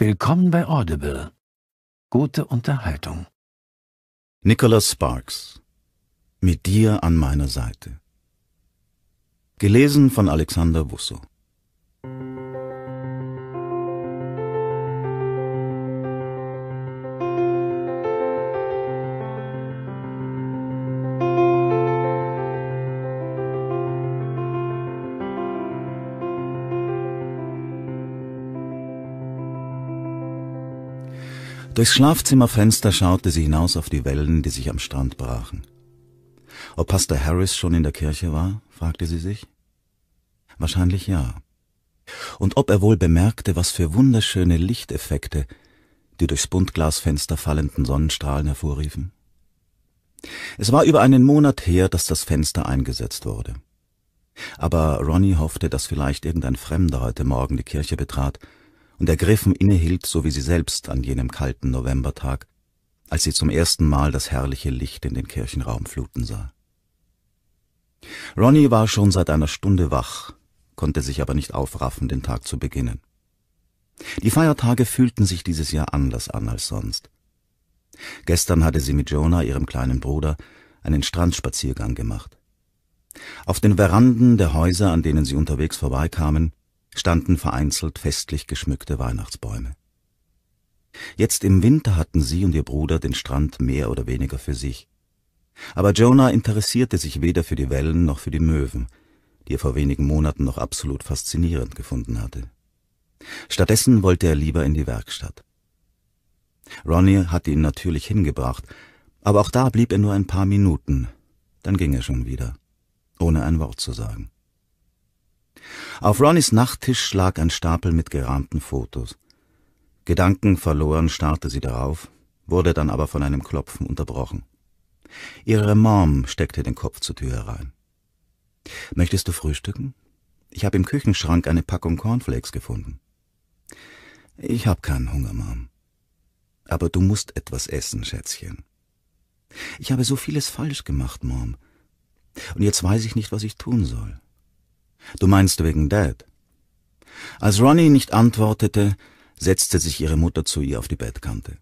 Willkommen bei Audible. Gute Unterhaltung. Nicholas Sparks. Mit dir an meiner Seite. Gelesen von Alexander Busso. Durchs Schlafzimmerfenster schaute sie hinaus auf die Wellen, die sich am Strand brachen. Ob Pastor Harris schon in der Kirche war, fragte sie sich. Wahrscheinlich ja. Und ob er wohl bemerkte, was für wunderschöne Lichteffekte die durchs Buntglasfenster fallenden Sonnenstrahlen hervorriefen. Es war über einen Monat her, dass das Fenster eingesetzt wurde. Aber Ronnie hoffte, dass vielleicht irgendein Fremder heute Morgen die Kirche betrat und ergriffen innehielt, so wie sie selbst an jenem kalten Novembertag, als sie zum ersten Mal das herrliche Licht in den Kirchenraum fluten sah. Ronnie war schon seit einer Stunde wach, konnte sich aber nicht aufraffen, den Tag zu beginnen. Die Feiertage fühlten sich dieses Jahr anders an als sonst. Gestern hatte sie mit Jonah, ihrem kleinen Bruder, einen Strandspaziergang gemacht. Auf den Veranden der Häuser, an denen sie unterwegs vorbeikamen, standen vereinzelt festlich geschmückte Weihnachtsbäume. Jetzt im Winter hatten sie und ihr Bruder den Strand mehr oder weniger für sich. Aber Jonah interessierte sich weder für die Wellen noch für die Möwen, die er vor wenigen Monaten noch absolut faszinierend gefunden hatte. Stattdessen wollte er lieber in die Werkstatt. Ronnie hatte ihn natürlich hingebracht, aber auch da blieb er nur ein paar Minuten, dann ging er schon wieder, ohne ein Wort zu sagen. Auf Ronnys Nachttisch lag ein Stapel mit gerahmten Fotos. Gedankenverloren starrte sie darauf, wurde dann aber von einem Klopfen unterbrochen. Ihre Mom steckte den Kopf zur Tür herein. Möchtest du frühstücken? Ich habe im Küchenschrank eine Packung Cornflakes gefunden. Ich habe keinen Hunger, Mom. Aber du musst etwas essen, Schätzchen. Ich habe so vieles falsch gemacht, Mom. Und jetzt weiß ich nicht, was ich tun soll. Du meinst wegen Dad? Als Ronnie nicht antwortete, setzte sich ihre Mutter zu ihr auf die Bettkante.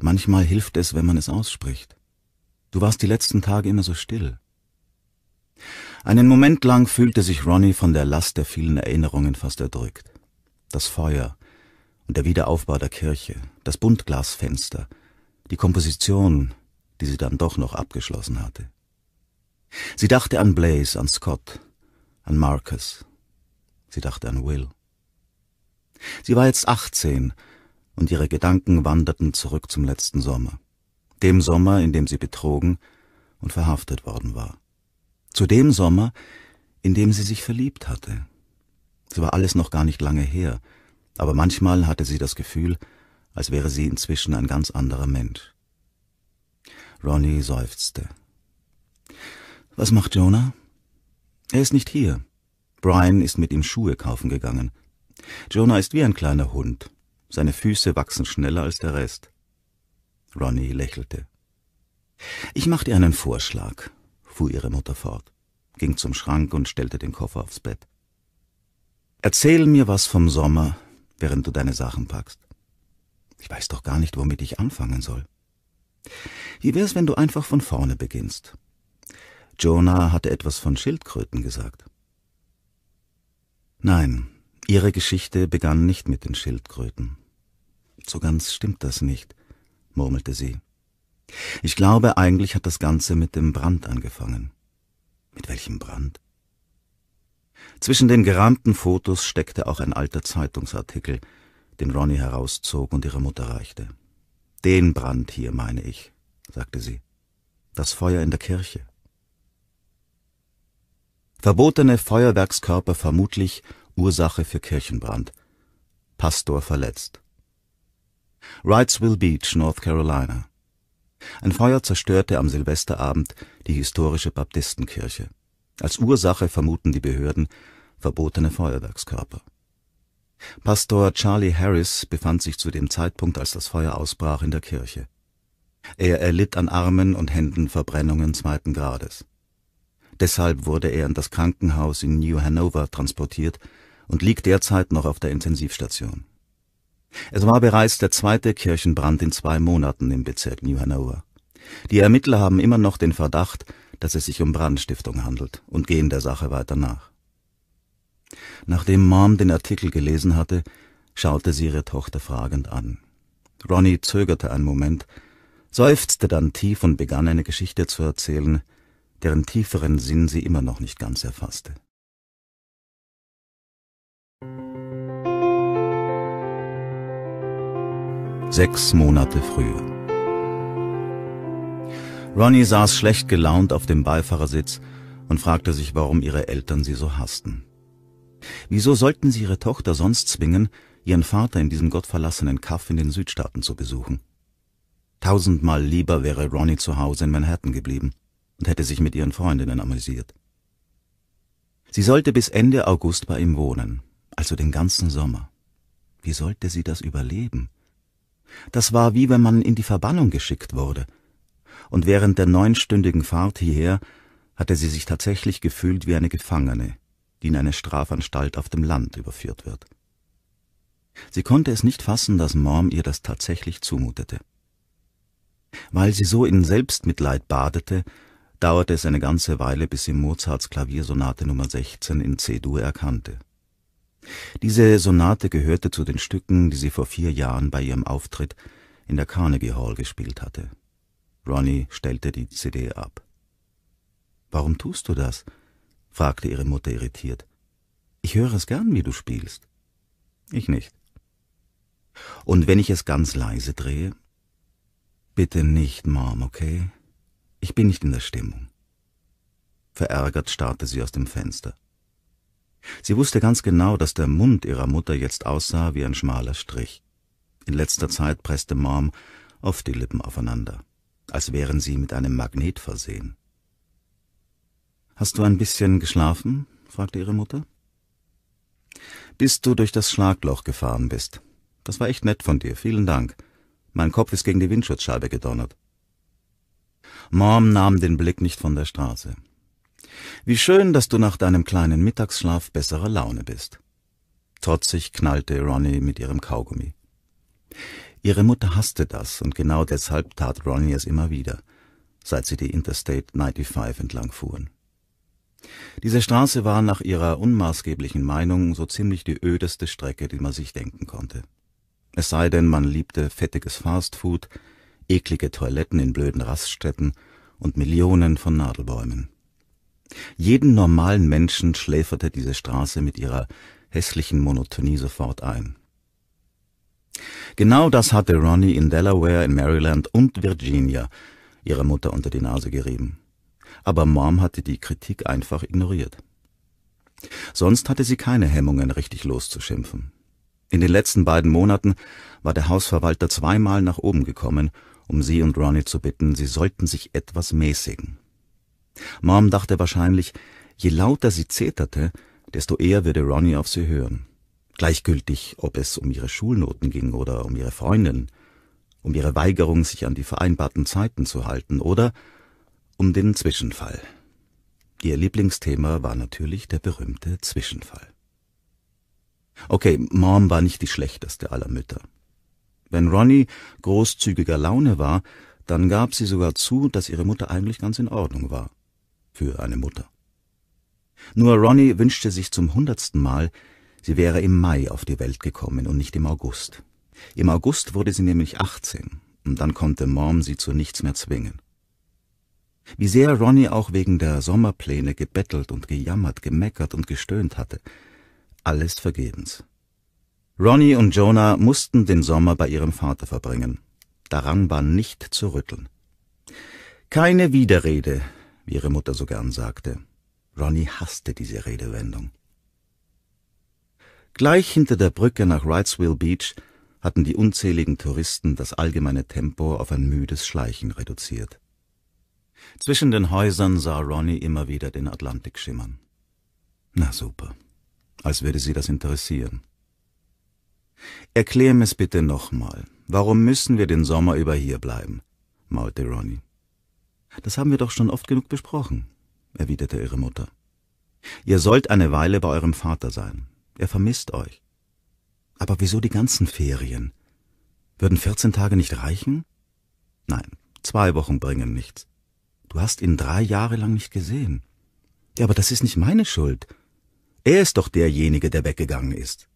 Manchmal hilft es, wenn man es ausspricht. Du warst die letzten Tage immer so still. Einen Moment lang fühlte sich Ronnie von der Last der vielen Erinnerungen fast erdrückt. Das Feuer und der Wiederaufbau der Kirche, das Buntglasfenster, die Komposition, die sie dann doch noch abgeschlossen hatte. Sie dachte an Blaze, an Scott, an Marcus. Sie dachte an Will. Sie war jetzt 18 und ihre Gedanken wanderten zurück zum letzten Sommer. Dem Sommer, in dem sie betrogen und verhaftet worden war. Zu dem Sommer, in dem sie sich verliebt hatte. Es war alles noch gar nicht lange her, aber manchmal hatte sie das Gefühl, als wäre sie inzwischen ein ganz anderer Mensch. Ronnie seufzte. Was macht Jonah? Er ist nicht hier. Brian ist mit ihm Schuhe kaufen gegangen. Jonah ist wie ein kleiner Hund. Seine Füße wachsen schneller als der Rest. Ronnie lächelte. Ich mach dir einen Vorschlag, fuhr ihre Mutter fort, ging zum Schrank und stellte den Koffer aufs Bett. Erzähl mir was vom Sommer, während du deine Sachen packst. Ich weiß doch gar nicht, womit ich anfangen soll. Wie wär's, wenn du einfach von vorne beginnst? Jonah hatte etwas von Schildkröten gesagt. Nein, ihre Geschichte begann nicht mit den Schildkröten. So ganz stimmt das nicht, murmelte sie. Ich glaube, eigentlich hat das Ganze mit dem Brand angefangen. Mit welchem Brand? Zwischen den gerahmten Fotos steckte auch ein alter Zeitungsartikel, den Ronnie herauszog und ihrer Mutter reichte. Den Brand hier, meine ich, sagte sie. Das Feuer in der Kirche. Verbotene Feuerwerkskörper vermutlich Ursache für Kirchenbrand. Pastor verletzt. Wrightsville Beach, North Carolina. Ein Feuer zerstörte am Silvesterabend die historische Baptistenkirche. Als Ursache vermuten die Behörden verbotene Feuerwerkskörper. Pastor Charlie Harris befand sich zu dem Zeitpunkt, als das Feuer ausbrach, in der Kirche. Er erlitt an Armen und Händen Verbrennungen zweiten Grades. Deshalb wurde er in das Krankenhaus in New Hanover transportiert und liegt derzeit noch auf der Intensivstation. Es war bereits der zweite Kirchenbrand in zwei Monaten im Bezirk New Hanover. Die Ermittler haben immer noch den Verdacht, dass es sich um Brandstiftung handelt und gehen der Sache weiter nach. Nachdem Mom den Artikel gelesen hatte, schaute sie ihre Tochter fragend an. Ronnie zögerte einen Moment, seufzte dann tief und begann eine Geschichte zu erzählen, deren tieferen Sinn sie immer noch nicht ganz erfasste. Sechs Monate früher. Ronnie saß schlecht gelaunt auf dem Beifahrersitz und fragte sich, warum ihre Eltern sie so hassten. Wieso sollten sie ihre Tochter sonst zwingen, ihren Vater in diesem gottverlassenen Kaff in den Südstaaten zu besuchen? Tausendmal lieber wäre Ronnie zu Hause in Manhattan geblieben und hätte sich mit ihren Freundinnen amüsiert. Sie sollte bis Ende August bei ihm wohnen, also den ganzen Sommer. Wie sollte sie das überleben? Das war wie wenn man in die Verbannung geschickt wurde. Und während der neunstündigen Fahrt hierher hatte sie sich tatsächlich gefühlt wie eine Gefangene, die in eine Strafanstalt auf dem Land überführt wird. Sie konnte es nicht fassen, dass Mom ihr das tatsächlich zumutete. Weil sie so in Selbstmitleid badete, dauerte es eine ganze Weile, bis sie Mozarts Klaviersonate Nummer 16 in C-Dur erkannte. Diese Sonate gehörte zu den Stücken, die sie vor vier Jahren bei ihrem Auftritt in der Carnegie Hall gespielt hatte. Ronnie stellte die CD ab. »Warum tust du das?« fragte ihre Mutter irritiert. »Ich höre es gern, wie du spielst.« »Ich nicht.« »Und wenn ich es ganz leise drehe?« »Bitte nicht, Mom, okay?« ich bin nicht in der Stimmung. Verärgert starrte sie aus dem Fenster. Sie wusste ganz genau, dass der Mund ihrer Mutter jetzt aussah wie ein schmaler Strich. In letzter Zeit presste Mom oft die Lippen aufeinander, als wären sie mit einem Magnet versehen. Hast du ein bisschen geschlafen? fragte ihre Mutter. Bis du durch das Schlagloch gefahren bist. Das war echt nett von dir, vielen Dank. Mein Kopf ist gegen die Windschutzscheibe gedonnert. Mom nahm den Blick nicht von der Straße. Wie schön, dass du nach deinem kleinen Mittagsschlaf besserer Laune bist. Trotzig knallte Ronnie mit ihrem Kaugummi. Ihre Mutter hasste das und genau deshalb tat Ronnie es immer wieder, seit sie die Interstate 95 entlang fuhren. Diese Straße war nach ihrer unmaßgeblichen Meinung so ziemlich die ödeste Strecke, die man sich denken konnte. Es sei denn, man liebte fettiges Fastfood, eklige Toiletten in blöden Raststätten und Millionen von Nadelbäumen. Jeden normalen Menschen schläferte diese Straße mit ihrer hässlichen Monotonie sofort ein. Genau das hatte Ronnie in Delaware, in Maryland und Virginia ihrer Mutter unter die Nase gerieben. Aber Mom hatte die Kritik einfach ignoriert. Sonst hatte sie keine Hemmungen, richtig loszuschimpfen. In den letzten beiden Monaten war der Hausverwalter zweimal nach oben gekommen um sie und Ronnie zu bitten, sie sollten sich etwas mäßigen. Mom dachte wahrscheinlich, je lauter sie zeterte, desto eher würde Ronnie auf sie hören. Gleichgültig, ob es um ihre Schulnoten ging oder um ihre Freundin, um ihre Weigerung, sich an die vereinbarten Zeiten zu halten oder um den Zwischenfall. Ihr Lieblingsthema war natürlich der berühmte Zwischenfall. Okay, Mom war nicht die schlechteste aller Mütter. Wenn Ronnie großzügiger Laune war, dann gab sie sogar zu, dass ihre Mutter eigentlich ganz in Ordnung war. Für eine Mutter. Nur Ronnie wünschte sich zum hundertsten Mal, sie wäre im Mai auf die Welt gekommen und nicht im August. Im August wurde sie nämlich 18 und dann konnte Mom sie zu nichts mehr zwingen. Wie sehr Ronnie auch wegen der Sommerpläne gebettelt und gejammert, gemeckert und gestöhnt hatte, alles vergebens. Ronnie und Jonah mussten den Sommer bei ihrem Vater verbringen. Daran war nicht zu rütteln. Keine Widerrede, wie ihre Mutter so gern sagte. Ronnie hasste diese Redewendung. Gleich hinter der Brücke nach Wrightsville Beach hatten die unzähligen Touristen das allgemeine Tempo auf ein müdes Schleichen reduziert. Zwischen den Häusern sah Ronnie immer wieder den Atlantik schimmern. Na super, als würde sie das interessieren. Erklär mir's bitte nochmal. Warum müssen wir den Sommer über hier bleiben? maulte Ronnie. Das haben wir doch schon oft genug besprochen, erwiderte ihre Mutter. Ihr sollt eine Weile bei eurem Vater sein. Er vermisst euch. Aber wieso die ganzen Ferien? Würden 14 Tage nicht reichen? Nein, zwei Wochen bringen nichts. Du hast ihn drei Jahre lang nicht gesehen. Ja, aber das ist nicht meine Schuld. Er ist doch derjenige, der weggegangen ist.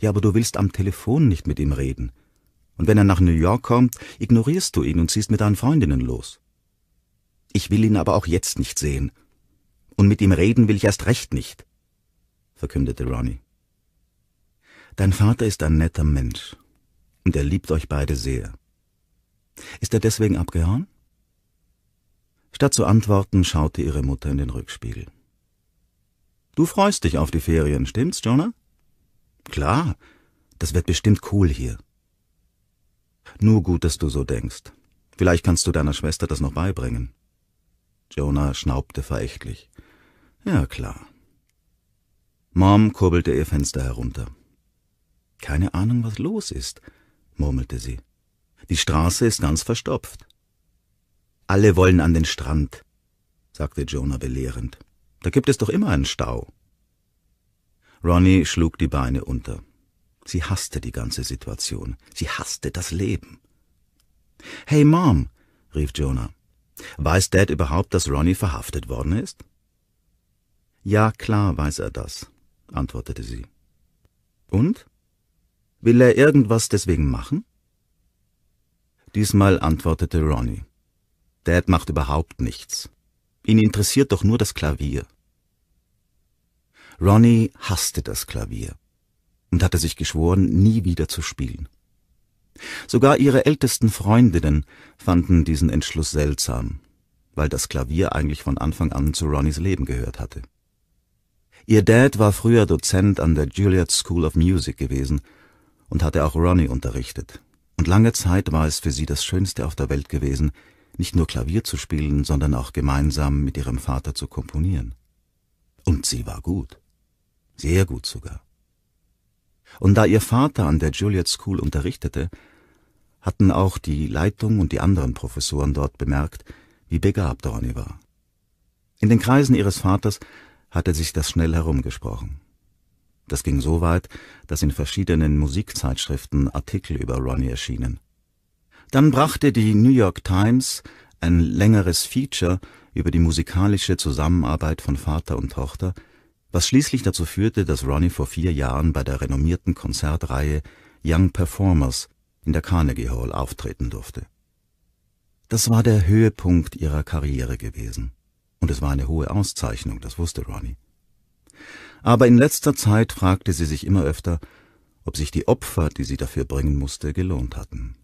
Ja, aber du willst am Telefon nicht mit ihm reden. Und wenn er nach New York kommt, ignorierst du ihn und ziehst mit deinen Freundinnen los. Ich will ihn aber auch jetzt nicht sehen. Und mit ihm reden will ich erst recht nicht, verkündete Ronnie. Dein Vater ist ein netter Mensch und er liebt euch beide sehr. Ist er deswegen abgehauen? Statt zu antworten, schaute ihre Mutter in den Rückspiegel. Du freust dich auf die Ferien, stimmt's, Jonah? Klar, das wird bestimmt cool hier. Nur gut, dass du so denkst. Vielleicht kannst du deiner Schwester das noch beibringen. Jonah schnaubte verächtlich. Ja, klar. Mom kurbelte ihr Fenster herunter. Keine Ahnung, was los ist, murmelte sie. Die Straße ist ganz verstopft. Alle wollen an den Strand, sagte Jonah belehrend. Da gibt es doch immer einen Stau. Ronnie schlug die Beine unter. Sie hasste die ganze Situation. Sie hasste das Leben. Hey Mom, rief Jonah. Weiß Dad überhaupt, dass Ronnie verhaftet worden ist? Ja, klar weiß er das, antwortete sie. Und? Will er irgendwas deswegen machen? Diesmal antwortete Ronnie. Dad macht überhaupt nichts. Ihn interessiert doch nur das Klavier. Ronnie hasste das Klavier und hatte sich geschworen, nie wieder zu spielen. Sogar ihre ältesten Freundinnen fanden diesen Entschluss seltsam, weil das Klavier eigentlich von Anfang an zu Ronnies Leben gehört hatte. Ihr Dad war früher Dozent an der Juilliard School of Music gewesen und hatte auch Ronnie unterrichtet. Und lange Zeit war es für sie das Schönste auf der Welt gewesen, nicht nur Klavier zu spielen, sondern auch gemeinsam mit ihrem Vater zu komponieren. Und sie war gut sehr gut sogar. Und da ihr Vater an der Juliet School unterrichtete, hatten auch die Leitung und die anderen Professoren dort bemerkt, wie begabt Ronny war. In den Kreisen ihres Vaters hatte sich das schnell herumgesprochen. Das ging so weit, dass in verschiedenen Musikzeitschriften Artikel über Ronnie erschienen. Dann brachte die New York Times ein längeres Feature über die musikalische Zusammenarbeit von Vater und Tochter was schließlich dazu führte, dass Ronnie vor vier Jahren bei der renommierten Konzertreihe Young Performers in der Carnegie Hall auftreten durfte. Das war der Höhepunkt ihrer Karriere gewesen. Und es war eine hohe Auszeichnung, das wusste Ronnie. Aber in letzter Zeit fragte sie sich immer öfter, ob sich die Opfer, die sie dafür bringen musste, gelohnt hatten.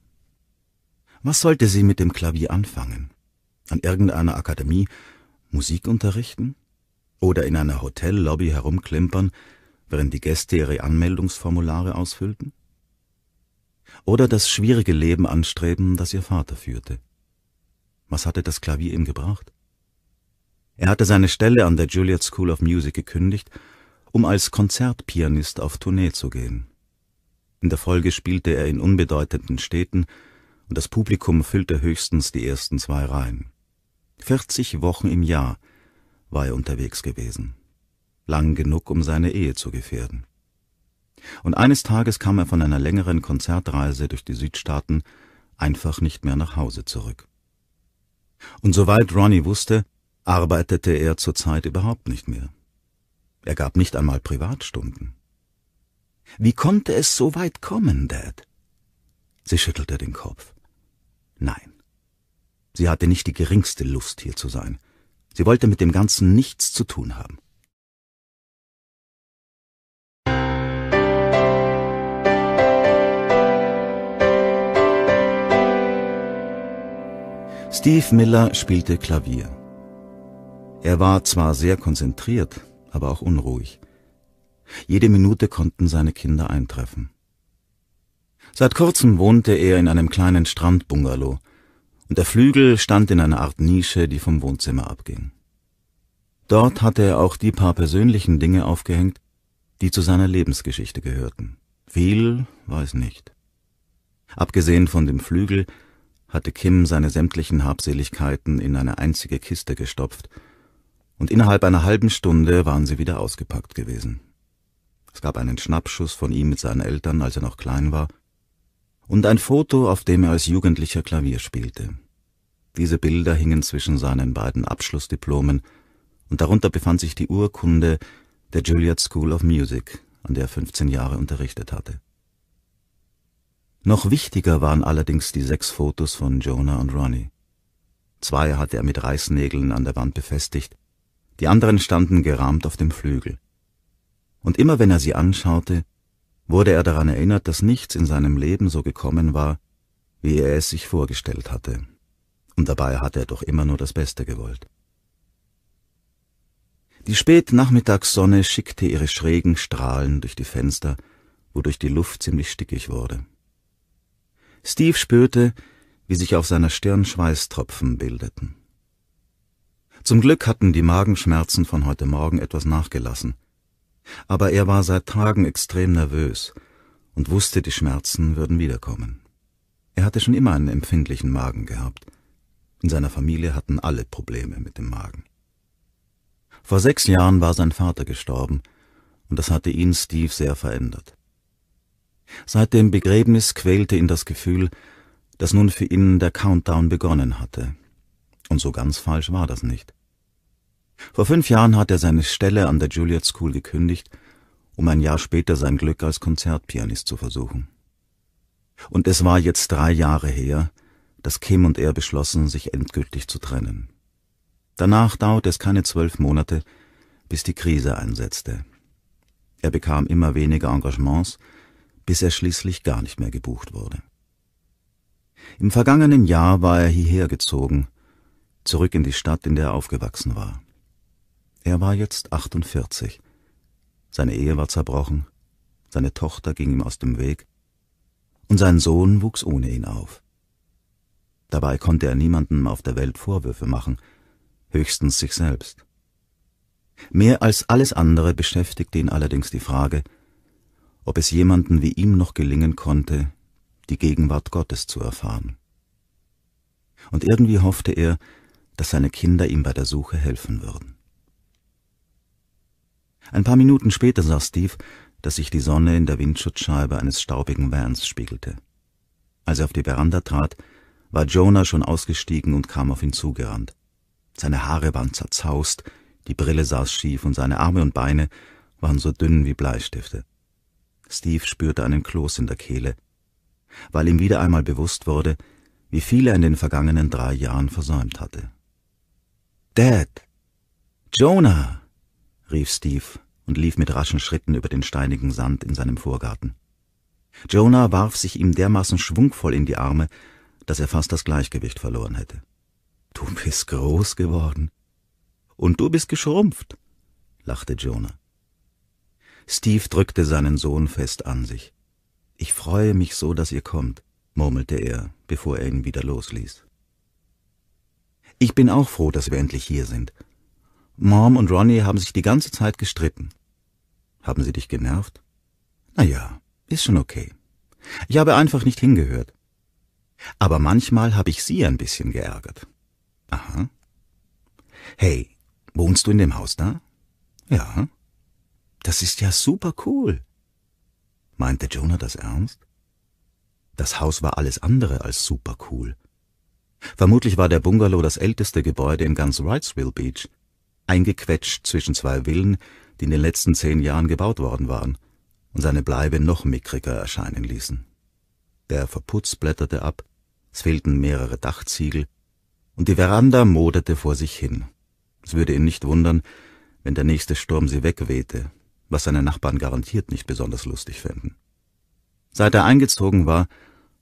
Was sollte sie mit dem Klavier anfangen? An irgendeiner Akademie Musik unterrichten? oder in einer Hotellobby herumklimpern, während die Gäste ihre Anmeldungsformulare ausfüllten? Oder das schwierige Leben anstreben, das ihr Vater führte? Was hatte das Klavier ihm gebracht? Er hatte seine Stelle an der Juilliard School of Music gekündigt, um als Konzertpianist auf Tournee zu gehen. In der Folge spielte er in unbedeutenden Städten und das Publikum füllte höchstens die ersten zwei Reihen. 40 Wochen im Jahr – war er unterwegs gewesen. Lang genug, um seine Ehe zu gefährden. Und eines Tages kam er von einer längeren Konzertreise durch die Südstaaten einfach nicht mehr nach Hause zurück. Und soweit Ronnie wusste, arbeitete er zurzeit überhaupt nicht mehr. Er gab nicht einmal Privatstunden. Wie konnte es so weit kommen, Dad? Sie schüttelte den Kopf. Nein. Sie hatte nicht die geringste Lust, hier zu sein. Sie wollte mit dem Ganzen nichts zu tun haben. Steve Miller spielte Klavier. Er war zwar sehr konzentriert, aber auch unruhig. Jede Minute konnten seine Kinder eintreffen. Seit kurzem wohnte er in einem kleinen Strandbungalow, und der Flügel stand in einer Art Nische, die vom Wohnzimmer abging. Dort hatte er auch die paar persönlichen Dinge aufgehängt, die zu seiner Lebensgeschichte gehörten. Viel war es nicht. Abgesehen von dem Flügel hatte Kim seine sämtlichen Habseligkeiten in eine einzige Kiste gestopft, und innerhalb einer halben Stunde waren sie wieder ausgepackt gewesen. Es gab einen Schnappschuss von ihm mit seinen Eltern, als er noch klein war, und ein Foto, auf dem er als Jugendlicher Klavier spielte. Diese Bilder hingen zwischen seinen beiden Abschlussdiplomen, und darunter befand sich die Urkunde der Juilliard School of Music, an der er 15 Jahre unterrichtet hatte. Noch wichtiger waren allerdings die sechs Fotos von Jonah und Ronnie. Zwei hatte er mit Reißnägeln an der Wand befestigt, die anderen standen gerahmt auf dem Flügel. Und immer wenn er sie anschaute, wurde er daran erinnert, dass nichts in seinem Leben so gekommen war, wie er es sich vorgestellt hatte. Und dabei hatte er doch immer nur das Beste gewollt. Die Spätnachmittagssonne schickte ihre schrägen Strahlen durch die Fenster, wodurch die Luft ziemlich stickig wurde. Steve spürte, wie sich auf seiner Stirn Schweißtropfen bildeten. Zum Glück hatten die Magenschmerzen von heute Morgen etwas nachgelassen – aber er war seit Tagen extrem nervös und wusste, die Schmerzen würden wiederkommen. Er hatte schon immer einen empfindlichen Magen gehabt. In seiner Familie hatten alle Probleme mit dem Magen. Vor sechs Jahren war sein Vater gestorben, und das hatte ihn Steve sehr verändert. Seit dem Begräbnis quälte ihn das Gefühl, dass nun für ihn der Countdown begonnen hatte. Und so ganz falsch war das nicht. Vor fünf Jahren hat er seine Stelle an der Juliet School gekündigt, um ein Jahr später sein Glück als Konzertpianist zu versuchen. Und es war jetzt drei Jahre her, dass Kim und er beschlossen, sich endgültig zu trennen. Danach dauerte es keine zwölf Monate, bis die Krise einsetzte. Er bekam immer weniger Engagements, bis er schließlich gar nicht mehr gebucht wurde. Im vergangenen Jahr war er hierher gezogen, zurück in die Stadt, in der er aufgewachsen war. Er war jetzt 48. Seine Ehe war zerbrochen, seine Tochter ging ihm aus dem Weg und sein Sohn wuchs ohne ihn auf. Dabei konnte er niemandem auf der Welt Vorwürfe machen, höchstens sich selbst. Mehr als alles andere beschäftigte ihn allerdings die Frage, ob es jemanden wie ihm noch gelingen konnte, die Gegenwart Gottes zu erfahren. Und irgendwie hoffte er, dass seine Kinder ihm bei der Suche helfen würden. Ein paar Minuten später sah Steve, dass sich die Sonne in der Windschutzscheibe eines staubigen Vans spiegelte. Als er auf die Veranda trat, war Jonah schon ausgestiegen und kam auf ihn zugerannt. Seine Haare waren zerzaust, die Brille saß schief und seine Arme und Beine waren so dünn wie Bleistifte. Steve spürte einen Kloß in der Kehle, weil ihm wieder einmal bewusst wurde, wie viel er in den vergangenen drei Jahren versäumt hatte. Dad! Jonah! rief Steve und lief mit raschen Schritten über den steinigen Sand in seinem Vorgarten. Jonah warf sich ihm dermaßen schwungvoll in die Arme, dass er fast das Gleichgewicht verloren hätte. Du bist groß geworden. Und du bist geschrumpft, lachte Jonah. Steve drückte seinen Sohn fest an sich. Ich freue mich so, dass ihr kommt, murmelte er, bevor er ihn wieder losließ. Ich bin auch froh, dass wir endlich hier sind, Mom und Ronnie haben sich die ganze Zeit gestritten. Haben sie dich genervt? Naja, ist schon okay. Ich habe einfach nicht hingehört. Aber manchmal habe ich sie ein bisschen geärgert. Aha. Hey, wohnst du in dem Haus da? Ja. Das ist ja super cool. Meinte Jonah das ernst? Das Haus war alles andere als super cool. Vermutlich war der Bungalow das älteste Gebäude in ganz Wrightsville Beach eingequetscht zwischen zwei Villen, die in den letzten zehn Jahren gebaut worden waren und seine Bleibe noch mickriger erscheinen ließen. Der Verputz blätterte ab, es fehlten mehrere Dachziegel, und die Veranda moderte vor sich hin. Es würde ihn nicht wundern, wenn der nächste Sturm sie wegwehte, was seine Nachbarn garantiert nicht besonders lustig fänden. Seit er eingezogen war,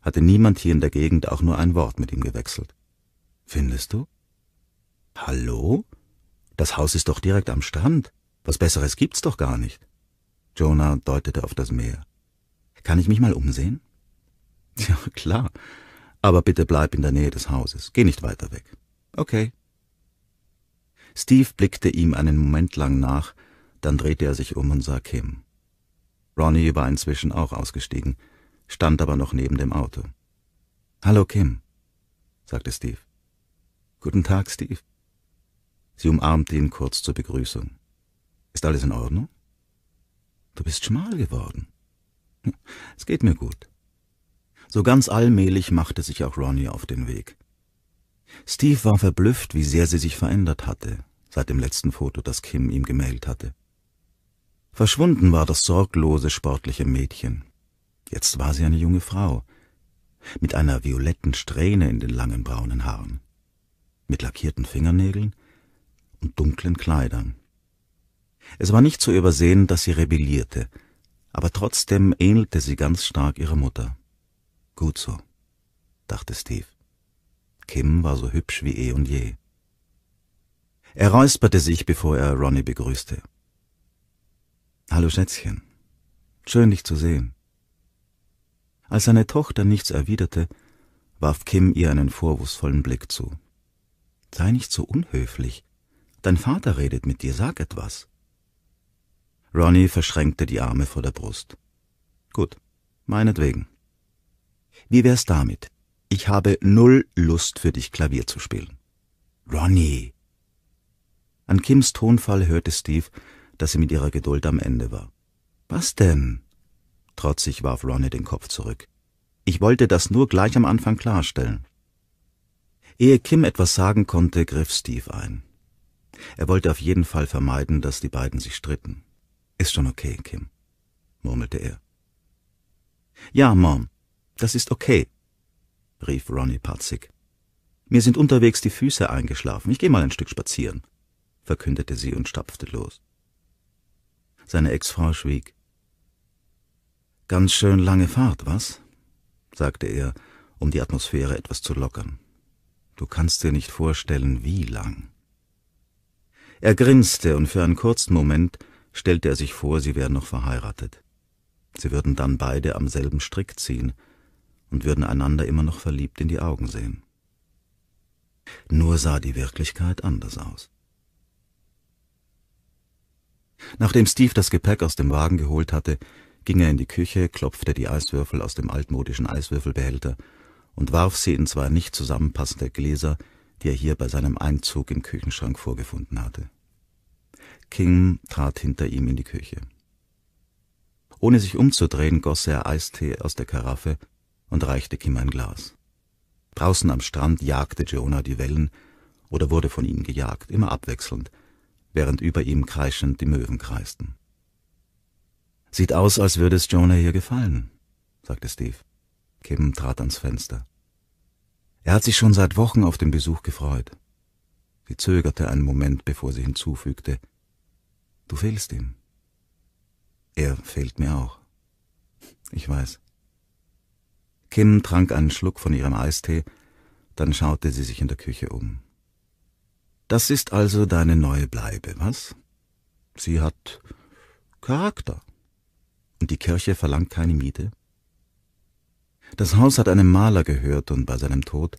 hatte niemand hier in der Gegend auch nur ein Wort mit ihm gewechselt. Findest du? Hallo? Das Haus ist doch direkt am Strand. Was Besseres gibt's doch gar nicht. Jonah deutete auf das Meer. Kann ich mich mal umsehen? Ja, klar. Aber bitte bleib in der Nähe des Hauses. Geh nicht weiter weg. Okay. Steve blickte ihm einen Moment lang nach, dann drehte er sich um und sah Kim. Ronnie war inzwischen auch ausgestiegen, stand aber noch neben dem Auto. Hallo Kim, sagte Steve. Guten Tag, Steve, Sie umarmte ihn kurz zur Begrüßung. Ist alles in Ordnung? Du bist schmal geworden. Hm, es geht mir gut. So ganz allmählich machte sich auch Ronnie auf den Weg. Steve war verblüfft, wie sehr sie sich verändert hatte, seit dem letzten Foto, das Kim ihm gemeldet hatte. Verschwunden war das sorglose, sportliche Mädchen. Jetzt war sie eine junge Frau, mit einer violetten Strähne in den langen braunen Haaren, mit lackierten Fingernägeln und dunklen Kleidern. Es war nicht zu übersehen, dass sie rebellierte, aber trotzdem ähnelte sie ganz stark ihrer Mutter. Gut so, dachte Steve. Kim war so hübsch wie eh und je. Er räusperte sich, bevor er Ronnie begrüßte. Hallo Schätzchen, schön dich zu sehen. Als seine Tochter nichts erwiderte, warf Kim ihr einen vorwurfsvollen Blick zu. Sei nicht so unhöflich, Dein Vater redet mit dir, sag etwas. Ronnie verschränkte die Arme vor der Brust. Gut, meinetwegen. Wie wär's damit? Ich habe null Lust für dich Klavier zu spielen. Ronnie! An Kims Tonfall hörte Steve, dass sie mit ihrer Geduld am Ende war. Was denn? Trotzig warf Ronnie den Kopf zurück. Ich wollte das nur gleich am Anfang klarstellen. Ehe Kim etwas sagen konnte, griff Steve ein. Er wollte auf jeden Fall vermeiden, dass die beiden sich stritten. Ist schon okay, Kim, murmelte er. Ja, Mom, das ist okay, rief Ronnie patzig. Mir sind unterwegs die Füße eingeschlafen. Ich gehe mal ein Stück spazieren, verkündete sie und stapfte los. Seine Ex-Frau schwieg. Ganz schön lange Fahrt, was? sagte er, um die Atmosphäre etwas zu lockern. Du kannst dir nicht vorstellen, wie lang. Er grinste und für einen kurzen Moment stellte er sich vor, sie wären noch verheiratet. Sie würden dann beide am selben Strick ziehen und würden einander immer noch verliebt in die Augen sehen. Nur sah die Wirklichkeit anders aus. Nachdem Steve das Gepäck aus dem Wagen geholt hatte, ging er in die Küche, klopfte die Eiswürfel aus dem altmodischen Eiswürfelbehälter und warf sie in zwei nicht zusammenpassende Gläser die er hier bei seinem Einzug im Küchenschrank vorgefunden hatte. King trat hinter ihm in die Küche. Ohne sich umzudrehen, goss er Eistee aus der Karaffe und reichte Kim ein Glas. Draußen am Strand jagte Jonah die Wellen oder wurde von ihnen gejagt, immer abwechselnd, während über ihm kreischend die Möwen kreisten. Sieht aus, als würde es Jonah hier gefallen, sagte Steve. Kim trat ans Fenster. Er hat sich schon seit Wochen auf den Besuch gefreut. Sie zögerte einen Moment, bevor sie hinzufügte, Du fehlst ihm. Er fehlt mir auch. Ich weiß. Kim trank einen Schluck von ihrem Eistee, dann schaute sie sich in der Küche um. Das ist also deine neue Bleibe, was? Sie hat Charakter. Und die Kirche verlangt keine Miete? Das Haus hat einem Maler gehört und bei seinem Tod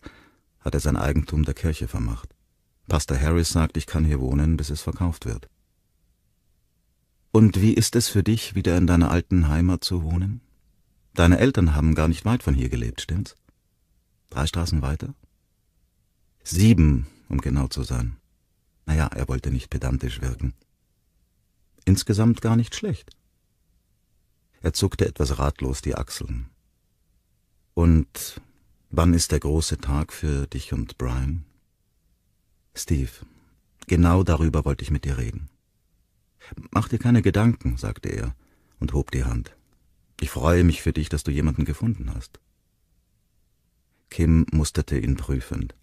hat er sein Eigentum der Kirche vermacht. Pastor Harris sagt, ich kann hier wohnen, bis es verkauft wird. Und wie ist es für dich, wieder in deiner alten Heimat zu wohnen? Deine Eltern haben gar nicht weit von hier gelebt, stimmt's? Drei Straßen weiter? Sieben, um genau zu sein. Naja, er wollte nicht pedantisch wirken. Insgesamt gar nicht schlecht. Er zuckte etwas ratlos die Achseln. Und wann ist der große Tag für dich und Brian? Steve, genau darüber wollte ich mit dir reden. Mach dir keine Gedanken, sagte er und hob die Hand. Ich freue mich für dich, dass du jemanden gefunden hast. Kim musterte ihn prüfend.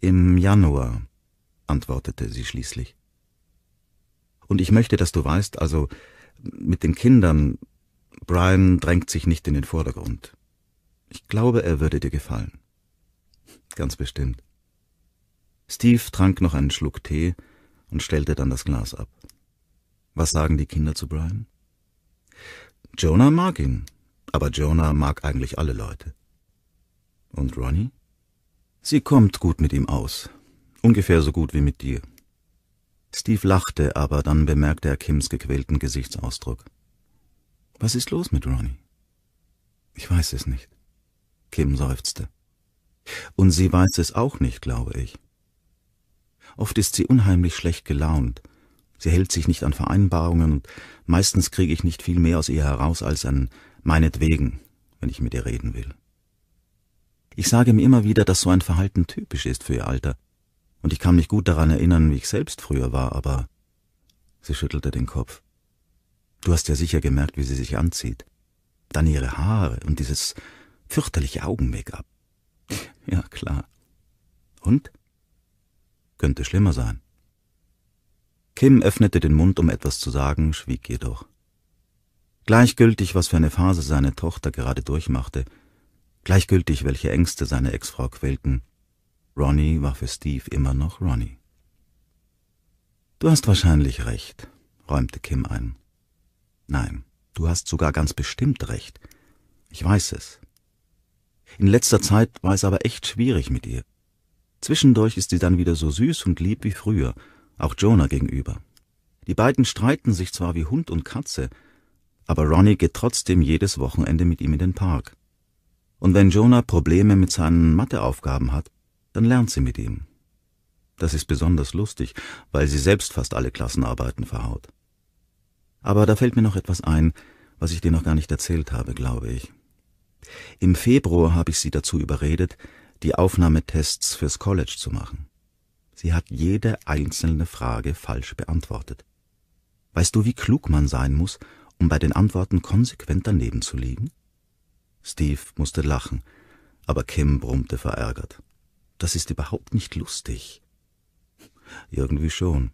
Im Januar, antwortete sie schließlich. Und ich möchte, dass du weißt, also mit den Kindern, Brian drängt sich nicht in den Vordergrund. Ich glaube, er würde dir gefallen. Ganz bestimmt. Steve trank noch einen Schluck Tee und stellte dann das Glas ab. Was sagen die Kinder zu Brian? Jonah mag ihn, aber Jonah mag eigentlich alle Leute. Und Ronnie? Sie kommt gut mit ihm aus. Ungefähr so gut wie mit dir. Steve lachte, aber dann bemerkte er Kims gequälten Gesichtsausdruck. Was ist los mit Ronnie? Ich weiß es nicht. Kim seufzte. Und sie weiß es auch nicht, glaube ich. Oft ist sie unheimlich schlecht gelaunt. Sie hält sich nicht an Vereinbarungen und meistens kriege ich nicht viel mehr aus ihr heraus als an meinetwegen, wenn ich mit ihr reden will. Ich sage mir immer wieder, dass so ein Verhalten typisch ist für ihr Alter, und ich kann mich gut daran erinnern, wie ich selbst früher war, aber sie schüttelte den Kopf. Du hast ja sicher gemerkt, wie sie sich anzieht. Dann ihre Haare und dieses fürchterliche Augenweg ab. Ja, klar. Und? Könnte schlimmer sein. Kim öffnete den Mund, um etwas zu sagen, schwieg jedoch. Gleichgültig, was für eine Phase seine Tochter gerade durchmachte, gleichgültig, welche Ängste seine Ex-Frau quälten, Ronnie war für Steve immer noch Ronnie. Du hast wahrscheinlich recht, räumte Kim ein. Nein, du hast sogar ganz bestimmt recht. Ich weiß es. In letzter Zeit war es aber echt schwierig mit ihr. Zwischendurch ist sie dann wieder so süß und lieb wie früher, auch Jonah gegenüber. Die beiden streiten sich zwar wie Hund und Katze, aber Ronnie geht trotzdem jedes Wochenende mit ihm in den Park. Und wenn Jonah Probleme mit seinen Matheaufgaben hat, dann lernt sie mit ihm. Das ist besonders lustig, weil sie selbst fast alle Klassenarbeiten verhaut. Aber da fällt mir noch etwas ein, was ich dir noch gar nicht erzählt habe, glaube ich. Im Februar habe ich sie dazu überredet, die Aufnahmetests fürs College zu machen. Sie hat jede einzelne Frage falsch beantwortet. Weißt du, wie klug man sein muss, um bei den Antworten konsequent daneben zu liegen? Steve musste lachen, aber Kim brummte verärgert. Das ist überhaupt nicht lustig. Irgendwie schon.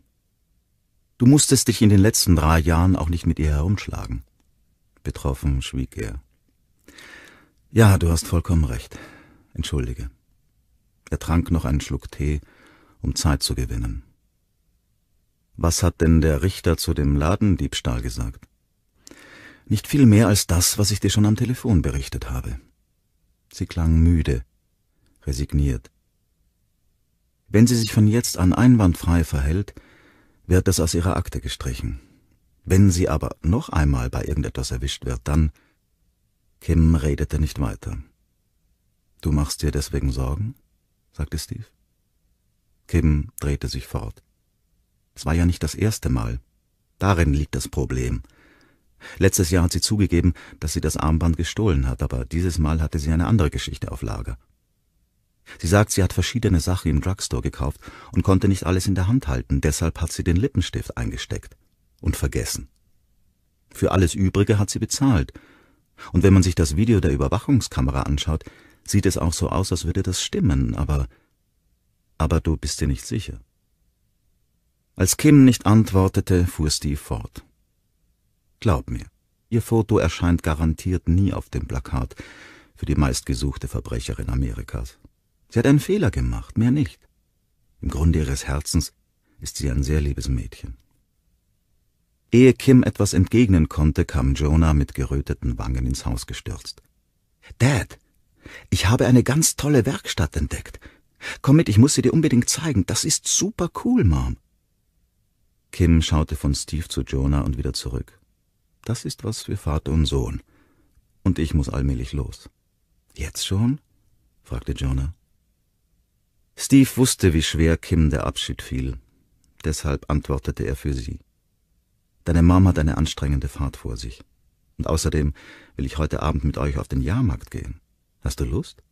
Du musstest dich in den letzten drei Jahren auch nicht mit ihr herumschlagen. Betroffen schwieg er. Ja, du hast vollkommen recht. Entschuldige. Er trank noch einen Schluck Tee, um Zeit zu gewinnen. Was hat denn der Richter zu dem Ladendiebstahl gesagt? Nicht viel mehr als das, was ich dir schon am Telefon berichtet habe. Sie klang müde, resigniert. Wenn sie sich von jetzt an einwandfrei verhält, wird das aus ihrer Akte gestrichen. Wenn sie aber noch einmal bei irgendetwas erwischt wird, dann Kim redete nicht weiter. Du machst dir deswegen Sorgen? sagte Steve. Kim drehte sich fort. Es war ja nicht das erste Mal. Darin liegt das Problem. Letztes Jahr hat sie zugegeben, dass sie das Armband gestohlen hat, aber dieses Mal hatte sie eine andere Geschichte auf Lager. Sie sagt, sie hat verschiedene Sachen im Drugstore gekauft und konnte nicht alles in der Hand halten, deshalb hat sie den Lippenstift eingesteckt und vergessen. Für alles Übrige hat sie bezahlt, und wenn man sich das Video der Überwachungskamera anschaut, sieht es auch so aus, als würde das stimmen, aber aber du bist dir nicht sicher. Als Kim nicht antwortete, fuhr Steve fort. Glaub mir, ihr Foto erscheint garantiert nie auf dem Plakat für die meistgesuchte Verbrecherin Amerikas. Sie hat einen Fehler gemacht, mehr nicht. Im Grunde ihres Herzens ist sie ein sehr liebes Mädchen. Ehe Kim etwas entgegnen konnte, kam Jonah mit geröteten Wangen ins Haus gestürzt. Dad, ich habe eine ganz tolle Werkstatt entdeckt. Komm mit, ich muss sie dir unbedingt zeigen. Das ist super cool, Mom. Kim schaute von Steve zu Jonah und wieder zurück. Das ist was für Vater und Sohn. Und ich muss allmählich los. Jetzt schon? fragte Jonah. Steve wusste, wie schwer Kim der Abschied fiel. Deshalb antwortete er für sie. Deine Mom hat eine anstrengende Fahrt vor sich. Und außerdem will ich heute Abend mit euch auf den Jahrmarkt gehen. Hast du Lust?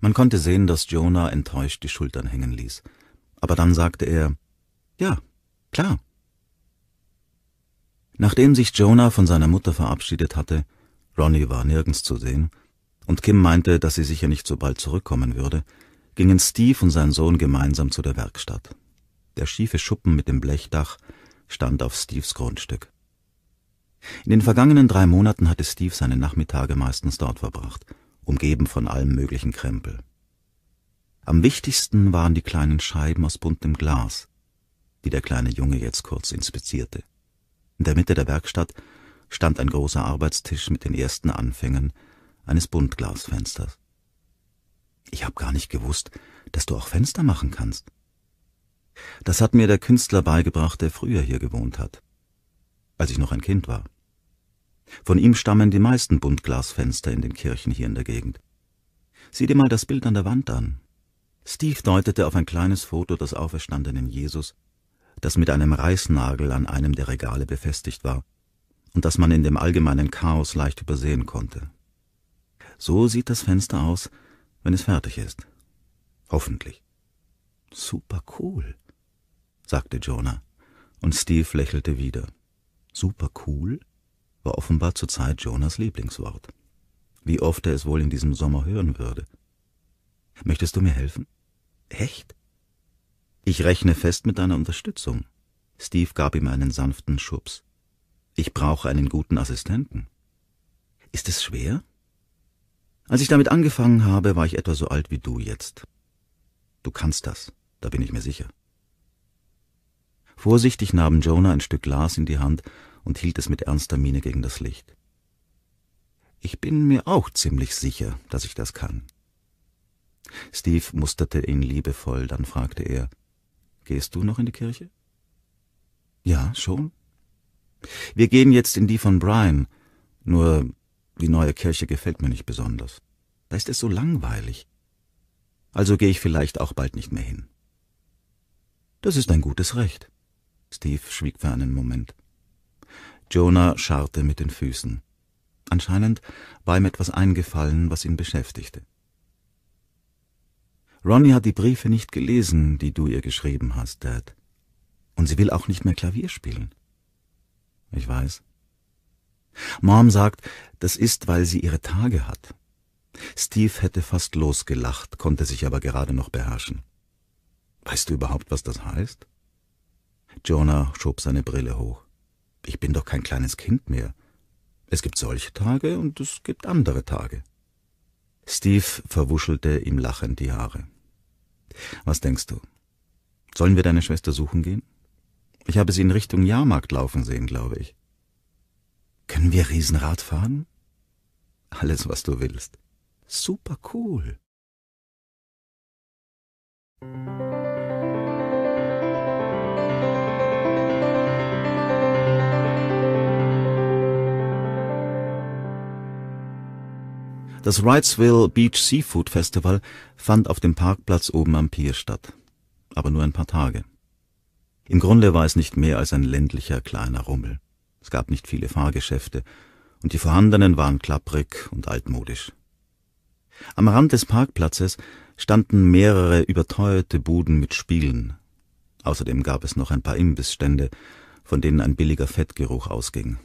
Man konnte sehen, dass Jonah enttäuscht die Schultern hängen ließ. Aber dann sagte er, ja, klar. Nachdem sich Jonah von seiner Mutter verabschiedet hatte, Ronnie war nirgends zu sehen, und Kim meinte, dass sie sicher nicht so bald zurückkommen würde, gingen Steve und sein Sohn gemeinsam zu der Werkstatt. Der schiefe Schuppen mit dem Blechdach stand auf Steves Grundstück. In den vergangenen drei Monaten hatte Steve seine Nachmittage meistens dort verbracht, umgeben von allem möglichen Krempel. Am wichtigsten waren die kleinen Scheiben aus buntem Glas, die der kleine Junge jetzt kurz inspizierte. In der Mitte der Werkstatt stand ein großer Arbeitstisch mit den ersten Anfängen eines Buntglasfensters. Ich habe gar nicht gewusst, dass du auch Fenster machen kannst, das hat mir der Künstler beigebracht, der früher hier gewohnt hat, als ich noch ein Kind war. Von ihm stammen die meisten Buntglasfenster in den Kirchen hier in der Gegend. Sieh dir mal das Bild an der Wand an. Steve deutete auf ein kleines Foto des auferstandenen Jesus, das mit einem Reißnagel an einem der Regale befestigt war und das man in dem allgemeinen Chaos leicht übersehen konnte. So sieht das Fenster aus, wenn es fertig ist. Hoffentlich. Super cool sagte Jonah, und Steve lächelte wieder. Super cool war offenbar zurzeit Jonas Lieblingswort. Wie oft er es wohl in diesem Sommer hören würde. Möchtest du mir helfen? Echt? Ich rechne fest mit deiner Unterstützung. Steve gab ihm einen sanften Schubs. Ich brauche einen guten Assistenten. Ist es schwer? Als ich damit angefangen habe, war ich etwa so alt wie du jetzt. Du kannst das, da bin ich mir sicher. Vorsichtig nahm Jonah ein Stück Glas in die Hand und hielt es mit ernster Miene gegen das Licht. Ich bin mir auch ziemlich sicher, dass ich das kann. Steve musterte ihn liebevoll, dann fragte er, Gehst du noch in die Kirche? Ja, schon. Wir gehen jetzt in die von Brian, nur die neue Kirche gefällt mir nicht besonders. Da ist es so langweilig. Also gehe ich vielleicht auch bald nicht mehr hin. Das ist ein gutes Recht. Steve schwieg für einen Moment. Jonah scharrte mit den Füßen. Anscheinend war ihm etwas eingefallen, was ihn beschäftigte. Ronnie hat die Briefe nicht gelesen, die du ihr geschrieben hast, Dad. Und sie will auch nicht mehr Klavier spielen. Ich weiß. Mom sagt, das ist, weil sie ihre Tage hat. Steve hätte fast losgelacht, konnte sich aber gerade noch beherrschen. Weißt du überhaupt, was das heißt? Jonah schob seine Brille hoch. Ich bin doch kein kleines Kind mehr. Es gibt solche Tage und es gibt andere Tage. Steve verwuschelte ihm lachend die Haare. Was denkst du? Sollen wir deine Schwester suchen gehen? Ich habe sie in Richtung Jahrmarkt laufen sehen, glaube ich. Können wir Riesenrad fahren? Alles, was du willst. Super cool. Das Wrightsville Beach Seafood Festival fand auf dem Parkplatz oben am Pier statt. Aber nur ein paar Tage. Im Grunde war es nicht mehr als ein ländlicher kleiner Rummel. Es gab nicht viele Fahrgeschäfte und die vorhandenen waren klapprig und altmodisch. Am Rand des Parkplatzes standen mehrere überteuerte Buden mit Spielen. Außerdem gab es noch ein paar Imbissstände, von denen ein billiger Fettgeruch ausging.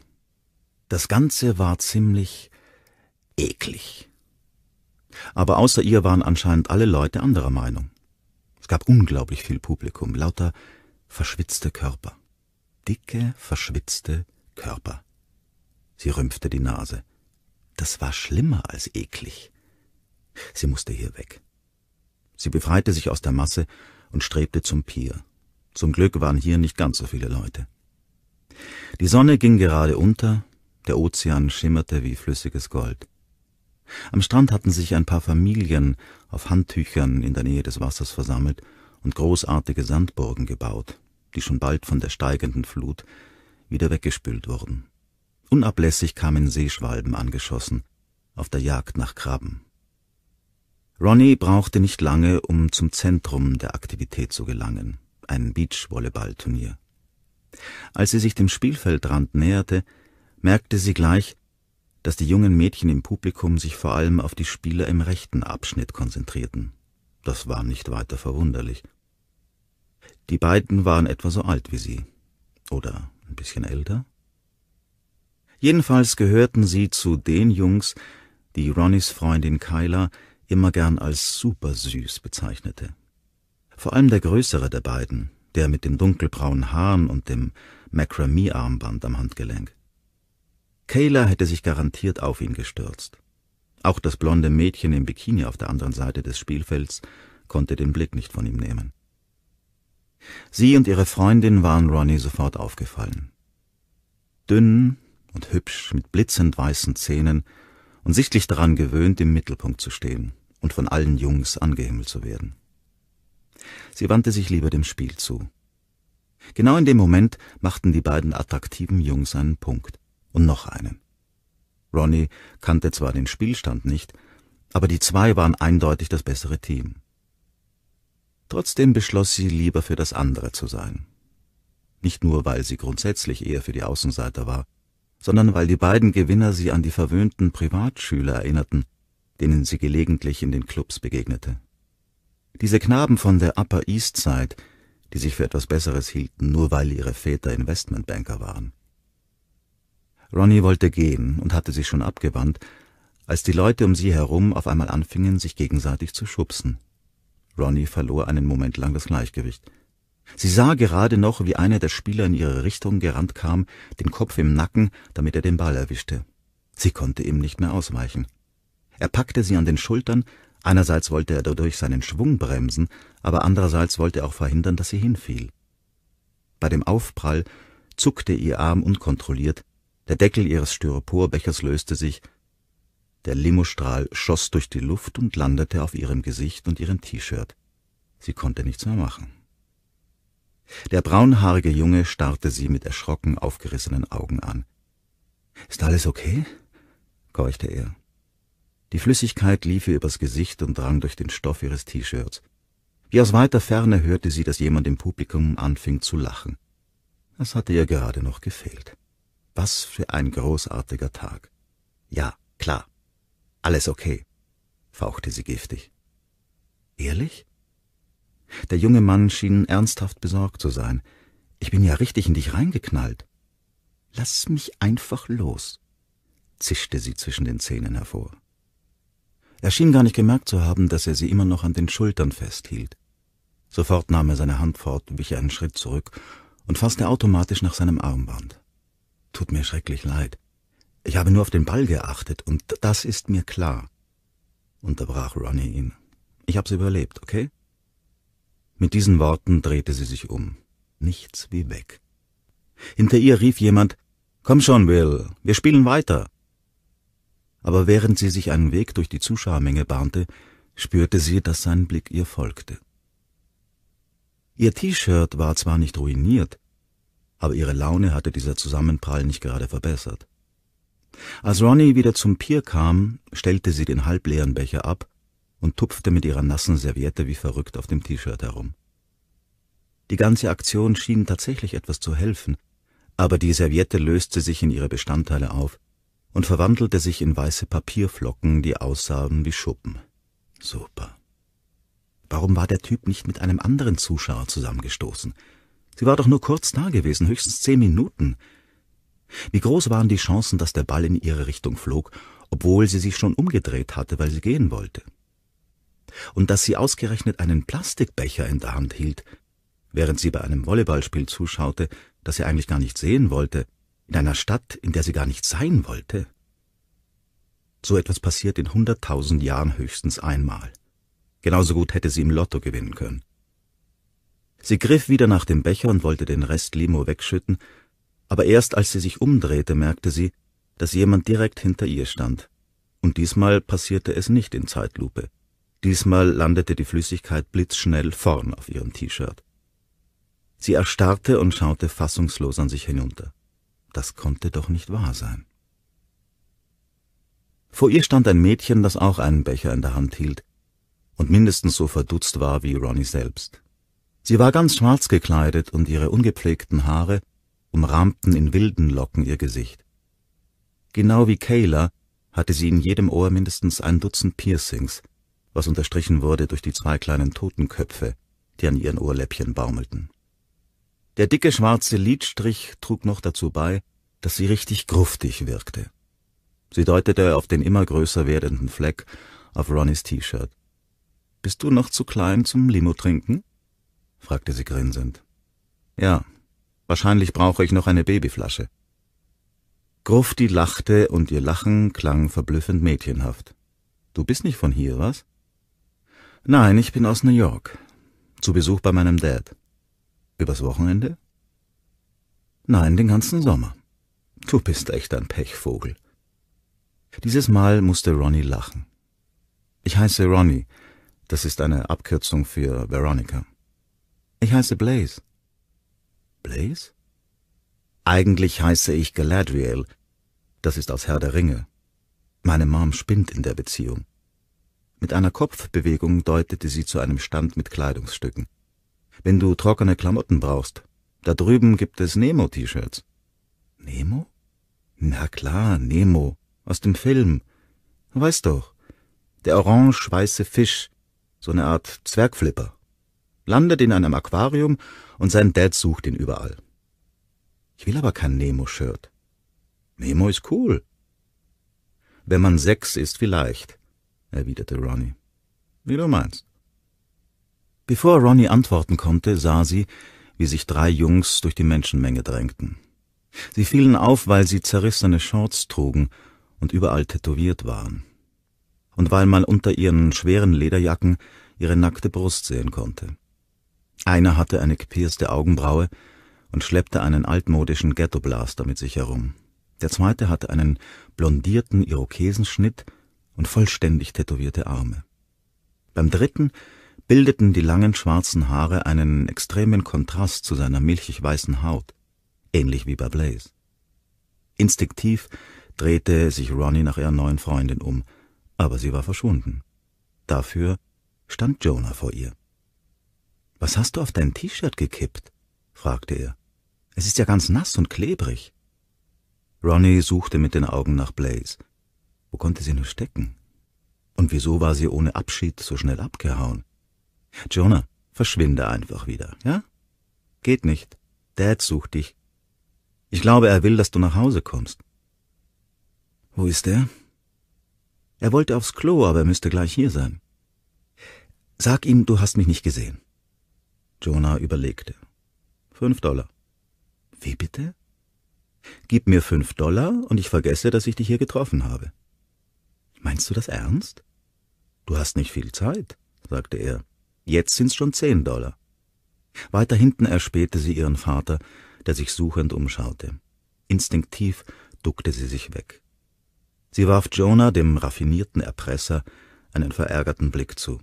Das Ganze war ziemlich eklig. Aber außer ihr waren anscheinend alle Leute anderer Meinung. Es gab unglaublich viel Publikum, lauter verschwitzte Körper. Dicke, verschwitzte Körper. Sie rümpfte die Nase. Das war schlimmer als eklig. Sie musste hier weg. Sie befreite sich aus der Masse und strebte zum Pier. Zum Glück waren hier nicht ganz so viele Leute. Die Sonne ging gerade unter, der Ozean schimmerte wie flüssiges Gold. Am Strand hatten sich ein paar Familien auf Handtüchern in der Nähe des Wassers versammelt und großartige Sandburgen gebaut, die schon bald von der steigenden Flut wieder weggespült wurden. Unablässig kamen Seeschwalben angeschossen, auf der Jagd nach Krabben. Ronnie brauchte nicht lange, um zum Zentrum der Aktivität zu gelangen, ein Beachvolleyballturnier. Als sie sich dem Spielfeldrand näherte, merkte sie gleich, dass die jungen Mädchen im Publikum sich vor allem auf die Spieler im rechten Abschnitt konzentrierten. Das war nicht weiter verwunderlich. Die beiden waren etwa so alt wie sie. Oder ein bisschen älter? Jedenfalls gehörten sie zu den Jungs, die Ronnys Freundin Kyla immer gern als supersüß bezeichnete. Vor allem der größere der beiden, der mit den dunkelbraunen Haaren und dem Macramee-Armband am Handgelenk. Taylor hätte sich garantiert auf ihn gestürzt. Auch das blonde Mädchen im Bikini auf der anderen Seite des Spielfelds konnte den Blick nicht von ihm nehmen. Sie und ihre Freundin waren Ronnie sofort aufgefallen. Dünn und hübsch, mit blitzend weißen Zähnen und sichtlich daran gewöhnt, im Mittelpunkt zu stehen und von allen Jungs angehimmelt zu werden. Sie wandte sich lieber dem Spiel zu. Genau in dem Moment machten die beiden attraktiven Jungs einen Punkt und noch einen. Ronnie kannte zwar den Spielstand nicht, aber die zwei waren eindeutig das bessere Team. Trotzdem beschloss sie, lieber für das andere zu sein. Nicht nur, weil sie grundsätzlich eher für die Außenseiter war, sondern weil die beiden Gewinner sie an die verwöhnten Privatschüler erinnerten, denen sie gelegentlich in den Clubs begegnete. Diese Knaben von der Upper East Side, die sich für etwas Besseres hielten, nur weil ihre Väter Investmentbanker waren. Ronnie wollte gehen und hatte sich schon abgewandt, als die Leute um sie herum auf einmal anfingen, sich gegenseitig zu schubsen. Ronnie verlor einen Moment lang das Gleichgewicht. Sie sah gerade noch, wie einer der Spieler in ihre Richtung gerannt kam, den Kopf im Nacken, damit er den Ball erwischte. Sie konnte ihm nicht mehr ausweichen. Er packte sie an den Schultern, einerseits wollte er dadurch seinen Schwung bremsen, aber andererseits wollte er auch verhindern, dass sie hinfiel. Bei dem Aufprall zuckte ihr Arm unkontrolliert, der Deckel ihres Styroporbechers löste sich, der Limostrahl schoss durch die Luft und landete auf ihrem Gesicht und ihrem T-Shirt. Sie konnte nichts mehr machen. Der braunhaarige Junge starrte sie mit erschrocken aufgerissenen Augen an. Ist alles okay? keuchte er. Die Flüssigkeit lief ihr übers Gesicht und drang durch den Stoff ihres T-Shirts. Wie aus weiter Ferne hörte sie, dass jemand im Publikum anfing zu lachen. Das hatte ihr gerade noch gefehlt. Was für ein großartiger Tag. Ja, klar. Alles okay, fauchte sie giftig. Ehrlich? Der junge Mann schien ernsthaft besorgt zu sein. Ich bin ja richtig in dich reingeknallt. Lass mich einfach los, zischte sie zwischen den Zähnen hervor. Er schien gar nicht gemerkt zu haben, dass er sie immer noch an den Schultern festhielt. Sofort nahm er seine Hand fort, wich einen Schritt zurück und fasste automatisch nach seinem Armband. Tut mir schrecklich leid. Ich habe nur auf den Ball geachtet, und das ist mir klar, unterbrach Ronnie ihn. Ich hab's überlebt, okay? Mit diesen Worten drehte sie sich um. Nichts wie weg. Hinter ihr rief jemand Komm schon, Will, wir spielen weiter. Aber während sie sich einen Weg durch die Zuschauermenge bahnte, spürte sie, dass sein Blick ihr folgte. Ihr T-Shirt war zwar nicht ruiniert, aber ihre Laune hatte dieser Zusammenprall nicht gerade verbessert. Als Ronnie wieder zum Pier kam, stellte sie den halbleeren Becher ab und tupfte mit ihrer nassen Serviette wie verrückt auf dem T-Shirt herum. Die ganze Aktion schien tatsächlich etwas zu helfen, aber die Serviette löste sich in ihre Bestandteile auf und verwandelte sich in weiße Papierflocken, die aussahen wie Schuppen. Super. Warum war der Typ nicht mit einem anderen Zuschauer zusammengestoßen? Sie war doch nur kurz da gewesen, höchstens zehn Minuten. Wie groß waren die Chancen, dass der Ball in ihre Richtung flog, obwohl sie sich schon umgedreht hatte, weil sie gehen wollte? Und dass sie ausgerechnet einen Plastikbecher in der Hand hielt, während sie bei einem Volleyballspiel zuschaute, das sie eigentlich gar nicht sehen wollte, in einer Stadt, in der sie gar nicht sein wollte. So etwas passiert in hunderttausend Jahren höchstens einmal. Genauso gut hätte sie im Lotto gewinnen können. Sie griff wieder nach dem Becher und wollte den Rest Limo wegschütten, aber erst als sie sich umdrehte, merkte sie, dass jemand direkt hinter ihr stand. Und diesmal passierte es nicht in Zeitlupe. Diesmal landete die Flüssigkeit blitzschnell vorn auf ihrem T-Shirt. Sie erstarrte und schaute fassungslos an sich hinunter. Das konnte doch nicht wahr sein. Vor ihr stand ein Mädchen, das auch einen Becher in der Hand hielt und mindestens so verdutzt war wie Ronnie selbst. Sie war ganz schwarz gekleidet und ihre ungepflegten Haare umrahmten in wilden Locken ihr Gesicht. Genau wie Kayla hatte sie in jedem Ohr mindestens ein Dutzend Piercings, was unterstrichen wurde durch die zwei kleinen Totenköpfe, die an ihren Ohrläppchen baumelten. Der dicke schwarze Lidstrich trug noch dazu bei, dass sie richtig gruftig wirkte. Sie deutete auf den immer größer werdenden Fleck auf Ronnys T-Shirt. Bist du noch zu klein zum Limo trinken? fragte sie grinsend. Ja, wahrscheinlich brauche ich noch eine Babyflasche. Grufti lachte und ihr Lachen klang verblüffend mädchenhaft. Du bist nicht von hier, was? Nein, ich bin aus New York. Zu Besuch bei meinem Dad. Übers Wochenende? Nein, den ganzen Sommer. Du bist echt ein Pechvogel. Dieses Mal musste Ronnie lachen. Ich heiße Ronnie. Das ist eine Abkürzung für Veronica. Ich heiße Blaze. Blaze? Eigentlich heiße ich Galadriel. Das ist aus Herr der Ringe. Meine Mom spinnt in der Beziehung. Mit einer Kopfbewegung deutete sie zu einem Stand mit Kleidungsstücken. Wenn du trockene Klamotten brauchst, da drüben gibt es Nemo-T-Shirts. Nemo? Na klar, Nemo. Aus dem Film. Weißt doch. Der orange-weiße Fisch. So eine Art Zwergflipper landet in einem Aquarium und sein Dad sucht ihn überall. Ich will aber kein Nemo-Shirt. Nemo ist cool. Wenn man sechs ist, vielleicht, erwiderte Ronnie. Wie du meinst. Bevor Ronnie antworten konnte, sah sie, wie sich drei Jungs durch die Menschenmenge drängten. Sie fielen auf, weil sie zerrissene Shorts trugen und überall tätowiert waren. Und weil man unter ihren schweren Lederjacken ihre nackte Brust sehen konnte. Einer hatte eine gepierste Augenbraue und schleppte einen altmodischen Ghettoblaster mit sich herum. Der zweite hatte einen blondierten Irokesenschnitt und vollständig tätowierte Arme. Beim dritten bildeten die langen schwarzen Haare einen extremen Kontrast zu seiner milchig weißen Haut, ähnlich wie bei Blaze. Instinktiv drehte sich Ronnie nach ihrer neuen Freundin um, aber sie war verschwunden. Dafür stand Jonah vor ihr. Was hast du auf dein T-Shirt gekippt? fragte er. Es ist ja ganz nass und klebrig. Ronnie suchte mit den Augen nach Blaze. Wo konnte sie nur stecken? Und wieso war sie ohne Abschied so schnell abgehauen? Jonah, verschwinde einfach wieder, ja? Geht nicht. Dad sucht dich. Ich glaube, er will, dass du nach Hause kommst. Wo ist er? Er wollte aufs Klo, aber er müsste gleich hier sein. Sag ihm, du hast mich nicht gesehen. Jonah überlegte. Fünf Dollar. Wie bitte? Gib mir fünf Dollar und ich vergesse, dass ich dich hier getroffen habe. Meinst du das ernst? Du hast nicht viel Zeit, sagte er. Jetzt sind's schon zehn Dollar. Weiter hinten erspähte sie ihren Vater, der sich suchend umschaute. Instinktiv duckte sie sich weg. Sie warf Jonah, dem raffinierten Erpresser, einen verärgerten Blick zu.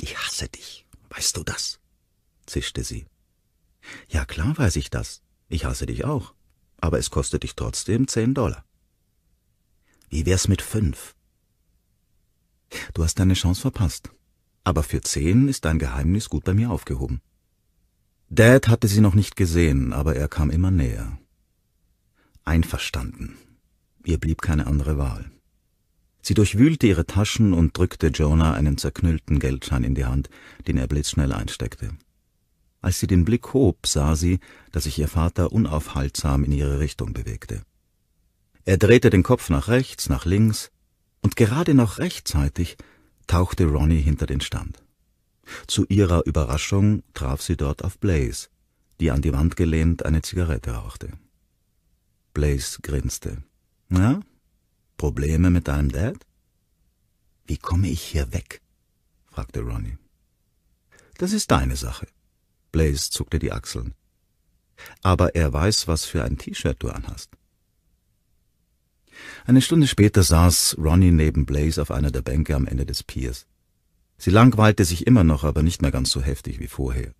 Ich hasse dich, weißt du das? zischte sie. Ja klar weiß ich das. Ich hasse dich auch. Aber es kostet dich trotzdem zehn Dollar. Wie wär's mit fünf? Du hast deine Chance verpasst. Aber für zehn ist dein Geheimnis gut bei mir aufgehoben. Dad hatte sie noch nicht gesehen, aber er kam immer näher. Einverstanden. Ihr blieb keine andere Wahl. Sie durchwühlte ihre Taschen und drückte Jonah einen zerknüllten Geldschein in die Hand, den er blitzschnell einsteckte. Als sie den Blick hob, sah sie, dass sich ihr Vater unaufhaltsam in ihre Richtung bewegte. Er drehte den Kopf nach rechts, nach links, und gerade noch rechtzeitig tauchte Ronnie hinter den Stand. Zu ihrer Überraschung traf sie dort auf Blaze, die an die Wand gelehnt eine Zigarette rauchte. Blaze grinste. Na? Probleme mit deinem Dad? Wie komme ich hier weg? fragte Ronnie. Das ist deine Sache. Blaze zuckte die Achseln. Aber er weiß, was für ein T-Shirt du anhast. Eine Stunde später saß Ronnie neben Blaze auf einer der Bänke am Ende des Piers. Sie langweilte sich immer noch, aber nicht mehr ganz so heftig wie vorher.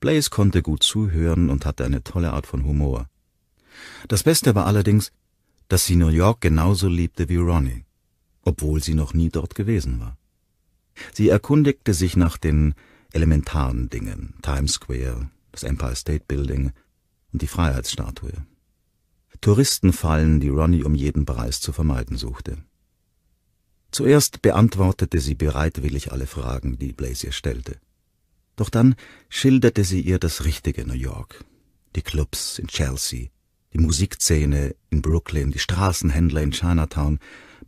Blaze konnte gut zuhören und hatte eine tolle Art von Humor. Das Beste war allerdings, dass sie New York genauso liebte wie Ronnie, obwohl sie noch nie dort gewesen war. Sie erkundigte sich nach den elementaren Dingen, Times Square, das Empire State Building und die Freiheitsstatue. Touristen fallen, die Ronnie um jeden Preis zu vermeiden suchte. Zuerst beantwortete sie bereitwillig alle Fragen, die Blaze ihr stellte. Doch dann schilderte sie ihr das richtige New York. Die Clubs in Chelsea, die Musikszene in Brooklyn, die Straßenhändler in Chinatown,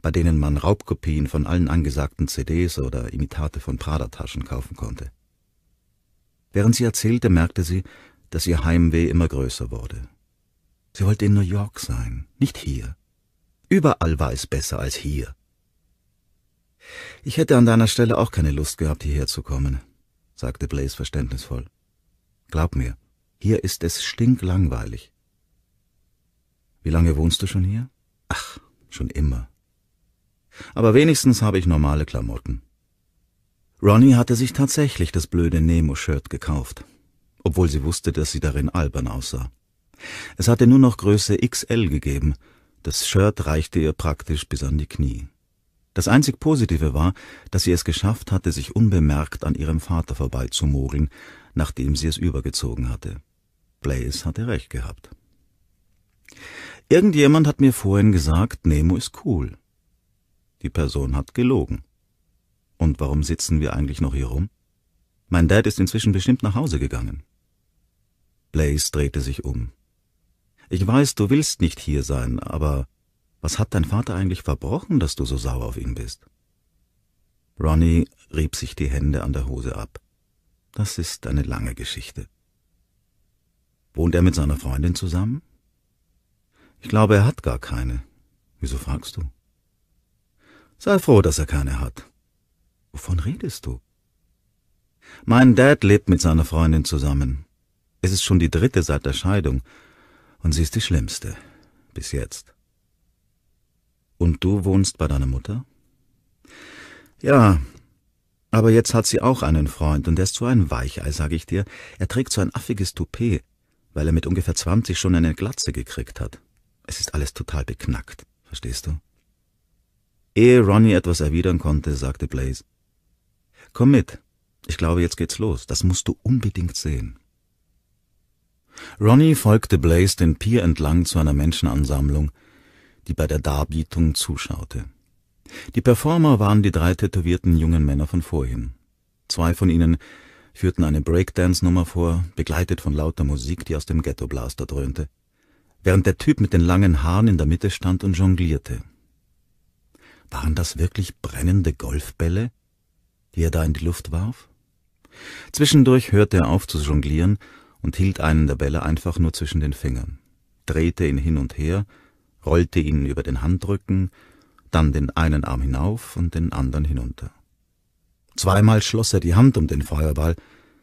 bei denen man Raubkopien von allen angesagten CDs oder Imitate von Prada-Taschen kaufen konnte. Während sie erzählte, merkte sie, dass ihr Heimweh immer größer wurde. Sie wollte in New York sein, nicht hier. Überall war es besser als hier. Ich hätte an deiner Stelle auch keine Lust gehabt, hierher zu kommen, sagte Blaze verständnisvoll. Glaub mir, hier ist es stinklangweilig. Wie lange wohnst du schon hier? Ach, schon immer. Aber wenigstens habe ich normale Klamotten. Ronnie hatte sich tatsächlich das blöde Nemo-Shirt gekauft, obwohl sie wusste, dass sie darin albern aussah. Es hatte nur noch Größe XL gegeben, das Shirt reichte ihr praktisch bis an die Knie. Das einzig Positive war, dass sie es geschafft hatte, sich unbemerkt an ihrem Vater vorbeizumogeln, nachdem sie es übergezogen hatte. Blaze hatte recht gehabt. Irgendjemand hat mir vorhin gesagt, Nemo ist cool. Die Person hat gelogen. Und warum sitzen wir eigentlich noch hier rum? Mein Dad ist inzwischen bestimmt nach Hause gegangen. Blaze drehte sich um. Ich weiß, du willst nicht hier sein, aber was hat dein Vater eigentlich verbrochen, dass du so sauer auf ihn bist? Ronnie rieb sich die Hände an der Hose ab. Das ist eine lange Geschichte. Wohnt er mit seiner Freundin zusammen? Ich glaube, er hat gar keine. Wieso fragst du? Sei froh, dass er keine hat. Wovon redest du? Mein Dad lebt mit seiner Freundin zusammen. Es ist schon die dritte seit der Scheidung. Und sie ist die schlimmste. Bis jetzt. Und du wohnst bei deiner Mutter? Ja. Aber jetzt hat sie auch einen Freund und der ist so ein Weichei, sag ich dir. Er trägt so ein affiges Toupet, weil er mit ungefähr 20 schon eine Glatze gekriegt hat. Es ist alles total beknackt. Verstehst du? Ehe Ronnie etwas erwidern konnte, sagte Blaze, Komm mit. Ich glaube, jetzt geht's los. Das musst du unbedingt sehen. Ronnie folgte Blaze den Pier entlang zu einer Menschenansammlung, die bei der Darbietung zuschaute. Die Performer waren die drei tätowierten jungen Männer von vorhin. Zwei von ihnen führten eine Breakdance-Nummer vor, begleitet von lauter Musik, die aus dem Ghetto-Blaster dröhnte, während der Typ mit den langen Haaren in der Mitte stand und jonglierte. Waren das wirklich brennende Golfbälle? die er da in die Luft warf? Zwischendurch hörte er auf zu jonglieren und hielt einen der Bälle einfach nur zwischen den Fingern, drehte ihn hin und her, rollte ihn über den Handrücken, dann den einen Arm hinauf und den anderen hinunter. Zweimal schloss er die Hand um den Feuerball,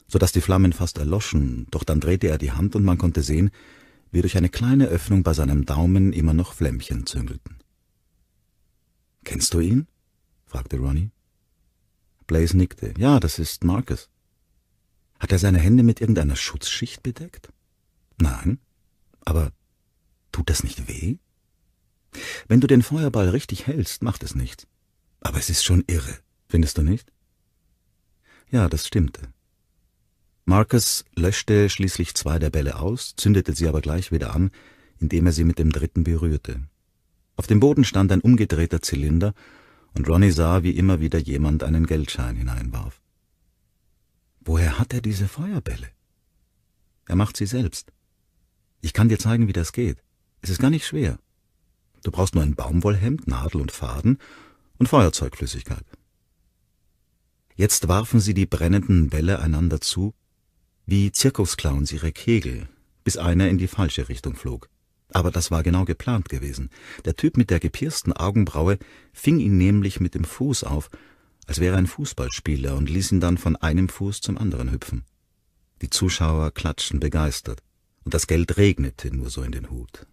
so dass die Flammen fast erloschen, doch dann drehte er die Hand und man konnte sehen, wie durch eine kleine Öffnung bei seinem Daumen immer noch Flämmchen züngelten. Kennst du ihn? fragte Ronnie. Blaze nickte. Ja, das ist Marcus. Hat er seine Hände mit irgendeiner Schutzschicht bedeckt? Nein. Aber tut das nicht weh? Wenn du den Feuerball richtig hältst, macht es nichts. Aber es ist schon irre, findest du nicht? Ja, das stimmte. Marcus löschte schließlich zwei der Bälle aus, zündete sie aber gleich wieder an, indem er sie mit dem dritten berührte. Auf dem Boden stand ein umgedrehter Zylinder, und Ronny sah, wie immer wieder jemand einen Geldschein hineinwarf. Woher hat er diese Feuerbälle? Er macht sie selbst. Ich kann dir zeigen, wie das geht. Es ist gar nicht schwer. Du brauchst nur ein Baumwollhemd, Nadel und Faden und Feuerzeugflüssigkeit. Jetzt warfen sie die brennenden Bälle einander zu, wie Zirkusclowns ihre Kegel, bis einer in die falsche Richtung flog. Aber das war genau geplant gewesen. Der Typ mit der gepiersten Augenbraue fing ihn nämlich mit dem Fuß auf, als wäre ein Fußballspieler, und ließ ihn dann von einem Fuß zum anderen hüpfen. Die Zuschauer klatschten begeistert, und das Geld regnete nur so in den Hut.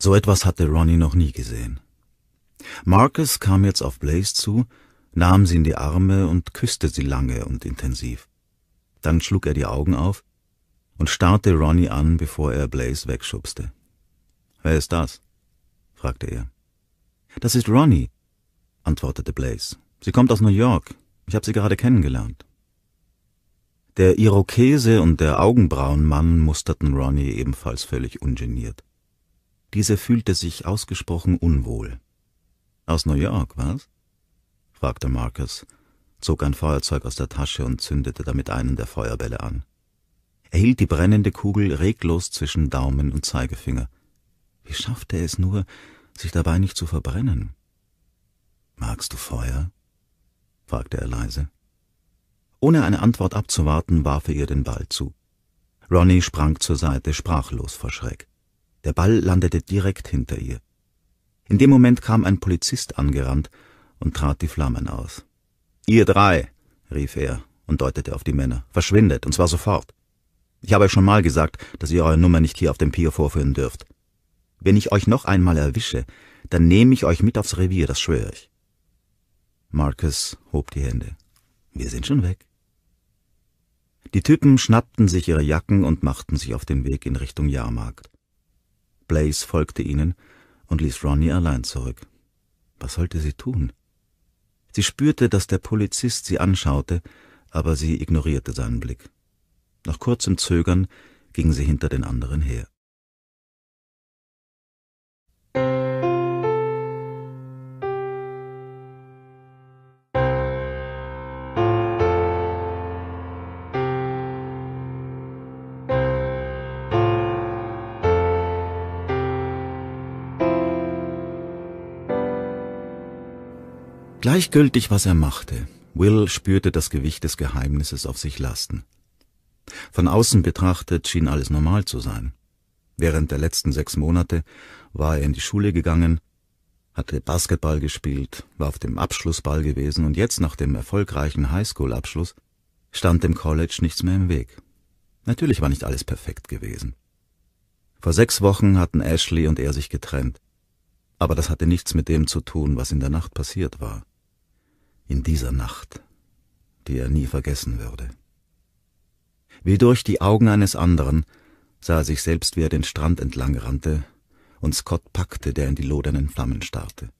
So etwas hatte Ronnie noch nie gesehen. Marcus kam jetzt auf Blaze zu, nahm sie in die Arme und küsste sie lange und intensiv. Dann schlug er die Augen auf und starrte Ronnie an, bevor er Blaze wegschubste. Wer ist das? fragte er. Das ist Ronnie, antwortete Blaze. Sie kommt aus New York. Ich habe sie gerade kennengelernt. Der Irokese und der Augenbrauenmann musterten Ronnie ebenfalls völlig ungeniert. Dieser fühlte sich ausgesprochen unwohl. Aus New York, was? fragte Marcus, zog ein Feuerzeug aus der Tasche und zündete damit einen der Feuerbälle an. Er hielt die brennende Kugel reglos zwischen Daumen und Zeigefinger. Wie schaffte er es nur, sich dabei nicht zu verbrennen? Magst du Feuer? fragte er leise. Ohne eine Antwort abzuwarten, warf er ihr den Ball zu. Ronny sprang zur Seite, sprachlos vor Schreck. Der Ball landete direkt hinter ihr. In dem Moment kam ein Polizist angerannt und trat die Flammen aus. Ihr drei, rief er und deutete auf die Männer, verschwindet, und zwar sofort. Ich habe euch schon mal gesagt, dass ihr eure Nummer nicht hier auf dem Pier vorführen dürft. Wenn ich euch noch einmal erwische, dann nehme ich euch mit aufs Revier, das schwöre ich. Marcus hob die Hände. Wir sind schon weg. Die Typen schnappten sich ihre Jacken und machten sich auf den Weg in Richtung Jahrmarkt. Blaze folgte ihnen und ließ Ronnie allein zurück. Was sollte sie tun? Sie spürte, dass der Polizist sie anschaute, aber sie ignorierte seinen Blick. Nach kurzem Zögern ging sie hinter den anderen her. Gleichgültig, was er machte, Will spürte das Gewicht des Geheimnisses auf sich lasten. Von außen betrachtet schien alles normal zu sein. Während der letzten sechs Monate war er in die Schule gegangen, hatte Basketball gespielt, war auf dem Abschlussball gewesen und jetzt nach dem erfolgreichen Highschool-Abschluss stand dem College nichts mehr im Weg. Natürlich war nicht alles perfekt gewesen. Vor sechs Wochen hatten Ashley und er sich getrennt, aber das hatte nichts mit dem zu tun, was in der Nacht passiert war. In dieser Nacht, die er nie vergessen würde. Wie durch die Augen eines anderen sah er sich selbst, wie er den Strand entlang rannte und Scott packte, der in die lodernden Flammen starrte.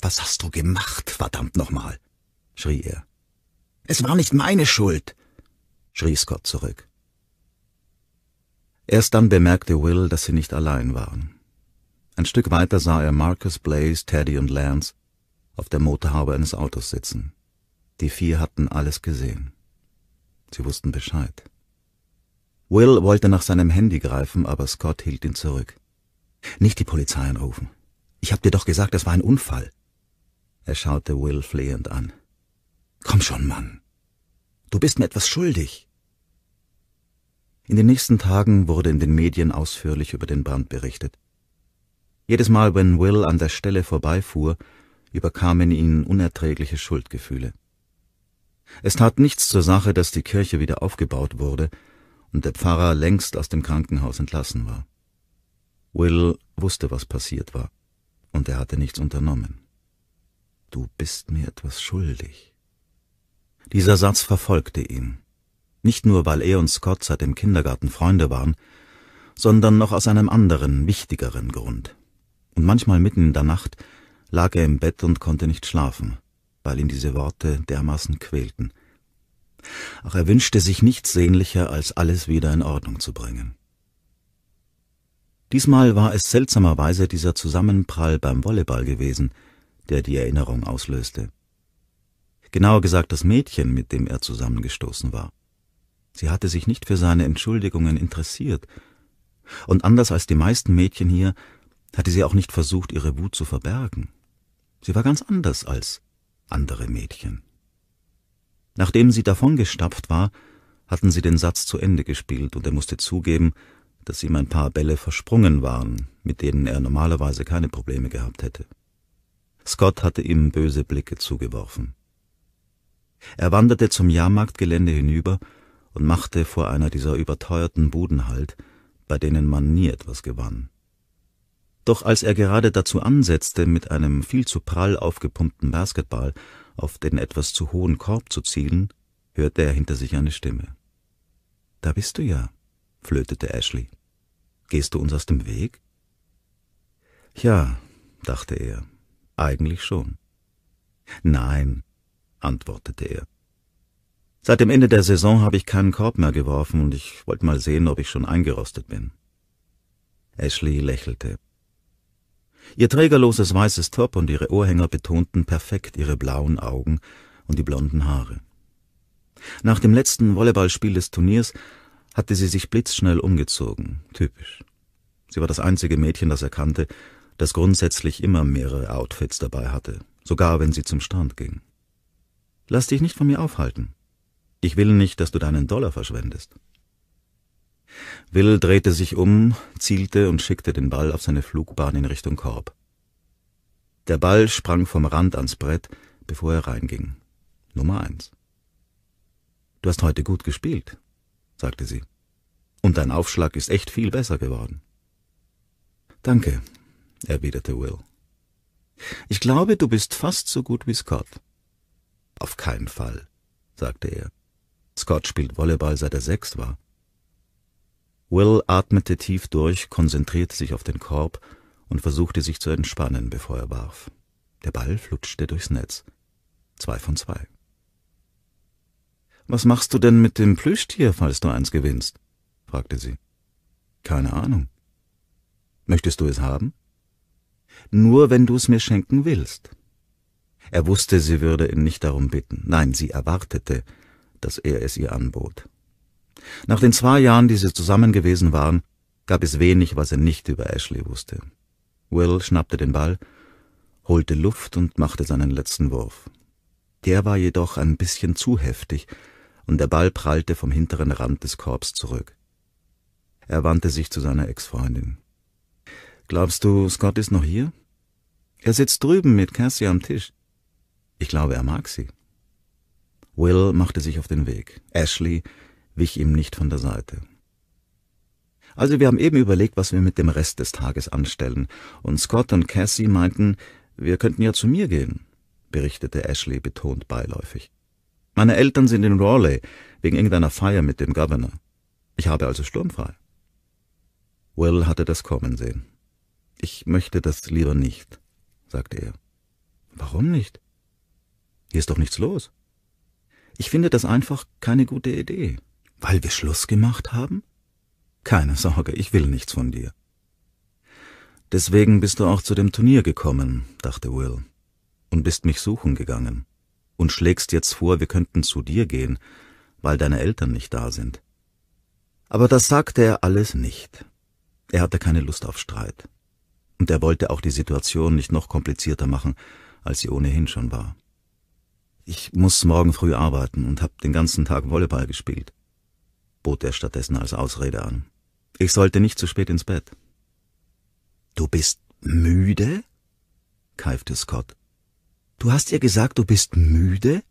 »Was hast du gemacht, verdammt nochmal?« schrie er. »Es war nicht meine Schuld«, schrie Scott zurück. Erst dann bemerkte Will, dass sie nicht allein waren. Ein Stück weiter sah er Marcus, Blaze, Teddy und Lance auf der Motorhaube eines Autos sitzen. Die vier hatten alles gesehen. Sie wussten Bescheid. Will wollte nach seinem Handy greifen, aber Scott hielt ihn zurück. Nicht die Polizei anrufen. Ich hab dir doch gesagt, das war ein Unfall. Er schaute Will flehend an. Komm schon, Mann. Du bist mir etwas schuldig. In den nächsten Tagen wurde in den Medien ausführlich über den Brand berichtet. Jedes Mal, wenn Will an der Stelle vorbeifuhr, überkamen ihn unerträgliche Schuldgefühle. Es tat nichts zur Sache, dass die Kirche wieder aufgebaut wurde und der Pfarrer längst aus dem Krankenhaus entlassen war. Will wusste, was passiert war, und er hatte nichts unternommen. Du bist mir etwas schuldig. Dieser Satz verfolgte ihn, nicht nur weil er und Scott seit dem Kindergarten Freunde waren, sondern noch aus einem anderen, wichtigeren Grund. Und manchmal mitten in der Nacht lag er im Bett und konnte nicht schlafen weil ihn diese Worte dermaßen quälten. Ach, er wünschte sich nichts sehnlicher, als alles wieder in Ordnung zu bringen. Diesmal war es seltsamerweise dieser Zusammenprall beim Volleyball gewesen, der die Erinnerung auslöste. Genauer gesagt das Mädchen, mit dem er zusammengestoßen war. Sie hatte sich nicht für seine Entschuldigungen interessiert, und anders als die meisten Mädchen hier hatte sie auch nicht versucht, ihre Wut zu verbergen. Sie war ganz anders als andere Mädchen. Nachdem sie davongestapft war, hatten sie den Satz zu Ende gespielt, und er musste zugeben, dass ihm ein paar Bälle versprungen waren, mit denen er normalerweise keine Probleme gehabt hätte. Scott hatte ihm böse Blicke zugeworfen. Er wanderte zum Jahrmarktgelände hinüber und machte vor einer dieser überteuerten Buden halt, bei denen man nie etwas gewann. Doch als er gerade dazu ansetzte, mit einem viel zu prall aufgepumpten Basketball auf den etwas zu hohen Korb zu zielen, hörte er hinter sich eine Stimme. »Da bist du ja«, flötete Ashley. »Gehst du uns aus dem Weg?« »Ja«, dachte er, »eigentlich schon.« »Nein«, antwortete er. »Seit dem Ende der Saison habe ich keinen Korb mehr geworfen und ich wollte mal sehen, ob ich schon eingerostet bin.« Ashley lächelte. Ihr trägerloses weißes Top und ihre Ohrhänger betonten perfekt ihre blauen Augen und die blonden Haare. Nach dem letzten Volleyballspiel des Turniers hatte sie sich blitzschnell umgezogen, typisch. Sie war das einzige Mädchen, das erkannte, das grundsätzlich immer mehrere Outfits dabei hatte, sogar wenn sie zum Strand ging. Lass dich nicht von mir aufhalten. Ich will nicht, dass du deinen Dollar verschwendest. Will drehte sich um, zielte und schickte den Ball auf seine Flugbahn in Richtung Korb. Der Ball sprang vom Rand ans Brett, bevor er reinging. Nummer eins. Du hast heute gut gespielt, sagte sie. Und dein Aufschlag ist echt viel besser geworden. Danke, erwiderte Will. Ich glaube, du bist fast so gut wie Scott. Auf keinen Fall, sagte er. Scott spielt Volleyball, seit er sechs war. Will atmete tief durch, konzentrierte sich auf den Korb und versuchte sich zu entspannen, bevor er warf. Der Ball flutschte durchs Netz. Zwei von zwei. Was machst du denn mit dem Plüschtier, falls du eins gewinnst? fragte sie. Keine Ahnung. Möchtest du es haben? Nur wenn du es mir schenken willst. Er wusste, sie würde ihn nicht darum bitten. Nein, sie erwartete, dass er es ihr anbot. Nach den zwei Jahren, die sie zusammen gewesen waren, gab es wenig, was er nicht über Ashley wusste. Will schnappte den Ball, holte Luft und machte seinen letzten Wurf. Der war jedoch ein bisschen zu heftig, und der Ball prallte vom hinteren Rand des Korbs zurück. Er wandte sich zu seiner Ex-Freundin. Glaubst du, Scott ist noch hier? Er sitzt drüben mit Cassie am Tisch. Ich glaube, er mag sie. Will machte sich auf den Weg. Ashley wich ihm nicht von der Seite. Also wir haben eben überlegt, was wir mit dem Rest des Tages anstellen, und Scott und Cassie meinten, wir könnten ja zu mir gehen, berichtete Ashley betont beiläufig. Meine Eltern sind in Raleigh wegen irgendeiner Feier mit dem Governor. Ich habe also sturmfrei. Will hatte das kommen sehen. Ich möchte das lieber nicht, sagte er. Warum nicht? Hier ist doch nichts los. Ich finde das einfach keine gute Idee. Weil wir Schluss gemacht haben? Keine Sorge, ich will nichts von dir. Deswegen bist du auch zu dem Turnier gekommen, dachte Will, und bist mich suchen gegangen, und schlägst jetzt vor, wir könnten zu dir gehen, weil deine Eltern nicht da sind. Aber das sagte er alles nicht. Er hatte keine Lust auf Streit. Und er wollte auch die Situation nicht noch komplizierter machen, als sie ohnehin schon war. Ich muss morgen früh arbeiten und hab den ganzen Tag Volleyball gespielt bot er stattdessen als Ausrede an. Ich sollte nicht zu spät ins Bett. Du bist müde? keifte Scott. Du hast ihr gesagt, du bist müde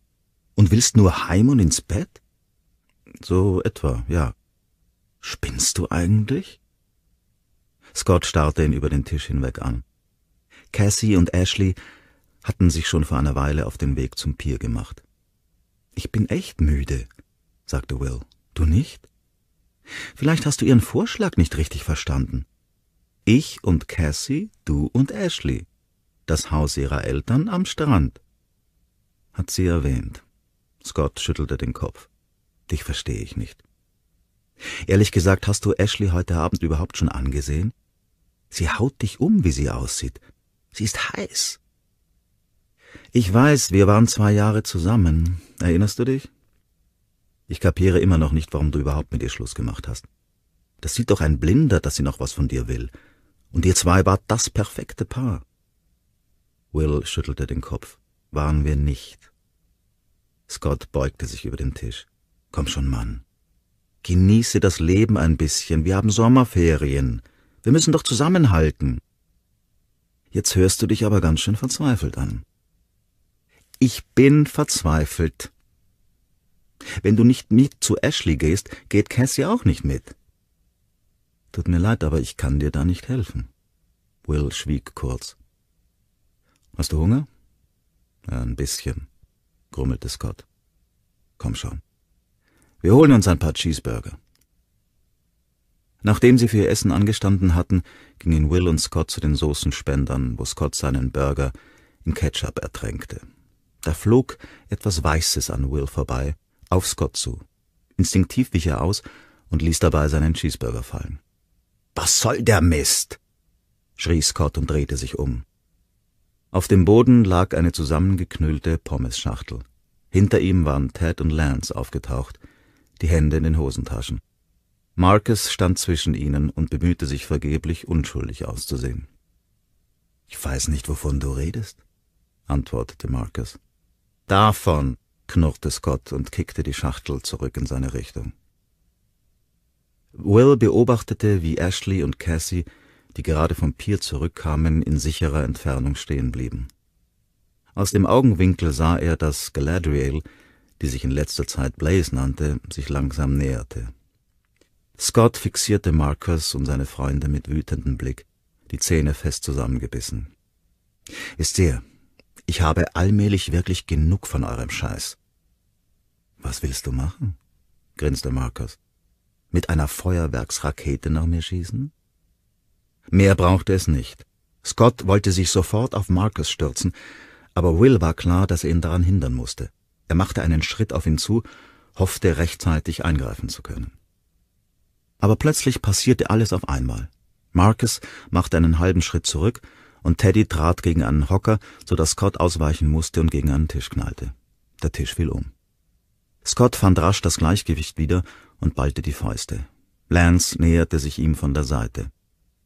und willst nur heim und ins Bett? So etwa, ja. Spinnst du eigentlich? Scott starrte ihn über den Tisch hinweg an. Cassie und Ashley hatten sich schon vor einer Weile auf den Weg zum Pier gemacht. Ich bin echt müde, sagte Will. Du nicht? Vielleicht hast du ihren Vorschlag nicht richtig verstanden. Ich und Cassie, du und Ashley. Das Haus ihrer Eltern am Strand. Hat sie erwähnt. Scott schüttelte den Kopf. Dich verstehe ich nicht. Ehrlich gesagt, hast du Ashley heute Abend überhaupt schon angesehen? Sie haut dich um, wie sie aussieht. Sie ist heiß. Ich weiß, wir waren zwei Jahre zusammen. Erinnerst du dich? Ich kapiere immer noch nicht, warum du überhaupt mit ihr Schluss gemacht hast. Das sieht doch ein Blinder, dass sie noch was von dir will. Und ihr zwei wart das perfekte Paar. Will schüttelte den Kopf. Waren wir nicht. Scott beugte sich über den Tisch. Komm schon, Mann. Genieße das Leben ein bisschen. Wir haben Sommerferien. Wir müssen doch zusammenhalten. Jetzt hörst du dich aber ganz schön verzweifelt an. Ich bin verzweifelt, wenn du nicht mit zu Ashley gehst, geht Cassie auch nicht mit. Tut mir leid, aber ich kann dir da nicht helfen. Will schwieg kurz. Hast du Hunger? Ein bisschen, grummelte Scott. Komm schon. Wir holen uns ein paar Cheeseburger. Nachdem sie für ihr Essen angestanden hatten, gingen Will und Scott zu den Soßenspendern, wo Scott seinen Burger in Ketchup ertränkte. Da flog etwas Weißes an Will vorbei, auf Scott zu. Instinktiv wich er aus und ließ dabei seinen Cheeseburger fallen. Was soll der Mist? schrie Scott und drehte sich um. Auf dem Boden lag eine zusammengeknüllte Pommesschachtel. Hinter ihm waren Ted und Lance aufgetaucht, die Hände in den Hosentaschen. Marcus stand zwischen ihnen und bemühte sich vergeblich, unschuldig auszusehen. Ich weiß nicht, wovon du redest, antwortete Marcus. Davon, knurrte Scott und kickte die Schachtel zurück in seine Richtung. Will beobachtete, wie Ashley und Cassie, die gerade vom Pier zurückkamen, in sicherer Entfernung stehen blieben. Aus dem Augenwinkel sah er, dass Galadriel, die sich in letzter Zeit Blaze nannte, sich langsam näherte. Scott fixierte Marcus und seine Freunde mit wütendem Blick, die Zähne fest zusammengebissen. Ist ihr, ich habe allmählich wirklich genug von eurem Scheiß. Was willst du machen? grinste Markus. Mit einer Feuerwerksrakete nach mir schießen? Mehr brauchte es nicht. Scott wollte sich sofort auf Marcus stürzen, aber Will war klar, dass er ihn daran hindern musste. Er machte einen Schritt auf ihn zu, hoffte rechtzeitig eingreifen zu können. Aber plötzlich passierte alles auf einmal. Marcus machte einen halben Schritt zurück und Teddy trat gegen einen Hocker, so dass Scott ausweichen musste und gegen einen Tisch knallte. Der Tisch fiel um. Scott fand rasch das Gleichgewicht wieder und ballte die Fäuste. Lance näherte sich ihm von der Seite.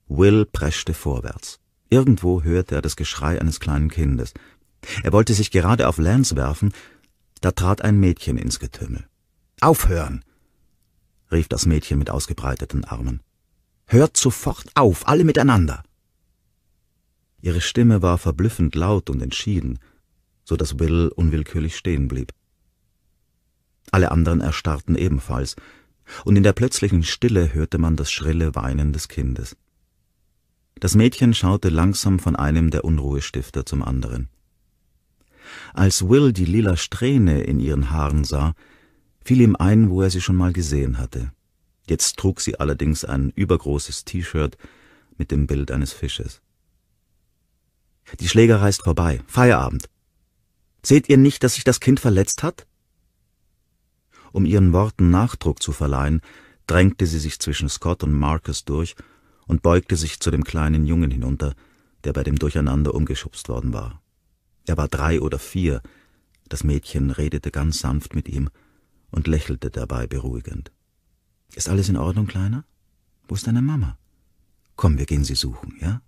Will preschte vorwärts. Irgendwo hörte er das Geschrei eines kleinen Kindes. Er wollte sich gerade auf Lance werfen, da trat ein Mädchen ins Getümmel. Aufhören! rief das Mädchen mit ausgebreiteten Armen. Hört sofort auf, alle miteinander! Ihre Stimme war verblüffend laut und entschieden, so dass Will unwillkürlich stehen blieb. Alle anderen erstarrten ebenfalls, und in der plötzlichen Stille hörte man das schrille Weinen des Kindes. Das Mädchen schaute langsam von einem der Unruhestifter zum anderen. Als Will die lila Strähne in ihren Haaren sah, fiel ihm ein, wo er sie schon mal gesehen hatte. Jetzt trug sie allerdings ein übergroßes T-Shirt mit dem Bild eines Fisches. Die Schläger reist vorbei. Feierabend. Seht ihr nicht, dass sich das Kind verletzt hat? Um ihren Worten Nachdruck zu verleihen, drängte sie sich zwischen Scott und Marcus durch und beugte sich zu dem kleinen Jungen hinunter, der bei dem Durcheinander umgeschubst worden war. Er war drei oder vier, das Mädchen redete ganz sanft mit ihm und lächelte dabei beruhigend. Ist alles in Ordnung, Kleiner? Wo ist deine Mama? Komm, wir gehen sie suchen, ja?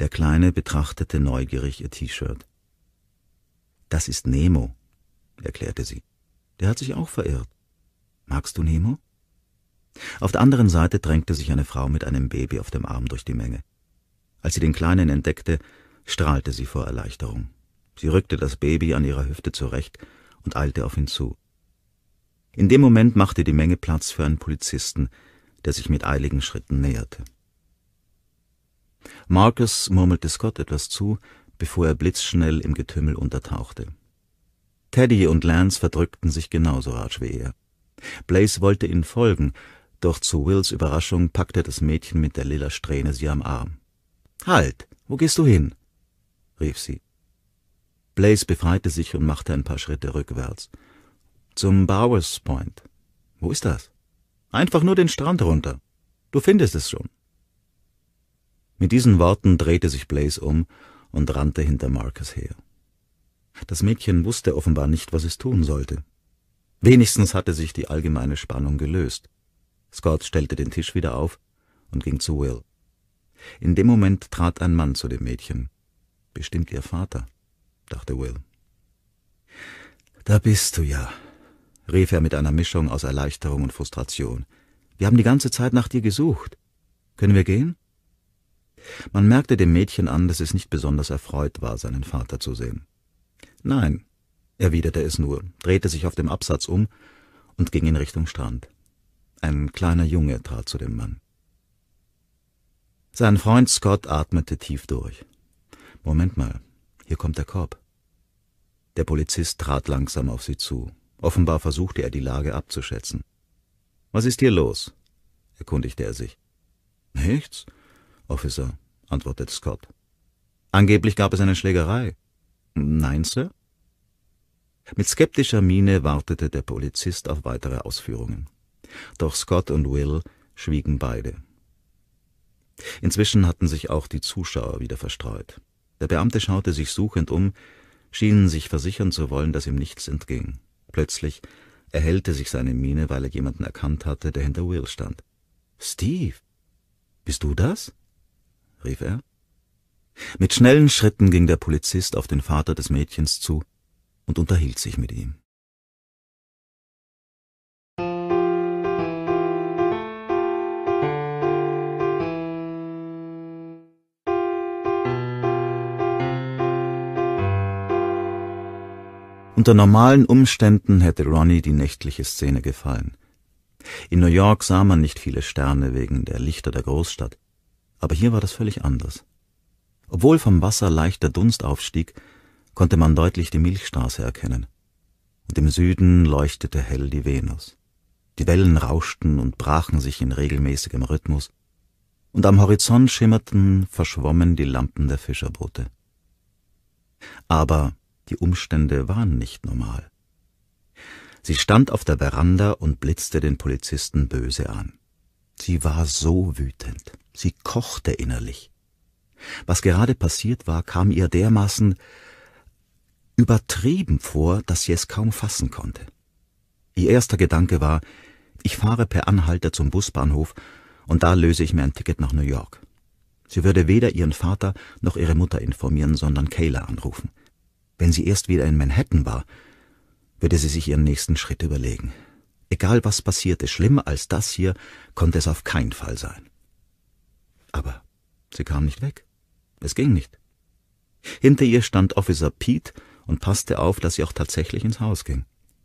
Der Kleine betrachtete neugierig ihr T-Shirt. Das ist Nemo, erklärte sie. Der hat sich auch verirrt. Magst du Nemo? Auf der anderen Seite drängte sich eine Frau mit einem Baby auf dem Arm durch die Menge. Als sie den Kleinen entdeckte, strahlte sie vor Erleichterung. Sie rückte das Baby an ihrer Hüfte zurecht und eilte auf ihn zu. In dem Moment machte die Menge Platz für einen Polizisten, der sich mit eiligen Schritten näherte. Marcus murmelte Scott etwas zu, bevor er blitzschnell im Getümmel untertauchte. Teddy und Lance verdrückten sich genauso rasch wie er. Blaze wollte ihnen folgen, doch zu Wills Überraschung packte das Mädchen mit der lila Strähne sie am Arm. Halt, wo gehst du hin? rief sie. Blaze befreite sich und machte ein paar Schritte rückwärts. Zum Bowers Point. Wo ist das? Einfach nur den Strand runter. Du findest es schon. Mit diesen Worten drehte sich Blaze um und rannte hinter Marcus her. Das Mädchen wusste offenbar nicht, was es tun sollte. Wenigstens hatte sich die allgemeine Spannung gelöst. Scott stellte den Tisch wieder auf und ging zu Will. In dem Moment trat ein Mann zu dem Mädchen. Bestimmt ihr Vater, dachte Will. Da bist du ja, rief er mit einer Mischung aus Erleichterung und Frustration. Wir haben die ganze Zeit nach dir gesucht. Können wir gehen? Man merkte dem Mädchen an, dass es nicht besonders erfreut war, seinen Vater zu sehen. Nein, erwiderte es nur, drehte sich auf dem Absatz um und ging in Richtung Strand. Ein kleiner Junge trat zu dem Mann. Sein Freund Scott atmete tief durch. Moment mal, hier kommt der Korb. Der Polizist trat langsam auf sie zu. Offenbar versuchte er die Lage abzuschätzen. Was ist hier los? erkundigte er sich. Nichts, Officer, antwortete Scott. Angeblich gab es eine Schlägerei. Nein, Sir? Mit skeptischer Miene wartete der Polizist auf weitere Ausführungen. Doch Scott und Will schwiegen beide. Inzwischen hatten sich auch die Zuschauer wieder verstreut. Der Beamte schaute sich suchend um, schien sich versichern zu wollen, dass ihm nichts entging. Plötzlich erhellte sich seine Miene, weil er jemanden erkannt hatte, der hinter Will stand. Steve, bist du das? rief er. Mit schnellen Schritten ging der Polizist auf den Vater des Mädchens zu und unterhielt sich mit ihm. Unter normalen Umständen hätte Ronnie die nächtliche Szene gefallen. In New York sah man nicht viele Sterne wegen der Lichter der Großstadt, aber hier war das völlig anders. Obwohl vom Wasser leichter Dunst aufstieg, konnte man deutlich die Milchstraße erkennen. Und im Süden leuchtete hell die Venus. Die Wellen rauschten und brachen sich in regelmäßigem Rhythmus, und am Horizont schimmerten verschwommen die Lampen der Fischerboote. Aber die Umstände waren nicht normal. Sie stand auf der Veranda und blitzte den Polizisten böse an. Sie war so wütend, sie kochte innerlich. Was gerade passiert war, kam ihr dermaßen übertrieben vor, dass sie es kaum fassen konnte. Ihr erster Gedanke war, ich fahre per Anhalter zum Busbahnhof und da löse ich mir ein Ticket nach New York. Sie würde weder ihren Vater noch ihre Mutter informieren, sondern Kayla anrufen. Wenn sie erst wieder in Manhattan war, würde sie sich ihren nächsten Schritt überlegen. Egal was passierte, schlimmer als das hier konnte es auf keinen Fall sein. Aber sie kam nicht weg. Es ging nicht. Hinter ihr stand Officer Pete und passte auf, dass sie auch tatsächlich ins Haus ging.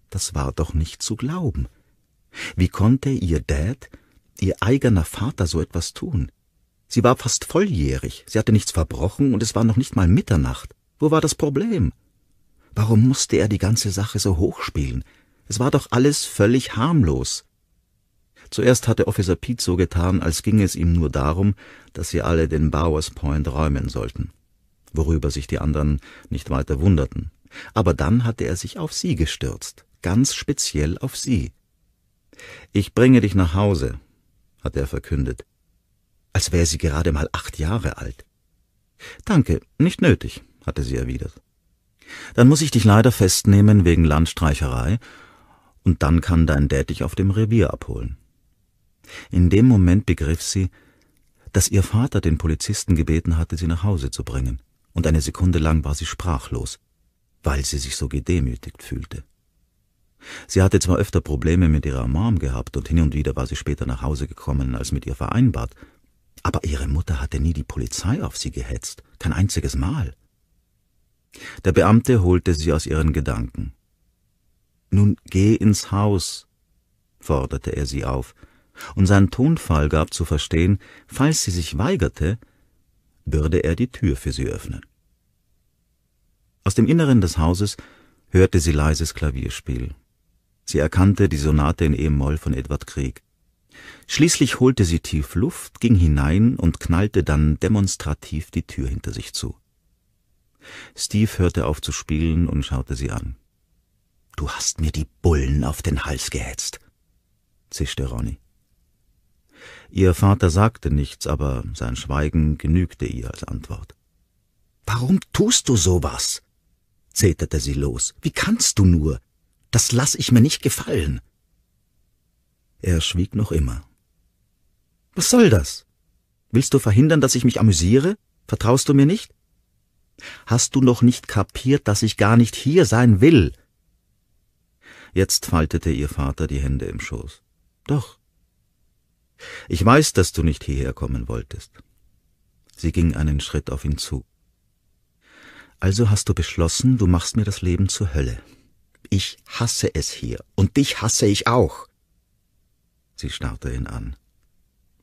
Das war doch nicht zu glauben. Wie konnte ihr Dad, ihr eigener Vater, so etwas tun? Sie war fast volljährig, sie hatte nichts verbrochen und es war noch nicht mal Mitternacht. Wo war das Problem? Warum musste er die ganze Sache so hochspielen? Es war doch alles völlig harmlos. Zuerst hatte Officer Pete so getan, als ginge es ihm nur darum, dass sie alle den Bowers Point räumen sollten, worüber sich die anderen nicht weiter wunderten. Aber dann hatte er sich auf sie gestürzt, ganz speziell auf sie. Ich bringe dich nach Hause, hatte er verkündet, als wäre sie gerade mal acht Jahre alt. Danke, nicht nötig, hatte sie erwidert. Dann muss ich dich leider festnehmen wegen Landstreicherei, und dann kann dein Dad dich auf dem Revier abholen. In dem Moment begriff sie, dass ihr Vater den Polizisten gebeten hatte, sie nach Hause zu bringen, und eine Sekunde lang war sie sprachlos, weil sie sich so gedemütigt fühlte. Sie hatte zwar öfter Probleme mit ihrer Mom gehabt und hin und wieder war sie später nach Hause gekommen als mit ihr vereinbart, aber ihre Mutter hatte nie die Polizei auf sie gehetzt, kein einziges Mal. Der Beamte holte sie aus ihren Gedanken. Nun geh ins Haus, forderte er sie auf, und sein Tonfall gab zu verstehen, falls sie sich weigerte, würde er die Tür für sie öffnen. Aus dem Inneren des Hauses hörte sie leises Klavierspiel. Sie erkannte die Sonate in E-Moll von Edward Krieg. Schließlich holte sie tief Luft, ging hinein und knallte dann demonstrativ die Tür hinter sich zu. Steve hörte auf zu spielen und schaute sie an. Du hast mir die Bullen auf den Hals gehetzt, zischte Ronny. Ihr Vater sagte nichts, aber sein Schweigen genügte ihr als Antwort. Warum tust du sowas? zeterte sie los. Wie kannst du nur? Das lass ich mir nicht gefallen. Er schwieg noch immer. Was soll das? Willst du verhindern, dass ich mich amüsiere? Vertraust du mir nicht? Hast du noch nicht kapiert, dass ich gar nicht hier sein will? Jetzt faltete ihr Vater die Hände im Schoß. Doch, ich weiß, dass du nicht hierher kommen wolltest. Sie ging einen Schritt auf ihn zu. Also hast du beschlossen, du machst mir das Leben zur Hölle. Ich hasse es hier, und dich hasse ich auch. Sie starrte ihn an.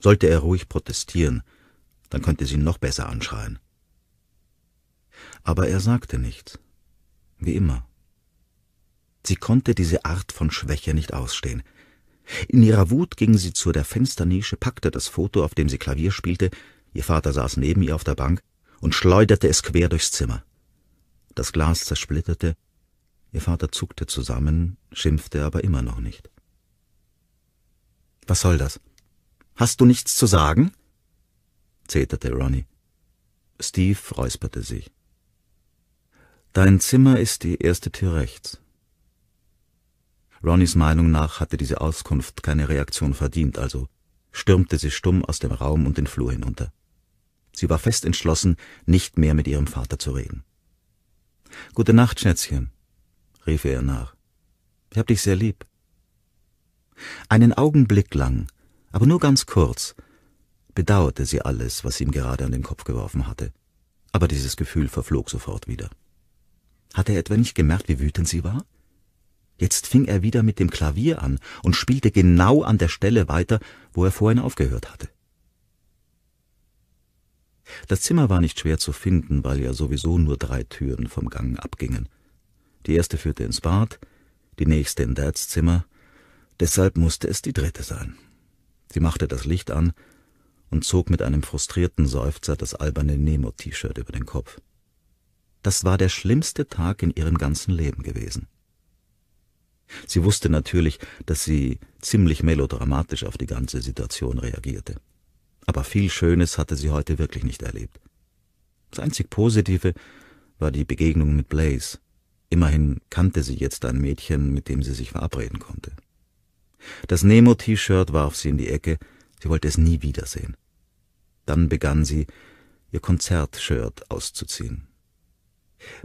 Sollte er ruhig protestieren, dann könnte sie ihn noch besser anschreien. Aber er sagte nichts, wie immer. Sie konnte diese Art von Schwäche nicht ausstehen. In ihrer Wut ging sie zu der Fensternische, packte das Foto, auf dem sie Klavier spielte, ihr Vater saß neben ihr auf der Bank, und schleuderte es quer durchs Zimmer. Das Glas zersplitterte, ihr Vater zuckte zusammen, schimpfte aber immer noch nicht. Was soll das? Hast du nichts zu sagen? zeterte Ronnie. Steve räusperte sich. Dein Zimmer ist die erste Tür rechts. Ronnys Meinung nach hatte diese Auskunft keine Reaktion verdient, also stürmte sie stumm aus dem Raum und den Flur hinunter. Sie war fest entschlossen, nicht mehr mit ihrem Vater zu reden. Gute Nacht, Schätzchen, rief er ihr nach. Ich hab dich sehr lieb. Einen Augenblick lang, aber nur ganz kurz, bedauerte sie alles, was sie ihm gerade an den Kopf geworfen hatte. Aber dieses Gefühl verflog sofort wieder. Hatte er etwa nicht gemerkt, wie wütend sie war? Jetzt fing er wieder mit dem Klavier an und spielte genau an der Stelle weiter, wo er vorhin aufgehört hatte. Das Zimmer war nicht schwer zu finden, weil ja sowieso nur drei Türen vom Gang abgingen. Die erste führte ins Bad, die nächste in Dads Zimmer, deshalb musste es die dritte sein. Sie machte das Licht an und zog mit einem frustrierten Seufzer das alberne Nemo-T-Shirt über den Kopf. Das war der schlimmste Tag in ihrem ganzen Leben gewesen. Sie wusste natürlich, dass sie ziemlich melodramatisch auf die ganze Situation reagierte. Aber viel Schönes hatte sie heute wirklich nicht erlebt. Das einzig Positive war die Begegnung mit Blaze. Immerhin kannte sie jetzt ein Mädchen, mit dem sie sich verabreden konnte. Das Nemo-T-Shirt warf sie in die Ecke, sie wollte es nie wiedersehen. Dann begann sie, ihr Konzert-Shirt auszuziehen.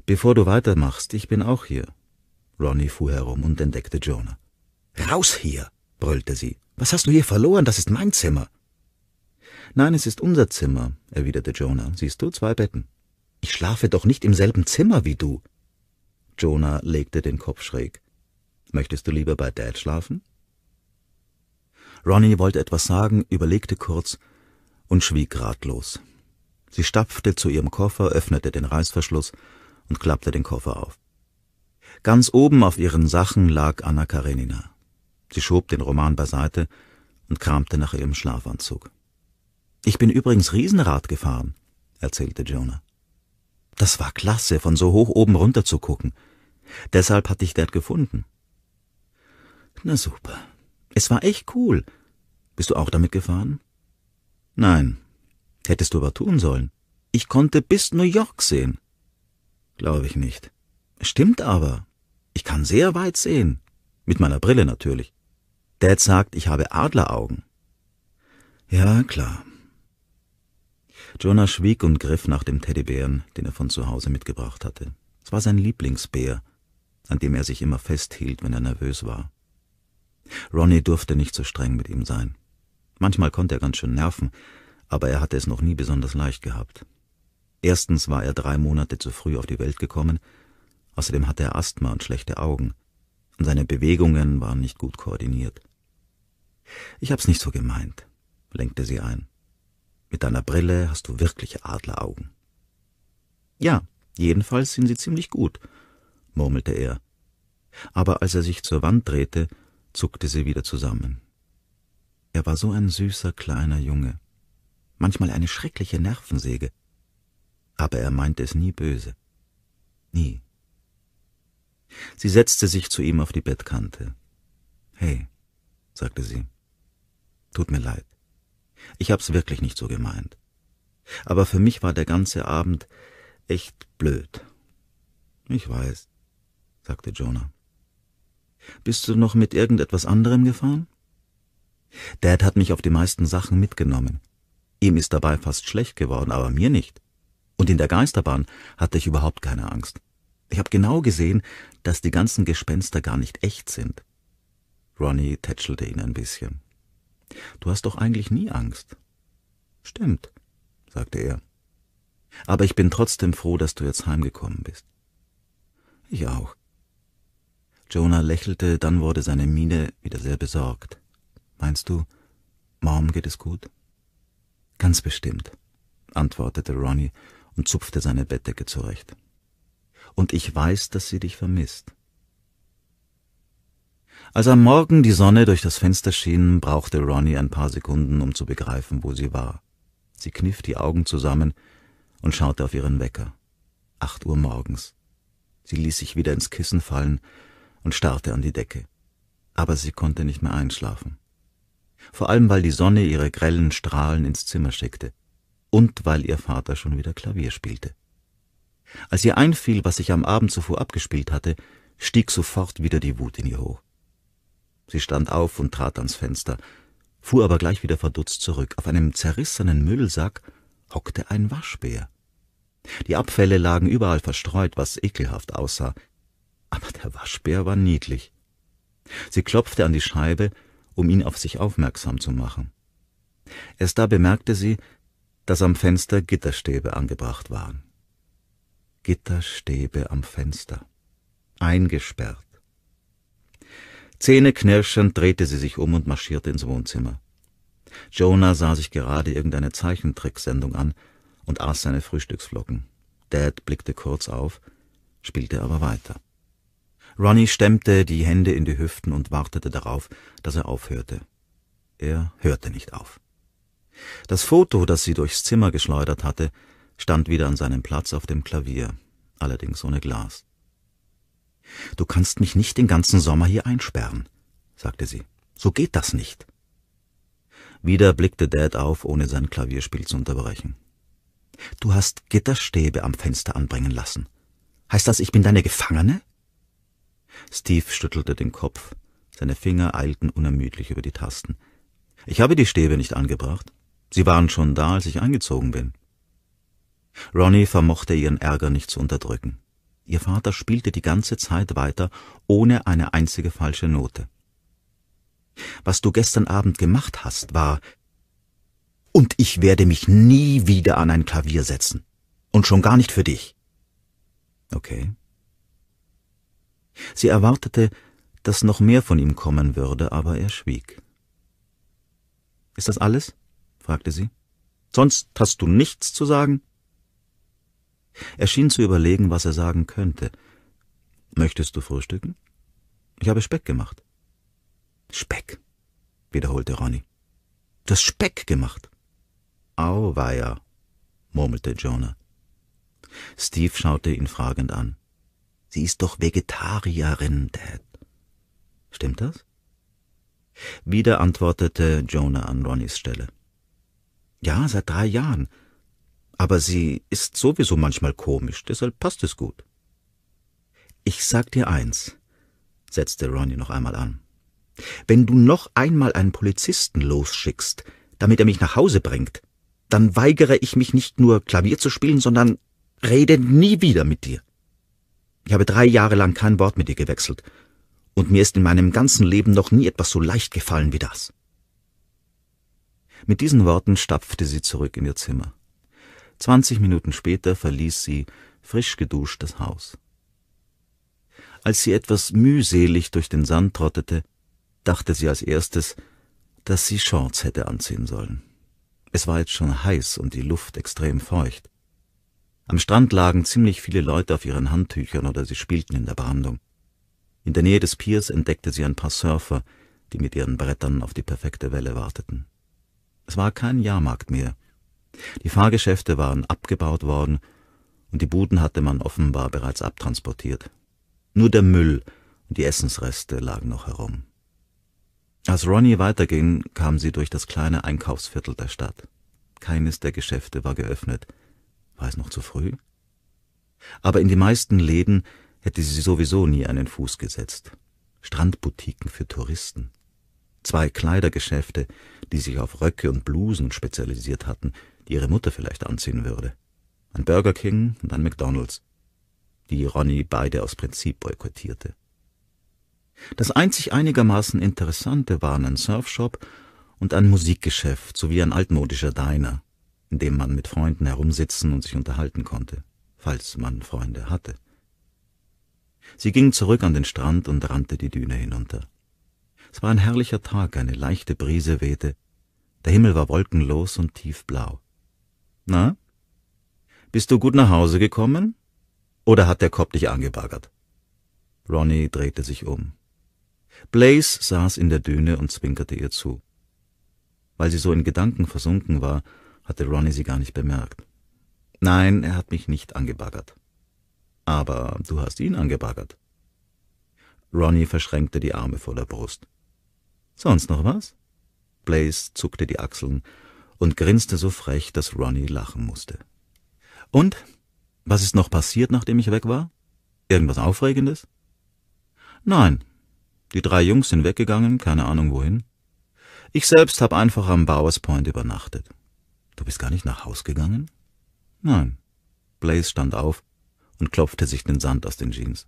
Bevor du weitermachst, ich bin auch hier, Ronny fuhr herum und entdeckte Jonah. Raus hier, brüllte sie. Was hast du hier verloren? Das ist mein Zimmer. Nein, es ist unser Zimmer, erwiderte Jonah. Siehst du, zwei Betten. Ich schlafe doch nicht im selben Zimmer wie du. Jonah legte den Kopf schräg. Möchtest du lieber bei Dad schlafen? Ronny wollte etwas sagen, überlegte kurz und schwieg ratlos. Sie stapfte zu ihrem Koffer, öffnete den Reißverschluss und klappte den Koffer auf. Ganz oben auf ihren Sachen lag Anna Karenina. Sie schob den Roman beiseite und kramte nach ihrem Schlafanzug. Ich bin übrigens Riesenrad gefahren, erzählte Jonah. Das war klasse, von so hoch oben runter zu gucken. Deshalb hatte ich Dad gefunden. Na super. Es war echt cool. Bist du auch damit gefahren? Nein. Hättest du aber tun sollen. Ich konnte bis New York sehen. Glaube ich nicht. Stimmt aber. Ich kann sehr weit sehen. Mit meiner Brille natürlich. Dad sagt, ich habe Adleraugen. Ja, klar. Jonah schwieg und griff nach dem Teddybären, den er von zu Hause mitgebracht hatte. Es war sein Lieblingsbär, an dem er sich immer festhielt, wenn er nervös war. Ronnie durfte nicht so streng mit ihm sein. Manchmal konnte er ganz schön nerven, aber er hatte es noch nie besonders leicht gehabt. Erstens war er drei Monate zu früh auf die Welt gekommen, Außerdem hatte er Asthma und schlechte Augen, und seine Bewegungen waren nicht gut koordiniert. Ich hab's nicht so gemeint, lenkte sie ein. Mit deiner Brille hast du wirkliche Adleraugen. Ja, jedenfalls sind sie ziemlich gut, murmelte er. Aber als er sich zur Wand drehte, zuckte sie wieder zusammen. Er war so ein süßer kleiner Junge, manchmal eine schreckliche Nervensäge, aber er meinte es nie böse. Nie. Sie setzte sich zu ihm auf die Bettkante. Hey, sagte sie, tut mir leid. Ich hab's wirklich nicht so gemeint. Aber für mich war der ganze Abend echt blöd. Ich weiß, sagte Jonah. Bist du noch mit irgendetwas anderem gefahren? Dad hat mich auf die meisten Sachen mitgenommen. Ihm ist dabei fast schlecht geworden, aber mir nicht. Und in der Geisterbahn hatte ich überhaupt keine Angst. Ich habe genau gesehen, dass die ganzen Gespenster gar nicht echt sind. Ronny tätschelte ihn ein bisschen. Du hast doch eigentlich nie Angst. Stimmt, sagte er. Aber ich bin trotzdem froh, dass du jetzt heimgekommen bist. Ich auch. Jonah lächelte, dann wurde seine Miene wieder sehr besorgt. Meinst du, Mom geht es gut? Ganz bestimmt, antwortete Ronny und zupfte seine Bettdecke zurecht und ich weiß, dass sie dich vermisst. Als am Morgen die Sonne durch das Fenster schien, brauchte Ronnie ein paar Sekunden, um zu begreifen, wo sie war. Sie kniff die Augen zusammen und schaute auf ihren Wecker. Acht Uhr morgens. Sie ließ sich wieder ins Kissen fallen und starrte an die Decke. Aber sie konnte nicht mehr einschlafen. Vor allem, weil die Sonne ihre grellen Strahlen ins Zimmer schickte und weil ihr Vater schon wieder Klavier spielte. Als ihr einfiel, was sich am Abend zuvor abgespielt hatte, stieg sofort wieder die Wut in ihr hoch. Sie stand auf und trat ans Fenster, fuhr aber gleich wieder verdutzt zurück. Auf einem zerrissenen Müllsack hockte ein Waschbär. Die Abfälle lagen überall verstreut, was ekelhaft aussah. Aber der Waschbär war niedlich. Sie klopfte an die Scheibe, um ihn auf sich aufmerksam zu machen. Erst da bemerkte sie, dass am Fenster Gitterstäbe angebracht waren. Gitterstäbe am Fenster. Eingesperrt. Zähneknirschend drehte sie sich um und marschierte ins Wohnzimmer. Jonah sah sich gerade irgendeine Zeichentricksendung an und aß seine Frühstücksflocken. Dad blickte kurz auf, spielte aber weiter. Ronnie stemmte die Hände in die Hüften und wartete darauf, dass er aufhörte. Er hörte nicht auf. Das Foto, das sie durchs Zimmer geschleudert hatte, stand wieder an seinem Platz auf dem Klavier, allerdings ohne Glas. Du kannst mich nicht den ganzen Sommer hier einsperren, sagte sie. So geht das nicht. Wieder blickte Dad auf, ohne sein Klavierspiel zu unterbrechen. Du hast Gitterstäbe am Fenster anbringen lassen. Heißt das, ich bin deine Gefangene? Steve schüttelte den Kopf. Seine Finger eilten unermüdlich über die Tasten. Ich habe die Stäbe nicht angebracht. Sie waren schon da, als ich eingezogen bin. Ronnie vermochte ihren Ärger nicht zu unterdrücken. Ihr Vater spielte die ganze Zeit weiter, ohne eine einzige falsche Note. Was du gestern Abend gemacht hast, war Und ich werde mich nie wieder an ein Klavier setzen. Und schon gar nicht für dich. Okay. Sie erwartete, dass noch mehr von ihm kommen würde, aber er schwieg. Ist das alles? fragte sie. Sonst hast du nichts zu sagen? Er schien zu überlegen, was er sagen könnte. Möchtest du frühstücken? Ich habe Speck gemacht. Speck, wiederholte Ronny. Du hast Speck gemacht. Auweia, murmelte Jonah. Steve schaute ihn fragend an. Sie ist doch Vegetarierin, Dad. Stimmt das? Wieder antwortete Jonah an Ronnys Stelle. Ja, seit drei Jahren. Aber sie ist sowieso manchmal komisch, deshalb passt es gut. Ich sag dir eins, setzte Ronnie noch einmal an. Wenn du noch einmal einen Polizisten losschickst, damit er mich nach Hause bringt, dann weigere ich mich nicht nur Klavier zu spielen, sondern rede nie wieder mit dir. Ich habe drei Jahre lang kein Wort mit dir gewechselt, und mir ist in meinem ganzen Leben noch nie etwas so leicht gefallen wie das. Mit diesen Worten stapfte sie zurück in ihr Zimmer. 20 Minuten später verließ sie, frisch geduscht, das Haus. Als sie etwas mühselig durch den Sand trottete, dachte sie als erstes, dass sie Shorts hätte anziehen sollen. Es war jetzt schon heiß und die Luft extrem feucht. Am Strand lagen ziemlich viele Leute auf ihren Handtüchern oder sie spielten in der Brandung. In der Nähe des Piers entdeckte sie ein paar Surfer, die mit ihren Brettern auf die perfekte Welle warteten. Es war kein Jahrmarkt mehr, die Fahrgeschäfte waren abgebaut worden und die Buden hatte man offenbar bereits abtransportiert. Nur der Müll und die Essensreste lagen noch herum. Als Ronnie weiterging, kam sie durch das kleine Einkaufsviertel der Stadt. Keines der Geschäfte war geöffnet. War es noch zu früh? Aber in die meisten Läden hätte sie sowieso nie einen Fuß gesetzt. Strandboutiquen für Touristen. Zwei Kleidergeschäfte, die sich auf Röcke und Blusen spezialisiert hatten, die ihre Mutter vielleicht anziehen würde. Ein Burger King und ein McDonald's, die Ronny beide aus Prinzip boykottierte. Das einzig einigermaßen Interessante waren ein Surfshop und ein Musikgeschäft sowie ein altmodischer Diner, in dem man mit Freunden herumsitzen und sich unterhalten konnte, falls man Freunde hatte. Sie ging zurück an den Strand und rannte die Düne hinunter. Es war ein herrlicher Tag, eine leichte Brise wehte, der Himmel war wolkenlos und tiefblau. Na? Bist du gut nach Hause gekommen? Oder hat der Kopf dich angebaggert? Ronnie drehte sich um. Blaze saß in der Düne und zwinkerte ihr zu. Weil sie so in Gedanken versunken war, hatte Ronnie sie gar nicht bemerkt. Nein, er hat mich nicht angebaggert. Aber du hast ihn angebaggert. Ronnie verschränkte die Arme vor der Brust. Sonst noch was? Blaze zuckte die Achseln, und grinste so frech, dass Ronnie lachen musste. Und? Was ist noch passiert, nachdem ich weg war? Irgendwas Aufregendes? Nein. Die drei Jungs sind weggegangen, keine Ahnung wohin. Ich selbst habe einfach am Bowers Point übernachtet. Du bist gar nicht nach Haus gegangen? Nein. Blaze stand auf und klopfte sich den Sand aus den Jeans.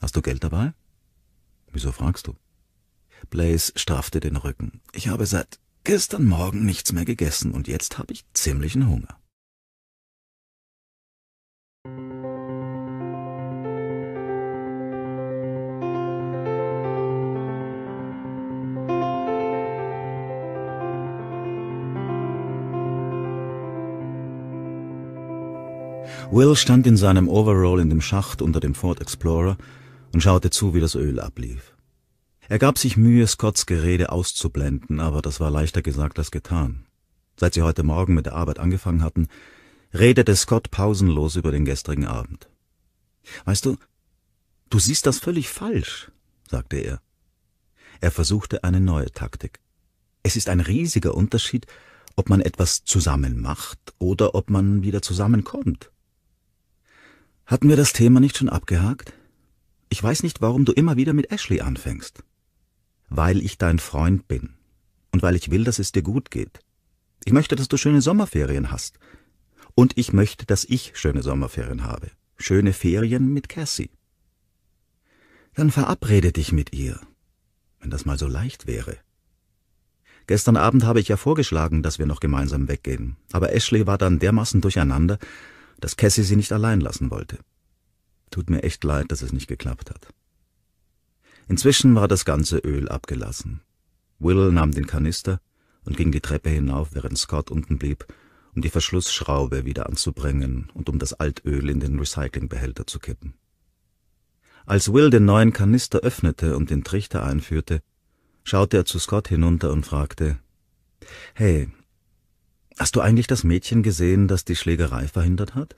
Hast du Geld dabei? Wieso fragst du? Blaze straffte den Rücken. Ich habe seit gestern Morgen nichts mehr gegessen und jetzt habe ich ziemlichen Hunger. Will stand in seinem Overall in dem Schacht unter dem Ford Explorer und schaute zu, wie das Öl ablief. Er gab sich Mühe, Scotts Gerede auszublenden, aber das war leichter gesagt als getan. Seit sie heute Morgen mit der Arbeit angefangen hatten, redete Scott pausenlos über den gestrigen Abend. Weißt du, du siehst das völlig falsch, sagte er. Er versuchte eine neue Taktik. Es ist ein riesiger Unterschied, ob man etwas zusammen macht oder ob man wieder zusammenkommt. Hatten wir das Thema nicht schon abgehakt? Ich weiß nicht, warum du immer wieder mit Ashley anfängst weil ich dein Freund bin und weil ich will, dass es dir gut geht. Ich möchte, dass du schöne Sommerferien hast. Und ich möchte, dass ich schöne Sommerferien habe. Schöne Ferien mit Cassie. Dann verabrede dich mit ihr, wenn das mal so leicht wäre. Gestern Abend habe ich ja vorgeschlagen, dass wir noch gemeinsam weggehen, aber Ashley war dann dermaßen durcheinander, dass Cassie sie nicht allein lassen wollte. Tut mir echt leid, dass es nicht geklappt hat. Inzwischen war das ganze Öl abgelassen. Will nahm den Kanister und ging die Treppe hinauf, während Scott unten blieb, um die Verschlussschraube wieder anzubringen und um das Altöl in den Recyclingbehälter zu kippen. Als Will den neuen Kanister öffnete und den Trichter einführte, schaute er zu Scott hinunter und fragte, Hey, hast du eigentlich das Mädchen gesehen, das die Schlägerei verhindert hat?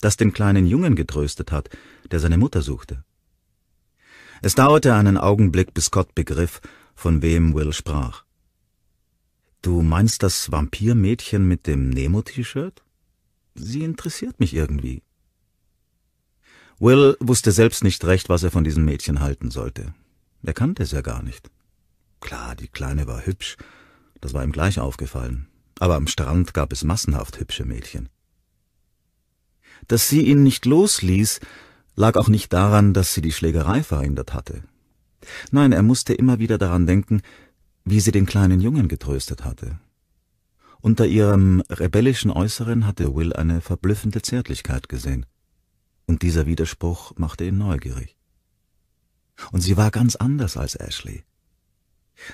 Das den kleinen Jungen getröstet hat, der seine Mutter suchte? Es dauerte einen Augenblick, bis Scott begriff, von wem Will sprach. Du meinst das Vampirmädchen mit dem Nemo-T-Shirt? Sie interessiert mich irgendwie. Will wusste selbst nicht recht, was er von diesem Mädchen halten sollte. Er kannte es ja gar nicht. Klar, die Kleine war hübsch, das war ihm gleich aufgefallen. Aber am Strand gab es massenhaft hübsche Mädchen. Dass sie ihn nicht losließ, lag auch nicht daran, dass sie die Schlägerei verhindert hatte. Nein, er musste immer wieder daran denken, wie sie den kleinen Jungen getröstet hatte. Unter ihrem rebellischen Äußeren hatte Will eine verblüffende Zärtlichkeit gesehen, und dieser Widerspruch machte ihn neugierig. Und sie war ganz anders als Ashley.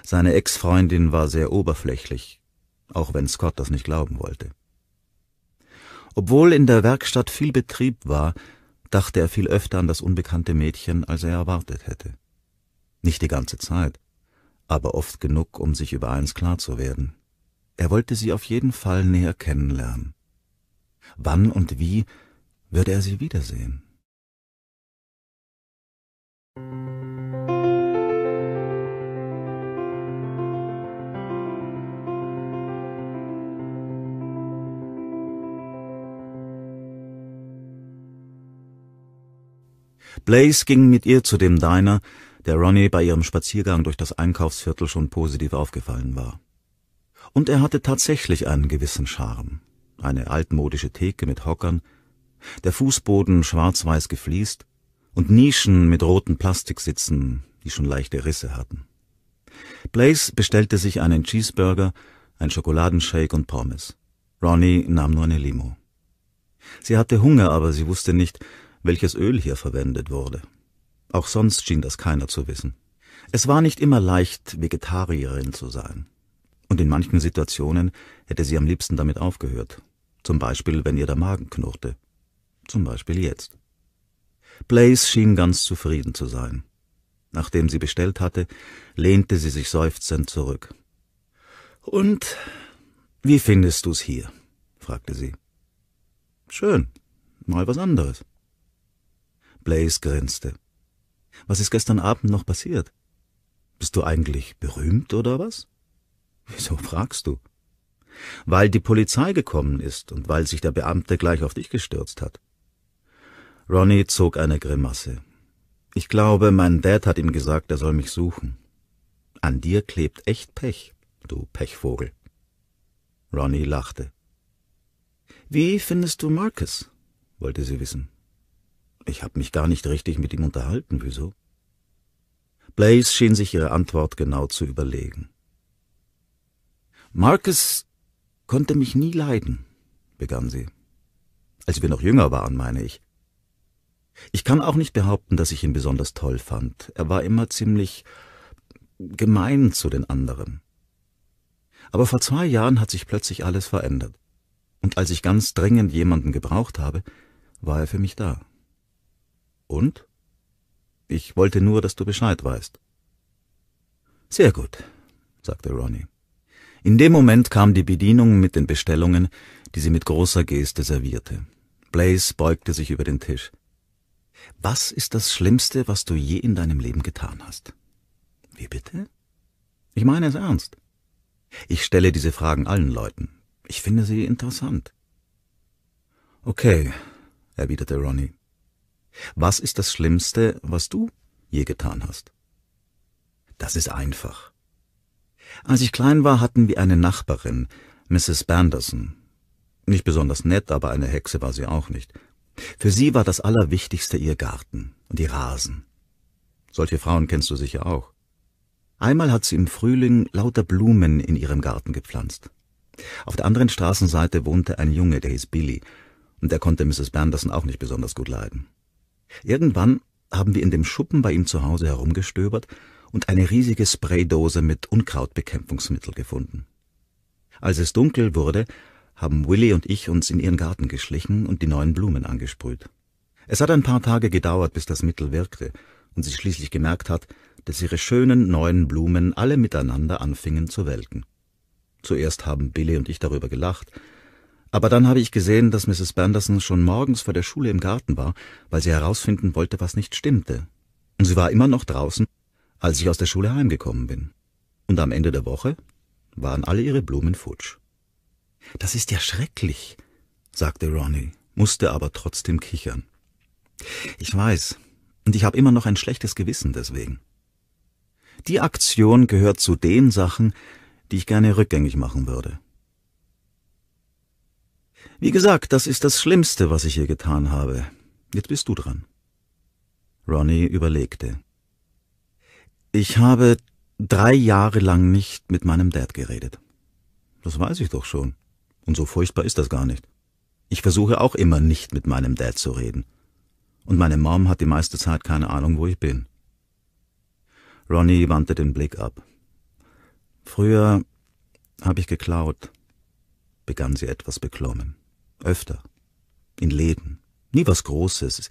Seine Ex-Freundin war sehr oberflächlich, auch wenn Scott das nicht glauben wollte. Obwohl in der Werkstatt viel Betrieb war, dachte er viel öfter an das unbekannte Mädchen, als er erwartet hätte. Nicht die ganze Zeit, aber oft genug, um sich über eins klar zu werden. Er wollte sie auf jeden Fall näher kennenlernen. Wann und wie würde er sie wiedersehen? Blaze ging mit ihr zu dem Diner, der Ronnie bei ihrem Spaziergang durch das Einkaufsviertel schon positiv aufgefallen war. Und er hatte tatsächlich einen gewissen Charme. Eine altmodische Theke mit Hockern, der Fußboden schwarz-weiß gefliest und Nischen mit roten Plastiksitzen, die schon leichte Risse hatten. Blaze bestellte sich einen Cheeseburger, ein Schokoladenshake und Pommes. Ronnie nahm nur eine Limo. Sie hatte Hunger, aber sie wusste nicht, welches Öl hier verwendet wurde. Auch sonst schien das keiner zu wissen. Es war nicht immer leicht, Vegetarierin zu sein. Und in manchen Situationen hätte sie am liebsten damit aufgehört. Zum Beispiel, wenn ihr der Magen knurrte. Zum Beispiel jetzt. Blaze schien ganz zufrieden zu sein. Nachdem sie bestellt hatte, lehnte sie sich seufzend zurück. Und wie findest du's hier? fragte sie. Schön, mal was anderes. Blaze grinste. Was ist gestern Abend noch passiert? Bist du eigentlich berühmt oder was? Wieso fragst du? Weil die Polizei gekommen ist und weil sich der Beamte gleich auf dich gestürzt hat. Ronnie zog eine Grimasse. Ich glaube, mein Dad hat ihm gesagt, er soll mich suchen. An dir klebt echt Pech, du Pechvogel. Ronnie lachte. Wie findest du Marcus? wollte sie wissen. Ich habe mich gar nicht richtig mit ihm unterhalten, wieso? Blaze schien sich ihre Antwort genau zu überlegen. Marcus konnte mich nie leiden, begann sie. Als wir noch jünger waren, meine ich. Ich kann auch nicht behaupten, dass ich ihn besonders toll fand. Er war immer ziemlich gemein zu den anderen. Aber vor zwei Jahren hat sich plötzlich alles verändert. Und als ich ganz dringend jemanden gebraucht habe, war er für mich da. Und? Ich wollte nur, dass du Bescheid weißt. Sehr gut, sagte Ronnie. In dem Moment kam die Bedienung mit den Bestellungen, die sie mit großer Geste servierte. Blaze beugte sich über den Tisch. Was ist das Schlimmste, was du je in deinem Leben getan hast? Wie bitte? Ich meine es ernst. Ich stelle diese Fragen allen Leuten. Ich finde sie interessant. Okay, erwiderte Ronnie. Was ist das Schlimmste, was du je getan hast? Das ist einfach. Als ich klein war, hatten wir eine Nachbarin, Mrs. Banderson. Nicht besonders nett, aber eine Hexe war sie auch nicht. Für sie war das Allerwichtigste ihr Garten und ihr Rasen. Solche Frauen kennst du sicher auch. Einmal hat sie im Frühling lauter Blumen in ihrem Garten gepflanzt. Auf der anderen Straßenseite wohnte ein Junge, der hieß Billy, und der konnte Mrs. Banderson auch nicht besonders gut leiden. Irgendwann haben wir in dem Schuppen bei ihm zu Hause herumgestöbert und eine riesige Spraydose mit Unkrautbekämpfungsmittel gefunden. Als es dunkel wurde, haben Willy und ich uns in ihren Garten geschlichen und die neuen Blumen angesprüht. Es hat ein paar Tage gedauert, bis das Mittel wirkte und sie schließlich gemerkt hat, dass ihre schönen neuen Blumen alle miteinander anfingen zu welken. Zuerst haben Billy und ich darüber gelacht, aber dann habe ich gesehen, dass Mrs. Banderson schon morgens vor der Schule im Garten war, weil sie herausfinden wollte, was nicht stimmte. Und sie war immer noch draußen, als ich aus der Schule heimgekommen bin. Und am Ende der Woche waren alle ihre Blumen futsch. Das ist ja schrecklich, sagte Ronnie, musste aber trotzdem kichern. Ich weiß, und ich habe immer noch ein schlechtes Gewissen deswegen. Die Aktion gehört zu den Sachen, die ich gerne rückgängig machen würde. Wie gesagt, das ist das Schlimmste, was ich hier getan habe. Jetzt bist du dran. Ronnie überlegte. Ich habe drei Jahre lang nicht mit meinem Dad geredet. Das weiß ich doch schon. Und so furchtbar ist das gar nicht. Ich versuche auch immer nicht mit meinem Dad zu reden. Und meine Mom hat die meiste Zeit keine Ahnung, wo ich bin. Ronnie wandte den Blick ab. Früher habe ich geklaut, begann sie etwas beklommen. Öfter. In Läden. Nie was Großes.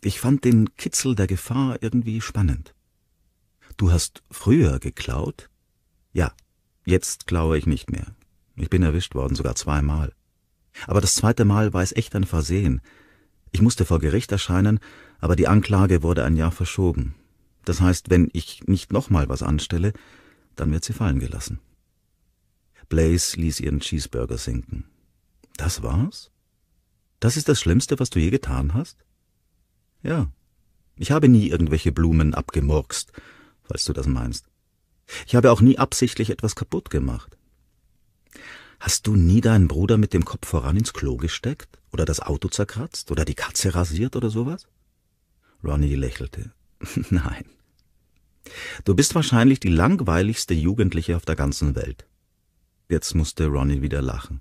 Ich fand den Kitzel der Gefahr irgendwie spannend. Du hast früher geklaut? Ja, jetzt klaue ich nicht mehr. Ich bin erwischt worden, sogar zweimal. Aber das zweite Mal war es echt ein Versehen. Ich musste vor Gericht erscheinen, aber die Anklage wurde ein Jahr verschoben. Das heißt, wenn ich nicht nochmal was anstelle, dann wird sie fallen gelassen. Blaze ließ ihren Cheeseburger sinken. Das war's? Das ist das Schlimmste, was du je getan hast? Ja. Ich habe nie irgendwelche Blumen abgemurkst, falls du das meinst. Ich habe auch nie absichtlich etwas kaputt gemacht. Hast du nie deinen Bruder mit dem Kopf voran ins Klo gesteckt? Oder das Auto zerkratzt? Oder die Katze rasiert oder sowas? Ronnie lächelte. Nein. Du bist wahrscheinlich die langweiligste Jugendliche auf der ganzen Welt. Jetzt musste Ronnie wieder lachen.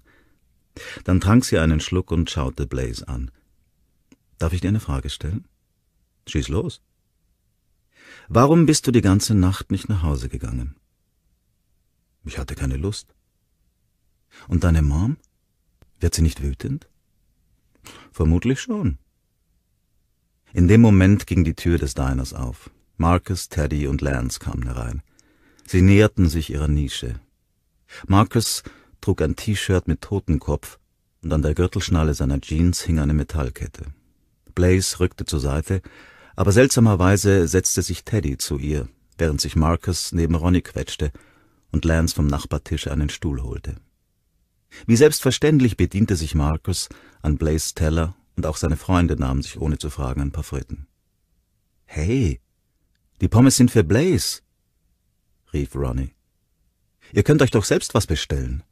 Dann trank sie einen Schluck und schaute Blaze an. Darf ich dir eine Frage stellen? Schieß los. Warum bist du die ganze Nacht nicht nach Hause gegangen? Ich hatte keine Lust. Und deine Mom? Wird sie nicht wütend? Vermutlich schon. In dem Moment ging die Tür des Diners auf. Marcus, Teddy und Lance kamen herein. Sie näherten sich ihrer Nische. Marcus trug ein T-Shirt mit Totenkopf und an der Gürtelschnalle seiner Jeans hing eine Metallkette. Blaze rückte zur Seite, aber seltsamerweise setzte sich Teddy zu ihr, während sich Marcus neben Ronnie quetschte und Lance vom Nachbartisch einen Stuhl holte. Wie selbstverständlich bediente sich Marcus an Blaze Teller und auch seine Freunde nahmen sich ohne zu fragen ein paar Fritten. Hey, die Pommes sind für Blaze, rief Ronnie. Ihr könnt euch doch selbst was bestellen.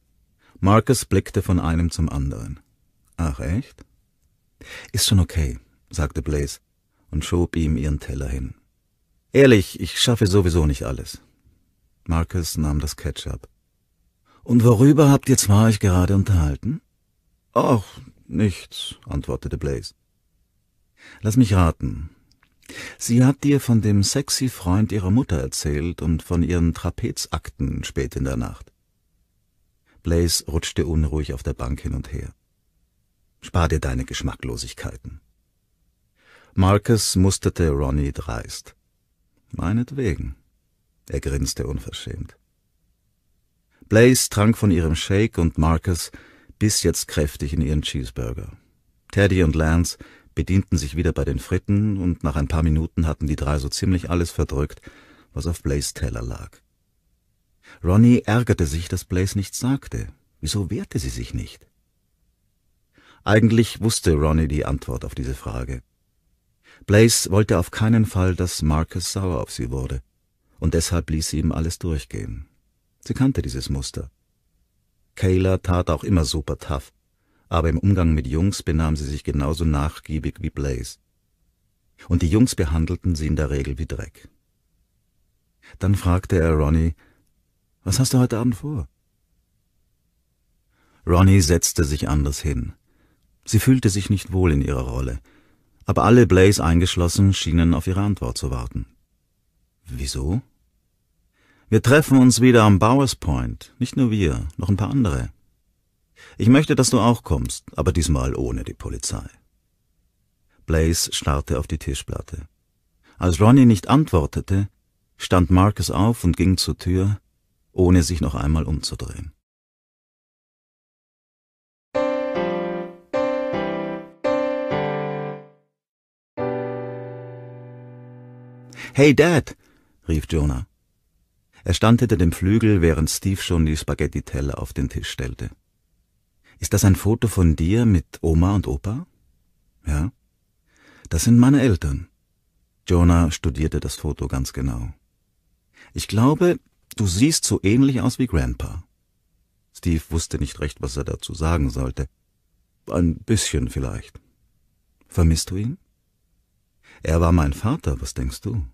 Marcus blickte von einem zum anderen. Ach echt? Ist schon okay, sagte Blaze und schob ihm ihren Teller hin. Ehrlich, ich schaffe sowieso nicht alles. Marcus nahm das Ketchup. Und worüber habt ihr zwar euch gerade unterhalten? Ach, nichts, antwortete Blaze. Lass mich raten. Sie hat dir von dem sexy Freund ihrer Mutter erzählt und von ihren Trapezakten spät in der Nacht. Blaze rutschte unruhig auf der Bank hin und her. Spar dir deine Geschmacklosigkeiten. Marcus musterte Ronnie dreist. Meinetwegen. Er grinste unverschämt. Blaze trank von ihrem Shake und Marcus bis jetzt kräftig in ihren Cheeseburger. Teddy und Lance bedienten sich wieder bei den Fritten und nach ein paar Minuten hatten die drei so ziemlich alles verdrückt, was auf Blaze Teller lag. Ronnie ärgerte sich, dass Blaze nichts sagte. Wieso wehrte sie sich nicht? Eigentlich wusste Ronnie die Antwort auf diese Frage. Blaze wollte auf keinen Fall, dass Marcus sauer auf sie wurde, und deshalb ließ sie ihm alles durchgehen. Sie kannte dieses Muster. Kayla tat auch immer super tough, aber im Umgang mit Jungs benahm sie sich genauso nachgiebig wie Blaze. Und die Jungs behandelten sie in der Regel wie Dreck. Dann fragte er Ronnie, was hast du heute Abend vor? Ronnie setzte sich anders hin. Sie fühlte sich nicht wohl in ihrer Rolle, aber alle Blaze eingeschlossen schienen auf ihre Antwort zu warten. Wieso? Wir treffen uns wieder am Bowers Point, nicht nur wir, noch ein paar andere. Ich möchte, dass du auch kommst, aber diesmal ohne die Polizei. Blaze starrte auf die Tischplatte. Als Ronnie nicht antwortete, stand Marcus auf und ging zur Tür, ohne sich noch einmal umzudrehen. Hey Dad, rief Jonah. Er stand hinter dem Flügel, während Steve schon die Spaghetti-Teller auf den Tisch stellte. Ist das ein Foto von dir mit Oma und Opa? Ja. Das sind meine Eltern. Jonah studierte das Foto ganz genau. Ich glaube, Du siehst so ähnlich aus wie Grandpa. Steve wusste nicht recht, was er dazu sagen sollte. Ein bisschen vielleicht. Vermisst du ihn? Er war mein Vater, was denkst du?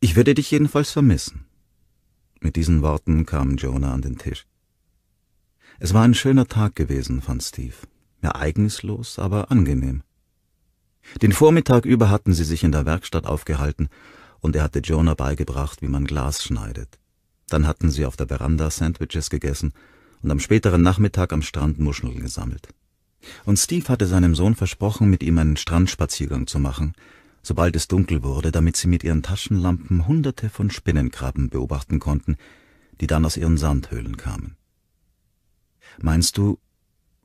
Ich werde dich jedenfalls vermissen. Mit diesen Worten kam Jonah an den Tisch. Es war ein schöner Tag gewesen, fand Steve. Ereignislos, aber angenehm. Den Vormittag über hatten sie sich in der Werkstatt aufgehalten und er hatte Jonah beigebracht, wie man Glas schneidet. Dann hatten sie auf der Veranda Sandwiches gegessen und am späteren Nachmittag am Strand Muscheln gesammelt. Und Steve hatte seinem Sohn versprochen, mit ihm einen Strandspaziergang zu machen, sobald es dunkel wurde, damit sie mit ihren Taschenlampen hunderte von Spinnenkrabben beobachten konnten, die dann aus ihren Sandhöhlen kamen. Meinst du,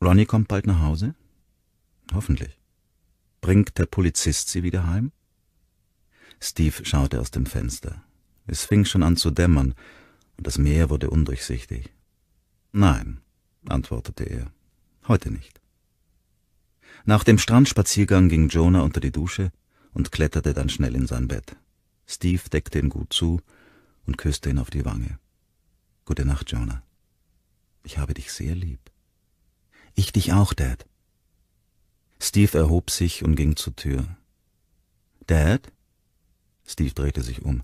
Ronnie kommt bald nach Hause? Hoffentlich. Bringt der Polizist sie wieder heim? Steve schaute aus dem Fenster. Es fing schon an zu dämmern, und das Meer wurde undurchsichtig. Nein, antwortete er, heute nicht. Nach dem Strandspaziergang ging Jonah unter die Dusche und kletterte dann schnell in sein Bett. Steve deckte ihn gut zu und küsste ihn auf die Wange. Gute Nacht, Jonah. Ich habe dich sehr lieb. Ich dich auch, Dad. Steve erhob sich und ging zur Tür. Dad? Steve drehte sich um.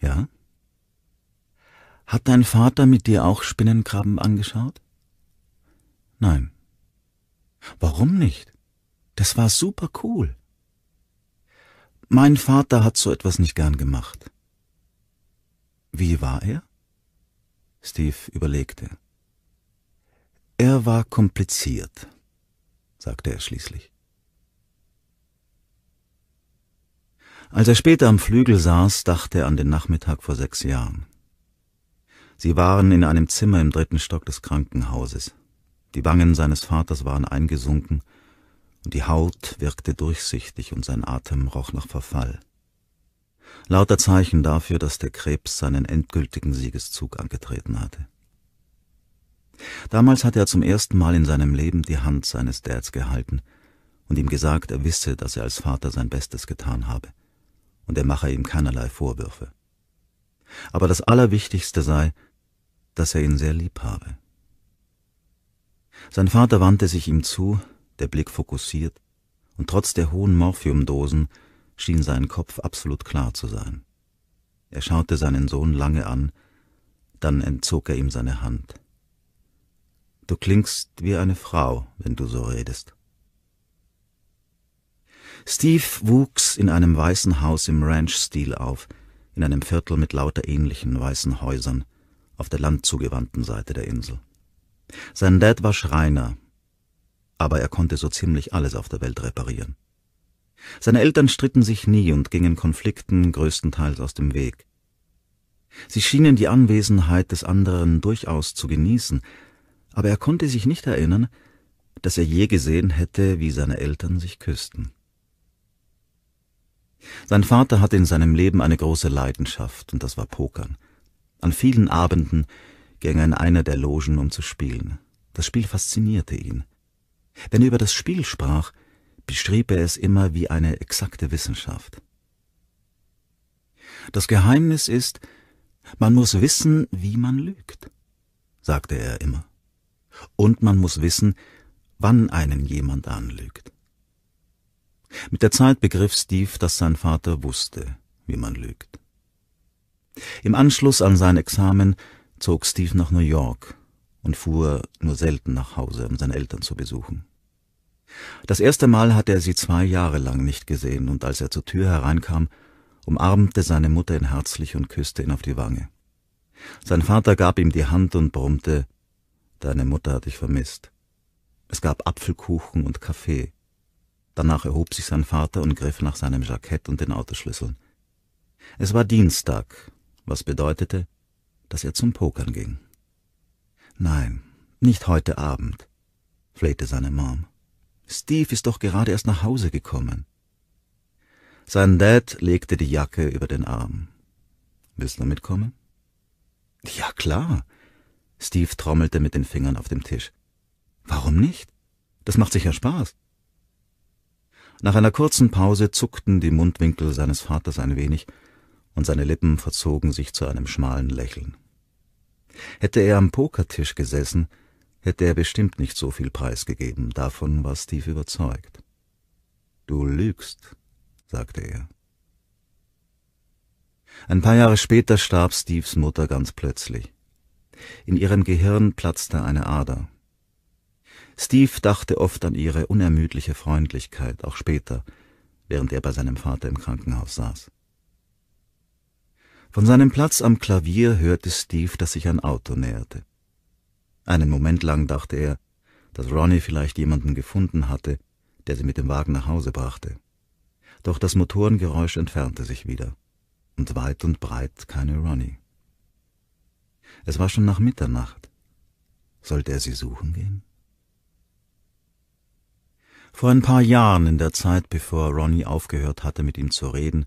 Ja? Hat dein Vater mit dir auch Spinnenkrabben angeschaut? Nein. Warum nicht? Das war super cool. Mein Vater hat so etwas nicht gern gemacht. Wie war er? Steve überlegte. Er war kompliziert, sagte er schließlich. Als er später am Flügel saß, dachte er an den Nachmittag vor sechs Jahren. Sie waren in einem Zimmer im dritten Stock des Krankenhauses. Die Wangen seines Vaters waren eingesunken, und die Haut wirkte durchsichtig und sein Atem roch nach Verfall. Lauter Zeichen dafür, dass der Krebs seinen endgültigen Siegeszug angetreten hatte. Damals hatte er zum ersten Mal in seinem Leben die Hand seines Dads gehalten und ihm gesagt, er wisse, dass er als Vater sein Bestes getan habe – und er mache ihm keinerlei Vorwürfe. Aber das Allerwichtigste sei, dass er ihn sehr lieb habe. Sein Vater wandte sich ihm zu, der Blick fokussiert, und trotz der hohen Morphiumdosen schien sein Kopf absolut klar zu sein. Er schaute seinen Sohn lange an, dann entzog er ihm seine Hand. Du klingst wie eine Frau, wenn du so redest. Steve wuchs in einem weißen Haus im Ranch-Stil auf, in einem Viertel mit lauter ähnlichen weißen Häusern, auf der landzugewandten Seite der Insel. Sein Dad war Schreiner, aber er konnte so ziemlich alles auf der Welt reparieren. Seine Eltern stritten sich nie und gingen Konflikten größtenteils aus dem Weg. Sie schienen die Anwesenheit des anderen durchaus zu genießen, aber er konnte sich nicht erinnern, dass er je gesehen hätte, wie seine Eltern sich küssten. Sein Vater hatte in seinem Leben eine große Leidenschaft, und das war Pokern. An vielen Abenden ging er in einer der Logen, um zu spielen. Das Spiel faszinierte ihn. Wenn er über das Spiel sprach, beschrieb er es immer wie eine exakte Wissenschaft. Das Geheimnis ist, man muss wissen, wie man lügt, sagte er immer. Und man muss wissen, wann einen jemand anlügt. Mit der Zeit begriff Steve, dass sein Vater wusste, wie man lügt. Im Anschluss an sein Examen zog Steve nach New York und fuhr nur selten nach Hause, um seine Eltern zu besuchen. Das erste Mal hatte er sie zwei Jahre lang nicht gesehen, und als er zur Tür hereinkam, umarmte seine Mutter ihn herzlich und küsste ihn auf die Wange. Sein Vater gab ihm die Hand und brummte Deine Mutter hat dich vermisst. Es gab Apfelkuchen und Kaffee. Danach erhob sich sein Vater und griff nach seinem Jackett und den Autoschlüsseln. Es war Dienstag, was bedeutete, dass er zum Pokern ging. Nein, nicht heute Abend, flehte seine Mom. Steve ist doch gerade erst nach Hause gekommen. Sein Dad legte die Jacke über den Arm. Willst du mitkommen? Ja, klar. Steve trommelte mit den Fingern auf dem Tisch. Warum nicht? Das macht sicher Spaß. Nach einer kurzen Pause zuckten die Mundwinkel seines Vaters ein wenig, und seine Lippen verzogen sich zu einem schmalen Lächeln. Hätte er am Pokertisch gesessen, hätte er bestimmt nicht so viel preisgegeben, davon war Steve überzeugt. Du lügst, sagte er. Ein paar Jahre später starb Steves Mutter ganz plötzlich. In ihrem Gehirn platzte eine Ader. Steve dachte oft an ihre unermüdliche Freundlichkeit, auch später, während er bei seinem Vater im Krankenhaus saß. Von seinem Platz am Klavier hörte Steve, dass sich ein Auto näherte. Einen Moment lang dachte er, dass Ronnie vielleicht jemanden gefunden hatte, der sie mit dem Wagen nach Hause brachte. Doch das Motorengeräusch entfernte sich wieder, und weit und breit keine Ronnie. Es war schon nach Mitternacht. Sollte er sie suchen gehen? Vor ein paar Jahren, in der Zeit, bevor Ronnie aufgehört hatte, mit ihm zu reden,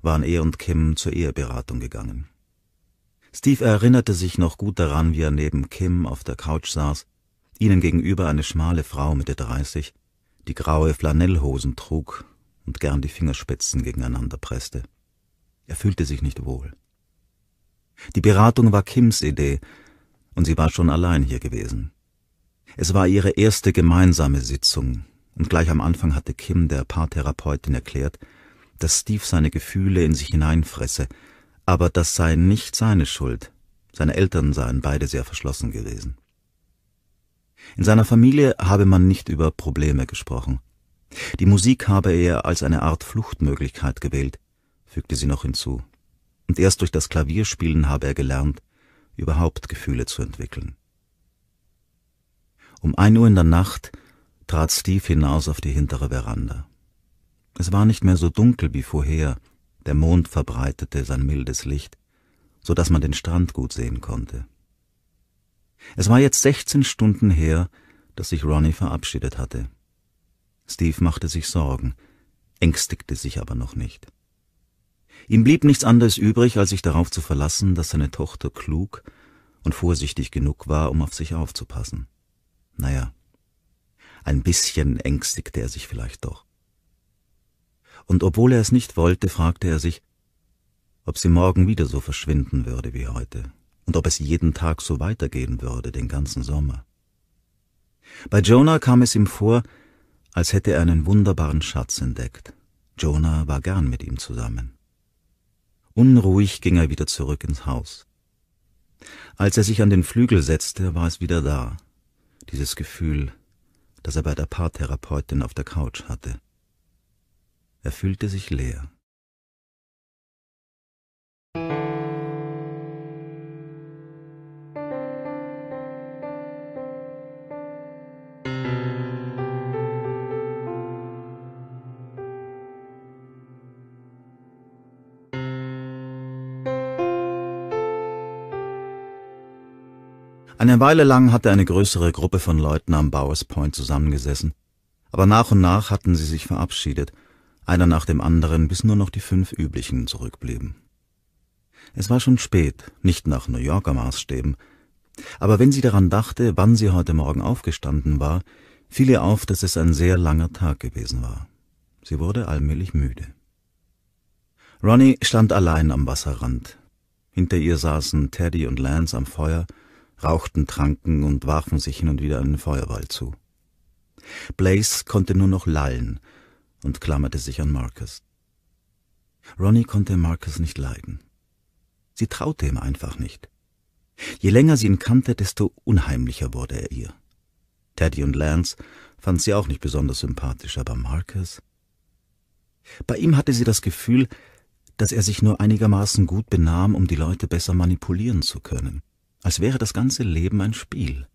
waren er und Kim zur Eheberatung gegangen. Steve erinnerte sich noch gut daran, wie er neben Kim auf der Couch saß, ihnen gegenüber eine schmale Frau Mitte 30, die graue Flanellhosen trug und gern die Fingerspitzen gegeneinander presste. Er fühlte sich nicht wohl. Die Beratung war Kims Idee, und sie war schon allein hier gewesen. Es war ihre erste gemeinsame Sitzung, und gleich am Anfang hatte Kim der Paartherapeutin erklärt, dass Steve seine Gefühle in sich hineinfresse, aber das sei nicht seine Schuld. Seine Eltern seien beide sehr verschlossen gewesen. In seiner Familie habe man nicht über Probleme gesprochen. Die Musik habe er als eine Art Fluchtmöglichkeit gewählt, fügte sie noch hinzu. Und erst durch das Klavierspielen habe er gelernt, überhaupt Gefühle zu entwickeln. Um ein Uhr in der Nacht trat Steve hinaus auf die hintere Veranda. Es war nicht mehr so dunkel wie vorher, der Mond verbreitete sein mildes Licht, so dass man den Strand gut sehen konnte. Es war jetzt 16 Stunden her, dass sich Ronnie verabschiedet hatte. Steve machte sich Sorgen, ängstigte sich aber noch nicht. Ihm blieb nichts anderes übrig, als sich darauf zu verlassen, dass seine Tochter klug und vorsichtig genug war, um auf sich aufzupassen. Naja, ein bisschen ängstigte er sich vielleicht doch. Und obwohl er es nicht wollte, fragte er sich, ob sie morgen wieder so verschwinden würde wie heute und ob es jeden Tag so weitergehen würde, den ganzen Sommer. Bei Jonah kam es ihm vor, als hätte er einen wunderbaren Schatz entdeckt. Jonah war gern mit ihm zusammen. Unruhig ging er wieder zurück ins Haus. Als er sich an den Flügel setzte, war es wieder da, dieses Gefühl, das er bei der Paartherapeutin auf der Couch hatte. Er fühlte sich leer. Eine Weile lang hatte eine größere Gruppe von Leuten am Bowers Point zusammengesessen, aber nach und nach hatten sie sich verabschiedet, einer nach dem anderen, bis nur noch die fünf üblichen zurückblieben. Es war schon spät, nicht nach New Yorker Maßstäben, aber wenn sie daran dachte, wann sie heute Morgen aufgestanden war, fiel ihr auf, dass es ein sehr langer Tag gewesen war. Sie wurde allmählich müde. Ronnie stand allein am Wasserrand. Hinter ihr saßen Teddy und Lance am Feuer rauchten, tranken und warfen sich hin und wieder einen Feuerball zu. Blaze konnte nur noch lallen und klammerte sich an Marcus. Ronnie konnte Marcus nicht leiden. Sie traute ihm einfach nicht. Je länger sie ihn kannte, desto unheimlicher wurde er ihr. Teddy und Lance fand sie auch nicht besonders sympathisch, aber Marcus? Bei ihm hatte sie das Gefühl, dass er sich nur einigermaßen gut benahm, um die Leute besser manipulieren zu können als wäre das ganze Leben ein Spiel.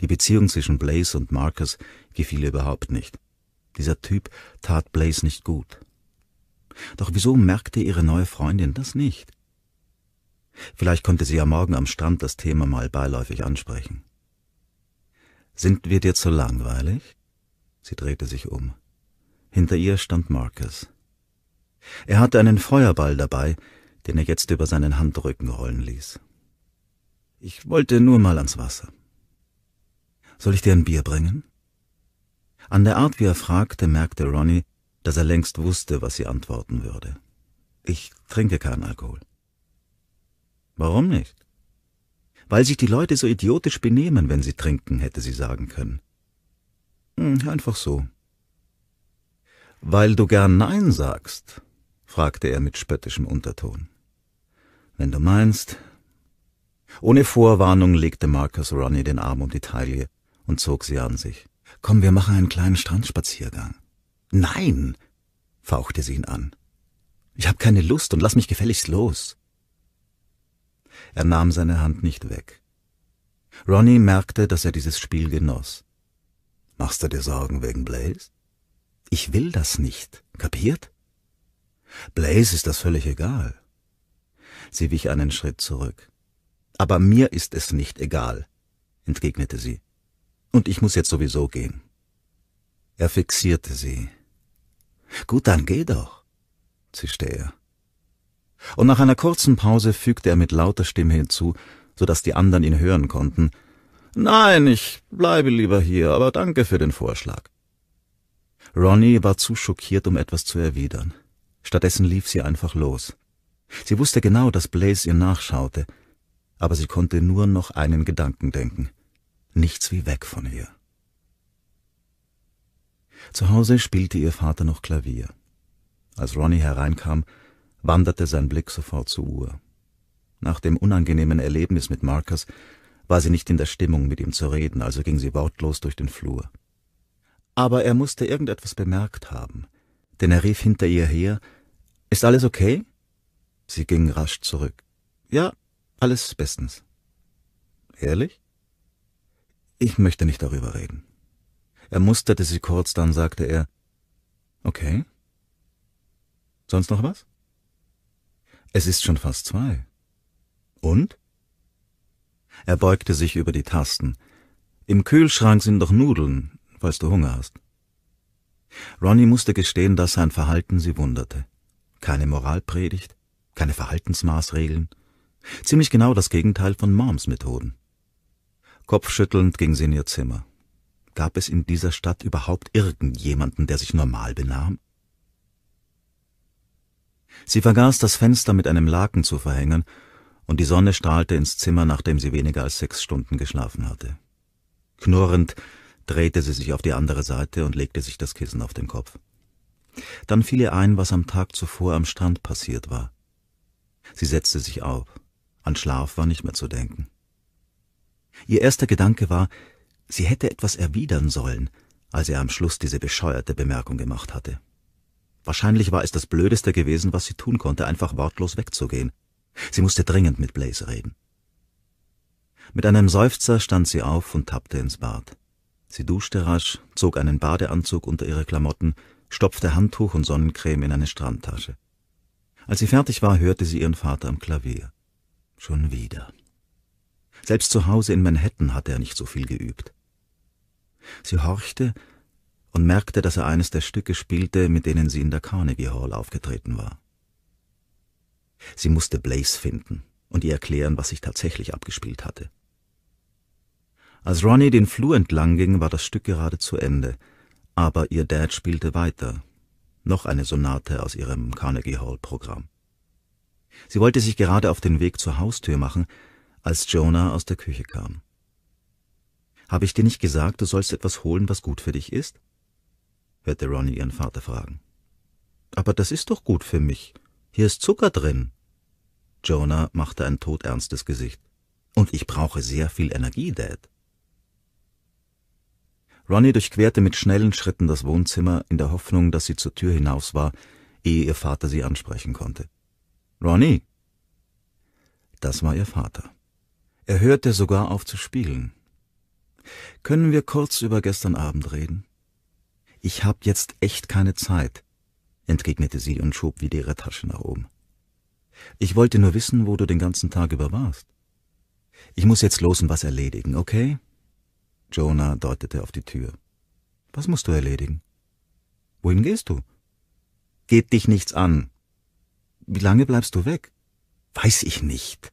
Die Beziehung zwischen Blaze und Marcus gefiel ihr überhaupt nicht. Dieser Typ tat Blaze nicht gut. Doch wieso merkte ihre neue Freundin das nicht? Vielleicht konnte sie ja morgen am Strand das Thema mal beiläufig ansprechen. Sind wir dir zu langweilig? Sie drehte sich um. Hinter ihr stand Marcus. Er hatte einen Feuerball dabei, den er jetzt über seinen Handrücken rollen ließ. Ich wollte nur mal ans Wasser. Soll ich dir ein Bier bringen? An der Art, wie er fragte, merkte Ronnie, dass er längst wusste, was sie antworten würde. Ich trinke keinen Alkohol. Warum nicht? Weil sich die Leute so idiotisch benehmen, wenn sie trinken, hätte sie sagen können. Hm, einfach so. Weil du gern Nein sagst, fragte er mit spöttischem Unterton. Wenn du meinst, ohne Vorwarnung legte Marcus Ronnie den Arm um die Taille und zog sie an sich. Komm, wir machen einen kleinen Strandspaziergang. Nein, fauchte sie ihn an. Ich habe keine Lust und lass mich gefälligst los. Er nahm seine Hand nicht weg. Ronnie merkte, dass er dieses Spiel genoss. Machst du dir Sorgen wegen Blaze? Ich will das nicht, kapiert? Blaze ist das völlig egal. Sie wich einen Schritt zurück. Aber mir ist es nicht egal, entgegnete sie. Und ich muss jetzt sowieso gehen. Er fixierte sie. Gut, dann geh doch, zischte er. Und nach einer kurzen Pause fügte er mit lauter Stimme hinzu, so dass die anderen ihn hören konnten. Nein, ich bleibe lieber hier, aber danke für den Vorschlag. Ronnie war zu schockiert, um etwas zu erwidern. Stattdessen lief sie einfach los. Sie wusste genau, dass Blaze ihr nachschaute, aber sie konnte nur noch einen Gedanken denken. Nichts wie weg von ihr. Zu Hause spielte ihr Vater noch Klavier. Als Ronnie hereinkam, wanderte sein Blick sofort zur Uhr. Nach dem unangenehmen Erlebnis mit Marcus war sie nicht in der Stimmung, mit ihm zu reden, also ging sie wortlos durch den Flur. Aber er musste irgendetwas bemerkt haben, denn er rief hinter ihr her, »Ist alles okay?« Sie ging rasch zurück. »Ja, alles bestens. Ehrlich? Ich möchte nicht darüber reden. Er musterte sie kurz, dann sagte er, okay. Sonst noch was? Es ist schon fast zwei. Und? Er beugte sich über die Tasten. Im Kühlschrank sind doch Nudeln, falls du Hunger hast. Ronnie musste gestehen, dass sein Verhalten sie wunderte. Keine Moralpredigt, keine Verhaltensmaßregeln – Ziemlich genau das Gegenteil von Moms Methoden. Kopfschüttelnd ging sie in ihr Zimmer. Gab es in dieser Stadt überhaupt irgendjemanden, der sich normal benahm? Sie vergaß, das Fenster mit einem Laken zu verhängen, und die Sonne strahlte ins Zimmer, nachdem sie weniger als sechs Stunden geschlafen hatte. Knurrend drehte sie sich auf die andere Seite und legte sich das Kissen auf den Kopf. Dann fiel ihr ein, was am Tag zuvor am Strand passiert war. Sie setzte sich auf. An Schlaf war nicht mehr zu denken. Ihr erster Gedanke war, sie hätte etwas erwidern sollen, als er am Schluss diese bescheuerte Bemerkung gemacht hatte. Wahrscheinlich war es das Blödeste gewesen, was sie tun konnte, einfach wortlos wegzugehen. Sie musste dringend mit Blaze reden. Mit einem Seufzer stand sie auf und tappte ins Bad. Sie duschte rasch, zog einen Badeanzug unter ihre Klamotten, stopfte Handtuch und Sonnencreme in eine Strandtasche. Als sie fertig war, hörte sie ihren Vater am Klavier. Schon wieder. Selbst zu Hause in Manhattan hatte er nicht so viel geübt. Sie horchte und merkte, dass er eines der Stücke spielte, mit denen sie in der Carnegie Hall aufgetreten war. Sie musste Blaze finden und ihr erklären, was sich tatsächlich abgespielt hatte. Als Ronnie den Flur entlang ging, war das Stück gerade zu Ende, aber ihr Dad spielte weiter, noch eine Sonate aus ihrem Carnegie Hall Programm. Sie wollte sich gerade auf den Weg zur Haustür machen, als Jonah aus der Küche kam. Habe ich dir nicht gesagt, du sollst etwas holen, was gut für dich ist? hörte Ronnie ihren Vater fragen. Aber das ist doch gut für mich. Hier ist Zucker drin. Jonah machte ein todernstes Gesicht. Und ich brauche sehr viel Energie, Dad. Ronnie durchquerte mit schnellen Schritten das Wohnzimmer in der Hoffnung, dass sie zur Tür hinaus war, ehe ihr Vater sie ansprechen konnte. Ronnie. Das war ihr Vater. Er hörte sogar auf zu spielen. Können wir kurz über gestern Abend reden? Ich hab jetzt echt keine Zeit, entgegnete sie und schob wieder ihre Tasche nach oben. Ich wollte nur wissen, wo du den ganzen Tag über warst. Ich muss jetzt los und was erledigen, okay? Jonah deutete auf die Tür. Was musst du erledigen? Wohin gehst du? Geht dich nichts an, wie lange bleibst du weg? Weiß ich nicht,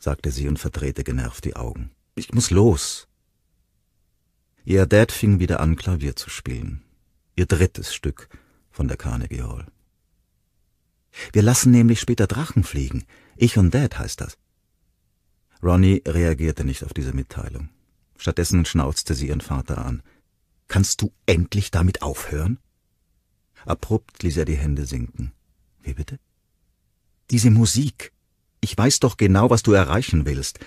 sagte sie und verdrehte genervt die Augen. Ich muss los. Ihr Dad fing wieder an, Klavier zu spielen. Ihr drittes Stück von der Carnegie Hall. Wir lassen nämlich später Drachen fliegen. Ich und Dad heißt das. Ronnie reagierte nicht auf diese Mitteilung. Stattdessen schnauzte sie ihren Vater an. Kannst du endlich damit aufhören? Abrupt ließ er die Hände sinken. Wie bitte? Diese Musik. Ich weiß doch genau, was du erreichen willst.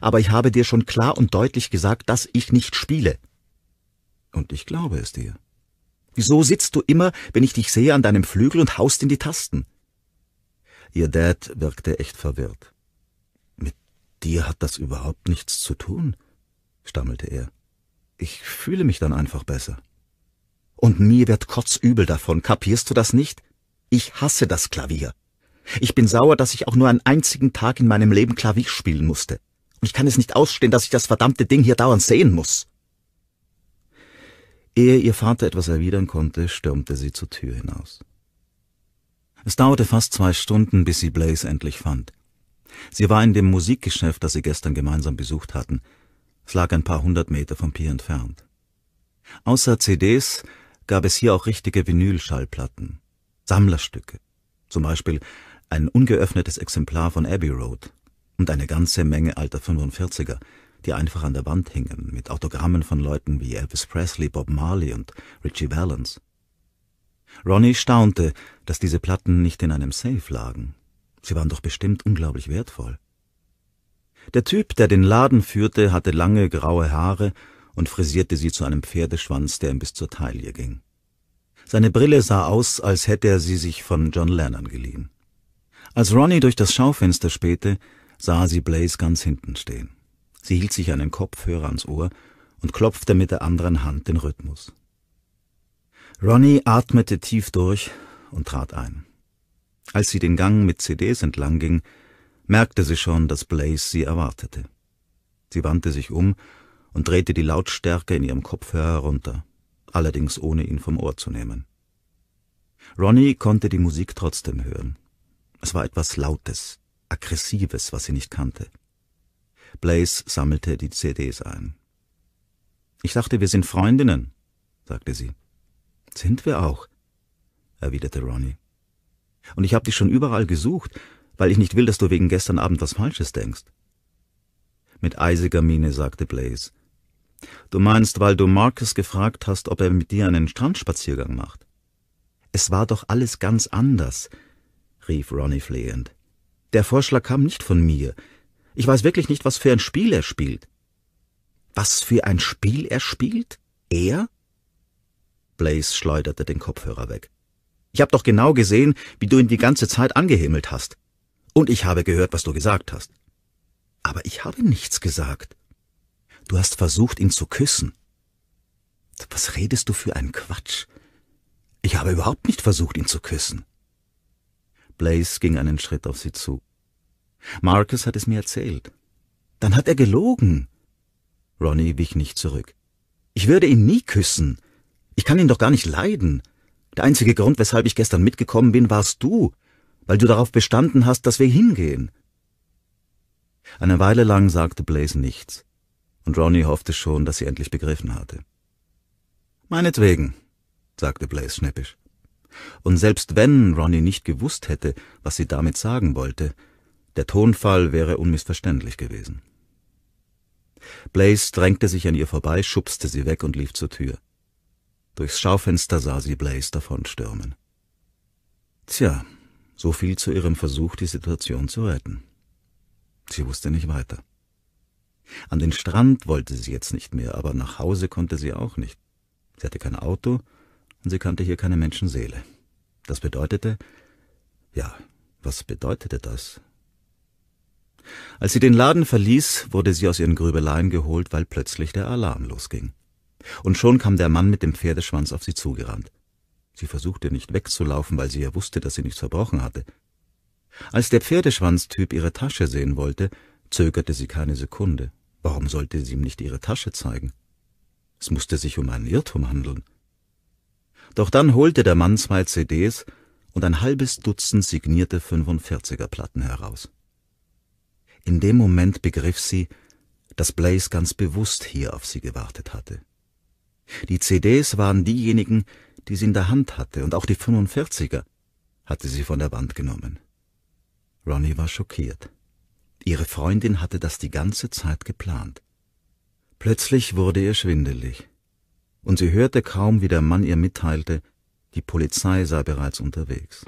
Aber ich habe dir schon klar und deutlich gesagt, dass ich nicht spiele. Und ich glaube es dir. Wieso sitzt du immer, wenn ich dich sehe, an deinem Flügel und haust in die Tasten? Ihr Dad wirkte echt verwirrt. Mit dir hat das überhaupt nichts zu tun, stammelte er. Ich fühle mich dann einfach besser. Und mir wird kotzübel davon, kapierst du das nicht? Ich hasse das Klavier. Ich bin sauer, dass ich auch nur einen einzigen Tag in meinem Leben Klavier spielen musste. Und ich kann es nicht ausstehen, dass ich das verdammte Ding hier dauernd sehen muss. Ehe ihr Vater etwas erwidern konnte, stürmte sie zur Tür hinaus. Es dauerte fast zwei Stunden, bis sie Blaze endlich fand. Sie war in dem Musikgeschäft, das sie gestern gemeinsam besucht hatten. Es lag ein paar hundert Meter vom Pier entfernt. Außer CDs gab es hier auch richtige Vinylschallplatten, Sammlerstücke. Zum Beispiel ein ungeöffnetes Exemplar von Abbey Road und eine ganze Menge alter 45er, die einfach an der Wand hingen, mit Autogrammen von Leuten wie Elvis Presley, Bob Marley und Richie Valens. Ronnie staunte, dass diese Platten nicht in einem Safe lagen. Sie waren doch bestimmt unglaublich wertvoll. Der Typ, der den Laden führte, hatte lange graue Haare und frisierte sie zu einem Pferdeschwanz, der ihm bis zur Taille ging. Seine Brille sah aus, als hätte er sie sich von John Lennon geliehen. Als Ronnie durch das Schaufenster spähte, sah sie Blaze ganz hinten stehen. Sie hielt sich einen Kopfhörer ans Ohr und klopfte mit der anderen Hand den Rhythmus. Ronnie atmete tief durch und trat ein. Als sie den Gang mit CDs entlang ging, merkte sie schon, dass Blaze sie erwartete. Sie wandte sich um und drehte die Lautstärke in ihrem Kopfhörer herunter, allerdings ohne ihn vom Ohr zu nehmen. Ronnie konnte die Musik trotzdem hören. Es war etwas Lautes, Aggressives, was sie nicht kannte. Blaze sammelte die CDs ein. Ich dachte, wir sind Freundinnen, sagte sie. Sind wir auch, erwiderte Ronnie. Und ich habe dich schon überall gesucht, weil ich nicht will, dass du wegen gestern Abend was Falsches denkst. Mit eisiger Miene sagte Blaze. Du meinst, weil du Marcus gefragt hast, ob er mit dir einen Strandspaziergang macht? Es war doch alles ganz anders, rief Ronny flehend. Der Vorschlag kam nicht von mir. Ich weiß wirklich nicht, was für ein Spiel er spielt. Was für ein Spiel er spielt? Er? Blaze schleuderte den Kopfhörer weg. Ich habe doch genau gesehen, wie du ihn die ganze Zeit angehimmelt hast. Und ich habe gehört, was du gesagt hast. Aber ich habe nichts gesagt. Du hast versucht, ihn zu küssen. Was redest du für einen Quatsch? Ich habe überhaupt nicht versucht, ihn zu küssen. Blaze ging einen Schritt auf sie zu. Marcus hat es mir erzählt. Dann hat er gelogen. Ronnie wich nicht zurück. Ich würde ihn nie küssen. Ich kann ihn doch gar nicht leiden. Der einzige Grund, weshalb ich gestern mitgekommen bin, warst du, weil du darauf bestanden hast, dass wir hingehen. Eine Weile lang sagte Blaze nichts, und Ronnie hoffte schon, dass sie endlich begriffen hatte. Meinetwegen, sagte Blaze schnippisch. Und selbst wenn Ronnie nicht gewusst hätte, was sie damit sagen wollte, der Tonfall wäre unmissverständlich gewesen. Blaze drängte sich an ihr vorbei, schubste sie weg und lief zur Tür. Durchs Schaufenster sah sie Blaze davonstürmen. Tja, so viel zu ihrem Versuch, die Situation zu retten. Sie wusste nicht weiter. An den Strand wollte sie jetzt nicht mehr, aber nach Hause konnte sie auch nicht. Sie hatte kein Auto und sie kannte hier keine Menschenseele. Das bedeutete, ja, was bedeutete das? Als sie den Laden verließ, wurde sie aus ihren Grübeleien geholt, weil plötzlich der Alarm losging. Und schon kam der Mann mit dem Pferdeschwanz auf sie zugerannt. Sie versuchte nicht wegzulaufen, weil sie ja wusste, dass sie nichts verbrochen hatte. Als der Pferdeschwanztyp ihre Tasche sehen wollte, zögerte sie keine Sekunde. Warum sollte sie ihm nicht ihre Tasche zeigen? Es musste sich um einen Irrtum handeln. Doch dann holte der Mann zwei CDs und ein halbes Dutzend signierte 45er-Platten heraus. In dem Moment begriff sie, dass Blaze ganz bewusst hier auf sie gewartet hatte. Die CDs waren diejenigen, die sie in der Hand hatte, und auch die 45er hatte sie von der Wand genommen. Ronnie war schockiert. Ihre Freundin hatte das die ganze Zeit geplant. Plötzlich wurde ihr schwindelig und sie hörte kaum, wie der Mann ihr mitteilte, die Polizei sei bereits unterwegs.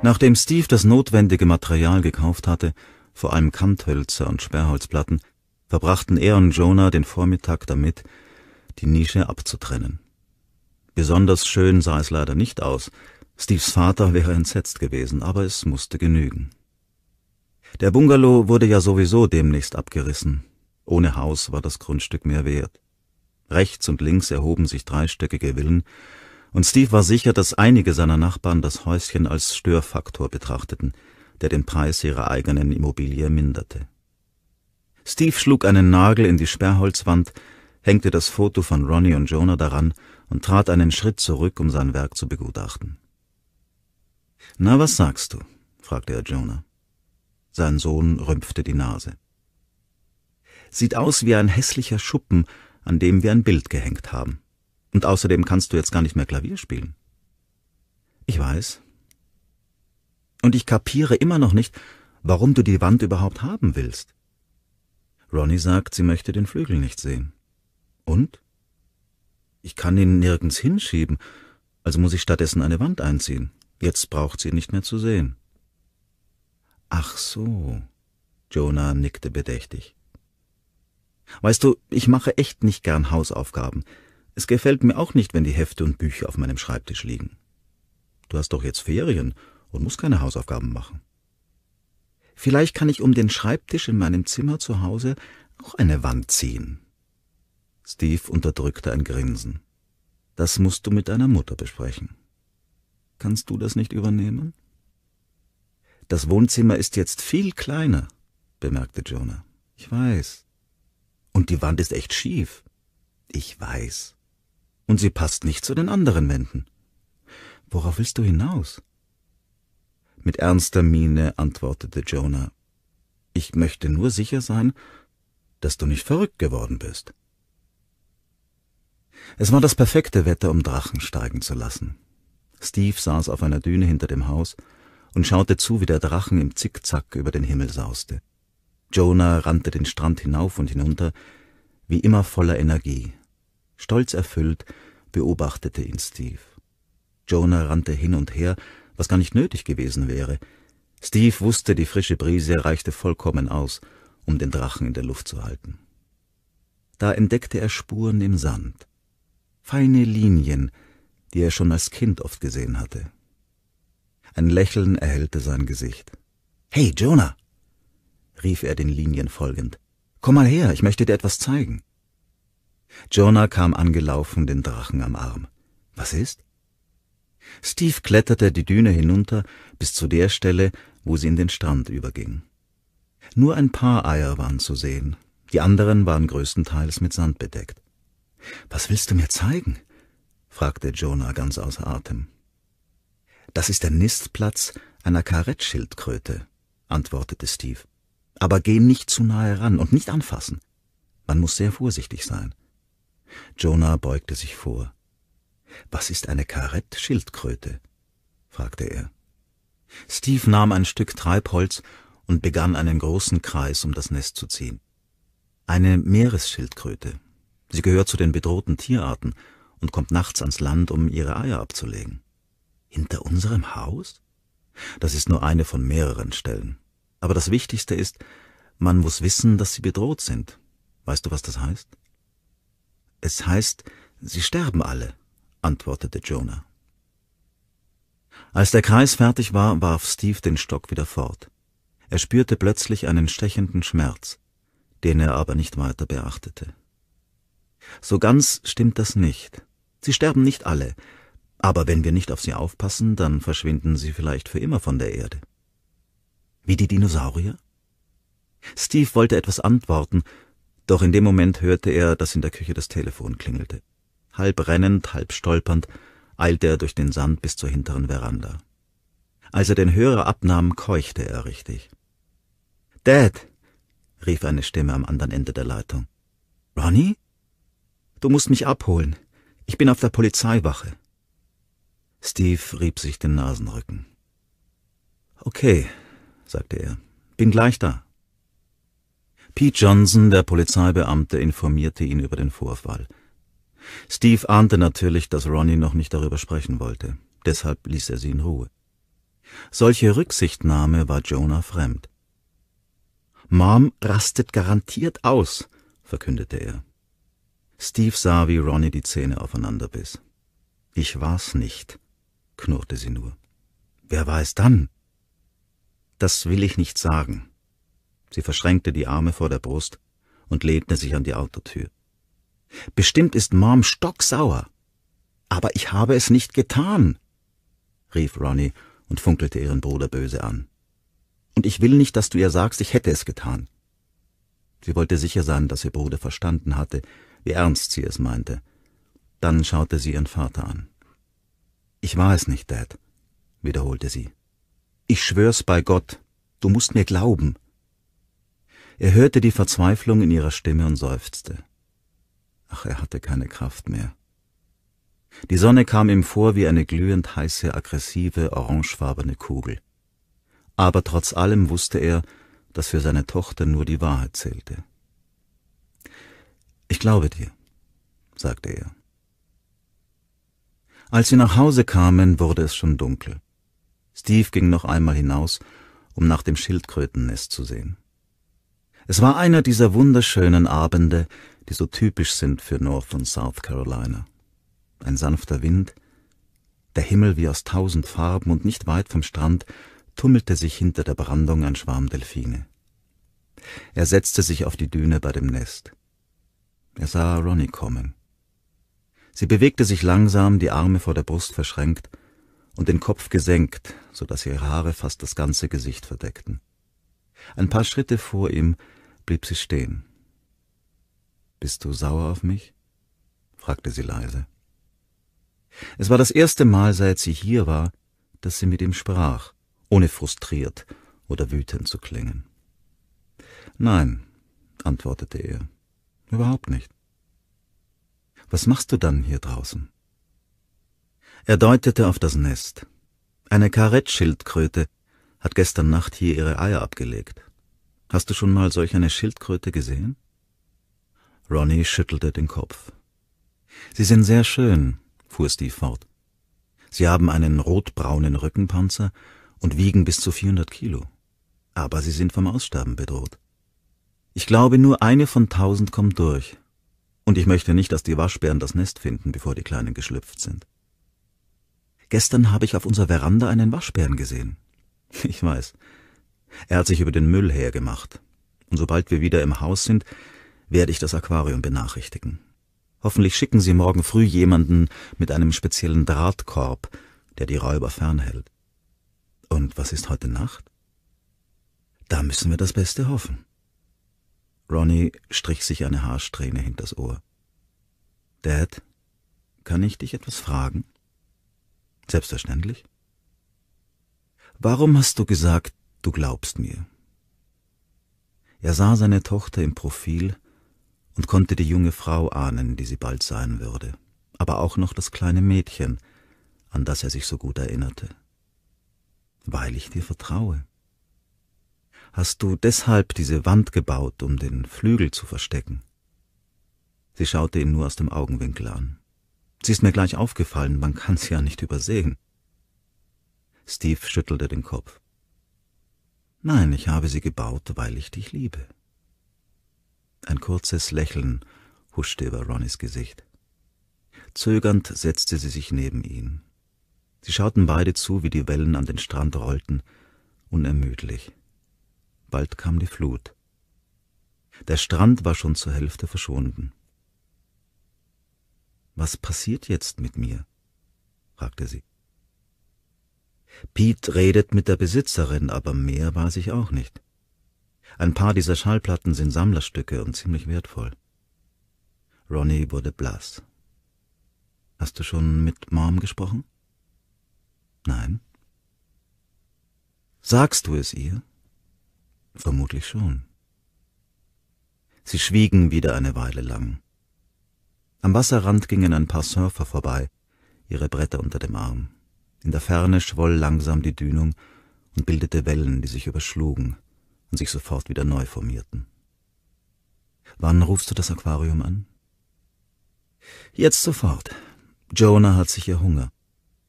Nachdem Steve das notwendige Material gekauft hatte, vor allem Kanthölzer und Sperrholzplatten, verbrachten er und Jonah den Vormittag damit, die Nische abzutrennen. Besonders schön sah es leider nicht aus. Steves Vater wäre entsetzt gewesen, aber es musste genügen. Der Bungalow wurde ja sowieso demnächst abgerissen. Ohne Haus war das Grundstück mehr wert. Rechts und links erhoben sich dreistöckige Villen, und Steve war sicher, dass einige seiner Nachbarn das Häuschen als Störfaktor betrachteten, der den Preis ihrer eigenen Immobilie minderte. Steve schlug einen Nagel in die Sperrholzwand, hängte das Foto von Ronnie und Jonah daran und trat einen Schritt zurück, um sein Werk zu begutachten. Na, was sagst du? fragte er Jonah. Sein Sohn rümpfte die Nase. Sieht aus wie ein hässlicher Schuppen, an dem wir ein Bild gehängt haben. Und außerdem kannst du jetzt gar nicht mehr Klavier spielen. Ich weiß. Und ich kapiere immer noch nicht, warum du die Wand überhaupt haben willst. Ronnie sagt, sie möchte den Flügel nicht sehen. Und? Ich kann ihn nirgends hinschieben, also muss ich stattdessen eine Wand einziehen. Jetzt braucht sie ihn nicht mehr zu sehen. Ach so. Jonah nickte bedächtig. Weißt du, ich mache echt nicht gern Hausaufgaben. Es gefällt mir auch nicht, wenn die Hefte und Bücher auf meinem Schreibtisch liegen. Du hast doch jetzt Ferien und musst keine Hausaufgaben machen. Vielleicht kann ich um den Schreibtisch in meinem Zimmer zu Hause auch eine Wand ziehen. Steve unterdrückte ein Grinsen. Das musst du mit deiner Mutter besprechen. Kannst du das nicht übernehmen? Das Wohnzimmer ist jetzt viel kleiner, bemerkte Jonah. Ich weiß. Und die Wand ist echt schief. Ich weiß. Und sie passt nicht zu den anderen Wänden. Worauf willst du hinaus? Mit ernster Miene antwortete Jonah. Ich möchte nur sicher sein, dass du nicht verrückt geworden bist. Es war das perfekte Wetter, um Drachen steigen zu lassen. Steve saß auf einer Düne hinter dem Haus und schaute zu, wie der Drachen im Zickzack über den Himmel sauste. Jonah rannte den Strand hinauf und hinunter, wie immer voller Energie. Stolz erfüllt beobachtete ihn Steve. Jonah rannte hin und her, was gar nicht nötig gewesen wäre. Steve wusste, die frische Brise reichte vollkommen aus, um den Drachen in der Luft zu halten. Da entdeckte er Spuren im Sand feine Linien, die er schon als Kind oft gesehen hatte. Ein Lächeln erhellte sein Gesicht. Hey, Jonah! rief er den Linien folgend. Komm mal her, ich möchte dir etwas zeigen. Jonah kam angelaufen, den Drachen am Arm. Was ist? Steve kletterte die Düne hinunter bis zu der Stelle, wo sie in den Strand überging. Nur ein paar Eier waren zu sehen, die anderen waren größtenteils mit Sand bedeckt. Was willst du mir zeigen? fragte Jonah ganz außer Atem. Das ist der Nistplatz einer Karettschildkröte, antwortete Steve. Aber geh nicht zu nahe ran und nicht anfassen. Man muss sehr vorsichtig sein. Jonah beugte sich vor. Was ist eine Karettschildkröte? fragte er. Steve nahm ein Stück Treibholz und begann einen großen Kreis um das Nest zu ziehen. Eine Meeresschildkröte, Sie gehört zu den bedrohten Tierarten und kommt nachts ans Land, um ihre Eier abzulegen. Hinter unserem Haus? Das ist nur eine von mehreren Stellen. Aber das Wichtigste ist, man muss wissen, dass sie bedroht sind. Weißt du, was das heißt? Es heißt, sie sterben alle, antwortete Jonah. Als der Kreis fertig war, warf Steve den Stock wieder fort. Er spürte plötzlich einen stechenden Schmerz, den er aber nicht weiter beachtete. So ganz stimmt das nicht. Sie sterben nicht alle, aber wenn wir nicht auf sie aufpassen, dann verschwinden sie vielleicht für immer von der Erde. Wie die Dinosaurier? Steve wollte etwas antworten, doch in dem Moment hörte er, dass in der Küche das Telefon klingelte. Halb rennend, halb stolpernd, eilte er durch den Sand bis zur hinteren Veranda. Als er den Hörer abnahm, keuchte er richtig. Dad, rief eine Stimme am anderen Ende der Leitung. Ronnie? Du musst mich abholen. Ich bin auf der Polizeiwache. Steve rieb sich den Nasenrücken. Okay, sagte er. Bin gleich da. Pete Johnson, der Polizeibeamte, informierte ihn über den Vorfall. Steve ahnte natürlich, dass Ronnie noch nicht darüber sprechen wollte. Deshalb ließ er sie in Ruhe. Solche Rücksichtnahme war Jonah fremd. Mom rastet garantiert aus, verkündete er. Steve sah, wie Ronnie die Zähne aufeinander biss. Ich war's nicht, knurrte sie nur. Wer war es dann? Das will ich nicht sagen. Sie verschränkte die Arme vor der Brust und lehnte sich an die Autotür. Bestimmt ist Mom stocksauer. Aber ich habe es nicht getan, rief Ronnie und funkelte ihren Bruder böse an. Und ich will nicht, dass du ihr sagst, ich hätte es getan. Sie wollte sicher sein, dass ihr Bruder verstanden hatte, wie ernst sie es meinte. Dann schaute sie ihren Vater an. Ich war es nicht, Dad, wiederholte sie. Ich schwör's bei Gott, du musst mir glauben. Er hörte die Verzweiflung in ihrer Stimme und seufzte. Ach, er hatte keine Kraft mehr. Die Sonne kam ihm vor wie eine glühend heiße, aggressive, orangefarbene Kugel. Aber trotz allem wusste er, dass für seine Tochter nur die Wahrheit zählte. Ich glaube dir, sagte er. Als sie nach Hause kamen, wurde es schon dunkel. Steve ging noch einmal hinaus, um nach dem Schildkrötennest zu sehen. Es war einer dieser wunderschönen Abende, die so typisch sind für North und South Carolina. Ein sanfter Wind, der Himmel wie aus tausend Farben und nicht weit vom Strand tummelte sich hinter der Brandung ein Schwarm Delfine. Er setzte sich auf die Düne bei dem Nest. Er sah Ronnie kommen. Sie bewegte sich langsam, die Arme vor der Brust verschränkt und den Kopf gesenkt, so dass ihre Haare fast das ganze Gesicht verdeckten. Ein paar Schritte vor ihm blieb sie stehen. Bist du sauer auf mich? fragte sie leise. Es war das erste Mal, seit sie hier war, dass sie mit ihm sprach, ohne frustriert oder wütend zu klingen. Nein, antwortete er. Überhaupt nicht. Was machst du dann hier draußen? Er deutete auf das Nest. Eine Karettschildkröte hat gestern Nacht hier ihre Eier abgelegt. Hast du schon mal solch eine Schildkröte gesehen? Ronnie schüttelte den Kopf. Sie sind sehr schön, fuhr Steve fort. Sie haben einen rotbraunen Rückenpanzer und wiegen bis zu 400 Kilo. Aber sie sind vom Aussterben bedroht. Ich glaube, nur eine von tausend kommt durch. Und ich möchte nicht, dass die Waschbären das Nest finden, bevor die Kleinen geschlüpft sind. Gestern habe ich auf unserer Veranda einen Waschbären gesehen. Ich weiß. Er hat sich über den Müll hergemacht. Und sobald wir wieder im Haus sind, werde ich das Aquarium benachrichtigen. Hoffentlich schicken sie morgen früh jemanden mit einem speziellen Drahtkorb, der die Räuber fernhält. Und was ist heute Nacht? Da müssen wir das Beste hoffen. Ronnie strich sich eine Haarsträhne hinters Ohr. Dad, kann ich dich etwas fragen? Selbstverständlich. Warum hast du gesagt, du glaubst mir? Er sah seine Tochter im Profil und konnte die junge Frau ahnen, die sie bald sein würde, aber auch noch das kleine Mädchen, an das er sich so gut erinnerte. Weil ich dir vertraue. Hast du deshalb diese Wand gebaut, um den Flügel zu verstecken? Sie schaute ihn nur aus dem Augenwinkel an. Sie ist mir gleich aufgefallen, man kann sie ja nicht übersehen. Steve schüttelte den Kopf. Nein, ich habe sie gebaut, weil ich dich liebe. Ein kurzes Lächeln huschte über Ronnys Gesicht. Zögernd setzte sie sich neben ihn. Sie schauten beide zu, wie die Wellen an den Strand rollten, unermüdlich. Bald kam die Flut. Der Strand war schon zur Hälfte verschwunden. Was passiert jetzt mit mir? fragte sie. Pete redet mit der Besitzerin, aber mehr weiß ich auch nicht. Ein paar dieser Schallplatten sind Sammlerstücke und ziemlich wertvoll. Ronnie wurde blass. Hast du schon mit Mom gesprochen? Nein. Sagst du es ihr? Vermutlich schon. Sie schwiegen wieder eine Weile lang. Am Wasserrand gingen ein paar Surfer vorbei, ihre Bretter unter dem Arm. In der Ferne schwoll langsam die Dünung und bildete Wellen, die sich überschlugen und sich sofort wieder neu formierten. Wann rufst du das Aquarium an? Jetzt sofort. Jonah hat sicher Hunger.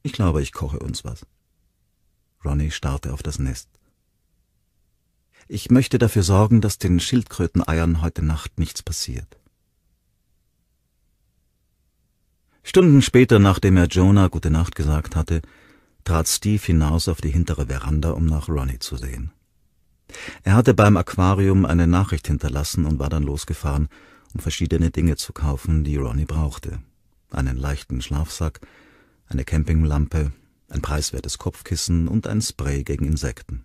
Ich glaube, ich koche uns was. Ronnie starrte auf das Nest. Ich möchte dafür sorgen, dass den Schildkröteneiern heute Nacht nichts passiert. Stunden später, nachdem er Jonah Gute Nacht gesagt hatte, trat Steve hinaus auf die hintere Veranda, um nach Ronnie zu sehen. Er hatte beim Aquarium eine Nachricht hinterlassen und war dann losgefahren, um verschiedene Dinge zu kaufen, die Ronnie brauchte. Einen leichten Schlafsack, eine Campinglampe, ein preiswertes Kopfkissen und ein Spray gegen Insekten.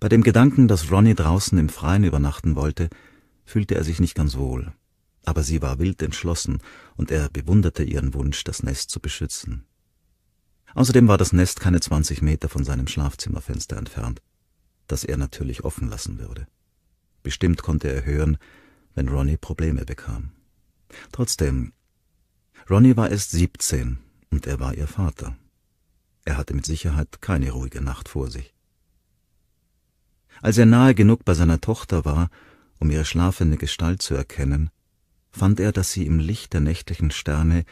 Bei dem Gedanken, dass Ronny draußen im Freien übernachten wollte, fühlte er sich nicht ganz wohl. Aber sie war wild entschlossen, und er bewunderte ihren Wunsch, das Nest zu beschützen. Außerdem war das Nest keine 20 Meter von seinem Schlafzimmerfenster entfernt, das er natürlich offen lassen würde. Bestimmt konnte er hören, wenn Ronny Probleme bekam. Trotzdem, Ronny war erst 17 und er war ihr Vater. Er hatte mit Sicherheit keine ruhige Nacht vor sich. Als er nahe genug bei seiner Tochter war, um ihre schlafende Gestalt zu erkennen, fand er, dass sie im Licht der nächtlichen Sterne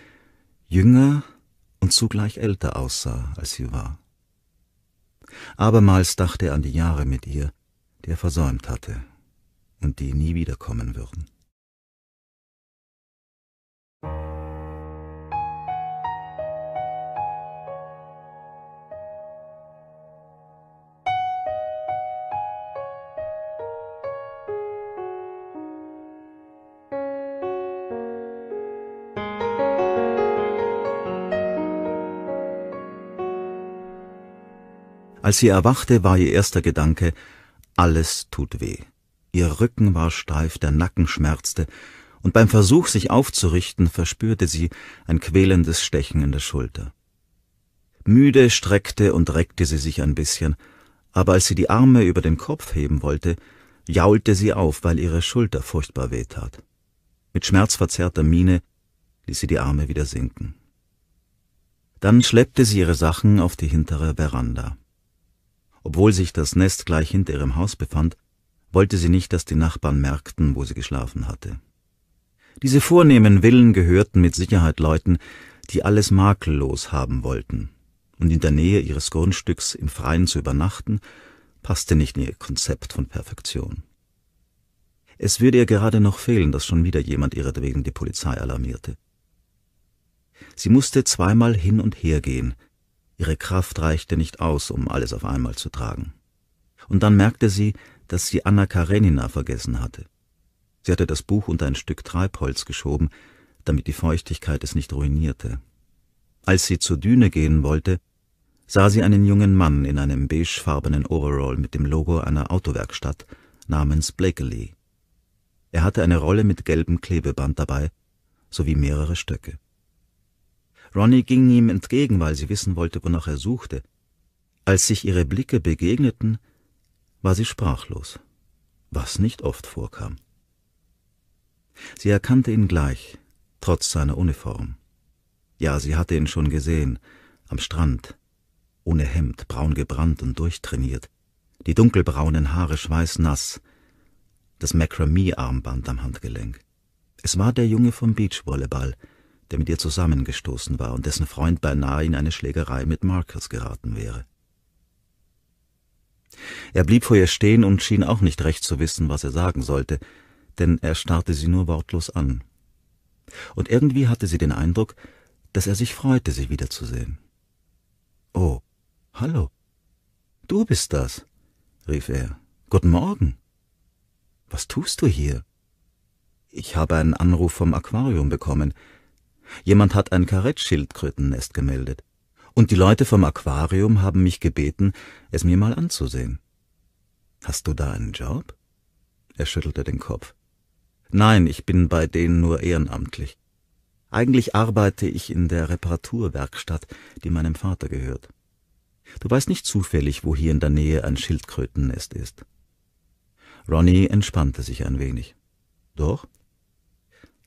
jünger und zugleich älter aussah, als sie war. Abermals dachte er an die Jahre mit ihr, die er versäumt hatte und die nie wiederkommen würden. Als sie erwachte, war ihr erster Gedanke, alles tut weh. Ihr Rücken war steif, der Nacken schmerzte, und beim Versuch, sich aufzurichten, verspürte sie ein quälendes Stechen in der Schulter. Müde streckte und reckte sie sich ein bisschen, aber als sie die Arme über den Kopf heben wollte, jaulte sie auf, weil ihre Schulter furchtbar wehtat. Mit schmerzverzerrter Miene ließ sie die Arme wieder sinken. Dann schleppte sie ihre Sachen auf die hintere Veranda. Obwohl sich das Nest gleich hinter ihrem Haus befand, wollte sie nicht, dass die Nachbarn merkten, wo sie geschlafen hatte. Diese vornehmen Villen gehörten mit Sicherheit Leuten, die alles makellos haben wollten, und in der Nähe ihres Grundstücks im Freien zu übernachten, passte nicht in ihr Konzept von Perfektion. Es würde ihr gerade noch fehlen, dass schon wieder jemand ihretwegen die Polizei alarmierte. Sie musste zweimal hin und her gehen, Ihre Kraft reichte nicht aus, um alles auf einmal zu tragen. Und dann merkte sie, dass sie Anna Karenina vergessen hatte. Sie hatte das Buch unter ein Stück Treibholz geschoben, damit die Feuchtigkeit es nicht ruinierte. Als sie zur Düne gehen wollte, sah sie einen jungen Mann in einem beigefarbenen Overall mit dem Logo einer Autowerkstatt namens Blakely. Er hatte eine Rolle mit gelbem Klebeband dabei sowie mehrere Stöcke. Ronny ging ihm entgegen, weil sie wissen wollte, wonach er suchte. Als sich ihre Blicke begegneten, war sie sprachlos, was nicht oft vorkam. Sie erkannte ihn gleich, trotz seiner Uniform. Ja, sie hatte ihn schon gesehen, am Strand, ohne Hemd, braun gebrannt und durchtrainiert, die dunkelbraunen Haare schweißnass, das Macramee-Armband am Handgelenk. Es war der Junge vom Beachvolleyball, der mit ihr zusammengestoßen war und dessen Freund beinahe in eine Schlägerei mit Marcus geraten wäre. Er blieb vor ihr stehen und schien auch nicht recht zu wissen, was er sagen sollte, denn er starrte sie nur wortlos an. Und irgendwie hatte sie den Eindruck, dass er sich freute, sie wiederzusehen. Oh, hallo. Du bist das, rief er. Guten Morgen. Was tust du hier? Ich habe einen Anruf vom Aquarium bekommen. Jemand hat ein Karettschildkrötennest gemeldet. Und die Leute vom Aquarium haben mich gebeten, es mir mal anzusehen. Hast du da einen Job? Er schüttelte den Kopf. Nein, ich bin bei denen nur ehrenamtlich. Eigentlich arbeite ich in der Reparaturwerkstatt, die meinem Vater gehört. Du weißt nicht zufällig, wo hier in der Nähe ein Schildkrötennest ist. Ronny entspannte sich ein wenig. Doch?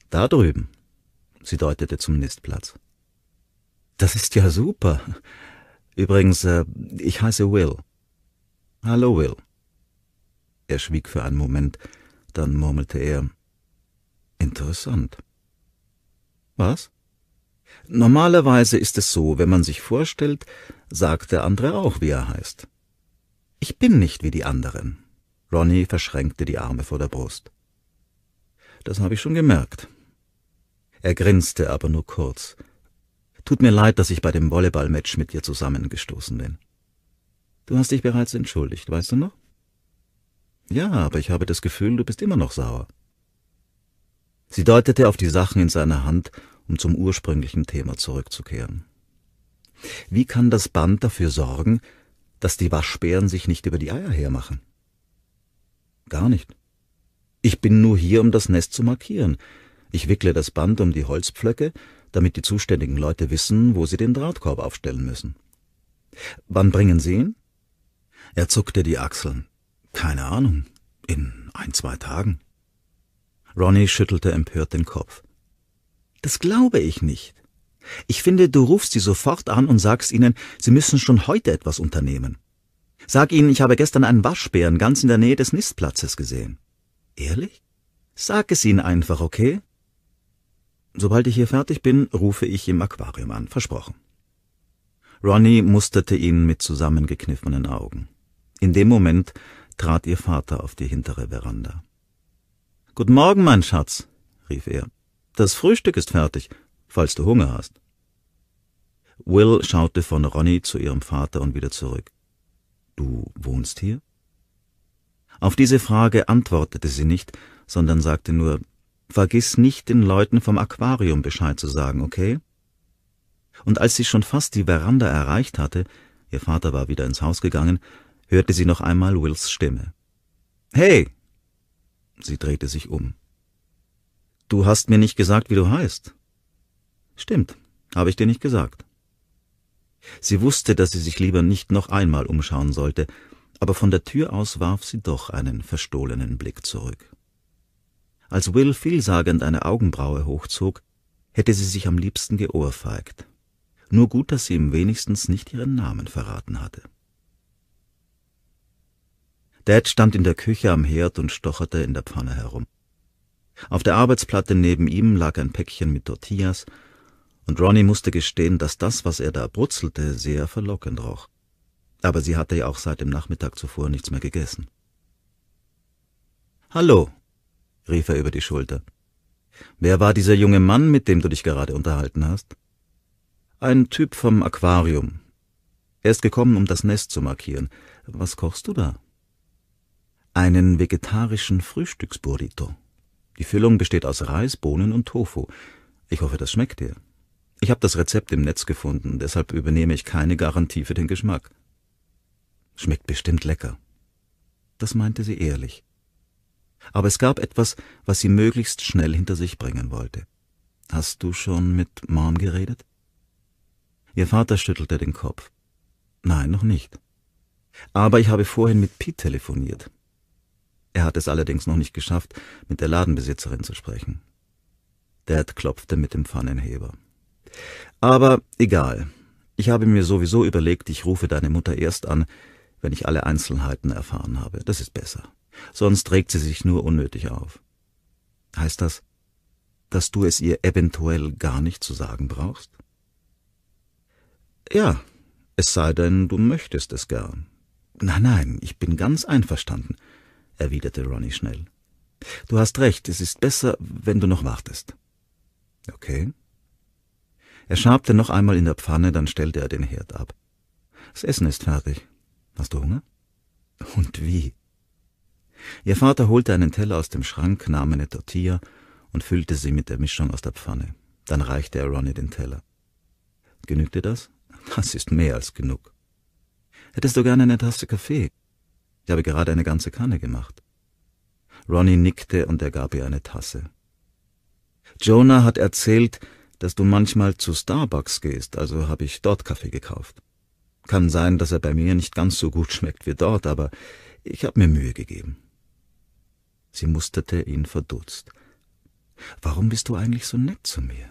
Da drüben, Sie deutete zum Nistplatz. Das ist ja super. Übrigens, äh, ich heiße Will. Hallo, Will. Er schwieg für einen Moment, dann murmelte er Interessant. Was? Normalerweise ist es so, wenn man sich vorstellt, sagt der andere auch, wie er heißt. Ich bin nicht wie die anderen. Ronnie verschränkte die Arme vor der Brust. Das habe ich schon gemerkt. Er grinste aber nur kurz. Tut mir leid, dass ich bei dem Volleyballmatch mit dir zusammengestoßen bin. Du hast dich bereits entschuldigt, weißt du noch? Ja, aber ich habe das Gefühl, du bist immer noch sauer. Sie deutete auf die Sachen in seiner Hand, um zum ursprünglichen Thema zurückzukehren. Wie kann das Band dafür sorgen, dass die Waschbären sich nicht über die Eier hermachen? Gar nicht. Ich bin nur hier, um das Nest zu markieren. Ich wickle das Band um die Holzpflöcke, damit die zuständigen Leute wissen, wo sie den Drahtkorb aufstellen müssen. Wann bringen Sie ihn? Er zuckte die Achseln. Keine Ahnung. In ein, zwei Tagen. Ronny schüttelte empört den Kopf. Das glaube ich nicht. Ich finde, du rufst sie sofort an und sagst ihnen, sie müssen schon heute etwas unternehmen. Sag ihnen, ich habe gestern einen Waschbären ganz in der Nähe des Nistplatzes gesehen. Ehrlich? Sag es ihnen einfach, okay? Sobald ich hier fertig bin, rufe ich im Aquarium an, versprochen. Ronnie musterte ihn mit zusammengekniffenen Augen. In dem Moment trat ihr Vater auf die hintere Veranda. Guten Morgen, mein Schatz, rief er. Das Frühstück ist fertig, falls du Hunger hast. Will schaute von Ronnie zu ihrem Vater und wieder zurück. Du wohnst hier? Auf diese Frage antwortete sie nicht, sondern sagte nur, Vergiss nicht, den Leuten vom Aquarium Bescheid zu sagen, okay? Und als sie schon fast die Veranda erreicht hatte, ihr Vater war wieder ins Haus gegangen, hörte sie noch einmal Wills Stimme. Hey! Sie drehte sich um. Du hast mir nicht gesagt, wie du heißt. Stimmt, habe ich dir nicht gesagt. Sie wusste, dass sie sich lieber nicht noch einmal umschauen sollte, aber von der Tür aus warf sie doch einen verstohlenen Blick zurück. Als Will vielsagend eine Augenbraue hochzog, hätte sie sich am liebsten geohrfeigt. Nur gut, dass sie ihm wenigstens nicht ihren Namen verraten hatte. Dad stand in der Küche am Herd und stocherte in der Pfanne herum. Auf der Arbeitsplatte neben ihm lag ein Päckchen mit Tortillas, und Ronnie musste gestehen, dass das, was er da brutzelte, sehr verlockend roch. Aber sie hatte ja auch seit dem Nachmittag zuvor nichts mehr gegessen. Hallo, rief er über die Schulter. Wer war dieser junge Mann, mit dem du dich gerade unterhalten hast? Ein Typ vom Aquarium. Er ist gekommen, um das Nest zu markieren. Was kochst du da? Einen vegetarischen Frühstücksburrito. Die Füllung besteht aus Reis, Bohnen und Tofu. Ich hoffe, das schmeckt dir. Ich habe das Rezept im Netz gefunden, deshalb übernehme ich keine Garantie für den Geschmack. Schmeckt bestimmt lecker. Das meinte sie ehrlich aber es gab etwas, was sie möglichst schnell hinter sich bringen wollte. Hast du schon mit Mom geredet? Ihr Vater schüttelte den Kopf. Nein, noch nicht. Aber ich habe vorhin mit Pete telefoniert. Er hat es allerdings noch nicht geschafft, mit der Ladenbesitzerin zu sprechen. Dad klopfte mit dem Pfannenheber. Aber egal. Ich habe mir sowieso überlegt, ich rufe deine Mutter erst an, wenn ich alle Einzelheiten erfahren habe. Das ist besser sonst regt sie sich nur unnötig auf. Heißt das, dass du es ihr eventuell gar nicht zu sagen brauchst? Ja, es sei denn, du möchtest es gern. Nein, nein, ich bin ganz einverstanden, erwiderte Ronny schnell. Du hast recht, es ist besser, wenn du noch wartest. Okay. Er schabte noch einmal in der Pfanne, dann stellte er den Herd ab. Das Essen ist fertig. Hast du Hunger? Und wie? Ihr Vater holte einen Teller aus dem Schrank, nahm eine Tortilla und füllte sie mit der Mischung aus der Pfanne. Dann reichte er Ronny den Teller. Genügte das? Das ist mehr als genug. Hättest du gerne eine Tasse Kaffee? Ich habe gerade eine ganze Kanne gemacht. Ronny nickte und er gab ihr eine Tasse. Jonah hat erzählt, dass du manchmal zu Starbucks gehst, also habe ich dort Kaffee gekauft. Kann sein, dass er bei mir nicht ganz so gut schmeckt wie dort, aber ich habe mir Mühe gegeben. Sie musterte ihn verdutzt. Warum bist du eigentlich so nett zu mir?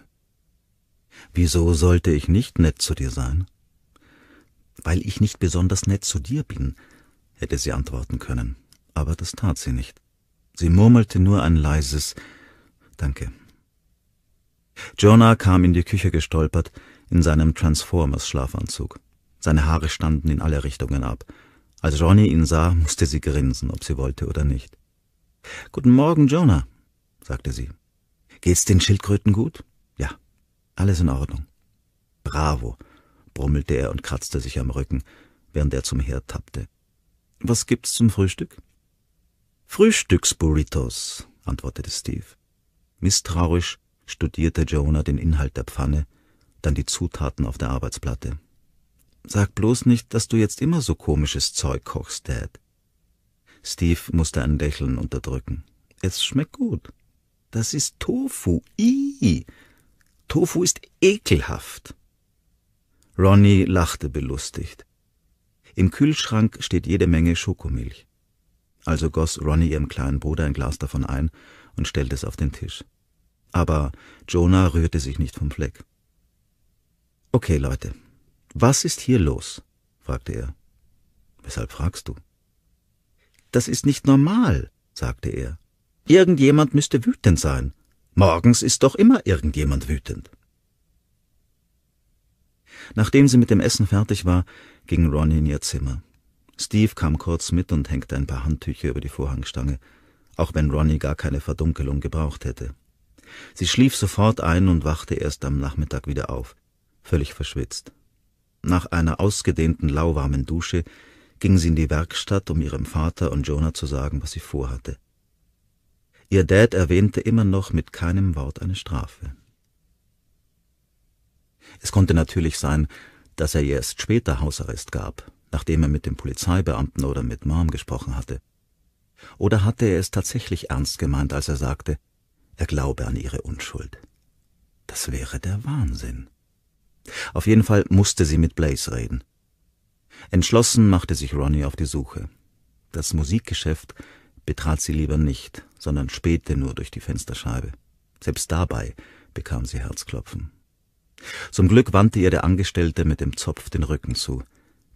Wieso sollte ich nicht nett zu dir sein? Weil ich nicht besonders nett zu dir bin, hätte sie antworten können, aber das tat sie nicht. Sie murmelte nur ein leises Danke. Jonah kam in die Küche gestolpert, in seinem Transformers-Schlafanzug. Seine Haare standen in alle Richtungen ab. Als Johnny ihn sah, musste sie grinsen, ob sie wollte oder nicht. Guten Morgen, Jonah, sagte sie. Geht's den Schildkröten gut? Ja, alles in Ordnung. Bravo, brummelte er und kratzte sich am Rücken, während er zum Herd tappte. Was gibt's zum Frühstück? Frühstücksburritos, antwortete Steve. Misstrauisch studierte Jonah den Inhalt der Pfanne, dann die Zutaten auf der Arbeitsplatte. Sag bloß nicht, dass du jetzt immer so komisches Zeug kochst, Dad, Steve musste ein Lächeln unterdrücken. Es schmeckt gut. Das ist Tofu. I. Tofu ist ekelhaft. Ronny lachte belustigt. Im Kühlschrank steht jede Menge Schokomilch. Also goss Ronny ihrem kleinen Bruder ein Glas davon ein und stellte es auf den Tisch. Aber Jonah rührte sich nicht vom Fleck. Okay, Leute, was ist hier los? fragte er. Weshalb fragst du? Das ist nicht normal, sagte er. Irgendjemand müsste wütend sein. Morgens ist doch immer irgendjemand wütend. Nachdem sie mit dem Essen fertig war, ging Ronnie in ihr Zimmer. Steve kam kurz mit und hängte ein paar Handtücher über die Vorhangstange, auch wenn Ronnie gar keine Verdunkelung gebraucht hätte. Sie schlief sofort ein und wachte erst am Nachmittag wieder auf, völlig verschwitzt. Nach einer ausgedehnten lauwarmen Dusche ging sie in die Werkstatt, um ihrem Vater und Jonah zu sagen, was sie vorhatte. Ihr Dad erwähnte immer noch mit keinem Wort eine Strafe. Es konnte natürlich sein, dass er ihr erst später Hausarrest gab, nachdem er mit dem Polizeibeamten oder mit Mom gesprochen hatte. Oder hatte er es tatsächlich ernst gemeint, als er sagte, er glaube an ihre Unschuld. Das wäre der Wahnsinn. Auf jeden Fall musste sie mit Blaze reden. Entschlossen machte sich Ronnie auf die Suche. Das Musikgeschäft betrat sie lieber nicht, sondern spähte nur durch die Fensterscheibe. Selbst dabei bekam sie Herzklopfen. Zum Glück wandte ihr der Angestellte mit dem Zopf den Rücken zu.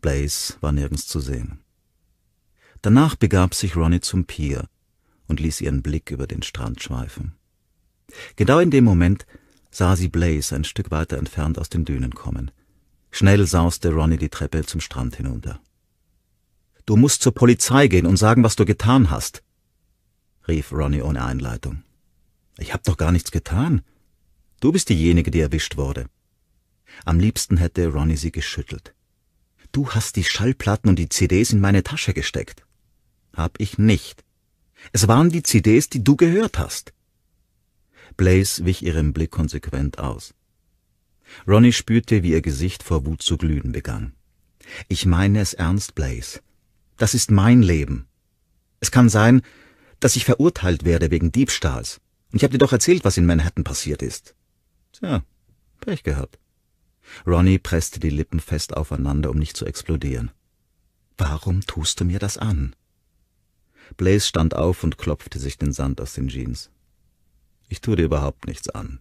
Blaze war nirgends zu sehen. Danach begab sich Ronnie zum Pier und ließ ihren Blick über den Strand schweifen. Genau in dem Moment sah sie Blaze ein Stück weiter entfernt aus den Dünen kommen. Schnell sauste Ronny die Treppe zum Strand hinunter. Du musst zur Polizei gehen und sagen, was du getan hast, rief Ronny ohne Einleitung. Ich hab doch gar nichts getan. Du bist diejenige, die erwischt wurde. Am liebsten hätte Ronny sie geschüttelt. Du hast die Schallplatten und die CDs in meine Tasche gesteckt. Hab ich nicht. Es waren die CDs, die du gehört hast. Blaze wich ihrem Blick konsequent aus. Ronny spürte, wie ihr Gesicht vor Wut zu glühen begann. Ich meine es ernst, Blaze. Das ist mein Leben. Es kann sein, dass ich verurteilt werde wegen Diebstahls. Und ich habe dir doch erzählt, was in Manhattan passiert ist. Tja, Pech gehabt. Ronny presste die Lippen fest aufeinander, um nicht zu explodieren. Warum tust du mir das an? Blaze stand auf und klopfte sich den Sand aus den Jeans. Ich tue dir überhaupt nichts an.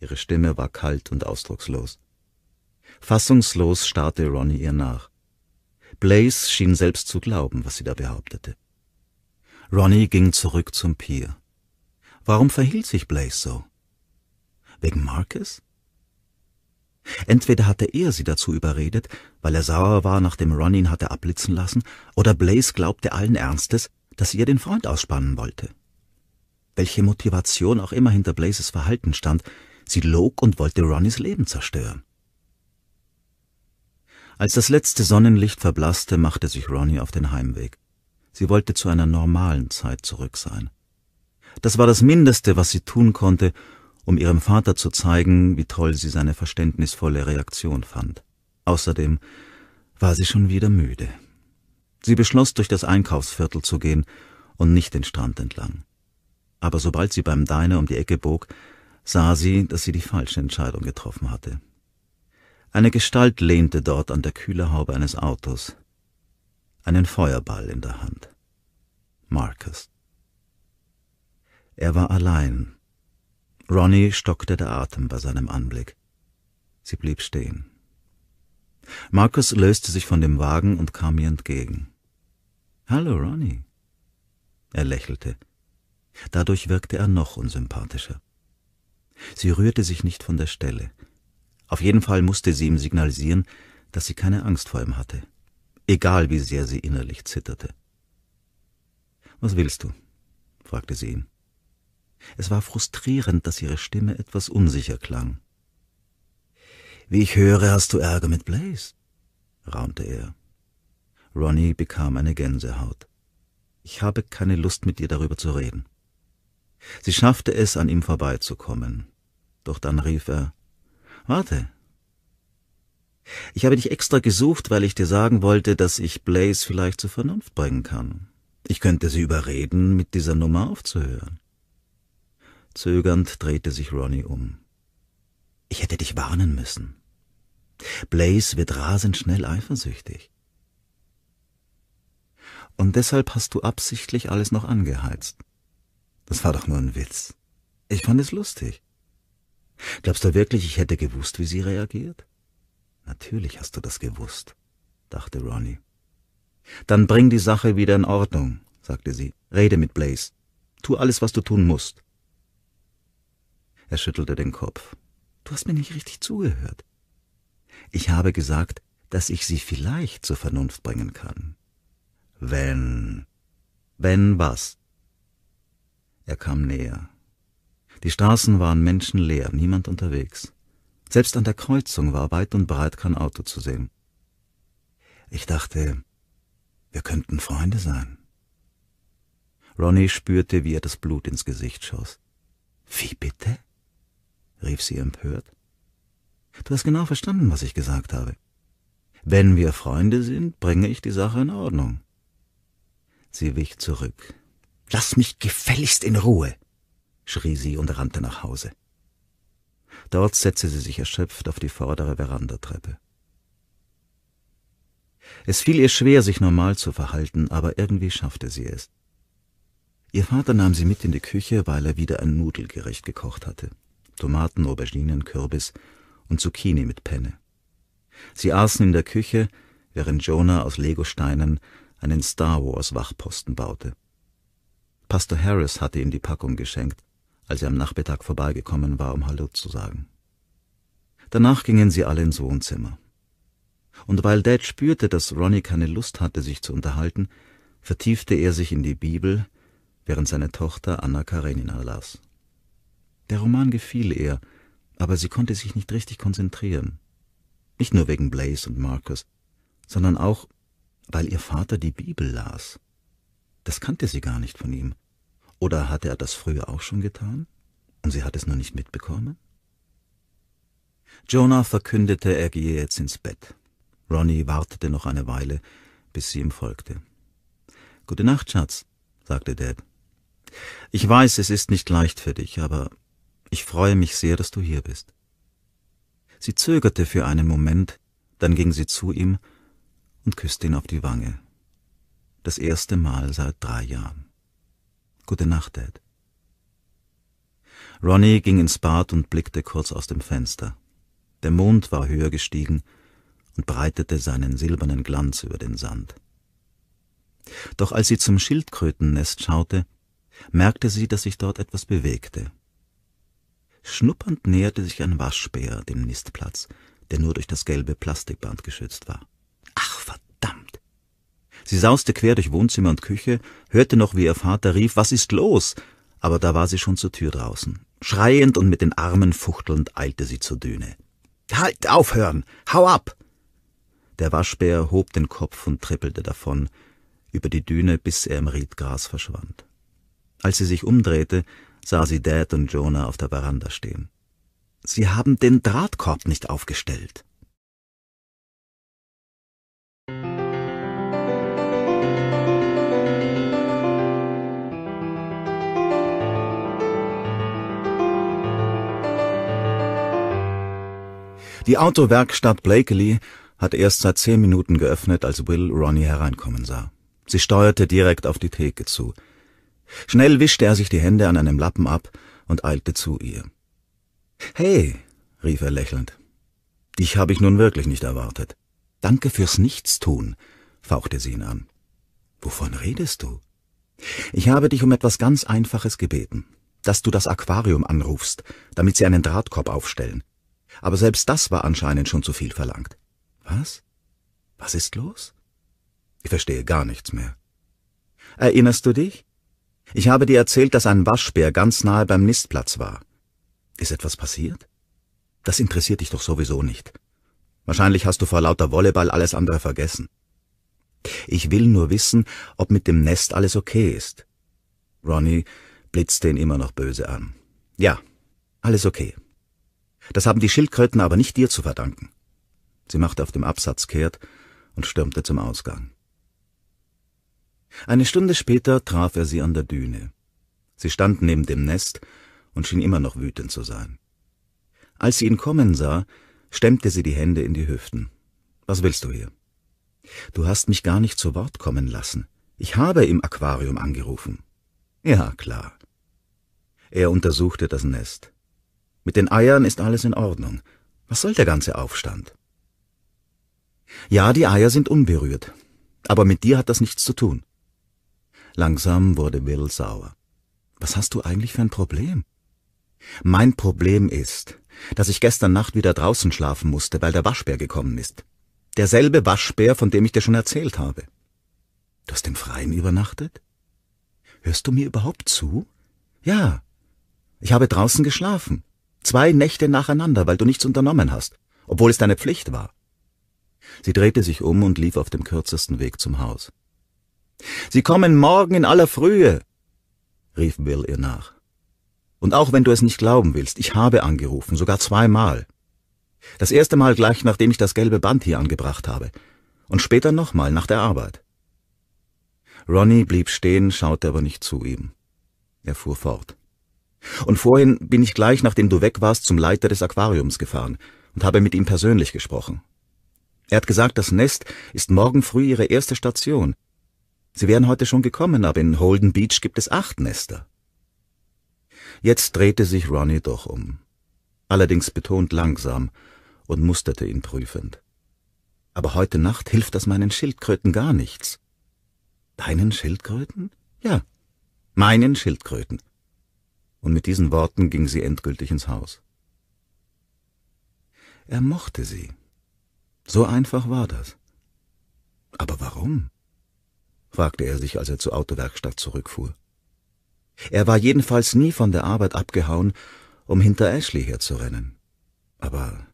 Ihre Stimme war kalt und ausdruckslos. Fassungslos starrte Ronnie ihr nach. Blaze schien selbst zu glauben, was sie da behauptete. Ronnie ging zurück zum Pier. Warum verhielt sich Blaze so? Wegen Marcus? Entweder hatte er sie dazu überredet, weil er sauer war, nachdem Ronnie ihn hatte abblitzen lassen, oder Blaze glaubte allen Ernstes, dass sie ihr den Freund ausspannen wollte. Welche Motivation auch immer hinter Blazes Verhalten stand, Sie log und wollte Ronnys Leben zerstören. Als das letzte Sonnenlicht verblasste, machte sich Ronny auf den Heimweg. Sie wollte zu einer normalen Zeit zurück sein. Das war das Mindeste, was sie tun konnte, um ihrem Vater zu zeigen, wie toll sie seine verständnisvolle Reaktion fand. Außerdem war sie schon wieder müde. Sie beschloss, durch das Einkaufsviertel zu gehen und nicht den Strand entlang. Aber sobald sie beim Diner um die Ecke bog, sah sie, dass sie die falsche Entscheidung getroffen hatte. Eine Gestalt lehnte dort an der Kühlerhaube eines Autos, einen Feuerball in der Hand. Marcus. Er war allein. Ronnie stockte der Atem bei seinem Anblick. Sie blieb stehen. Marcus löste sich von dem Wagen und kam ihr entgegen. Hallo, Ronnie. Er lächelte. Dadurch wirkte er noch unsympathischer. Sie rührte sich nicht von der Stelle. Auf jeden Fall musste sie ihm signalisieren, dass sie keine Angst vor ihm hatte, egal wie sehr sie innerlich zitterte. Was willst du? fragte sie ihn. Es war frustrierend, dass ihre Stimme etwas unsicher klang. Wie ich höre, hast du Ärger mit Blaze, raunte er. Ronnie bekam eine Gänsehaut. Ich habe keine Lust, mit dir darüber zu reden. Sie schaffte es, an ihm vorbeizukommen. Doch dann rief er Warte. Ich habe dich extra gesucht, weil ich dir sagen wollte, dass ich Blaze vielleicht zur Vernunft bringen kann. Ich könnte sie überreden, mit dieser Nummer aufzuhören. Zögernd drehte sich Ronnie um. Ich hätte dich warnen müssen. Blaze wird rasend schnell eifersüchtig. Und deshalb hast du absichtlich alles noch angeheizt. Das war doch nur ein Witz. Ich fand es lustig. Glaubst du wirklich, ich hätte gewusst, wie sie reagiert? Natürlich hast du das gewusst, dachte Ronnie. Dann bring die Sache wieder in Ordnung, sagte sie. Rede mit Blaze. Tu alles, was du tun musst. Er schüttelte den Kopf. Du hast mir nicht richtig zugehört. Ich habe gesagt, dass ich sie vielleicht zur Vernunft bringen kann. Wenn. Wenn was? Er kam näher. Die Straßen waren menschenleer, niemand unterwegs. Selbst an der Kreuzung war weit und breit kein Auto zu sehen. Ich dachte, wir könnten Freunde sein. Ronnie spürte, wie ihr das Blut ins Gesicht schoss. Wie bitte? rief sie empört. Du hast genau verstanden, was ich gesagt habe. Wenn wir Freunde sind, bringe ich die Sache in Ordnung. Sie wich zurück. Lass mich gefälligst in Ruhe, schrie sie und rannte nach Hause. Dort setzte sie sich erschöpft auf die vordere Verandatreppe. Es fiel ihr schwer, sich normal zu verhalten, aber irgendwie schaffte sie es. Ihr Vater nahm sie mit in die Küche, weil er wieder ein Nudelgericht gekocht hatte. Tomaten, Auberginen, Kürbis und Zucchini mit Penne. Sie aßen in der Küche, während Jonah aus Legosteinen einen Star Wars Wachposten baute. Pastor Harris hatte ihm die Packung geschenkt, als er am Nachmittag vorbeigekommen war, um Hallo zu sagen. Danach gingen sie alle ins Wohnzimmer. Und weil Dad spürte, dass Ronnie keine Lust hatte, sich zu unterhalten, vertiefte er sich in die Bibel, während seine Tochter Anna Karenina las. Der Roman gefiel ihr, aber sie konnte sich nicht richtig konzentrieren. Nicht nur wegen Blaze und Marcus, sondern auch, weil ihr Vater die Bibel las. Das kannte sie gar nicht von ihm. Oder hatte er das früher auch schon getan? Und sie hat es nur nicht mitbekommen? Jonah verkündete, er gehe jetzt ins Bett. Ronnie wartete noch eine Weile, bis sie ihm folgte. Gute Nacht, Schatz, sagte Dad. Ich weiß, es ist nicht leicht für dich, aber ich freue mich sehr, dass du hier bist. Sie zögerte für einen Moment, dann ging sie zu ihm und küsste ihn auf die Wange. Das erste Mal seit drei Jahren. Gute Nacht, Dad. Ronnie ging ins Bad und blickte kurz aus dem Fenster. Der Mond war höher gestiegen und breitete seinen silbernen Glanz über den Sand. Doch als sie zum Schildkrötennest schaute, merkte sie, dass sich dort etwas bewegte. Schnuppernd näherte sich ein Waschbär dem Nistplatz, der nur durch das gelbe Plastikband geschützt war. Ach, verdammt! Sie sauste quer durch Wohnzimmer und Küche, hörte noch, wie ihr Vater rief, was ist los? Aber da war sie schon zur Tür draußen. Schreiend und mit den Armen fuchtelnd eilte sie zur Düne. Halt, aufhören! Hau ab! Der Waschbär hob den Kopf und trippelte davon, über die Düne, bis er im Riedgras verschwand. Als sie sich umdrehte, sah sie Dad und Jonah auf der Veranda stehen. Sie haben den Drahtkorb nicht aufgestellt. Die Autowerkstatt Blakely hat erst seit zehn Minuten geöffnet, als Will Ronnie hereinkommen sah. Sie steuerte direkt auf die Theke zu. Schnell wischte er sich die Hände an einem Lappen ab und eilte zu ihr. Hey, rief er lächelnd. Dich habe ich nun wirklich nicht erwartet. Danke fürs Nichtstun, fauchte sie ihn an. Wovon redest du? Ich habe dich um etwas ganz Einfaches gebeten, dass du das Aquarium anrufst, damit sie einen Drahtkorb aufstellen aber selbst das war anscheinend schon zu viel verlangt. Was? Was ist los? Ich verstehe gar nichts mehr. Erinnerst du dich? Ich habe dir erzählt, dass ein Waschbär ganz nahe beim Nistplatz war. Ist etwas passiert? Das interessiert dich doch sowieso nicht. Wahrscheinlich hast du vor lauter Volleyball alles andere vergessen. Ich will nur wissen, ob mit dem Nest alles okay ist. Ronnie blitzte ihn immer noch böse an. Ja, alles okay. Das haben die Schildkröten aber nicht dir zu verdanken. Sie machte auf dem Absatz kehrt und stürmte zum Ausgang. Eine Stunde später traf er sie an der Düne. Sie stand neben dem Nest und schien immer noch wütend zu sein. Als sie ihn kommen sah, stemmte sie die Hände in die Hüften. Was willst du hier? Du hast mich gar nicht zu Wort kommen lassen. Ich habe im Aquarium angerufen. Ja, klar. Er untersuchte das Nest. Mit den Eiern ist alles in Ordnung. Was soll der ganze Aufstand? Ja, die Eier sind unberührt, aber mit dir hat das nichts zu tun. Langsam wurde Will sauer. Was hast du eigentlich für ein Problem? Mein Problem ist, dass ich gestern Nacht wieder draußen schlafen musste, weil der Waschbär gekommen ist. Derselbe Waschbär, von dem ich dir schon erzählt habe. Du hast im Freien übernachtet? Hörst du mir überhaupt zu? Ja. Ich habe draußen geschlafen. Zwei Nächte nacheinander, weil du nichts unternommen hast, obwohl es deine Pflicht war. Sie drehte sich um und lief auf dem kürzesten Weg zum Haus. Sie kommen morgen in aller Frühe, rief Bill ihr nach. Und auch wenn du es nicht glauben willst, ich habe angerufen, sogar zweimal. Das erste Mal gleich, nachdem ich das gelbe Band hier angebracht habe, und später nochmal nach der Arbeit. Ronnie blieb stehen, schaute aber nicht zu ihm. Er fuhr fort. Und vorhin bin ich gleich, nachdem du weg warst, zum Leiter des Aquariums gefahren und habe mit ihm persönlich gesprochen. Er hat gesagt, das Nest ist morgen früh ihre erste Station. Sie wären heute schon gekommen, aber in Holden Beach gibt es acht Nester. Jetzt drehte sich Ronnie doch um, allerdings betont langsam und musterte ihn prüfend. Aber heute Nacht hilft das meinen Schildkröten gar nichts. Deinen Schildkröten? Ja, meinen Schildkröten und mit diesen Worten ging sie endgültig ins Haus. Er mochte sie. So einfach war das. Aber warum? fragte er sich, als er zur Autowerkstatt zurückfuhr. Er war jedenfalls nie von der Arbeit abgehauen, um hinter Ashley herzurennen. Aber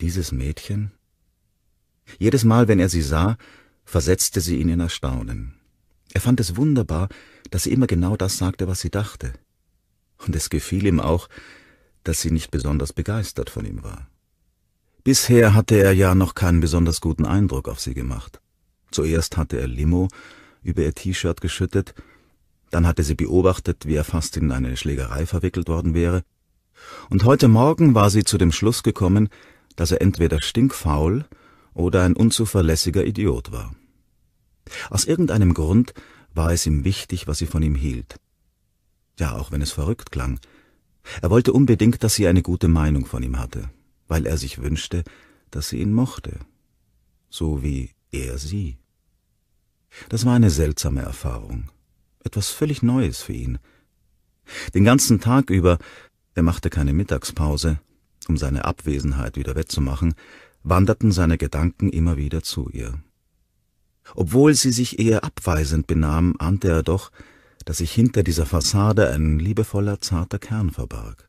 dieses Mädchen? Jedes Mal, wenn er sie sah, versetzte sie ihn in Erstaunen. Er fand es wunderbar, dass sie immer genau das sagte, was sie dachte und es gefiel ihm auch, dass sie nicht besonders begeistert von ihm war. Bisher hatte er ja noch keinen besonders guten Eindruck auf sie gemacht. Zuerst hatte er Limo über ihr T-Shirt geschüttet, dann hatte sie beobachtet, wie er fast in eine Schlägerei verwickelt worden wäre, und heute Morgen war sie zu dem Schluss gekommen, dass er entweder stinkfaul oder ein unzuverlässiger Idiot war. Aus irgendeinem Grund war es ihm wichtig, was sie von ihm hielt, ja auch wenn es verrückt klang. Er wollte unbedingt, dass sie eine gute Meinung von ihm hatte, weil er sich wünschte, dass sie ihn mochte, so wie er sie. Das war eine seltsame Erfahrung, etwas völlig Neues für ihn. Den ganzen Tag über, er machte keine Mittagspause, um seine Abwesenheit wieder wettzumachen, wanderten seine Gedanken immer wieder zu ihr. Obwohl sie sich eher abweisend benahm, ahnte er doch, dass sich hinter dieser Fassade ein liebevoller, zarter Kern verbarg.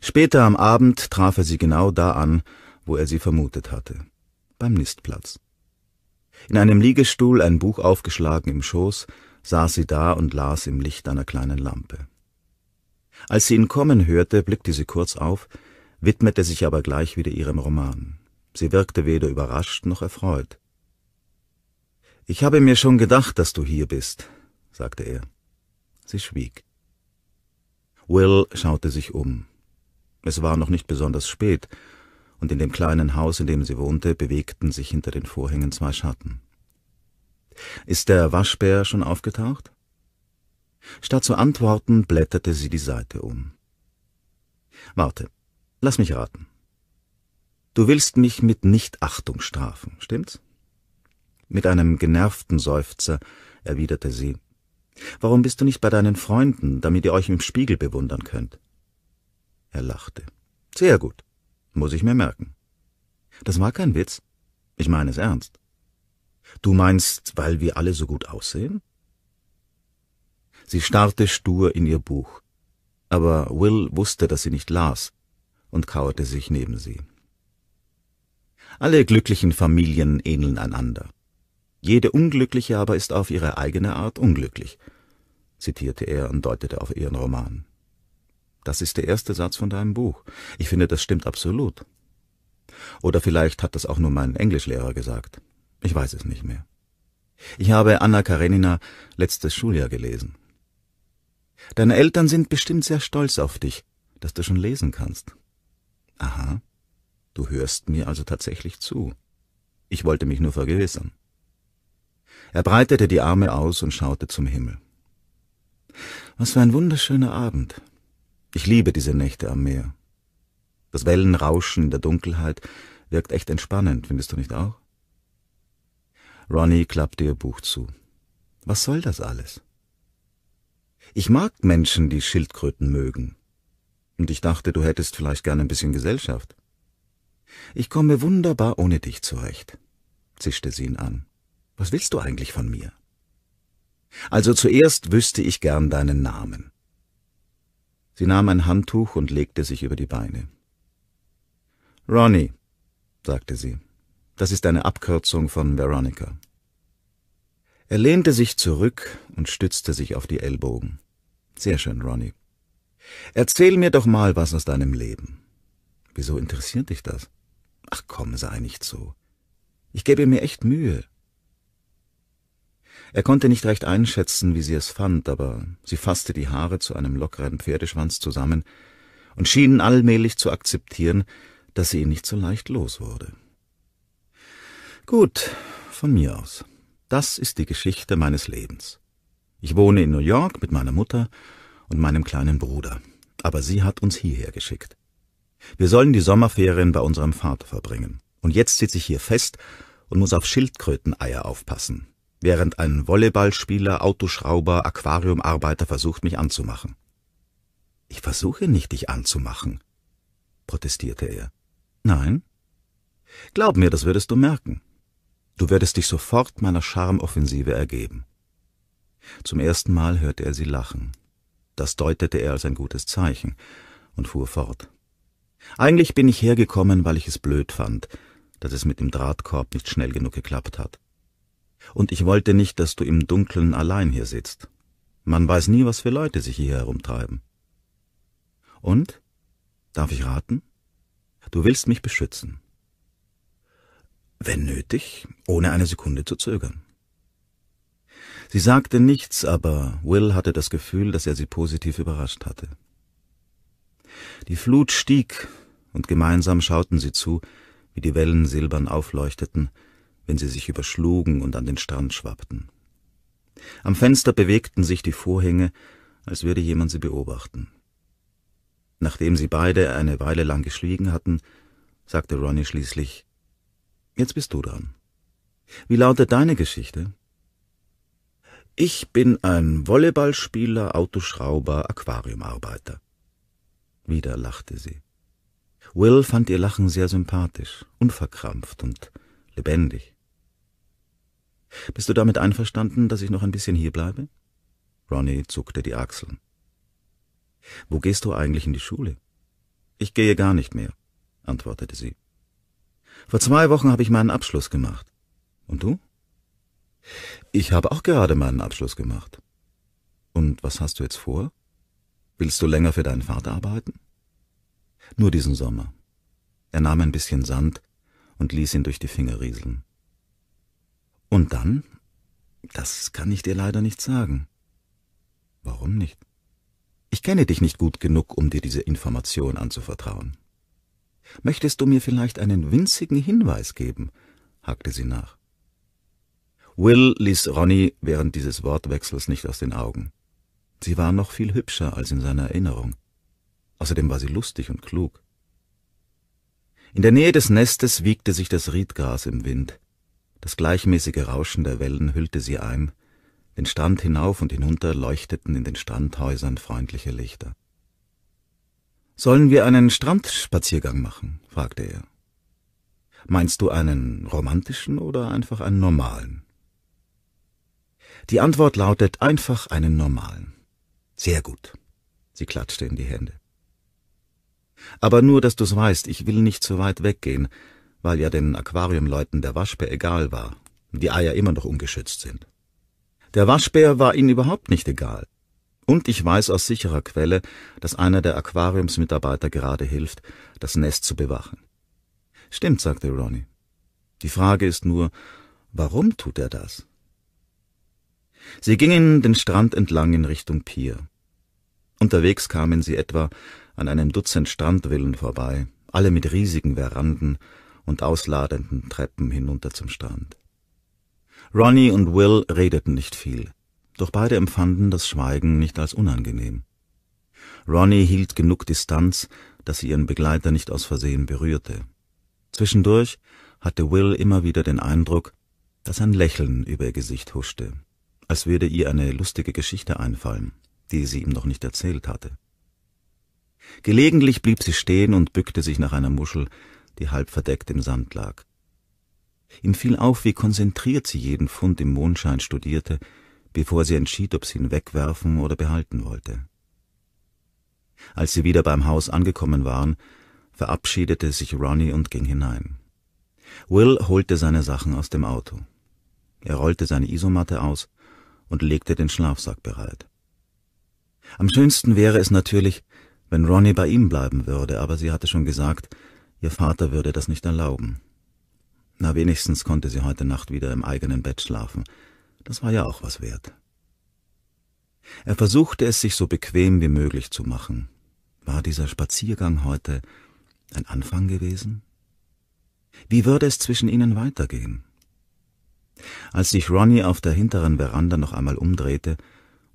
Später am Abend traf er sie genau da an, wo er sie vermutet hatte, beim Nistplatz. In einem Liegestuhl, ein Buch aufgeschlagen im Schoß, saß sie da und las im Licht einer kleinen Lampe. Als sie ihn kommen hörte, blickte sie kurz auf, widmete sich aber gleich wieder ihrem Roman. Sie wirkte weder überrascht noch erfreut. Ich habe mir schon gedacht, dass du hier bist, sagte er. Sie schwieg. Will schaute sich um. Es war noch nicht besonders spät, und in dem kleinen Haus, in dem sie wohnte, bewegten sich hinter den Vorhängen zwei Schatten. Ist der Waschbär schon aufgetaucht? Statt zu antworten, blätterte sie die Seite um. Warte, lass mich raten. Du willst mich mit Nichtachtung strafen, stimmt's? Mit einem genervten Seufzer erwiderte sie Warum bist du nicht bei deinen Freunden, damit ihr euch im Spiegel bewundern könnt? Er lachte. Sehr gut. Muss ich mir merken. Das war kein Witz. Ich meine es ernst. Du meinst, weil wir alle so gut aussehen? Sie starrte stur in ihr Buch. Aber Will wusste, dass sie nicht las und kauerte sich neben sie. Alle glücklichen Familien ähneln einander. Jede Unglückliche aber ist auf ihre eigene Art unglücklich, zitierte er und deutete auf ihren Roman. Das ist der erste Satz von deinem Buch. Ich finde, das stimmt absolut. Oder vielleicht hat das auch nur mein Englischlehrer gesagt. Ich weiß es nicht mehr. Ich habe Anna Karenina letztes Schuljahr gelesen. Deine Eltern sind bestimmt sehr stolz auf dich, dass du schon lesen kannst. Aha. Du hörst mir also tatsächlich zu. Ich wollte mich nur vergewissern. Er breitete die Arme aus und schaute zum Himmel. Was für ein wunderschöner Abend. Ich liebe diese Nächte am Meer. Das Wellenrauschen in der Dunkelheit wirkt echt entspannend, findest du nicht auch? Ronnie klappte ihr Buch zu. Was soll das alles? Ich mag Menschen, die Schildkröten mögen. Und ich dachte, du hättest vielleicht gern ein bisschen Gesellschaft. Ich komme wunderbar ohne dich zurecht, zischte sie ihn an. Was willst du eigentlich von mir? Also zuerst wüsste ich gern deinen Namen. Sie nahm ein Handtuch und legte sich über die Beine. Ronnie, sagte sie. Das ist eine Abkürzung von Veronica. Er lehnte sich zurück und stützte sich auf die Ellbogen. Sehr schön, Ronnie. Erzähl mir doch mal was aus deinem Leben. Wieso interessiert dich das? Ach komm, sei nicht so. Ich gebe mir echt Mühe. Er konnte nicht recht einschätzen, wie sie es fand, aber sie fasste die Haare zu einem lockeren Pferdeschwanz zusammen und schien allmählich zu akzeptieren, dass sie ihn nicht so leicht los wurde. Gut, von mir aus. Das ist die Geschichte meines Lebens. Ich wohne in New York mit meiner Mutter und meinem kleinen Bruder, aber sie hat uns hierher geschickt. Wir sollen die Sommerferien bei unserem Vater verbringen. Und jetzt sitze ich hier fest und muss auf Schildkröteneier aufpassen, während ein Volleyballspieler, Autoschrauber, Aquariumarbeiter versucht, mich anzumachen. Ich versuche nicht, dich anzumachen, protestierte er. Nein? Glaub mir, das würdest du merken. Du würdest dich sofort meiner Charmoffensive ergeben. Zum ersten Mal hörte er sie lachen. Das deutete er als ein gutes Zeichen und fuhr fort. Eigentlich bin ich hergekommen, weil ich es blöd fand, dass es mit dem Drahtkorb nicht schnell genug geklappt hat und ich wollte nicht, dass du im Dunkeln allein hier sitzt. Man weiß nie, was für Leute sich hier herumtreiben. Und? Darf ich raten? Du willst mich beschützen. Wenn nötig, ohne eine Sekunde zu zögern. Sie sagte nichts, aber Will hatte das Gefühl, dass er sie positiv überrascht hatte. Die Flut stieg, und gemeinsam schauten sie zu, wie die Wellen silbern aufleuchteten, wenn sie sich überschlugen und an den Strand schwappten. Am Fenster bewegten sich die Vorhänge, als würde jemand sie beobachten. Nachdem sie beide eine Weile lang geschwiegen hatten, sagte Ronnie schließlich, Jetzt bist du dran. Wie lautet deine Geschichte? Ich bin ein Volleyballspieler, Autoschrauber, Aquariumarbeiter. Wieder lachte sie. Will fand ihr Lachen sehr sympathisch, unverkrampft und lebendig. Bist du damit einverstanden, dass ich noch ein bisschen hier bleibe? Ronny zuckte die Achseln. Wo gehst du eigentlich in die Schule? Ich gehe gar nicht mehr, antwortete sie. Vor zwei Wochen habe ich meinen Abschluss gemacht. Und du? Ich habe auch gerade meinen Abschluss gemacht. Und was hast du jetzt vor? Willst du länger für deinen Vater arbeiten? Nur diesen Sommer. Er nahm ein bisschen Sand und ließ ihn durch die Finger rieseln. Und dann? Das kann ich dir leider nicht sagen. Warum nicht? Ich kenne dich nicht gut genug, um dir diese Information anzuvertrauen. Möchtest du mir vielleicht einen winzigen Hinweis geben? hakte sie nach. Will ließ Ronny während dieses Wortwechsels nicht aus den Augen. Sie war noch viel hübscher als in seiner Erinnerung. Außerdem war sie lustig und klug. In der Nähe des Nestes wiegte sich das Riedgras im Wind. Das gleichmäßige Rauschen der Wellen hüllte sie ein, den Strand hinauf und hinunter leuchteten in den Strandhäusern freundliche Lichter. Sollen wir einen Strandspaziergang machen? fragte er. Meinst du einen romantischen oder einfach einen normalen? Die Antwort lautet einfach einen normalen. Sehr gut. Sie klatschte in die Hände. Aber nur, dass du's weißt, ich will nicht zu weit weggehen weil ja den Aquariumleuten der Waschbär egal war, die Eier immer noch ungeschützt sind. Der Waschbär war ihnen überhaupt nicht egal. Und ich weiß aus sicherer Quelle, dass einer der Aquariumsmitarbeiter gerade hilft, das Nest zu bewachen. Stimmt, sagte Ronnie. Die Frage ist nur, warum tut er das? Sie gingen den Strand entlang in Richtung Pier. Unterwegs kamen sie etwa an einem Dutzend Strandvillen vorbei, alle mit riesigen Veranden, und ausladenden Treppen hinunter zum Strand. Ronnie und Will redeten nicht viel, doch beide empfanden das Schweigen nicht als unangenehm. Ronnie hielt genug Distanz, dass sie ihren Begleiter nicht aus Versehen berührte. Zwischendurch hatte Will immer wieder den Eindruck, dass ein Lächeln über ihr Gesicht huschte, als würde ihr eine lustige Geschichte einfallen, die sie ihm noch nicht erzählt hatte. Gelegentlich blieb sie stehen und bückte sich nach einer Muschel, die halb verdeckt im Sand lag. Ihm fiel auf, wie konzentriert sie jeden Fund im Mondschein studierte, bevor sie entschied, ob sie ihn wegwerfen oder behalten wollte. Als sie wieder beim Haus angekommen waren, verabschiedete sich Ronnie und ging hinein. Will holte seine Sachen aus dem Auto. Er rollte seine Isomatte aus und legte den Schlafsack bereit. Am schönsten wäre es natürlich, wenn Ronnie bei ihm bleiben würde, aber sie hatte schon gesagt, Ihr Vater würde das nicht erlauben. Na wenigstens konnte sie heute Nacht wieder im eigenen Bett schlafen. Das war ja auch was wert. Er versuchte es sich so bequem wie möglich zu machen. War dieser Spaziergang heute ein Anfang gewesen? Wie würde es zwischen ihnen weitergehen? Als sich Ronnie auf der hinteren Veranda noch einmal umdrehte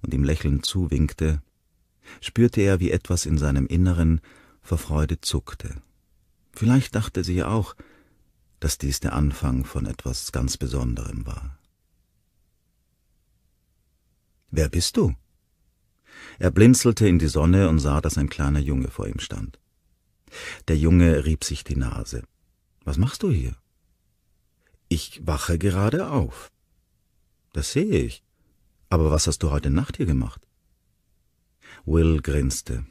und ihm lächelnd zuwinkte, spürte er, wie etwas in seinem Inneren vor Freude zuckte. Vielleicht dachte sie auch, dass dies der Anfang von etwas ganz Besonderem war. Wer bist du? Er blinzelte in die Sonne und sah, dass ein kleiner Junge vor ihm stand. Der Junge rieb sich die Nase. Was machst du hier? Ich wache gerade auf. Das sehe ich. Aber was hast du heute Nacht hier gemacht? Will grinste.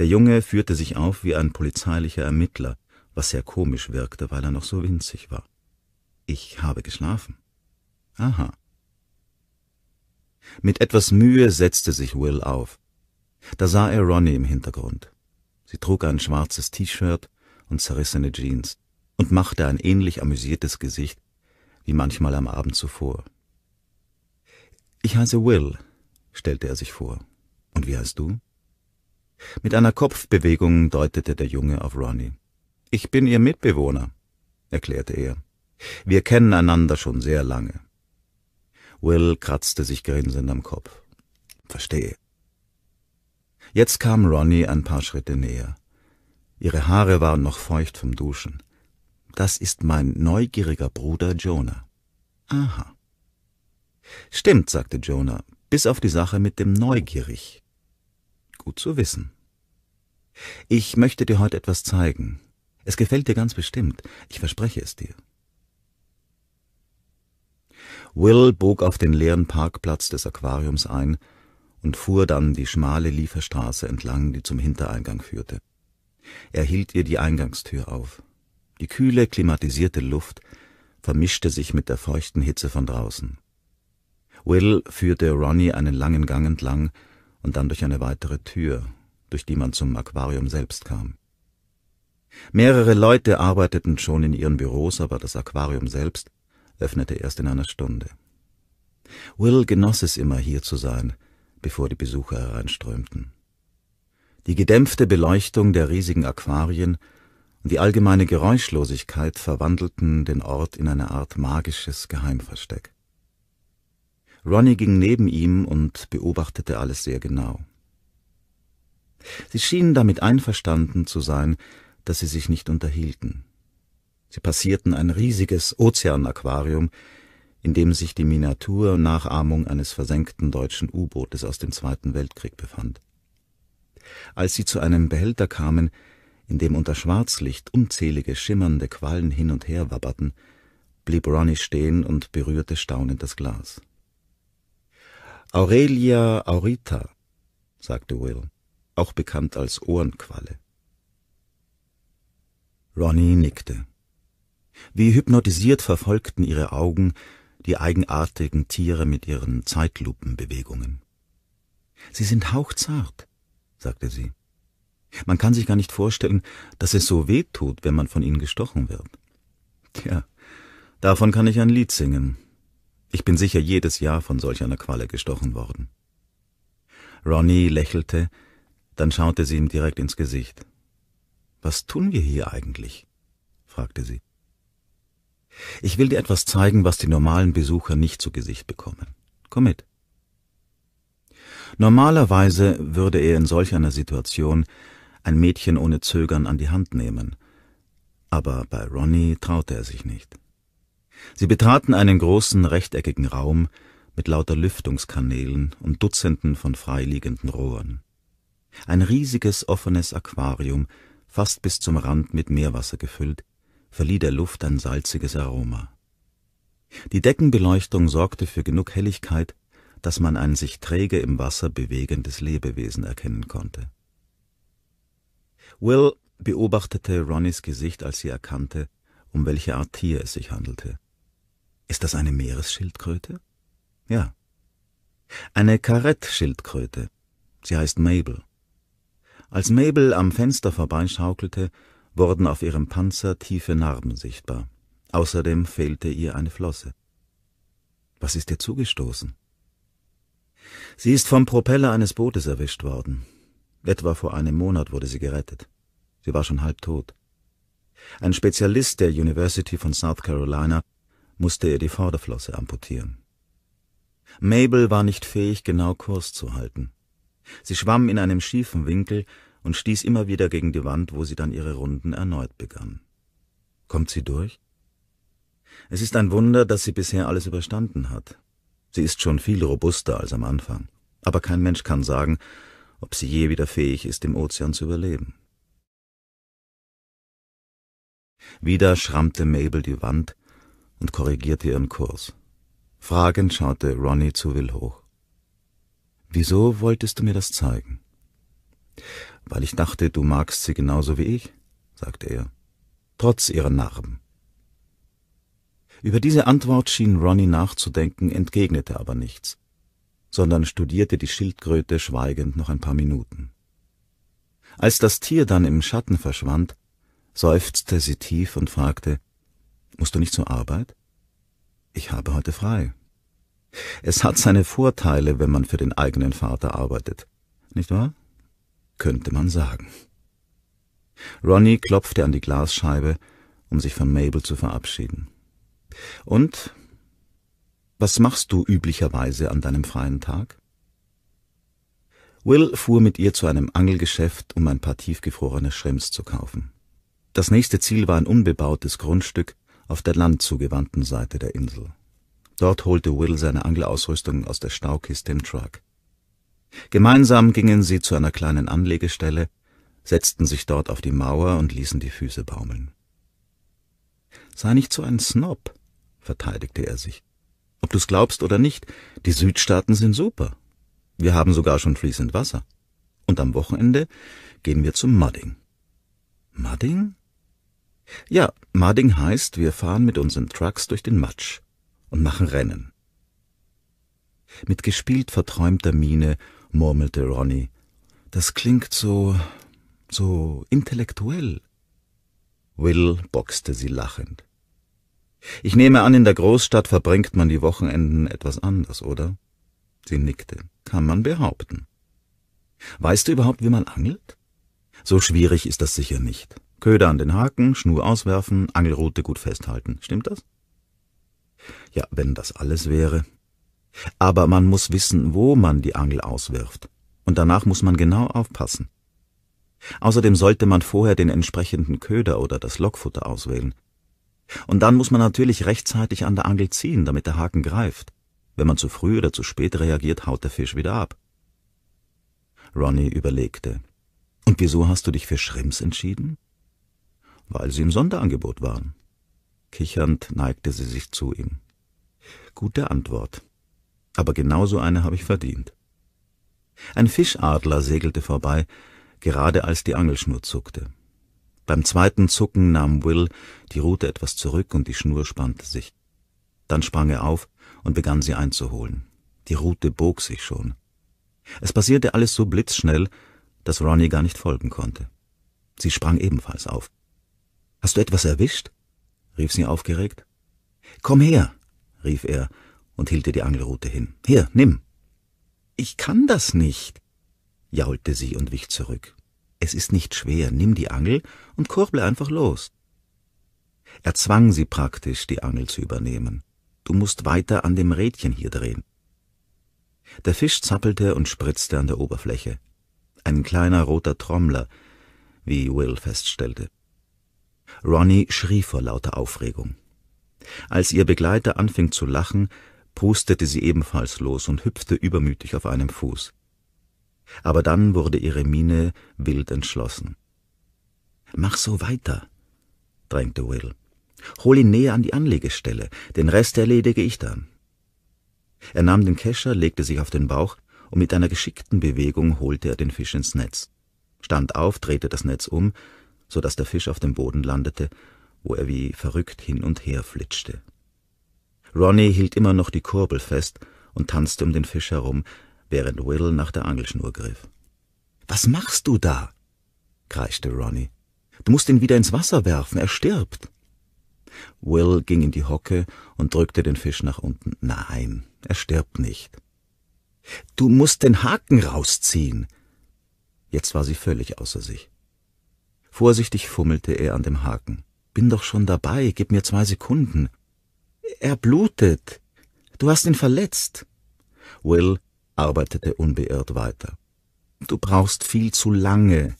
Der Junge führte sich auf wie ein polizeilicher Ermittler, was sehr komisch wirkte, weil er noch so winzig war. Ich habe geschlafen. Aha. Mit etwas Mühe setzte sich Will auf. Da sah er Ronnie im Hintergrund. Sie trug ein schwarzes T-Shirt und zerrissene Jeans und machte ein ähnlich amüsiertes Gesicht wie manchmal am Abend zuvor. Ich heiße Will, stellte er sich vor. Und wie heißt du? Mit einer Kopfbewegung deutete der Junge auf Ronnie. »Ich bin Ihr Mitbewohner«, erklärte er. »Wir kennen einander schon sehr lange.« Will kratzte sich grinsend am Kopf. »Verstehe.« Jetzt kam Ronnie ein paar Schritte näher. Ihre Haare waren noch feucht vom Duschen. »Das ist mein neugieriger Bruder Jonah.« »Aha.« »Stimmt«, sagte Jonah, »bis auf die Sache mit dem Neugierig.« gut zu wissen. Ich möchte dir heute etwas zeigen. Es gefällt dir ganz bestimmt. Ich verspreche es dir. Will bog auf den leeren Parkplatz des Aquariums ein und fuhr dann die schmale Lieferstraße entlang, die zum Hintereingang führte. Er hielt ihr die Eingangstür auf. Die kühle, klimatisierte Luft vermischte sich mit der feuchten Hitze von draußen. Will führte Ronnie einen langen Gang entlang, und dann durch eine weitere Tür, durch die man zum Aquarium selbst kam. Mehrere Leute arbeiteten schon in ihren Büros, aber das Aquarium selbst öffnete erst in einer Stunde. Will genoss es immer, hier zu sein, bevor die Besucher hereinströmten. Die gedämpfte Beleuchtung der riesigen Aquarien und die allgemeine Geräuschlosigkeit verwandelten den Ort in eine Art magisches Geheimversteck. Ronny ging neben ihm und beobachtete alles sehr genau. Sie schienen damit einverstanden zu sein, dass sie sich nicht unterhielten. Sie passierten ein riesiges Ozeanaquarium, in dem sich die Miniaturnachahmung eines versenkten deutschen U-Bootes aus dem Zweiten Weltkrieg befand. Als sie zu einem Behälter kamen, in dem unter Schwarzlicht unzählige schimmernde Quallen hin und her wabberten, blieb Ronnie stehen und berührte staunend das Glas. Aurelia aurita, sagte Will, auch bekannt als Ohrenqualle. Ronnie nickte. Wie hypnotisiert verfolgten ihre Augen die eigenartigen Tiere mit ihren Zeitlupenbewegungen. Sie sind hauchzart, sagte sie. Man kann sich gar nicht vorstellen, dass es so weh tut, wenn man von ihnen gestochen wird. Tja, davon kann ich ein Lied singen, ich bin sicher jedes Jahr von solch einer Qualle gestochen worden. Ronnie lächelte, dann schaute sie ihm direkt ins Gesicht. Was tun wir hier eigentlich? fragte sie. Ich will dir etwas zeigen, was die normalen Besucher nicht zu Gesicht bekommen. Komm mit. Normalerweise würde er in solch einer Situation ein Mädchen ohne Zögern an die Hand nehmen, aber bei Ronnie traute er sich nicht. Sie betraten einen großen rechteckigen Raum mit lauter Lüftungskanälen und Dutzenden von freiliegenden Rohren. Ein riesiges offenes Aquarium, fast bis zum Rand mit Meerwasser gefüllt, verlieh der Luft ein salziges Aroma. Die Deckenbeleuchtung sorgte für genug Helligkeit, dass man ein sich träge im Wasser bewegendes Lebewesen erkennen konnte. Will beobachtete Ronnys Gesicht, als sie erkannte, um welche Art Tier es sich handelte. Ist das eine Meeresschildkröte? Ja. Eine Karettschildkröte. Sie heißt Mabel. Als Mabel am Fenster vorbeischaukelte, wurden auf ihrem Panzer tiefe Narben sichtbar. Außerdem fehlte ihr eine Flosse. Was ist ihr zugestoßen? Sie ist vom Propeller eines Bootes erwischt worden. Etwa vor einem Monat wurde sie gerettet. Sie war schon halb tot. Ein Spezialist der University von South Carolina musste er die Vorderflosse amputieren. Mabel war nicht fähig, genau Kurs zu halten. Sie schwamm in einem schiefen Winkel und stieß immer wieder gegen die Wand, wo sie dann ihre Runden erneut begann. Kommt sie durch? Es ist ein Wunder, dass sie bisher alles überstanden hat. Sie ist schon viel robuster als am Anfang, aber kein Mensch kann sagen, ob sie je wieder fähig ist, im Ozean zu überleben. Wieder schrammte Mabel die Wand und korrigierte ihren Kurs. Fragend schaute Ronnie zu Will hoch. Wieso wolltest du mir das zeigen? Weil ich dachte, du magst sie genauso wie ich, sagte er, trotz ihrer Narben. Über diese Antwort schien Ronnie nachzudenken, entgegnete aber nichts, sondern studierte die Schildkröte schweigend noch ein paar Minuten. Als das Tier dann im Schatten verschwand, seufzte sie tief und fragte, Musst du nicht zur Arbeit? Ich habe heute frei. Es hat seine Vorteile, wenn man für den eigenen Vater arbeitet, nicht wahr? Könnte man sagen. Ronnie klopfte an die Glasscheibe, um sich von Mabel zu verabschieden. Und was machst du üblicherweise an deinem freien Tag? Will fuhr mit ihr zu einem Angelgeschäft, um ein paar tiefgefrorene Schrimps zu kaufen. Das nächste Ziel war ein unbebautes Grundstück, auf der landzugewandten Seite der Insel. Dort holte Will seine Angelausrüstung aus der Staukiste im Truck. Gemeinsam gingen sie zu einer kleinen Anlegestelle, setzten sich dort auf die Mauer und ließen die Füße baumeln. Sei nicht so ein Snob, verteidigte er sich. Ob du's glaubst oder nicht, die Südstaaten sind super. Wir haben sogar schon fließend Wasser. Und am Wochenende gehen wir zum Mudding. Mudding? Ja, Muding heißt, wir fahren mit unseren Trucks durch den Matsch und machen Rennen. Mit gespielt verträumter Miene murmelte Ronnie. Das klingt so, so intellektuell. Will boxte sie lachend. Ich nehme an, in der Großstadt verbringt man die Wochenenden etwas anders, oder? Sie nickte. Kann man behaupten. Weißt du überhaupt, wie man angelt? So schwierig ist das sicher nicht. Köder an den Haken, Schnur auswerfen, Angelrute gut festhalten. Stimmt das? Ja, wenn das alles wäre. Aber man muss wissen, wo man die Angel auswirft. Und danach muss man genau aufpassen. Außerdem sollte man vorher den entsprechenden Köder oder das Lockfutter auswählen. Und dann muss man natürlich rechtzeitig an der Angel ziehen, damit der Haken greift. Wenn man zu früh oder zu spät reagiert, haut der Fisch wieder ab. Ronnie überlegte. Und wieso hast du dich für Schrimps entschieden? weil sie im Sonderangebot waren. Kichernd neigte sie sich zu ihm. Gute Antwort. Aber genau so eine habe ich verdient. Ein Fischadler segelte vorbei, gerade als die Angelschnur zuckte. Beim zweiten Zucken nahm Will die Rute etwas zurück und die Schnur spannte sich. Dann sprang er auf und begann sie einzuholen. Die Rute bog sich schon. Es passierte alles so blitzschnell, dass Ronnie gar nicht folgen konnte. Sie sprang ebenfalls auf. Hast du etwas erwischt? rief sie aufgeregt. Komm her, rief er und hielt ihr die Angelrute hin. Hier, nimm. Ich kann das nicht, jaulte sie und wich zurück. Es ist nicht schwer, nimm die Angel und kurble einfach los. Er zwang sie praktisch, die Angel zu übernehmen. Du musst weiter an dem Rädchen hier drehen. Der Fisch zappelte und spritzte an der Oberfläche. Ein kleiner roter Trommler, wie Will feststellte. Ronny schrie vor lauter Aufregung. Als ihr Begleiter anfing zu lachen, prustete sie ebenfalls los und hüpfte übermütig auf einem Fuß. Aber dann wurde ihre Miene wild entschlossen. Mach so weiter, drängte Will. Hol ihn näher an die Anlegestelle, den Rest erledige ich dann. Er nahm den Kescher, legte sich auf den Bauch und mit einer geschickten Bewegung holte er den Fisch ins Netz, stand auf, drehte das Netz um so dass der Fisch auf dem Boden landete, wo er wie verrückt hin und her flitschte. Ronnie hielt immer noch die Kurbel fest und tanzte um den Fisch herum, während Will nach der Angelschnur griff. Was machst du da? kreischte Ronnie. Du musst ihn wieder ins Wasser werfen, er stirbt. Will ging in die Hocke und drückte den Fisch nach unten. Nein, er stirbt nicht. Du musst den Haken rausziehen. Jetzt war sie völlig außer sich. Vorsichtig fummelte er an dem Haken. Bin doch schon dabei, gib mir zwei Sekunden. Er blutet. Du hast ihn verletzt. Will arbeitete unbeirrt weiter. Du brauchst viel zu lange,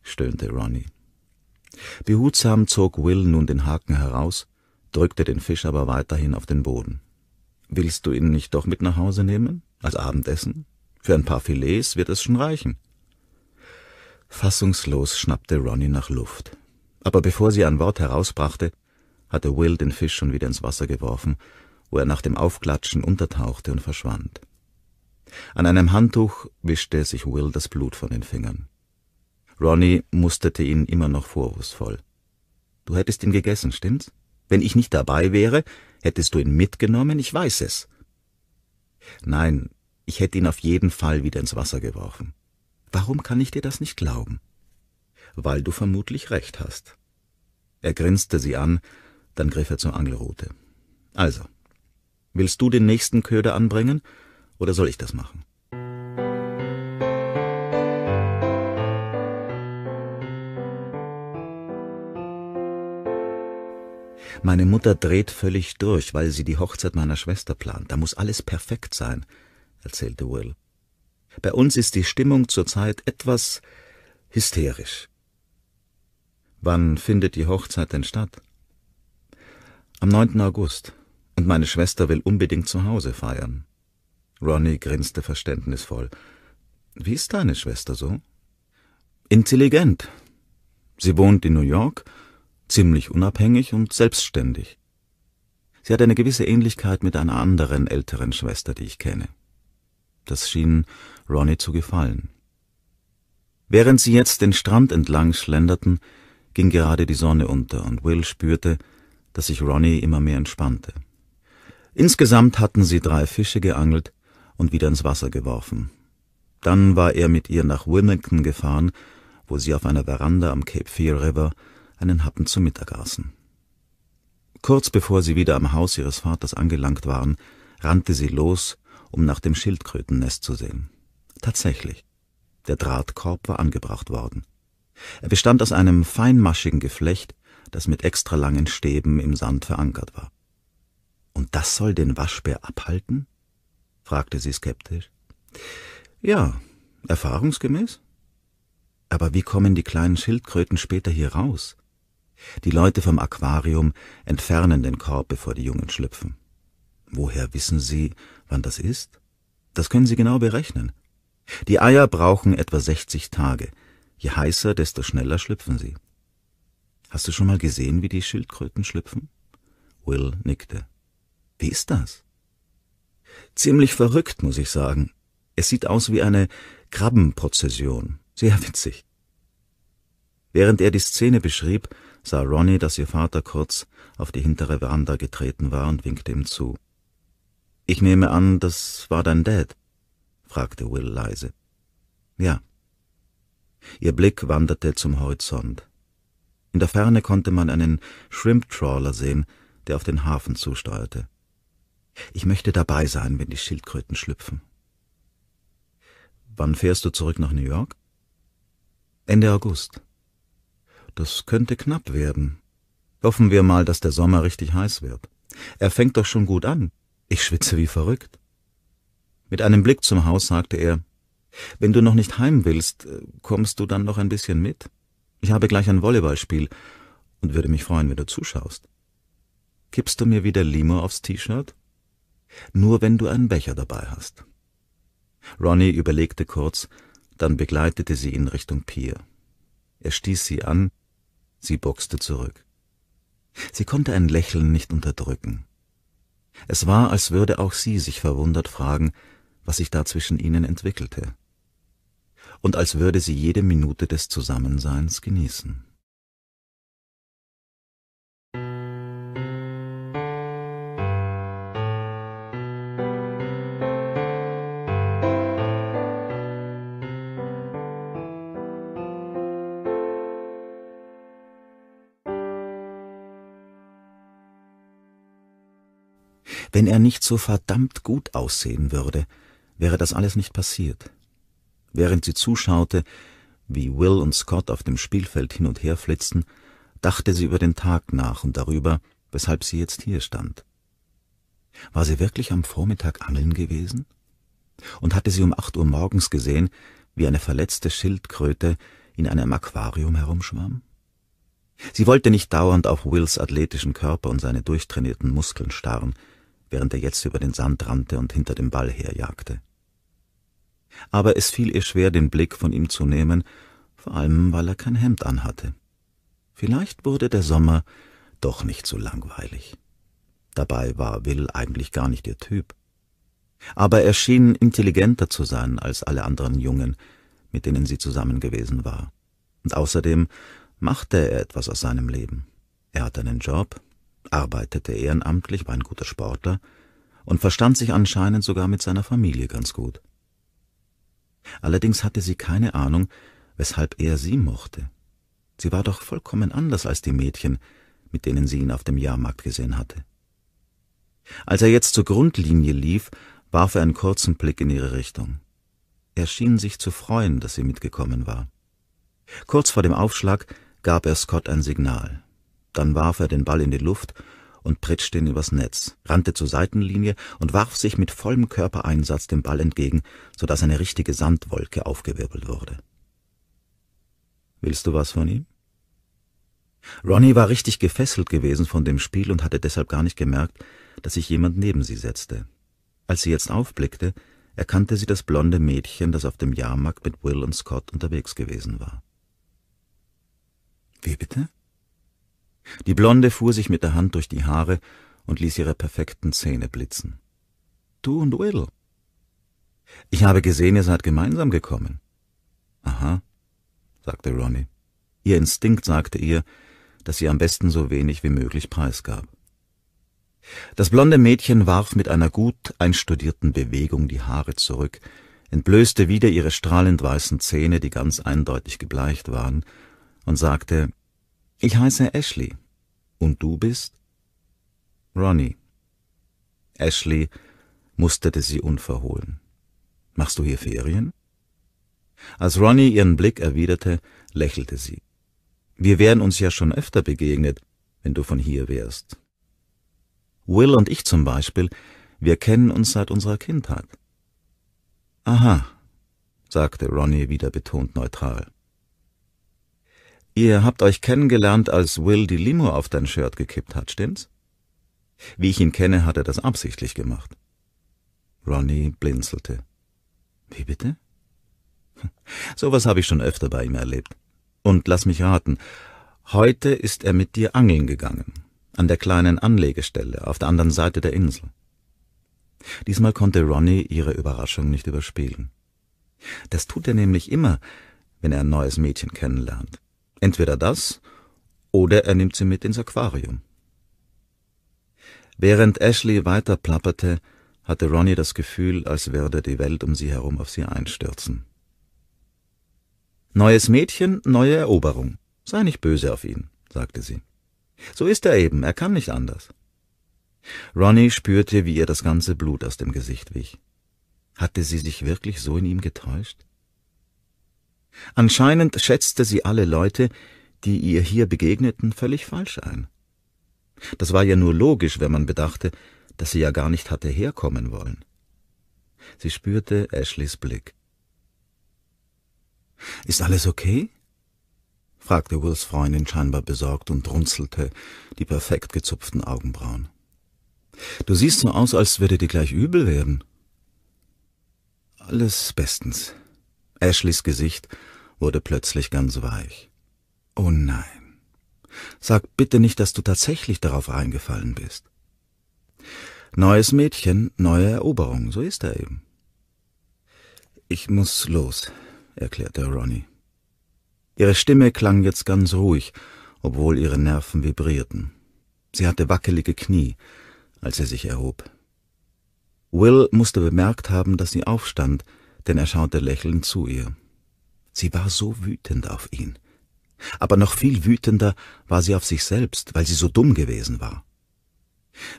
stöhnte Ronnie. Behutsam zog Will nun den Haken heraus, drückte den Fisch aber weiterhin auf den Boden. Willst du ihn nicht doch mit nach Hause nehmen? Als Abendessen? Für ein paar Filets wird es schon reichen. Fassungslos schnappte Ronnie nach Luft. Aber bevor sie ein Wort herausbrachte, hatte Will den Fisch schon wieder ins Wasser geworfen, wo er nach dem Aufklatschen untertauchte und verschwand. An einem Handtuch wischte sich Will das Blut von den Fingern. Ronnie musterte ihn immer noch vorwurfsvoll. Du hättest ihn gegessen, stimmt's? Wenn ich nicht dabei wäre, hättest du ihn mitgenommen, ich weiß es. Nein, ich hätte ihn auf jeden Fall wieder ins Wasser geworfen. Warum kann ich dir das nicht glauben? Weil du vermutlich recht hast. Er grinste sie an, dann griff er zur Angelrute. Also, willst du den nächsten Köder anbringen, oder soll ich das machen? Meine Mutter dreht völlig durch, weil sie die Hochzeit meiner Schwester plant. Da muss alles perfekt sein, erzählte Will. Bei uns ist die Stimmung zurzeit etwas hysterisch. Wann findet die Hochzeit denn statt? Am 9. August. Und meine Schwester will unbedingt zu Hause feiern. Ronnie grinste verständnisvoll. Wie ist deine Schwester so? Intelligent. Sie wohnt in New York, ziemlich unabhängig und selbstständig. Sie hat eine gewisse Ähnlichkeit mit einer anderen älteren Schwester, die ich kenne. Das schien Ronnie zu gefallen. Während sie jetzt den Strand entlang schlenderten, ging gerade die Sonne unter und Will spürte, dass sich Ronnie immer mehr entspannte. Insgesamt hatten sie drei Fische geangelt und wieder ins Wasser geworfen. Dann war er mit ihr nach Wilmington gefahren, wo sie auf einer Veranda am Cape Fear River einen Happen zu Mittag aßen. Kurz bevor sie wieder am Haus ihres Vaters angelangt waren, rannte sie los um nach dem Schildkrötennest zu sehen. Tatsächlich, der Drahtkorb war angebracht worden. Er bestand aus einem feinmaschigen Geflecht, das mit extra langen Stäben im Sand verankert war. Und das soll den Waschbär abhalten? fragte sie skeptisch. Ja, erfahrungsgemäß. Aber wie kommen die kleinen Schildkröten später hier raus? Die Leute vom Aquarium entfernen den Korb, bevor die Jungen schlüpfen. Woher wissen Sie, wann das ist? Das können Sie genau berechnen. Die Eier brauchen etwa 60 Tage. Je heißer, desto schneller schlüpfen sie. Hast du schon mal gesehen, wie die Schildkröten schlüpfen? Will nickte. Wie ist das? Ziemlich verrückt, muss ich sagen. Es sieht aus wie eine Krabbenprozession. Sehr witzig. Während er die Szene beschrieb, sah Ronnie, dass ihr Vater kurz auf die hintere Veranda getreten war und winkte ihm zu. Ich nehme an, das war dein Dad? fragte Will leise. Ja. Ihr Blick wanderte zum Horizont. In der Ferne konnte man einen Shrimp-Trawler sehen, der auf den Hafen zusteuerte. Ich möchte dabei sein, wenn die Schildkröten schlüpfen. Wann fährst du zurück nach New York? Ende August. Das könnte knapp werden. Hoffen wir mal, dass der Sommer richtig heiß wird. Er fängt doch schon gut an. Ich schwitze wie verrückt. Mit einem Blick zum Haus sagte er, wenn du noch nicht heim willst, äh, kommst du dann noch ein bisschen mit? Ich habe gleich ein Volleyballspiel und würde mich freuen, wenn du zuschaust. Kippst du mir wieder Limo aufs T-Shirt? Nur wenn du einen Becher dabei hast. Ronnie überlegte kurz, dann begleitete sie ihn Richtung Pier. Er stieß sie an, sie boxte zurück. Sie konnte ein Lächeln nicht unterdrücken. Es war, als würde auch sie sich verwundert fragen, was sich da zwischen ihnen entwickelte. Und als würde sie jede Minute des Zusammenseins genießen. Wenn er nicht so verdammt gut aussehen würde, wäre das alles nicht passiert. Während sie zuschaute, wie Will und Scott auf dem Spielfeld hin und her flitzten, dachte sie über den Tag nach und darüber, weshalb sie jetzt hier stand. War sie wirklich am Vormittag angeln gewesen? Und hatte sie um acht Uhr morgens gesehen, wie eine verletzte Schildkröte in einem Aquarium herumschwamm? Sie wollte nicht dauernd auf Wills athletischen Körper und seine durchtrainierten Muskeln starren, während er jetzt über den Sand rannte und hinter dem Ball herjagte. Aber es fiel ihr schwer, den Blick von ihm zu nehmen, vor allem weil er kein Hemd anhatte. Vielleicht wurde der Sommer doch nicht so langweilig. Dabei war Will eigentlich gar nicht ihr Typ. Aber er schien intelligenter zu sein als alle anderen Jungen, mit denen sie zusammen gewesen war. Und außerdem machte er etwas aus seinem Leben. Er hatte einen Job, arbeitete ehrenamtlich, war ein guter Sportler und verstand sich anscheinend sogar mit seiner Familie ganz gut. Allerdings hatte sie keine Ahnung, weshalb er sie mochte. Sie war doch vollkommen anders als die Mädchen, mit denen sie ihn auf dem Jahrmarkt gesehen hatte. Als er jetzt zur Grundlinie lief, warf er einen kurzen Blick in ihre Richtung. Er schien sich zu freuen, dass sie mitgekommen war. Kurz vor dem Aufschlag gab er Scott ein Signal. Dann warf er den Ball in die Luft und pritschte ihn übers Netz, rannte zur Seitenlinie und warf sich mit vollem Körpereinsatz dem Ball entgegen, so dass eine richtige Sandwolke aufgewirbelt wurde. Willst du was von ihm? Ronnie war richtig gefesselt gewesen von dem Spiel und hatte deshalb gar nicht gemerkt, dass sich jemand neben sie setzte. Als sie jetzt aufblickte, erkannte sie das blonde Mädchen, das auf dem Jahrmarkt mit Will und Scott unterwegs gewesen war. Wie bitte? Die Blonde fuhr sich mit der Hand durch die Haare und ließ ihre perfekten Zähne blitzen. Du und Will. Ich habe gesehen, ihr seid gemeinsam gekommen. Aha, sagte Ronnie. Ihr Instinkt sagte ihr, dass sie am besten so wenig wie möglich preisgab. Das blonde Mädchen warf mit einer gut einstudierten Bewegung die Haare zurück, entblößte wieder ihre strahlend weißen Zähne, die ganz eindeutig gebleicht waren, und sagte, ich heiße Ashley. Und du bist? Ronnie. Ashley musterte sie unverhohlen. Machst du hier Ferien? Als Ronnie ihren Blick erwiderte, lächelte sie. Wir wären uns ja schon öfter begegnet, wenn du von hier wärst. Will und ich zum Beispiel, wir kennen uns seit unserer Kindheit. Aha, sagte Ronnie wieder betont neutral. Ihr habt euch kennengelernt, als Will die Limo auf dein Shirt gekippt hat, stimmt's? Wie ich ihn kenne, hat er das absichtlich gemacht. Ronnie blinzelte. Wie bitte? Sowas habe ich schon öfter bei ihm erlebt. Und lass mich raten, heute ist er mit dir angeln gegangen, an der kleinen Anlegestelle auf der anderen Seite der Insel. Diesmal konnte Ronnie ihre Überraschung nicht überspielen. Das tut er nämlich immer, wenn er ein neues Mädchen kennenlernt. Entweder das oder er nimmt sie mit ins Aquarium. Während Ashley weiter plapperte, hatte Ronnie das Gefühl, als würde die Welt um sie herum auf sie einstürzen. Neues Mädchen, neue Eroberung. Sei nicht böse auf ihn, sagte sie. So ist er eben, er kann nicht anders. Ronnie spürte, wie ihr das ganze Blut aus dem Gesicht wich. Hatte sie sich wirklich so in ihm getäuscht? Anscheinend schätzte sie alle Leute, die ihr hier begegneten, völlig falsch ein. Das war ja nur logisch, wenn man bedachte, dass sie ja gar nicht hatte herkommen wollen. Sie spürte Ashleys Blick. Ist alles okay? fragte Wills Freundin scheinbar besorgt und runzelte die perfekt gezupften Augenbrauen. Du siehst so aus, als würde dir gleich übel werden. Alles bestens, Ashleys Gesicht wurde plötzlich ganz weich. Oh nein. Sag bitte nicht, dass du tatsächlich darauf reingefallen bist. Neues Mädchen, neue Eroberung, so ist er eben. Ich muss los, erklärte Ronnie. Ihre Stimme klang jetzt ganz ruhig, obwohl ihre Nerven vibrierten. Sie hatte wackelige Knie, als er sich erhob. Will musste bemerkt haben, dass sie aufstand, denn er schaute lächelnd zu ihr. Sie war so wütend auf ihn. Aber noch viel wütender war sie auf sich selbst, weil sie so dumm gewesen war.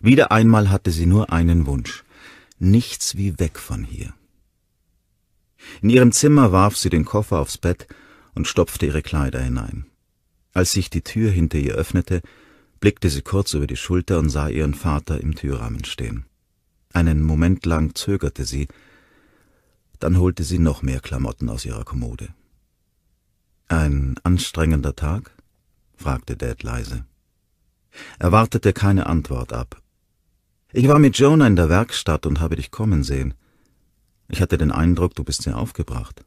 Wieder einmal hatte sie nur einen Wunsch. Nichts wie weg von hier. In ihrem Zimmer warf sie den Koffer aufs Bett und stopfte ihre Kleider hinein. Als sich die Tür hinter ihr öffnete, blickte sie kurz über die Schulter und sah ihren Vater im Türrahmen stehen. Einen Moment lang zögerte sie, dann holte sie noch mehr Klamotten aus ihrer Kommode. Ein anstrengender Tag? fragte Dad leise. Er wartete keine Antwort ab. Ich war mit Jonah in der Werkstatt und habe dich kommen sehen. Ich hatte den Eindruck, du bist sehr aufgebracht.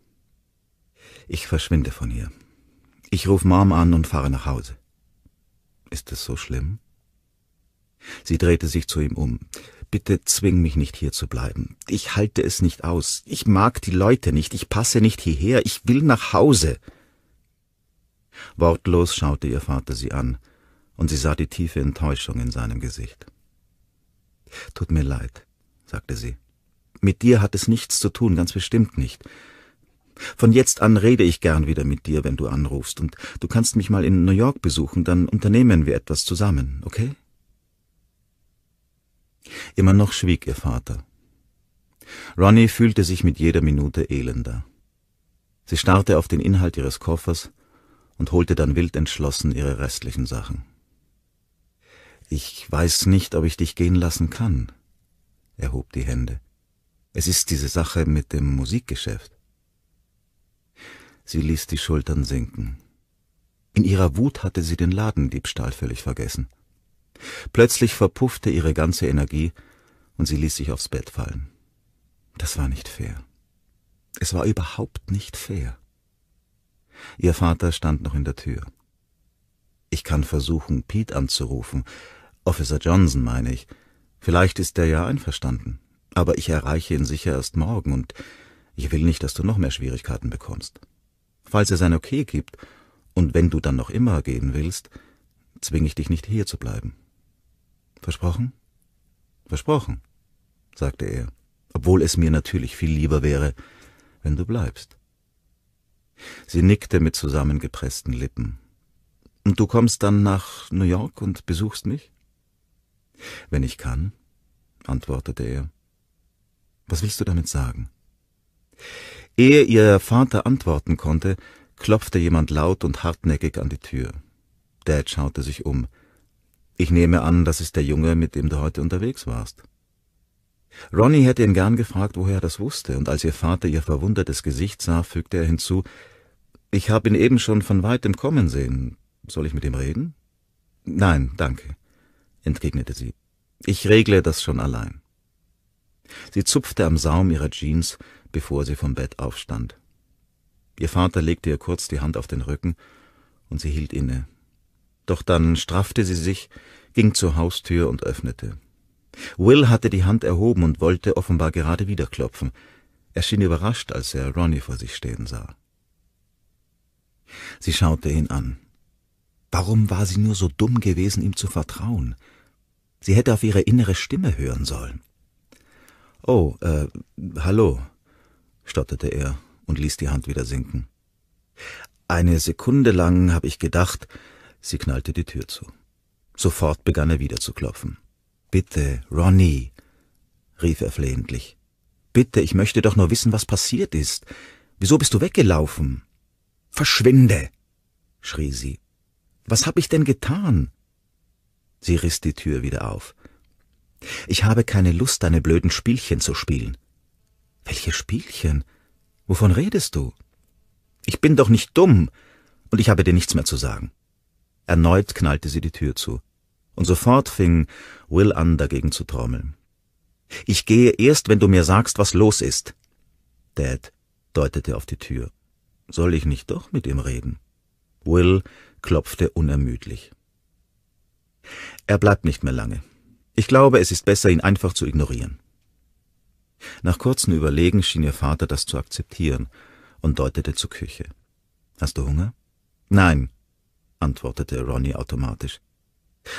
Ich verschwinde von hier. Ich rufe Mom an und fahre nach Hause. Ist es so schlimm? Sie drehte sich zu ihm um bitte zwing mich nicht hier zu bleiben. Ich halte es nicht aus. Ich mag die Leute nicht. Ich passe nicht hierher. Ich will nach Hause. Wortlos schaute ihr Vater sie an, und sie sah die tiefe Enttäuschung in seinem Gesicht. Tut mir leid, sagte sie. Mit dir hat es nichts zu tun, ganz bestimmt nicht. Von jetzt an rede ich gern wieder mit dir, wenn du anrufst, und du kannst mich mal in New York besuchen, dann unternehmen wir etwas zusammen, okay? Immer noch schwieg ihr Vater. Ronnie fühlte sich mit jeder Minute elender. Sie starrte auf den Inhalt ihres Koffers und holte dann wild entschlossen ihre restlichen Sachen. Ich weiß nicht, ob ich dich gehen lassen kann. Er hob die Hände. Es ist diese Sache mit dem Musikgeschäft. Sie ließ die Schultern sinken. In ihrer Wut hatte sie den Ladendiebstahl völlig vergessen. Plötzlich verpuffte ihre ganze Energie und sie ließ sich aufs Bett fallen. Das war nicht fair. Es war überhaupt nicht fair. Ihr Vater stand noch in der Tür. Ich kann versuchen, Pete anzurufen. Officer Johnson, meine ich. Vielleicht ist er ja einverstanden. Aber ich erreiche ihn sicher erst morgen und ich will nicht, dass du noch mehr Schwierigkeiten bekommst. Falls er sein Okay gibt und wenn du dann noch immer gehen willst, zwinge ich dich nicht hier zu bleiben. Versprochen? Versprochen, sagte er, obwohl es mir natürlich viel lieber wäre, wenn du bleibst. Sie nickte mit zusammengepressten Lippen. Und du kommst dann nach New York und besuchst mich? Wenn ich kann, antwortete er. Was willst du damit sagen? Ehe ihr Vater antworten konnte, klopfte jemand laut und hartnäckig an die Tür. Dad schaute sich um. Ich nehme an, das ist der Junge, mit dem du heute unterwegs warst. Ronny hätte ihn gern gefragt, woher er das wusste, und als ihr Vater ihr verwundertes Gesicht sah, fügte er hinzu, ich habe ihn eben schon von weitem kommen sehen. Soll ich mit ihm reden? Nein, danke, entgegnete sie. Ich regle das schon allein. Sie zupfte am Saum ihrer Jeans, bevor sie vom Bett aufstand. Ihr Vater legte ihr kurz die Hand auf den Rücken, und sie hielt inne. Doch dann straffte sie sich, ging zur Haustür und öffnete. Will hatte die Hand erhoben und wollte offenbar gerade wieder klopfen. Er schien überrascht, als er Ronnie vor sich stehen sah. Sie schaute ihn an. Warum war sie nur so dumm gewesen, ihm zu vertrauen? Sie hätte auf ihre innere Stimme hören sollen. Oh, äh, hallo, stotterte er und ließ die Hand wieder sinken. Eine Sekunde lang habe ich gedacht, Sie knallte die Tür zu. Sofort begann er wieder zu klopfen. Bitte, Ronnie, rief er flehentlich. Bitte, ich möchte doch nur wissen, was passiert ist. Wieso bist du weggelaufen? Verschwinde, schrie sie. Was hab ich denn getan? Sie riss die Tür wieder auf. Ich habe keine Lust, deine blöden Spielchen zu spielen. Welche Spielchen? Wovon redest du? Ich bin doch nicht dumm, und ich habe dir nichts mehr zu sagen. Erneut knallte sie die Tür zu. Und sofort fing Will an, dagegen zu trommeln. Ich gehe erst, wenn du mir sagst, was los ist. Dad deutete auf die Tür. Soll ich nicht doch mit ihm reden? Will klopfte unermüdlich. Er bleibt nicht mehr lange. Ich glaube, es ist besser, ihn einfach zu ignorieren. Nach kurzem Überlegen schien ihr Vater das zu akzeptieren und deutete zur Küche. Hast du Hunger? Nein, antwortete Ronnie automatisch.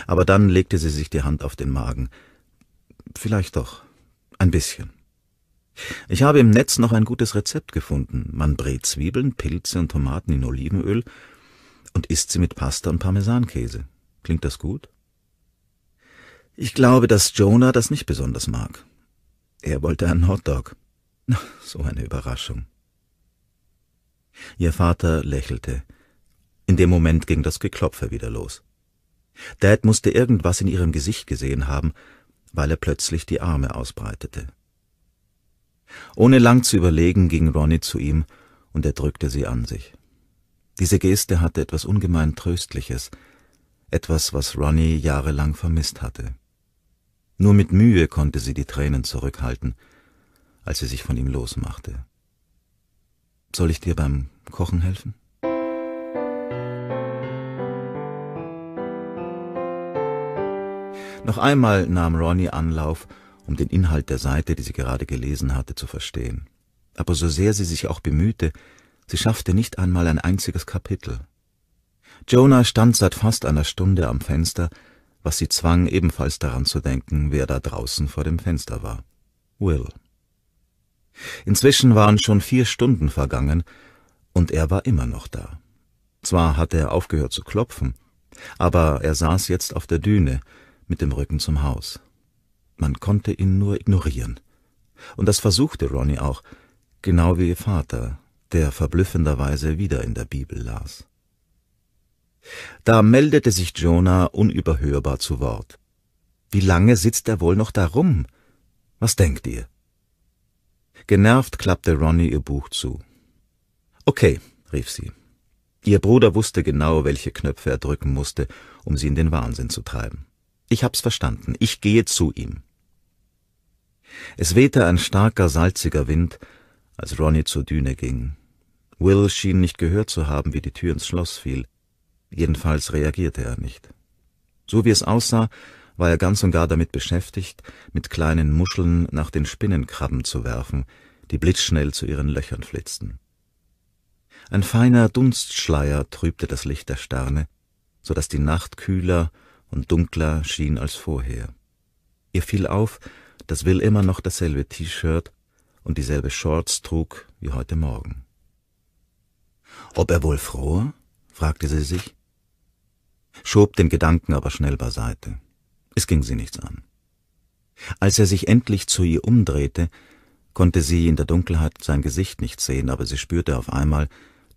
Aber dann legte sie sich die Hand auf den Magen. Vielleicht doch. Ein bisschen. Ich habe im Netz noch ein gutes Rezept gefunden. Man brät Zwiebeln, Pilze und Tomaten in Olivenöl und isst sie mit Pasta und Parmesankäse. Klingt das gut? Ich glaube, dass Jonah das nicht besonders mag. Er wollte einen Hotdog. So eine Überraschung. Ihr Vater lächelte. In dem Moment ging das Geklopfe wieder los. Dad musste irgendwas in ihrem Gesicht gesehen haben, weil er plötzlich die Arme ausbreitete. Ohne lang zu überlegen ging Ronnie zu ihm und er drückte sie an sich. Diese Geste hatte etwas ungemein Tröstliches, etwas, was Ronnie jahrelang vermisst hatte. Nur mit Mühe konnte sie die Tränen zurückhalten, als sie sich von ihm losmachte. Soll ich dir beim Kochen helfen? Noch einmal nahm Ronnie Anlauf, um den Inhalt der Seite, die sie gerade gelesen hatte, zu verstehen. Aber so sehr sie sich auch bemühte, sie schaffte nicht einmal ein einziges Kapitel. Jonah stand seit fast einer Stunde am Fenster, was sie zwang, ebenfalls daran zu denken, wer da draußen vor dem Fenster war. Will. Inzwischen waren schon vier Stunden vergangen, und er war immer noch da. Zwar hatte er aufgehört zu klopfen, aber er saß jetzt auf der Düne, mit dem Rücken zum Haus. Man konnte ihn nur ignorieren. Und das versuchte Ronnie auch, genau wie ihr Vater, der verblüffenderweise wieder in der Bibel las. Da meldete sich Jonah unüberhörbar zu Wort. Wie lange sitzt er wohl noch da rum? Was denkt ihr? Genervt klappte Ronnie ihr Buch zu. Okay, rief sie. Ihr Bruder wusste genau, welche Knöpfe er drücken musste, um sie in den Wahnsinn zu treiben. Ich hab's verstanden, ich gehe zu ihm. Es wehte ein starker, salziger Wind, als Ronny zur Düne ging. Will schien nicht gehört zu haben, wie die Tür ins Schloss fiel. Jedenfalls reagierte er nicht. So wie es aussah, war er ganz und gar damit beschäftigt, mit kleinen Muscheln nach den Spinnenkrabben zu werfen, die blitzschnell zu ihren Löchern flitzten. Ein feiner Dunstschleier trübte das Licht der Sterne, so dass die Nacht kühler und dunkler schien als vorher. Ihr fiel auf, dass Will immer noch dasselbe T-Shirt und dieselbe Shorts trug wie heute Morgen. Ob er wohl fror? fragte sie sich, schob den Gedanken aber schnell beiseite. Es ging sie nichts an. Als er sich endlich zu ihr umdrehte, konnte sie in der Dunkelheit sein Gesicht nicht sehen, aber sie spürte auf einmal,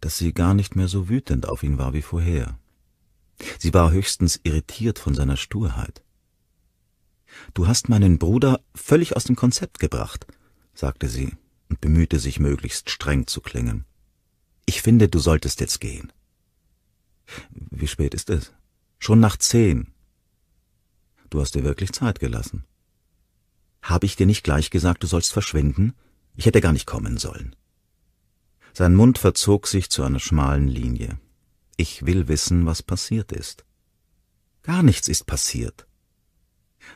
dass sie gar nicht mehr so wütend auf ihn war wie vorher. Sie war höchstens irritiert von seiner Sturheit. Du hast meinen Bruder völlig aus dem Konzept gebracht, sagte sie und bemühte sich möglichst streng zu klingen. Ich finde, du solltest jetzt gehen. Wie spät ist es? Schon nach zehn. Du hast dir wirklich Zeit gelassen. Habe ich dir nicht gleich gesagt, du sollst verschwinden? Ich hätte gar nicht kommen sollen. Sein Mund verzog sich zu einer schmalen Linie. Ich will wissen, was passiert ist. Gar nichts ist passiert.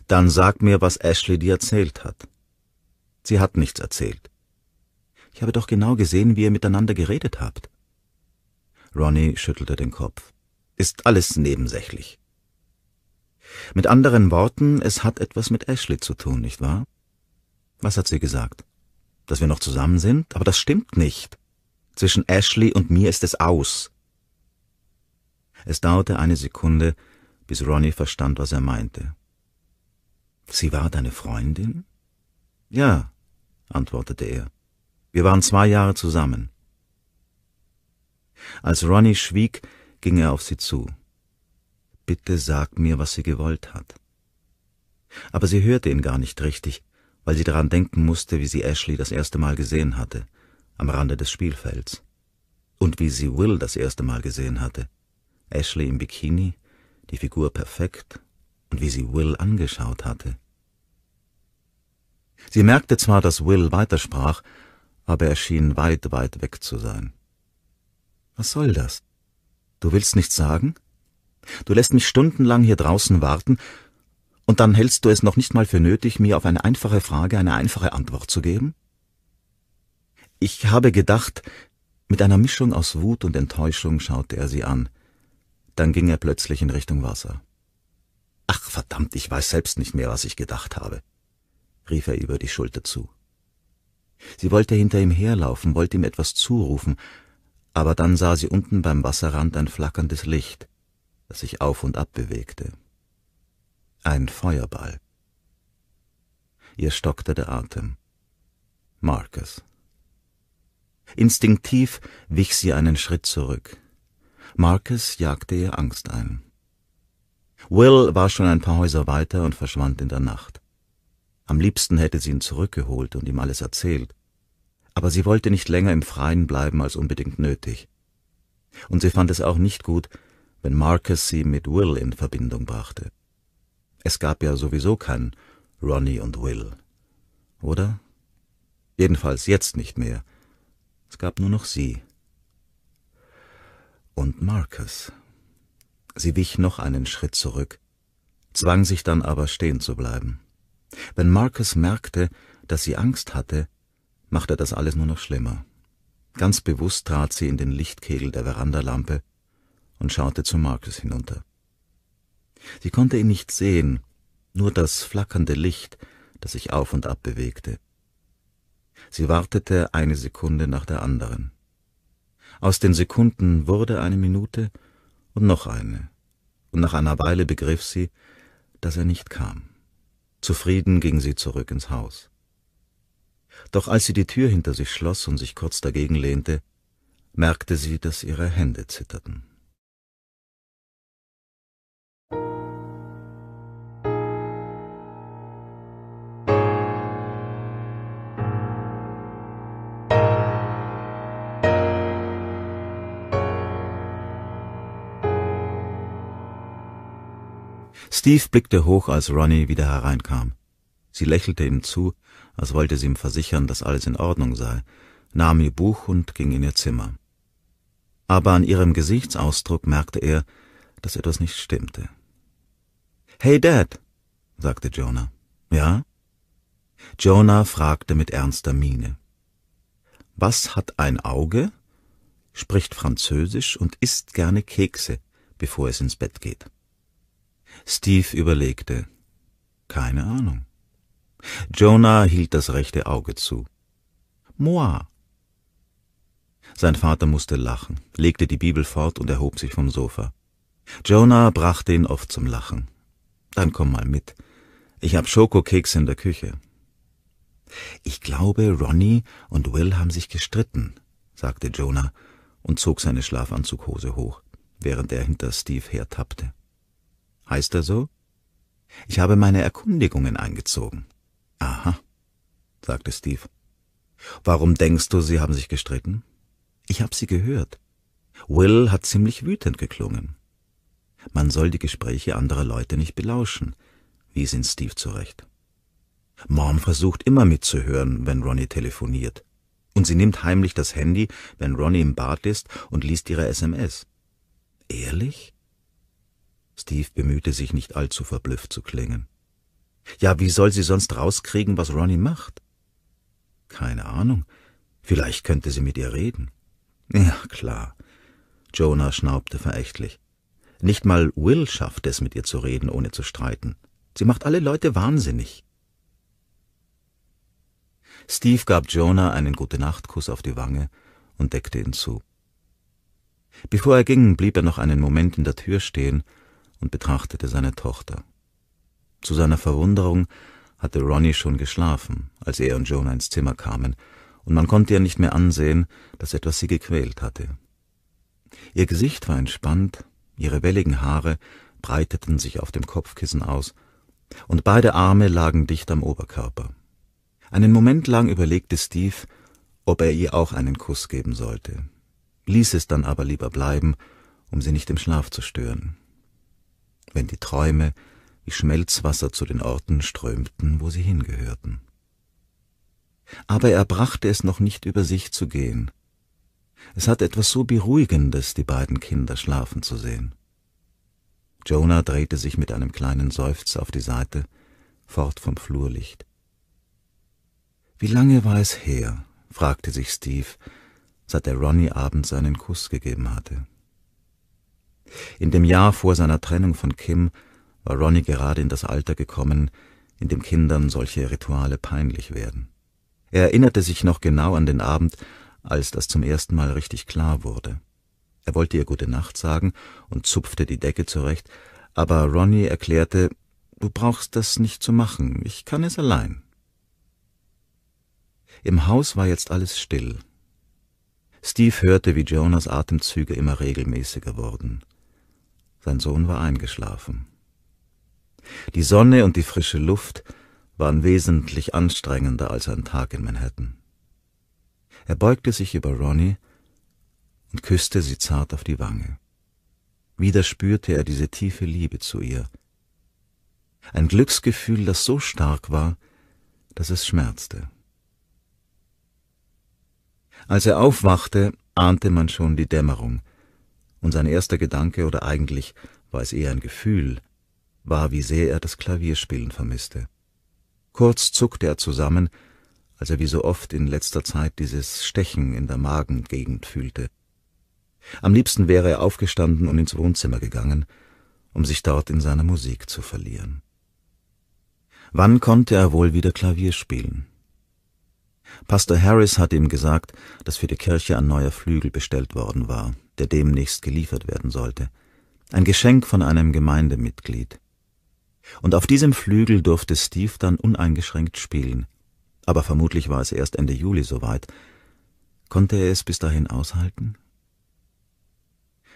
Dann sag mir, was Ashley dir erzählt hat. Sie hat nichts erzählt. Ich habe doch genau gesehen, wie ihr miteinander geredet habt. Ronnie schüttelte den Kopf. Ist alles nebensächlich. Mit anderen Worten, es hat etwas mit Ashley zu tun, nicht wahr? Was hat sie gesagt? Dass wir noch zusammen sind? Aber das stimmt nicht. Zwischen Ashley und mir ist es aus. Es dauerte eine Sekunde, bis Ronny verstand, was er meinte. Sie war deine Freundin? Ja, antwortete er. Wir waren zwei Jahre zusammen. Als Ronny schwieg, ging er auf sie zu. Bitte sag mir, was sie gewollt hat. Aber sie hörte ihn gar nicht richtig, weil sie daran denken musste, wie sie Ashley das erste Mal gesehen hatte, am Rande des Spielfelds. Und wie sie Will das erste Mal gesehen hatte, Ashley im Bikini, die Figur perfekt und wie sie Will angeschaut hatte. Sie merkte zwar, dass Will weitersprach, aber er schien weit, weit weg zu sein. Was soll das? Du willst nichts sagen? Du lässt mich stundenlang hier draußen warten, und dann hältst du es noch nicht mal für nötig, mir auf eine einfache Frage eine einfache Antwort zu geben? Ich habe gedacht, mit einer Mischung aus Wut und Enttäuschung schaute er sie an – dann ging er plötzlich in Richtung Wasser. Ach verdammt, ich weiß selbst nicht mehr, was ich gedacht habe, rief er über die Schulter zu. Sie wollte hinter ihm herlaufen, wollte ihm etwas zurufen, aber dann sah sie unten beim Wasserrand ein flackerndes Licht, das sich auf und ab bewegte. Ein Feuerball. Ihr stockte der Atem. Marcus. Instinktiv wich sie einen Schritt zurück. Marcus jagte ihr Angst ein. Will war schon ein paar Häuser weiter und verschwand in der Nacht. Am liebsten hätte sie ihn zurückgeholt und ihm alles erzählt, aber sie wollte nicht länger im Freien bleiben als unbedingt nötig. Und sie fand es auch nicht gut, wenn Marcus sie mit Will in Verbindung brachte. Es gab ja sowieso kein Ronnie und Will, oder? Jedenfalls jetzt nicht mehr. Es gab nur noch sie und Marcus. Sie wich noch einen Schritt zurück, zwang sich dann aber stehen zu bleiben. Wenn Marcus merkte, dass sie Angst hatte, machte das alles nur noch schlimmer. Ganz bewusst trat sie in den Lichtkegel der Verandalampe und schaute zu Marcus hinunter. Sie konnte ihn nicht sehen, nur das flackernde Licht, das sich auf und ab bewegte. Sie wartete eine Sekunde nach der anderen. Aus den Sekunden wurde eine Minute und noch eine, und nach einer Weile begriff sie, dass er nicht kam. Zufrieden ging sie zurück ins Haus. Doch als sie die Tür hinter sich schloss und sich kurz dagegen lehnte, merkte sie, dass ihre Hände zitterten. Steve blickte hoch, als Ronnie wieder hereinkam. Sie lächelte ihm zu, als wollte sie ihm versichern, dass alles in Ordnung sei, nahm ihr Buch und ging in ihr Zimmer. Aber an ihrem Gesichtsausdruck merkte er, dass etwas nicht stimmte. Hey Dad, sagte Jonah. Ja? Jonah fragte mit ernster Miene. Was hat ein Auge? spricht Französisch und isst gerne Kekse, bevor es ins Bett geht. Steve überlegte. Keine Ahnung. Jonah hielt das rechte Auge zu. Moa. Sein Vater musste lachen, legte die Bibel fort und erhob sich vom Sofa. Jonah brachte ihn oft zum Lachen. Dann komm mal mit. Ich hab Schokokeks in der Küche. Ich glaube, Ronnie und Will haben sich gestritten, sagte Jonah und zog seine Schlafanzughose hoch, während er hinter Steve hertappte. Heißt er so? Ich habe meine Erkundigungen eingezogen. Aha, sagte Steve. Warum denkst du, sie haben sich gestritten? Ich habe sie gehört. Will hat ziemlich wütend geklungen. Man soll die Gespräche anderer Leute nicht belauschen, wies ihn Steve zurecht. Mom versucht immer mitzuhören, wenn Ronnie telefoniert. Und sie nimmt heimlich das Handy, wenn Ronnie im Bad ist, und liest ihre SMS. Ehrlich? Steve bemühte sich nicht allzu verblüfft zu klingen. Ja, wie soll sie sonst rauskriegen, was Ronnie macht? Keine Ahnung. Vielleicht könnte sie mit ihr reden. Ja, klar. Jonah schnaubte verächtlich. Nicht mal Will schafft es, mit ihr zu reden, ohne zu streiten. Sie macht alle Leute wahnsinnig. Steve gab Jonah einen Gute-Nacht-Kuss auf die Wange und deckte ihn zu. Bevor er ging, blieb er noch einen Moment in der Tür stehen und betrachtete seine Tochter. Zu seiner Verwunderung hatte Ronnie schon geschlafen, als er und Jonah ins Zimmer kamen, und man konnte ihr nicht mehr ansehen, dass etwas sie gequält hatte. Ihr Gesicht war entspannt, ihre welligen Haare breiteten sich auf dem Kopfkissen aus, und beide Arme lagen dicht am Oberkörper. Einen Moment lang überlegte Steve, ob er ihr auch einen Kuss geben sollte, ließ es dann aber lieber bleiben, um sie nicht im Schlaf zu stören wenn die Träume wie Schmelzwasser zu den Orten strömten, wo sie hingehörten. Aber er brachte es noch nicht über sich zu gehen. Es hat etwas so Beruhigendes, die beiden Kinder schlafen zu sehen. Jonah drehte sich mit einem kleinen Seufzer auf die Seite, fort vom Flurlicht. Wie lange war es her, fragte sich Steve, seit er Ronnie abends einen Kuss gegeben hatte. In dem Jahr vor seiner Trennung von Kim war Ronnie gerade in das Alter gekommen, in dem Kindern solche Rituale peinlich werden. Er erinnerte sich noch genau an den Abend, als das zum ersten Mal richtig klar wurde. Er wollte ihr gute Nacht sagen und zupfte die Decke zurecht, aber Ronnie erklärte, du brauchst das nicht zu machen, ich kann es allein. Im Haus war jetzt alles still. Steve hörte, wie Jonas Atemzüge immer regelmäßiger wurden. Sein Sohn war eingeschlafen. Die Sonne und die frische Luft waren wesentlich anstrengender als ein Tag in Manhattan. Er beugte sich über Ronnie und küsste sie zart auf die Wange. Wieder spürte er diese tiefe Liebe zu ihr. Ein Glücksgefühl, das so stark war, dass es schmerzte. Als er aufwachte, ahnte man schon die Dämmerung, und sein erster Gedanke oder eigentlich war es eher ein Gefühl, war, wie sehr er das Klavierspielen vermisste. Kurz zuckte er zusammen, als er wie so oft in letzter Zeit dieses Stechen in der Magengegend fühlte. Am liebsten wäre er aufgestanden und ins Wohnzimmer gegangen, um sich dort in seiner Musik zu verlieren. Wann konnte er wohl wieder Klavier spielen? Pastor Harris hatte ihm gesagt, dass für die Kirche ein neuer Flügel bestellt worden war, der demnächst geliefert werden sollte, ein Geschenk von einem Gemeindemitglied. Und auf diesem Flügel durfte Steve dann uneingeschränkt spielen, aber vermutlich war es erst Ende Juli soweit. Konnte er es bis dahin aushalten?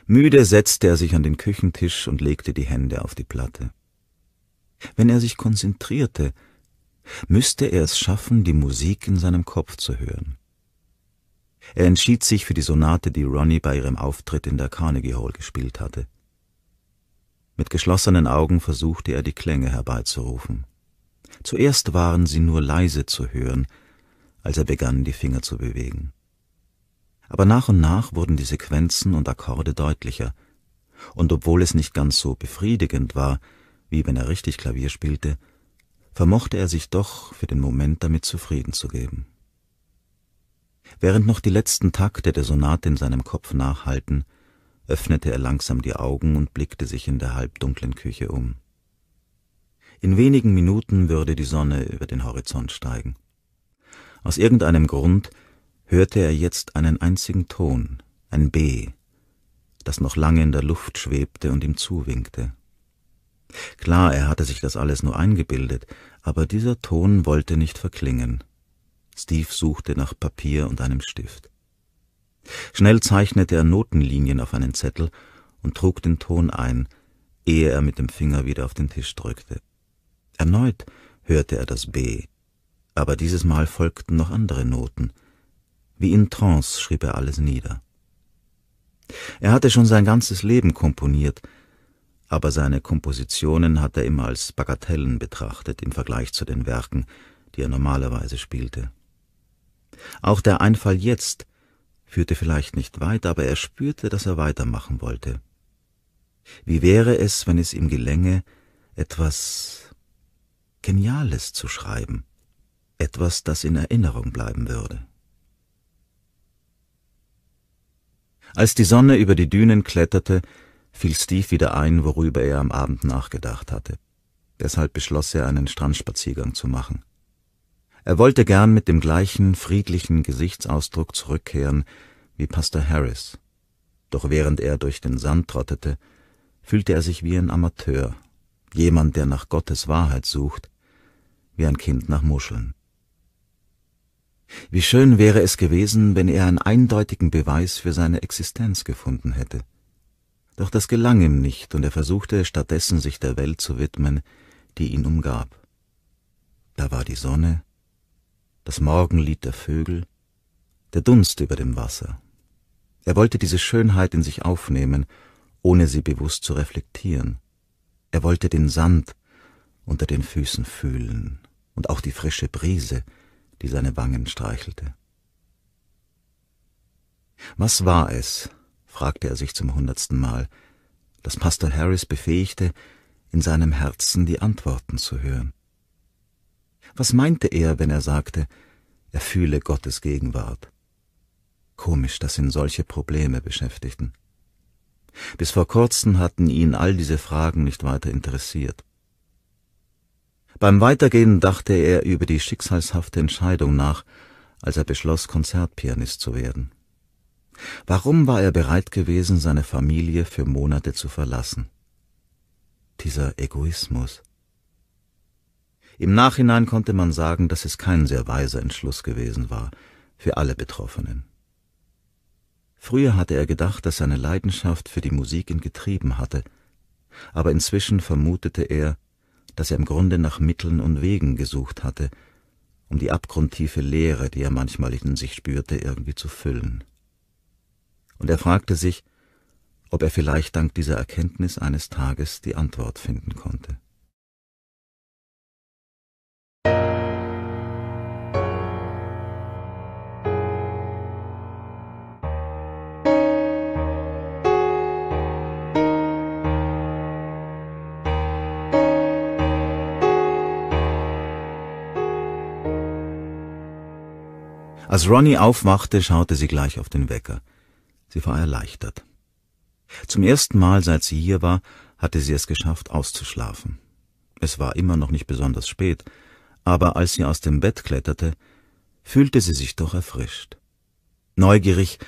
Müde setzte er sich an den Küchentisch und legte die Hände auf die Platte. Wenn er sich konzentrierte, müsste er es schaffen, die Musik in seinem Kopf zu hören. Er entschied sich für die Sonate, die Ronnie bei ihrem Auftritt in der Carnegie Hall gespielt hatte. Mit geschlossenen Augen versuchte er, die Klänge herbeizurufen. Zuerst waren sie nur leise zu hören, als er begann, die Finger zu bewegen. Aber nach und nach wurden die Sequenzen und Akkorde deutlicher, und obwohl es nicht ganz so befriedigend war, wie wenn er richtig Klavier spielte, vermochte er sich doch für den Moment damit zufrieden zu geben. Während noch die letzten Takte der Sonate in seinem Kopf nachhalten, öffnete er langsam die Augen und blickte sich in der halbdunklen Küche um. In wenigen Minuten würde die Sonne über den Horizont steigen. Aus irgendeinem Grund hörte er jetzt einen einzigen Ton, ein B, das noch lange in der Luft schwebte und ihm zuwinkte. Klar, er hatte sich das alles nur eingebildet, aber dieser Ton wollte nicht verklingen. Steve suchte nach Papier und einem Stift. Schnell zeichnete er Notenlinien auf einen Zettel und trug den Ton ein, ehe er mit dem Finger wieder auf den Tisch drückte. Erneut hörte er das B, aber dieses Mal folgten noch andere Noten. Wie in Trance schrieb er alles nieder. Er hatte schon sein ganzes Leben komponiert, aber seine Kompositionen hat er immer als Bagatellen betrachtet im Vergleich zu den Werken, die er normalerweise spielte. Auch der Einfall jetzt führte vielleicht nicht weit, aber er spürte, dass er weitermachen wollte. Wie wäre es, wenn es ihm gelänge, etwas Geniales zu schreiben, etwas, das in Erinnerung bleiben würde? Als die Sonne über die Dünen kletterte, fiel Steve wieder ein, worüber er am Abend nachgedacht hatte. Deshalb beschloss er, einen Strandspaziergang zu machen. Er wollte gern mit dem gleichen friedlichen Gesichtsausdruck zurückkehren wie Pastor Harris. Doch während er durch den Sand trottete, fühlte er sich wie ein Amateur, jemand, der nach Gottes Wahrheit sucht, wie ein Kind nach Muscheln. Wie schön wäre es gewesen, wenn er einen eindeutigen Beweis für seine Existenz gefunden hätte. Doch das gelang ihm nicht, und er versuchte stattdessen sich der Welt zu widmen, die ihn umgab. Da war die Sonne, das Morgenlied der Vögel, der Dunst über dem Wasser. Er wollte diese Schönheit in sich aufnehmen, ohne sie bewusst zu reflektieren. Er wollte den Sand unter den Füßen fühlen und auch die frische Brise, die seine Wangen streichelte. Was war es, fragte er sich zum hundertsten Mal, das Pastor Harris befähigte, in seinem Herzen die Antworten zu hören. Was meinte er, wenn er sagte, er fühle Gottes Gegenwart? Komisch, dass ihn solche Probleme beschäftigten. Bis vor kurzem hatten ihn all diese Fragen nicht weiter interessiert. Beim Weitergehen dachte er über die schicksalshafte Entscheidung nach, als er beschloss, Konzertpianist zu werden. Warum war er bereit gewesen, seine Familie für Monate zu verlassen? Dieser Egoismus. Im Nachhinein konnte man sagen, dass es kein sehr weiser Entschluss gewesen war, für alle Betroffenen. Früher hatte er gedacht, dass seine Leidenschaft für die Musik ihn getrieben hatte, aber inzwischen vermutete er, dass er im Grunde nach Mitteln und Wegen gesucht hatte, um die abgrundtiefe Leere, die er manchmal in sich spürte, irgendwie zu füllen. Und er fragte sich, ob er vielleicht dank dieser Erkenntnis eines Tages die Antwort finden konnte. Als Ronnie aufwachte, schaute sie gleich auf den Wecker. Sie war erleichtert. Zum ersten Mal, seit sie hier war, hatte sie es geschafft, auszuschlafen. Es war immer noch nicht besonders spät, aber als sie aus dem Bett kletterte, fühlte sie sich doch erfrischt. Neugierig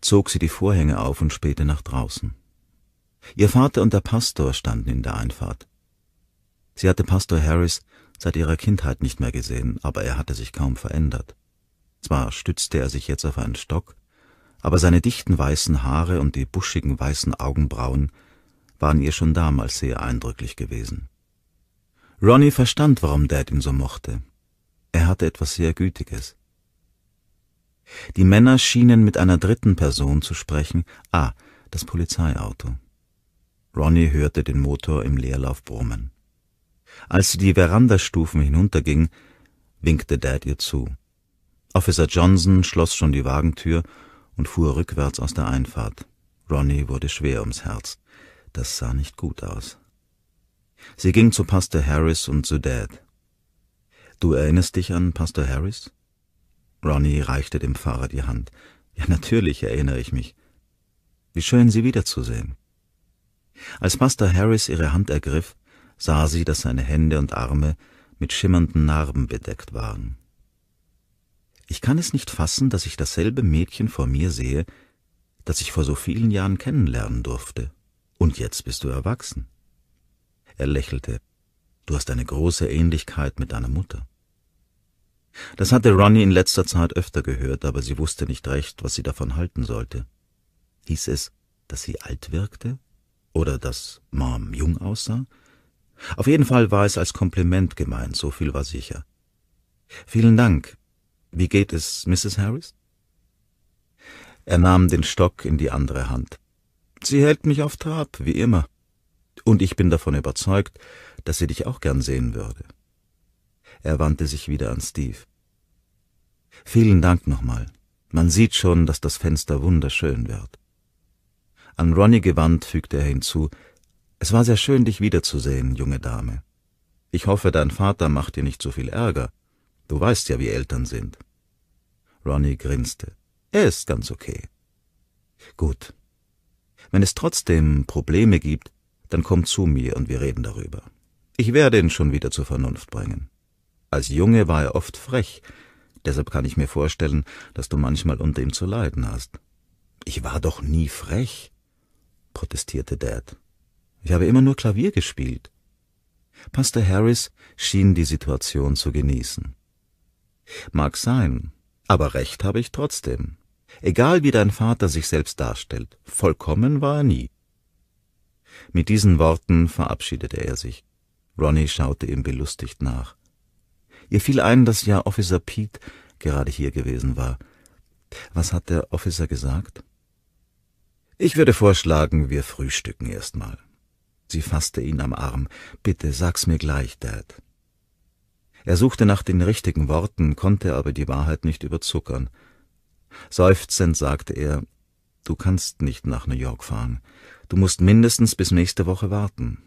zog sie die Vorhänge auf und spähte nach draußen. Ihr Vater und der Pastor standen in der Einfahrt. Sie hatte Pastor Harris seit ihrer Kindheit nicht mehr gesehen, aber er hatte sich kaum verändert. Zwar stützte er sich jetzt auf einen Stock, aber seine dichten weißen Haare und die buschigen weißen Augenbrauen waren ihr schon damals sehr eindrücklich gewesen. Ronnie verstand, warum Dad ihn so mochte. Er hatte etwas sehr Gütiges. Die Männer schienen mit einer dritten Person zu sprechen. Ah, das Polizeiauto. Ronnie hörte den Motor im Leerlauf brummen. Als sie die Verandastufen hinunterging, winkte Dad ihr zu. Officer Johnson schloss schon die Wagentür und fuhr rückwärts aus der Einfahrt. Ronnie wurde schwer ums Herz. Das sah nicht gut aus. Sie ging zu Pastor Harris und zu Dad. Du erinnerst dich an Pastor Harris? Ronnie reichte dem Fahrer die Hand. Ja, natürlich erinnere ich mich. Wie schön, Sie wiederzusehen. Als Pastor Harris ihre Hand ergriff, sah sie, dass seine Hände und Arme mit schimmernden Narben bedeckt waren. Ich kann es nicht fassen, dass ich dasselbe Mädchen vor mir sehe, das ich vor so vielen Jahren kennenlernen durfte. Und jetzt bist du erwachsen. Er lächelte. Du hast eine große Ähnlichkeit mit deiner Mutter. Das hatte Ronnie in letzter Zeit öfter gehört, aber sie wusste nicht recht, was sie davon halten sollte. Hieß es, dass sie alt wirkte? Oder dass Mom jung aussah? Auf jeden Fall war es als Kompliment gemeint, so viel war sicher. Vielen Dank, wie geht es, Mrs. Harris? Er nahm den Stock in die andere Hand. Sie hält mich auf Trab, wie immer. Und ich bin davon überzeugt, dass sie dich auch gern sehen würde. Er wandte sich wieder an Steve. Vielen Dank nochmal. Man sieht schon, dass das Fenster wunderschön wird. An Ronnie gewandt fügte er hinzu, es war sehr schön, dich wiederzusehen, junge Dame. Ich hoffe, dein Vater macht dir nicht so viel Ärger, Du weißt ja, wie Eltern sind. Ronnie grinste. Er ist ganz okay. Gut. Wenn es trotzdem Probleme gibt, dann komm zu mir und wir reden darüber. Ich werde ihn schon wieder zur Vernunft bringen. Als Junge war er oft frech, deshalb kann ich mir vorstellen, dass du manchmal unter ihm zu leiden hast. Ich war doch nie frech, protestierte Dad. Ich habe immer nur Klavier gespielt. Pastor Harris schien die Situation zu genießen. Mag sein, aber recht habe ich trotzdem. Egal wie dein Vater sich selbst darstellt, vollkommen war er nie. Mit diesen Worten verabschiedete er sich. Ronnie schaute ihm belustigt nach. Ihr fiel ein, dass ja Officer Pete gerade hier gewesen war. Was hat der Officer gesagt? Ich würde vorschlagen, wir frühstücken erstmal. Sie fasste ihn am Arm. Bitte sag's mir gleich, Dad. Er suchte nach den richtigen Worten, konnte aber die Wahrheit nicht überzuckern. Seufzend sagte er, Du kannst nicht nach New York fahren. Du musst mindestens bis nächste Woche warten.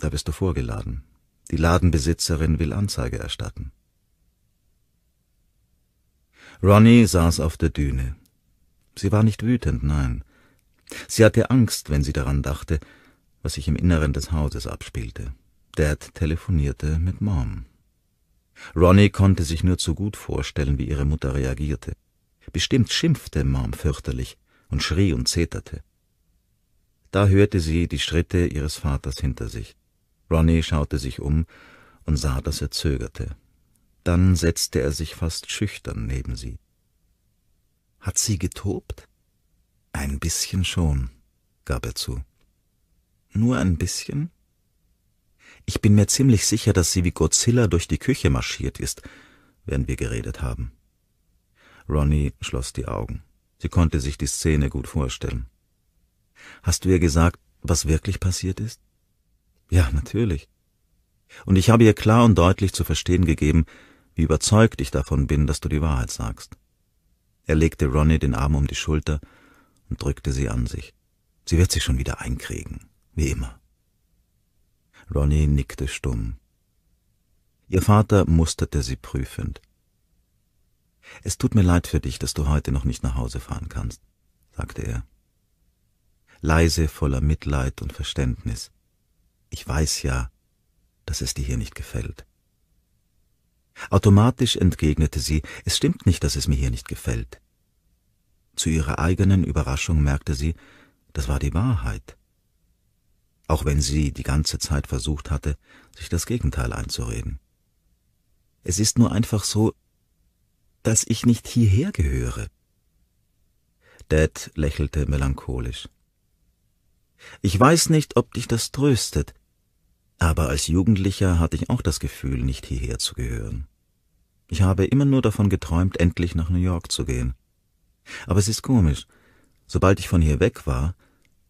Da bist du vorgeladen. Die Ladenbesitzerin will Anzeige erstatten. Ronnie saß auf der Düne. Sie war nicht wütend, nein. Sie hatte Angst, wenn sie daran dachte, was sich im Inneren des Hauses abspielte. Dad telefonierte mit Mom. Ronnie konnte sich nur zu gut vorstellen, wie ihre Mutter reagierte. Bestimmt schimpfte Mom fürchterlich und schrie und zeterte. Da hörte sie die Schritte ihres Vaters hinter sich. Ronnie schaute sich um und sah, dass er zögerte. Dann setzte er sich fast schüchtern neben sie. Hat sie getobt? Ein bisschen schon, gab er zu. Nur ein bisschen? Ich bin mir ziemlich sicher, dass sie wie Godzilla durch die Küche marschiert ist, während wir geredet haben. Ronnie schloss die Augen. Sie konnte sich die Szene gut vorstellen. Hast du ihr gesagt, was wirklich passiert ist? Ja, natürlich. Und ich habe ihr klar und deutlich zu verstehen gegeben, wie überzeugt ich davon bin, dass du die Wahrheit sagst. Er legte Ronnie den Arm um die Schulter und drückte sie an sich. Sie wird sich schon wieder einkriegen, wie immer. Ronny nickte stumm. Ihr Vater musterte sie prüfend. Es tut mir leid für dich, dass du heute noch nicht nach Hause fahren kannst, sagte er. Leise, voller Mitleid und Verständnis. Ich weiß ja, dass es dir hier nicht gefällt. Automatisch entgegnete sie, es stimmt nicht, dass es mir hier nicht gefällt. Zu ihrer eigenen Überraschung merkte sie, das war die Wahrheit auch wenn sie die ganze Zeit versucht hatte, sich das Gegenteil einzureden. Es ist nur einfach so, dass ich nicht hierher gehöre. Dad lächelte melancholisch. Ich weiß nicht, ob dich das tröstet, aber als Jugendlicher hatte ich auch das Gefühl, nicht hierher zu gehören. Ich habe immer nur davon geträumt, endlich nach New York zu gehen. Aber es ist komisch. Sobald ich von hier weg war,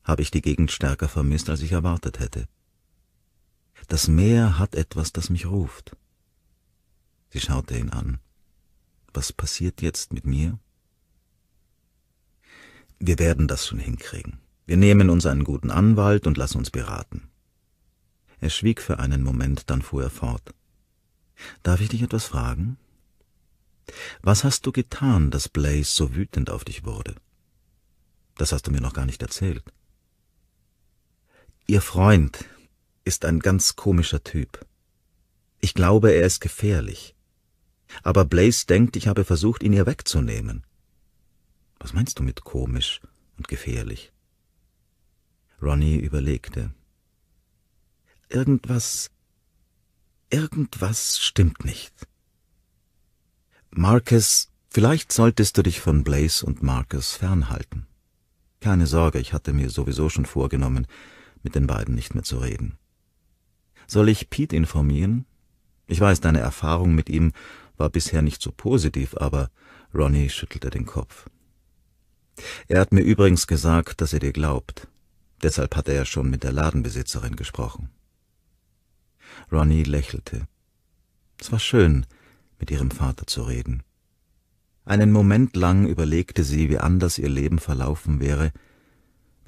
habe ich die Gegend stärker vermisst, als ich erwartet hätte. Das Meer hat etwas, das mich ruft. Sie schaute ihn an. Was passiert jetzt mit mir? Wir werden das schon hinkriegen. Wir nehmen uns einen guten Anwalt und lassen uns beraten. Er schwieg für einen Moment, dann fuhr er fort. Darf ich dich etwas fragen? Was hast du getan, dass Blaze so wütend auf dich wurde? Das hast du mir noch gar nicht erzählt. Ihr Freund ist ein ganz komischer Typ. Ich glaube, er ist gefährlich. Aber Blaze denkt, ich habe versucht, ihn ihr wegzunehmen. Was meinst du mit komisch und gefährlich? Ronnie überlegte. Irgendwas, irgendwas stimmt nicht. Marcus, vielleicht solltest du dich von Blaze und Marcus fernhalten. Keine Sorge, ich hatte mir sowieso schon vorgenommen, mit den beiden nicht mehr zu reden. Soll ich Pete informieren? Ich weiß, deine Erfahrung mit ihm war bisher nicht so positiv, aber Ronnie schüttelte den Kopf. Er hat mir übrigens gesagt, dass er dir glaubt. Deshalb hat er ja schon mit der Ladenbesitzerin gesprochen. Ronnie lächelte. Es war schön, mit ihrem Vater zu reden. Einen Moment lang überlegte sie, wie anders ihr Leben verlaufen wäre,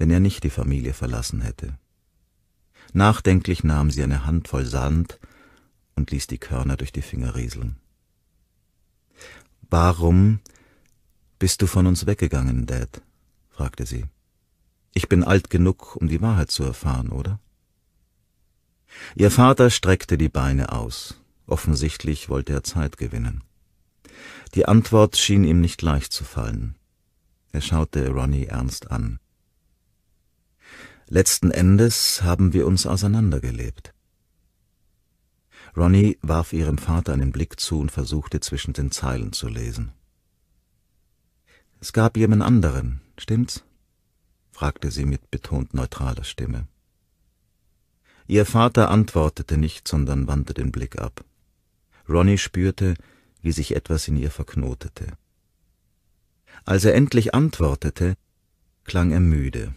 wenn er nicht die Familie verlassen hätte. Nachdenklich nahm sie eine Handvoll Sand und ließ die Körner durch die Finger rieseln. Warum bist du von uns weggegangen, Dad? fragte sie. Ich bin alt genug, um die Wahrheit zu erfahren, oder? Ihr Vater streckte die Beine aus. Offensichtlich wollte er Zeit gewinnen. Die Antwort schien ihm nicht leicht zu fallen. Er schaute Ronnie ernst an. Letzten Endes haben wir uns auseinandergelebt. Ronnie warf ihrem Vater einen Blick zu und versuchte zwischen den Zeilen zu lesen. Es gab jemand anderen, stimmt's? fragte sie mit betont neutraler Stimme. Ihr Vater antwortete nicht, sondern wandte den Blick ab. Ronnie spürte, wie sich etwas in ihr verknotete. Als er endlich antwortete, klang er müde.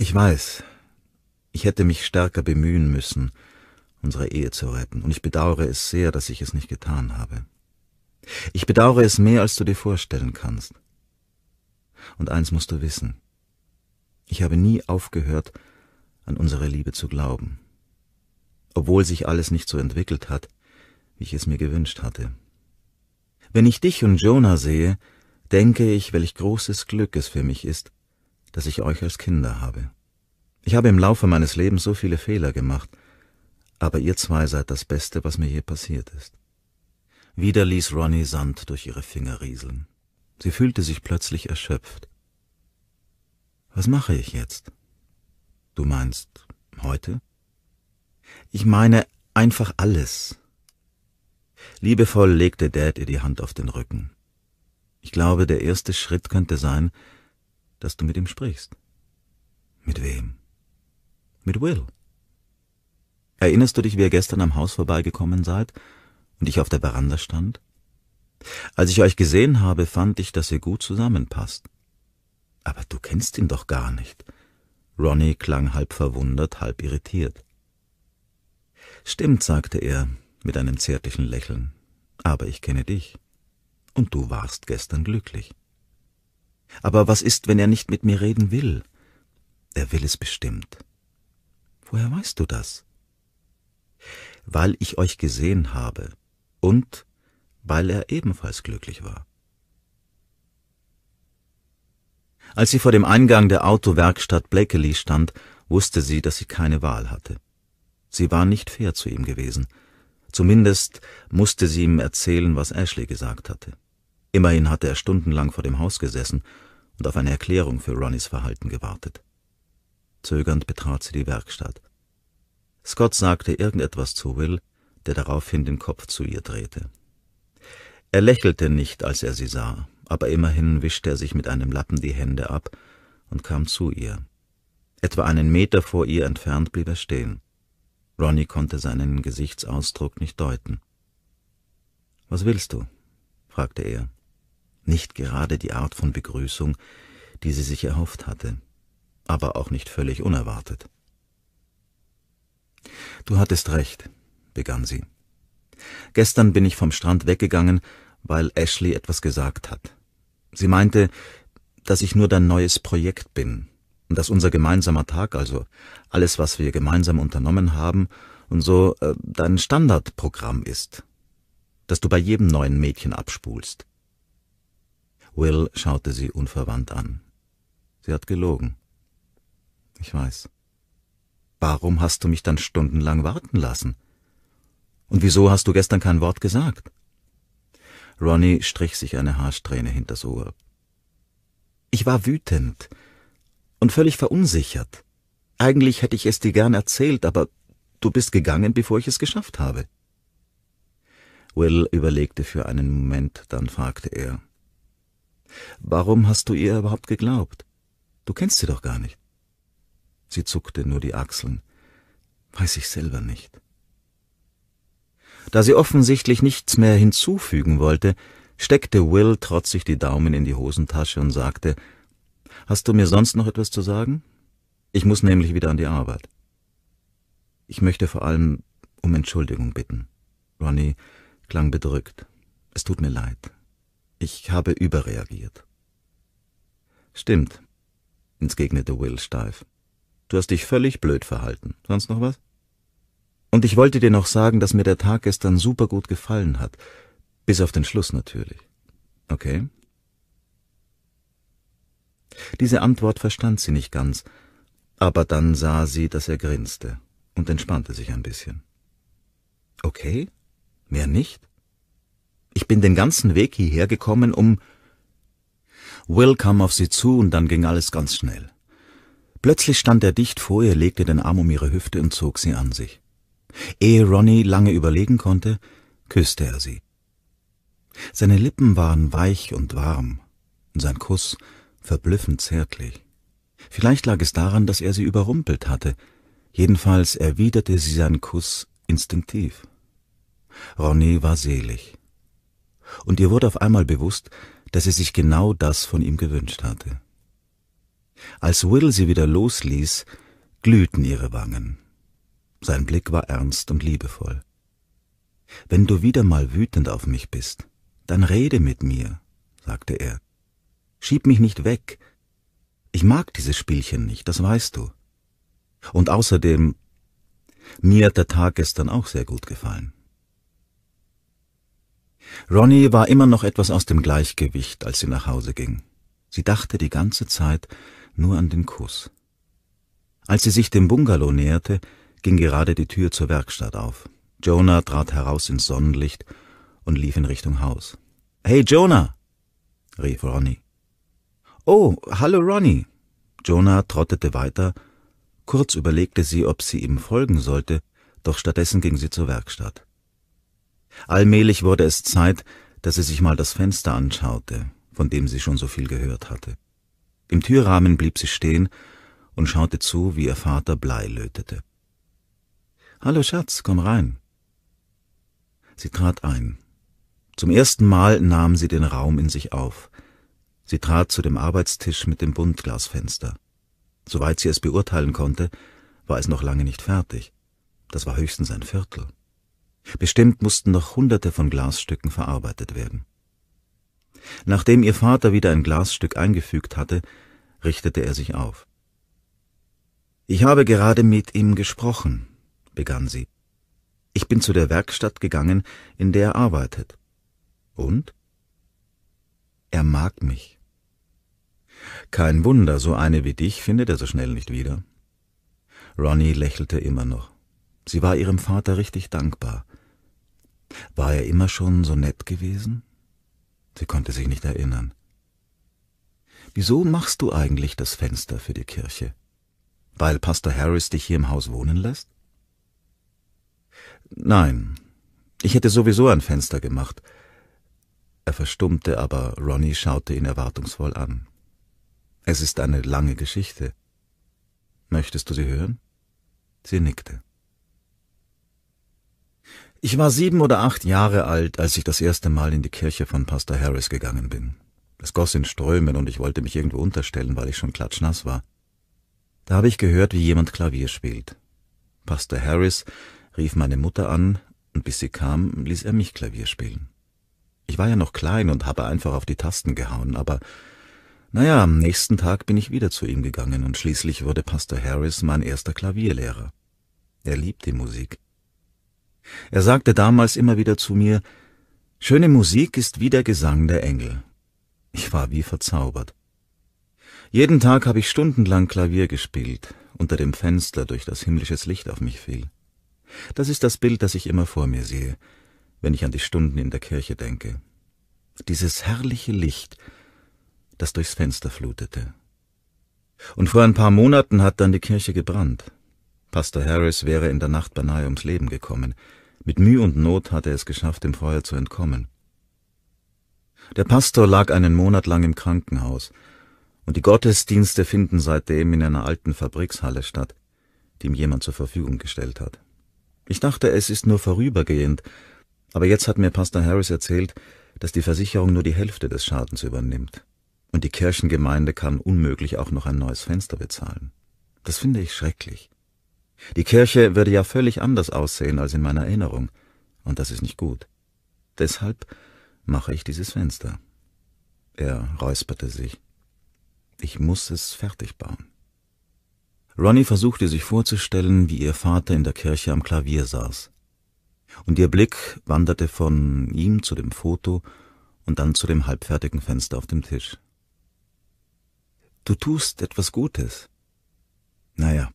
Ich weiß, ich hätte mich stärker bemühen müssen, unsere Ehe zu retten, und ich bedauere es sehr, dass ich es nicht getan habe. Ich bedauere es mehr, als du dir vorstellen kannst. Und eins musst du wissen. Ich habe nie aufgehört, an unsere Liebe zu glauben, obwohl sich alles nicht so entwickelt hat, wie ich es mir gewünscht hatte. Wenn ich dich und Jonah sehe, denke ich, welch großes Glück es für mich ist, dass ich euch als Kinder habe. Ich habe im Laufe meines Lebens so viele Fehler gemacht, aber ihr zwei seid das Beste, was mir je passiert ist. Wieder ließ Ronny Sand durch ihre Finger rieseln. Sie fühlte sich plötzlich erschöpft. Was mache ich jetzt? Du meinst heute? Ich meine einfach alles. Liebevoll legte Dad ihr die Hand auf den Rücken. Ich glaube, der erste Schritt könnte sein, dass du mit ihm sprichst. Mit wem? Mit Will. Erinnerst du dich, wie ihr gestern am Haus vorbeigekommen seid und ich auf der Veranda stand? Als ich euch gesehen habe, fand ich, dass ihr gut zusammenpasst. Aber du kennst ihn doch gar nicht. Ronnie klang halb verwundert, halb irritiert. Stimmt, sagte er mit einem zärtlichen Lächeln, aber ich kenne dich. Und du warst gestern glücklich. Aber was ist, wenn er nicht mit mir reden will? Er will es bestimmt. Woher weißt du das? Weil ich euch gesehen habe und weil er ebenfalls glücklich war. Als sie vor dem Eingang der Autowerkstatt Blakely stand, wusste sie, dass sie keine Wahl hatte. Sie war nicht fair zu ihm gewesen. Zumindest musste sie ihm erzählen, was Ashley gesagt hatte. Immerhin hatte er stundenlang vor dem Haus gesessen und auf eine Erklärung für Ronnys Verhalten gewartet. Zögernd betrat sie die Werkstatt. Scott sagte irgendetwas zu Will, der daraufhin den Kopf zu ihr drehte. Er lächelte nicht, als er sie sah, aber immerhin wischte er sich mit einem Lappen die Hände ab und kam zu ihr. Etwa einen Meter vor ihr entfernt blieb er stehen. Ronny konnte seinen Gesichtsausdruck nicht deuten. Was willst du? fragte er nicht gerade die Art von Begrüßung, die sie sich erhofft hatte, aber auch nicht völlig unerwartet. Du hattest recht, begann sie. Gestern bin ich vom Strand weggegangen, weil Ashley etwas gesagt hat. Sie meinte, dass ich nur dein neues Projekt bin und dass unser gemeinsamer Tag, also alles, was wir gemeinsam unternommen haben, und so äh, dein Standardprogramm ist, dass du bei jedem neuen Mädchen abspulst, Will schaute sie unverwandt an. Sie hat gelogen. Ich weiß. Warum hast du mich dann stundenlang warten lassen? Und wieso hast du gestern kein Wort gesagt? Ronnie strich sich eine Haarsträhne hinters Ohr. Ich war wütend und völlig verunsichert. Eigentlich hätte ich es dir gern erzählt, aber du bist gegangen, bevor ich es geschafft habe. Will überlegte für einen Moment, dann fragte er. Warum hast du ihr überhaupt geglaubt? Du kennst sie doch gar nicht. Sie zuckte nur die Achseln. Weiß ich selber nicht. Da sie offensichtlich nichts mehr hinzufügen wollte, steckte Will trotzig die Daumen in die Hosentasche und sagte, Hast du mir sonst noch etwas zu sagen? Ich muss nämlich wieder an die Arbeit. Ich möchte vor allem um Entschuldigung bitten. Ronnie klang bedrückt. Es tut mir leid. Ich habe überreagiert. Stimmt, entgegnete Will steif. Du hast dich völlig blöd verhalten. Sonst noch was? Und ich wollte dir noch sagen, dass mir der Tag gestern super gut gefallen hat. Bis auf den Schluss natürlich. Okay? Diese Antwort verstand sie nicht ganz, aber dann sah sie, dass er grinste und entspannte sich ein bisschen. Okay? Mehr nicht? Ich bin den ganzen Weg hierher gekommen, um... Will kam auf sie zu und dann ging alles ganz schnell. Plötzlich stand er dicht vor ihr, legte den Arm um ihre Hüfte und zog sie an sich. Ehe Ronnie lange überlegen konnte, küsste er sie. Seine Lippen waren weich und warm, und sein Kuss verblüffend zärtlich. Vielleicht lag es daran, dass er sie überrumpelt hatte. Jedenfalls erwiderte sie seinen Kuss instinktiv. Ronnie war selig und ihr wurde auf einmal bewusst, dass sie sich genau das von ihm gewünscht hatte. Als Will sie wieder losließ, glühten ihre Wangen. Sein Blick war ernst und liebevoll. Wenn du wieder mal wütend auf mich bist, dann rede mit mir, sagte er. Schieb mich nicht weg. Ich mag dieses Spielchen nicht, das weißt du. Und außerdem, mir hat der Tag gestern auch sehr gut gefallen. Ronnie war immer noch etwas aus dem Gleichgewicht, als sie nach Hause ging. Sie dachte die ganze Zeit nur an den Kuss. Als sie sich dem Bungalow näherte, ging gerade die Tür zur Werkstatt auf. Jonah trat heraus ins Sonnenlicht und lief in Richtung Haus. Hey Jonah! rief Ronnie. Oh, hallo Ronnie! Jonah trottete weiter. Kurz überlegte sie, ob sie ihm folgen sollte, doch stattdessen ging sie zur Werkstatt. Allmählich wurde es Zeit, dass sie sich mal das Fenster anschaute, von dem sie schon so viel gehört hatte. Im Türrahmen blieb sie stehen und schaute zu, wie ihr Vater Blei lötete. »Hallo, Schatz, komm rein.« Sie trat ein. Zum ersten Mal nahm sie den Raum in sich auf. Sie trat zu dem Arbeitstisch mit dem Buntglasfenster. Soweit sie es beurteilen konnte, war es noch lange nicht fertig. Das war höchstens ein Viertel. Bestimmt mussten noch Hunderte von Glasstücken verarbeitet werden. Nachdem ihr Vater wieder ein Glasstück eingefügt hatte, richtete er sich auf. Ich habe gerade mit ihm gesprochen, begann sie. Ich bin zu der Werkstatt gegangen, in der er arbeitet. Und? Er mag mich. Kein Wunder, so eine wie dich findet er so schnell nicht wieder. Ronnie lächelte immer noch. Sie war ihrem Vater richtig dankbar, war er immer schon so nett gewesen? Sie konnte sich nicht erinnern. Wieso machst du eigentlich das Fenster für die Kirche? Weil Pastor Harris dich hier im Haus wohnen lässt? Nein, ich hätte sowieso ein Fenster gemacht. Er verstummte, aber Ronnie schaute ihn erwartungsvoll an. Es ist eine lange Geschichte. Möchtest du sie hören? Sie nickte. Ich war sieben oder acht Jahre alt, als ich das erste Mal in die Kirche von Pastor Harris gegangen bin. Es goss in Strömen und ich wollte mich irgendwo unterstellen, weil ich schon klatschnass war. Da habe ich gehört, wie jemand Klavier spielt. Pastor Harris rief meine Mutter an und bis sie kam, ließ er mich Klavier spielen. Ich war ja noch klein und habe einfach auf die Tasten gehauen, aber naja, am nächsten Tag bin ich wieder zu ihm gegangen und schließlich wurde Pastor Harris mein erster Klavierlehrer. Er liebt die Musik. Er sagte damals immer wieder zu mir, Schöne Musik ist wie der Gesang der Engel. Ich war wie verzaubert. Jeden Tag habe ich stundenlang Klavier gespielt, unter dem Fenster, durch das himmlisches Licht auf mich fiel. Das ist das Bild, das ich immer vor mir sehe, wenn ich an die Stunden in der Kirche denke. Dieses herrliche Licht, das durchs Fenster flutete. Und vor ein paar Monaten hat dann die Kirche gebrannt. Pastor Harris wäre in der Nacht beinahe ums Leben gekommen. Mit Mühe und Not hatte er es geschafft, dem Feuer zu entkommen. Der Pastor lag einen Monat lang im Krankenhaus, und die Gottesdienste finden seitdem in einer alten Fabrikshalle statt, die ihm jemand zur Verfügung gestellt hat. Ich dachte, es ist nur vorübergehend, aber jetzt hat mir Pastor Harris erzählt, dass die Versicherung nur die Hälfte des Schadens übernimmt, und die Kirchengemeinde kann unmöglich auch noch ein neues Fenster bezahlen. Das finde ich schrecklich. Die Kirche würde ja völlig anders aussehen als in meiner Erinnerung, und das ist nicht gut. Deshalb mache ich dieses Fenster. Er räusperte sich. Ich muss es fertig bauen. Ronnie versuchte sich vorzustellen, wie ihr Vater in der Kirche am Klavier saß. Und ihr Blick wanderte von ihm zu dem Foto und dann zu dem halbfertigen Fenster auf dem Tisch. Du tust etwas Gutes. Naja,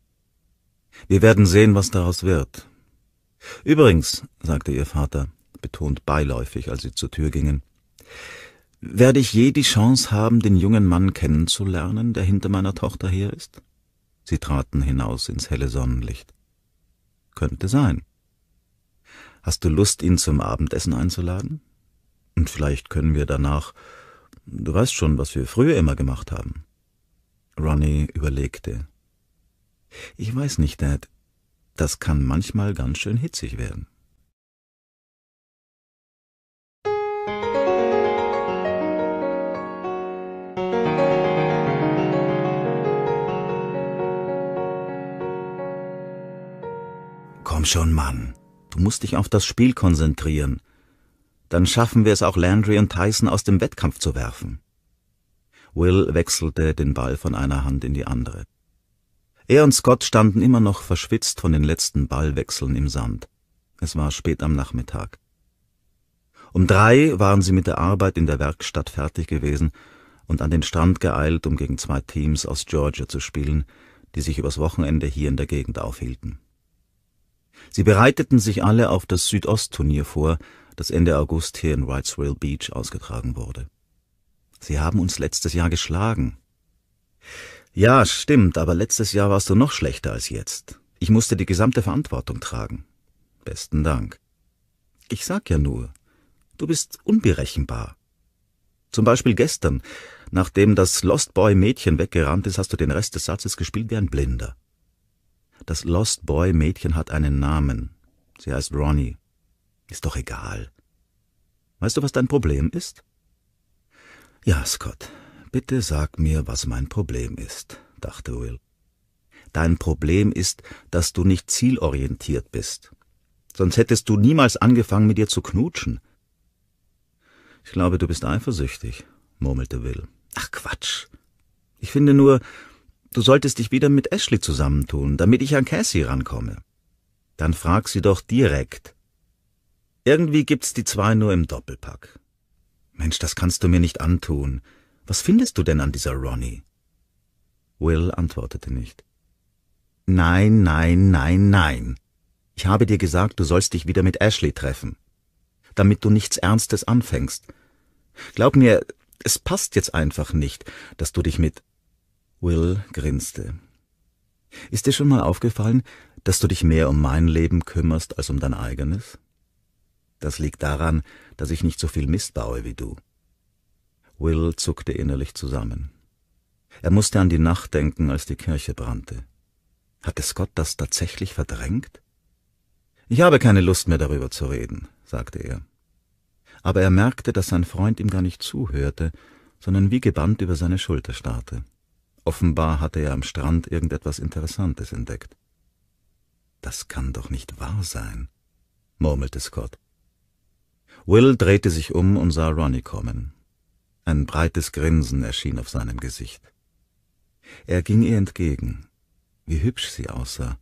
wir werden sehen, was daraus wird. Übrigens, sagte ihr Vater, betont beiläufig, als sie zur Tür gingen, werde ich je die Chance haben, den jungen Mann kennenzulernen, der hinter meiner Tochter her ist? Sie traten hinaus ins helle Sonnenlicht. Könnte sein. Hast du Lust, ihn zum Abendessen einzuladen? Und vielleicht können wir danach, du weißt schon, was wir früher immer gemacht haben. Ronnie überlegte. Ich weiß nicht, Dad. Das kann manchmal ganz schön hitzig werden. Komm schon, Mann. Du musst dich auf das Spiel konzentrieren. Dann schaffen wir es auch Landry und Tyson aus dem Wettkampf zu werfen. Will wechselte den Ball von einer Hand in die andere. Er und Scott standen immer noch verschwitzt von den letzten Ballwechseln im Sand. Es war spät am Nachmittag. Um drei waren sie mit der Arbeit in der Werkstatt fertig gewesen und an den Strand geeilt, um gegen zwei Teams aus Georgia zu spielen, die sich übers Wochenende hier in der Gegend aufhielten. Sie bereiteten sich alle auf das Südostturnier vor, das Ende August hier in Wrightsville Beach ausgetragen wurde. Sie haben uns letztes Jahr geschlagen. Ja, stimmt, aber letztes Jahr warst du noch schlechter als jetzt. Ich musste die gesamte Verantwortung tragen. Besten Dank. Ich sag ja nur, du bist unberechenbar. Zum Beispiel gestern, nachdem das Lost Boy Mädchen weggerannt ist, hast du den Rest des Satzes gespielt wie ein Blinder. Das Lost Boy Mädchen hat einen Namen. Sie heißt Ronnie. Ist doch egal. Weißt du, was dein Problem ist? Ja, Scott, Bitte sag mir, was mein Problem ist, dachte Will. Dein Problem ist, dass du nicht zielorientiert bist. Sonst hättest du niemals angefangen, mit ihr zu knutschen. Ich glaube, du bist eifersüchtig, murmelte Will. Ach Quatsch. Ich finde nur, du solltest dich wieder mit Ashley zusammentun, damit ich an Cassie rankomme. Dann frag sie doch direkt. Irgendwie gibt's die zwei nur im Doppelpack. Mensch, das kannst du mir nicht antun. Was findest du denn an dieser Ronnie? Will antwortete nicht. Nein, nein, nein, nein. Ich habe dir gesagt, du sollst dich wieder mit Ashley treffen, damit du nichts Ernstes anfängst. Glaub mir, es passt jetzt einfach nicht, dass du dich mit... Will grinste. Ist dir schon mal aufgefallen, dass du dich mehr um mein Leben kümmerst als um dein eigenes? Das liegt daran, dass ich nicht so viel Mist baue wie du. Will zuckte innerlich zusammen. Er musste an die Nacht denken, als die Kirche brannte. Hatte Scott das tatsächlich verdrängt? Ich habe keine Lust mehr darüber zu reden, sagte er. Aber er merkte, dass sein Freund ihm gar nicht zuhörte, sondern wie gebannt über seine Schulter starrte. Offenbar hatte er am Strand irgendetwas Interessantes entdeckt. Das kann doch nicht wahr sein, murmelte Scott. Will drehte sich um und sah Ronnie kommen. Ein breites Grinsen erschien auf seinem Gesicht. Er ging ihr entgegen, wie hübsch sie aussah,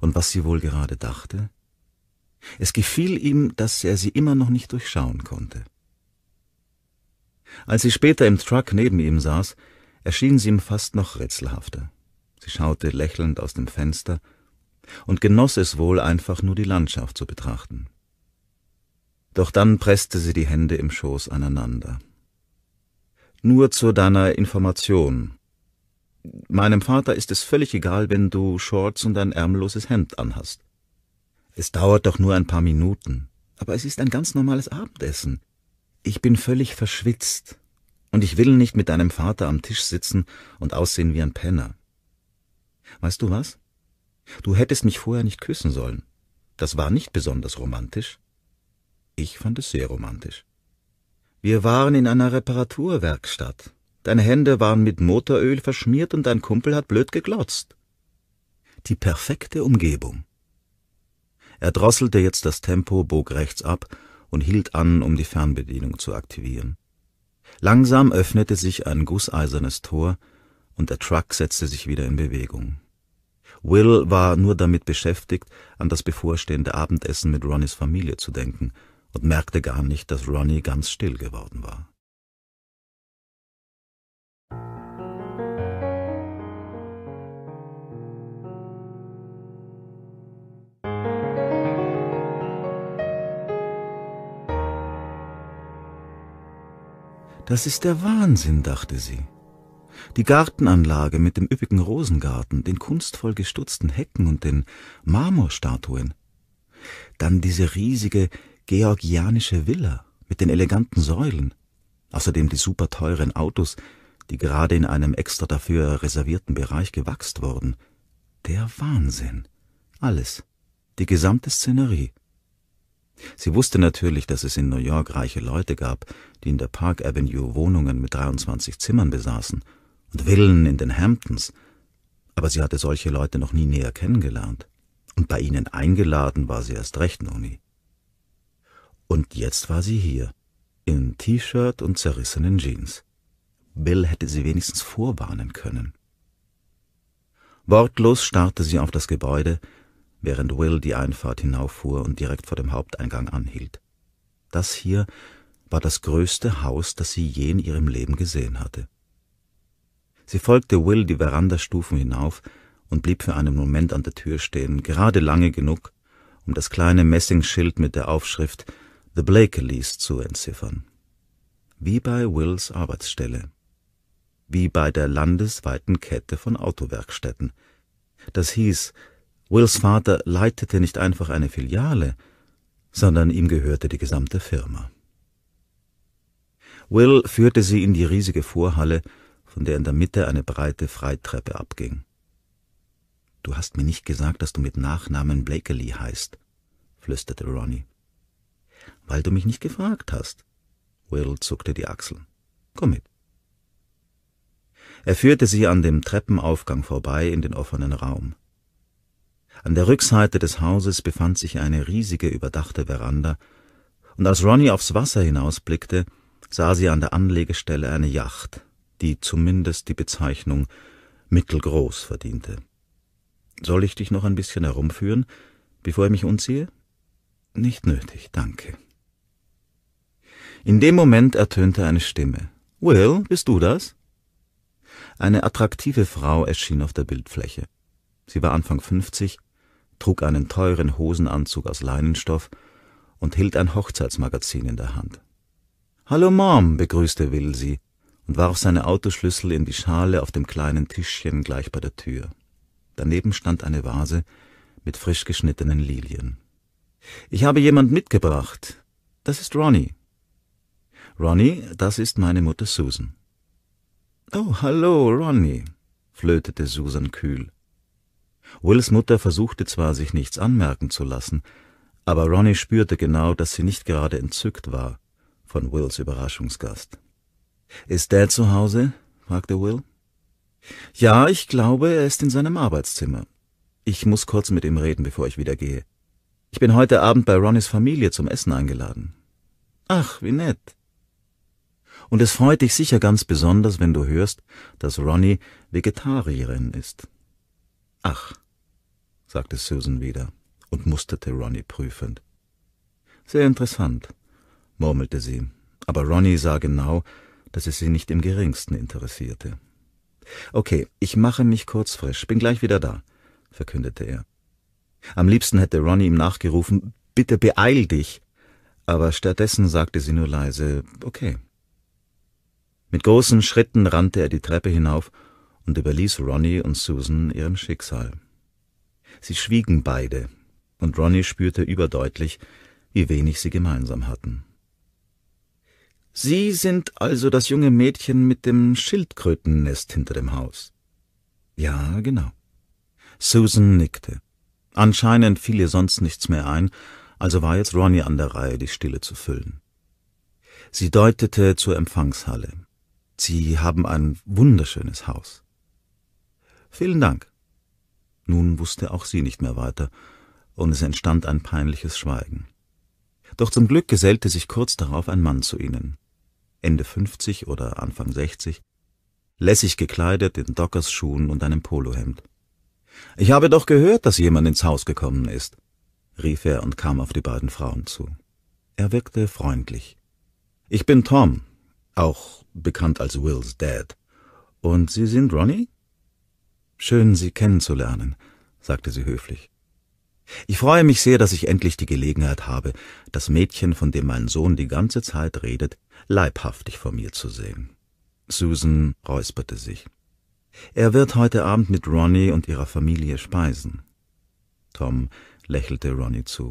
und was sie wohl gerade dachte. Es gefiel ihm, dass er sie immer noch nicht durchschauen konnte. Als sie später im Truck neben ihm saß, erschien sie ihm fast noch rätselhafter. Sie schaute lächelnd aus dem Fenster und genoss es wohl, einfach nur die Landschaft zu betrachten. Doch dann presste sie die Hände im Schoß aneinander. Nur zu deiner Information. Meinem Vater ist es völlig egal, wenn du Shorts und ein ärmelloses Hemd anhast. Es dauert doch nur ein paar Minuten, aber es ist ein ganz normales Abendessen. Ich bin völlig verschwitzt, und ich will nicht mit deinem Vater am Tisch sitzen und aussehen wie ein Penner. Weißt du was? Du hättest mich vorher nicht küssen sollen. Das war nicht besonders romantisch. Ich fand es sehr romantisch. Wir waren in einer Reparaturwerkstatt. Deine Hände waren mit Motoröl verschmiert und dein Kumpel hat blöd geglotzt. Die perfekte Umgebung. Er drosselte jetzt das Tempo, bog rechts ab und hielt an, um die Fernbedienung zu aktivieren. Langsam öffnete sich ein gusseisernes Tor und der Truck setzte sich wieder in Bewegung. Will war nur damit beschäftigt, an das bevorstehende Abendessen mit Ronnys Familie zu denken – und merkte gar nicht, dass Ronnie ganz still geworden war. Das ist der Wahnsinn, dachte sie. Die Gartenanlage mit dem üppigen Rosengarten, den kunstvoll gestutzten Hecken und den Marmorstatuen. Dann diese riesige, georgianische Villa mit den eleganten Säulen, außerdem die super teuren Autos, die gerade in einem extra dafür reservierten Bereich gewachst wurden. Der Wahnsinn. Alles. Die gesamte Szenerie. Sie wusste natürlich, dass es in New York reiche Leute gab, die in der Park Avenue Wohnungen mit 23 Zimmern besaßen und Villen in den Hamptons, aber sie hatte solche Leute noch nie näher kennengelernt. Und bei ihnen eingeladen war sie erst recht noch nie. Und jetzt war sie hier, in T-Shirt und zerrissenen Jeans. Bill hätte sie wenigstens vorwarnen können. Wortlos starrte sie auf das Gebäude, während Will die Einfahrt hinauffuhr und direkt vor dem Haupteingang anhielt. Das hier war das größte Haus, das sie je in ihrem Leben gesehen hatte. Sie folgte Will die Verandastufen hinauf und blieb für einen Moment an der Tür stehen, gerade lange genug, um das kleine Messingschild mit der Aufschrift The Blakeleys zu entziffern. Wie bei Wills Arbeitsstelle. Wie bei der landesweiten Kette von Autowerkstätten. Das hieß, Wills Vater leitete nicht einfach eine Filiale, sondern ihm gehörte die gesamte Firma. Will führte sie in die riesige Vorhalle, von der in der Mitte eine breite Freitreppe abging. Du hast mir nicht gesagt, dass du mit Nachnamen Blakely heißt, flüsterte Ronnie. Weil du mich nicht gefragt hast. Will zuckte die Achseln. Komm mit. Er führte sie an dem Treppenaufgang vorbei in den offenen Raum. An der Rückseite des Hauses befand sich eine riesige überdachte Veranda, und als Ronnie aufs Wasser hinausblickte, sah sie an der Anlegestelle eine Yacht, die zumindest die Bezeichnung mittelgroß verdiente. Soll ich dich noch ein bisschen herumführen, bevor ich mich unziehe? Nicht nötig, danke. In dem Moment ertönte eine Stimme. Will, bist du das? Eine attraktive Frau erschien auf der Bildfläche. Sie war Anfang 50, trug einen teuren Hosenanzug aus Leinenstoff und hielt ein Hochzeitsmagazin in der Hand. Hallo Mom, begrüßte Will sie und warf seine Autoschlüssel in die Schale auf dem kleinen Tischchen gleich bei der Tür. Daneben stand eine Vase mit frisch geschnittenen Lilien. Ich habe jemand mitgebracht. Das ist Ronnie. Ronny, das ist meine Mutter Susan. Oh, hallo, Ronny, flötete Susan kühl. Wills Mutter versuchte zwar, sich nichts anmerken zu lassen, aber Ronny spürte genau, dass sie nicht gerade entzückt war von Wills Überraschungsgast. Ist Dad zu Hause? fragte Will. Ja, ich glaube, er ist in seinem Arbeitszimmer. Ich muss kurz mit ihm reden, bevor ich wieder gehe. Ich bin heute Abend bei Ronnys Familie zum Essen eingeladen. Ach, wie nett. Und es freut dich sicher ganz besonders, wenn du hörst, dass Ronnie Vegetarierin ist. Ach, sagte Susan wieder und musterte Ronnie prüfend. Sehr interessant, murmelte sie, aber Ronnie sah genau, dass es sie nicht im geringsten interessierte. Okay, ich mache mich kurz frisch, bin gleich wieder da, verkündete er. Am liebsten hätte Ronnie ihm nachgerufen, bitte beeil dich, aber stattdessen sagte sie nur leise, okay. Mit großen Schritten rannte er die Treppe hinauf und überließ Ronnie und Susan ihrem Schicksal. Sie schwiegen beide, und Ronnie spürte überdeutlich, wie wenig sie gemeinsam hatten. Sie sind also das junge Mädchen mit dem Schildkrötennest hinter dem Haus. Ja, genau. Susan nickte. Anscheinend fiel ihr sonst nichts mehr ein, also war jetzt Ronnie an der Reihe, die Stille zu füllen. Sie deutete zur Empfangshalle. Sie haben ein wunderschönes Haus. Vielen Dank. Nun wusste auch sie nicht mehr weiter, und es entstand ein peinliches Schweigen. Doch zum Glück gesellte sich kurz darauf ein Mann zu ihnen. Ende 50 oder Anfang 60, lässig gekleidet in Dockersschuhen und einem Polohemd. Ich habe doch gehört, dass jemand ins Haus gekommen ist, rief er und kam auf die beiden Frauen zu. Er wirkte freundlich. Ich bin Tom, auch bekannt als Will's Dad. Und Sie sind Ronnie? Schön, Sie kennenzulernen, sagte sie höflich. Ich freue mich sehr, dass ich endlich die Gelegenheit habe, das Mädchen, von dem mein Sohn die ganze Zeit redet, leibhaftig vor mir zu sehen. Susan räusperte sich. Er wird heute Abend mit Ronnie und ihrer Familie speisen. Tom lächelte Ronnie zu.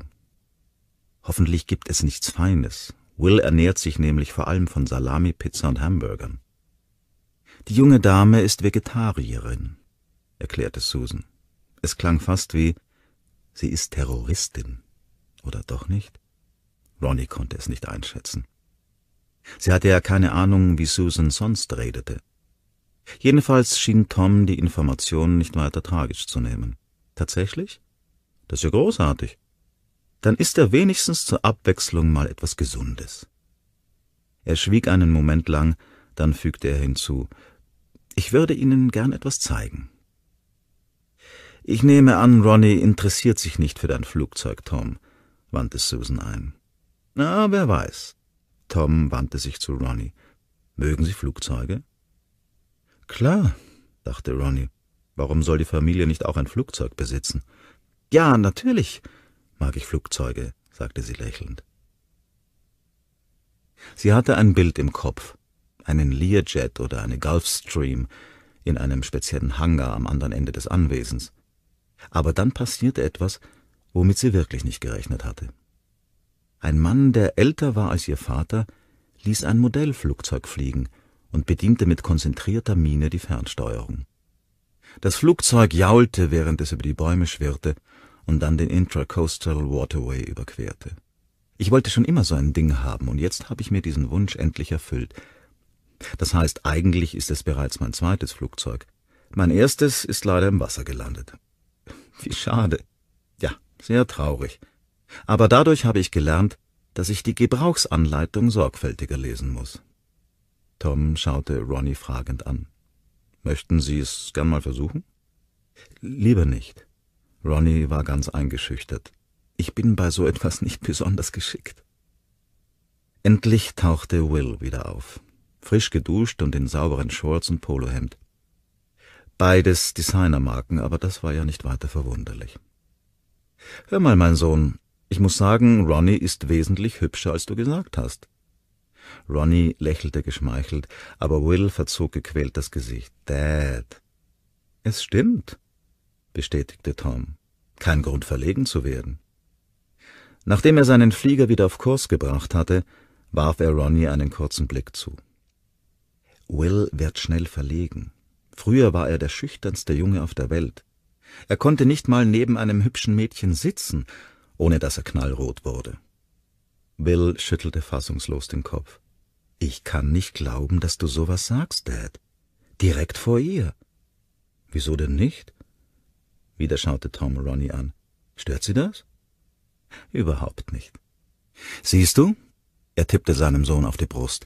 Hoffentlich gibt es nichts Feines, Will ernährt sich nämlich vor allem von Salami, Pizza und Hamburgern. Die junge Dame ist Vegetarierin, erklärte Susan. Es klang fast wie, sie ist Terroristin. Oder doch nicht? Ronnie konnte es nicht einschätzen. Sie hatte ja keine Ahnung, wie Susan sonst redete. Jedenfalls schien Tom die Information nicht weiter tragisch zu nehmen. Tatsächlich? Das ist ja großartig dann isst er wenigstens zur Abwechslung mal etwas Gesundes. Er schwieg einen Moment lang, dann fügte er hinzu, ich würde Ihnen gern etwas zeigen. Ich nehme an, Ronnie interessiert sich nicht für dein Flugzeug, Tom, wandte Susan ein. Na, wer weiß. Tom wandte sich zu Ronnie. Mögen Sie Flugzeuge? Klar, dachte Ronnie. Warum soll die Familie nicht auch ein Flugzeug besitzen? Ja, natürlich, mag ich Flugzeuge, sagte sie lächelnd. Sie hatte ein Bild im Kopf, einen Learjet oder eine Gulfstream in einem speziellen Hangar am anderen Ende des Anwesens. Aber dann passierte etwas, womit sie wirklich nicht gerechnet hatte. Ein Mann, der älter war als ihr Vater, ließ ein Modellflugzeug fliegen und bediente mit konzentrierter Miene die Fernsteuerung. Das Flugzeug jaulte, während es über die Bäume schwirrte, und dann den Intracoastal Waterway überquerte. Ich wollte schon immer so ein Ding haben, und jetzt habe ich mir diesen Wunsch endlich erfüllt. Das heißt, eigentlich ist es bereits mein zweites Flugzeug. Mein erstes ist leider im Wasser gelandet. Wie schade. Ja, sehr traurig. Aber dadurch habe ich gelernt, dass ich die Gebrauchsanleitung sorgfältiger lesen muss. Tom schaute Ronnie fragend an. Möchten Sie es gern mal versuchen? Lieber nicht. Ronny war ganz eingeschüchtert. Ich bin bei so etwas nicht besonders geschickt. Endlich tauchte Will wieder auf, frisch geduscht und in sauberen Shorts und Polohemd. Beides Designermarken, aber das war ja nicht weiter verwunderlich. Hör mal, mein Sohn, ich muss sagen, Ronny ist wesentlich hübscher, als du gesagt hast. Ronny lächelte geschmeichelt, aber Will verzog gequält das Gesicht. Dad. Es stimmt, bestätigte Tom. Kein Grund verlegen zu werden. Nachdem er seinen Flieger wieder auf Kurs gebracht hatte, warf er Ronnie einen kurzen Blick zu. Will wird schnell verlegen. Früher war er der schüchternste Junge auf der Welt. Er konnte nicht mal neben einem hübschen Mädchen sitzen, ohne dass er knallrot wurde. Will schüttelte fassungslos den Kopf. Ich kann nicht glauben, dass du sowas sagst, Dad. Direkt vor ihr. Wieso denn nicht? Wieder schaute Tom Ronnie an. Stört Sie das? Überhaupt nicht. Siehst du? Er tippte seinem Sohn auf die Brust,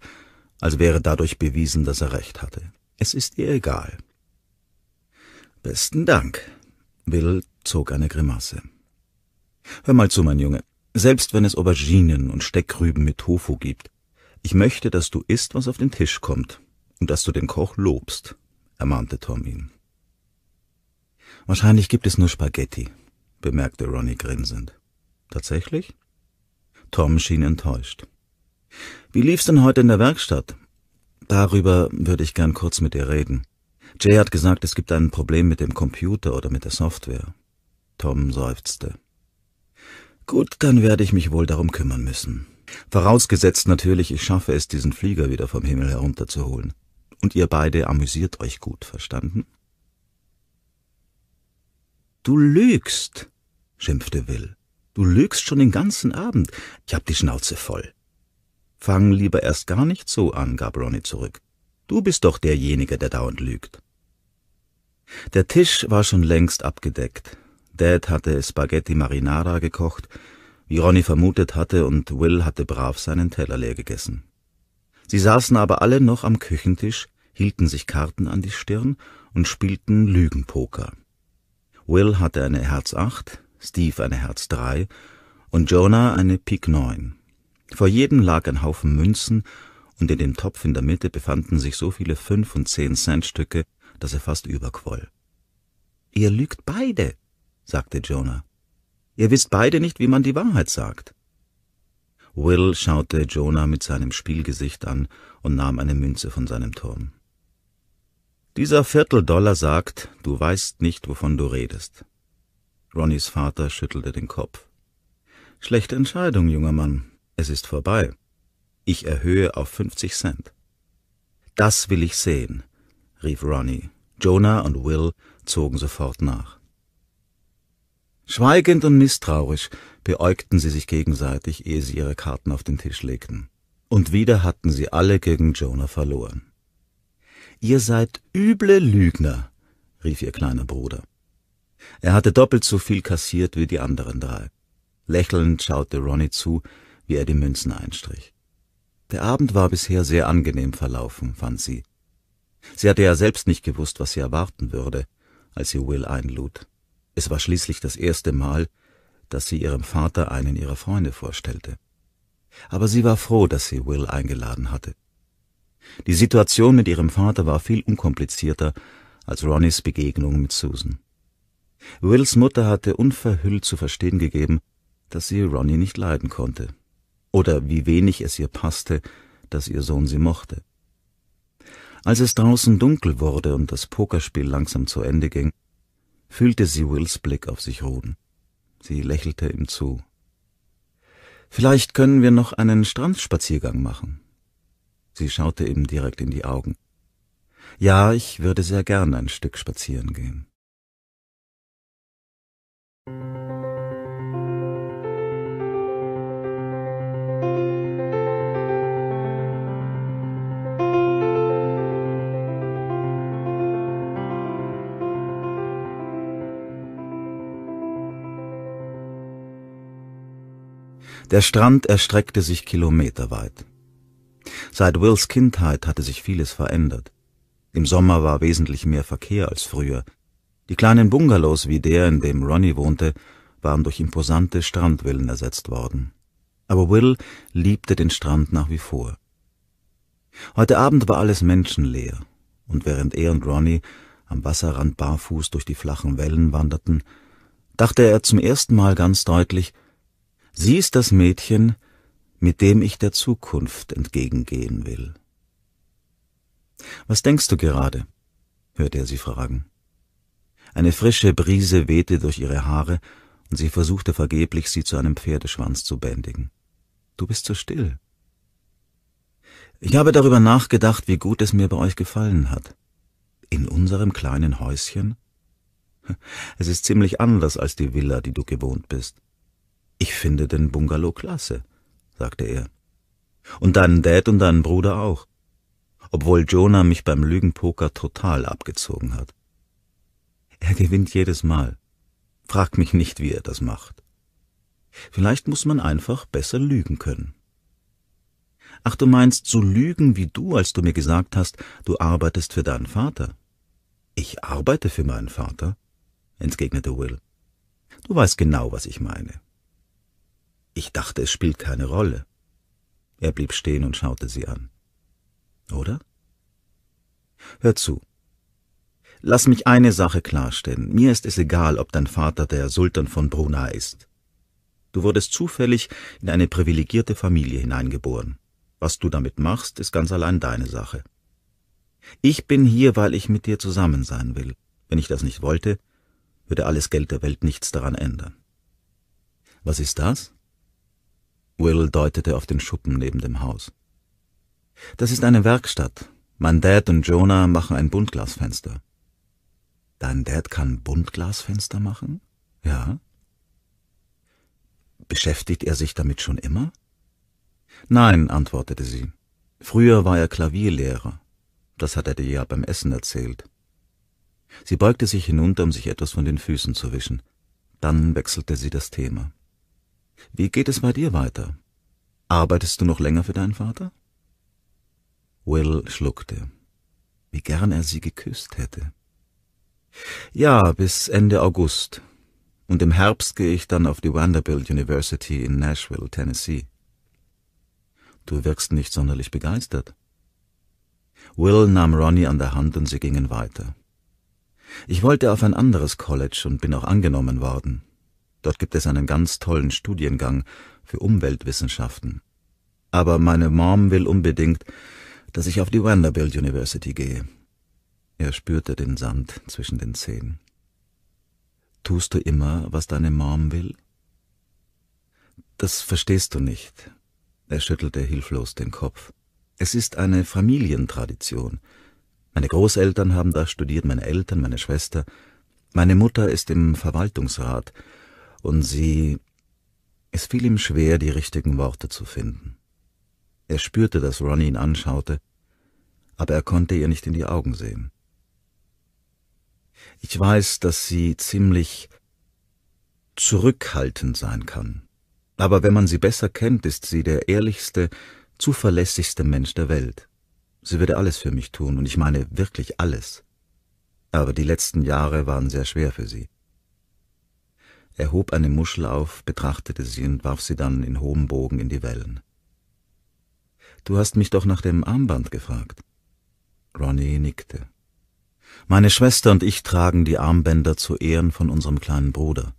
als wäre dadurch bewiesen, dass er recht hatte. Es ist ihr egal. Besten Dank. Will zog eine Grimasse. Hör mal zu, mein Junge. Selbst wenn es Auberginen und Steckrüben mit Tofu gibt, ich möchte, dass du isst, was auf den Tisch kommt, und dass du den Koch lobst, ermahnte Tom ihn. Wahrscheinlich gibt es nur Spaghetti, bemerkte Ronnie grinsend. Tatsächlich? Tom schien enttäuscht. Wie lief's denn heute in der Werkstatt? Darüber würde ich gern kurz mit dir reden. Jay hat gesagt, es gibt ein Problem mit dem Computer oder mit der Software. Tom seufzte. Gut, dann werde ich mich wohl darum kümmern müssen. Vorausgesetzt natürlich, ich schaffe es, diesen Flieger wieder vom Himmel herunterzuholen. Und ihr beide amüsiert euch gut, verstanden? Du lügst, schimpfte Will. Du lügst schon den ganzen Abend. Ich hab die Schnauze voll. Fang lieber erst gar nicht so an, gab Ronny zurück. Du bist doch derjenige, der dauernd lügt. Der Tisch war schon längst abgedeckt. Dad hatte Spaghetti Marinara gekocht, wie Ronny vermutet hatte, und Will hatte brav seinen Teller leer gegessen. Sie saßen aber alle noch am Küchentisch, hielten sich Karten an die Stirn und spielten Lügenpoker. Will hatte eine Herz 8, Steve eine Herz 3 und Jonah eine Pik 9. Vor jedem lag ein Haufen Münzen und in dem Topf in der Mitte befanden sich so viele 5 und 10 Cent Stücke, dass er fast überquoll. Ihr lügt beide, sagte Jonah. Ihr wisst beide nicht, wie man die Wahrheit sagt. Will schaute Jonah mit seinem Spielgesicht an und nahm eine Münze von seinem Turm. Dieser Vierteldollar sagt, du weißt nicht, wovon du redest. Ronnys Vater schüttelte den Kopf. Schlechte Entscheidung, junger Mann. Es ist vorbei. Ich erhöhe auf 50 Cent. Das will ich sehen, rief Ronny. Jonah und Will zogen sofort nach. Schweigend und misstrauisch beäugten sie sich gegenseitig, ehe sie ihre Karten auf den Tisch legten. Und wieder hatten sie alle gegen Jonah verloren. Ihr seid üble Lügner, rief ihr kleiner Bruder. Er hatte doppelt so viel kassiert wie die anderen drei. Lächelnd schaute Ronny zu, wie er die Münzen einstrich. Der Abend war bisher sehr angenehm verlaufen, fand sie. Sie hatte ja selbst nicht gewusst, was sie erwarten würde, als sie Will einlud. Es war schließlich das erste Mal, dass sie ihrem Vater einen ihrer Freunde vorstellte. Aber sie war froh, dass sie Will eingeladen hatte. Die Situation mit ihrem Vater war viel unkomplizierter als Ronnys Begegnung mit Susan. Wills Mutter hatte unverhüllt zu verstehen gegeben, dass sie Ronny nicht leiden konnte oder wie wenig es ihr passte, dass ihr Sohn sie mochte. Als es draußen dunkel wurde und das Pokerspiel langsam zu Ende ging, fühlte sie Wills Blick auf sich ruhen. Sie lächelte ihm zu. Vielleicht können wir noch einen Strandspaziergang machen, Sie schaute ihm direkt in die Augen. Ja, ich würde sehr gern ein Stück spazieren gehen. Der Strand erstreckte sich kilometerweit. Seit Wills Kindheit hatte sich vieles verändert. Im Sommer war wesentlich mehr Verkehr als früher. Die kleinen Bungalows wie der, in dem Ronnie wohnte, waren durch imposante Strandvillen ersetzt worden. Aber Will liebte den Strand nach wie vor. Heute Abend war alles menschenleer, und während er und Ronnie am Wasserrand barfuß durch die flachen Wellen wanderten, dachte er zum ersten Mal ganz deutlich, sie ist das Mädchen, mit dem ich der Zukunft entgegengehen will. Was denkst du gerade? hörte er sie fragen. Eine frische Brise wehte durch ihre Haare, und sie versuchte vergeblich, sie zu einem Pferdeschwanz zu bändigen. Du bist so still. Ich habe darüber nachgedacht, wie gut es mir bei euch gefallen hat. In unserem kleinen Häuschen? Es ist ziemlich anders als die Villa, die du gewohnt bist. Ich finde den Bungalow klasse sagte er. Und deinen Dad und deinen Bruder auch. Obwohl Jonah mich beim Lügenpoker total abgezogen hat. Er gewinnt jedes Mal. Frag mich nicht, wie er das macht. Vielleicht muss man einfach besser lügen können. Ach, du meinst so lügen wie du, als du mir gesagt hast, du arbeitest für deinen Vater. Ich arbeite für meinen Vater, entgegnete Will. Du weißt genau, was ich meine. Ich dachte, es spielt keine Rolle. Er blieb stehen und schaute sie an. Oder? Hör zu. Lass mich eine Sache klarstellen. Mir ist es egal, ob dein Vater der Sultan von Brunei ist. Du wurdest zufällig in eine privilegierte Familie hineingeboren. Was du damit machst, ist ganz allein deine Sache. Ich bin hier, weil ich mit dir zusammen sein will. Wenn ich das nicht wollte, würde alles Geld der Welt nichts daran ändern. Was ist das? Will deutete auf den Schuppen neben dem Haus. Das ist eine Werkstatt. Mein Dad und Jonah machen ein Buntglasfenster. Dein Dad kann Buntglasfenster machen? Ja. Beschäftigt er sich damit schon immer? Nein, antwortete sie. Früher war er Klavierlehrer. Das hat er dir ja beim Essen erzählt. Sie beugte sich hinunter, um sich etwas von den Füßen zu wischen. Dann wechselte sie das Thema. Wie geht es bei dir weiter? Arbeitest du noch länger für deinen Vater? Will schluckte. Wie gern er sie geküsst hätte. Ja, bis Ende August. Und im Herbst gehe ich dann auf die Vanderbilt University in Nashville, Tennessee. Du wirkst nicht sonderlich begeistert. Will nahm Ronnie an der Hand und sie gingen weiter. Ich wollte auf ein anderes College und bin auch angenommen worden. Dort gibt es einen ganz tollen Studiengang für Umweltwissenschaften. Aber meine Mom will unbedingt, dass ich auf die Vanderbilt University gehe. Er spürte den Sand zwischen den Zähnen. Tust du immer, was deine Mom will? Das verstehst du nicht. Er schüttelte hilflos den Kopf. Es ist eine Familientradition. Meine Großeltern haben da studiert, meine Eltern, meine Schwester. Meine Mutter ist im Verwaltungsrat und sie. Es fiel ihm schwer, die richtigen Worte zu finden. Er spürte, dass Ronnie ihn anschaute, aber er konnte ihr nicht in die Augen sehen. Ich weiß, dass sie ziemlich zurückhaltend sein kann, aber wenn man sie besser kennt, ist sie der ehrlichste, zuverlässigste Mensch der Welt. Sie würde alles für mich tun, und ich meine wirklich alles. Aber die letzten Jahre waren sehr schwer für sie. Er hob eine Muschel auf, betrachtete sie und warf sie dann in hohem Bogen in die Wellen. Du hast mich doch nach dem Armband gefragt. Ronnie nickte. Meine Schwester und ich tragen die Armbänder zu Ehren von unserem kleinen Bruder.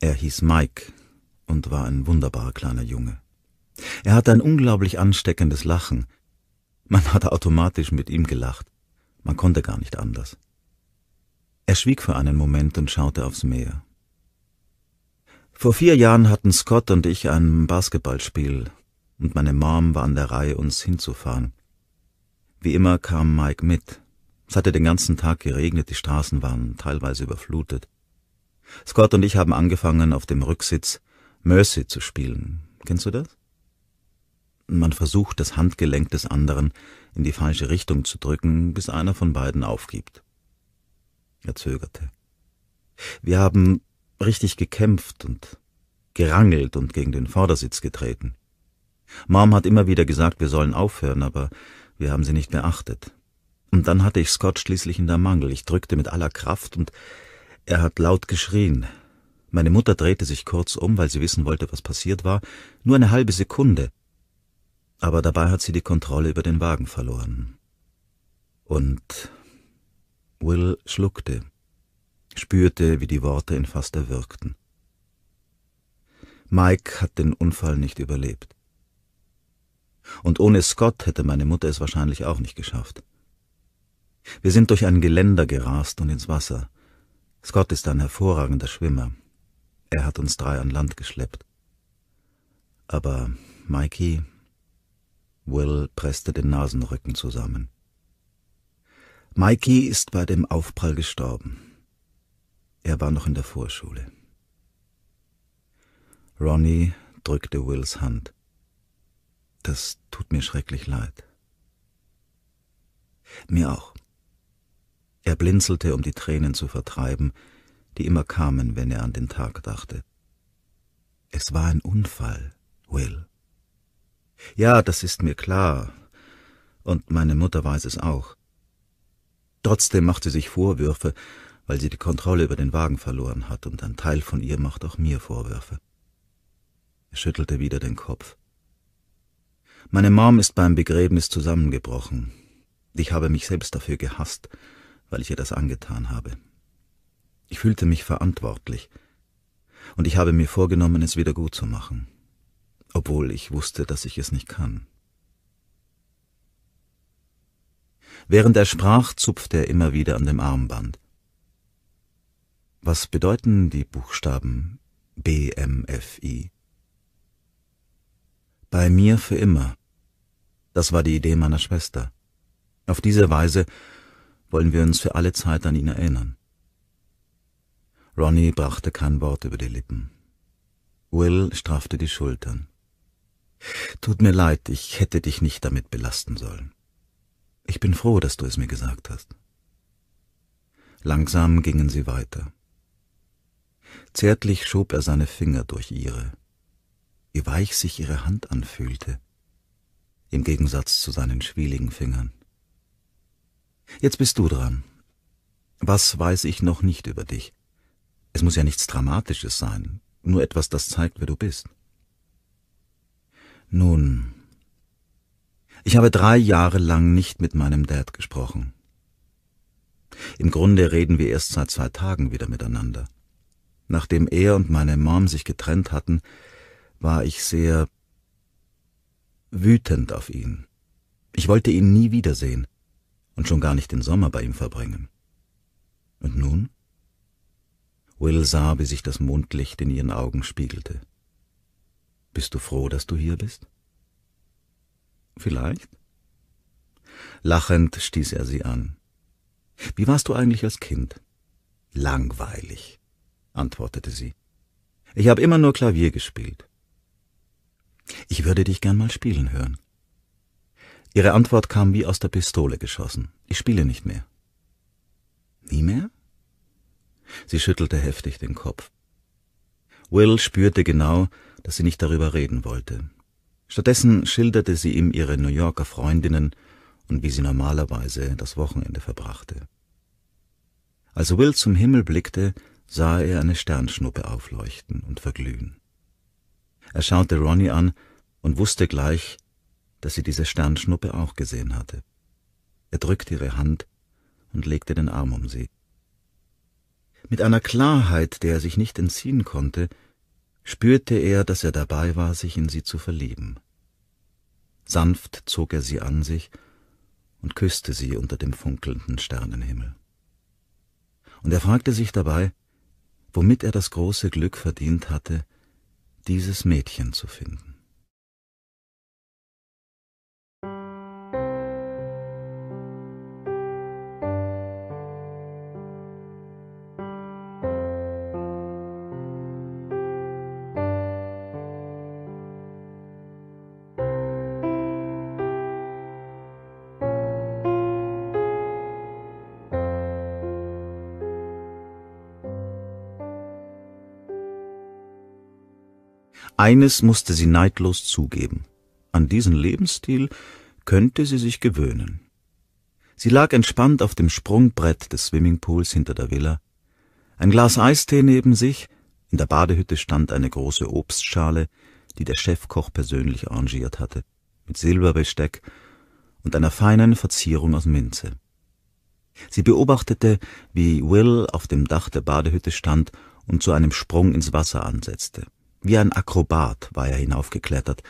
Er hieß Mike und war ein wunderbarer kleiner Junge. Er hatte ein unglaublich ansteckendes Lachen. Man hatte automatisch mit ihm gelacht. Man konnte gar nicht anders. Er schwieg für einen Moment und schaute aufs Meer. Vor vier Jahren hatten Scott und ich ein Basketballspiel und meine Mom war an der Reihe, uns hinzufahren. Wie immer kam Mike mit. Es hatte den ganzen Tag geregnet, die Straßen waren teilweise überflutet. Scott und ich haben angefangen, auf dem Rücksitz Mercy zu spielen. Kennst du das? Man versucht, das Handgelenk des anderen in die falsche Richtung zu drücken, bis einer von beiden aufgibt. Er zögerte. Wir haben richtig gekämpft und gerangelt und gegen den Vordersitz getreten. Mom hat immer wieder gesagt, wir sollen aufhören, aber wir haben sie nicht beachtet. Und dann hatte ich Scott schließlich in der Mangel. Ich drückte mit aller Kraft und er hat laut geschrien. Meine Mutter drehte sich kurz um, weil sie wissen wollte, was passiert war. Nur eine halbe Sekunde. Aber dabei hat sie die Kontrolle über den Wagen verloren. Und Will schluckte spürte, wie die Worte ihn fast erwürgten. Mike hat den Unfall nicht überlebt. Und ohne Scott hätte meine Mutter es wahrscheinlich auch nicht geschafft. Wir sind durch ein Geländer gerast und ins Wasser. Scott ist ein hervorragender Schwimmer. Er hat uns drei an Land geschleppt. Aber Mikey, Will presste den Nasenrücken zusammen. Mikey ist bei dem Aufprall gestorben. Er war noch in der Vorschule. Ronnie drückte Wills Hand. Das tut mir schrecklich leid. Mir auch. Er blinzelte, um die Tränen zu vertreiben, die immer kamen, wenn er an den Tag dachte. Es war ein Unfall, Will. Ja, das ist mir klar. Und meine Mutter weiß es auch. Trotzdem macht sie sich Vorwürfe, weil sie die Kontrolle über den Wagen verloren hat und ein Teil von ihr macht auch mir Vorwürfe. Er schüttelte wieder den Kopf. Meine Mom ist beim Begräbnis zusammengebrochen. Ich habe mich selbst dafür gehasst, weil ich ihr das angetan habe. Ich fühlte mich verantwortlich und ich habe mir vorgenommen, es wieder gut zu machen, obwohl ich wusste, dass ich es nicht kann. Während er sprach, zupfte er immer wieder an dem Armband. Was bedeuten die Buchstaben BMFI? Bei mir für immer. Das war die Idee meiner Schwester. Auf diese Weise wollen wir uns für alle Zeit an ihn erinnern. Ronnie brachte kein Wort über die Lippen. Will straffte die Schultern. Tut mir leid, ich hätte dich nicht damit belasten sollen. Ich bin froh, dass du es mir gesagt hast. Langsam gingen sie weiter. Zärtlich schob er seine Finger durch ihre, wie weich sich ihre Hand anfühlte, im Gegensatz zu seinen schwieligen Fingern. Jetzt bist du dran. Was weiß ich noch nicht über dich? Es muss ja nichts Dramatisches sein, nur etwas, das zeigt, wer du bist. Nun, ich habe drei Jahre lang nicht mit meinem Dad gesprochen. Im Grunde reden wir erst seit zwei Tagen wieder miteinander. Nachdem er und meine Mom sich getrennt hatten, war ich sehr wütend auf ihn. Ich wollte ihn nie wiedersehen und schon gar nicht den Sommer bei ihm verbringen. Und nun? Will sah, wie sich das Mondlicht in ihren Augen spiegelte. Bist du froh, dass du hier bist? Vielleicht? Lachend stieß er sie an. Wie warst du eigentlich als Kind? Langweilig antwortete sie. Ich habe immer nur Klavier gespielt. Ich würde dich gern mal spielen hören. Ihre Antwort kam wie aus der Pistole geschossen. Ich spiele nicht mehr. Nie mehr? Sie schüttelte heftig den Kopf. Will spürte genau, dass sie nicht darüber reden wollte. Stattdessen schilderte sie ihm ihre New Yorker Freundinnen und wie sie normalerweise das Wochenende verbrachte. Als Will zum Himmel blickte, sah er eine Sternschnuppe aufleuchten und verglühen. Er schaute Ronny an und wusste gleich, dass sie diese Sternschnuppe auch gesehen hatte. Er drückte ihre Hand und legte den Arm um sie. Mit einer Klarheit, der er sich nicht entziehen konnte, spürte er, dass er dabei war, sich in sie zu verlieben. Sanft zog er sie an sich und küsste sie unter dem funkelnden Sternenhimmel. Und er fragte sich dabei, womit er das große Glück verdient hatte, dieses Mädchen zu finden. Eines musste sie neidlos zugeben. An diesen Lebensstil könnte sie sich gewöhnen. Sie lag entspannt auf dem Sprungbrett des Swimmingpools hinter der Villa, ein Glas Eistee neben sich, in der Badehütte stand eine große Obstschale, die der Chefkoch persönlich arrangiert hatte, mit Silberbesteck und einer feinen Verzierung aus Minze. Sie beobachtete, wie Will auf dem Dach der Badehütte stand und zu einem Sprung ins Wasser ansetzte. Wie ein Akrobat war er hinaufgeklettert,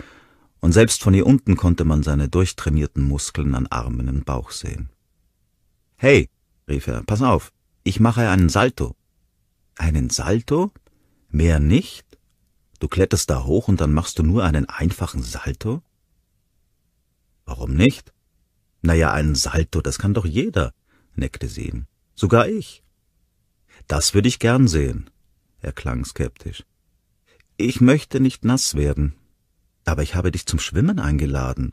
und selbst von hier unten konnte man seine durchtrainierten Muskeln an Armen und Bauch sehen. Hey, rief er, pass auf, ich mache einen Salto. Einen Salto? Mehr nicht? Du kletterst da hoch und dann machst du nur einen einfachen Salto? Warum nicht? Na ja, einen Salto, das kann doch jeder, neckte sie ihn. Sogar ich. Das würde ich gern sehen. Er klang skeptisch. Ich möchte nicht nass werden. Aber ich habe dich zum Schwimmen eingeladen.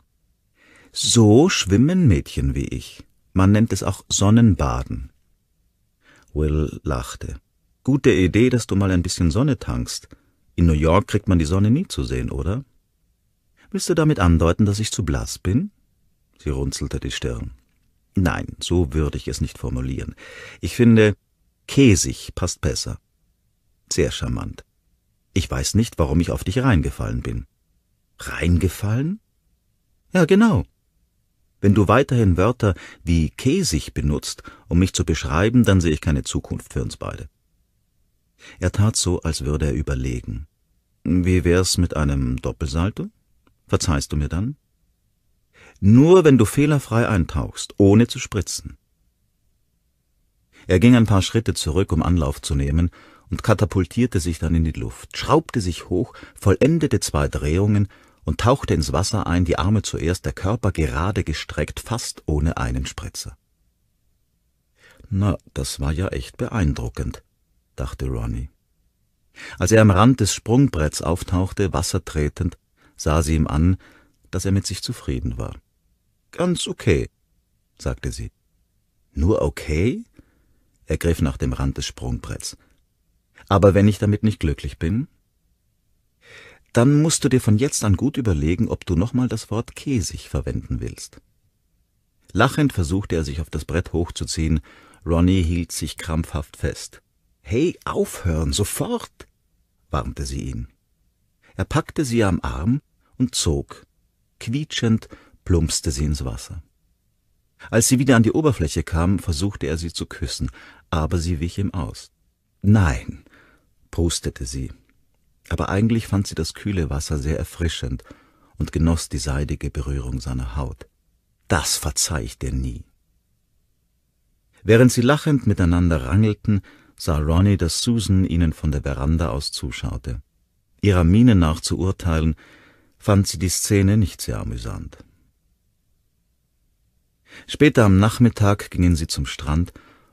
So schwimmen Mädchen wie ich. Man nennt es auch Sonnenbaden. Will lachte. Gute Idee, dass du mal ein bisschen Sonne tankst. In New York kriegt man die Sonne nie zu sehen, oder? Willst du damit andeuten, dass ich zu blass bin? Sie runzelte die Stirn. Nein, so würde ich es nicht formulieren. Ich finde, käsig passt besser. Sehr charmant. Ich weiß nicht, warum ich auf dich reingefallen bin. Reingefallen? Ja, genau. Wenn du weiterhin Wörter wie käsig benutzt, um mich zu beschreiben, dann sehe ich keine Zukunft für uns beide. Er tat so, als würde er überlegen. Wie wär's mit einem Doppelsalto? Verzeihst du mir dann? Nur wenn du fehlerfrei eintauchst, ohne zu spritzen. Er ging ein paar Schritte zurück, um Anlauf zu nehmen, und katapultierte sich dann in die Luft, schraubte sich hoch, vollendete zwei Drehungen und tauchte ins Wasser ein, die Arme zuerst, der Körper gerade gestreckt, fast ohne einen Spritzer. Na, das war ja echt beeindruckend, dachte Ronnie. Als er am Rand des Sprungbretts auftauchte, wassertretend, sah sie ihm an, dass er mit sich zufrieden war. Ganz okay, sagte sie. Nur okay? Er griff nach dem Rand des Sprungbretts. Aber wenn ich damit nicht glücklich bin, dann musst du dir von jetzt an gut überlegen, ob du nochmal das Wort käsig verwenden willst. Lachend versuchte er sich auf das Brett hochzuziehen, Ronny hielt sich krampfhaft fest. Hey, aufhören, sofort, warnte sie ihn. Er packte sie am Arm und zog. Quietschend plumpste sie ins Wasser. Als sie wieder an die Oberfläche kam, versuchte er sie zu küssen, aber sie wich ihm aus. Nein, prustete sie. Aber eigentlich fand sie das kühle Wasser sehr erfrischend und genoss die seidige Berührung seiner Haut. Das verzeih ich dir nie. Während sie lachend miteinander rangelten, sah Ronnie, dass Susan ihnen von der Veranda aus zuschaute. Ihrer Miene nach zu urteilen, fand sie die Szene nicht sehr amüsant. Später am Nachmittag gingen sie zum Strand,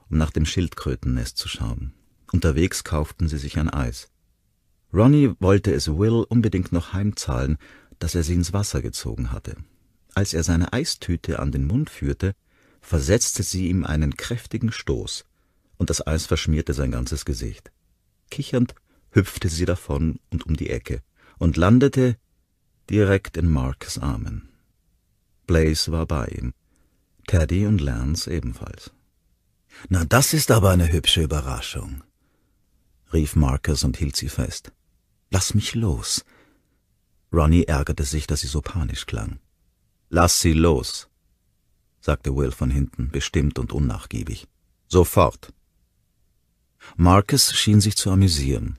um nach dem Schildkrötennest zu schauen. Unterwegs kauften sie sich ein Eis. Ronnie wollte es Will unbedingt noch heimzahlen, dass er sie ins Wasser gezogen hatte. Als er seine Eistüte an den Mund führte, versetzte sie ihm einen kräftigen Stoß, und das Eis verschmierte sein ganzes Gesicht. Kichernd hüpfte sie davon und um die Ecke und landete direkt in Marks Armen. Blaze war bei ihm, Teddy und Lance ebenfalls. Na, das ist aber eine hübsche Überraschung, rief Marcus und hielt sie fest. Lass mich los. Ronny ärgerte sich, dass sie so panisch klang. Lass sie los, sagte Will von hinten, bestimmt und unnachgiebig. Sofort. Marcus schien sich zu amüsieren.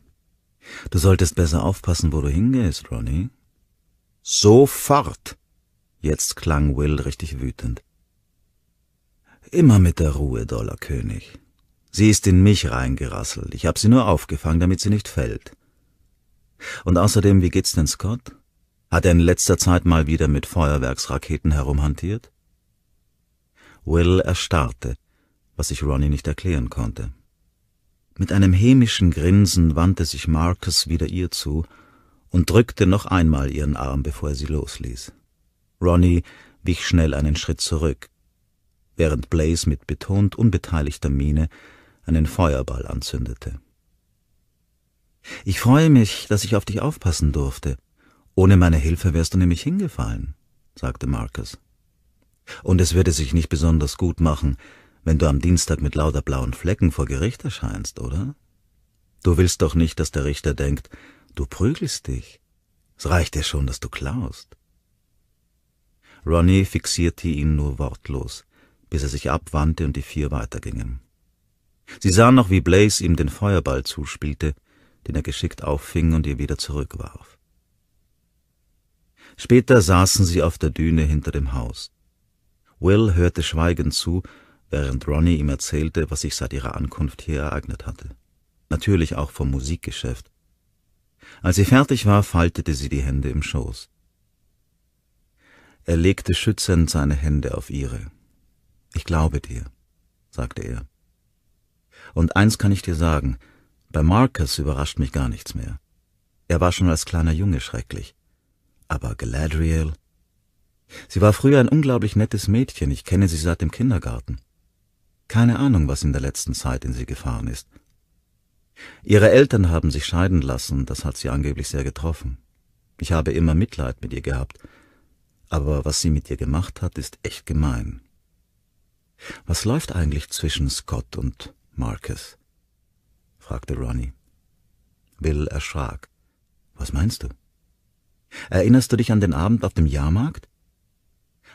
Du solltest besser aufpassen, wo du hingehst, Ronny. Sofort. Jetzt klang Will richtig wütend. Immer mit der Ruhe, Dollarkönig. Sie ist in mich reingerasselt. Ich hab sie nur aufgefangen, damit sie nicht fällt. Und außerdem, wie geht's denn Scott? Hat er in letzter Zeit mal wieder mit Feuerwerksraketen herumhantiert? Will erstarrte, was ich Ronnie nicht erklären konnte. Mit einem hämischen Grinsen wandte sich Marcus wieder ihr zu und drückte noch einmal ihren Arm, bevor er sie losließ. Ronnie wich schnell einen Schritt zurück, während Blaze mit betont unbeteiligter Miene einen Feuerball anzündete. Ich freue mich, dass ich auf dich aufpassen durfte. Ohne meine Hilfe wärst du nämlich hingefallen, sagte Marcus. Und es würde sich nicht besonders gut machen, wenn du am Dienstag mit lauter blauen Flecken vor Gericht erscheinst, oder? Du willst doch nicht, dass der Richter denkt, du prügelst dich. Es reicht ja schon, dass du klaust. Ronnie fixierte ihn nur wortlos, bis er sich abwandte und die vier weitergingen. Sie sah noch, wie Blaze ihm den Feuerball zuspielte, den er geschickt auffing und ihr wieder zurückwarf. Später saßen sie auf der Düne hinter dem Haus. Will hörte schweigend zu, während Ronnie ihm erzählte, was sich seit ihrer Ankunft hier ereignet hatte. Natürlich auch vom Musikgeschäft. Als sie fertig war, faltete sie die Hände im Schoß. Er legte schützend seine Hände auf ihre. Ich glaube dir, sagte er. Und eins kann ich dir sagen, bei Marcus überrascht mich gar nichts mehr. Er war schon als kleiner Junge schrecklich. Aber Galadriel... Sie war früher ein unglaublich nettes Mädchen, ich kenne sie seit dem Kindergarten. Keine Ahnung, was in der letzten Zeit in sie gefahren ist. Ihre Eltern haben sich scheiden lassen, das hat sie angeblich sehr getroffen. Ich habe immer Mitleid mit ihr gehabt, aber was sie mit ihr gemacht hat, ist echt gemein. Was läuft eigentlich zwischen Scott und Marcus? fragte Ronnie. Will erschrak. Was meinst du? Erinnerst du dich an den Abend auf dem Jahrmarkt?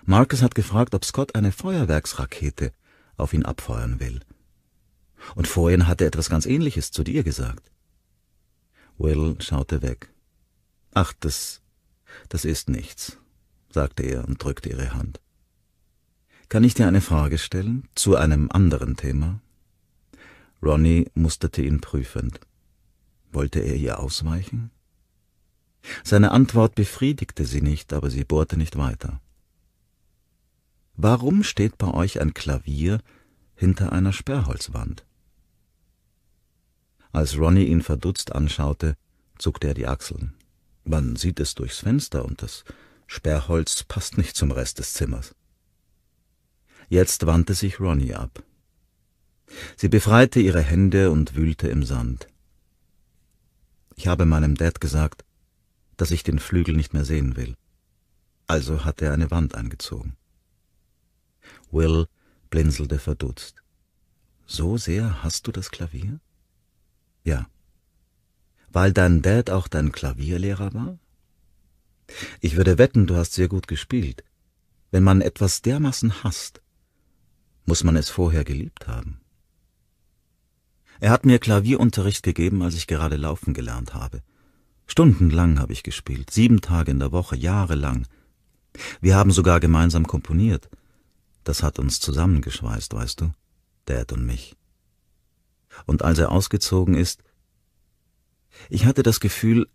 Marcus hat gefragt, ob Scott eine Feuerwerksrakete auf ihn abfeuern will. Und vorhin hat er etwas ganz Ähnliches zu dir gesagt. Will schaute weg. Ach, das, das ist nichts, sagte er und drückte ihre Hand. Kann ich dir eine Frage stellen zu einem anderen Thema? Ronnie musterte ihn prüfend. Wollte er ihr ausweichen? Seine Antwort befriedigte sie nicht, aber sie bohrte nicht weiter. Warum steht bei euch ein Klavier hinter einer Sperrholzwand? Als Ronnie ihn verdutzt anschaute, zuckte er die Achseln. Man sieht es durchs Fenster und das Sperrholz passt nicht zum Rest des Zimmers. Jetzt wandte sich Ronnie ab. Sie befreite ihre Hände und wühlte im Sand. Ich habe meinem Dad gesagt, dass ich den Flügel nicht mehr sehen will. Also hat er eine Wand eingezogen. Will blinzelte verdutzt. So sehr hast du das Klavier? Ja. Weil dein Dad auch dein Klavierlehrer war? Ich würde wetten, du hast sehr gut gespielt. Wenn man etwas dermaßen hasst, muss man es vorher geliebt haben. Er hat mir Klavierunterricht gegeben, als ich gerade laufen gelernt habe. Stundenlang habe ich gespielt, sieben Tage in der Woche, jahrelang. Wir haben sogar gemeinsam komponiert. Das hat uns zusammengeschweißt, weißt du, Dad und mich. Und als er ausgezogen ist, ich hatte das Gefühl,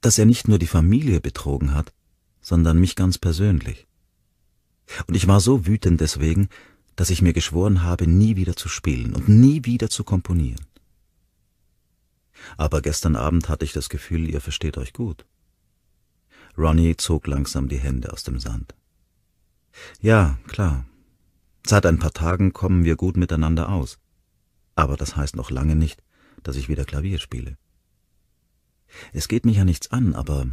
dass er nicht nur die Familie betrogen hat, sondern mich ganz persönlich. Und ich war so wütend deswegen, dass ich mir geschworen habe, nie wieder zu spielen und nie wieder zu komponieren. Aber gestern Abend hatte ich das Gefühl, ihr versteht euch gut. Ronnie zog langsam die Hände aus dem Sand. Ja, klar. Seit ein paar Tagen kommen wir gut miteinander aus. Aber das heißt noch lange nicht, dass ich wieder Klavier spiele. Es geht mich ja nichts an, aber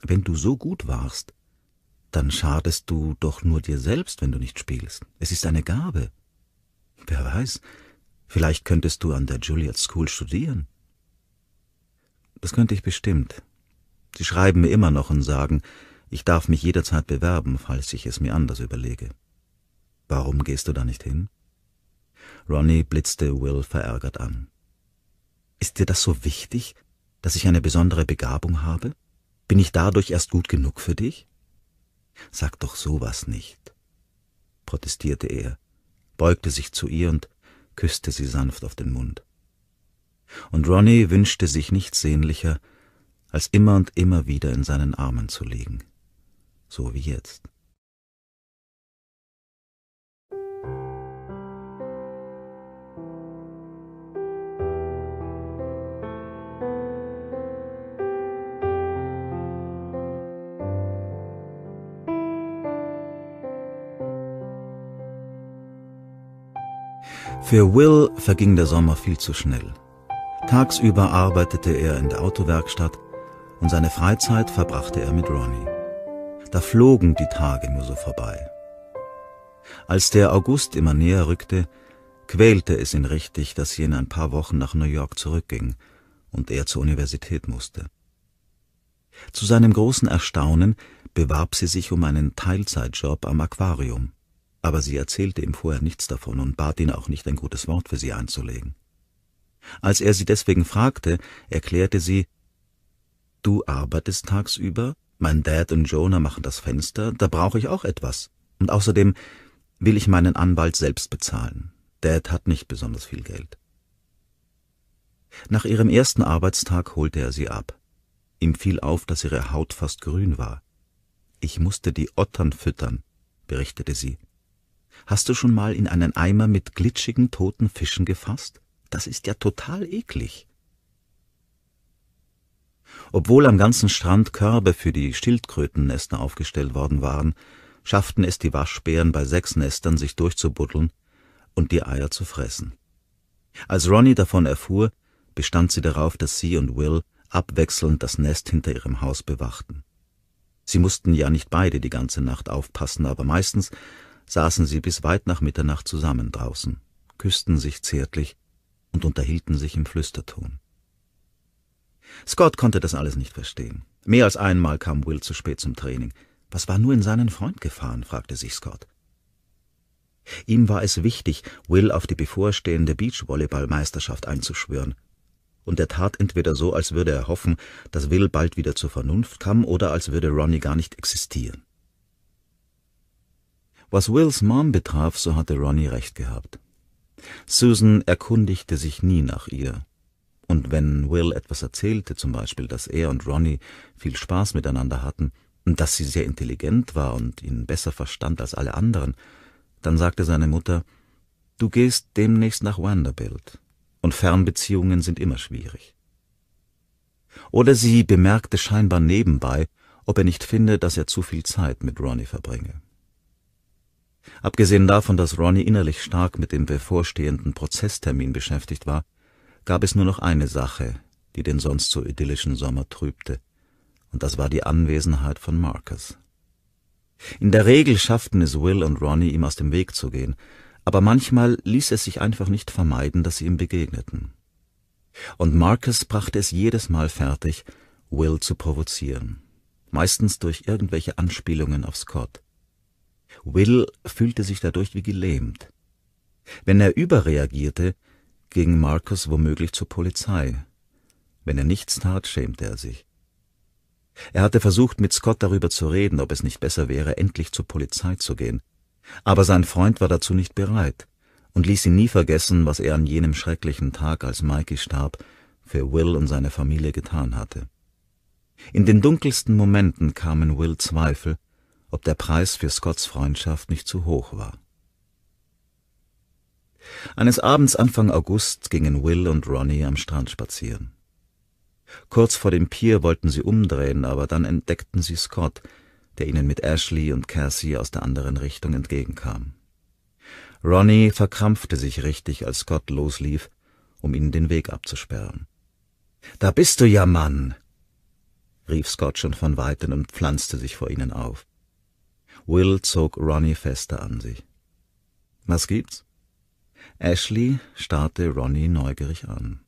wenn du so gut warst, dann schadest du doch nur dir selbst, wenn du nicht spielst. Es ist eine Gabe. Wer weiß, vielleicht könntest du an der Juliet School studieren. Das könnte ich bestimmt. Sie schreiben mir immer noch und sagen, ich darf mich jederzeit bewerben, falls ich es mir anders überlege. Warum gehst du da nicht hin? Ronnie blitzte Will verärgert an. Ist dir das so wichtig, dass ich eine besondere Begabung habe? Bin ich dadurch erst gut genug für dich? Sag doch sowas nicht, protestierte er, beugte sich zu ihr und küsste sie sanft auf den Mund. Und Ronnie wünschte sich nichts sehnlicher, als immer und immer wieder in seinen Armen zu liegen, so wie jetzt. Für Will verging der Sommer viel zu schnell. Tagsüber arbeitete er in der Autowerkstatt und seine Freizeit verbrachte er mit Ronnie. Da flogen die Tage nur so vorbei. Als der August immer näher rückte, quälte es ihn richtig, dass sie in ein paar Wochen nach New York zurückging und er zur Universität musste. Zu seinem großen Erstaunen bewarb sie sich um einen Teilzeitjob am Aquarium aber sie erzählte ihm vorher nichts davon und bat ihn auch nicht ein gutes Wort für sie einzulegen. Als er sie deswegen fragte, erklärte sie, Du arbeitest tagsüber, mein Dad und Jonah machen das Fenster, da brauche ich auch etwas. Und außerdem will ich meinen Anwalt selbst bezahlen. Dad hat nicht besonders viel Geld. Nach ihrem ersten Arbeitstag holte er sie ab. Ihm fiel auf, dass ihre Haut fast grün war. Ich musste die Ottern füttern, berichtete sie. Hast du schon mal in einen Eimer mit glitschigen toten Fischen gefasst? Das ist ja total eklig. Obwohl am ganzen Strand Körbe für die Schildkrötennester aufgestellt worden waren, schafften es die Waschbären bei sechs Nestern, sich durchzubuddeln und die Eier zu fressen. Als Ronnie davon erfuhr, bestand sie darauf, dass sie und Will abwechselnd das Nest hinter ihrem Haus bewachten. Sie mussten ja nicht beide die ganze Nacht aufpassen, aber meistens saßen sie bis weit nach Mitternacht zusammen draußen, küssten sich zärtlich und unterhielten sich im Flüsterton. Scott konnte das alles nicht verstehen. Mehr als einmal kam Will zu spät zum Training. Was war nur in seinen Freund gefahren? fragte sich Scott. Ihm war es wichtig, Will auf die bevorstehende Beachvolleyballmeisterschaft einzuschwören. Und er tat entweder so, als würde er hoffen, dass Will bald wieder zur Vernunft kam, oder als würde Ronnie gar nicht existieren. Was Wills Mom betraf, so hatte Ronnie recht gehabt. Susan erkundigte sich nie nach ihr. Und wenn Will etwas erzählte, zum Beispiel, dass er und Ronnie viel Spaß miteinander hatten und dass sie sehr intelligent war und ihn besser verstand als alle anderen, dann sagte seine Mutter, du gehst demnächst nach Vanderbilt und Fernbeziehungen sind immer schwierig. Oder sie bemerkte scheinbar nebenbei, ob er nicht finde, dass er zu viel Zeit mit Ronnie verbringe. Abgesehen davon, dass Ronnie innerlich stark mit dem bevorstehenden Prozesstermin beschäftigt war, gab es nur noch eine Sache, die den sonst so idyllischen Sommer trübte, und das war die Anwesenheit von Marcus. In der Regel schafften es Will und Ronnie, ihm aus dem Weg zu gehen, aber manchmal ließ es sich einfach nicht vermeiden, dass sie ihm begegneten. Und Marcus brachte es jedes Mal fertig, Will zu provozieren, meistens durch irgendwelche Anspielungen auf Scott. Will fühlte sich dadurch wie gelähmt. Wenn er überreagierte, ging Markus womöglich zur Polizei. Wenn er nichts tat, schämte er sich. Er hatte versucht, mit Scott darüber zu reden, ob es nicht besser wäre, endlich zur Polizei zu gehen. Aber sein Freund war dazu nicht bereit und ließ ihn nie vergessen, was er an jenem schrecklichen Tag, als Mikey starb, für Will und seine Familie getan hatte. In den dunkelsten Momenten kamen Will Zweifel, ob der Preis für Scotts Freundschaft nicht zu hoch war. Eines Abends Anfang August gingen Will und Ronnie am Strand spazieren. Kurz vor dem Pier wollten sie umdrehen, aber dann entdeckten sie Scott, der ihnen mit Ashley und Cassie aus der anderen Richtung entgegenkam. Ronnie verkrampfte sich richtig, als Scott loslief, um ihnen den Weg abzusperren. Da bist du ja, Mann! rief Scott schon von weitem und pflanzte sich vor ihnen auf. Will zog Ronnie fester an sich. Was gibt's? Ashley starrte Ronnie neugierig an.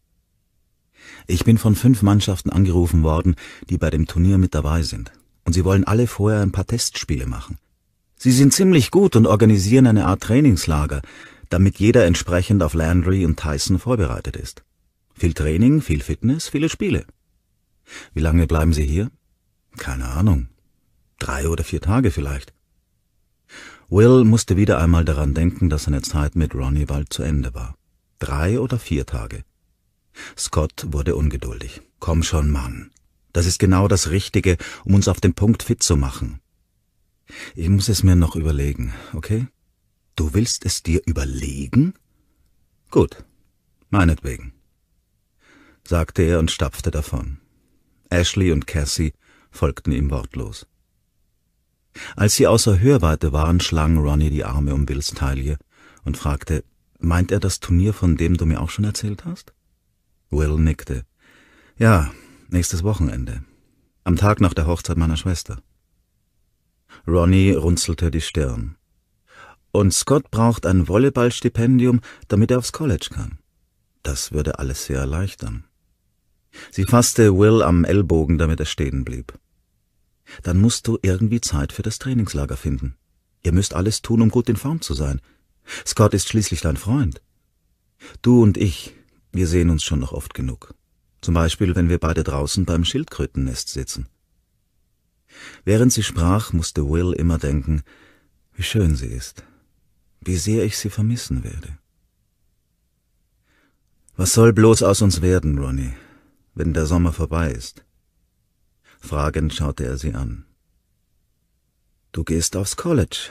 Ich bin von fünf Mannschaften angerufen worden, die bei dem Turnier mit dabei sind. Und sie wollen alle vorher ein paar Testspiele machen. Sie sind ziemlich gut und organisieren eine Art Trainingslager, damit jeder entsprechend auf Landry und Tyson vorbereitet ist. Viel Training, viel Fitness, viele Spiele. Wie lange bleiben Sie hier? Keine Ahnung. Drei oder vier Tage vielleicht. Will musste wieder einmal daran denken, dass seine Zeit mit Ronnie bald zu Ende war. Drei oder vier Tage. Scott wurde ungeduldig. Komm schon, Mann. Das ist genau das Richtige, um uns auf den Punkt fit zu machen. Ich muss es mir noch überlegen, okay? Du willst es dir überlegen? Gut, meinetwegen, sagte er und stapfte davon. Ashley und Cassie folgten ihm wortlos. Als sie außer Hörweite waren, schlang Ronnie die Arme um Bills Taille und fragte, meint er das Turnier, von dem du mir auch schon erzählt hast? Will nickte. Ja, nächstes Wochenende. Am Tag nach der Hochzeit meiner Schwester. Ronnie runzelte die Stirn. Und Scott braucht ein Volleyballstipendium, damit er aufs College kann. Das würde alles sehr erleichtern. Sie fasste Will am Ellbogen, damit er stehen blieb dann musst du irgendwie Zeit für das Trainingslager finden. Ihr müsst alles tun, um gut in Form zu sein. Scott ist schließlich dein Freund. Du und ich, wir sehen uns schon noch oft genug. Zum Beispiel, wenn wir beide draußen beim Schildkrötennest sitzen. Während sie sprach, musste Will immer denken, wie schön sie ist, wie sehr ich sie vermissen werde. Was soll bloß aus uns werden, Ronnie, wenn der Sommer vorbei ist? Fragend schaute er sie an. Du gehst aufs College,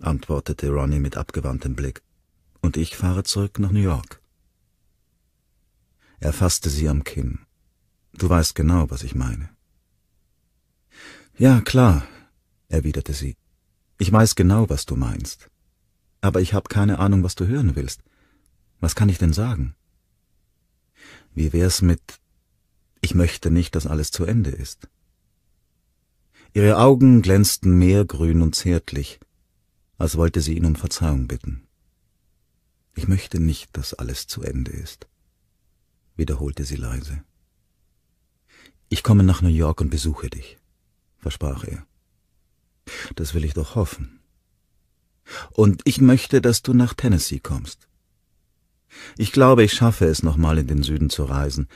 antwortete Ronnie mit abgewandtem Blick, und ich fahre zurück nach New York. Er fasste sie am Kinn. Du weißt genau, was ich meine. Ja, klar, erwiderte sie. Ich weiß genau, was du meinst. Aber ich habe keine Ahnung, was du hören willst. Was kann ich denn sagen? Wie wär's mit Ich möchte nicht, dass alles zu Ende ist. Ihre Augen glänzten mehr grün und zärtlich, als wollte sie ihn um Verzeihung bitten. Ich möchte nicht, dass alles zu Ende ist, wiederholte sie leise. Ich komme nach New York und besuche dich, versprach er. Das will ich doch hoffen. Und ich möchte, dass du nach Tennessee kommst. Ich glaube, ich schaffe es nochmal in den Süden zu reisen,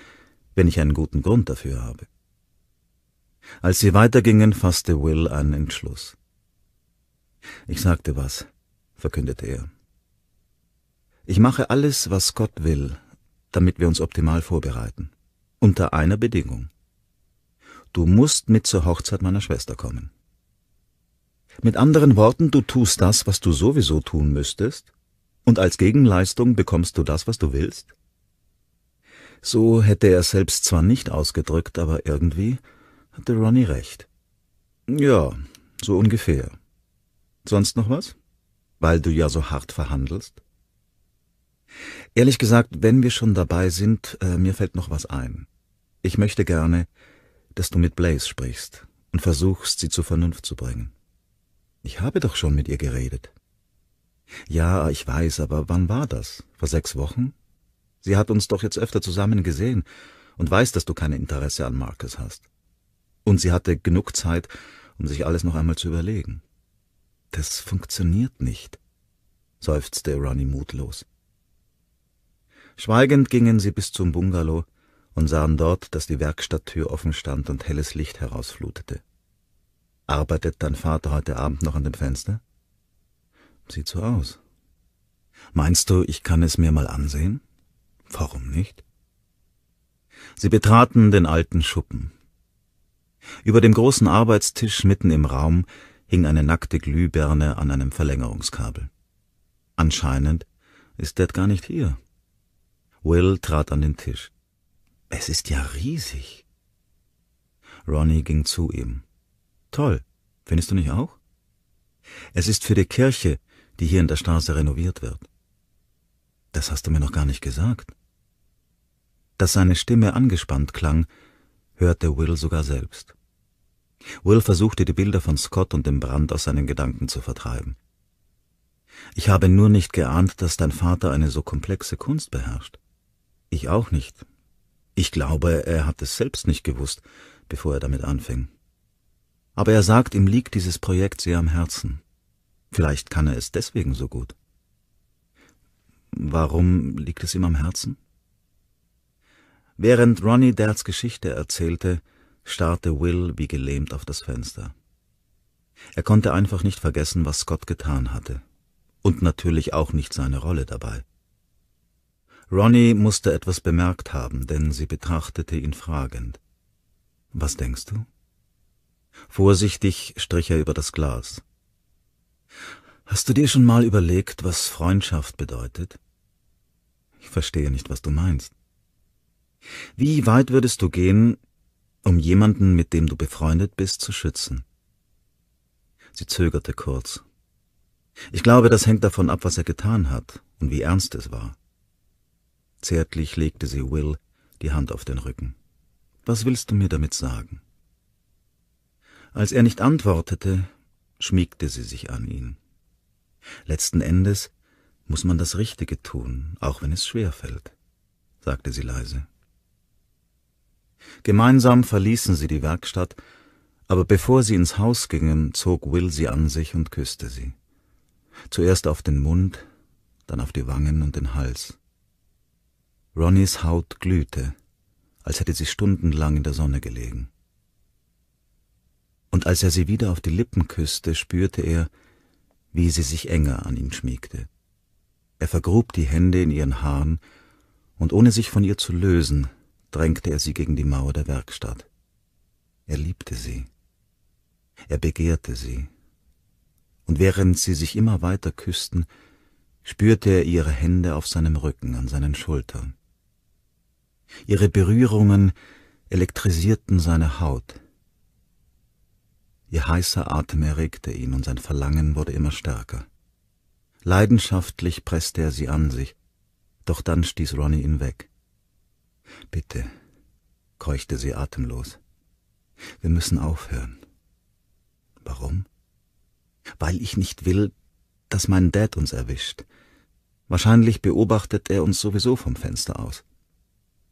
wenn ich einen guten Grund dafür habe. Als sie weitergingen, fasste Will einen Entschluss. Ich sagte was, verkündete er. Ich mache alles, was Gott will, damit wir uns optimal vorbereiten. Unter einer Bedingung. Du musst mit zur Hochzeit meiner Schwester kommen. Mit anderen Worten, du tust das, was du sowieso tun müsstest, und als Gegenleistung bekommst du das, was du willst? So hätte er selbst zwar nicht ausgedrückt, aber irgendwie hatte Ronny recht? Ja, so ungefähr. Sonst noch was? Weil du ja so hart verhandelst? Ehrlich gesagt, wenn wir schon dabei sind, äh, mir fällt noch was ein. Ich möchte gerne, dass du mit Blaze sprichst und versuchst, sie zur Vernunft zu bringen. Ich habe doch schon mit ihr geredet. Ja, ich weiß, aber wann war das? Vor sechs Wochen? Sie hat uns doch jetzt öfter zusammen gesehen und weiß, dass du kein Interesse an Marcus hast. Und sie hatte genug Zeit, um sich alles noch einmal zu überlegen. Das funktioniert nicht, seufzte Ronnie mutlos. Schweigend gingen sie bis zum Bungalow und sahen dort, dass die Werkstatttür offen stand und helles Licht herausflutete. Arbeitet dein Vater heute Abend noch an dem Fenster? Sieht so aus. Meinst du, ich kann es mir mal ansehen? Warum nicht? Sie betraten den alten Schuppen. Über dem großen Arbeitstisch mitten im Raum hing eine nackte Glühbirne an einem Verlängerungskabel. Anscheinend ist Dad gar nicht hier. Will trat an den Tisch. Es ist ja riesig. Ronnie ging zu ihm. Toll, findest du nicht auch? Es ist für die Kirche, die hier in der Straße renoviert wird. Das hast du mir noch gar nicht gesagt. Dass seine Stimme angespannt klang, hörte Will sogar selbst. Will versuchte die Bilder von Scott und dem Brand aus seinen Gedanken zu vertreiben. Ich habe nur nicht geahnt, dass dein Vater eine so komplexe Kunst beherrscht. Ich auch nicht. Ich glaube, er hat es selbst nicht gewusst, bevor er damit anfing. Aber er sagt, ihm liegt dieses Projekt sehr am Herzen. Vielleicht kann er es deswegen so gut. Warum liegt es ihm am Herzen? Während Ronnie Dads Geschichte erzählte, starrte Will wie gelähmt auf das Fenster. Er konnte einfach nicht vergessen, was Scott getan hatte. Und natürlich auch nicht seine Rolle dabei. Ronnie musste etwas bemerkt haben, denn sie betrachtete ihn fragend. Was denkst du? Vorsichtig strich er über das Glas. Hast du dir schon mal überlegt, was Freundschaft bedeutet? Ich verstehe nicht, was du meinst. Wie weit würdest du gehen, um jemanden, mit dem du befreundet bist, zu schützen. Sie zögerte kurz. Ich glaube, das hängt davon ab, was er getan hat und wie ernst es war. Zärtlich legte sie Will die Hand auf den Rücken. Was willst du mir damit sagen? Als er nicht antwortete, schmiegte sie sich an ihn. Letzten Endes muss man das Richtige tun, auch wenn es schwer fällt, sagte sie leise. Gemeinsam verließen sie die Werkstatt, aber bevor sie ins Haus gingen, zog Will sie an sich und küsste sie. Zuerst auf den Mund, dann auf die Wangen und den Hals. Ronnys Haut glühte, als hätte sie stundenlang in der Sonne gelegen. Und als er sie wieder auf die Lippen küsste, spürte er, wie sie sich enger an ihn schmiegte. Er vergrub die Hände in ihren Haaren, und ohne sich von ihr zu lösen, drängte er sie gegen die Mauer der Werkstatt. Er liebte sie. Er begehrte sie. Und während sie sich immer weiter küssten, spürte er ihre Hände auf seinem Rücken, an seinen Schultern. Ihre Berührungen elektrisierten seine Haut. Ihr heißer Atem erregte ihn und sein Verlangen wurde immer stärker. Leidenschaftlich presste er sie an sich, doch dann stieß Ronnie ihn weg. Bitte, keuchte sie atemlos. Wir müssen aufhören. Warum? Weil ich nicht will, dass mein Dad uns erwischt. Wahrscheinlich beobachtet er uns sowieso vom Fenster aus.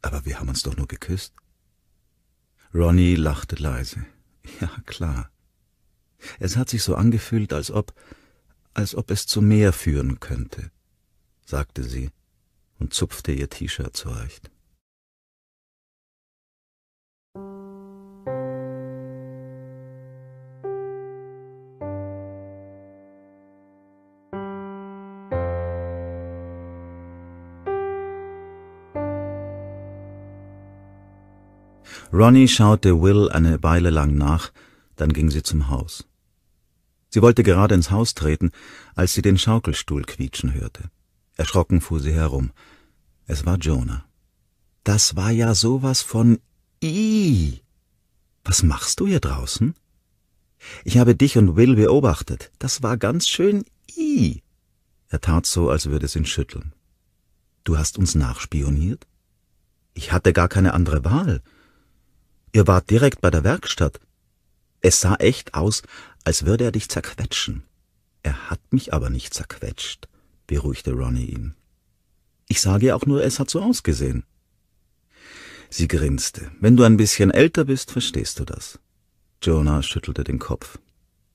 Aber wir haben uns doch nur geküsst. Ronnie lachte leise. Ja, klar. Es hat sich so angefühlt, als ob, als ob es zu mehr führen könnte, sagte sie und zupfte ihr T-Shirt zurecht. Ronnie schaute Will eine Weile lang nach, dann ging sie zum Haus. Sie wollte gerade ins Haus treten, als sie den Schaukelstuhl quietschen hörte. Erschrocken fuhr sie herum. Es war Jonah. Das war ja sowas von I. Was machst du hier draußen? Ich habe dich und Will beobachtet. Das war ganz schön I. Er tat so, als würde es ihn schütteln. Du hast uns nachspioniert? Ich hatte gar keine andere Wahl. Ihr wart direkt bei der Werkstatt. Es sah echt aus, als würde er dich zerquetschen. Er hat mich aber nicht zerquetscht, beruhigte Ronnie ihn. Ich sage auch nur, es hat so ausgesehen. Sie grinste. Wenn du ein bisschen älter bist, verstehst du das. Jonah schüttelte den Kopf.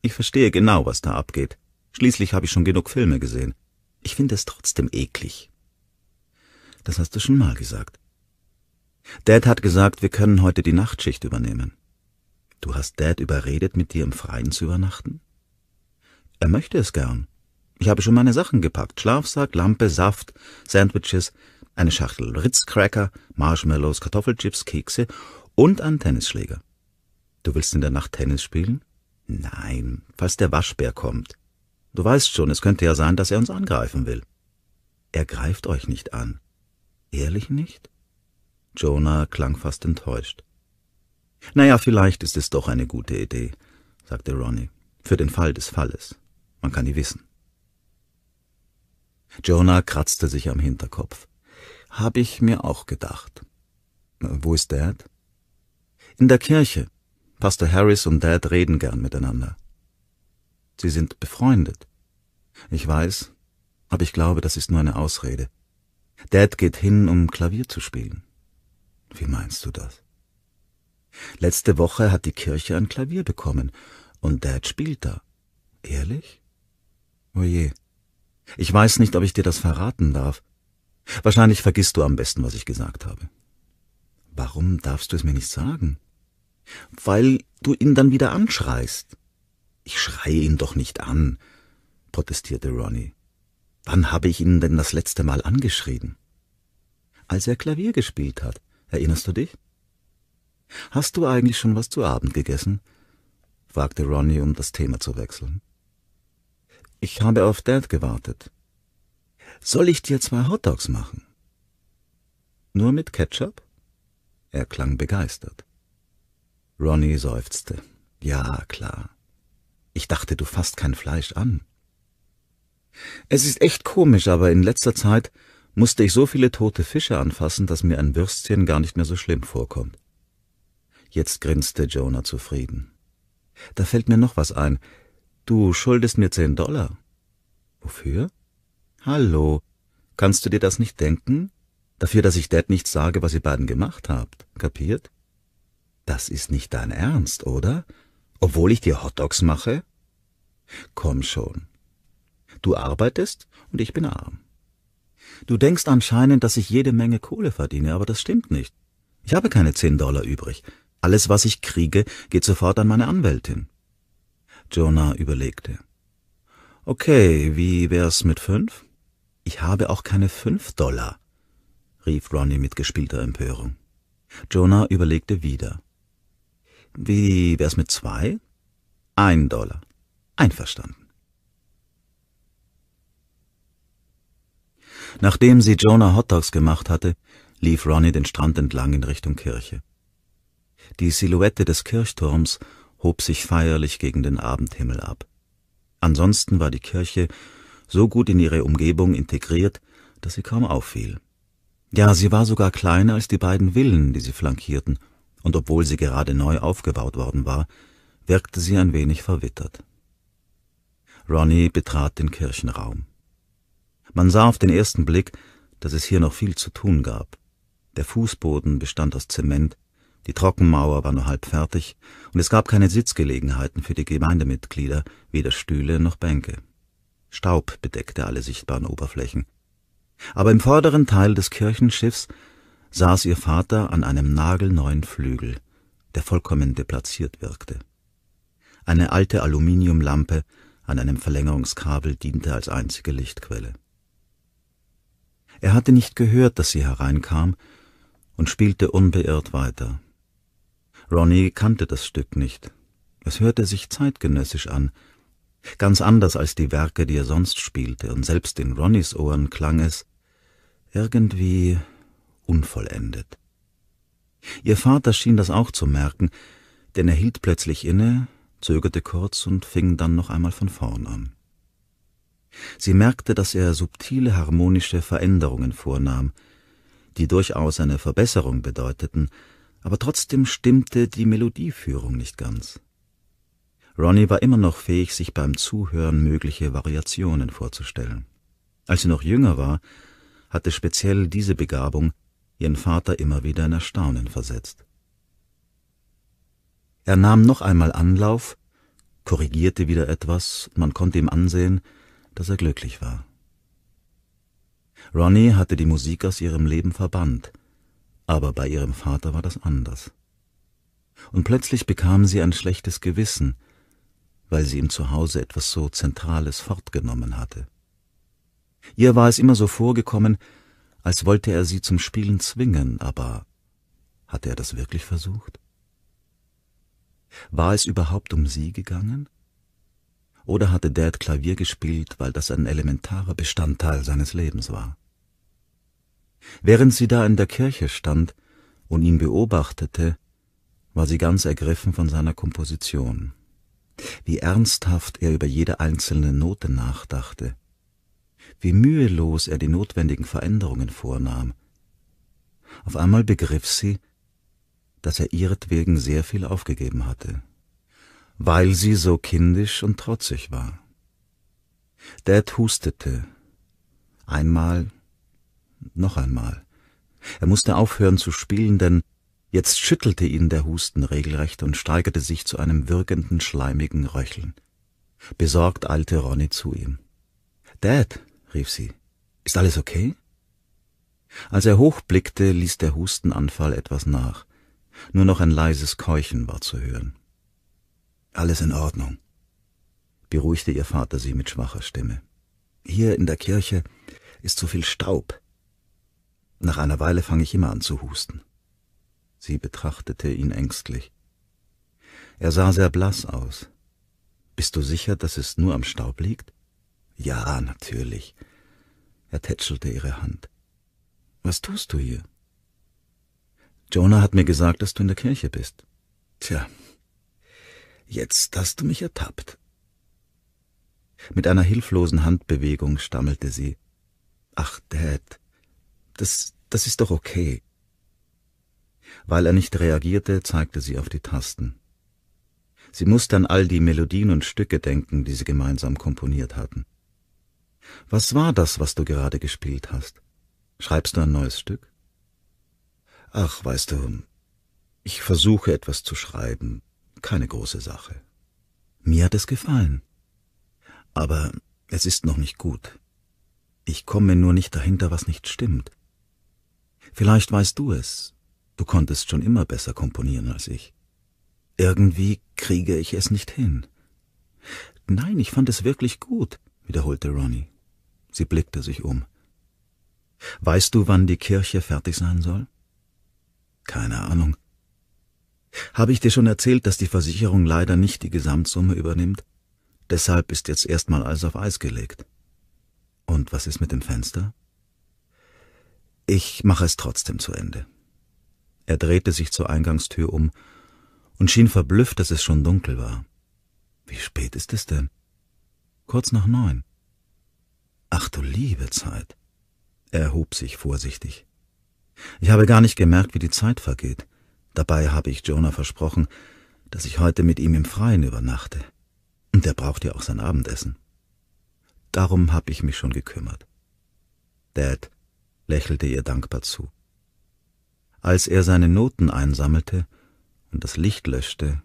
Ich verstehe genau, was da abgeht. Schließlich habe ich schon genug Filme gesehen. Ich finde es trotzdem eklig. Das hast du schon mal gesagt. Dad hat gesagt, wir können heute die Nachtschicht übernehmen. Du hast Dad überredet, mit dir im Freien zu übernachten? Er möchte es gern. Ich habe schon meine Sachen gepackt. Schlafsack, Lampe, Saft, Sandwiches, eine Schachtel Ritzcracker, Marshmallows, Kartoffelchips, Kekse und einen Tennisschläger. Du willst in der Nacht Tennis spielen? Nein, falls der Waschbär kommt. Du weißt schon, es könnte ja sein, dass er uns angreifen will. Er greift euch nicht an. Ehrlich nicht? Jonah klang fast enttäuscht. Naja, vielleicht ist es doch eine gute Idee, sagte Ronnie. Für den Fall des Falles. Man kann die wissen. Jonah kratzte sich am Hinterkopf. Hab ich mir auch gedacht. Äh, wo ist Dad? In der Kirche. Pastor Harris und Dad reden gern miteinander. Sie sind befreundet. Ich weiß, aber ich glaube, das ist nur eine Ausrede. Dad geht hin, um Klavier zu spielen. Wie meinst du das? Letzte Woche hat die Kirche ein Klavier bekommen und Dad spielt da. Ehrlich? Oje. Oh ich weiß nicht, ob ich dir das verraten darf. Wahrscheinlich vergisst du am besten, was ich gesagt habe. Warum darfst du es mir nicht sagen? Weil du ihn dann wieder anschreist. Ich schreie ihn doch nicht an, protestierte Ronnie. Wann habe ich ihn denn das letzte Mal angeschrien? Als er Klavier gespielt hat. Erinnerst du dich? Hast du eigentlich schon was zu Abend gegessen? fragte Ronnie, um das Thema zu wechseln. Ich habe auf Dad gewartet. Soll ich dir zwei Hotdogs machen? Nur mit Ketchup? Er klang begeistert. Ronnie seufzte. Ja, klar. Ich dachte, du fasst kein Fleisch an. Es ist echt komisch, aber in letzter Zeit musste ich so viele tote Fische anfassen, dass mir ein Würstchen gar nicht mehr so schlimm vorkommt. Jetzt grinste Jonah zufrieden. Da fällt mir noch was ein. Du schuldest mir zehn Dollar. Wofür? Hallo. Kannst du dir das nicht denken? Dafür, dass ich Dad nicht sage, was ihr beiden gemacht habt. Kapiert? Das ist nicht dein Ernst, oder? Obwohl ich dir Hotdogs mache? Komm schon. Du arbeitest und ich bin arm. Du denkst anscheinend, dass ich jede Menge Kohle verdiene, aber das stimmt nicht. Ich habe keine zehn Dollar übrig. Alles, was ich kriege, geht sofort an meine Anwältin. Jonah überlegte. Okay, wie wär's mit fünf? Ich habe auch keine fünf Dollar, rief Ronnie mit gespielter Empörung. Jonah überlegte wieder. Wie wär's mit zwei? Ein Dollar. Einverstanden. Nachdem sie Jonah Hotdogs gemacht hatte, lief Ronnie den Strand entlang in Richtung Kirche. Die Silhouette des Kirchturms hob sich feierlich gegen den Abendhimmel ab. Ansonsten war die Kirche so gut in ihre Umgebung integriert, dass sie kaum auffiel. Ja, sie war sogar kleiner als die beiden Villen, die sie flankierten, und obwohl sie gerade neu aufgebaut worden war, wirkte sie ein wenig verwittert. Ronnie betrat den Kirchenraum. Man sah auf den ersten Blick, dass es hier noch viel zu tun gab. Der Fußboden bestand aus Zement, die Trockenmauer war nur halb fertig und es gab keine Sitzgelegenheiten für die Gemeindemitglieder, weder Stühle noch Bänke. Staub bedeckte alle sichtbaren Oberflächen. Aber im vorderen Teil des Kirchenschiffs saß ihr Vater an einem nagelneuen Flügel, der vollkommen deplatziert wirkte. Eine alte Aluminiumlampe an einem Verlängerungskabel diente als einzige Lichtquelle. Er hatte nicht gehört, dass sie hereinkam und spielte unbeirrt weiter. Ronnie kannte das Stück nicht. Es hörte sich zeitgenössisch an, ganz anders als die Werke, die er sonst spielte, und selbst in Ronnys Ohren klang es irgendwie unvollendet. Ihr Vater schien das auch zu merken, denn er hielt plötzlich inne, zögerte kurz und fing dann noch einmal von vorn an. Sie merkte, dass er subtile harmonische Veränderungen vornahm, die durchaus eine Verbesserung bedeuteten, aber trotzdem stimmte die Melodieführung nicht ganz. Ronnie war immer noch fähig, sich beim Zuhören mögliche Variationen vorzustellen. Als sie noch jünger war, hatte speziell diese Begabung ihren Vater immer wieder in Erstaunen versetzt. Er nahm noch einmal Anlauf, korrigierte wieder etwas, man konnte ihm ansehen, dass er glücklich war. Ronnie hatte die Musik aus ihrem Leben verbannt, aber bei ihrem Vater war das anders. Und plötzlich bekam sie ein schlechtes Gewissen, weil sie ihm zu Hause etwas so Zentrales fortgenommen hatte. Ihr war es immer so vorgekommen, als wollte er sie zum Spielen zwingen, aber hatte er das wirklich versucht? War es überhaupt um sie gegangen? oder hatte Dad Klavier gespielt, weil das ein elementarer Bestandteil seines Lebens war. Während sie da in der Kirche stand und ihn beobachtete, war sie ganz ergriffen von seiner Komposition, wie ernsthaft er über jede einzelne Note nachdachte, wie mühelos er die notwendigen Veränderungen vornahm. Auf einmal begriff sie, dass er ihretwegen sehr viel aufgegeben hatte weil sie so kindisch und trotzig war. Dad hustete. Einmal, noch einmal. Er musste aufhören zu spielen, denn jetzt schüttelte ihn der Husten regelrecht und steigerte sich zu einem wirkenden, schleimigen Röcheln. Besorgt eilte Ronny zu ihm. Dad, rief sie, ist alles okay? Als er hochblickte, ließ der Hustenanfall etwas nach. Nur noch ein leises Keuchen war zu hören. Alles in Ordnung, beruhigte ihr Vater sie mit schwacher Stimme. Hier in der Kirche ist so viel Staub. Nach einer Weile fange ich immer an zu husten. Sie betrachtete ihn ängstlich. Er sah sehr blass aus. Bist du sicher, dass es nur am Staub liegt? Ja, natürlich. Er tätschelte ihre Hand. Was tust du hier? Jonah hat mir gesagt, dass du in der Kirche bist. Tja, Jetzt hast du mich ertappt. Mit einer hilflosen Handbewegung stammelte sie. Ach, Dad, das, das ist doch okay. Weil er nicht reagierte, zeigte sie auf die Tasten. Sie musste an all die Melodien und Stücke denken, die sie gemeinsam komponiert hatten. Was war das, was du gerade gespielt hast? Schreibst du ein neues Stück? Ach, weißt du, ich versuche etwas zu schreiben, keine große Sache. Mir hat es gefallen. Aber es ist noch nicht gut. Ich komme nur nicht dahinter, was nicht stimmt. Vielleicht weißt du es. Du konntest schon immer besser komponieren als ich. Irgendwie kriege ich es nicht hin. Nein, ich fand es wirklich gut, wiederholte Ronnie. Sie blickte sich um. Weißt du, wann die Kirche fertig sein soll? Keine Ahnung. Habe ich dir schon erzählt, dass die Versicherung leider nicht die Gesamtsumme übernimmt? Deshalb ist jetzt erstmal alles auf Eis gelegt. Und was ist mit dem Fenster? Ich mache es trotzdem zu Ende. Er drehte sich zur Eingangstür um und schien verblüfft, dass es schon dunkel war. Wie spät ist es denn? Kurz nach neun. Ach du liebe Zeit. Er hob sich vorsichtig. Ich habe gar nicht gemerkt, wie die Zeit vergeht. Dabei habe ich Jonah versprochen, dass ich heute mit ihm im Freien übernachte. Und er braucht ja auch sein Abendessen. Darum habe ich mich schon gekümmert. Dad lächelte ihr dankbar zu. Als er seine Noten einsammelte und das Licht löschte,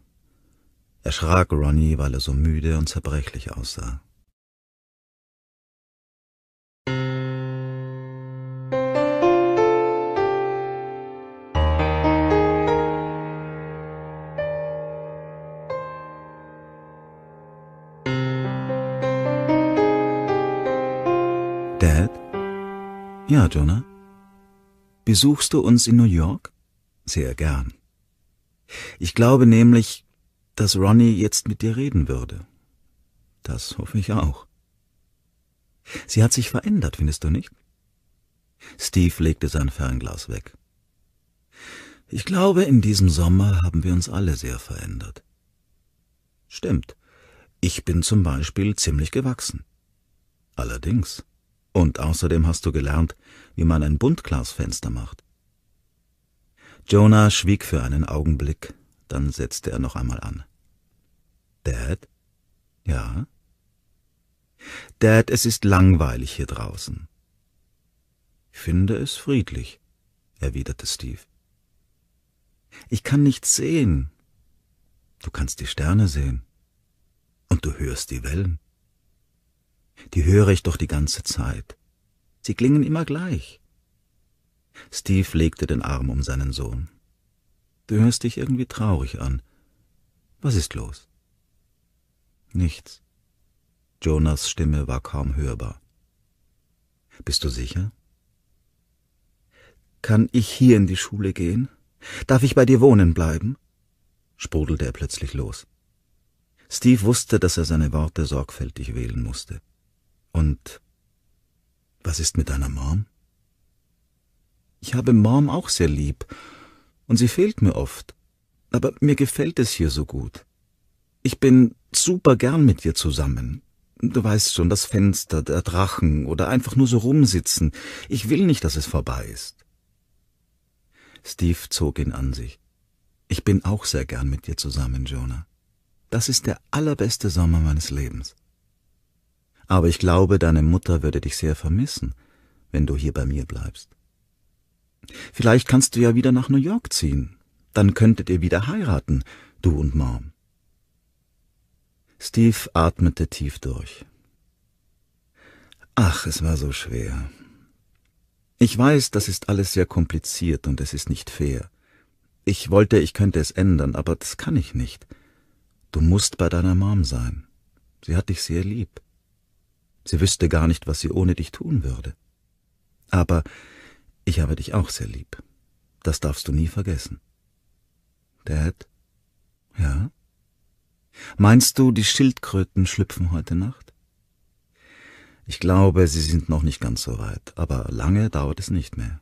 erschrak Ronnie, weil er so müde und zerbrechlich aussah. Dad? Ja, Jonah. Besuchst du uns in New York? Sehr gern. Ich glaube nämlich, dass Ronnie jetzt mit dir reden würde. Das hoffe ich auch. Sie hat sich verändert, findest du nicht? Steve legte sein Fernglas weg. Ich glaube, in diesem Sommer haben wir uns alle sehr verändert. Stimmt. Ich bin zum Beispiel ziemlich gewachsen. Allerdings. Und außerdem hast du gelernt, wie man ein Buntglasfenster macht. Jonah schwieg für einen Augenblick, dann setzte er noch einmal an. Dad? Ja? Dad, es ist langweilig hier draußen. Ich finde es friedlich, erwiderte Steve. Ich kann nichts sehen. Du kannst die Sterne sehen. Und du hörst die Wellen. Die höre ich doch die ganze Zeit. Sie klingen immer gleich. Steve legte den Arm um seinen Sohn. Du hörst dich irgendwie traurig an. Was ist los? Nichts. Jonas Stimme war kaum hörbar. Bist du sicher? Kann ich hier in die Schule gehen? Darf ich bei dir wohnen bleiben? sprudelte er plötzlich los. Steve wusste, dass er seine Worte sorgfältig wählen musste. Und was ist mit deiner Mom? Ich habe Mom auch sehr lieb, und sie fehlt mir oft, aber mir gefällt es hier so gut. Ich bin super gern mit dir zusammen. Du weißt schon, das Fenster, der Drachen oder einfach nur so rumsitzen. Ich will nicht, dass es vorbei ist. Steve zog ihn an sich. Ich bin auch sehr gern mit dir zusammen, Jonah. Das ist der allerbeste Sommer meines Lebens aber ich glaube, deine Mutter würde dich sehr vermissen, wenn du hier bei mir bleibst. Vielleicht kannst du ja wieder nach New York ziehen, dann könntet ihr wieder heiraten, du und Mom. Steve atmete tief durch. Ach, es war so schwer. Ich weiß, das ist alles sehr kompliziert und es ist nicht fair. Ich wollte, ich könnte es ändern, aber das kann ich nicht. Du musst bei deiner Mom sein. Sie hat dich sehr lieb. Sie wüsste gar nicht, was sie ohne dich tun würde. Aber ich habe dich auch sehr lieb. Das darfst du nie vergessen. Dad? Ja? Meinst du, die Schildkröten schlüpfen heute Nacht? Ich glaube, sie sind noch nicht ganz so weit, aber lange dauert es nicht mehr.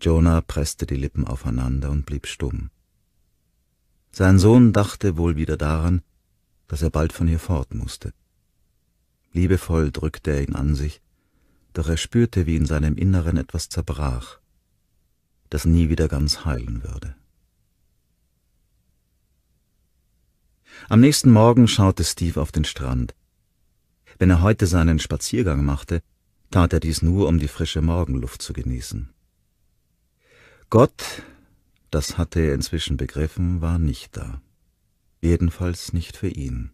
Jonah presste die Lippen aufeinander und blieb stumm. Sein Sohn dachte wohl wieder daran, dass er bald von hier fort musste. Liebevoll drückte er ihn an sich, doch er spürte, wie in seinem Inneren etwas zerbrach, das nie wieder ganz heilen würde. Am nächsten Morgen schaute Steve auf den Strand. Wenn er heute seinen Spaziergang machte, tat er dies nur, um die frische Morgenluft zu genießen. Gott, das hatte er inzwischen begriffen, war nicht da. Jedenfalls nicht für ihn.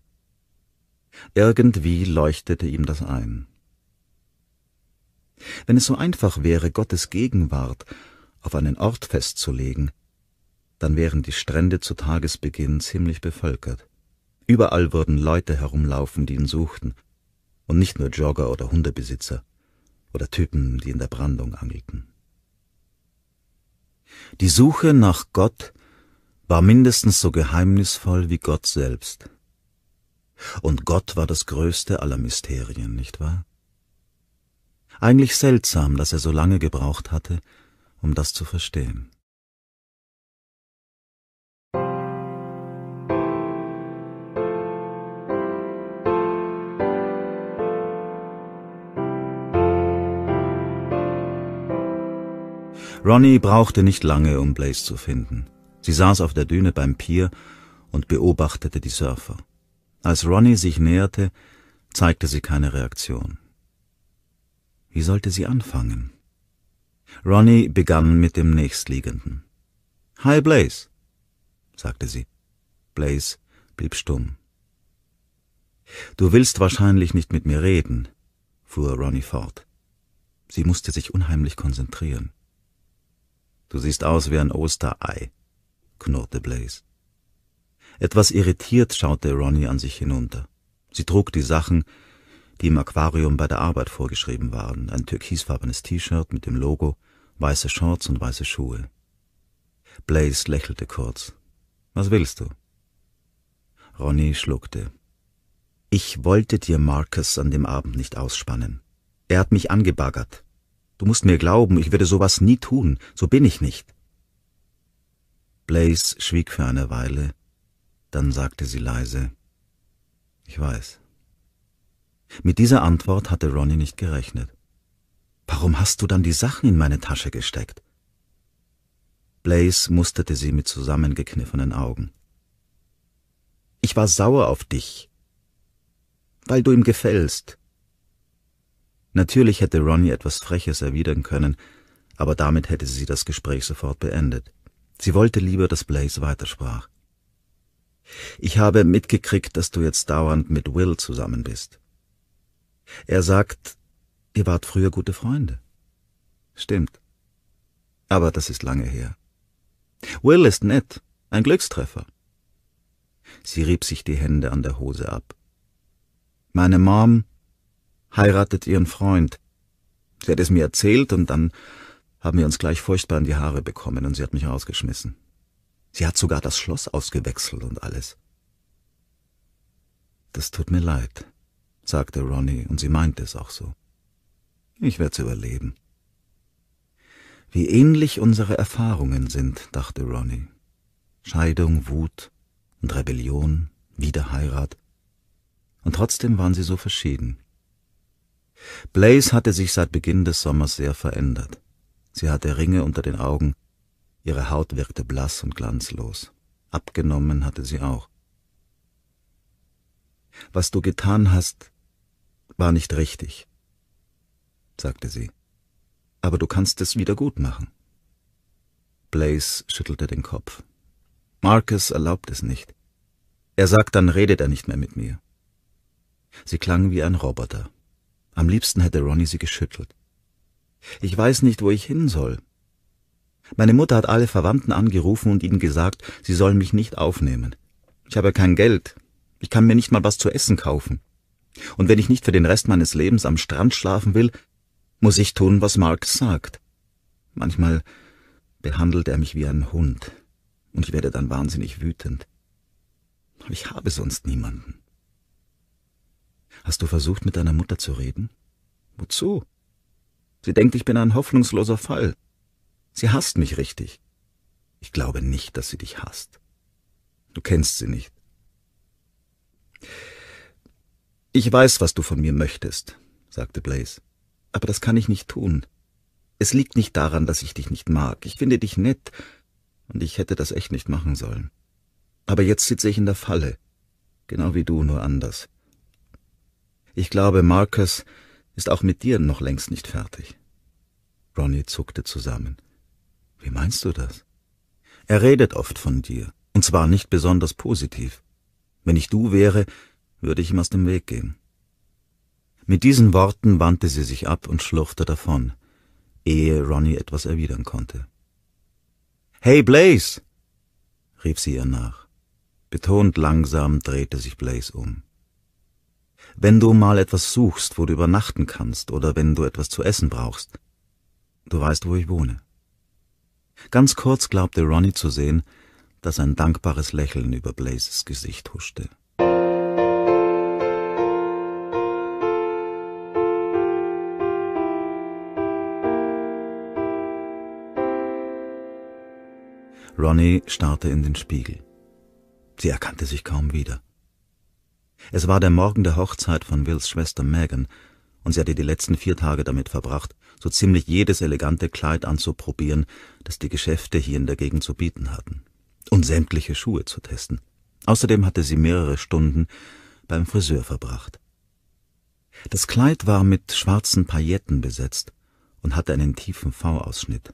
Irgendwie leuchtete ihm das ein. Wenn es so einfach wäre, Gottes Gegenwart auf einen Ort festzulegen, dann wären die Strände zu Tagesbeginn ziemlich bevölkert. Überall würden Leute herumlaufen, die ihn suchten, und nicht nur Jogger oder Hundebesitzer oder Typen, die in der Brandung angelten. Die Suche nach Gott war mindestens so geheimnisvoll wie Gott selbst. Und Gott war das größte aller Mysterien, nicht wahr? Eigentlich seltsam, dass er so lange gebraucht hatte, um das zu verstehen. Ronnie brauchte nicht lange, um Blaze zu finden. Sie saß auf der Düne beim Pier und beobachtete die Surfer. Als Ronnie sich näherte, zeigte sie keine Reaktion. Wie sollte sie anfangen? Ronnie begann mit dem nächstliegenden. Hi, Blaze, sagte sie. Blaze blieb stumm. Du willst wahrscheinlich nicht mit mir reden, fuhr Ronnie fort. Sie musste sich unheimlich konzentrieren. Du siehst aus wie ein Osterei, knurrte Blaze. Etwas irritiert schaute Ronnie an sich hinunter. Sie trug die Sachen, die im Aquarium bei der Arbeit vorgeschrieben waren, ein türkisfarbenes T-Shirt mit dem Logo, weiße Shorts und weiße Schuhe. Blaze lächelte kurz. Was willst du? Ronnie schluckte. Ich wollte dir Marcus an dem Abend nicht ausspannen. Er hat mich angebaggert. Du musst mir glauben, ich würde sowas nie tun, so bin ich nicht. Blaze schwieg für eine Weile, dann sagte sie leise, ich weiß. Mit dieser Antwort hatte Ronnie nicht gerechnet. Warum hast du dann die Sachen in meine Tasche gesteckt? Blaze musterte sie mit zusammengekniffenen Augen. Ich war sauer auf dich, weil du ihm gefällst. Natürlich hätte Ronnie etwas Freches erwidern können, aber damit hätte sie das Gespräch sofort beendet. Sie wollte lieber, dass Blaze weitersprach. Ich habe mitgekriegt, dass du jetzt dauernd mit Will zusammen bist. Er sagt, ihr wart früher gute Freunde. Stimmt. Aber das ist lange her. Will ist nett, ein Glückstreffer. Sie rieb sich die Hände an der Hose ab. Meine Mom heiratet ihren Freund. Sie hat es mir erzählt und dann haben wir uns gleich furchtbar in die Haare bekommen und sie hat mich rausgeschmissen. Sie hat sogar das Schloss ausgewechselt und alles. Das tut mir leid, sagte Ronnie, und sie meinte es auch so. Ich werde es überleben. Wie ähnlich unsere Erfahrungen sind, dachte Ronnie. Scheidung, Wut und Rebellion, Wiederheirat. Und trotzdem waren sie so verschieden. Blaze hatte sich seit Beginn des Sommers sehr verändert. Sie hatte Ringe unter den Augen, Ihre Haut wirkte blass und glanzlos. Abgenommen hatte sie auch. Was du getan hast, war nicht richtig, sagte sie. Aber du kannst es wieder gut machen. Blaze schüttelte den Kopf. Marcus erlaubt es nicht. Er sagt, dann redet er nicht mehr mit mir. Sie klang wie ein Roboter. Am liebsten hätte Ronnie sie geschüttelt. Ich weiß nicht, wo ich hin soll, meine Mutter hat alle Verwandten angerufen und ihnen gesagt, sie sollen mich nicht aufnehmen. Ich habe kein Geld. Ich kann mir nicht mal was zu essen kaufen. Und wenn ich nicht für den Rest meines Lebens am Strand schlafen will, muss ich tun, was Marx sagt. Manchmal behandelt er mich wie ein Hund und ich werde dann wahnsinnig wütend. Aber ich habe sonst niemanden. Hast du versucht, mit deiner Mutter zu reden? Wozu? Sie denkt, ich bin ein hoffnungsloser Fall. Sie hasst mich richtig. Ich glaube nicht, dass sie dich hasst. Du kennst sie nicht. Ich weiß, was du von mir möchtest, sagte Blaze, aber das kann ich nicht tun. Es liegt nicht daran, dass ich dich nicht mag. Ich finde dich nett, und ich hätte das echt nicht machen sollen. Aber jetzt sitze ich in der Falle, genau wie du, nur anders. Ich glaube, Marcus ist auch mit dir noch längst nicht fertig. Ronnie zuckte zusammen. Wie meinst du das? Er redet oft von dir, und zwar nicht besonders positiv. Wenn ich du wäre, würde ich ihm aus dem Weg gehen. Mit diesen Worten wandte sie sich ab und schlurfte davon, ehe Ronnie etwas erwidern konnte. Hey, Blaze! rief sie ihr nach. Betont langsam drehte sich Blaze um. Wenn du mal etwas suchst, wo du übernachten kannst, oder wenn du etwas zu essen brauchst, du weißt, wo ich wohne. Ganz kurz glaubte Ronnie zu sehen, dass ein dankbares Lächeln über Blazes Gesicht huschte. Ronnie starrte in den Spiegel. Sie erkannte sich kaum wieder. Es war der Morgen der Hochzeit von Wills Schwester Megan, und sie hatte die letzten vier Tage damit verbracht, so ziemlich jedes elegante Kleid anzuprobieren, das die Geschäfte hier in der Gegend zu bieten hatten, und sämtliche Schuhe zu testen. Außerdem hatte sie mehrere Stunden beim Friseur verbracht. Das Kleid war mit schwarzen Pailletten besetzt und hatte einen tiefen V-Ausschnitt.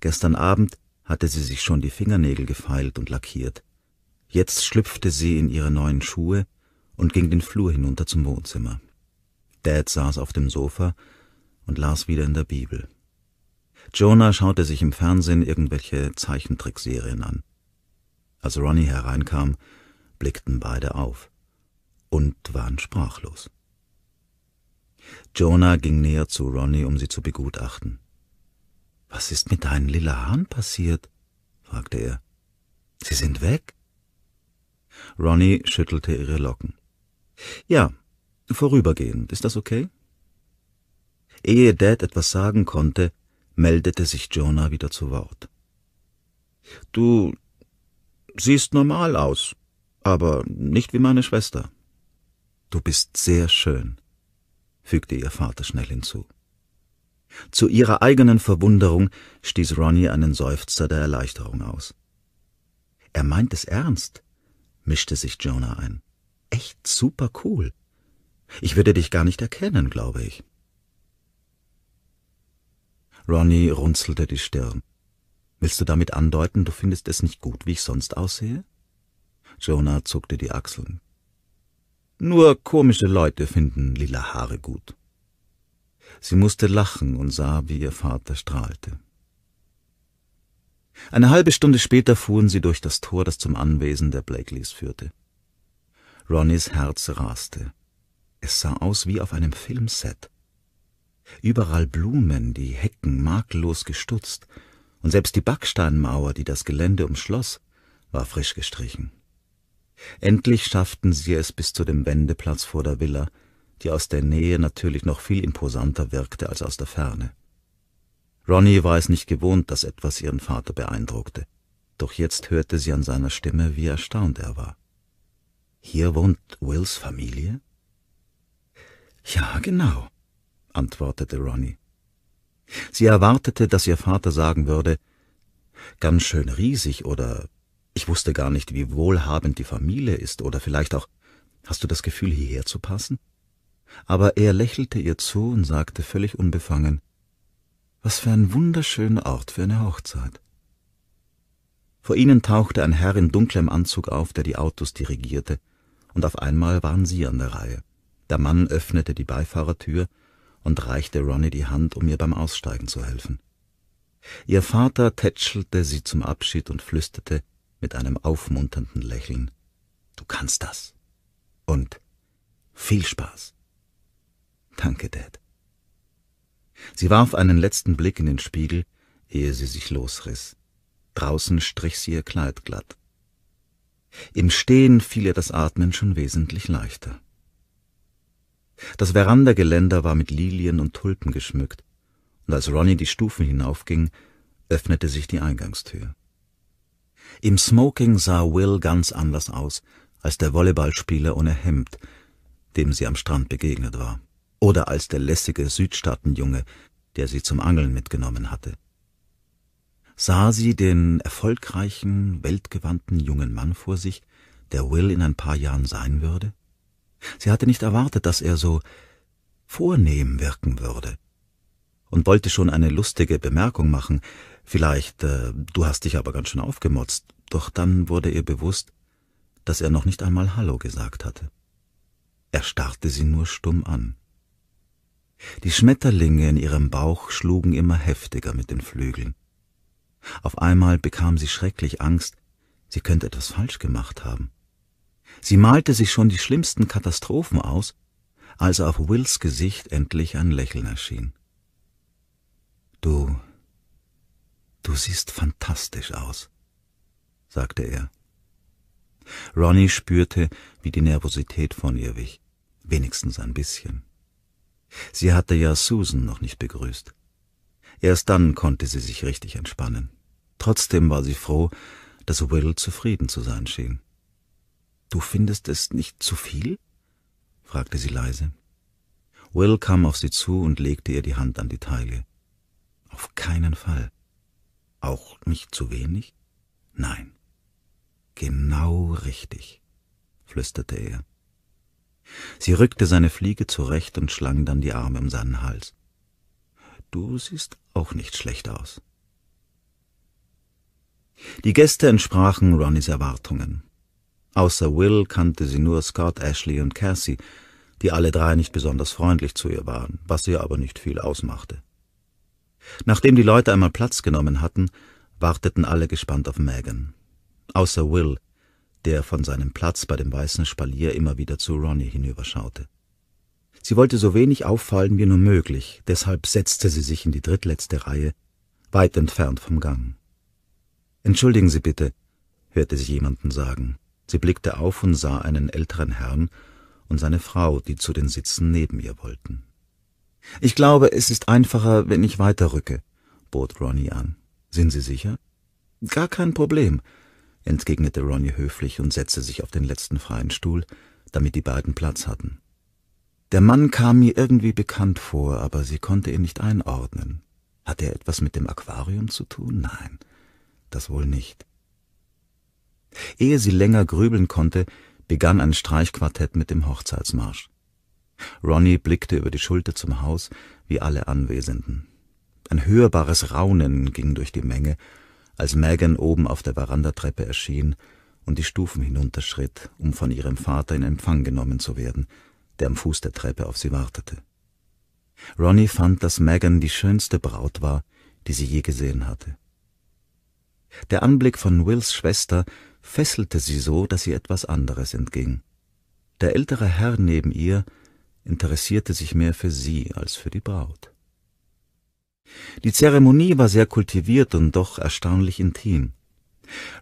Gestern Abend hatte sie sich schon die Fingernägel gefeilt und lackiert. Jetzt schlüpfte sie in ihre neuen Schuhe und ging den Flur hinunter zum Wohnzimmer. Dad saß auf dem Sofa und las wieder in der Bibel. Jonah schaute sich im Fernsehen irgendwelche Zeichentrickserien an. Als Ronnie hereinkam, blickten beide auf und waren sprachlos. Jonah ging näher zu Ronnie, um sie zu begutachten. Was ist mit deinen lila Haaren passiert? fragte er. Sie sind weg? Ronnie schüttelte ihre Locken. Ja, Vorübergehend, ist das okay? Ehe Dad etwas sagen konnte, meldete sich Jonah wieder zu Wort. Du siehst normal aus, aber nicht wie meine Schwester. Du bist sehr schön, fügte ihr Vater schnell hinzu. Zu ihrer eigenen Verwunderung stieß Ronnie einen Seufzer der Erleichterung aus. Er meint es ernst, mischte sich Jonah ein. Echt super cool. Ich würde dich gar nicht erkennen, glaube ich. Ronnie runzelte die Stirn. Willst du damit andeuten, du findest es nicht gut, wie ich sonst aussehe? Jonah zuckte die Achseln. Nur komische Leute finden lila Haare gut. Sie musste lachen und sah, wie ihr Vater strahlte. Eine halbe Stunde später fuhren sie durch das Tor, das zum Anwesen der Blakeleys führte. Ronnys Herz raste. Es sah aus wie auf einem Filmset. Überall Blumen, die Hecken makellos gestutzt, und selbst die Backsteinmauer, die das Gelände umschloss, war frisch gestrichen. Endlich schafften sie es bis zu dem Wendeplatz vor der Villa, die aus der Nähe natürlich noch viel imposanter wirkte als aus der Ferne. Ronny war es nicht gewohnt, dass etwas ihren Vater beeindruckte, doch jetzt hörte sie an seiner Stimme, wie erstaunt er war. Hier wohnt Wills Familie? Ja, genau, antwortete Ronny. Sie erwartete, dass ihr Vater sagen würde, ganz schön riesig oder ich wusste gar nicht, wie wohlhabend die Familie ist oder vielleicht auch, hast du das Gefühl, hierher zu passen? Aber er lächelte ihr zu und sagte völlig unbefangen, was für ein wunderschöner Ort für eine Hochzeit. Vor ihnen tauchte ein Herr in dunklem Anzug auf, der die Autos dirigierte, und auf einmal waren sie an der Reihe. Der Mann öffnete die Beifahrertür und reichte Ronnie die Hand, um ihr beim Aussteigen zu helfen. Ihr Vater tätschelte sie zum Abschied und flüsterte mit einem aufmunternden Lächeln Du kannst das. Und viel Spaß. Danke, Dad. Sie warf einen letzten Blick in den Spiegel, ehe sie sich losriss. Draußen strich sie ihr Kleid glatt. Im Stehen fiel ihr das Atmen schon wesentlich leichter. Das Verandageländer war mit Lilien und Tulpen geschmückt, und als Ronnie die Stufen hinaufging, öffnete sich die Eingangstür. Im Smoking sah Will ganz anders aus als der Volleyballspieler ohne Hemd, dem sie am Strand begegnet war, oder als der lässige Südstaatenjunge, der sie zum Angeln mitgenommen hatte. Sah sie den erfolgreichen, weltgewandten jungen Mann vor sich, der Will in ein paar Jahren sein würde? Sie hatte nicht erwartet, dass er so vornehm wirken würde und wollte schon eine lustige Bemerkung machen, vielleicht äh, du hast dich aber ganz schön aufgemotzt, doch dann wurde ihr bewusst, dass er noch nicht einmal Hallo gesagt hatte. Er starrte sie nur stumm an. Die Schmetterlinge in ihrem Bauch schlugen immer heftiger mit den Flügeln. Auf einmal bekam sie schrecklich Angst, sie könnte etwas falsch gemacht haben. Sie malte sich schon die schlimmsten Katastrophen aus, als auf Wills Gesicht endlich ein Lächeln erschien. Du, du siehst fantastisch aus, sagte er. Ronnie spürte, wie die Nervosität von ihr wich, wenigstens ein bisschen. Sie hatte ja Susan noch nicht begrüßt. Erst dann konnte sie sich richtig entspannen. Trotzdem war sie froh, dass Will zufrieden zu sein schien. Du findest es nicht zu viel? fragte sie leise. Will kam auf sie zu und legte ihr die Hand an die Taille. Auf keinen Fall. Auch nicht zu wenig? Nein. Genau richtig, flüsterte er. Sie rückte seine Fliege zurecht und schlang dann die Arme um seinen Hals. Du siehst auch nicht schlecht aus. Die Gäste entsprachen Ronnys Erwartungen. Außer Will kannte sie nur Scott, Ashley und Cassie, die alle drei nicht besonders freundlich zu ihr waren, was ihr aber nicht viel ausmachte. Nachdem die Leute einmal Platz genommen hatten, warteten alle gespannt auf Megan. Außer Will, der von seinem Platz bei dem weißen Spalier immer wieder zu Ronnie hinüberschaute. Sie wollte so wenig auffallen wie nur möglich, deshalb setzte sie sich in die drittletzte Reihe, weit entfernt vom Gang. Entschuldigen Sie bitte, hörte sie jemanden sagen. Sie blickte auf und sah einen älteren Herrn und seine Frau, die zu den Sitzen neben ihr wollten. Ich glaube, es ist einfacher, wenn ich weiterrücke, bot Ronnie an. Sind Sie sicher? Gar kein Problem, entgegnete Ronnie höflich und setzte sich auf den letzten freien Stuhl, damit die beiden Platz hatten. Der Mann kam mir irgendwie bekannt vor, aber sie konnte ihn nicht einordnen. Hatte er etwas mit dem Aquarium zu tun? Nein, das wohl nicht. Ehe sie länger grübeln konnte, begann ein Streichquartett mit dem Hochzeitsmarsch. Ronny blickte über die Schulter zum Haus, wie alle Anwesenden. Ein hörbares Raunen ging durch die Menge, als Megan oben auf der Verandatreppe erschien und die Stufen hinunterschritt, um von ihrem Vater in Empfang genommen zu werden, der am Fuß der Treppe auf sie wartete. Ronny fand, dass Megan die schönste Braut war, die sie je gesehen hatte. Der Anblick von Wills Schwester fesselte sie so, dass ihr etwas anderes entging. Der ältere Herr neben ihr interessierte sich mehr für sie als für die Braut. Die Zeremonie war sehr kultiviert und doch erstaunlich intim.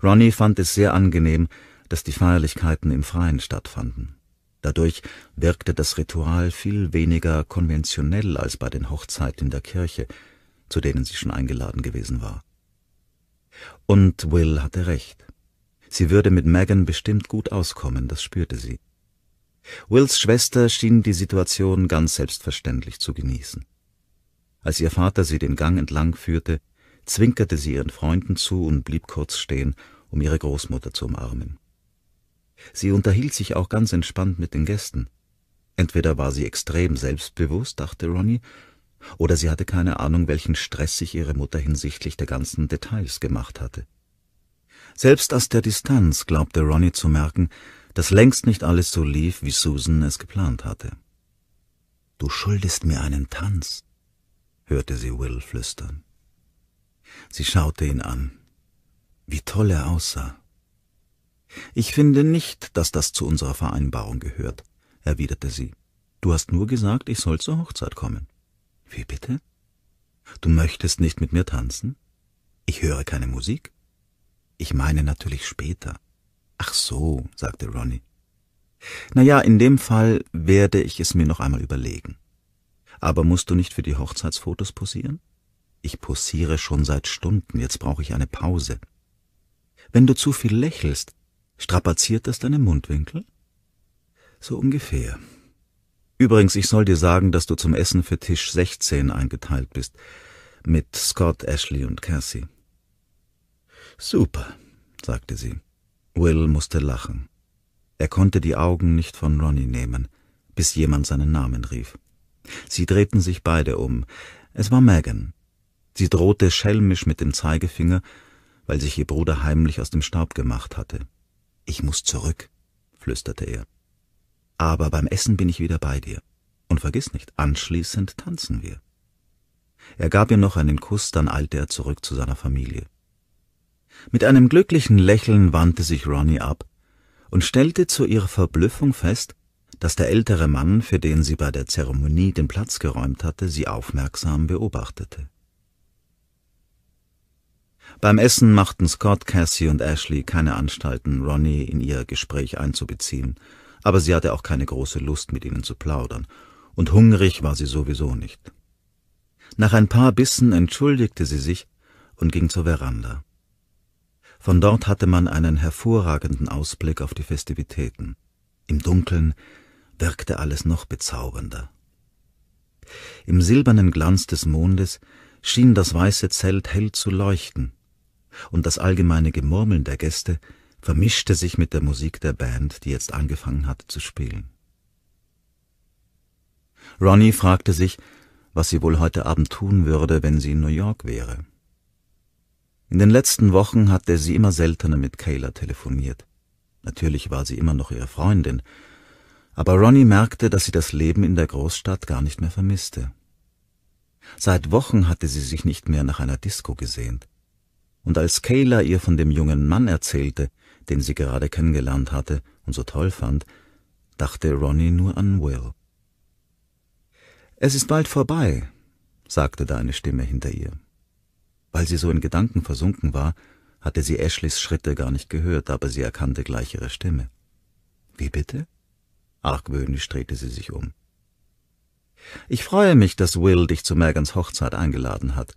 Ronnie fand es sehr angenehm, dass die Feierlichkeiten im Freien stattfanden. Dadurch wirkte das Ritual viel weniger konventionell als bei den Hochzeiten der Kirche, zu denen sie schon eingeladen gewesen war. Und Will hatte recht. Sie würde mit Megan bestimmt gut auskommen, das spürte sie. Wills Schwester schien die Situation ganz selbstverständlich zu genießen. Als ihr Vater sie den Gang entlang führte, zwinkerte sie ihren Freunden zu und blieb kurz stehen, um ihre Großmutter zu umarmen. Sie unterhielt sich auch ganz entspannt mit den Gästen. Entweder war sie extrem selbstbewusst, dachte Ronnie, oder sie hatte keine Ahnung, welchen Stress sich ihre Mutter hinsichtlich der ganzen Details gemacht hatte. Selbst aus der Distanz glaubte Ronnie zu merken, dass längst nicht alles so lief, wie Susan es geplant hatte. Du schuldest mir einen Tanz, hörte sie Will flüstern. Sie schaute ihn an. Wie toll er aussah. Ich finde nicht, dass das zu unserer Vereinbarung gehört, erwiderte sie. Du hast nur gesagt, ich soll zur Hochzeit kommen. Wie bitte? Du möchtest nicht mit mir tanzen? Ich höre keine Musik. Ich meine natürlich später. Ach so, sagte Ronny. Na ja, in dem Fall werde ich es mir noch einmal überlegen. Aber musst du nicht für die Hochzeitsfotos posieren? Ich posiere schon seit Stunden, jetzt brauche ich eine Pause. Wenn du zu viel lächelst, strapaziert das deine Mundwinkel? So ungefähr. Übrigens, ich soll dir sagen, dass du zum Essen für Tisch 16 eingeteilt bist. Mit Scott, Ashley und Cassie. Super, sagte sie. Will musste lachen. Er konnte die Augen nicht von Ronnie nehmen, bis jemand seinen Namen rief. Sie drehten sich beide um. Es war Megan. Sie drohte schelmisch mit dem Zeigefinger, weil sich ihr Bruder heimlich aus dem Staub gemacht hatte. Ich muss zurück, flüsterte er. Aber beim Essen bin ich wieder bei dir. Und vergiss nicht, anschließend tanzen wir. Er gab ihr noch einen Kuss, dann eilte er zurück zu seiner Familie. Mit einem glücklichen Lächeln wandte sich Ronnie ab und stellte zu ihrer Verblüffung fest, dass der ältere Mann, für den sie bei der Zeremonie den Platz geräumt hatte, sie aufmerksam beobachtete. Beim Essen machten Scott, Cassie und Ashley keine Anstalten, Ronnie in ihr Gespräch einzubeziehen, aber sie hatte auch keine große Lust, mit ihnen zu plaudern, und hungrig war sie sowieso nicht. Nach ein paar Bissen entschuldigte sie sich und ging zur Veranda. Von dort hatte man einen hervorragenden Ausblick auf die Festivitäten. Im Dunkeln wirkte alles noch bezaubernder. Im silbernen Glanz des Mondes schien das weiße Zelt hell zu leuchten, und das allgemeine Gemurmeln der Gäste vermischte sich mit der Musik der Band, die jetzt angefangen hatte zu spielen. Ronnie fragte sich, was sie wohl heute Abend tun würde, wenn sie in New York wäre. In den letzten Wochen hatte sie immer seltener mit Kayla telefoniert. Natürlich war sie immer noch ihre Freundin, aber Ronnie merkte, dass sie das Leben in der Großstadt gar nicht mehr vermisste. Seit Wochen hatte sie sich nicht mehr nach einer Disco gesehnt. Und als Kayla ihr von dem jungen Mann erzählte, den sie gerade kennengelernt hatte und so toll fand, dachte Ronnie nur an Will. Es ist bald vorbei, sagte da eine Stimme hinter ihr. Weil sie so in Gedanken versunken war, hatte sie Ashleys Schritte gar nicht gehört, aber sie erkannte gleich ihre Stimme. Wie bitte? Argwöhnisch drehte sie sich um. Ich freue mich, dass Will dich zu Megans Hochzeit eingeladen hat.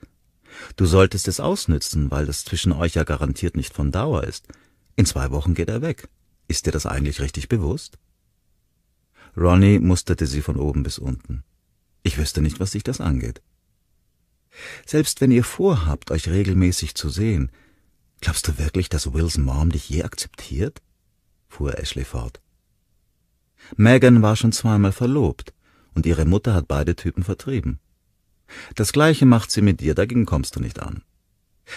Du solltest es ausnützen, weil das zwischen euch ja garantiert nicht von Dauer ist. In zwei Wochen geht er weg. Ist dir das eigentlich richtig bewusst? Ronnie musterte sie von oben bis unten. Ich wüsste nicht, was sich das angeht. Selbst wenn ihr vorhabt, euch regelmäßig zu sehen, glaubst du wirklich, dass Wills Mom dich je akzeptiert? fuhr Ashley fort. Megan war schon zweimal verlobt, und ihre Mutter hat beide Typen vertrieben. Das gleiche macht sie mit dir, dagegen kommst du nicht an.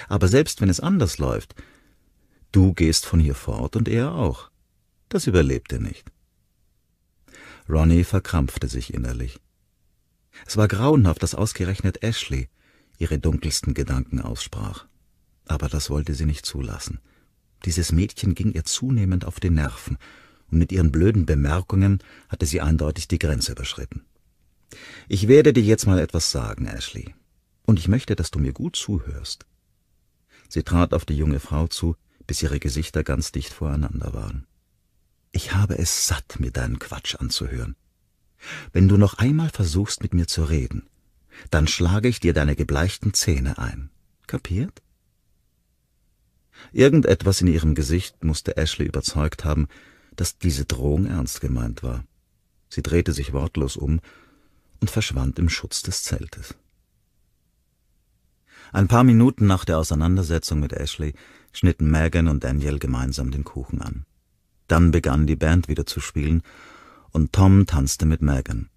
Aber selbst wenn es anders läuft, du gehst von hier fort und er auch. Das überlebt er nicht. Ronnie verkrampfte sich innerlich. Es war grauenhaft, dass ausgerechnet Ashley, ihre dunkelsten Gedanken aussprach. Aber das wollte sie nicht zulassen. Dieses Mädchen ging ihr zunehmend auf die Nerven, und mit ihren blöden Bemerkungen hatte sie eindeutig die Grenze überschritten. Ich werde dir jetzt mal etwas sagen, Ashley, und ich möchte, dass du mir gut zuhörst. Sie trat auf die junge Frau zu, bis ihre Gesichter ganz dicht voreinander waren. Ich habe es satt, mir deinen Quatsch anzuhören. Wenn du noch einmal versuchst, mit mir zu reden, dann schlage ich dir deine gebleichten Zähne ein. Kapiert? Irgendetwas in ihrem Gesicht musste Ashley überzeugt haben, dass diese Drohung ernst gemeint war. Sie drehte sich wortlos um und verschwand im Schutz des Zeltes. Ein paar Minuten nach der Auseinandersetzung mit Ashley schnitten Megan und Daniel gemeinsam den Kuchen an. Dann begann die Band wieder zu spielen und Tom tanzte mit Megan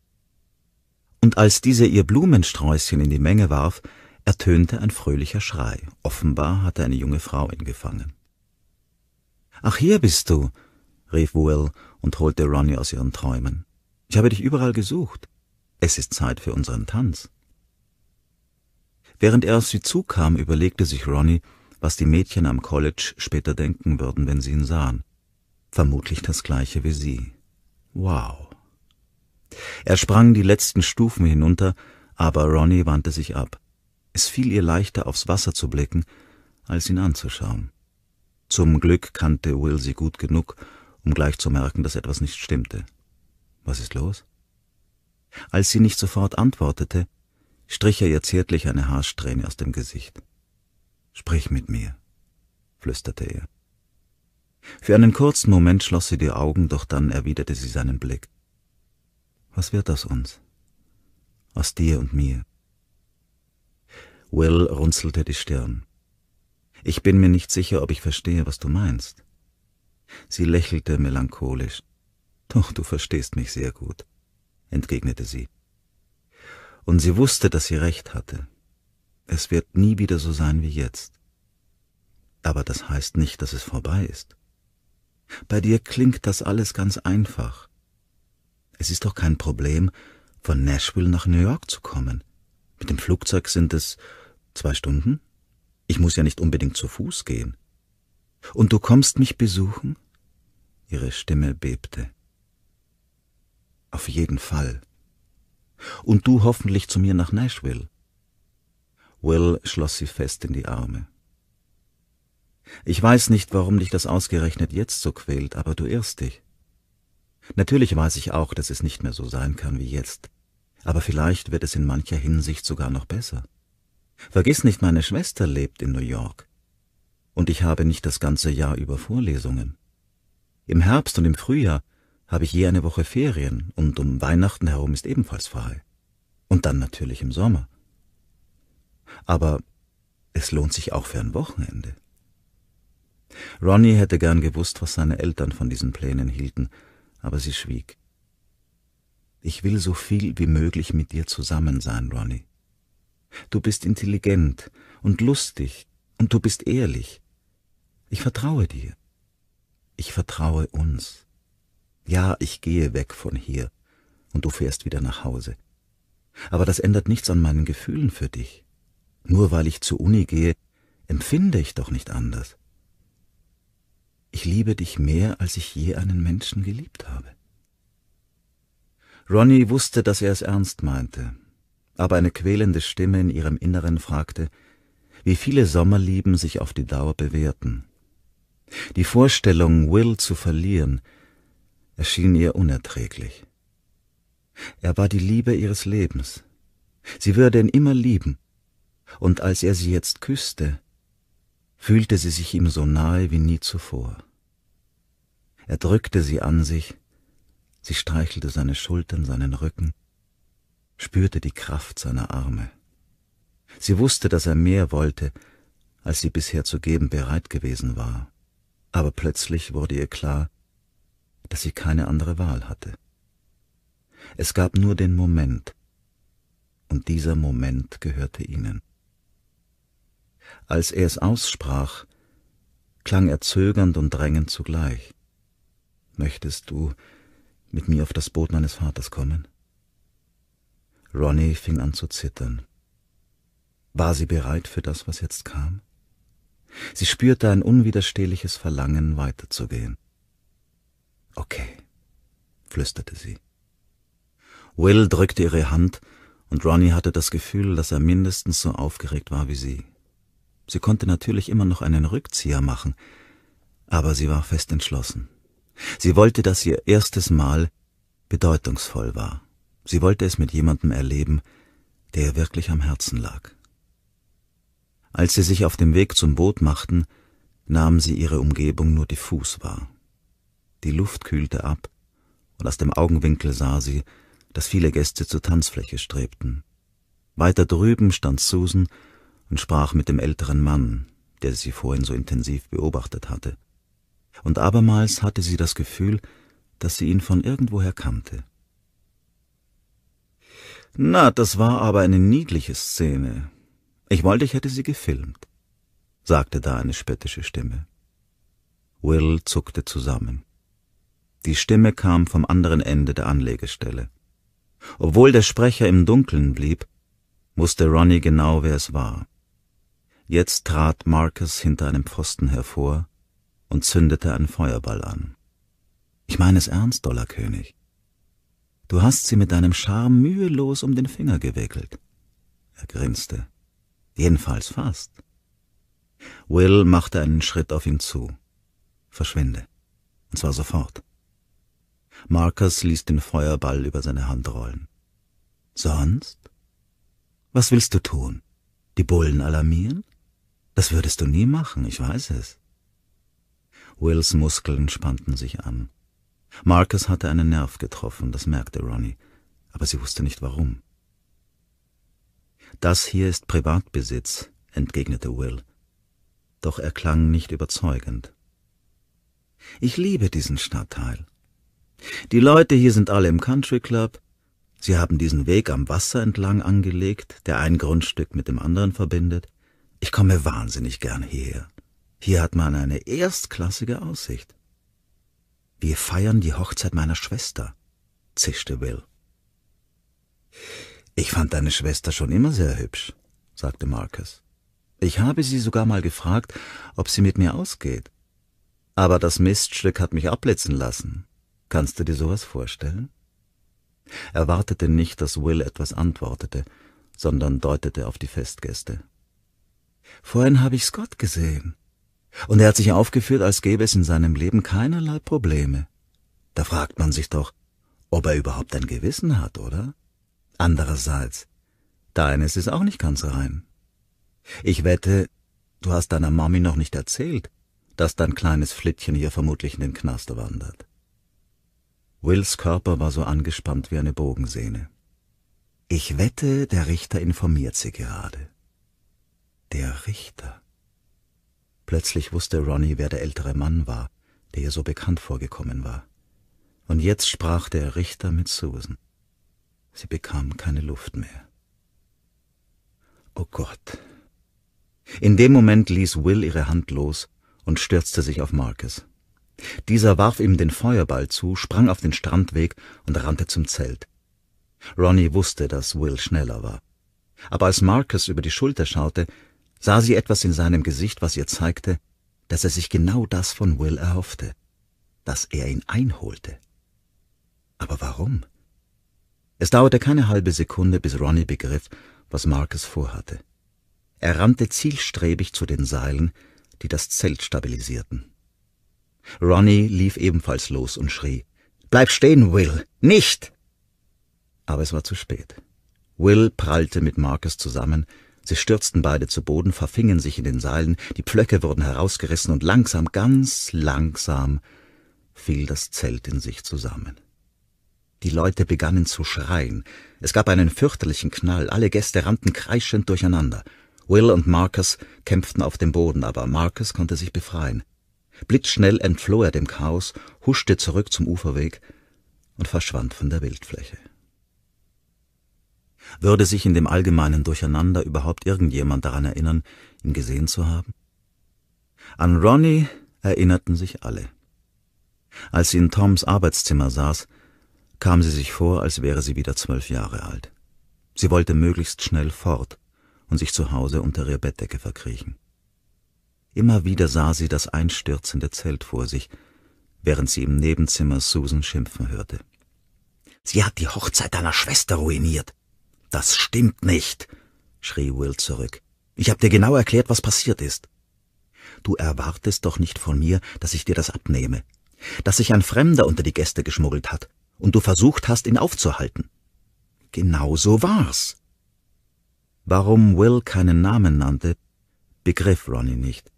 und als diese ihr Blumensträußchen in die Menge warf, ertönte ein fröhlicher Schrei. Offenbar hatte eine junge Frau ihn gefangen. »Ach, hier bist du«, rief Will und holte Ronnie aus ihren Träumen. »Ich habe dich überall gesucht. Es ist Zeit für unseren Tanz.« Während er auf sie zukam, überlegte sich Ronnie, was die Mädchen am College später denken würden, wenn sie ihn sahen. Vermutlich das gleiche wie sie. Wow. Er sprang die letzten Stufen hinunter, aber Ronnie wandte sich ab. Es fiel ihr leichter, aufs Wasser zu blicken, als ihn anzuschauen. Zum Glück kannte Will sie gut genug, um gleich zu merken, dass etwas nicht stimmte. Was ist los? Als sie nicht sofort antwortete, strich er ihr zärtlich eine Haarsträhne aus dem Gesicht. Sprich mit mir, flüsterte er. Für einen kurzen Moment schloss sie die Augen, doch dann erwiderte sie seinen Blick. Was wird aus uns? Aus dir und mir? Will runzelte die Stirn. Ich bin mir nicht sicher, ob ich verstehe, was du meinst. Sie lächelte melancholisch. Doch du verstehst mich sehr gut, entgegnete sie. Und sie wusste, dass sie recht hatte. Es wird nie wieder so sein wie jetzt. Aber das heißt nicht, dass es vorbei ist. Bei dir klingt das alles ganz einfach, es ist doch kein Problem, von Nashville nach New York zu kommen. Mit dem Flugzeug sind es zwei Stunden. Ich muss ja nicht unbedingt zu Fuß gehen. Und du kommst mich besuchen? Ihre Stimme bebte. Auf jeden Fall. Und du hoffentlich zu mir nach Nashville. Will schloss sie fest in die Arme. Ich weiß nicht, warum dich das ausgerechnet jetzt so quält, aber du irrst dich. Natürlich weiß ich auch, dass es nicht mehr so sein kann wie jetzt, aber vielleicht wird es in mancher Hinsicht sogar noch besser. Vergiss nicht, meine Schwester lebt in New York. Und ich habe nicht das ganze Jahr über Vorlesungen. Im Herbst und im Frühjahr habe ich je eine Woche Ferien und um Weihnachten herum ist ebenfalls frei. Und dann natürlich im Sommer. Aber es lohnt sich auch für ein Wochenende. Ronnie hätte gern gewusst, was seine Eltern von diesen Plänen hielten, aber sie schwieg. Ich will so viel wie möglich mit dir zusammen sein, Ronnie. Du bist intelligent und lustig und du bist ehrlich. Ich vertraue dir. Ich vertraue uns. Ja, ich gehe weg von hier und du fährst wieder nach Hause. Aber das ändert nichts an meinen Gefühlen für dich. Nur weil ich zur Uni gehe, empfinde ich doch nicht anders ich liebe dich mehr, als ich je einen Menschen geliebt habe. Ronnie wusste, dass er es ernst meinte, aber eine quälende Stimme in ihrem Inneren fragte, wie viele Sommerlieben sich auf die Dauer bewährten. Die Vorstellung, Will zu verlieren, erschien ihr unerträglich. Er war die Liebe ihres Lebens. Sie würde ihn immer lieben. Und als er sie jetzt küsste, fühlte sie sich ihm so nahe wie nie zuvor. Er drückte sie an sich, sie streichelte seine Schultern, seinen Rücken, spürte die Kraft seiner Arme. Sie wusste, dass er mehr wollte, als sie bisher zu geben bereit gewesen war, aber plötzlich wurde ihr klar, dass sie keine andere Wahl hatte. Es gab nur den Moment, und dieser Moment gehörte ihnen. Als er es aussprach, klang er zögernd und drängend zugleich. Möchtest du mit mir auf das Boot meines Vaters kommen? Ronnie fing an zu zittern. War sie bereit für das, was jetzt kam? Sie spürte ein unwiderstehliches Verlangen, weiterzugehen. Okay, flüsterte sie. Will drückte ihre Hand, und Ronnie hatte das Gefühl, dass er mindestens so aufgeregt war wie sie. Sie konnte natürlich immer noch einen Rückzieher machen, aber sie war fest entschlossen. Sie wollte, dass ihr erstes Mal bedeutungsvoll war. Sie wollte es mit jemandem erleben, der ihr wirklich am Herzen lag. Als sie sich auf dem Weg zum Boot machten, nahm sie ihre Umgebung nur diffus wahr. Die Luft kühlte ab, und aus dem Augenwinkel sah sie, dass viele Gäste zur Tanzfläche strebten. Weiter drüben stand Susan und sprach mit dem älteren Mann, der sie vorhin so intensiv beobachtet hatte. Und abermals hatte sie das Gefühl, dass sie ihn von irgendwoher kannte. Na, das war aber eine niedliche Szene. Ich wollte, ich hätte sie gefilmt, sagte da eine spöttische Stimme. Will zuckte zusammen. Die Stimme kam vom anderen Ende der Anlegestelle. Obwohl der Sprecher im Dunkeln blieb, wusste Ronnie genau, wer es war. Jetzt trat Marcus hinter einem Pfosten hervor und zündete einen Feuerball an. Ich meine es ernst, Dollarkönig. Du hast sie mit deinem Charme mühelos um den Finger gewickelt. Er grinste. Jedenfalls fast. Will machte einen Schritt auf ihn zu. Verschwinde. Und zwar sofort. Marcus ließ den Feuerball über seine Hand rollen. Sonst? Was willst du tun? Die Bullen alarmieren? Das würdest du nie machen, ich weiß es. Wills Muskeln spannten sich an. Marcus hatte einen Nerv getroffen, das merkte Ronnie, aber sie wusste nicht warum. Das hier ist Privatbesitz, entgegnete Will, doch er klang nicht überzeugend. Ich liebe diesen Stadtteil. Die Leute hier sind alle im Country Club, sie haben diesen Weg am Wasser entlang angelegt, der ein Grundstück mit dem anderen verbindet, ich komme wahnsinnig gern hierher. Hier hat man eine erstklassige Aussicht. Wir feiern die Hochzeit meiner Schwester, zischte Will. Ich fand deine Schwester schon immer sehr hübsch, sagte Marcus. Ich habe sie sogar mal gefragt, ob sie mit mir ausgeht. Aber das Miststück hat mich abblitzen lassen. Kannst du dir sowas vorstellen? Er wartete nicht, dass Will etwas antwortete, sondern deutete auf die Festgäste. Vorhin habe ich Scott gesehen. Und er hat sich aufgeführt, als gäbe es in seinem Leben keinerlei Probleme. Da fragt man sich doch, ob er überhaupt ein Gewissen hat, oder? Andererseits, deines ist auch nicht ganz rein. Ich wette, du hast deiner Mami noch nicht erzählt, dass dein kleines Flittchen hier vermutlich in den Knast wandert. Wills Körper war so angespannt wie eine Bogensehne. Ich wette, der Richter informiert sie gerade. Der Richter. Plötzlich wusste Ronnie, wer der ältere Mann war, der ihr so bekannt vorgekommen war. Und jetzt sprach der Richter mit Susan. Sie bekam keine Luft mehr. Oh Gott. In dem Moment ließ Will ihre Hand los und stürzte sich auf Marcus. Dieser warf ihm den Feuerball zu, sprang auf den Strandweg und rannte zum Zelt. Ronnie wusste, dass Will schneller war. Aber als Marcus über die Schulter schaute, sah sie etwas in seinem Gesicht, was ihr zeigte, dass er sich genau das von Will erhoffte, dass er ihn einholte. Aber warum? Es dauerte keine halbe Sekunde, bis Ronnie begriff, was Marcus vorhatte. Er rannte zielstrebig zu den Seilen, die das Zelt stabilisierten. Ronnie lief ebenfalls los und schrie, Bleib stehen, Will! Nicht! Aber es war zu spät. Will prallte mit Marcus zusammen, Sie stürzten beide zu Boden, verfingen sich in den Seilen, die Pflöcke wurden herausgerissen und langsam, ganz langsam fiel das Zelt in sich zusammen. Die Leute begannen zu schreien. Es gab einen fürchterlichen Knall, alle Gäste rannten kreischend durcheinander. Will und Marcus kämpften auf dem Boden, aber Marcus konnte sich befreien. Blitzschnell entfloh er dem Chaos, huschte zurück zum Uferweg und verschwand von der Wildfläche. Würde sich in dem allgemeinen Durcheinander überhaupt irgendjemand daran erinnern, ihn gesehen zu haben? An Ronnie erinnerten sich alle. Als sie in Toms Arbeitszimmer saß, kam sie sich vor, als wäre sie wieder zwölf Jahre alt. Sie wollte möglichst schnell fort und sich zu Hause unter ihre Bettdecke verkriechen. Immer wieder sah sie das einstürzende Zelt vor sich, während sie im Nebenzimmer Susan schimpfen hörte. Sie hat die Hochzeit deiner Schwester ruiniert. Das stimmt nicht, schrie Will zurück. Ich habe dir genau erklärt, was passiert ist. Du erwartest doch nicht von mir, dass ich dir das abnehme, dass sich ein Fremder unter die Gäste geschmuggelt hat und du versucht hast, ihn aufzuhalten. Genau so war's. Warum Will keinen Namen nannte, begriff Ronnie nicht,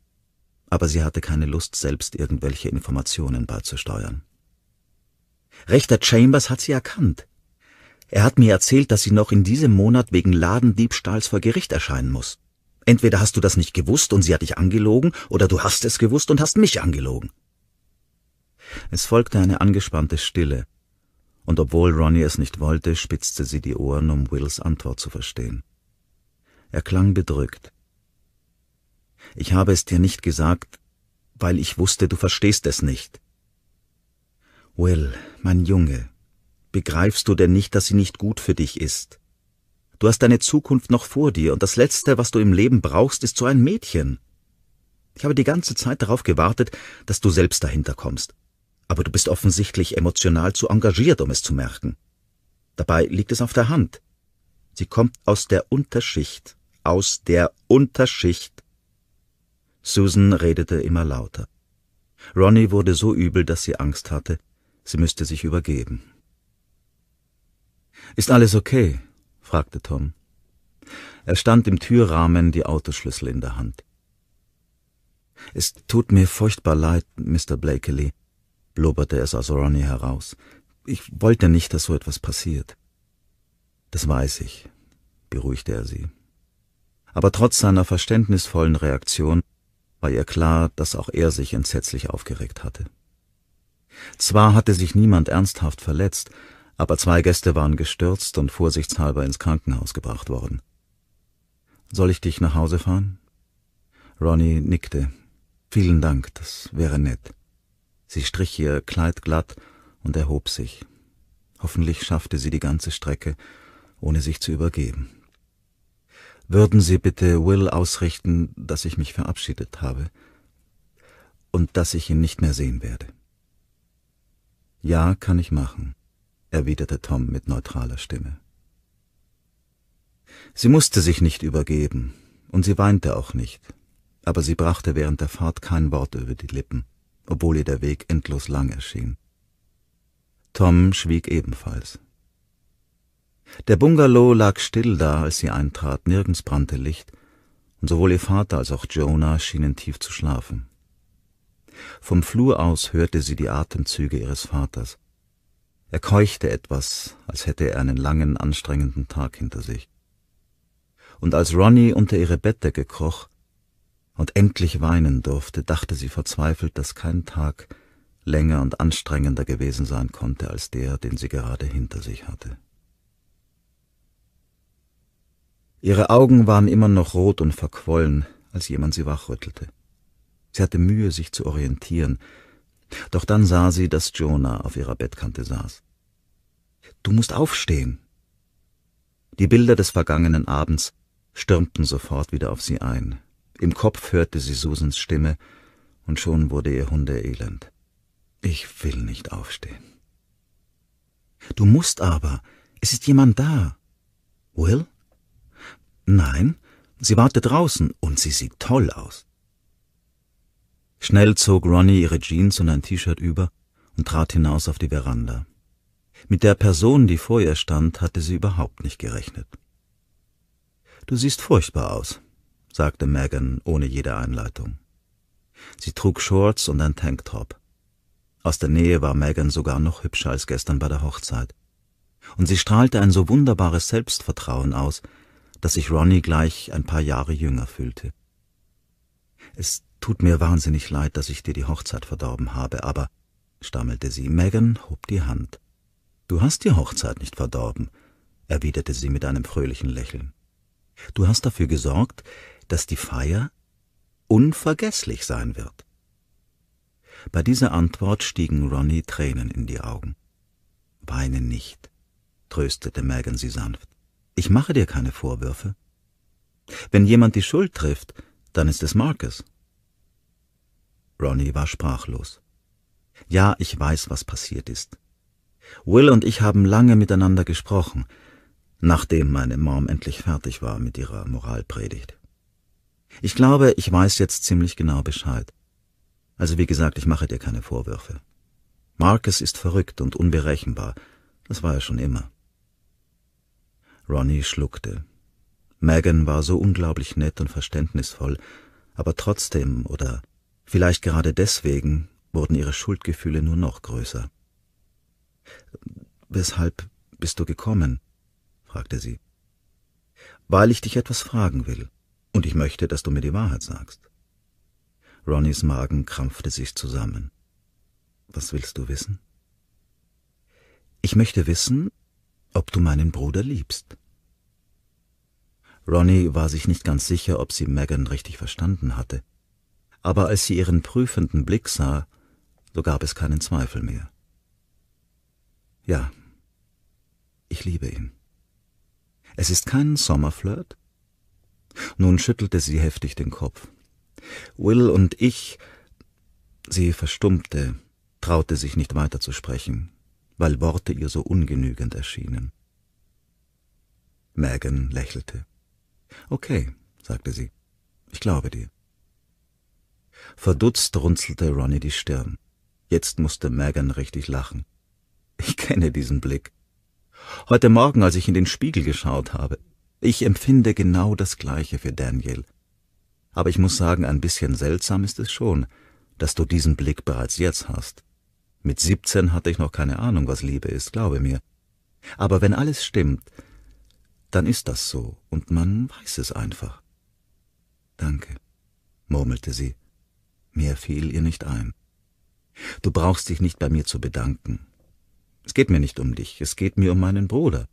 aber sie hatte keine Lust, selbst irgendwelche Informationen beizusteuern. Richter Chambers hat sie erkannt, er hat mir erzählt, dass sie noch in diesem Monat wegen Ladendiebstahls vor Gericht erscheinen muss. Entweder hast du das nicht gewusst und sie hat dich angelogen, oder du hast es gewusst und hast mich angelogen. Es folgte eine angespannte Stille, und obwohl Ronnie es nicht wollte, spitzte sie die Ohren, um Wills Antwort zu verstehen. Er klang bedrückt. Ich habe es dir nicht gesagt, weil ich wusste, du verstehst es nicht. Will, mein Junge, Begreifst du denn nicht, dass sie nicht gut für dich ist? Du hast deine Zukunft noch vor dir, und das Letzte, was du im Leben brauchst, ist so ein Mädchen. Ich habe die ganze Zeit darauf gewartet, dass du selbst dahinter kommst. Aber du bist offensichtlich emotional zu engagiert, um es zu merken. Dabei liegt es auf der Hand. Sie kommt aus der Unterschicht, aus der Unterschicht. Susan redete immer lauter. Ronnie wurde so übel, dass sie Angst hatte, sie müsste sich übergeben. Ist alles okay? fragte Tom. Er stand im Türrahmen, die Autoschlüssel in der Hand. Es tut mir furchtbar leid, Mr. Blakely, blubberte es aus Ronnie heraus. Ich wollte nicht, dass so etwas passiert. Das weiß ich, beruhigte er sie. Aber trotz seiner verständnisvollen Reaktion war ihr klar, dass auch er sich entsetzlich aufgeregt hatte. Zwar hatte sich niemand ernsthaft verletzt, aber zwei Gäste waren gestürzt und vorsichtshalber ins Krankenhaus gebracht worden. Soll ich dich nach Hause fahren? Ronnie nickte. Vielen Dank, das wäre nett. Sie strich ihr Kleid glatt und erhob sich. Hoffentlich schaffte sie die ganze Strecke, ohne sich zu übergeben. Würden Sie bitte Will ausrichten, dass ich mich verabschiedet habe und dass ich ihn nicht mehr sehen werde? Ja, kann ich machen erwiderte Tom mit neutraler Stimme. Sie musste sich nicht übergeben, und sie weinte auch nicht, aber sie brachte während der Fahrt kein Wort über die Lippen, obwohl ihr der Weg endlos lang erschien. Tom schwieg ebenfalls. Der Bungalow lag still da, als sie eintrat, nirgends brannte Licht, und sowohl ihr Vater als auch Jonah schienen tief zu schlafen. Vom Flur aus hörte sie die Atemzüge ihres Vaters, er keuchte etwas, als hätte er einen langen, anstrengenden Tag hinter sich. Und als Ronnie unter ihre Bettdecke kroch und endlich weinen durfte, dachte sie verzweifelt, dass kein Tag länger und anstrengender gewesen sein konnte als der, den sie gerade hinter sich hatte. Ihre Augen waren immer noch rot und verquollen, als jemand sie wachrüttelte. Sie hatte Mühe, sich zu orientieren, doch dann sah sie, dass Jonah auf ihrer Bettkante saß. Du musst aufstehen. Die Bilder des vergangenen Abends stürmten sofort wieder auf sie ein. Im Kopf hörte sie Susans Stimme, und schon wurde ihr Hunde elend. Ich will nicht aufstehen. Du musst aber. Es ist jemand da. Will? Nein, sie wartet draußen und sie sieht toll aus. Schnell zog Ronnie ihre Jeans und ein T-Shirt über und trat hinaus auf die Veranda. Mit der Person, die vor ihr stand, hatte sie überhaupt nicht gerechnet. Du siehst furchtbar aus, sagte Megan ohne jede Einleitung. Sie trug Shorts und ein Tanktop. Aus der Nähe war Megan sogar noch hübscher als gestern bei der Hochzeit. Und sie strahlte ein so wunderbares Selbstvertrauen aus, dass sich Ronnie gleich ein paar Jahre jünger fühlte. Es tut mir wahnsinnig leid, dass ich dir die Hochzeit verdorben habe, aber, stammelte sie, Megan hob die Hand. Du hast die Hochzeit nicht verdorben, erwiderte sie mit einem fröhlichen Lächeln. Du hast dafür gesorgt, dass die Feier unvergesslich sein wird. Bei dieser Antwort stiegen Ronny Tränen in die Augen. Weine nicht, tröstete Megan sie sanft. Ich mache dir keine Vorwürfe. Wenn jemand die Schuld trifft, dann ist es Marcus. Ronny war sprachlos. Ja, ich weiß, was passiert ist. Will und ich haben lange miteinander gesprochen, nachdem meine Mom endlich fertig war mit ihrer Moralpredigt. Ich glaube, ich weiß jetzt ziemlich genau Bescheid. Also wie gesagt, ich mache dir keine Vorwürfe. Marcus ist verrückt und unberechenbar. Das war er schon immer. Ronnie schluckte. Megan war so unglaublich nett und verständnisvoll, aber trotzdem oder vielleicht gerade deswegen wurden ihre Schuldgefühle nur noch größer. Weshalb bist du gekommen? fragte sie. Weil ich dich etwas fragen will, und ich möchte, dass du mir die Wahrheit sagst. Ronnys Magen krampfte sich zusammen. Was willst du wissen? Ich möchte wissen, ob du meinen Bruder liebst. Ronny war sich nicht ganz sicher, ob sie Megan richtig verstanden hatte. Aber als sie ihren prüfenden Blick sah, so gab es keinen Zweifel mehr. Ja, ich liebe ihn. Es ist kein Sommerflirt? Nun schüttelte sie heftig den Kopf. Will und ich. Sie verstummte, traute sich nicht weiter zu sprechen, weil Worte ihr so ungenügend erschienen. Megan lächelte. Okay, sagte sie. Ich glaube dir. Verdutzt runzelte Ronnie die Stirn. Jetzt musste Megan richtig lachen. Ich kenne diesen Blick. Heute Morgen, als ich in den Spiegel geschaut habe, ich empfinde genau das Gleiche für Daniel. Aber ich muss sagen, ein bisschen seltsam ist es schon, dass du diesen Blick bereits jetzt hast. Mit 17 hatte ich noch keine Ahnung, was Liebe ist, glaube mir. Aber wenn alles stimmt, dann ist das so und man weiß es einfach. Danke, murmelte sie. Mehr fiel ihr nicht ein. Du brauchst dich nicht bei mir zu bedanken. Es geht mir nicht um dich, es geht mir um meinen Bruder.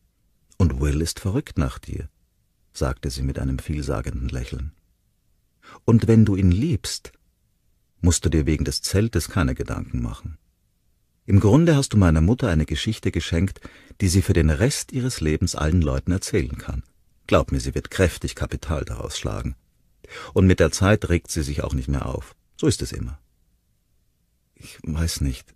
Und Will ist verrückt nach dir, sagte sie mit einem vielsagenden Lächeln. Und wenn du ihn liebst, musst du dir wegen des Zeltes keine Gedanken machen. Im Grunde hast du meiner Mutter eine Geschichte geschenkt, die sie für den Rest ihres Lebens allen Leuten erzählen kann. Glaub mir, sie wird kräftig Kapital daraus schlagen. Und mit der Zeit regt sie sich auch nicht mehr auf. So ist es immer. Ich weiß nicht,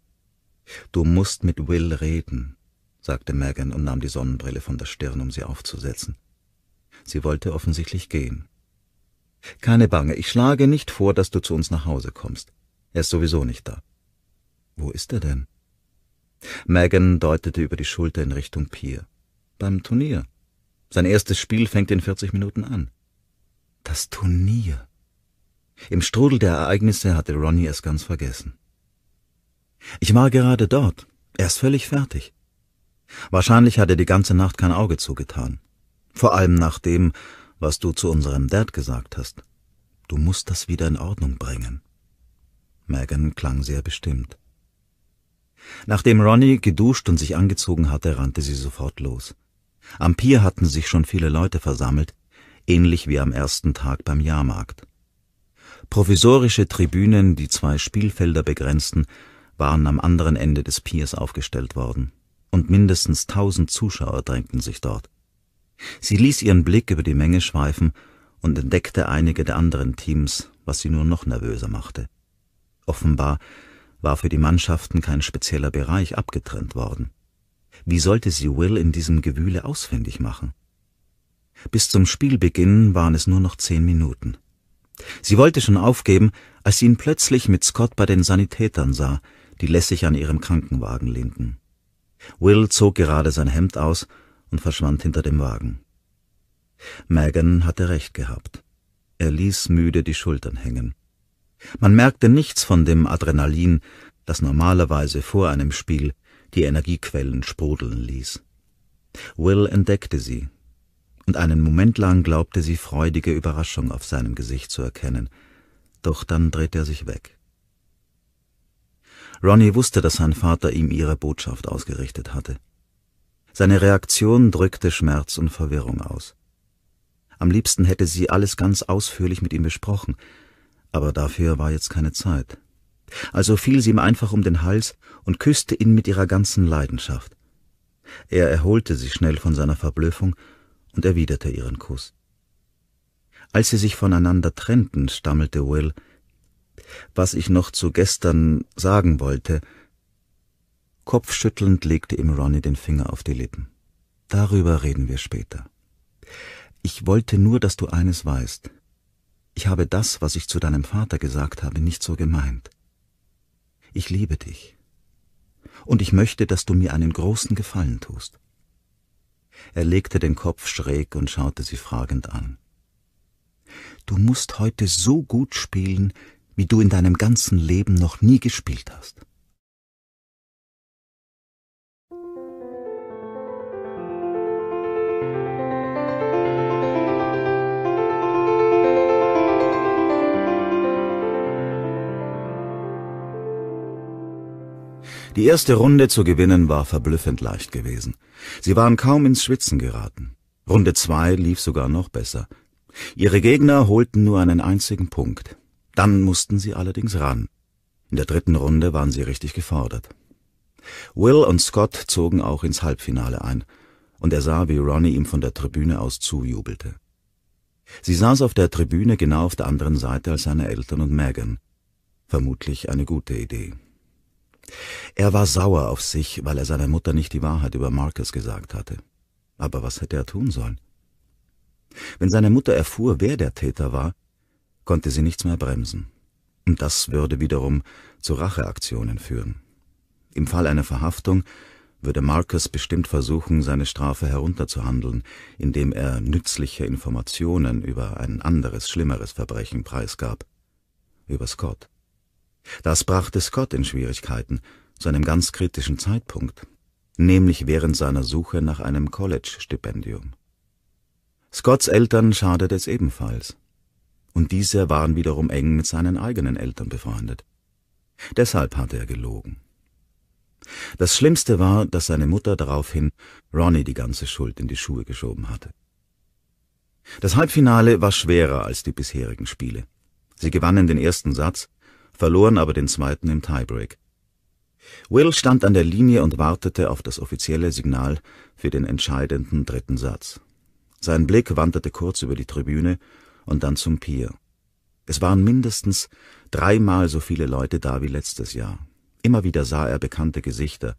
Du musst mit Will reden, sagte Megan und nahm die Sonnenbrille von der Stirn, um sie aufzusetzen. Sie wollte offensichtlich gehen. Keine Bange, ich schlage nicht vor, dass du zu uns nach Hause kommst. Er ist sowieso nicht da. Wo ist er denn? Megan deutete über die Schulter in Richtung Pier. Beim Turnier. Sein erstes Spiel fängt in 40 Minuten an. Das Turnier. Im Strudel der Ereignisse hatte Ronnie es ganz vergessen. Ich war gerade dort, er ist völlig fertig. Wahrscheinlich hat er die ganze Nacht kein Auge zugetan. Vor allem nach dem, was du zu unserem Dad gesagt hast. Du musst das wieder in Ordnung bringen. Megan klang sehr bestimmt. Nachdem Ronnie geduscht und sich angezogen hatte, rannte sie sofort los. Am Pier hatten sich schon viele Leute versammelt, ähnlich wie am ersten Tag beim Jahrmarkt. Provisorische Tribünen, die zwei Spielfelder begrenzten, waren am anderen Ende des Piers aufgestellt worden, und mindestens tausend Zuschauer drängten sich dort. Sie ließ ihren Blick über die Menge schweifen und entdeckte einige der anderen Teams, was sie nur noch nervöser machte. Offenbar war für die Mannschaften kein spezieller Bereich abgetrennt worden. Wie sollte sie Will in diesem Gewühle ausfindig machen? Bis zum Spielbeginn waren es nur noch zehn Minuten. Sie wollte schon aufgeben, als sie ihn plötzlich mit Scott bei den Sanitätern sah, die lässig an ihrem Krankenwagen lehnten. Will zog gerade sein Hemd aus und verschwand hinter dem Wagen. Megan hatte recht gehabt. Er ließ müde die Schultern hängen. Man merkte nichts von dem Adrenalin, das normalerweise vor einem Spiel die Energiequellen sprudeln ließ. Will entdeckte sie, und einen Moment lang glaubte sie freudige Überraschung auf seinem Gesicht zu erkennen, doch dann drehte er sich weg. Ronnie wusste, dass sein Vater ihm ihre Botschaft ausgerichtet hatte. Seine Reaktion drückte Schmerz und Verwirrung aus. Am liebsten hätte sie alles ganz ausführlich mit ihm besprochen, aber dafür war jetzt keine Zeit. Also fiel sie ihm einfach um den Hals und küsste ihn mit ihrer ganzen Leidenschaft. Er erholte sich schnell von seiner Verblüffung und erwiderte ihren Kuss. Als sie sich voneinander trennten, stammelte Will, was ich noch zu gestern sagen wollte. Kopfschüttelnd legte ihm Ronny den Finger auf die Lippen. Darüber reden wir später. Ich wollte nur, dass du eines weißt. Ich habe das, was ich zu deinem Vater gesagt habe, nicht so gemeint. Ich liebe dich. Und ich möchte, dass du mir einen großen Gefallen tust. Er legte den Kopf schräg und schaute sie fragend an. Du musst heute so gut spielen, wie du in deinem ganzen Leben noch nie gespielt hast. Die erste Runde zu gewinnen war verblüffend leicht gewesen. Sie waren kaum ins Schwitzen geraten. Runde zwei lief sogar noch besser. Ihre Gegner holten nur einen einzigen Punkt. Dann mussten sie allerdings ran. In der dritten Runde waren sie richtig gefordert. Will und Scott zogen auch ins Halbfinale ein, und er sah, wie Ronnie ihm von der Tribüne aus zujubelte. Sie saß auf der Tribüne genau auf der anderen Seite als seine Eltern und Megan. Vermutlich eine gute Idee. Er war sauer auf sich, weil er seiner Mutter nicht die Wahrheit über Marcus gesagt hatte. Aber was hätte er tun sollen? Wenn seine Mutter erfuhr, wer der Täter war, konnte sie nichts mehr bremsen. Und das würde wiederum zu Racheaktionen führen. Im Fall einer Verhaftung würde Marcus bestimmt versuchen, seine Strafe herunterzuhandeln, indem er nützliche Informationen über ein anderes, schlimmeres Verbrechen preisgab. Über Scott. Das brachte Scott in Schwierigkeiten, zu einem ganz kritischen Zeitpunkt, nämlich während seiner Suche nach einem College-Stipendium. Scotts Eltern schadet es ebenfalls und diese waren wiederum eng mit seinen eigenen Eltern befreundet. Deshalb hatte er gelogen. Das Schlimmste war, dass seine Mutter daraufhin Ronnie die ganze Schuld in die Schuhe geschoben hatte. Das Halbfinale war schwerer als die bisherigen Spiele. Sie gewannen den ersten Satz, verloren aber den zweiten im Tiebreak. Will stand an der Linie und wartete auf das offizielle Signal für den entscheidenden dritten Satz. Sein Blick wanderte kurz über die Tribüne und dann zum Pier. Es waren mindestens dreimal so viele Leute da wie letztes Jahr. Immer wieder sah er bekannte Gesichter,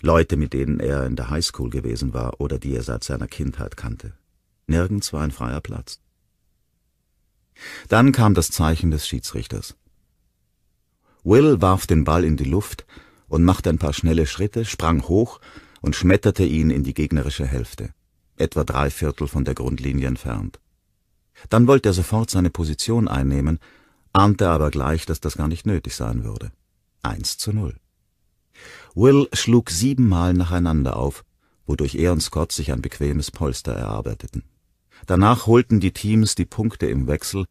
Leute, mit denen er in der Highschool gewesen war oder die er seit seiner Kindheit kannte. Nirgends war ein freier Platz. Dann kam das Zeichen des Schiedsrichters. Will warf den Ball in die Luft und machte ein paar schnelle Schritte, sprang hoch und schmetterte ihn in die gegnerische Hälfte, etwa drei Viertel von der Grundlinie entfernt. Dann wollte er sofort seine Position einnehmen, ahnte aber gleich, dass das gar nicht nötig sein würde. Eins zu null. Will schlug siebenmal nacheinander auf, wodurch er und Scott sich ein bequemes Polster erarbeiteten. Danach holten die Teams die Punkte im Wechsel,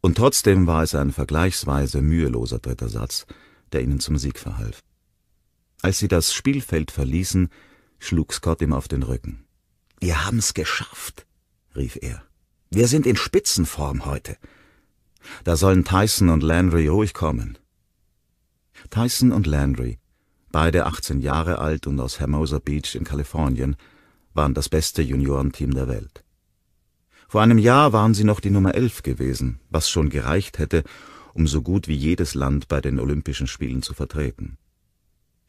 und trotzdem war es ein vergleichsweise müheloser dritter Satz, der ihnen zum Sieg verhalf. Als sie das Spielfeld verließen, schlug Scott ihm auf den Rücken. Wir haben's geschafft, rief er. Wir sind in Spitzenform heute. Da sollen Tyson und Landry ruhig kommen. Tyson und Landry, beide 18 Jahre alt und aus Hermosa Beach in Kalifornien, waren das beste Juniorenteam der Welt. Vor einem Jahr waren sie noch die Nummer 11 gewesen, was schon gereicht hätte, um so gut wie jedes Land bei den Olympischen Spielen zu vertreten.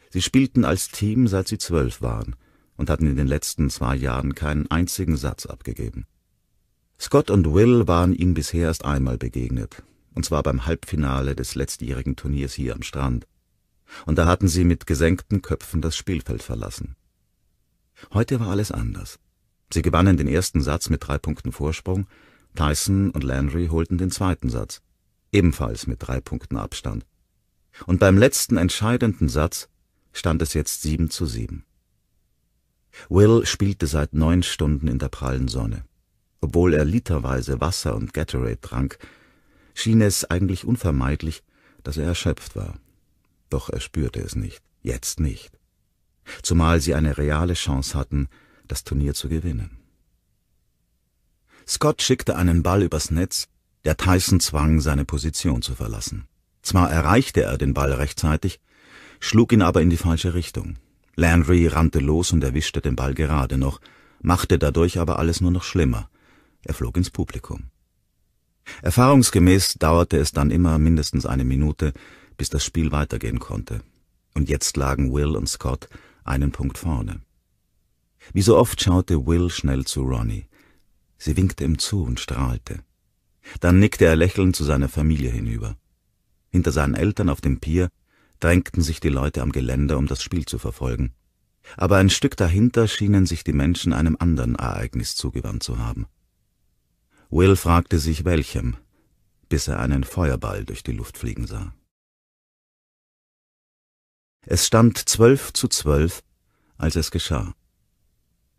Sie spielten als Team, seit sie zwölf waren und hatten in den letzten zwei Jahren keinen einzigen Satz abgegeben. Scott und Will waren ihm bisher erst einmal begegnet, und zwar beim Halbfinale des letztjährigen Turniers hier am Strand. Und da hatten sie mit gesenkten Köpfen das Spielfeld verlassen. Heute war alles anders. Sie gewannen den ersten Satz mit drei Punkten Vorsprung, Tyson und Landry holten den zweiten Satz, ebenfalls mit drei Punkten Abstand. Und beim letzten entscheidenden Satz stand es jetzt sieben zu sieben. Will spielte seit neun Stunden in der prallen Sonne. Obwohl er literweise Wasser und Gatorade trank, schien es eigentlich unvermeidlich, dass er erschöpft war. Doch er spürte es nicht, jetzt nicht. Zumal sie eine reale Chance hatten, das Turnier zu gewinnen. Scott schickte einen Ball übers Netz, der Tyson zwang, seine Position zu verlassen. Zwar erreichte er den Ball rechtzeitig, schlug ihn aber in die falsche Richtung. Landry rannte los und erwischte den Ball gerade noch, machte dadurch aber alles nur noch schlimmer. Er flog ins Publikum. Erfahrungsgemäß dauerte es dann immer mindestens eine Minute, bis das Spiel weitergehen konnte. Und jetzt lagen Will und Scott einen Punkt vorne. Wie so oft schaute Will schnell zu Ronnie. Sie winkte ihm zu und strahlte. Dann nickte er lächelnd zu seiner Familie hinüber. Hinter seinen Eltern auf dem Pier drängten sich die Leute am Geländer, um das Spiel zu verfolgen. Aber ein Stück dahinter schienen sich die Menschen einem anderen Ereignis zugewandt zu haben. Will fragte sich welchem, bis er einen Feuerball durch die Luft fliegen sah. Es stand zwölf zu zwölf, als es geschah.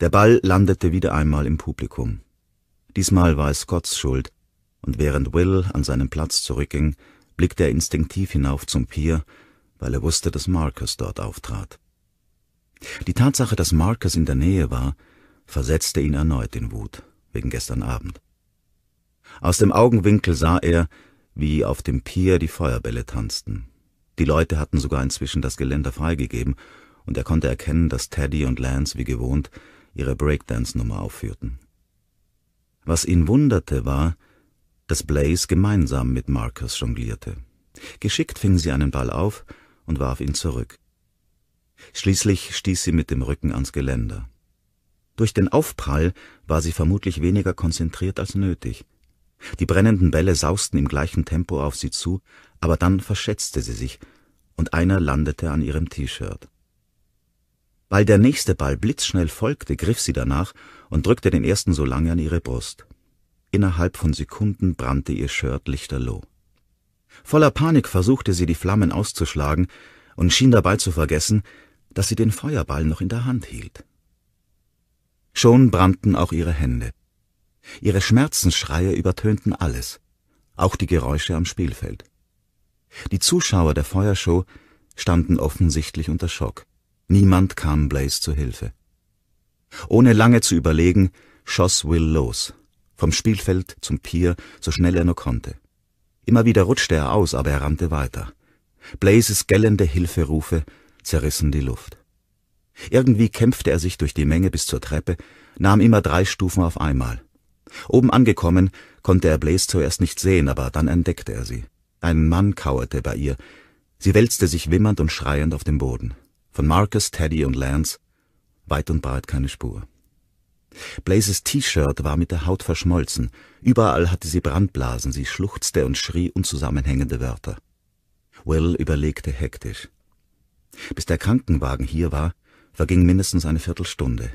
Der Ball landete wieder einmal im Publikum. Diesmal war es Scotts Schuld, und während Will an seinen Platz zurückging, blickte er instinktiv hinauf zum Pier, weil er wusste, dass Marcus dort auftrat. Die Tatsache, dass Marcus in der Nähe war, versetzte ihn erneut in Wut, wegen gestern Abend. Aus dem Augenwinkel sah er, wie auf dem Pier die Feuerbälle tanzten. Die Leute hatten sogar inzwischen das Geländer freigegeben, und er konnte erkennen, dass Teddy und Lance wie gewohnt ihre Breakdance-Nummer aufführten. Was ihn wunderte, war, dass Blaze gemeinsam mit Marcus jonglierte. Geschickt fing sie einen Ball auf und warf ihn zurück. Schließlich stieß sie mit dem Rücken ans Geländer. Durch den Aufprall war sie vermutlich weniger konzentriert als nötig. Die brennenden Bälle sausten im gleichen Tempo auf sie zu, aber dann verschätzte sie sich, und einer landete an ihrem T-Shirt. Weil der nächste Ball blitzschnell folgte, griff sie danach und drückte den ersten so lange an ihre Brust. Innerhalb von Sekunden brannte ihr Shirt lichterloh. Voller Panik versuchte sie, die Flammen auszuschlagen und schien dabei zu vergessen, dass sie den Feuerball noch in der Hand hielt. Schon brannten auch ihre Hände. Ihre Schmerzensschreie übertönten alles, auch die Geräusche am Spielfeld. Die Zuschauer der Feuershow standen offensichtlich unter Schock. Niemand kam Blaze zu Hilfe. Ohne lange zu überlegen, schoss Will los, vom Spielfeld zum Pier, so schnell er nur konnte. Immer wieder rutschte er aus, aber er rannte weiter. Blazes gellende Hilferufe zerrissen die Luft. Irgendwie kämpfte er sich durch die Menge bis zur Treppe, nahm immer drei Stufen auf einmal. Oben angekommen, konnte er Blaze zuerst nicht sehen, aber dann entdeckte er sie. Ein Mann kauerte bei ihr. Sie wälzte sich wimmernd und schreiend auf dem Boden. Von Marcus, Teddy und Lance weit und breit keine Spur. Blazes T-Shirt war mit der Haut verschmolzen. Überall hatte sie Brandblasen, sie schluchzte und schrie unzusammenhängende Wörter. Will überlegte hektisch. Bis der Krankenwagen hier war, verging mindestens eine Viertelstunde.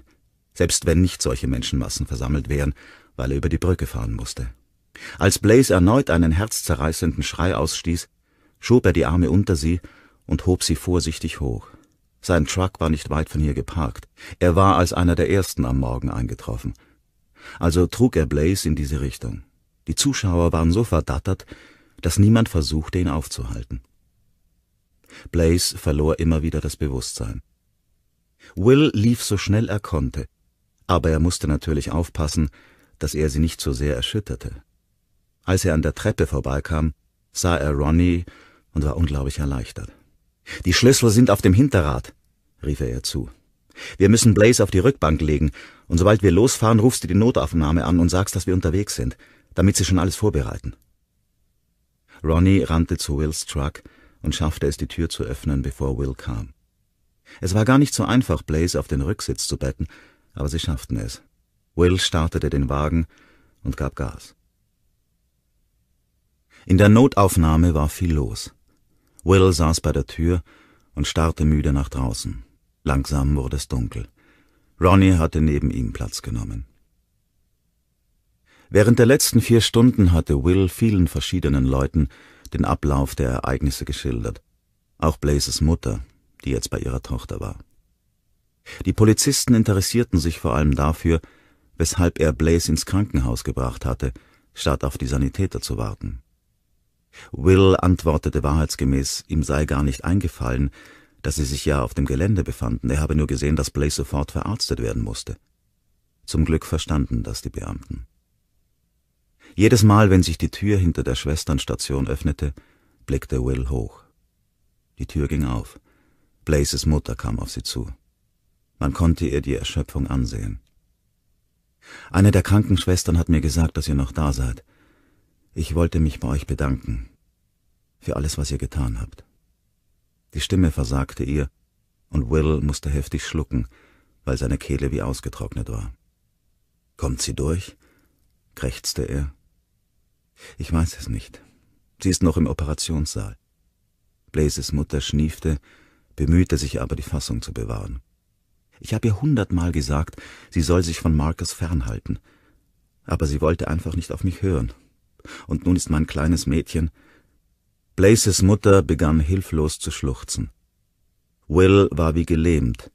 Selbst wenn nicht solche Menschenmassen versammelt wären, weil er über die Brücke fahren musste. Als Blaze erneut einen herzzerreißenden Schrei ausstieß, schob er die Arme unter sie und hob sie vorsichtig hoch. Sein Truck war nicht weit von hier geparkt. Er war als einer der ersten am Morgen eingetroffen. Also trug er Blaze in diese Richtung. Die Zuschauer waren so verdattert, dass niemand versuchte, ihn aufzuhalten. Blaze verlor immer wieder das Bewusstsein. Will lief so schnell er konnte, aber er musste natürlich aufpassen, dass er sie nicht so sehr erschütterte. Als er an der Treppe vorbeikam, sah er Ronnie und war unglaublich erleichtert. Die Schlüssel sind auf dem Hinterrad, rief er ihr zu. Wir müssen Blaze auf die Rückbank legen, und sobald wir losfahren, rufst du die Notaufnahme an und sagst, dass wir unterwegs sind, damit sie schon alles vorbereiten. Ronnie rannte zu Wills Truck und schaffte es, die Tür zu öffnen, bevor Will kam. Es war gar nicht so einfach, Blaze auf den Rücksitz zu betten, aber sie schafften es. Will startete den Wagen und gab Gas. In der Notaufnahme war viel los. Will saß bei der Tür und starrte müde nach draußen. Langsam wurde es dunkel. Ronnie hatte neben ihm Platz genommen. Während der letzten vier Stunden hatte Will vielen verschiedenen Leuten den Ablauf der Ereignisse geschildert. Auch Blazes Mutter, die jetzt bei ihrer Tochter war. Die Polizisten interessierten sich vor allem dafür, weshalb er Blaze ins Krankenhaus gebracht hatte, statt auf die Sanitäter zu warten. Will antwortete wahrheitsgemäß, ihm sei gar nicht eingefallen, dass sie sich ja auf dem Gelände befanden, er habe nur gesehen, dass Blaze sofort verarztet werden musste. Zum Glück verstanden das die Beamten. Jedes Mal, wenn sich die Tür hinter der Schwesternstation öffnete, blickte Will hoch. Die Tür ging auf. Blazes Mutter kam auf sie zu. Man konnte ihr die Erschöpfung ansehen. Eine der Krankenschwestern hat mir gesagt, dass ihr noch da seid. Ich wollte mich bei euch bedanken für alles, was ihr getan habt. Die Stimme versagte ihr, und Will musste heftig schlucken, weil seine Kehle wie ausgetrocknet war. Kommt sie durch? krächzte er. Ich weiß es nicht. Sie ist noch im Operationssaal. Blazes Mutter schniefte, bemühte sich aber, die Fassung zu bewahren. Ich habe ihr hundertmal gesagt, sie soll sich von Marcus fernhalten. Aber sie wollte einfach nicht auf mich hören. Und nun ist mein kleines Mädchen. Blaces Mutter begann hilflos zu schluchzen. Will war wie gelähmt,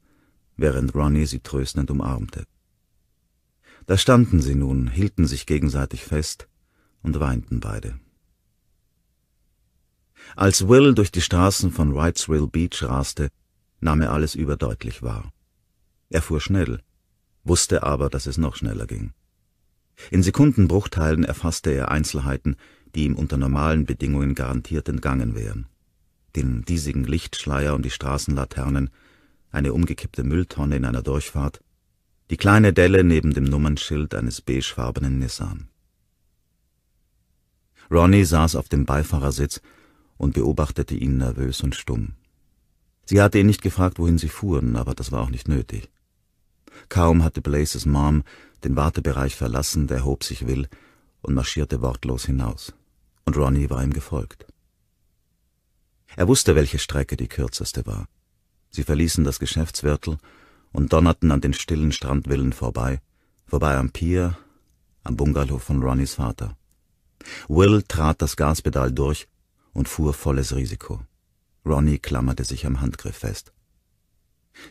während Ronnie sie tröstend umarmte. Da standen sie nun, hielten sich gegenseitig fest und weinten beide. Als Will durch die Straßen von Wrightsville Beach raste, nahm er alles überdeutlich wahr. Er fuhr schnell, wusste aber, dass es noch schneller ging. In Sekundenbruchteilen erfasste er Einzelheiten, die ihm unter normalen Bedingungen garantiert entgangen wären. Den diesigen Lichtschleier um die Straßenlaternen, eine umgekippte Mülltonne in einer Durchfahrt, die kleine Delle neben dem Nummernschild eines beigefarbenen Nissan. Ronnie saß auf dem Beifahrersitz und beobachtete ihn nervös und stumm. Sie hatte ihn nicht gefragt, wohin sie fuhren, aber das war auch nicht nötig. Kaum hatte Blazes Mom den Wartebereich verlassen, der hob sich Will und marschierte wortlos hinaus. Und Ronnie war ihm gefolgt. Er wusste, welche Strecke die kürzeste war. Sie verließen das Geschäftsviertel und donnerten an den stillen Strandvillen vorbei, vorbei am Pier, am Bungalow von Ronnies Vater. Will trat das Gaspedal durch und fuhr volles Risiko. Ronnie klammerte sich am Handgriff fest.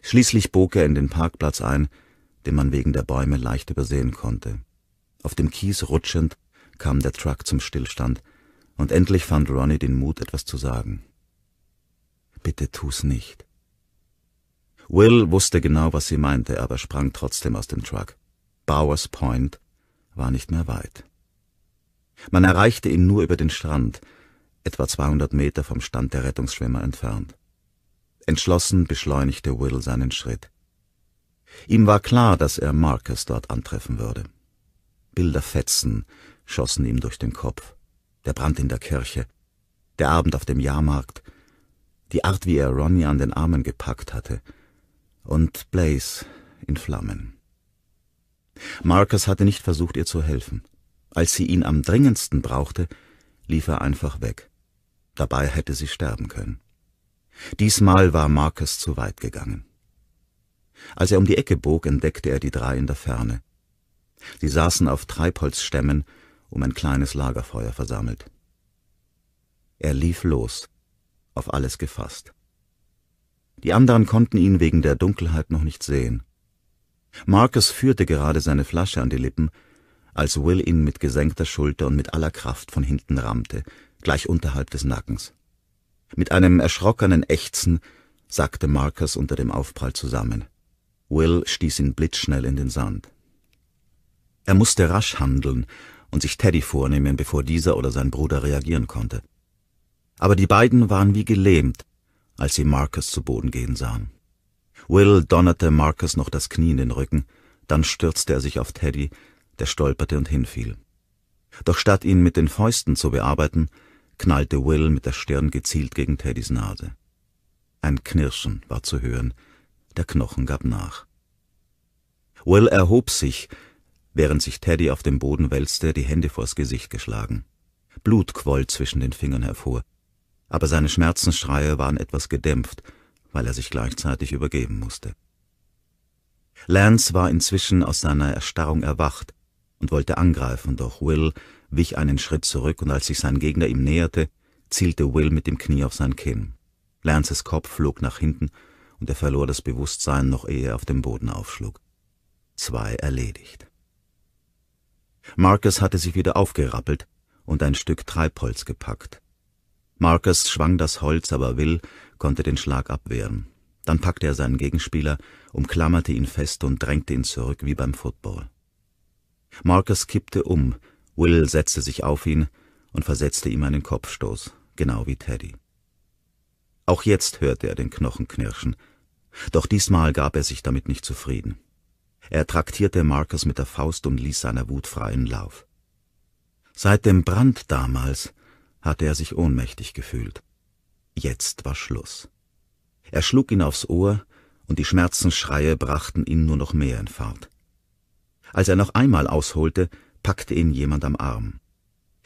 Schließlich bog er in den Parkplatz ein, den man wegen der Bäume leicht übersehen konnte. Auf dem Kies rutschend kam der Truck zum Stillstand, und endlich fand Ronnie den Mut, etwas zu sagen. Bitte tu's nicht. Will wusste genau, was sie meinte, aber sprang trotzdem aus dem Truck. Bowers Point war nicht mehr weit. Man erreichte ihn nur über den Strand, etwa 200 Meter vom Stand der Rettungsschwimmer entfernt. Entschlossen beschleunigte Will seinen Schritt. Ihm war klar, dass er Marcus dort antreffen würde. Bilderfetzen schossen ihm durch den Kopf. Der Brand in der Kirche, der Abend auf dem Jahrmarkt, die Art, wie er Ronnie an den Armen gepackt hatte, und Blaze in Flammen. Marcus hatte nicht versucht, ihr zu helfen. Als sie ihn am dringendsten brauchte, lief er einfach weg. Dabei hätte sie sterben können. Diesmal war Marcus zu weit gegangen. Als er um die Ecke bog, entdeckte er die drei in der Ferne. Sie saßen auf Treibholzstämmen um ein kleines Lagerfeuer versammelt. Er lief los, auf alles gefasst. Die anderen konnten ihn wegen der Dunkelheit noch nicht sehen. Marcus führte gerade seine Flasche an die Lippen, als Will ihn mit gesenkter Schulter und mit aller Kraft von hinten rammte, gleich unterhalb des Nackens. Mit einem erschrockenen Ächzen sackte Marcus unter dem Aufprall zusammen. Will stieß ihn blitzschnell in den Sand. Er musste rasch handeln und sich Teddy vornehmen, bevor dieser oder sein Bruder reagieren konnte. Aber die beiden waren wie gelähmt, als sie Marcus zu Boden gehen sahen. Will donnerte Marcus noch das Knie in den Rücken, dann stürzte er sich auf Teddy, der stolperte und hinfiel. Doch statt ihn mit den Fäusten zu bearbeiten, knallte Will mit der Stirn gezielt gegen Teddys Nase. Ein Knirschen war zu hören, der Knochen gab nach. Will erhob sich, während sich Teddy auf dem Boden wälzte, die Hände vors Gesicht geschlagen. Blut quoll zwischen den Fingern hervor, aber seine Schmerzensschreie waren etwas gedämpft, weil er sich gleichzeitig übergeben musste. Lance war inzwischen aus seiner Erstarrung erwacht und wollte angreifen, doch Will wich einen Schritt zurück und als sich sein Gegner ihm näherte, zielte Will mit dem Knie auf sein Kinn. Lances Kopf flog nach hinten und er verlor das Bewusstsein, noch ehe er auf dem Boden aufschlug. Zwei erledigt. Marcus hatte sich wieder aufgerappelt und ein Stück Treibholz gepackt. Marcus schwang das Holz, aber Will konnte den Schlag abwehren. Dann packte er seinen Gegenspieler, umklammerte ihn fest und drängte ihn zurück wie beim Football. Marcus kippte um, Will setzte sich auf ihn und versetzte ihm einen Kopfstoß, genau wie Teddy. Auch jetzt hörte er den Knochen knirschen, doch diesmal gab er sich damit nicht zufrieden. Er traktierte Marcus mit der Faust und ließ seiner Wut freien Lauf. Seit dem Brand damals hatte er sich ohnmächtig gefühlt. Jetzt war Schluss. Er schlug ihn aufs Ohr, und die Schmerzensschreie brachten ihn nur noch mehr in Fahrt. Als er noch einmal ausholte, packte ihn jemand am Arm.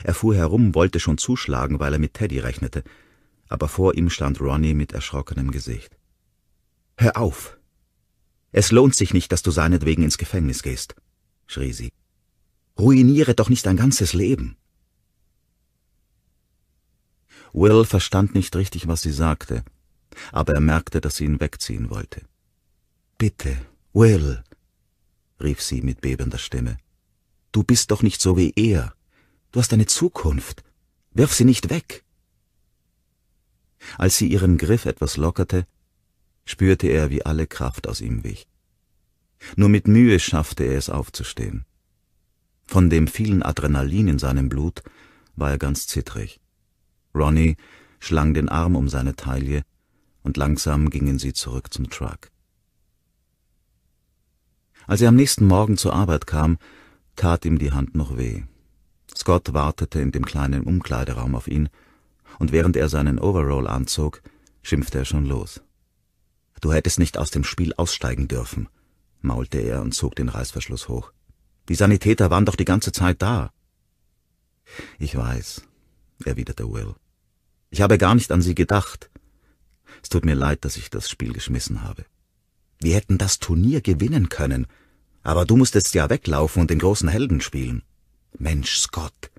Er fuhr herum, wollte schon zuschlagen, weil er mit Teddy rechnete, aber vor ihm stand Ronnie mit erschrockenem Gesicht. Hör auf! Es lohnt sich nicht, dass du seinetwegen ins Gefängnis gehst, schrie sie. Ruiniere doch nicht dein ganzes Leben. Will verstand nicht richtig, was sie sagte, aber er merkte, dass sie ihn wegziehen wollte. Bitte, Will, rief sie mit bebender Stimme. Du bist doch nicht so wie er. Du hast eine Zukunft. Wirf sie nicht weg. Als sie ihren Griff etwas lockerte, spürte er, wie alle Kraft aus ihm wich. Nur mit Mühe schaffte er es aufzustehen. Von dem vielen Adrenalin in seinem Blut war er ganz zittrig. Ronnie schlang den Arm um seine Taille und langsam gingen sie zurück zum Truck. Als er am nächsten Morgen zur Arbeit kam, tat ihm die Hand noch weh. Scott wartete in dem kleinen Umkleideraum auf ihn, und während er seinen Overall anzog, schimpfte er schon los. Du hättest nicht aus dem Spiel aussteigen dürfen, maulte er und zog den Reißverschluss hoch. Die Sanitäter waren doch die ganze Zeit da. Ich weiß, erwiderte Will. Ich habe gar nicht an sie gedacht. Es tut mir leid, dass ich das Spiel geschmissen habe. Wir hätten das Turnier gewinnen können, aber du musstest ja weglaufen und den großen Helden spielen. Mensch, Scott.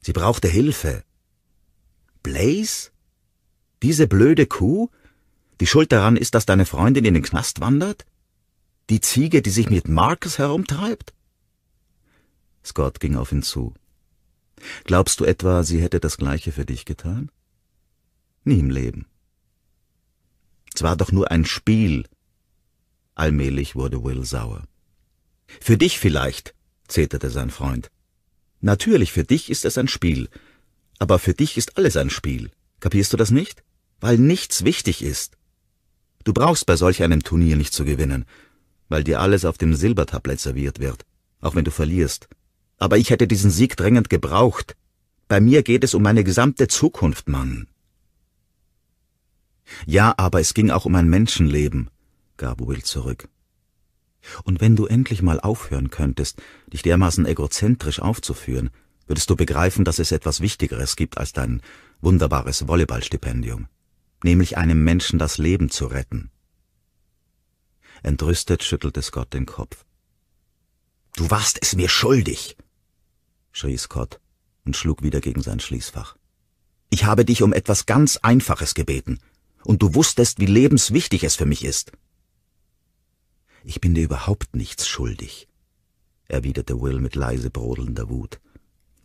Sie brauchte Hilfe. Blaze? Diese blöde Kuh? Die Schuld daran ist, dass deine Freundin in den Knast wandert? Die Ziege, die sich mit Marcus herumtreibt? Scott ging auf ihn zu. Glaubst du etwa, sie hätte das gleiche für dich getan? Nie im Leben. Es war doch nur ein Spiel. Allmählich wurde Will sauer. Für dich vielleicht, zeterte sein Freund. Natürlich, für dich ist es ein Spiel. Aber für dich ist alles ein Spiel. Kapierst du das nicht? Weil nichts wichtig ist. Du brauchst bei solch einem Turnier nicht zu gewinnen, weil dir alles auf dem Silbertablett serviert wird, auch wenn du verlierst. Aber ich hätte diesen Sieg drängend gebraucht. Bei mir geht es um meine gesamte Zukunft, Mann. Ja, aber es ging auch um ein Menschenleben, gab Will zurück. Und wenn du endlich mal aufhören könntest, dich dermaßen egozentrisch aufzuführen, würdest du begreifen, dass es etwas Wichtigeres gibt als dein wunderbares Volleyballstipendium, nämlich einem Menschen das Leben zu retten. Entrüstet schüttelte Scott den Kopf. Du warst es mir schuldig, schrie Scott und schlug wieder gegen sein Schließfach. Ich habe dich um etwas ganz Einfaches gebeten, und du wusstest, wie lebenswichtig es für mich ist. Ich bin dir überhaupt nichts schuldig, erwiderte Will mit leise brodelnder Wut.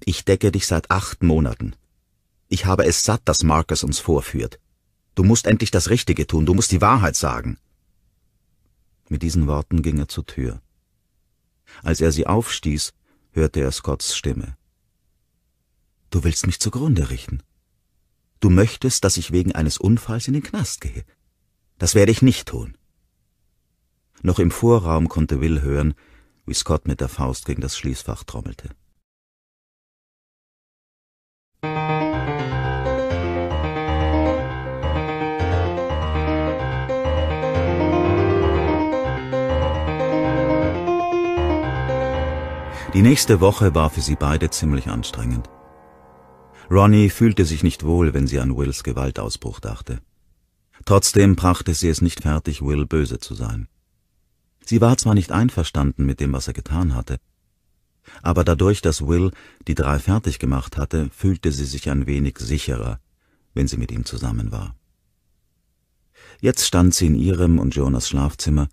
Ich decke dich seit acht Monaten. Ich habe es satt, dass Marcus uns vorführt. Du musst endlich das Richtige tun, du musst die Wahrheit sagen. Mit diesen Worten ging er zur Tür. Als er sie aufstieß, hörte er Scotts Stimme. Du willst mich zugrunde richten. Du möchtest, dass ich wegen eines Unfalls in den Knast gehe. Das werde ich nicht tun. Noch im Vorraum konnte Will hören, wie Scott mit der Faust gegen das Schließfach trommelte. Die nächste Woche war für sie beide ziemlich anstrengend. Ronnie fühlte sich nicht wohl, wenn sie an Wills Gewaltausbruch dachte. Trotzdem brachte sie es nicht fertig, Will böse zu sein. Sie war zwar nicht einverstanden mit dem, was er getan hatte, aber dadurch, dass Will die drei fertig gemacht hatte, fühlte sie sich ein wenig sicherer, wenn sie mit ihm zusammen war. Jetzt stand sie in ihrem und Jonas Schlafzimmer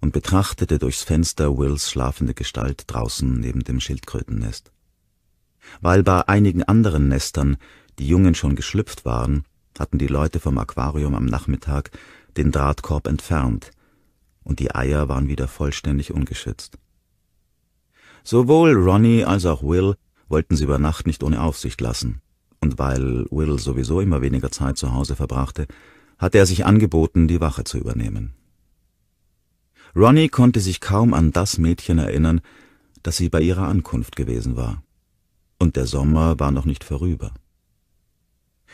und betrachtete durchs Fenster Wills schlafende Gestalt draußen neben dem Schildkrötennest. Weil bei einigen anderen Nestern die Jungen schon geschlüpft waren, hatten die Leute vom Aquarium am Nachmittag den Drahtkorb entfernt, und die Eier waren wieder vollständig ungeschützt. Sowohl Ronnie als auch Will wollten sie über Nacht nicht ohne Aufsicht lassen, und weil Will sowieso immer weniger Zeit zu Hause verbrachte, hatte er sich angeboten, die Wache zu übernehmen. Ronnie konnte sich kaum an das Mädchen erinnern, das sie bei ihrer Ankunft gewesen war. Und der Sommer war noch nicht vorüber.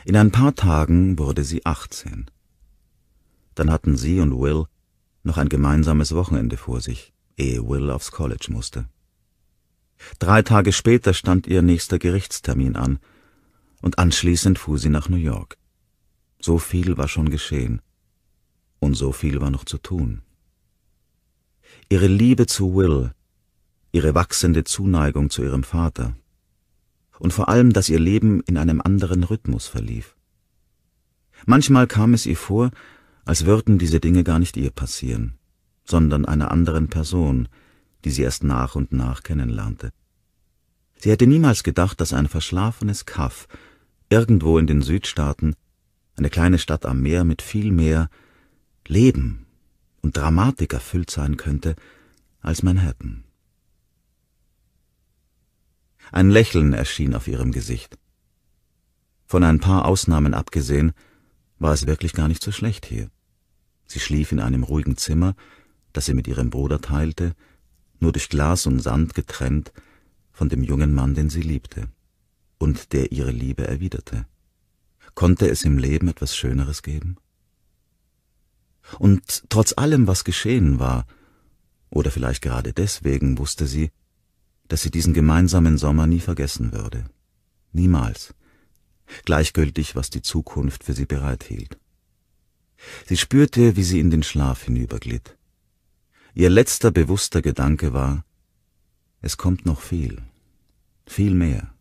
In ein paar Tagen wurde sie 18. Dann hatten sie und Will noch ein gemeinsames Wochenende vor sich, ehe Will aufs College musste. Drei Tage später stand ihr nächster Gerichtstermin an, und anschließend fuhr sie nach New York. So viel war schon geschehen, und so viel war noch zu tun. Ihre Liebe zu Will, ihre wachsende Zuneigung zu ihrem Vater, und vor allem, dass ihr Leben in einem anderen Rhythmus verlief. Manchmal kam es ihr vor, als würden diese Dinge gar nicht ihr passieren, sondern einer anderen Person, die sie erst nach und nach kennenlernte. Sie hätte niemals gedacht, dass ein verschlafenes Kaff irgendwo in den Südstaaten, eine kleine Stadt am Meer mit viel mehr Leben und Dramatik erfüllt sein könnte als Manhattan. Ein Lächeln erschien auf ihrem Gesicht. Von ein paar Ausnahmen abgesehen, war es wirklich gar nicht so schlecht hier. Sie schlief in einem ruhigen Zimmer, das sie mit ihrem Bruder teilte, nur durch Glas und Sand getrennt von dem jungen Mann, den sie liebte und der ihre Liebe erwiderte. Konnte es im Leben etwas Schöneres geben? Und trotz allem, was geschehen war, oder vielleicht gerade deswegen wusste sie, dass sie diesen gemeinsamen Sommer nie vergessen würde. Niemals. Gleichgültig, was die Zukunft für sie bereithielt. Sie spürte, wie sie in den Schlaf hinüberglitt. Ihr letzter bewusster Gedanke war, es kommt noch viel, viel mehr.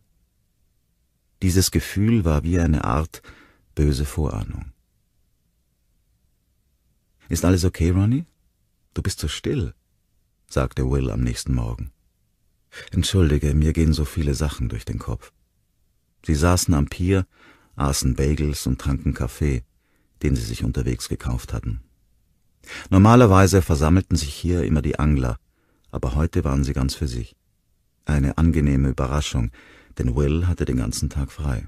Dieses Gefühl war wie eine Art böse Vorahnung. Ist alles okay, Ronnie? Du bist so still, sagte Will am nächsten Morgen. Entschuldige, mir gehen so viele Sachen durch den Kopf. Sie saßen am Pier, aßen Bagels und tranken Kaffee den sie sich unterwegs gekauft hatten. Normalerweise versammelten sich hier immer die Angler, aber heute waren sie ganz für sich. Eine angenehme Überraschung, denn Will hatte den ganzen Tag frei.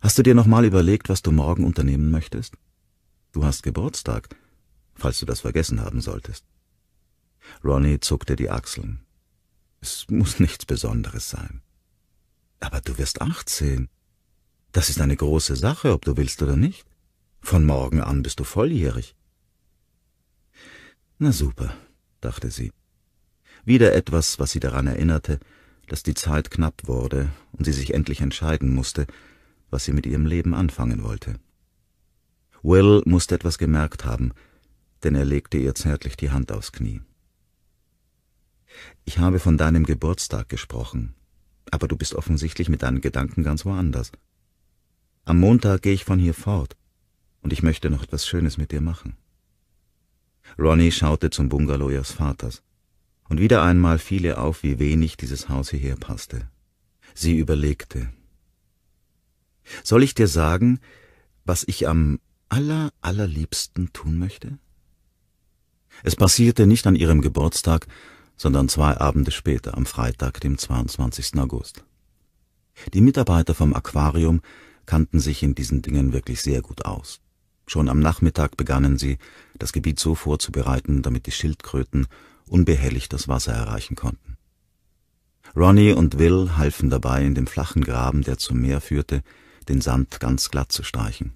Hast du dir nochmal überlegt, was du morgen unternehmen möchtest? Du hast Geburtstag, falls du das vergessen haben solltest. Ronnie zuckte die Achseln. Es muss nichts Besonderes sein. Aber du wirst achtzehn. Das ist eine große Sache, ob du willst oder nicht. Von morgen an bist du volljährig. Na super, dachte sie. Wieder etwas, was sie daran erinnerte, dass die Zeit knapp wurde und sie sich endlich entscheiden musste, was sie mit ihrem Leben anfangen wollte. Will musste etwas gemerkt haben, denn er legte ihr zärtlich die Hand aufs Knie. Ich habe von deinem Geburtstag gesprochen, aber du bist offensichtlich mit deinen Gedanken ganz woanders. Am Montag gehe ich von hier fort und ich möchte noch etwas Schönes mit dir machen. Ronnie schaute zum Bungalow ihres Vaters, und wieder einmal fiel ihr auf, wie wenig dieses Haus hierher passte. Sie überlegte. Soll ich dir sagen, was ich am aller, allerliebsten tun möchte? Es passierte nicht an ihrem Geburtstag, sondern zwei Abende später, am Freitag, dem 22. August. Die Mitarbeiter vom Aquarium kannten sich in diesen Dingen wirklich sehr gut aus. Schon am Nachmittag begannen sie, das Gebiet so vorzubereiten, damit die Schildkröten unbehelligt das Wasser erreichen konnten. Ronnie und Will halfen dabei, in dem flachen Graben, der zum Meer führte, den Sand ganz glatt zu streichen.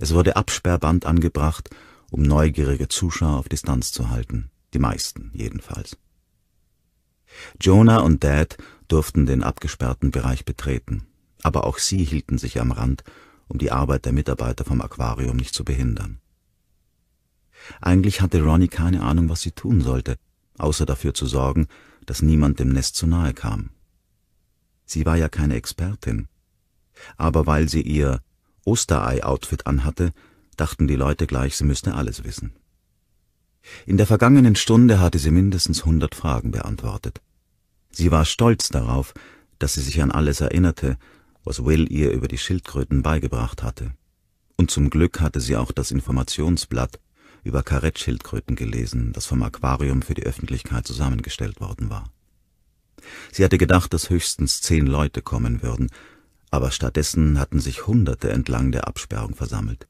Es wurde Absperrband angebracht, um neugierige Zuschauer auf Distanz zu halten, die meisten jedenfalls. Jonah und Dad durften den abgesperrten Bereich betreten aber auch sie hielten sich am Rand, um die Arbeit der Mitarbeiter vom Aquarium nicht zu behindern. Eigentlich hatte Ronnie keine Ahnung, was sie tun sollte, außer dafür zu sorgen, dass niemand dem Nest zu nahe kam. Sie war ja keine Expertin. Aber weil sie ihr Osterei-Outfit anhatte, dachten die Leute gleich, sie müsste alles wissen. In der vergangenen Stunde hatte sie mindestens hundert Fragen beantwortet. Sie war stolz darauf, dass sie sich an alles erinnerte was Will ihr über die Schildkröten beigebracht hatte. Und zum Glück hatte sie auch das Informationsblatt über Karettschildkröten gelesen, das vom Aquarium für die Öffentlichkeit zusammengestellt worden war. Sie hatte gedacht, dass höchstens zehn Leute kommen würden, aber stattdessen hatten sich Hunderte entlang der Absperrung versammelt.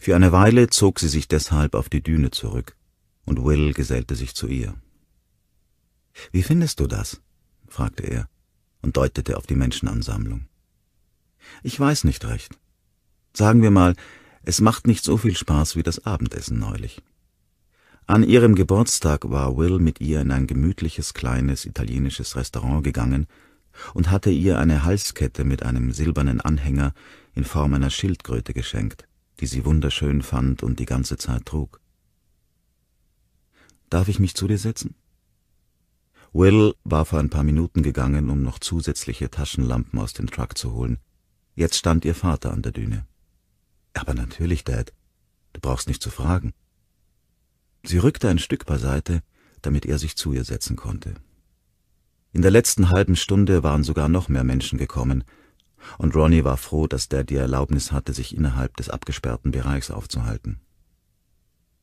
Für eine Weile zog sie sich deshalb auf die Düne zurück, und Will gesellte sich zu ihr. Wie findest du das? fragte er und deutete auf die Menschenansammlung. Ich weiß nicht recht. Sagen wir mal, es macht nicht so viel Spaß wie das Abendessen neulich. An ihrem Geburtstag war Will mit ihr in ein gemütliches kleines italienisches Restaurant gegangen und hatte ihr eine Halskette mit einem silbernen Anhänger in Form einer Schildkröte geschenkt, die sie wunderschön fand und die ganze Zeit trug. Darf ich mich zu dir setzen? Will war vor ein paar Minuten gegangen, um noch zusätzliche Taschenlampen aus dem Truck zu holen. Jetzt stand ihr Vater an der Düne. Aber natürlich, Dad. Du brauchst nicht zu fragen. Sie rückte ein Stück beiseite, damit er sich zu ihr setzen konnte. In der letzten halben Stunde waren sogar noch mehr Menschen gekommen, und Ronnie war froh, dass Dad die Erlaubnis hatte, sich innerhalb des abgesperrten Bereichs aufzuhalten.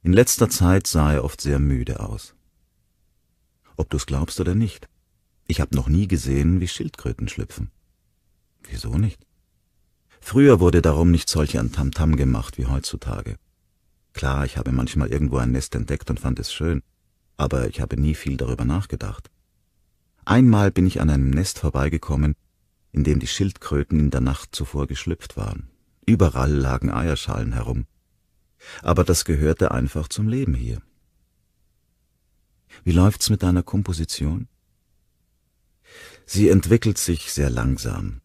In letzter Zeit sah er oft sehr müde aus ob du's glaubst oder nicht. Ich hab noch nie gesehen, wie Schildkröten schlüpfen. Wieso nicht? Früher wurde darum nicht solch ein Tamtam -Tam gemacht wie heutzutage. Klar, ich habe manchmal irgendwo ein Nest entdeckt und fand es schön, aber ich habe nie viel darüber nachgedacht. Einmal bin ich an einem Nest vorbeigekommen, in dem die Schildkröten in der Nacht zuvor geschlüpft waren. Überall lagen Eierschalen herum. Aber das gehörte einfach zum Leben hier. Wie läuft's mit deiner Komposition? Sie entwickelt sich sehr langsam.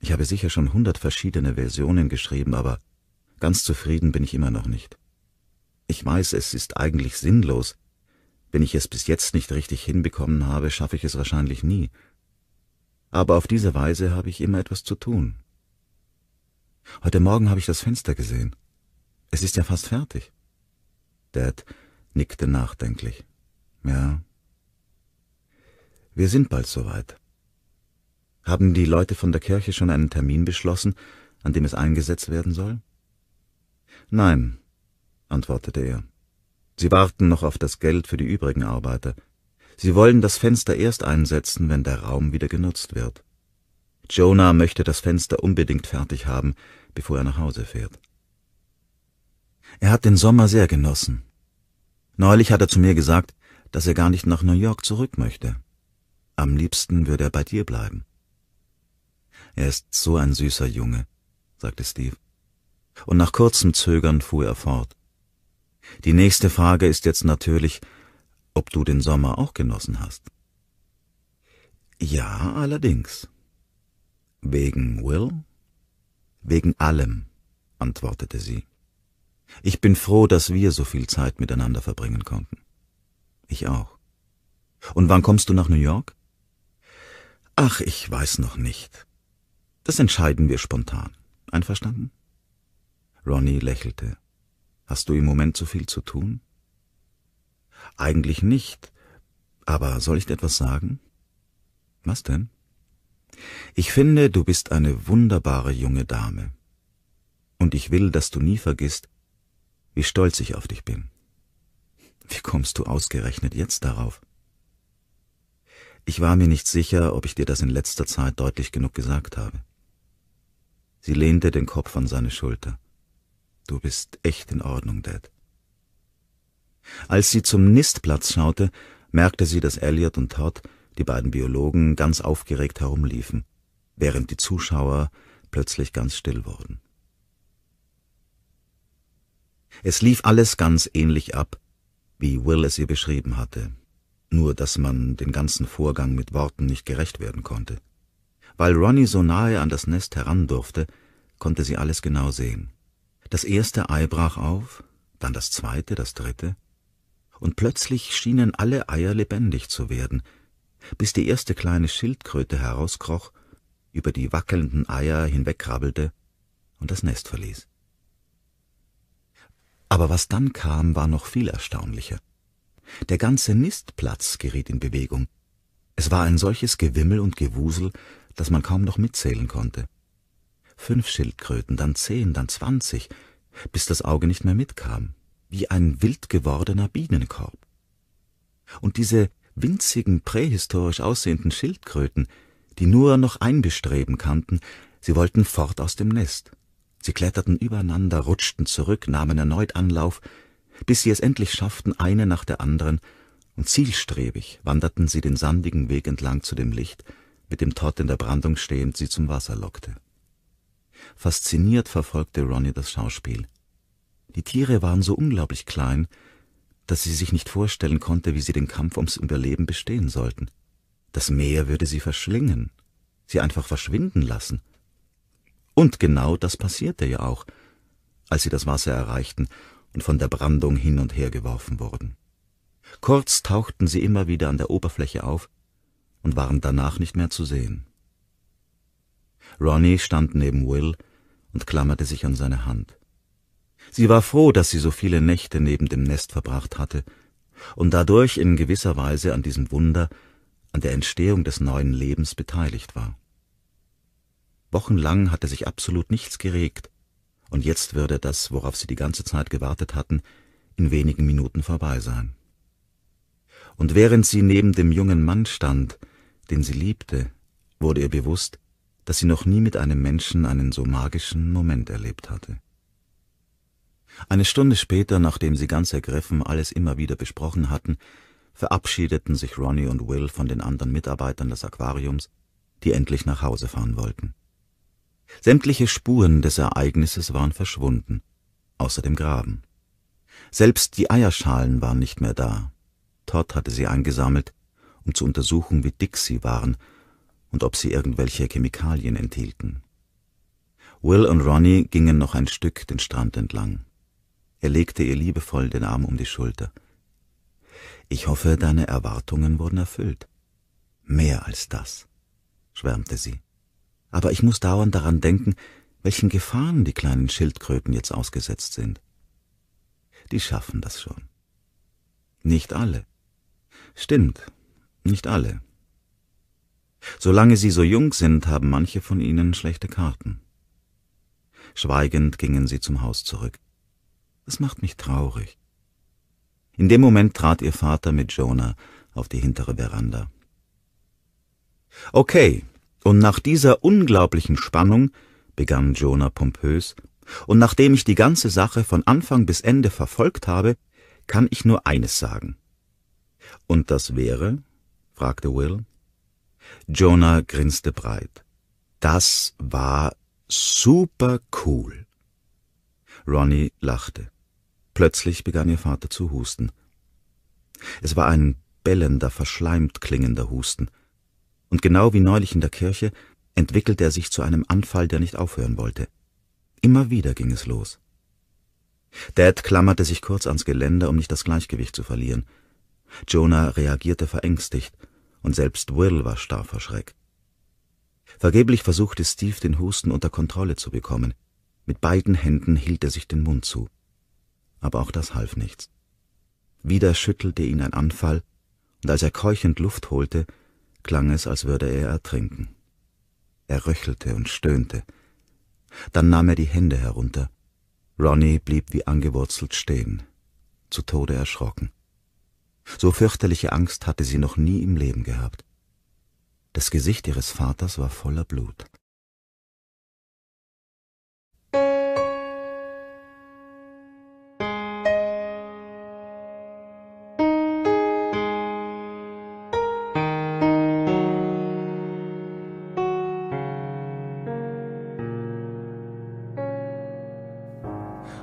Ich habe sicher schon hundert verschiedene Versionen geschrieben, aber ganz zufrieden bin ich immer noch nicht. Ich weiß, es ist eigentlich sinnlos. Wenn ich es bis jetzt nicht richtig hinbekommen habe, schaffe ich es wahrscheinlich nie. Aber auf diese Weise habe ich immer etwas zu tun. Heute Morgen habe ich das Fenster gesehen. Es ist ja fast fertig. Dad nickte nachdenklich. Ja. Wir sind bald soweit. Haben die Leute von der Kirche schon einen Termin beschlossen, an dem es eingesetzt werden soll? Nein, antwortete er. Sie warten noch auf das Geld für die übrigen Arbeiter. Sie wollen das Fenster erst einsetzen, wenn der Raum wieder genutzt wird. Jonah möchte das Fenster unbedingt fertig haben, bevor er nach Hause fährt. Er hat den Sommer sehr genossen. Neulich hat er zu mir gesagt, dass er gar nicht nach New York zurück möchte. Am liebsten würde er bei dir bleiben. Er ist so ein süßer Junge, sagte Steve. Und nach kurzem Zögern fuhr er fort. Die nächste Frage ist jetzt natürlich, ob du den Sommer auch genossen hast. Ja, allerdings. Wegen Will? Wegen allem, antwortete sie. Ich bin froh, dass wir so viel Zeit miteinander verbringen konnten. Ich auch. Und wann kommst du nach New York? Ach, ich weiß noch nicht. Das entscheiden wir spontan. Einverstanden? Ronnie lächelte. Hast du im Moment so viel zu tun? Eigentlich nicht. Aber soll ich dir etwas sagen? Was denn? Ich finde, du bist eine wunderbare junge Dame. Und ich will, dass du nie vergisst, wie stolz ich auf dich bin. Wie kommst du ausgerechnet jetzt darauf? Ich war mir nicht sicher, ob ich dir das in letzter Zeit deutlich genug gesagt habe. Sie lehnte den Kopf an seine Schulter. Du bist echt in Ordnung, Dad. Als sie zum Nistplatz schaute, merkte sie, dass Elliot und Todd, die beiden Biologen, ganz aufgeregt herumliefen, während die Zuschauer plötzlich ganz still wurden. Es lief alles ganz ähnlich ab, wie Will es ihr beschrieben hatte, nur dass man den ganzen Vorgang mit Worten nicht gerecht werden konnte. Weil Ronny so nahe an das Nest heran durfte, konnte sie alles genau sehen. Das erste Ei brach auf, dann das zweite, das dritte, und plötzlich schienen alle Eier lebendig zu werden, bis die erste kleine Schildkröte herauskroch, über die wackelnden Eier hinwegkrabbelte und das Nest verließ. Aber was dann kam, war noch viel erstaunlicher. Der ganze Nistplatz geriet in Bewegung. Es war ein solches Gewimmel und Gewusel, dass man kaum noch mitzählen konnte. Fünf Schildkröten, dann zehn, dann zwanzig, bis das Auge nicht mehr mitkam, wie ein wild gewordener Bienenkorb. Und diese winzigen, prähistorisch aussehenden Schildkröten, die nur noch ein Bestreben kannten, sie wollten fort aus dem Nest. Sie kletterten übereinander, rutschten zurück, nahmen erneut Anlauf, bis sie es endlich schafften, eine nach der anderen, und zielstrebig wanderten sie den sandigen Weg entlang zu dem Licht, mit dem Todd in der Brandung stehend sie zum Wasser lockte. Fasziniert verfolgte Ronny das Schauspiel. Die Tiere waren so unglaublich klein, dass sie sich nicht vorstellen konnte, wie sie den Kampf ums Überleben bestehen sollten. Das Meer würde sie verschlingen, sie einfach verschwinden lassen – und genau das passierte ja auch, als sie das Wasser erreichten und von der Brandung hin und her geworfen wurden. Kurz tauchten sie immer wieder an der Oberfläche auf und waren danach nicht mehr zu sehen. Ronnie stand neben Will und klammerte sich an seine Hand. Sie war froh, dass sie so viele Nächte neben dem Nest verbracht hatte und dadurch in gewisser Weise an diesem Wunder, an der Entstehung des neuen Lebens beteiligt war. Wochenlang hatte sich absolut nichts geregt, und jetzt würde das, worauf sie die ganze Zeit gewartet hatten, in wenigen Minuten vorbei sein. Und während sie neben dem jungen Mann stand, den sie liebte, wurde ihr bewusst, dass sie noch nie mit einem Menschen einen so magischen Moment erlebt hatte. Eine Stunde später, nachdem sie ganz ergriffen alles immer wieder besprochen hatten, verabschiedeten sich Ronnie und Will von den anderen Mitarbeitern des Aquariums, die endlich nach Hause fahren wollten. Sämtliche Spuren des Ereignisses waren verschwunden, außer dem Graben. Selbst die Eierschalen waren nicht mehr da. Todd hatte sie eingesammelt, um zu untersuchen, wie dick sie waren und ob sie irgendwelche Chemikalien enthielten. Will und Ronnie gingen noch ein Stück den Strand entlang. Er legte ihr liebevoll den Arm um die Schulter. Ich hoffe, deine Erwartungen wurden erfüllt. Mehr als das, schwärmte sie aber ich muss dauernd daran denken, welchen Gefahren die kleinen Schildkröten jetzt ausgesetzt sind. Die schaffen das schon. Nicht alle. Stimmt, nicht alle. Solange sie so jung sind, haben manche von ihnen schlechte Karten. Schweigend gingen sie zum Haus zurück. Das macht mich traurig. In dem Moment trat ihr Vater mit Jonah auf die hintere Veranda. Okay, und nach dieser unglaublichen Spannung, begann Jonah pompös, und nachdem ich die ganze Sache von Anfang bis Ende verfolgt habe, kann ich nur eines sagen. Und das wäre? fragte Will. Jonah grinste breit. Das war super cool. Ronnie lachte. Plötzlich begann ihr Vater zu husten. Es war ein bellender, verschleimt klingender Husten. Und genau wie neulich in der Kirche entwickelte er sich zu einem Anfall, der nicht aufhören wollte. Immer wieder ging es los. Dad klammerte sich kurz ans Geländer, um nicht das Gleichgewicht zu verlieren. Jonah reagierte verängstigt, und selbst Will war starr vor Schreck. Vergeblich versuchte Steve, den Husten unter Kontrolle zu bekommen. Mit beiden Händen hielt er sich den Mund zu. Aber auch das half nichts. Wieder schüttelte ihn ein Anfall, und als er keuchend Luft holte, klang es, als würde er ertrinken. Er röchelte und stöhnte. Dann nahm er die Hände herunter. Ronnie blieb wie angewurzelt stehen, zu Tode erschrocken. So fürchterliche Angst hatte sie noch nie im Leben gehabt. Das Gesicht ihres Vaters war voller Blut.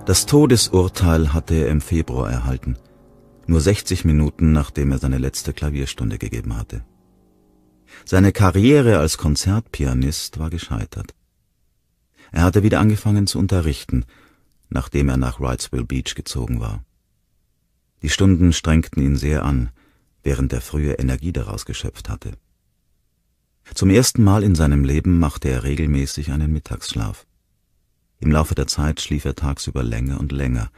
Das Todesurteil hatte er im Februar erhalten, nur 60 Minuten nachdem er seine letzte Klavierstunde gegeben hatte. Seine Karriere als Konzertpianist war gescheitert. Er hatte wieder angefangen zu unterrichten, nachdem er nach Wrightsville Beach gezogen war. Die Stunden strengten ihn sehr an, während er frühe Energie daraus geschöpft hatte. Zum ersten Mal in seinem Leben machte er regelmäßig einen Mittagsschlaf. Im Laufe der Zeit schlief er tagsüber länger und länger,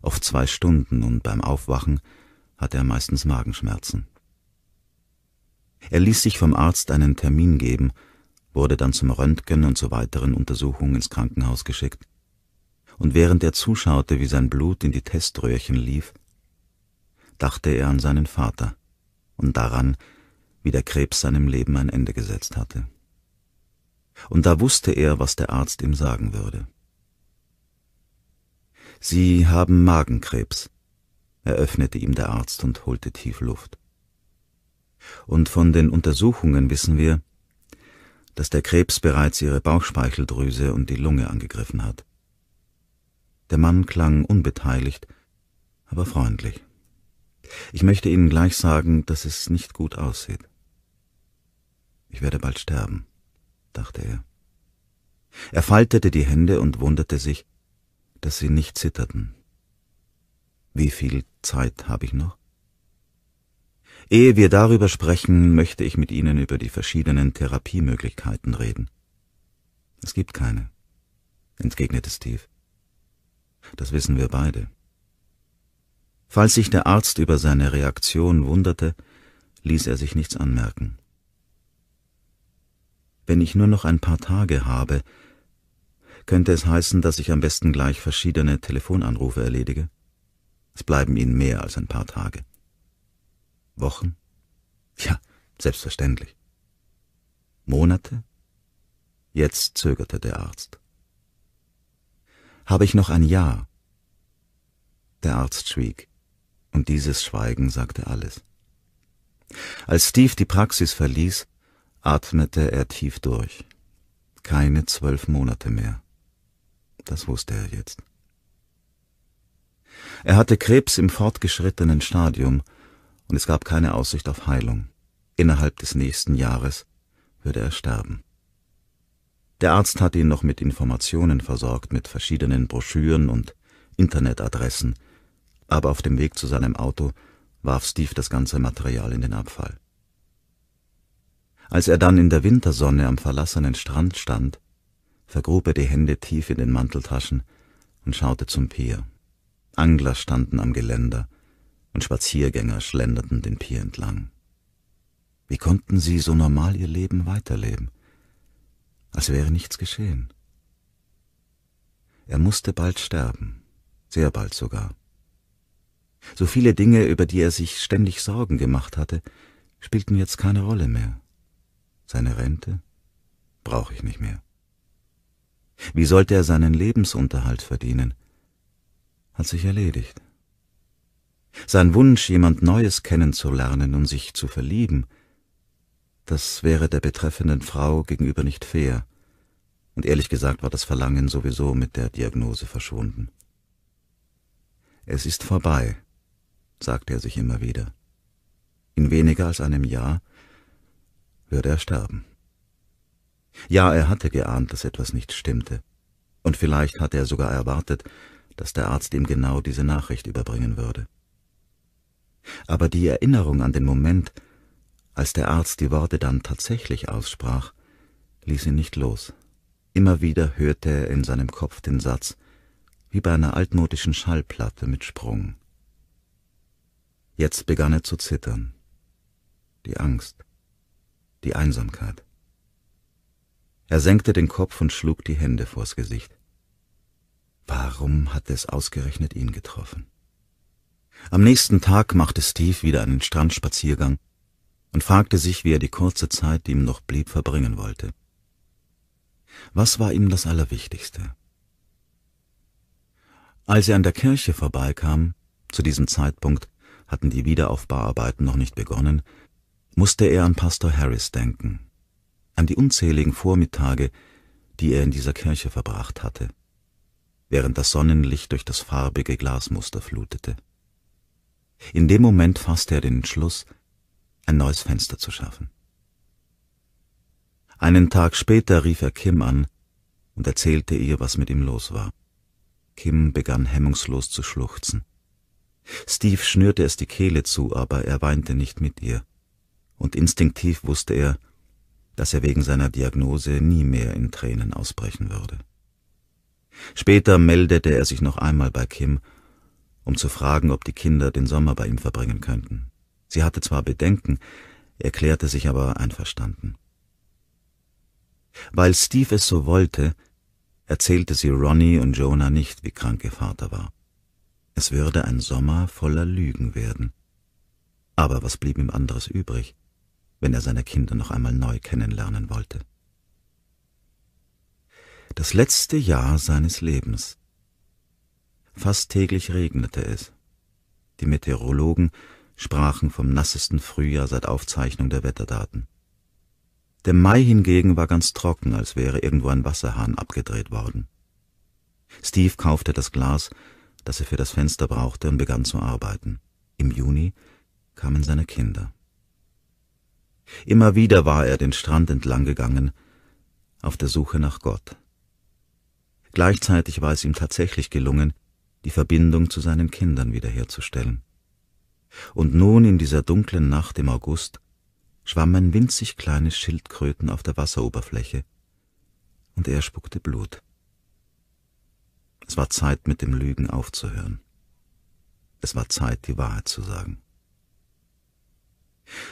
oft zwei Stunden, und beim Aufwachen hatte er meistens Magenschmerzen. Er ließ sich vom Arzt einen Termin geben, wurde dann zum Röntgen und zur weiteren Untersuchung ins Krankenhaus geschickt. Und während er zuschaute, wie sein Blut in die Teströhrchen lief, dachte er an seinen Vater und daran, wie der Krebs seinem Leben ein Ende gesetzt hatte. Und da wusste er, was der Arzt ihm sagen würde. Sie haben Magenkrebs, eröffnete ihm der Arzt und holte tief Luft. Und von den Untersuchungen wissen wir, dass der Krebs bereits ihre Bauchspeicheldrüse und die Lunge angegriffen hat. Der Mann klang unbeteiligt, aber freundlich. Ich möchte Ihnen gleich sagen, dass es nicht gut aussieht. Ich werde bald sterben, dachte er. Er faltete die Hände und wunderte sich, dass sie nicht zitterten. Wie viel Zeit habe ich noch? Ehe wir darüber sprechen, möchte ich mit Ihnen über die verschiedenen Therapiemöglichkeiten reden. Es gibt keine, entgegnete Steve. Das wissen wir beide. Falls sich der Arzt über seine Reaktion wunderte, ließ er sich nichts anmerken. Wenn ich nur noch ein paar Tage habe, könnte es heißen, dass ich am besten gleich verschiedene Telefonanrufe erledige? Es bleiben Ihnen mehr als ein paar Tage. Wochen? Ja, selbstverständlich. Monate? Jetzt zögerte der Arzt. Habe ich noch ein Jahr? Der Arzt schwieg, und dieses Schweigen sagte alles. Als Steve die Praxis verließ, atmete er tief durch. Keine zwölf Monate mehr das wusste er jetzt. Er hatte Krebs im fortgeschrittenen Stadium und es gab keine Aussicht auf Heilung. Innerhalb des nächsten Jahres würde er sterben. Der Arzt hatte ihn noch mit Informationen versorgt, mit verschiedenen Broschüren und Internetadressen, aber auf dem Weg zu seinem Auto warf Steve das ganze Material in den Abfall. Als er dann in der Wintersonne am verlassenen Strand stand, vergrub er die Hände tief in den Manteltaschen und schaute zum Pier. Angler standen am Geländer und Spaziergänger schlenderten den Pier entlang. Wie konnten sie so normal ihr Leben weiterleben, als wäre nichts geschehen? Er musste bald sterben, sehr bald sogar. So viele Dinge, über die er sich ständig Sorgen gemacht hatte, spielten jetzt keine Rolle mehr. Seine Rente brauche ich nicht mehr. Wie sollte er seinen Lebensunterhalt verdienen? Hat sich erledigt. Sein Wunsch, jemand Neues kennenzulernen und sich zu verlieben, das wäre der betreffenden Frau gegenüber nicht fair, und ehrlich gesagt war das Verlangen sowieso mit der Diagnose verschwunden. Es ist vorbei, sagte er sich immer wieder. In weniger als einem Jahr würde er sterben. Ja, er hatte geahnt, dass etwas nicht stimmte. Und vielleicht hatte er sogar erwartet, dass der Arzt ihm genau diese Nachricht überbringen würde. Aber die Erinnerung an den Moment, als der Arzt die Worte dann tatsächlich aussprach, ließ ihn nicht los. Immer wieder hörte er in seinem Kopf den Satz, wie bei einer altmodischen Schallplatte mit Sprung. Jetzt begann er zu zittern. Die Angst, die Einsamkeit. Er senkte den Kopf und schlug die Hände vors Gesicht. Warum hatte es ausgerechnet ihn getroffen? Am nächsten Tag machte Steve wieder einen Strandspaziergang und fragte sich, wie er die kurze Zeit, die ihm noch blieb, verbringen wollte. Was war ihm das Allerwichtigste? Als er an der Kirche vorbeikam, zu diesem Zeitpunkt hatten die Wiederaufbauarbeiten noch nicht begonnen, musste er an Pastor Harris denken, an die unzähligen Vormittage, die er in dieser Kirche verbracht hatte, während das Sonnenlicht durch das farbige Glasmuster flutete. In dem Moment fasste er den Entschluss, ein neues Fenster zu schaffen. Einen Tag später rief er Kim an und erzählte ihr, was mit ihm los war. Kim begann hemmungslos zu schluchzen. Steve schnürte es die Kehle zu, aber er weinte nicht mit ihr, und instinktiv wusste er, dass er wegen seiner Diagnose nie mehr in Tränen ausbrechen würde. Später meldete er sich noch einmal bei Kim, um zu fragen, ob die Kinder den Sommer bei ihm verbringen könnten. Sie hatte zwar Bedenken, erklärte sich aber einverstanden. Weil Steve es so wollte, erzählte sie Ronnie und Jonah nicht, wie krank ihr Vater war. Es würde ein Sommer voller Lügen werden. Aber was blieb ihm anderes übrig? wenn er seine Kinder noch einmal neu kennenlernen wollte. Das letzte Jahr seines Lebens. Fast täglich regnete es. Die Meteorologen sprachen vom nassesten Frühjahr seit Aufzeichnung der Wetterdaten. Der Mai hingegen war ganz trocken, als wäre irgendwo ein Wasserhahn abgedreht worden. Steve kaufte das Glas, das er für das Fenster brauchte, und begann zu arbeiten. Im Juni kamen seine Kinder. Immer wieder war er den Strand entlang gegangen, auf der Suche nach Gott. Gleichzeitig war es ihm tatsächlich gelungen, die Verbindung zu seinen Kindern wiederherzustellen. Und nun in dieser dunklen Nacht im August schwamm ein winzig kleines Schildkröten auf der Wasseroberfläche, und er spuckte Blut. Es war Zeit, mit dem Lügen aufzuhören. Es war Zeit, die Wahrheit zu sagen.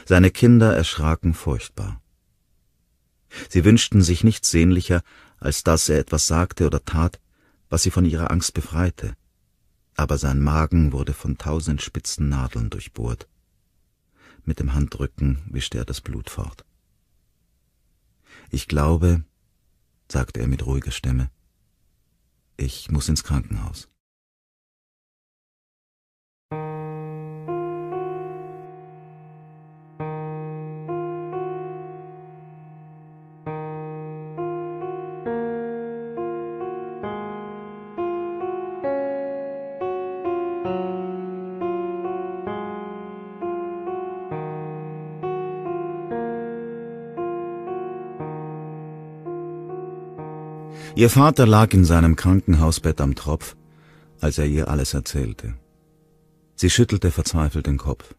Seine Kinder erschraken furchtbar. Sie wünschten sich nichts sehnlicher, als dass er etwas sagte oder tat, was sie von ihrer Angst befreite. Aber sein Magen wurde von tausend spitzen Nadeln durchbohrt. Mit dem Handrücken wischte er das Blut fort. Ich glaube, sagte er mit ruhiger Stimme, ich muss ins Krankenhaus. Ihr Vater lag in seinem Krankenhausbett am Tropf, als er ihr alles erzählte. Sie schüttelte verzweifelt den Kopf.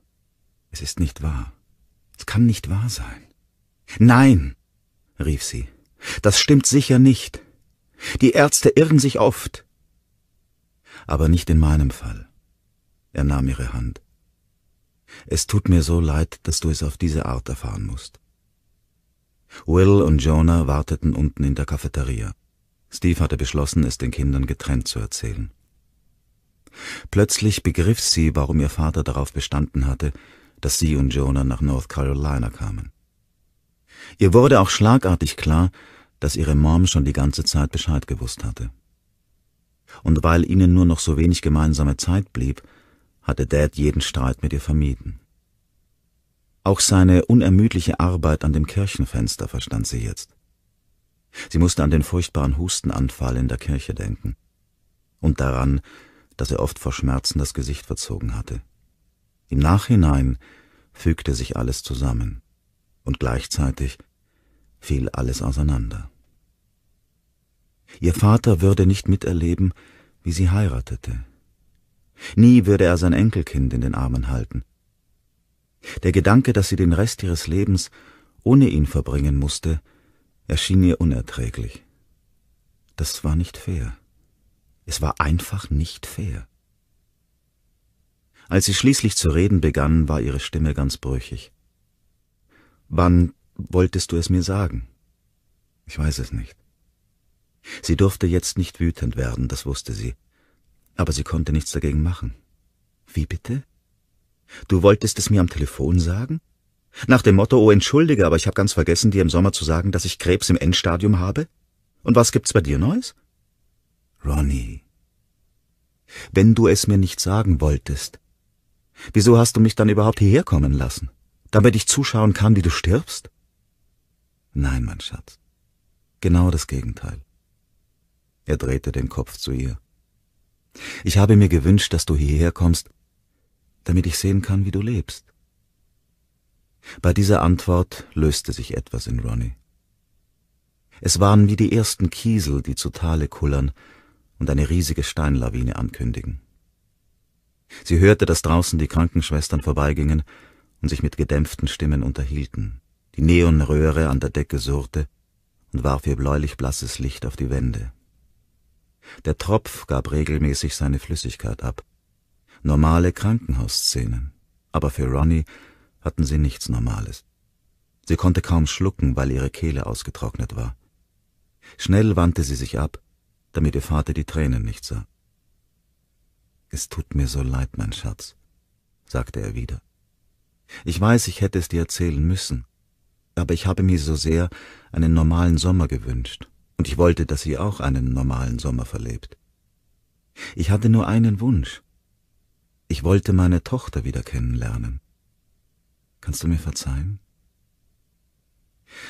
Es ist nicht wahr. Es kann nicht wahr sein. Nein, rief sie. Das stimmt sicher nicht. Die Ärzte irren sich oft. Aber nicht in meinem Fall. Er nahm ihre Hand. Es tut mir so leid, dass du es auf diese Art erfahren musst. Will und Jonah warteten unten in der Cafeteria. Steve hatte beschlossen, es den Kindern getrennt zu erzählen. Plötzlich begriff sie, warum ihr Vater darauf bestanden hatte, dass sie und Jonah nach North Carolina kamen. Ihr wurde auch schlagartig klar, dass ihre Mom schon die ganze Zeit Bescheid gewusst hatte. Und weil ihnen nur noch so wenig gemeinsame Zeit blieb, hatte Dad jeden Streit mit ihr vermieden. Auch seine unermüdliche Arbeit an dem Kirchenfenster verstand sie jetzt. Sie musste an den furchtbaren Hustenanfall in der Kirche denken und daran, dass er oft vor Schmerzen das Gesicht verzogen hatte. Im Nachhinein fügte sich alles zusammen und gleichzeitig fiel alles auseinander. Ihr Vater würde nicht miterleben, wie sie heiratete. Nie würde er sein Enkelkind in den Armen halten. Der Gedanke, dass sie den Rest ihres Lebens ohne ihn verbringen musste, erschien ihr unerträglich. Das war nicht fair. Es war einfach nicht fair. Als sie schließlich zu reden begann, war ihre Stimme ganz brüchig. Wann wolltest du es mir sagen? Ich weiß es nicht. Sie durfte jetzt nicht wütend werden, das wusste sie, aber sie konnte nichts dagegen machen. Wie bitte? Du wolltest es mir am Telefon sagen? Nach dem Motto, oh entschuldige, aber ich habe ganz vergessen, dir im Sommer zu sagen, dass ich Krebs im Endstadium habe? Und was gibt's bei dir Neues? Ronny, wenn du es mir nicht sagen wolltest, wieso hast du mich dann überhaupt hierher kommen lassen? Damit ich zuschauen kann, wie du stirbst? Nein, mein Schatz. Genau das Gegenteil. Er drehte den Kopf zu ihr. Ich habe mir gewünscht, dass du hierher kommst, damit ich sehen kann, wie du lebst. Bei dieser Antwort löste sich etwas in Ronnie. Es waren wie die ersten Kiesel, die zu Tale kullern und eine riesige Steinlawine ankündigen. Sie hörte, dass draußen die Krankenschwestern vorbeigingen und sich mit gedämpften Stimmen unterhielten. Die Neonröhre an der Decke surrte und warf ihr bläulich blasses Licht auf die Wände. Der Tropf gab regelmäßig seine Flüssigkeit ab. Normale Krankenhausszenen, aber für Ronnie hatten sie nichts Normales. Sie konnte kaum schlucken, weil ihre Kehle ausgetrocknet war. Schnell wandte sie sich ab, damit ihr Vater die Tränen nicht sah. Es tut mir so leid, mein Schatz, sagte er wieder. Ich weiß, ich hätte es dir erzählen müssen, aber ich habe mir so sehr einen normalen Sommer gewünscht, und ich wollte, dass sie auch einen normalen Sommer verlebt. Ich hatte nur einen Wunsch. Ich wollte meine Tochter wieder kennenlernen. Kannst du mir verzeihen?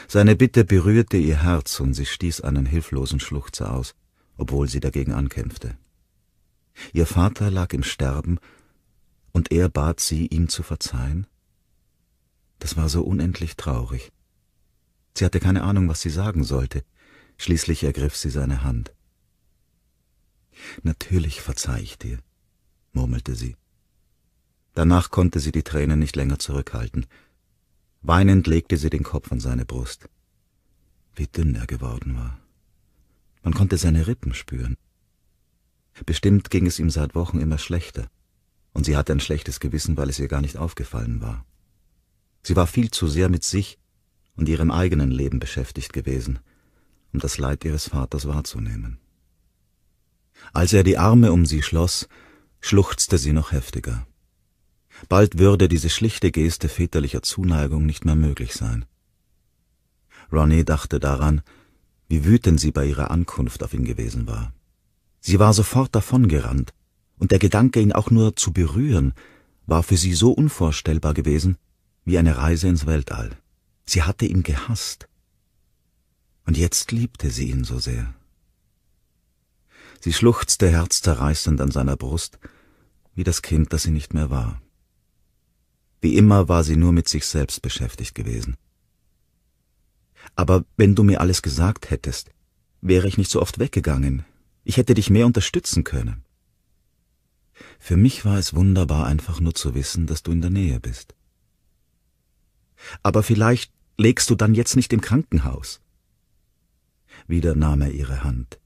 Seine Bitte berührte ihr Herz und sie stieß einen hilflosen Schluchzer aus, obwohl sie dagegen ankämpfte. Ihr Vater lag im Sterben und er bat sie, ihm zu verzeihen? Das war so unendlich traurig. Sie hatte keine Ahnung, was sie sagen sollte. Schließlich ergriff sie seine Hand. Natürlich verzeih ich dir, murmelte sie. Danach konnte sie die Tränen nicht länger zurückhalten. Weinend legte sie den Kopf an seine Brust. Wie dünn er geworden war. Man konnte seine Rippen spüren. Bestimmt ging es ihm seit Wochen immer schlechter, und sie hatte ein schlechtes Gewissen, weil es ihr gar nicht aufgefallen war. Sie war viel zu sehr mit sich und ihrem eigenen Leben beschäftigt gewesen, um das Leid ihres Vaters wahrzunehmen. Als er die Arme um sie schloss, schluchzte sie noch heftiger. Bald würde diese schlichte Geste väterlicher Zuneigung nicht mehr möglich sein. Ronnie dachte daran, wie wütend sie bei ihrer Ankunft auf ihn gewesen war. Sie war sofort davongerannt, und der Gedanke, ihn auch nur zu berühren, war für sie so unvorstellbar gewesen wie eine Reise ins Weltall. Sie hatte ihn gehasst. Und jetzt liebte sie ihn so sehr. Sie schluchzte herzzerreißend an seiner Brust, wie das Kind, das sie nicht mehr war. Wie immer war sie nur mit sich selbst beschäftigt gewesen. Aber wenn du mir alles gesagt hättest, wäre ich nicht so oft weggegangen. Ich hätte dich mehr unterstützen können. Für mich war es wunderbar, einfach nur zu wissen, dass du in der Nähe bist. Aber vielleicht legst du dann jetzt nicht im Krankenhaus. Wieder nahm er ihre Hand.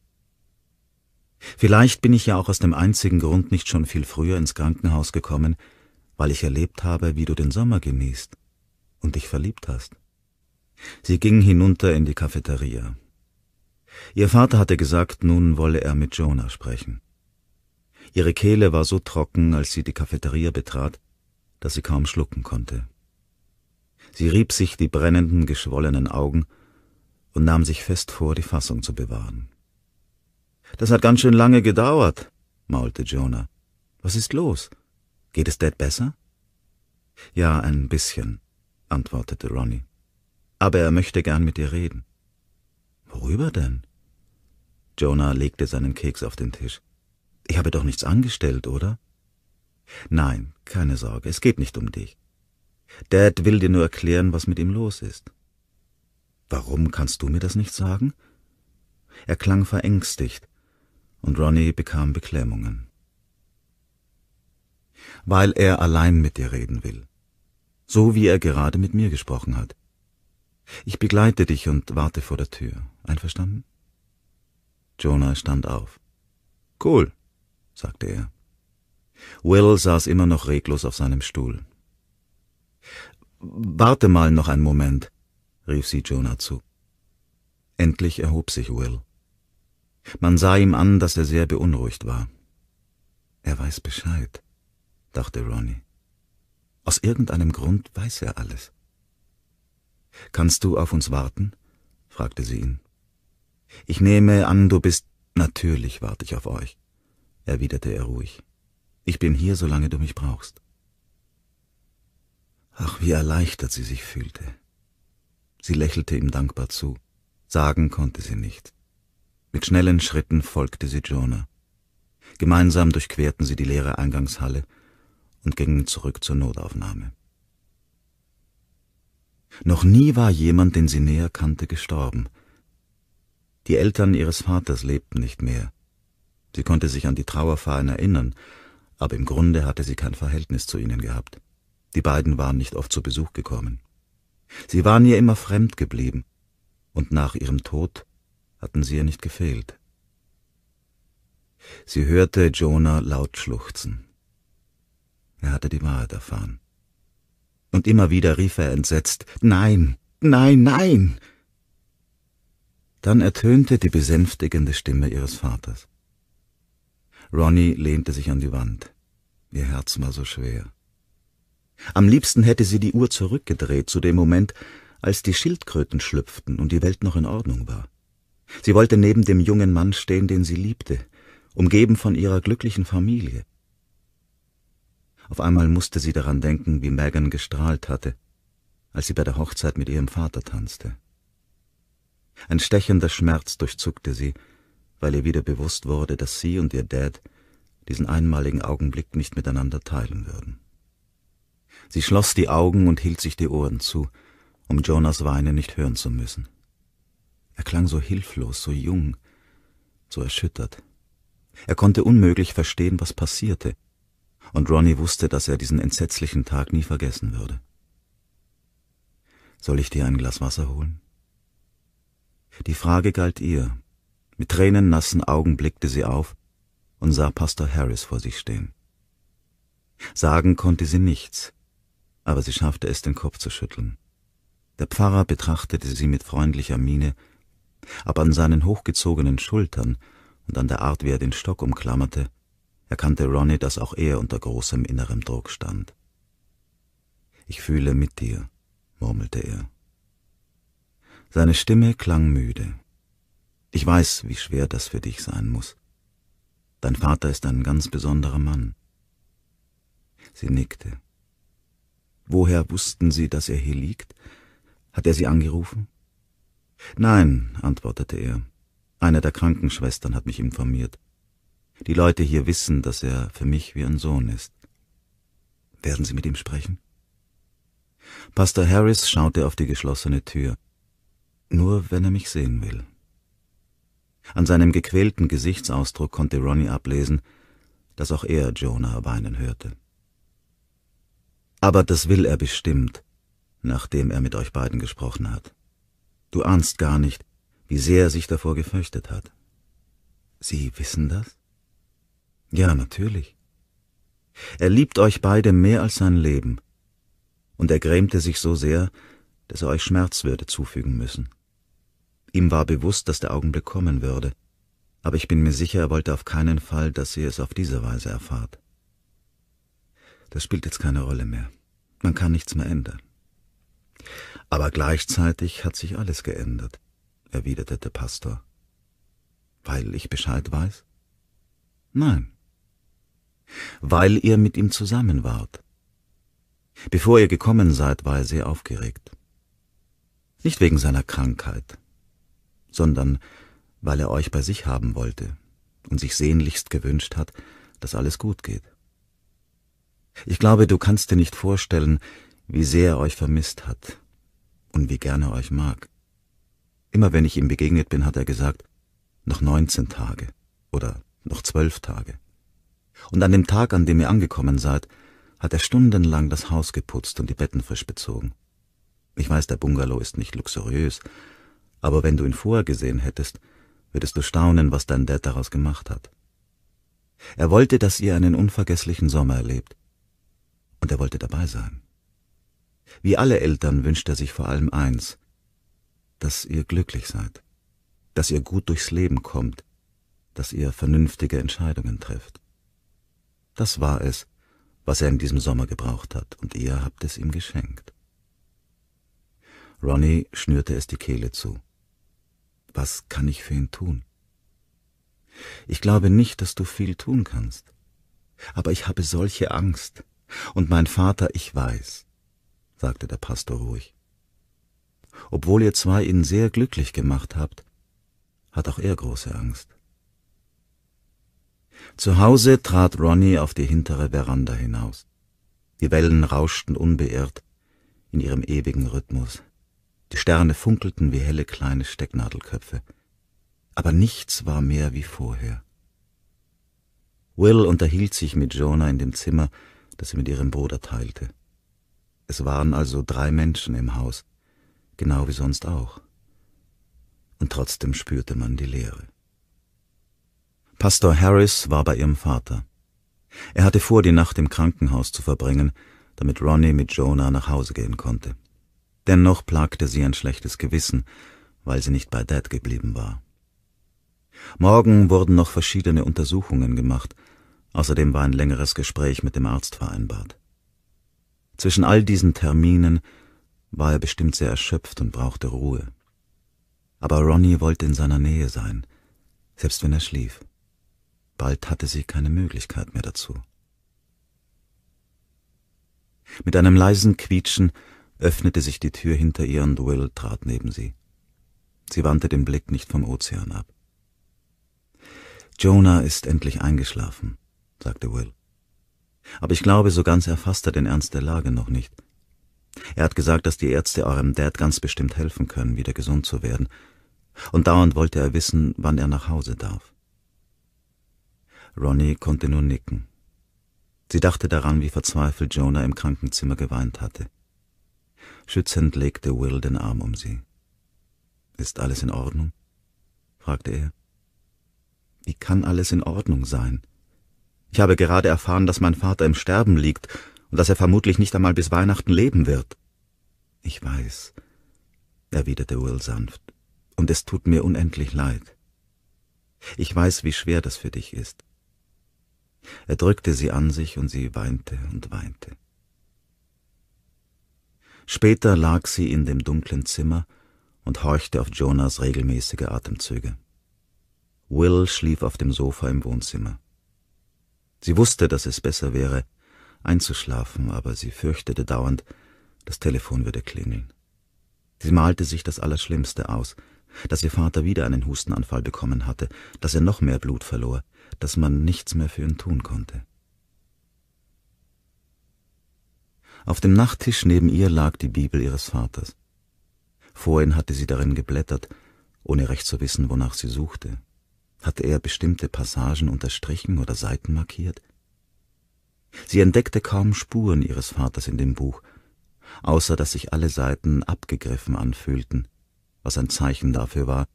Vielleicht bin ich ja auch aus dem einzigen Grund nicht schon viel früher ins Krankenhaus gekommen, weil ich erlebt habe, wie du den Sommer genießt und dich verliebt hast. Sie ging hinunter in die Cafeteria. Ihr Vater hatte gesagt, nun wolle er mit Jonah sprechen. Ihre Kehle war so trocken, als sie die Cafeteria betrat, dass sie kaum schlucken konnte. Sie rieb sich die brennenden, geschwollenen Augen und nahm sich fest vor, die Fassung zu bewahren. Das hat ganz schön lange gedauert, maulte Jonah. Was ist los? Geht es Dad besser? Ja, ein bisschen, antwortete Ronnie. Aber er möchte gern mit dir reden. Worüber denn? Jonah legte seinen Keks auf den Tisch. Ich habe doch nichts angestellt, oder? Nein, keine Sorge, es geht nicht um dich. Dad will dir nur erklären, was mit ihm los ist. Warum kannst du mir das nicht sagen? Er klang verängstigt, und Ronnie bekam Beklemmungen weil er allein mit dir reden will, so wie er gerade mit mir gesprochen hat. Ich begleite dich und warte vor der Tür. Einverstanden? Jonah stand auf. Cool, sagte er. Will saß immer noch reglos auf seinem Stuhl. Warte mal noch einen Moment, rief sie Jonah zu. Endlich erhob sich Will. Man sah ihm an, dass er sehr beunruhigt war. Er weiß Bescheid, dachte Ronnie. Aus irgendeinem Grund weiß er alles. Kannst du auf uns warten? fragte sie ihn. Ich nehme an, du bist. Natürlich warte ich auf euch, erwiderte er ruhig. Ich bin hier, solange du mich brauchst. Ach, wie erleichtert sie sich fühlte. Sie lächelte ihm dankbar zu. Sagen konnte sie nicht. Mit schnellen Schritten folgte sie Jonah. Gemeinsam durchquerten sie die leere Eingangshalle und gingen zurück zur Notaufnahme. Noch nie war jemand, den sie näher kannte, gestorben. Die Eltern ihres Vaters lebten nicht mehr. Sie konnte sich an die Trauerfahren erinnern, aber im Grunde hatte sie kein Verhältnis zu ihnen gehabt. Die beiden waren nicht oft zu Besuch gekommen. Sie waren ihr immer fremd geblieben, und nach ihrem Tod hatten sie ihr nicht gefehlt. Sie hörte Jonah laut schluchzen. Er hatte die Wahrheit erfahren. Und immer wieder rief er entsetzt Nein, nein, nein. Dann ertönte die besänftigende Stimme ihres Vaters. Ronnie lehnte sich an die Wand. Ihr Herz war so schwer. Am liebsten hätte sie die Uhr zurückgedreht zu dem Moment, als die Schildkröten schlüpften und die Welt noch in Ordnung war. Sie wollte neben dem jungen Mann stehen, den sie liebte, umgeben von ihrer glücklichen Familie. Auf einmal musste sie daran denken, wie Megan gestrahlt hatte, als sie bei der Hochzeit mit ihrem Vater tanzte. Ein stechender Schmerz durchzuckte sie, weil ihr wieder bewusst wurde, dass sie und ihr Dad diesen einmaligen Augenblick nicht miteinander teilen würden. Sie schloss die Augen und hielt sich die Ohren zu, um Jonas Weine nicht hören zu müssen. Er klang so hilflos, so jung, so erschüttert. Er konnte unmöglich verstehen, was passierte, und Ronnie wusste, dass er diesen entsetzlichen Tag nie vergessen würde. Soll ich dir ein Glas Wasser holen? Die Frage galt ihr. Mit tränennassen Augen blickte sie auf und sah Pastor Harris vor sich stehen. Sagen konnte sie nichts, aber sie schaffte es, den Kopf zu schütteln. Der Pfarrer betrachtete sie mit freundlicher Miene, aber an seinen hochgezogenen Schultern und an der Art, wie er den Stock umklammerte, erkannte Ronnie, dass auch er unter großem innerem Druck stand. Ich fühle mit dir, murmelte er. Seine Stimme klang müde. Ich weiß, wie schwer das für dich sein muss. Dein Vater ist ein ganz besonderer Mann. Sie nickte. Woher wussten Sie, dass er hier liegt? Hat er Sie angerufen? Nein, antwortete er. Eine der Krankenschwestern hat mich informiert. Die Leute hier wissen, dass er für mich wie ein Sohn ist. Werden Sie mit ihm sprechen? Pastor Harris schaute auf die geschlossene Tür. Nur wenn er mich sehen will. An seinem gequälten Gesichtsausdruck konnte Ronnie ablesen, dass auch er Jonah weinen hörte. Aber das will er bestimmt, nachdem er mit euch beiden gesprochen hat. Du ahnst gar nicht, wie sehr er sich davor gefürchtet hat. Sie wissen das? Ja, natürlich. Er liebt euch beide mehr als sein Leben, und er grämte sich so sehr, dass er euch Schmerz würde zufügen müssen. Ihm war bewusst, dass der Augenblick kommen würde, aber ich bin mir sicher, er wollte auf keinen Fall, dass ihr es auf diese Weise erfahrt. Das spielt jetzt keine Rolle mehr. Man kann nichts mehr ändern. Aber gleichzeitig hat sich alles geändert, erwiderte der Pastor. Weil ich Bescheid weiß? Nein, weil ihr mit ihm zusammen wart. Bevor ihr gekommen seid, war er sehr aufgeregt. Nicht wegen seiner Krankheit, sondern weil er euch bei sich haben wollte und sich sehnlichst gewünscht hat, dass alles gut geht. Ich glaube, du kannst dir nicht vorstellen, wie sehr er euch vermisst hat und wie gerne er euch mag. Immer wenn ich ihm begegnet bin, hat er gesagt, noch neunzehn Tage oder noch zwölf Tage. Und an dem Tag, an dem ihr angekommen seid, hat er stundenlang das Haus geputzt und die Betten frisch bezogen. Ich weiß, der Bungalow ist nicht luxuriös, aber wenn du ihn vorher gesehen hättest, würdest du staunen, was dein Dad daraus gemacht hat. Er wollte, dass ihr einen unvergesslichen Sommer erlebt. Und er wollte dabei sein. Wie alle Eltern wünscht er sich vor allem eins, dass ihr glücklich seid, dass ihr gut durchs Leben kommt, dass ihr vernünftige Entscheidungen trifft. Das war es, was er in diesem Sommer gebraucht hat, und ihr habt es ihm geschenkt. Ronnie schnürte es die Kehle zu. Was kann ich für ihn tun? Ich glaube nicht, dass du viel tun kannst. Aber ich habe solche Angst. Und mein Vater, ich weiß, sagte der Pastor ruhig. Obwohl ihr zwei ihn sehr glücklich gemacht habt, hat auch er große Angst. Zu Hause trat Ronnie auf die hintere Veranda hinaus. Die Wellen rauschten unbeirrt in ihrem ewigen Rhythmus. Die Sterne funkelten wie helle kleine Stecknadelköpfe. Aber nichts war mehr wie vorher. Will unterhielt sich mit Jonah in dem Zimmer, das sie mit ihrem Bruder teilte. Es waren also drei Menschen im Haus, genau wie sonst auch. Und trotzdem spürte man die Leere. Pastor Harris war bei ihrem Vater. Er hatte vor, die Nacht im Krankenhaus zu verbringen, damit Ronnie mit Jonah nach Hause gehen konnte. Dennoch plagte sie ein schlechtes Gewissen, weil sie nicht bei Dad geblieben war. Morgen wurden noch verschiedene Untersuchungen gemacht, außerdem war ein längeres Gespräch mit dem Arzt vereinbart. Zwischen all diesen Terminen war er bestimmt sehr erschöpft und brauchte Ruhe. Aber Ronnie wollte in seiner Nähe sein, selbst wenn er schlief. Bald hatte sie keine Möglichkeit mehr dazu. Mit einem leisen Quietschen öffnete sich die Tür hinter ihr und Will trat neben sie. Sie wandte den Blick nicht vom Ozean ab. Jonah ist endlich eingeschlafen, sagte Will. Aber ich glaube, so ganz erfasst er den Ernst der Lage noch nicht. Er hat gesagt, dass die Ärzte eurem Dad ganz bestimmt helfen können, wieder gesund zu werden, und dauernd wollte er wissen, wann er nach Hause darf. Ronnie konnte nur nicken. Sie dachte daran, wie verzweifelt Jonah im Krankenzimmer geweint hatte. Schützend legte Will den Arm um sie. Ist alles in Ordnung? fragte er. Wie kann alles in Ordnung sein? Ich habe gerade erfahren, dass mein Vater im Sterben liegt und dass er vermutlich nicht einmal bis Weihnachten leben wird. Ich weiß, erwiderte Will sanft, und es tut mir unendlich leid. Ich weiß, wie schwer das für dich ist. Er drückte sie an sich und sie weinte und weinte. Später lag sie in dem dunklen Zimmer und horchte auf Jonas regelmäßige Atemzüge. Will schlief auf dem Sofa im Wohnzimmer. Sie wusste, dass es besser wäre, einzuschlafen, aber sie fürchtete dauernd, das Telefon würde klingeln. Sie malte sich das Allerschlimmste aus, dass ihr Vater wieder einen Hustenanfall bekommen hatte, dass er noch mehr Blut verlor, dass man nichts mehr für ihn tun konnte. Auf dem Nachttisch neben ihr lag die Bibel ihres Vaters. Vorhin hatte sie darin geblättert, ohne recht zu wissen, wonach sie suchte. Hatte er bestimmte Passagen unterstrichen oder Seiten markiert? Sie entdeckte kaum Spuren ihres Vaters in dem Buch, außer dass sich alle Seiten abgegriffen anfühlten, was ein Zeichen dafür war,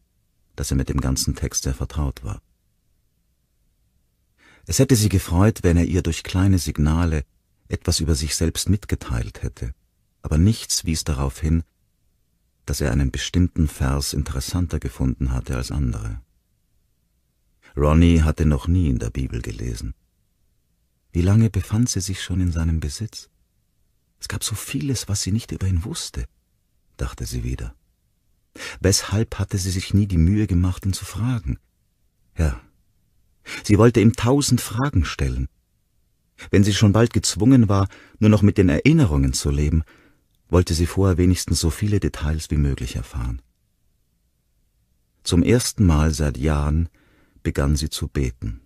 dass er mit dem ganzen Text sehr vertraut war. Es hätte sie gefreut, wenn er ihr durch kleine Signale etwas über sich selbst mitgeteilt hätte, aber nichts wies darauf hin, dass er einen bestimmten Vers interessanter gefunden hatte als andere. Ronnie hatte noch nie in der Bibel gelesen. Wie lange befand sie sich schon in seinem Besitz? Es gab so vieles, was sie nicht über ihn wusste, dachte sie wieder. Weshalb hatte sie sich nie die Mühe gemacht, ihn zu fragen? Ja, Sie wollte ihm tausend Fragen stellen. Wenn sie schon bald gezwungen war, nur noch mit den Erinnerungen zu leben, wollte sie vorher wenigstens so viele Details wie möglich erfahren. Zum ersten Mal seit Jahren begann sie zu beten.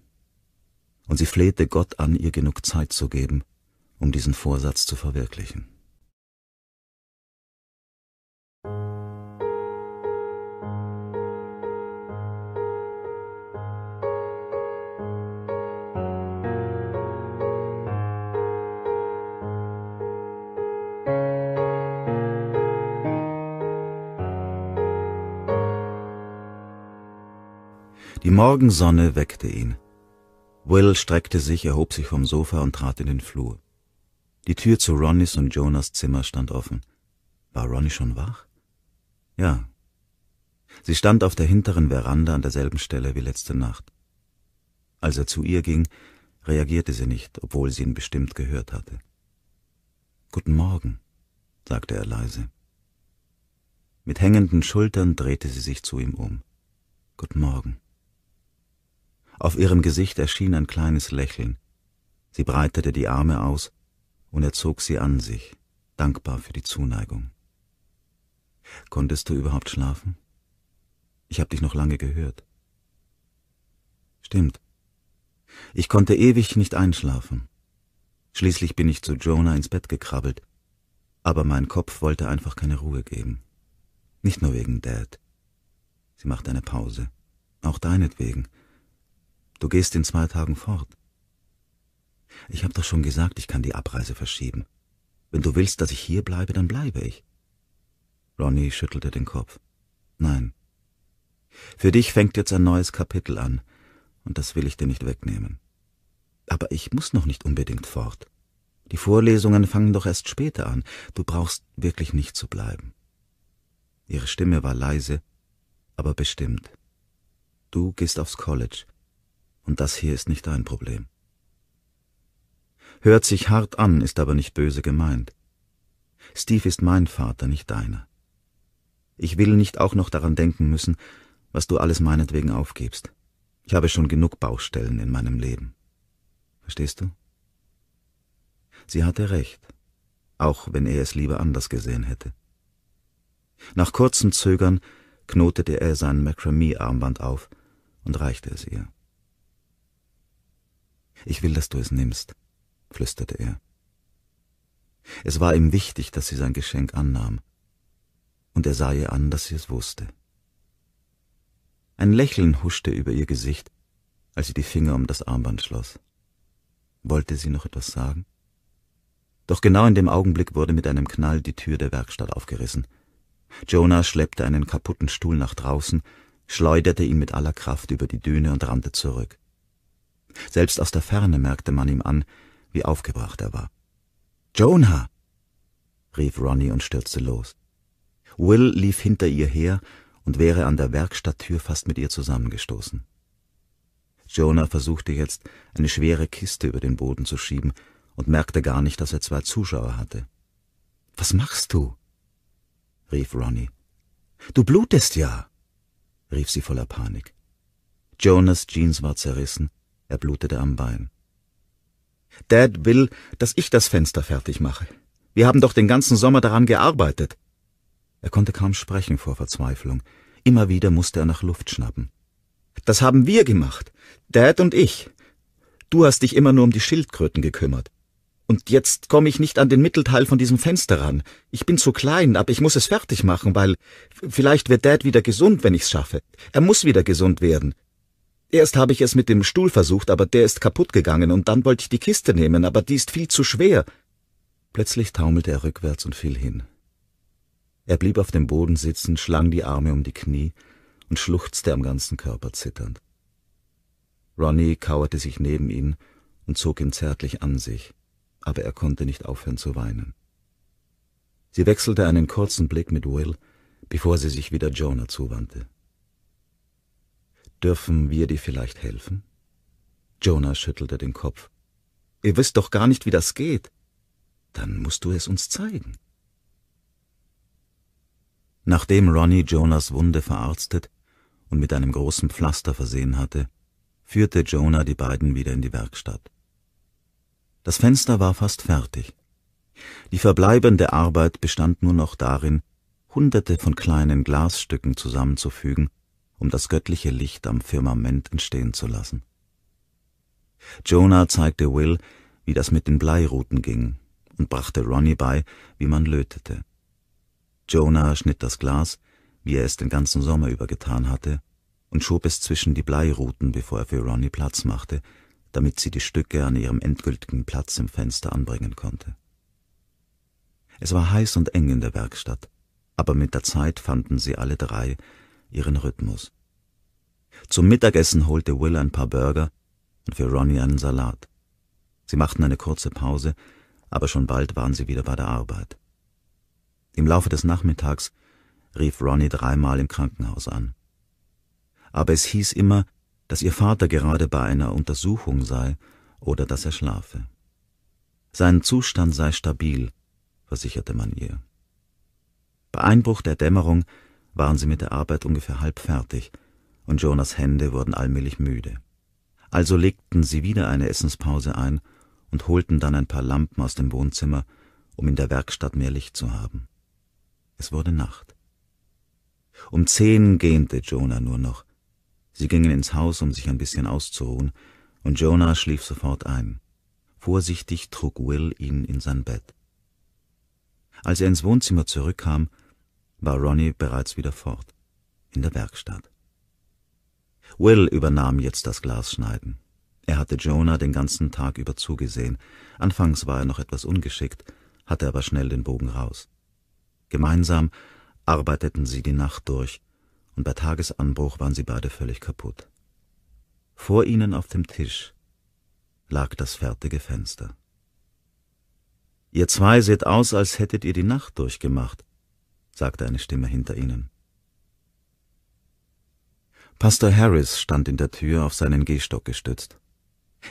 Und sie flehte Gott an, ihr genug Zeit zu geben, um diesen Vorsatz zu verwirklichen. Die Morgensonne weckte ihn. Will streckte sich, erhob sich vom Sofa und trat in den Flur. Die Tür zu Ronnys und Jonas Zimmer stand offen. War Ronny schon wach? Ja. Sie stand auf der hinteren Veranda an derselben Stelle wie letzte Nacht. Als er zu ihr ging, reagierte sie nicht, obwohl sie ihn bestimmt gehört hatte. Guten Morgen, sagte er leise. Mit hängenden Schultern drehte sie sich zu ihm um. Guten Morgen. Auf ihrem Gesicht erschien ein kleines Lächeln. Sie breitete die Arme aus und er zog sie an sich, dankbar für die Zuneigung. Konntest du überhaupt schlafen? Ich habe dich noch lange gehört. Stimmt. Ich konnte ewig nicht einschlafen. Schließlich bin ich zu Jonah ins Bett gekrabbelt, aber mein Kopf wollte einfach keine Ruhe geben. Nicht nur wegen Dad. Sie machte eine Pause. Auch deinetwegen. Du gehst in zwei Tagen fort. Ich habe doch schon gesagt, ich kann die Abreise verschieben. Wenn du willst, dass ich hier bleibe, dann bleibe ich. Ronnie schüttelte den Kopf. Nein. Für dich fängt jetzt ein neues Kapitel an, und das will ich dir nicht wegnehmen. Aber ich muss noch nicht unbedingt fort. Die Vorlesungen fangen doch erst später an. Du brauchst wirklich nicht zu bleiben. Ihre Stimme war leise, aber bestimmt. Du gehst aufs College, und das hier ist nicht dein Problem. Hört sich hart an, ist aber nicht böse gemeint. Steve ist mein Vater, nicht deiner. Ich will nicht auch noch daran denken müssen, was du alles meinetwegen aufgibst. Ich habe schon genug Baustellen in meinem Leben. Verstehst du? Sie hatte recht, auch wenn er es lieber anders gesehen hätte. Nach kurzem Zögern knotete er sein Macramee-Armband auf und reichte es ihr. Ich will, dass du es nimmst, flüsterte er. Es war ihm wichtig, dass sie sein Geschenk annahm, und er sah ihr an, dass sie es wusste. Ein Lächeln huschte über ihr Gesicht, als sie die Finger um das Armband schloss. Wollte sie noch etwas sagen? Doch genau in dem Augenblick wurde mit einem Knall die Tür der Werkstatt aufgerissen. Jonah schleppte einen kaputten Stuhl nach draußen, schleuderte ihn mit aller Kraft über die Düne und rannte zurück. Selbst aus der Ferne merkte man ihm an, wie aufgebracht er war. Jonah! rief Ronny und stürzte los. Will lief hinter ihr her und wäre an der Werkstatttür fast mit ihr zusammengestoßen. Jonah versuchte jetzt, eine schwere Kiste über den Boden zu schieben und merkte gar nicht, dass er zwei Zuschauer hatte. Was machst du? rief Ronny. Du blutest ja, rief sie voller Panik. Jonas Jeans war zerrissen er blutete am Bein. Dad will, dass ich das Fenster fertig mache. Wir haben doch den ganzen Sommer daran gearbeitet. Er konnte kaum sprechen vor Verzweiflung. Immer wieder musste er nach Luft schnappen. Das haben wir gemacht. Dad und ich. Du hast dich immer nur um die Schildkröten gekümmert. Und jetzt komme ich nicht an den Mittelteil von diesem Fenster ran. Ich bin zu klein, aber ich muss es fertig machen, weil vielleicht wird Dad wieder gesund, wenn ich's schaffe. Er muss wieder gesund werden. Erst habe ich es mit dem Stuhl versucht, aber der ist kaputt gegangen, und dann wollte ich die Kiste nehmen, aber die ist viel zu schwer. Plötzlich taumelte er rückwärts und fiel hin. Er blieb auf dem Boden sitzen, schlang die Arme um die Knie und schluchzte am ganzen Körper zitternd. Ronnie kauerte sich neben ihn und zog ihn zärtlich an sich, aber er konnte nicht aufhören zu weinen. Sie wechselte einen kurzen Blick mit Will, bevor sie sich wieder Jonah zuwandte. Dürfen wir dir vielleicht helfen? Jonah schüttelte den Kopf. Ihr wisst doch gar nicht, wie das geht. Dann musst du es uns zeigen. Nachdem Ronnie Jonas Wunde verarztet und mit einem großen Pflaster versehen hatte, führte Jonah die beiden wieder in die Werkstatt. Das Fenster war fast fertig. Die verbleibende Arbeit bestand nur noch darin, hunderte von kleinen Glasstücken zusammenzufügen um das göttliche Licht am Firmament entstehen zu lassen. Jonah zeigte Will, wie das mit den Bleiruten ging und brachte Ronnie bei, wie man lötete. Jonah schnitt das Glas, wie er es den ganzen Sommer über getan hatte, und schob es zwischen die Bleiruten, bevor er für Ronnie Platz machte, damit sie die Stücke an ihrem endgültigen Platz im Fenster anbringen konnte. Es war heiß und eng in der Werkstatt, aber mit der Zeit fanden sie alle drei, ihren Rhythmus. Zum Mittagessen holte Will ein paar Burger und für Ronnie einen Salat. Sie machten eine kurze Pause, aber schon bald waren sie wieder bei der Arbeit. Im Laufe des Nachmittags rief Ronnie dreimal im Krankenhaus an. Aber es hieß immer, dass ihr Vater gerade bei einer Untersuchung sei oder dass er schlafe. Sein Zustand sei stabil, versicherte man ihr. Bei Einbruch der Dämmerung waren sie mit der Arbeit ungefähr halb fertig, und Jonas Hände wurden allmählich müde. Also legten sie wieder eine Essenspause ein und holten dann ein paar Lampen aus dem Wohnzimmer, um in der Werkstatt mehr Licht zu haben. Es wurde Nacht. Um zehn gähnte Jonah nur noch. Sie gingen ins Haus, um sich ein bisschen auszuruhen, und Jonah schlief sofort ein. Vorsichtig trug Will ihn in sein Bett. Als er ins Wohnzimmer zurückkam, war Ronnie bereits wieder fort, in der Werkstatt. Will übernahm jetzt das Glasschneiden. Er hatte Jonah den ganzen Tag über zugesehen. Anfangs war er noch etwas ungeschickt, hatte aber schnell den Bogen raus. Gemeinsam arbeiteten sie die Nacht durch, und bei Tagesanbruch waren sie beide völlig kaputt. Vor ihnen auf dem Tisch lag das fertige Fenster. Ihr zwei seht aus, als hättet ihr die Nacht durchgemacht, sagte eine Stimme hinter ihnen. Pastor Harris stand in der Tür auf seinen Gehstock gestützt.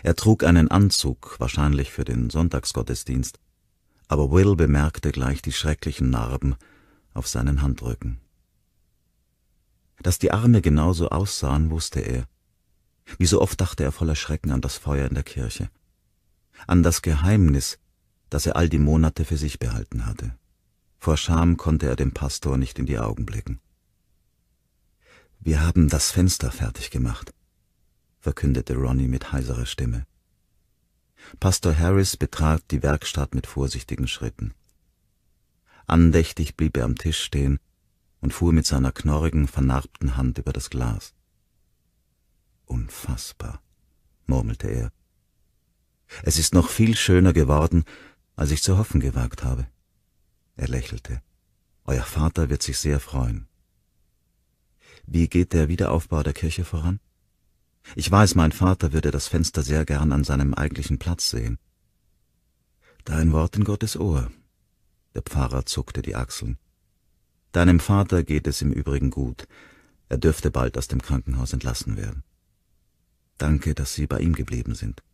Er trug einen Anzug, wahrscheinlich für den Sonntagsgottesdienst, aber Will bemerkte gleich die schrecklichen Narben auf seinen Handrücken. Dass die Arme genauso aussahen, wusste er. Wie so oft dachte er voller Schrecken an das Feuer in der Kirche, an das Geheimnis, das er all die Monate für sich behalten hatte. Vor Scham konnte er dem Pastor nicht in die Augen blicken. Wir haben das Fenster fertig gemacht, verkündete Ronnie mit heiserer Stimme. Pastor Harris betrat die Werkstatt mit vorsichtigen Schritten. Andächtig blieb er am Tisch stehen und fuhr mit seiner knorrigen, vernarbten Hand über das Glas. Unfassbar, murmelte er. Es ist noch viel schöner geworden, als ich zu hoffen gewagt habe. Er lächelte. Euer Vater wird sich sehr freuen. Wie geht der Wiederaufbau der Kirche voran? Ich weiß, mein Vater würde das Fenster sehr gern an seinem eigentlichen Platz sehen. Dein Wort in Gottes Ohr. Der Pfarrer zuckte die Achseln. Deinem Vater geht es im Übrigen gut. Er dürfte bald aus dem Krankenhaus entlassen werden. Danke, dass Sie bei ihm geblieben sind.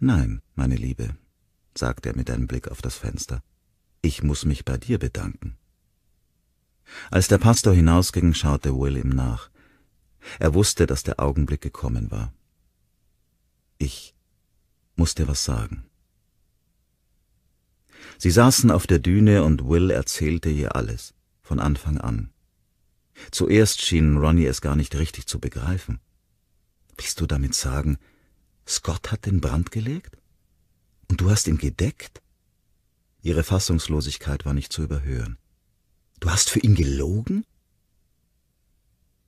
Nein, meine Liebe, sagte er mit einem Blick auf das Fenster ich muss mich bei dir bedanken. Als der Pastor hinausging, schaute Will ihm nach. Er wusste, dass der Augenblick gekommen war. Ich dir was sagen. Sie saßen auf der Düne und Will erzählte ihr alles, von Anfang an. Zuerst schien Ronnie es gar nicht richtig zu begreifen. Willst du damit sagen, Scott hat den Brand gelegt? Und du hast ihn gedeckt? Ihre Fassungslosigkeit war nicht zu überhören. Du hast für ihn gelogen?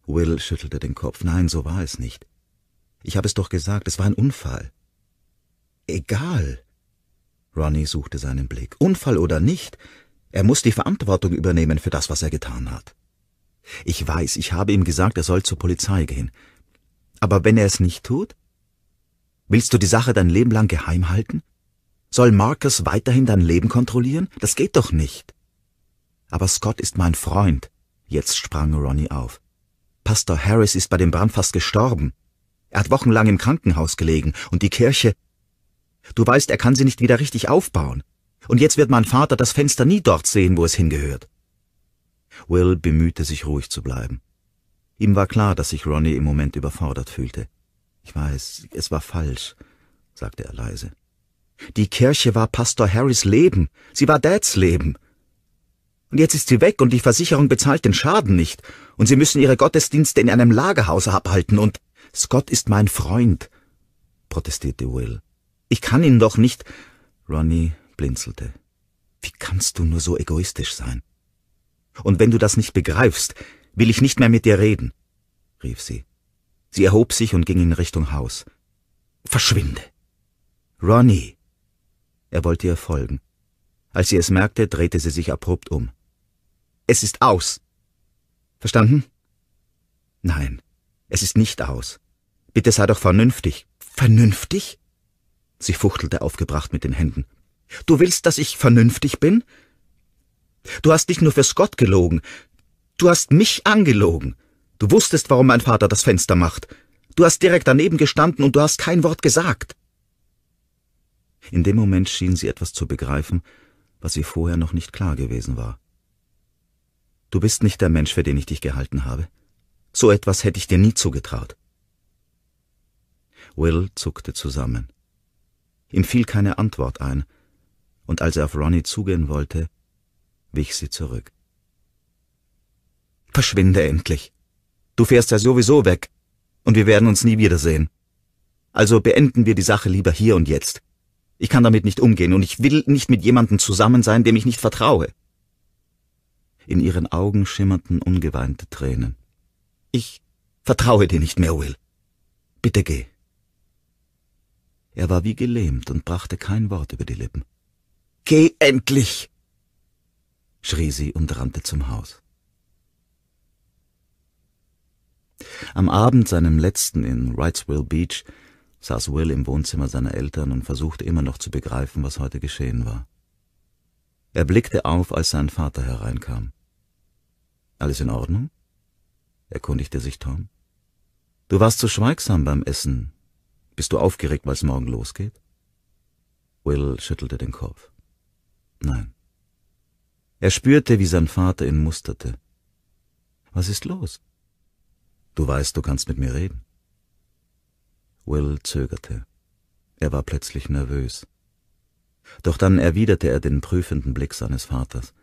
Will schüttelte den Kopf. Nein, so war es nicht. Ich habe es doch gesagt, es war ein Unfall. Egal. Ronnie suchte seinen Blick. Unfall oder nicht, er muss die Verantwortung übernehmen für das, was er getan hat. Ich weiß, ich habe ihm gesagt, er soll zur Polizei gehen. Aber wenn er es nicht tut? Willst du die Sache dein Leben lang geheim halten? Soll Marcus weiterhin dein Leben kontrollieren? Das geht doch nicht. Aber Scott ist mein Freund. Jetzt sprang Ronnie auf. Pastor Harris ist bei dem Brand fast gestorben. Er hat wochenlang im Krankenhaus gelegen und die Kirche. Du weißt, er kann sie nicht wieder richtig aufbauen. Und jetzt wird mein Vater das Fenster nie dort sehen, wo es hingehört. Will bemühte sich ruhig zu bleiben. Ihm war klar, dass sich Ronnie im Moment überfordert fühlte. Ich weiß, es war falsch, sagte er leise. Die Kirche war Pastor Harrys Leben, sie war Dads Leben. Und jetzt ist sie weg und die Versicherung bezahlt den Schaden nicht, und sie müssen ihre Gottesdienste in einem Lagerhaus abhalten, und Scott ist mein Freund, protestierte Will. Ich kann ihn doch nicht. Ronnie blinzelte. Wie kannst du nur so egoistisch sein? Und wenn du das nicht begreifst, will ich nicht mehr mit dir reden, rief sie. Sie erhob sich und ging in Richtung Haus. Verschwinde. Ronnie, er wollte ihr folgen. Als sie es merkte, drehte sie sich abrupt um. Es ist aus. Verstanden? Nein, es ist nicht aus. Bitte sei doch vernünftig. Vernünftig? Sie fuchtelte aufgebracht mit den Händen. Du willst, dass ich vernünftig bin? Du hast nicht nur für Scott gelogen. Du hast mich angelogen. Du wusstest, warum mein Vater das Fenster macht. Du hast direkt daneben gestanden und du hast kein Wort gesagt. In dem Moment schien sie etwas zu begreifen, was ihr vorher noch nicht klar gewesen war. Du bist nicht der Mensch, für den ich dich gehalten habe. So etwas hätte ich dir nie zugetraut. Will zuckte zusammen. Ihm fiel keine Antwort ein, und als er auf Ronnie zugehen wollte, wich sie zurück. Verschwinde endlich. Du fährst ja sowieso weg, und wir werden uns nie wiedersehen. Also beenden wir die Sache lieber hier und jetzt. Ich kann damit nicht umgehen und ich will nicht mit jemandem zusammen sein, dem ich nicht vertraue. In ihren Augen schimmerten ungeweinte Tränen. Ich vertraue dir nicht mehr, Will. Bitte geh. Er war wie gelähmt und brachte kein Wort über die Lippen. Geh endlich! schrie sie und rannte zum Haus. Am Abend seinem letzten in Wrightsville Beach saß Will im Wohnzimmer seiner Eltern und versuchte immer noch zu begreifen, was heute geschehen war. Er blickte auf, als sein Vater hereinkam. Alles in Ordnung? erkundigte sich Tom. Du warst so schweigsam beim Essen. Bist du aufgeregt, weil es morgen losgeht? Will schüttelte den Kopf. Nein. Er spürte, wie sein Vater ihn musterte. Was ist los? Du weißt, du kannst mit mir reden. Will zögerte. Er war plötzlich nervös. Doch dann erwiderte er den prüfenden Blick seines Vaters.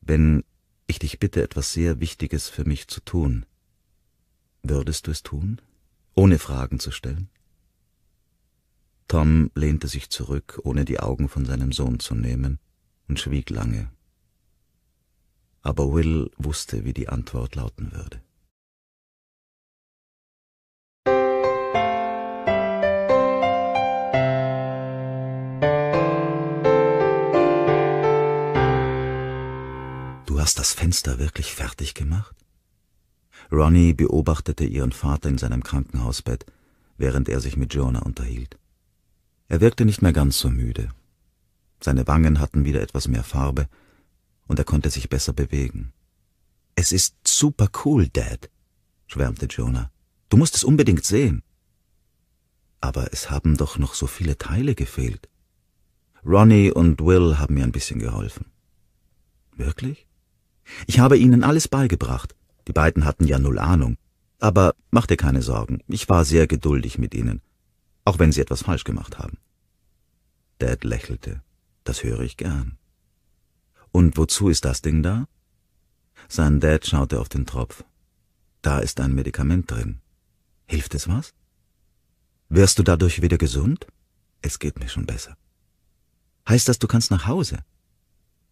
Wenn ich dich bitte, etwas sehr Wichtiges für mich zu tun, würdest du es tun, ohne Fragen zu stellen? Tom lehnte sich zurück, ohne die Augen von seinem Sohn zu nehmen, und schwieg lange. Aber Will wusste, wie die Antwort lauten würde. hast das Fenster wirklich fertig gemacht? Ronnie beobachtete ihren Vater in seinem Krankenhausbett, während er sich mit Jonah unterhielt. Er wirkte nicht mehr ganz so müde. Seine Wangen hatten wieder etwas mehr Farbe und er konnte sich besser bewegen. Es ist super cool, Dad, schwärmte Jonah. Du musst es unbedingt sehen. Aber es haben doch noch so viele Teile gefehlt. Ronnie und Will haben mir ein bisschen geholfen. Wirklich? Ich habe ihnen alles beigebracht. Die beiden hatten ja null Ahnung. Aber mach dir keine Sorgen, ich war sehr geduldig mit ihnen, auch wenn sie etwas falsch gemacht haben. Dad lächelte. Das höre ich gern. Und wozu ist das Ding da? Sein Dad schaute auf den Tropf. Da ist ein Medikament drin. Hilft es was? Wirst du dadurch wieder gesund? Es geht mir schon besser. Heißt das, du kannst nach Hause?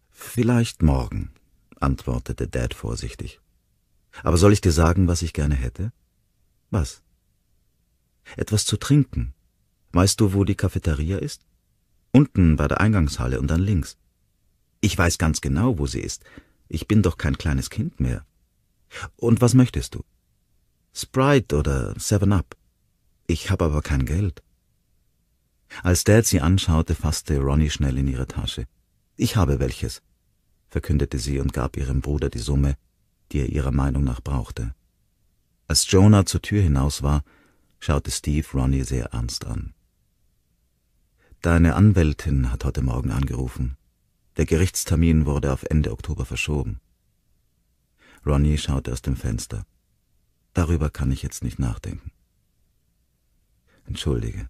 Vielleicht morgen, antwortete Dad vorsichtig. Aber soll ich dir sagen, was ich gerne hätte? Was? Etwas zu trinken. Weißt du, wo die Cafeteria ist? Unten bei der Eingangshalle und dann links. Ich weiß ganz genau, wo sie ist. Ich bin doch kein kleines Kind mehr. Und was möchtest du? Sprite oder Seven Up. Ich habe aber kein Geld. Als Dad sie anschaute, fasste Ronnie schnell in ihre Tasche. Ich habe welches verkündete sie und gab ihrem Bruder die Summe, die er ihrer Meinung nach brauchte. Als Jonah zur Tür hinaus war, schaute Steve Ronnie sehr ernst an. Deine Anwältin hat heute Morgen angerufen. Der Gerichtstermin wurde auf Ende Oktober verschoben. Ronnie schaute aus dem Fenster. Darüber kann ich jetzt nicht nachdenken. Entschuldige.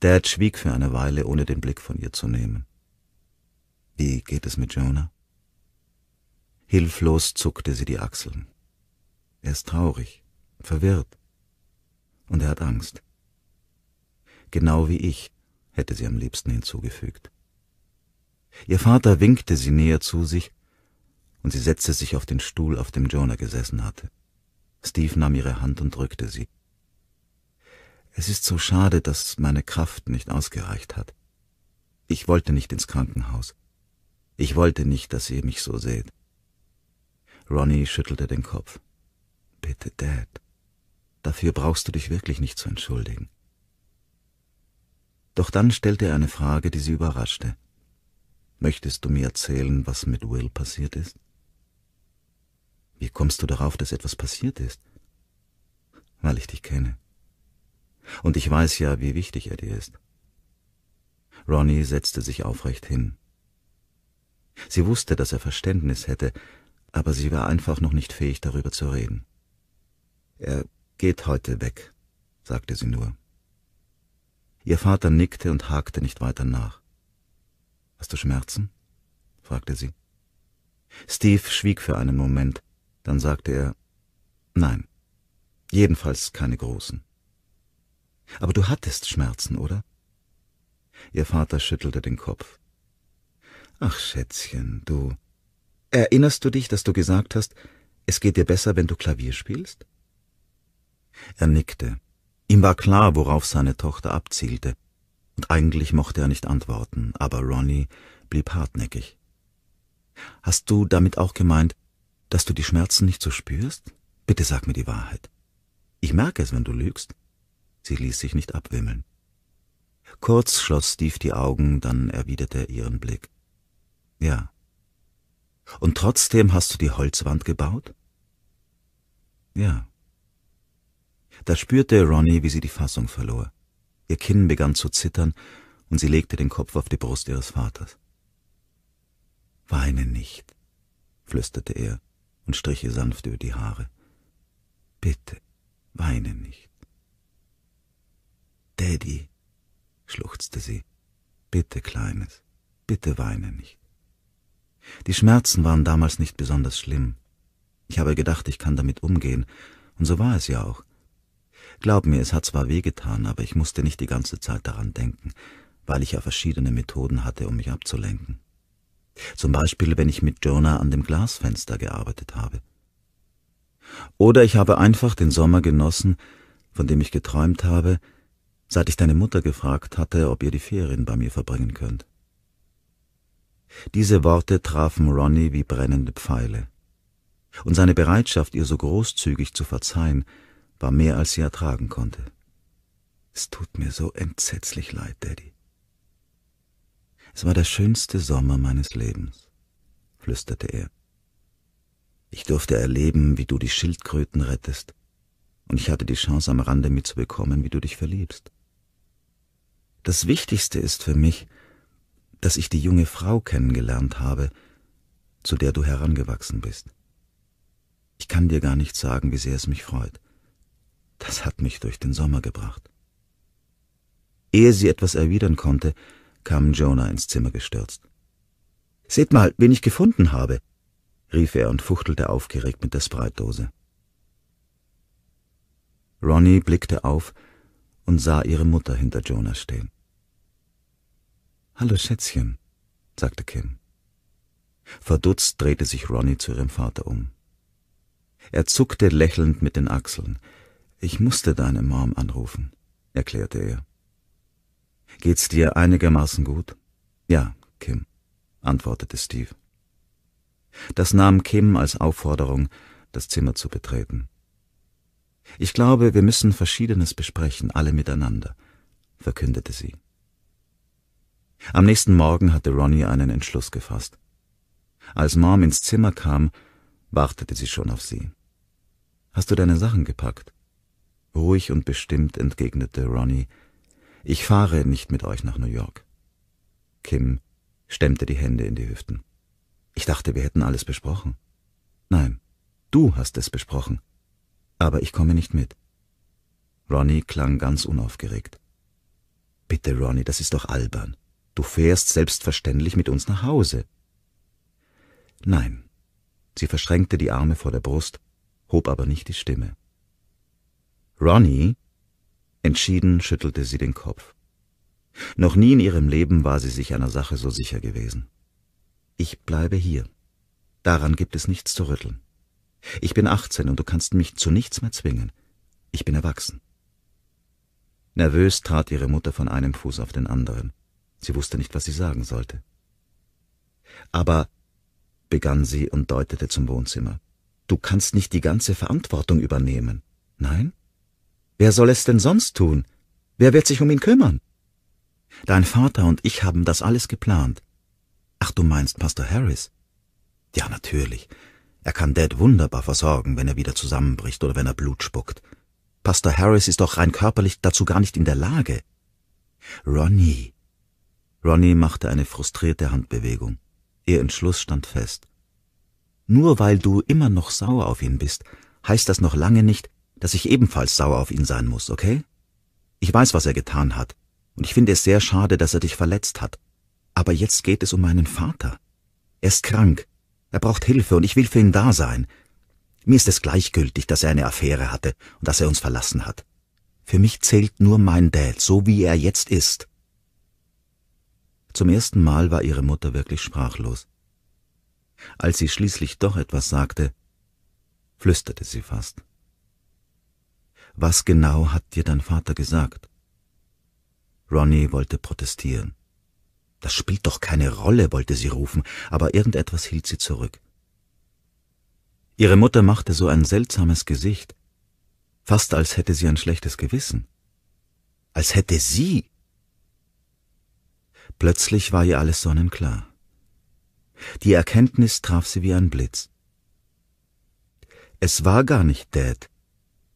Dad schwieg für eine Weile, ohne den Blick von ihr zu nehmen. Wie geht es mit Jonah? Hilflos zuckte sie die Achseln. Er ist traurig, verwirrt. Und er hat Angst. Genau wie ich, hätte sie am liebsten hinzugefügt. Ihr Vater winkte sie näher zu sich, und sie setzte sich auf den Stuhl, auf dem Jonah gesessen hatte. Steve nahm ihre Hand und drückte sie. Es ist so schade, dass meine Kraft nicht ausgereicht hat. Ich wollte nicht ins Krankenhaus. Ich wollte nicht, dass ihr mich so seht. Ronnie schüttelte den Kopf. Bitte, Dad. Dafür brauchst du dich wirklich nicht zu entschuldigen. Doch dann stellte er eine Frage, die sie überraschte. Möchtest du mir erzählen, was mit Will passiert ist? Wie kommst du darauf, dass etwas passiert ist? Weil ich dich kenne. Und ich weiß ja, wie wichtig er dir ist. Ronnie setzte sich aufrecht hin. Sie wusste, dass er Verständnis hätte, aber sie war einfach noch nicht fähig, darüber zu reden. Er geht heute weg, sagte sie nur. Ihr Vater nickte und hakte nicht weiter nach. Hast du Schmerzen? fragte sie. Steve schwieg für einen Moment, dann sagte er Nein, jedenfalls keine großen. Aber du hattest Schmerzen, oder? Ihr Vater schüttelte den Kopf. Ach, Schätzchen, du. Erinnerst du dich, dass du gesagt hast, es geht dir besser, wenn du Klavier spielst? Er nickte. Ihm war klar, worauf seine Tochter abzielte. Und eigentlich mochte er nicht antworten, aber Ronnie blieb hartnäckig. Hast du damit auch gemeint, dass du die Schmerzen nicht so spürst? Bitte sag mir die Wahrheit. Ich merke es, wenn du lügst. Sie ließ sich nicht abwimmeln. Kurz schloss Steve die Augen, dann erwiderte er ihren Blick. Ja. Und trotzdem hast du die Holzwand gebaut? Ja. Da spürte Ronnie, wie sie die Fassung verlor. Ihr Kinn begann zu zittern und sie legte den Kopf auf die Brust ihres Vaters. Weine nicht, flüsterte er und strich ihr sanft über die Haare. Bitte, weine nicht. Daddy, schluchzte sie, bitte, Kleines, bitte weine nicht. Die Schmerzen waren damals nicht besonders schlimm. Ich habe gedacht, ich kann damit umgehen, und so war es ja auch. Glaub mir, es hat zwar wehgetan, aber ich musste nicht die ganze Zeit daran denken, weil ich ja verschiedene Methoden hatte, um mich abzulenken. Zum Beispiel, wenn ich mit Jonah an dem Glasfenster gearbeitet habe. Oder ich habe einfach den Sommer genossen, von dem ich geträumt habe, seit ich deine Mutter gefragt hatte, ob ihr die Ferien bei mir verbringen könnt. Diese Worte trafen Ronnie wie brennende Pfeile. Und seine Bereitschaft, ihr so großzügig zu verzeihen, war mehr, als sie ertragen konnte. Es tut mir so entsetzlich leid, Daddy. Es war der schönste Sommer meines Lebens, flüsterte er. Ich durfte erleben, wie du die Schildkröten rettest, und ich hatte die Chance am Rande mitzubekommen, wie du dich verliebst. Das Wichtigste ist für mich, dass ich die junge Frau kennengelernt habe, zu der du herangewachsen bist. Ich kann dir gar nicht sagen, wie sehr es mich freut. Das hat mich durch den Sommer gebracht. Ehe sie etwas erwidern konnte, kam Jonah ins Zimmer gestürzt. Seht mal, wen ich gefunden habe, rief er und fuchtelte aufgeregt mit der Spreitdose. Ronnie blickte auf und sah ihre Mutter hinter Jonah stehen. Hallo Schätzchen, sagte Kim. Verdutzt drehte sich Ronnie zu ihrem Vater um. Er zuckte lächelnd mit den Achseln. Ich musste deine Mom anrufen, erklärte er. Geht's dir einigermaßen gut? Ja, Kim, antwortete Steve. Das nahm Kim als Aufforderung, das Zimmer zu betreten. Ich glaube, wir müssen Verschiedenes besprechen, alle miteinander, verkündete sie. Am nächsten Morgen hatte Ronnie einen Entschluss gefasst. Als Mom ins Zimmer kam, wartete sie schon auf sie. Hast du deine Sachen gepackt? Ruhig und bestimmt entgegnete Ronnie. ich fahre nicht mit euch nach New York. Kim stemmte die Hände in die Hüften. Ich dachte, wir hätten alles besprochen. Nein, du hast es besprochen. Aber ich komme nicht mit. Ronnie klang ganz unaufgeregt. Bitte, Ronnie, das ist doch albern. Du fährst selbstverständlich mit uns nach Hause. Nein. Sie verschränkte die Arme vor der Brust, hob aber nicht die Stimme. Ronnie? Entschieden schüttelte sie den Kopf. Noch nie in ihrem Leben war sie sich einer Sache so sicher gewesen. Ich bleibe hier. Daran gibt es nichts zu rütteln. Ich bin 18 und du kannst mich zu nichts mehr zwingen. Ich bin erwachsen. Nervös trat ihre Mutter von einem Fuß auf den anderen. Sie wusste nicht, was sie sagen sollte. Aber, begann sie und deutete zum Wohnzimmer, du kannst nicht die ganze Verantwortung übernehmen. Nein? Wer soll es denn sonst tun? Wer wird sich um ihn kümmern? Dein Vater und ich haben das alles geplant. Ach, du meinst Pastor Harris? Ja, natürlich. Er kann Dad wunderbar versorgen, wenn er wieder zusammenbricht oder wenn er Blut spuckt. Pastor Harris ist doch rein körperlich dazu gar nicht in der Lage. Ronnie, Ronnie machte eine frustrierte Handbewegung. Ihr Entschluss stand fest. Nur weil du immer noch sauer auf ihn bist, heißt das noch lange nicht, dass ich ebenfalls sauer auf ihn sein muss, okay? Ich weiß, was er getan hat, und ich finde es sehr schade, dass er dich verletzt hat. Aber jetzt geht es um meinen Vater. Er ist krank, er braucht Hilfe und ich will für ihn da sein. Mir ist es gleichgültig, dass er eine Affäre hatte und dass er uns verlassen hat. Für mich zählt nur mein Dad, so wie er jetzt ist. Zum ersten Mal war ihre Mutter wirklich sprachlos. Als sie schließlich doch etwas sagte, flüsterte sie fast. Was genau hat dir dein Vater gesagt? Ronnie wollte protestieren. Das spielt doch keine Rolle, wollte sie rufen, aber irgendetwas hielt sie zurück. Ihre Mutter machte so ein seltsames Gesicht, fast als hätte sie ein schlechtes Gewissen. Als hätte sie Plötzlich war ihr alles sonnenklar. Die Erkenntnis traf sie wie ein Blitz. Es war gar nicht Dad,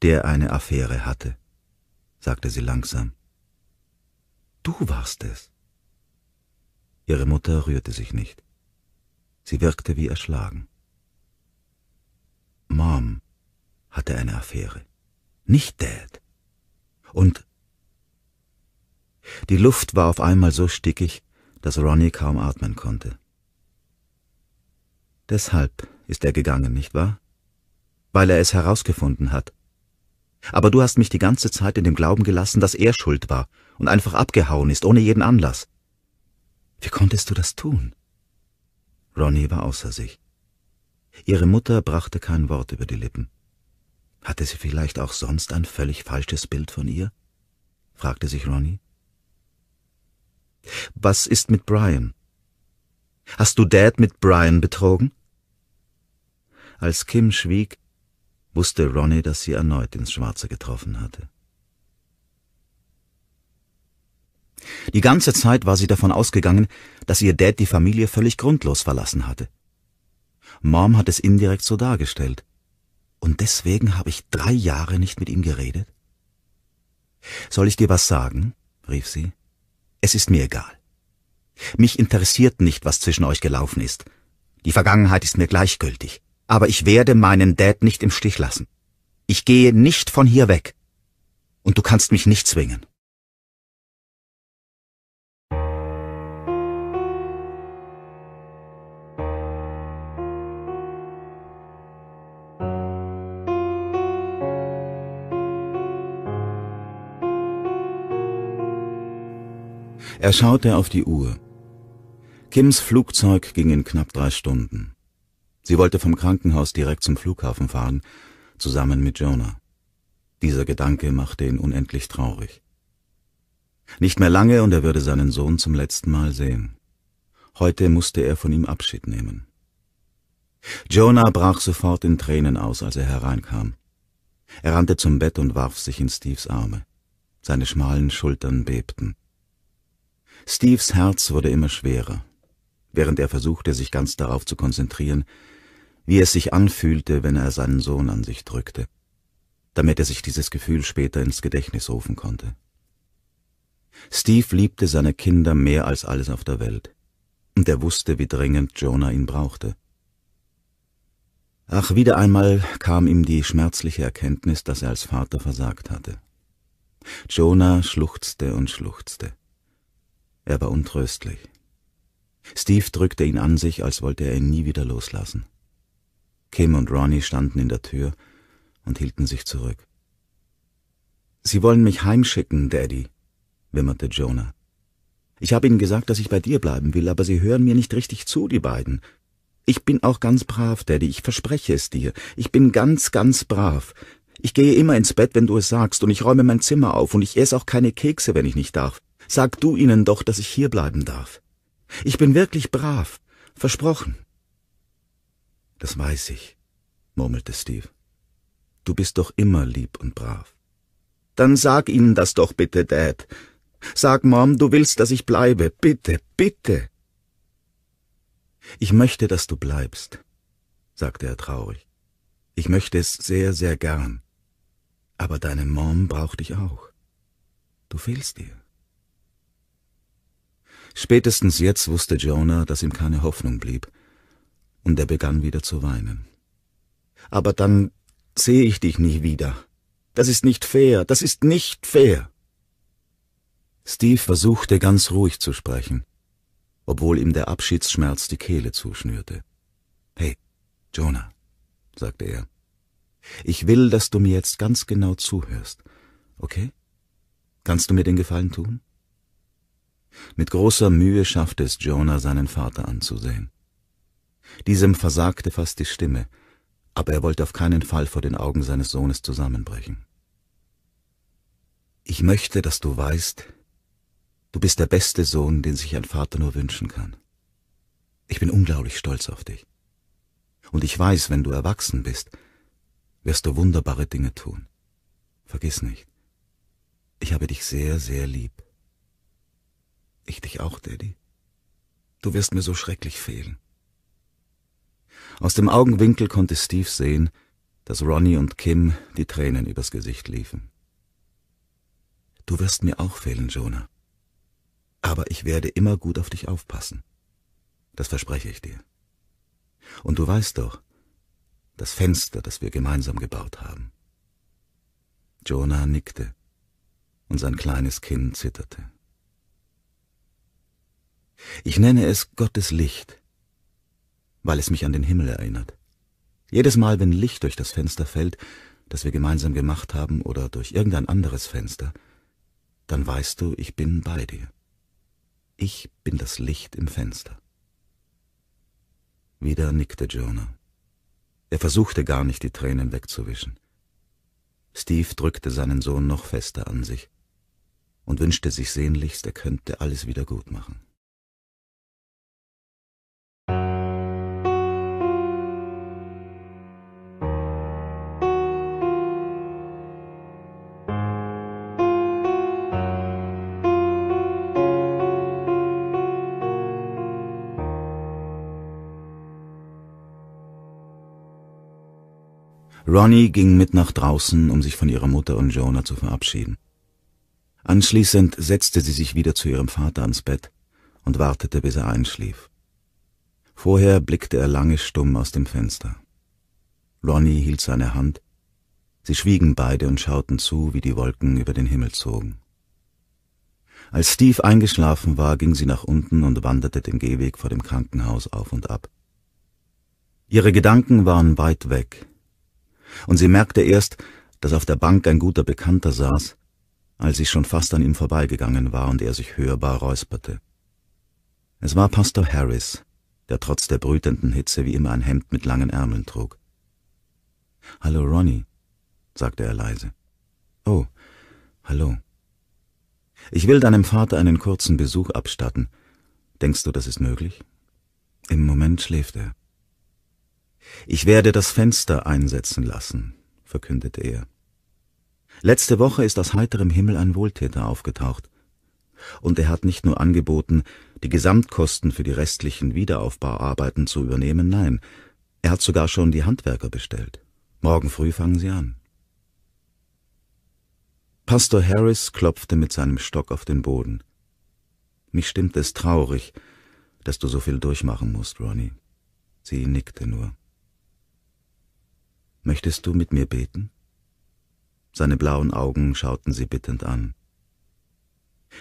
der eine Affäre hatte, sagte sie langsam. Du warst es. Ihre Mutter rührte sich nicht. Sie wirkte wie erschlagen. Mom hatte eine Affäre, nicht Dad. Und die Luft war auf einmal so stickig, dass Ronnie kaum atmen konnte. Deshalb ist er gegangen, nicht wahr? Weil er es herausgefunden hat. Aber du hast mich die ganze Zeit in dem Glauben gelassen, dass er schuld war und einfach abgehauen ist, ohne jeden Anlass. Wie konntest du das tun? Ronnie war außer sich. Ihre Mutter brachte kein Wort über die Lippen. Hatte sie vielleicht auch sonst ein völlig falsches Bild von ihr? fragte sich Ronnie. Was ist mit Brian? Hast du Dad mit Brian betrogen? Als Kim schwieg, wusste Ronnie, dass sie erneut ins Schwarze getroffen hatte. Die ganze Zeit war sie davon ausgegangen, dass ihr Dad die Familie völlig grundlos verlassen hatte. Mom hat es indirekt so dargestellt. Und deswegen habe ich drei Jahre nicht mit ihm geredet? Soll ich dir was sagen? rief sie. Es ist mir egal. Mich interessiert nicht, was zwischen euch gelaufen ist. Die Vergangenheit ist mir gleichgültig. Aber ich werde meinen Dad nicht im Stich lassen. Ich gehe nicht von hier weg. Und du kannst mich nicht zwingen. Er schaute auf die Uhr. Kims Flugzeug ging in knapp drei Stunden. Sie wollte vom Krankenhaus direkt zum Flughafen fahren, zusammen mit Jonah. Dieser Gedanke machte ihn unendlich traurig. Nicht mehr lange und er würde seinen Sohn zum letzten Mal sehen. Heute musste er von ihm Abschied nehmen. Jonah brach sofort in Tränen aus, als er hereinkam. Er rannte zum Bett und warf sich in Steves Arme. Seine schmalen Schultern bebten. Steves Herz wurde immer schwerer, während er versuchte, sich ganz darauf zu konzentrieren, wie es sich anfühlte, wenn er seinen Sohn an sich drückte, damit er sich dieses Gefühl später ins Gedächtnis rufen konnte. Steve liebte seine Kinder mehr als alles auf der Welt, und er wusste, wie dringend Jonah ihn brauchte. Ach, wieder einmal kam ihm die schmerzliche Erkenntnis, dass er als Vater versagt hatte. Jonah schluchzte und schluchzte. Er war untröstlich. Steve drückte ihn an sich, als wollte er ihn nie wieder loslassen. Kim und Ronnie standen in der Tür und hielten sich zurück. Sie wollen mich heimschicken, Daddy, wimmerte Jonah. Ich habe ihnen gesagt, dass ich bei dir bleiben will, aber sie hören mir nicht richtig zu, die beiden. Ich bin auch ganz brav, Daddy, ich verspreche es dir. Ich bin ganz, ganz brav. Ich gehe immer ins Bett, wenn du es sagst, und ich räume mein Zimmer auf, und ich esse auch keine Kekse, wenn ich nicht darf. Sag du ihnen doch, dass ich hierbleiben darf. Ich bin wirklich brav, versprochen. Das weiß ich, murmelte Steve. Du bist doch immer lieb und brav. Dann sag ihnen das doch bitte, Dad. Sag Mom, du willst, dass ich bleibe. Bitte, bitte. Ich möchte, dass du bleibst, sagte er traurig. Ich möchte es sehr, sehr gern. Aber deine Mom braucht dich auch. Du fehlst dir. Spätestens jetzt wusste Jonah, dass ihm keine Hoffnung blieb, und er begann wieder zu weinen. Aber dann sehe ich dich nie wieder. Das ist nicht fair, das ist nicht fair. Steve versuchte ganz ruhig zu sprechen, obwohl ihm der Abschiedsschmerz die Kehle zuschnürte. Hey, Jonah, sagte er, ich will, dass du mir jetzt ganz genau zuhörst, okay? Kannst du mir den Gefallen tun? Mit großer Mühe schaffte es Jonah, seinen Vater anzusehen. Diesem versagte fast die Stimme, aber er wollte auf keinen Fall vor den Augen seines Sohnes zusammenbrechen. Ich möchte, dass du weißt, du bist der beste Sohn, den sich ein Vater nur wünschen kann. Ich bin unglaublich stolz auf dich. Und ich weiß, wenn du erwachsen bist, wirst du wunderbare Dinge tun. Vergiss nicht, ich habe dich sehr, sehr lieb. Ich dich auch, Daddy. Du wirst mir so schrecklich fehlen. Aus dem Augenwinkel konnte Steve sehen, dass Ronnie und Kim die Tränen übers Gesicht liefen. Du wirst mir auch fehlen, Jonah. Aber ich werde immer gut auf dich aufpassen. Das verspreche ich dir. Und du weißt doch, das Fenster, das wir gemeinsam gebaut haben. Jonah nickte und sein kleines Kinn zitterte. Ich nenne es Gottes Licht, weil es mich an den Himmel erinnert. Jedes Mal, wenn Licht durch das Fenster fällt, das wir gemeinsam gemacht haben, oder durch irgendein anderes Fenster, dann weißt du, ich bin bei dir. Ich bin das Licht im Fenster. Wieder nickte Jonah. Er versuchte gar nicht, die Tränen wegzuwischen. Steve drückte seinen Sohn noch fester an sich und wünschte sich sehnlichst, er könnte alles wieder gut machen. Ronnie ging mit nach draußen, um sich von ihrer Mutter und Jonah zu verabschieden. Anschließend setzte sie sich wieder zu ihrem Vater ans Bett und wartete, bis er einschlief. Vorher blickte er lange stumm aus dem Fenster. Ronnie hielt seine Hand, sie schwiegen beide und schauten zu, wie die Wolken über den Himmel zogen. Als Steve eingeschlafen war, ging sie nach unten und wanderte den Gehweg vor dem Krankenhaus auf und ab. Ihre Gedanken waren weit weg, und sie merkte erst, dass auf der Bank ein guter Bekannter saß, als ich schon fast an ihm vorbeigegangen war und er sich hörbar räusperte. Es war Pastor Harris, der trotz der brütenden Hitze wie immer ein Hemd mit langen Ärmeln trug. Hallo, Ronnie, sagte er leise. Oh, hallo. Ich will deinem Vater einen kurzen Besuch abstatten. Denkst du, das ist möglich? Im Moment schläft er. Ich werde das Fenster einsetzen lassen, verkündete er. Letzte Woche ist aus heiterem Himmel ein Wohltäter aufgetaucht. Und er hat nicht nur angeboten, die Gesamtkosten für die restlichen Wiederaufbauarbeiten zu übernehmen, nein, er hat sogar schon die Handwerker bestellt. Morgen früh fangen sie an. Pastor Harris klopfte mit seinem Stock auf den Boden. Mich stimmt es traurig, dass du so viel durchmachen musst, Ronnie. Sie nickte nur. Möchtest du mit mir beten? Seine blauen Augen schauten sie bittend an.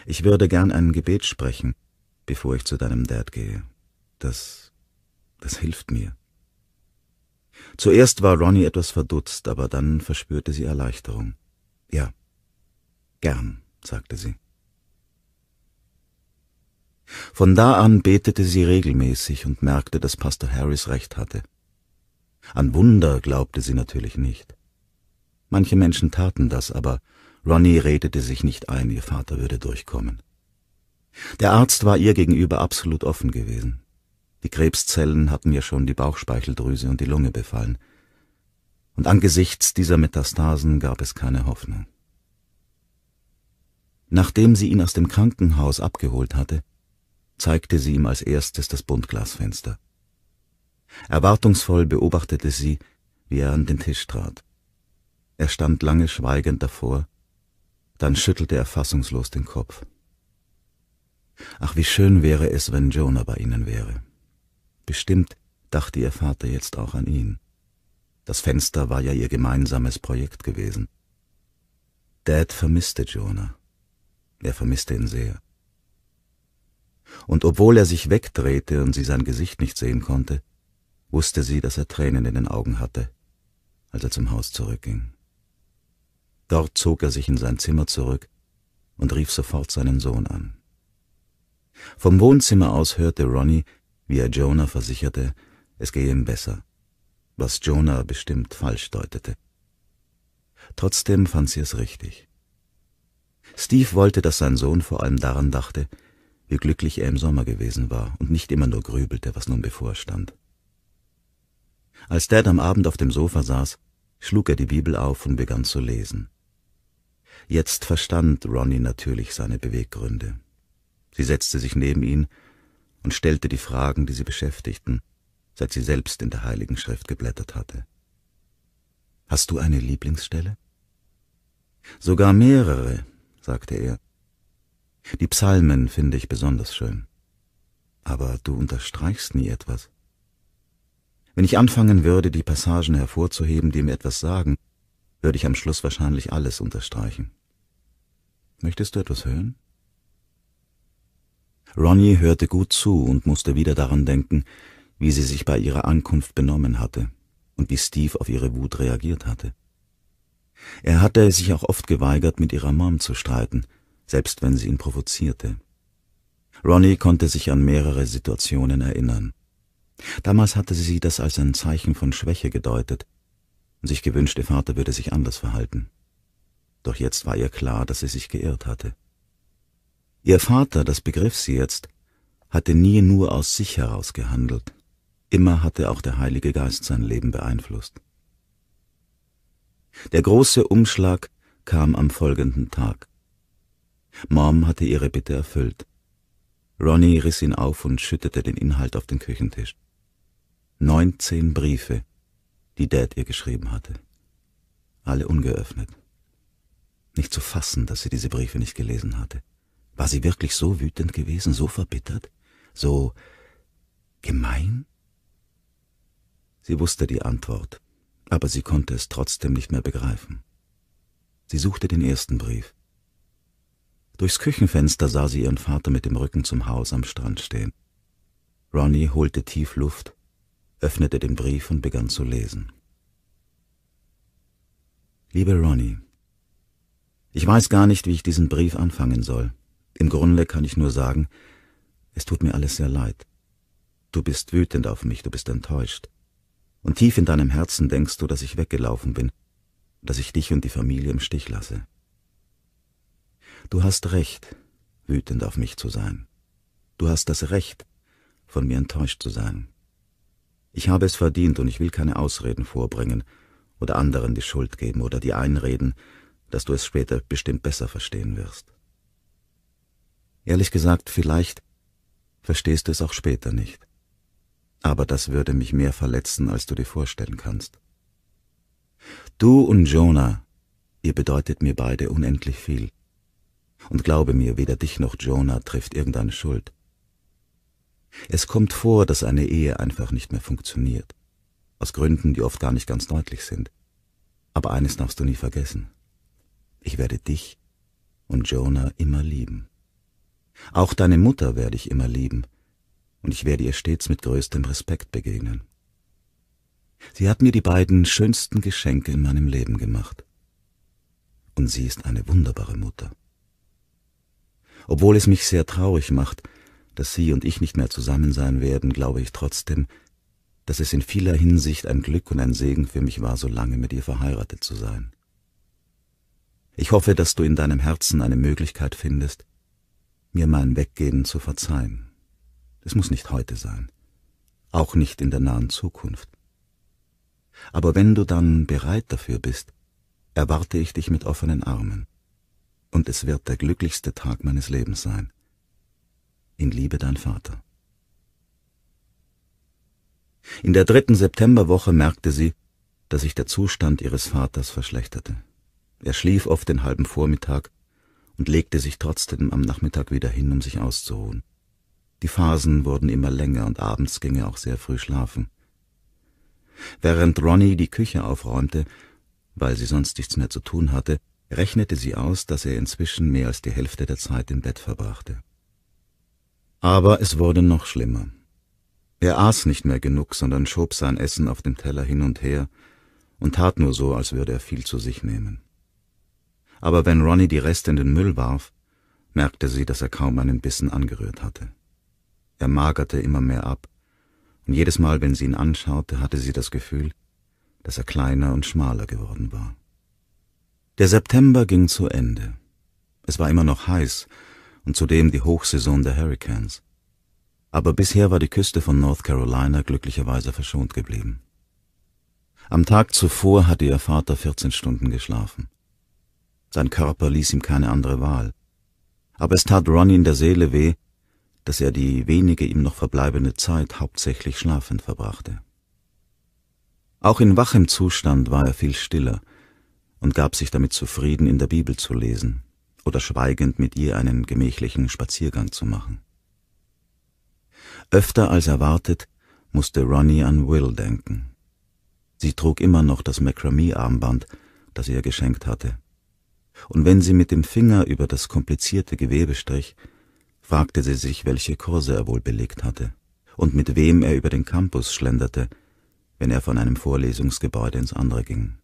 Ich würde gern ein Gebet sprechen, bevor ich zu deinem Dad gehe. Das, das hilft mir. Zuerst war Ronnie etwas verdutzt, aber dann verspürte sie Erleichterung. Ja, gern, sagte sie. Von da an betete sie regelmäßig und merkte, dass Pastor Harris recht hatte. An Wunder glaubte sie natürlich nicht. Manche Menschen taten das, aber Ronnie redete sich nicht ein, ihr Vater würde durchkommen. Der Arzt war ihr gegenüber absolut offen gewesen. Die Krebszellen hatten ja schon die Bauchspeicheldrüse und die Lunge befallen. Und angesichts dieser Metastasen gab es keine Hoffnung. Nachdem sie ihn aus dem Krankenhaus abgeholt hatte, zeigte sie ihm als erstes das Buntglasfenster. Erwartungsvoll beobachtete sie, wie er an den Tisch trat. Er stand lange schweigend davor, dann schüttelte er fassungslos den Kopf. Ach, wie schön wäre es, wenn Jonah bei ihnen wäre. Bestimmt dachte ihr Vater jetzt auch an ihn. Das Fenster war ja ihr gemeinsames Projekt gewesen. Dad vermisste Jonah. Er vermisste ihn sehr. Und obwohl er sich wegdrehte und sie sein Gesicht nicht sehen konnte, wusste sie, dass er Tränen in den Augen hatte, als er zum Haus zurückging. Dort zog er sich in sein Zimmer zurück und rief sofort seinen Sohn an. Vom Wohnzimmer aus hörte Ronnie, wie er Jonah versicherte, es gehe ihm besser, was Jonah bestimmt falsch deutete. Trotzdem fand sie es richtig. Steve wollte, dass sein Sohn vor allem daran dachte, wie glücklich er im Sommer gewesen war und nicht immer nur grübelte, was nun bevorstand. Als Dad am Abend auf dem Sofa saß, schlug er die Bibel auf und begann zu lesen. Jetzt verstand Ronnie natürlich seine Beweggründe. Sie setzte sich neben ihn und stellte die Fragen, die sie beschäftigten, seit sie selbst in der Heiligen Schrift geblättert hatte. Hast du eine Lieblingsstelle? Sogar mehrere, sagte er. Die Psalmen finde ich besonders schön. Aber du unterstreichst nie etwas. Wenn ich anfangen würde, die Passagen hervorzuheben, die mir etwas sagen, würde ich am Schluss wahrscheinlich alles unterstreichen. Möchtest du etwas hören? Ronnie hörte gut zu und musste wieder daran denken, wie sie sich bei ihrer Ankunft benommen hatte und wie Steve auf ihre Wut reagiert hatte. Er hatte sich auch oft geweigert, mit ihrer Mom zu streiten, selbst wenn sie ihn provozierte. Ronnie konnte sich an mehrere Situationen erinnern. Damals hatte sie das als ein Zeichen von Schwäche gedeutet und sich gewünscht, ihr Vater würde sich anders verhalten. Doch jetzt war ihr klar, dass sie sich geirrt hatte. Ihr Vater, das begriff sie jetzt, hatte nie nur aus sich heraus gehandelt. Immer hatte auch der Heilige Geist sein Leben beeinflusst. Der große Umschlag kam am folgenden Tag. Mom hatte ihre Bitte erfüllt. Ronnie riss ihn auf und schüttete den Inhalt auf den Küchentisch. 19 Briefe, die Dad ihr geschrieben hatte. Alle ungeöffnet. Nicht zu fassen, dass sie diese Briefe nicht gelesen hatte. War sie wirklich so wütend gewesen, so verbittert, so gemein? Sie wusste die Antwort, aber sie konnte es trotzdem nicht mehr begreifen. Sie suchte den ersten Brief. Durchs Küchenfenster sah sie ihren Vater mit dem Rücken zum Haus am Strand stehen. Ronnie holte tief Luft öffnete den Brief und begann zu lesen. Liebe Ronnie, ich weiß gar nicht, wie ich diesen Brief anfangen soll. Im Grunde kann ich nur sagen, es tut mir alles sehr leid. Du bist wütend auf mich, du bist enttäuscht. Und tief in deinem Herzen denkst du, dass ich weggelaufen bin, dass ich dich und die Familie im Stich lasse. Du hast recht, wütend auf mich zu sein. Du hast das Recht, von mir enttäuscht zu sein. Ich habe es verdient und ich will keine Ausreden vorbringen oder anderen die Schuld geben oder die einreden, dass du es später bestimmt besser verstehen wirst. Ehrlich gesagt, vielleicht verstehst du es auch später nicht. Aber das würde mich mehr verletzen, als du dir vorstellen kannst. Du und Jonah, ihr bedeutet mir beide unendlich viel. Und glaube mir, weder dich noch Jonah trifft irgendeine Schuld. Es kommt vor, dass eine Ehe einfach nicht mehr funktioniert. Aus Gründen, die oft gar nicht ganz deutlich sind. Aber eines darfst du nie vergessen. Ich werde dich und Jonah immer lieben. Auch deine Mutter werde ich immer lieben. Und ich werde ihr stets mit größtem Respekt begegnen. Sie hat mir die beiden schönsten Geschenke in meinem Leben gemacht. Und sie ist eine wunderbare Mutter. Obwohl es mich sehr traurig macht, dass sie und ich nicht mehr zusammen sein werden, glaube ich trotzdem, dass es in vieler Hinsicht ein Glück und ein Segen für mich war, so lange mit ihr verheiratet zu sein. Ich hoffe, dass du in deinem Herzen eine Möglichkeit findest, mir mein Weggehen zu verzeihen. Es muss nicht heute sein, auch nicht in der nahen Zukunft. Aber wenn du dann bereit dafür bist, erwarte ich dich mit offenen Armen, und es wird der glücklichste Tag meines Lebens sein in Liebe dein Vater. In der dritten Septemberwoche merkte sie, dass sich der Zustand ihres Vaters verschlechterte. Er schlief oft den halben Vormittag und legte sich trotzdem am Nachmittag wieder hin, um sich auszuruhen. Die Phasen wurden immer länger und abends ging er auch sehr früh schlafen. Während Ronnie die Küche aufräumte, weil sie sonst nichts mehr zu tun hatte, rechnete sie aus, dass er inzwischen mehr als die Hälfte der Zeit im Bett verbrachte. Aber es wurde noch schlimmer. Er aß nicht mehr genug, sondern schob sein Essen auf dem Teller hin und her und tat nur so, als würde er viel zu sich nehmen. Aber wenn Ronnie die Reste in den Müll warf, merkte sie, dass er kaum einen Bissen angerührt hatte. Er magerte immer mehr ab, und jedes Mal, wenn sie ihn anschaute, hatte sie das Gefühl, dass er kleiner und schmaler geworden war. Der September ging zu Ende. Es war immer noch heiß, und zudem die Hochsaison der Hurricanes. Aber bisher war die Küste von North Carolina glücklicherweise verschont geblieben. Am Tag zuvor hatte ihr Vater 14 Stunden geschlafen. Sein Körper ließ ihm keine andere Wahl. Aber es tat Ronnie in der Seele weh, dass er die wenige ihm noch verbleibende Zeit hauptsächlich schlafend verbrachte. Auch in wachem Zustand war er viel stiller und gab sich damit zufrieden, in der Bibel zu lesen, oder schweigend mit ihr einen gemächlichen Spaziergang zu machen. Öfter als erwartet musste Ronnie an Will denken. Sie trug immer noch das Macramee-Armband, das er geschenkt hatte. Und wenn sie mit dem Finger über das komplizierte Gewebe strich, fragte sie sich, welche Kurse er wohl belegt hatte und mit wem er über den Campus schlenderte, wenn er von einem Vorlesungsgebäude ins andere ging.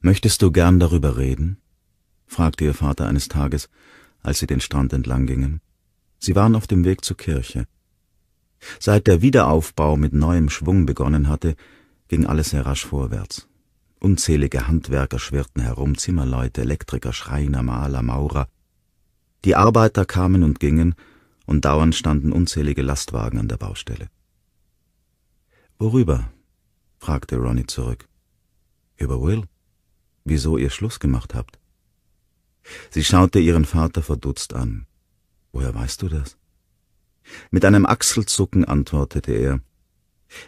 Möchtest du gern darüber reden? fragte ihr Vater eines Tages, als sie den Strand entlang gingen. Sie waren auf dem Weg zur Kirche. Seit der Wiederaufbau mit neuem Schwung begonnen hatte, ging alles sehr rasch vorwärts. Unzählige Handwerker schwirrten herum, Zimmerleute, Elektriker, Schreiner, Maler, Maurer. Die Arbeiter kamen und gingen, und dauernd standen unzählige Lastwagen an der Baustelle. Worüber? fragte Ronnie zurück. Über Will. Wieso ihr Schluss gemacht habt? Sie schaute ihren Vater verdutzt an. Woher weißt du das? Mit einem Achselzucken antwortete er.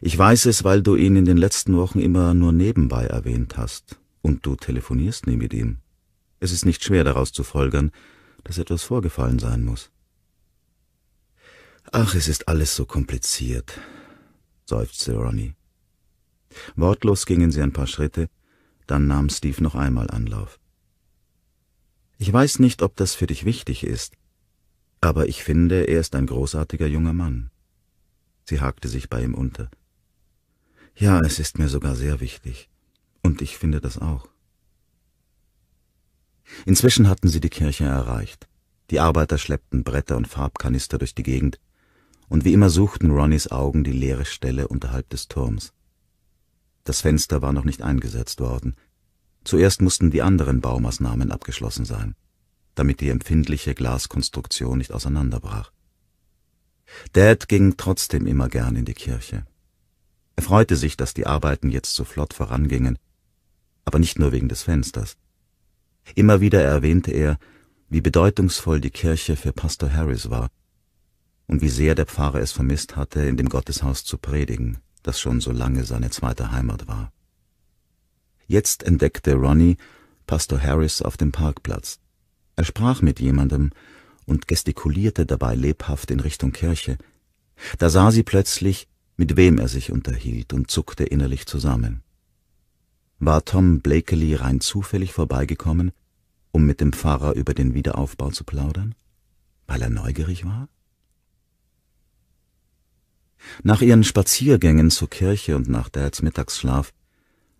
Ich weiß es, weil du ihn in den letzten Wochen immer nur nebenbei erwähnt hast, und du telefonierst nie mit ihm. Es ist nicht schwer daraus zu folgern, dass etwas vorgefallen sein muss. Ach, es ist alles so kompliziert, seufzte Ronnie. Wortlos gingen sie ein paar Schritte, dann nahm Steve noch einmal Anlauf. Ich weiß nicht, ob das für dich wichtig ist, aber ich finde, er ist ein großartiger junger Mann. Sie hakte sich bei ihm unter. Ja, es ist mir sogar sehr wichtig. Und ich finde das auch. Inzwischen hatten sie die Kirche erreicht. Die Arbeiter schleppten Bretter und Farbkanister durch die Gegend, und wie immer suchten Ronnys Augen die leere Stelle unterhalb des Turms. Das Fenster war noch nicht eingesetzt worden, Zuerst mussten die anderen Baumaßnahmen abgeschlossen sein, damit die empfindliche Glaskonstruktion nicht auseinanderbrach. Dad ging trotzdem immer gern in die Kirche. Er freute sich, dass die Arbeiten jetzt so flott vorangingen, aber nicht nur wegen des Fensters. Immer wieder erwähnte er, wie bedeutungsvoll die Kirche für Pastor Harris war und wie sehr der Pfarrer es vermisst hatte, in dem Gotteshaus zu predigen, das schon so lange seine zweite Heimat war. Jetzt entdeckte Ronnie Pastor Harris auf dem Parkplatz. Er sprach mit jemandem und gestikulierte dabei lebhaft in Richtung Kirche. Da sah sie plötzlich, mit wem er sich unterhielt und zuckte innerlich zusammen. War Tom Blakely rein zufällig vorbeigekommen, um mit dem Pfarrer über den Wiederaufbau zu plaudern? Weil er neugierig war? Nach ihren Spaziergängen zur Kirche und nach Dads Mittagsschlaf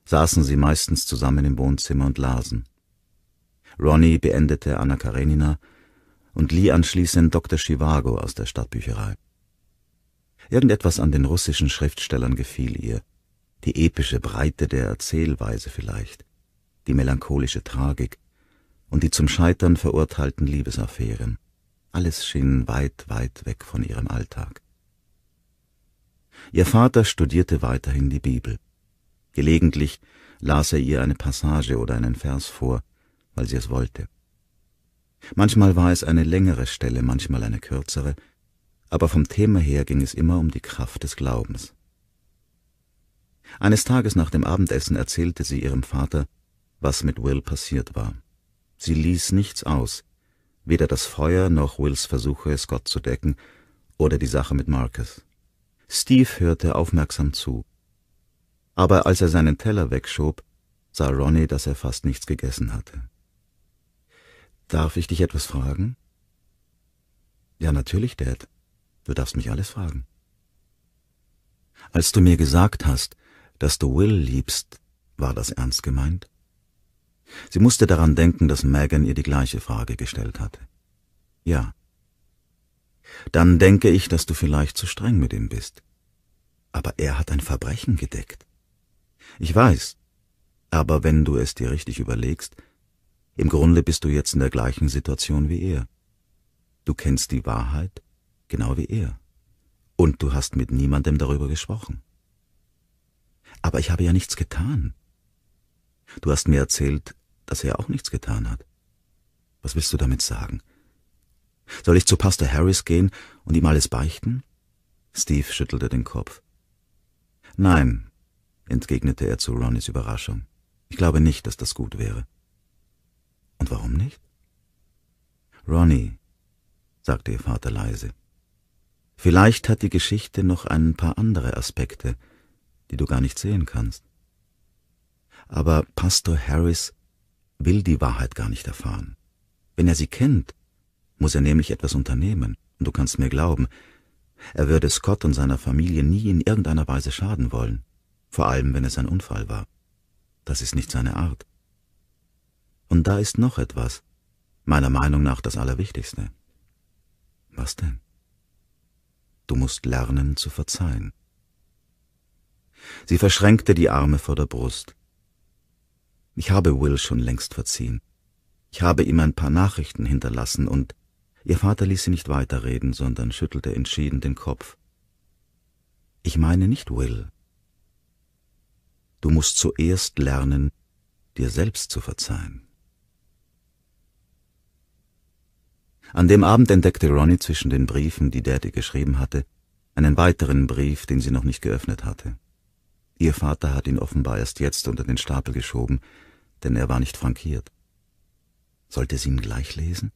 saßen sie meistens zusammen im Wohnzimmer und lasen. Ronnie beendete Anna Karenina und lieh anschließend Dr. Chivago aus der Stadtbücherei. Irgendetwas an den russischen Schriftstellern gefiel ihr, die epische Breite der Erzählweise vielleicht, die melancholische Tragik und die zum Scheitern verurteilten Liebesaffären. Alles schien weit, weit weg von ihrem Alltag. Ihr Vater studierte weiterhin die Bibel. Gelegentlich las er ihr eine Passage oder einen Vers vor, weil sie es wollte. Manchmal war es eine längere Stelle, manchmal eine kürzere, aber vom Thema her ging es immer um die Kraft des Glaubens. Eines Tages nach dem Abendessen erzählte sie ihrem Vater, was mit Will passiert war. Sie ließ nichts aus, weder das Feuer noch Wills Versuche, es Gott zu decken, oder die Sache mit Marcus. Steve hörte aufmerksam zu, aber als er seinen Teller wegschob, sah Ronnie, dass er fast nichts gegessen hatte. Darf ich dich etwas fragen? Ja, natürlich, Dad. Du darfst mich alles fragen. Als du mir gesagt hast, dass du Will liebst, war das ernst gemeint? Sie musste daran denken, dass Megan ihr die gleiche Frage gestellt hatte. Ja. Dann denke ich, dass du vielleicht zu streng mit ihm bist. Aber er hat ein Verbrechen gedeckt. Ich weiß. Aber wenn du es dir richtig überlegst, im Grunde bist du jetzt in der gleichen Situation wie er. Du kennst die Wahrheit genau wie er. Und du hast mit niemandem darüber gesprochen. Aber ich habe ja nichts getan. Du hast mir erzählt, dass er auch nichts getan hat. Was willst du damit sagen? Soll ich zu Pastor Harris gehen und ihm alles beichten? Steve schüttelte den Kopf. Nein, entgegnete er zu Ronnys Überraschung. Ich glaube nicht, dass das gut wäre. Und warum nicht? Ronny, sagte ihr Vater leise, vielleicht hat die Geschichte noch ein paar andere Aspekte, die du gar nicht sehen kannst. Aber Pastor Harris will die Wahrheit gar nicht erfahren. Wenn er sie kennt, muss er nämlich etwas unternehmen, und du kannst mir glauben, er würde Scott und seiner Familie nie in irgendeiner Weise schaden wollen vor allem wenn es ein Unfall war. Das ist nicht seine Art. Und da ist noch etwas, meiner Meinung nach das Allerwichtigste. Was denn? Du musst lernen zu verzeihen. Sie verschränkte die Arme vor der Brust. Ich habe Will schon längst verziehen. Ich habe ihm ein paar Nachrichten hinterlassen und ihr Vater ließ sie nicht weiterreden, sondern schüttelte entschieden den Kopf. Ich meine nicht Will, Du musst zuerst lernen, dir selbst zu verzeihen. An dem Abend entdeckte Ronnie zwischen den Briefen, die Daddy geschrieben hatte, einen weiteren Brief, den sie noch nicht geöffnet hatte. Ihr Vater hat ihn offenbar erst jetzt unter den Stapel geschoben, denn er war nicht frankiert. Sollte sie ihn gleich lesen?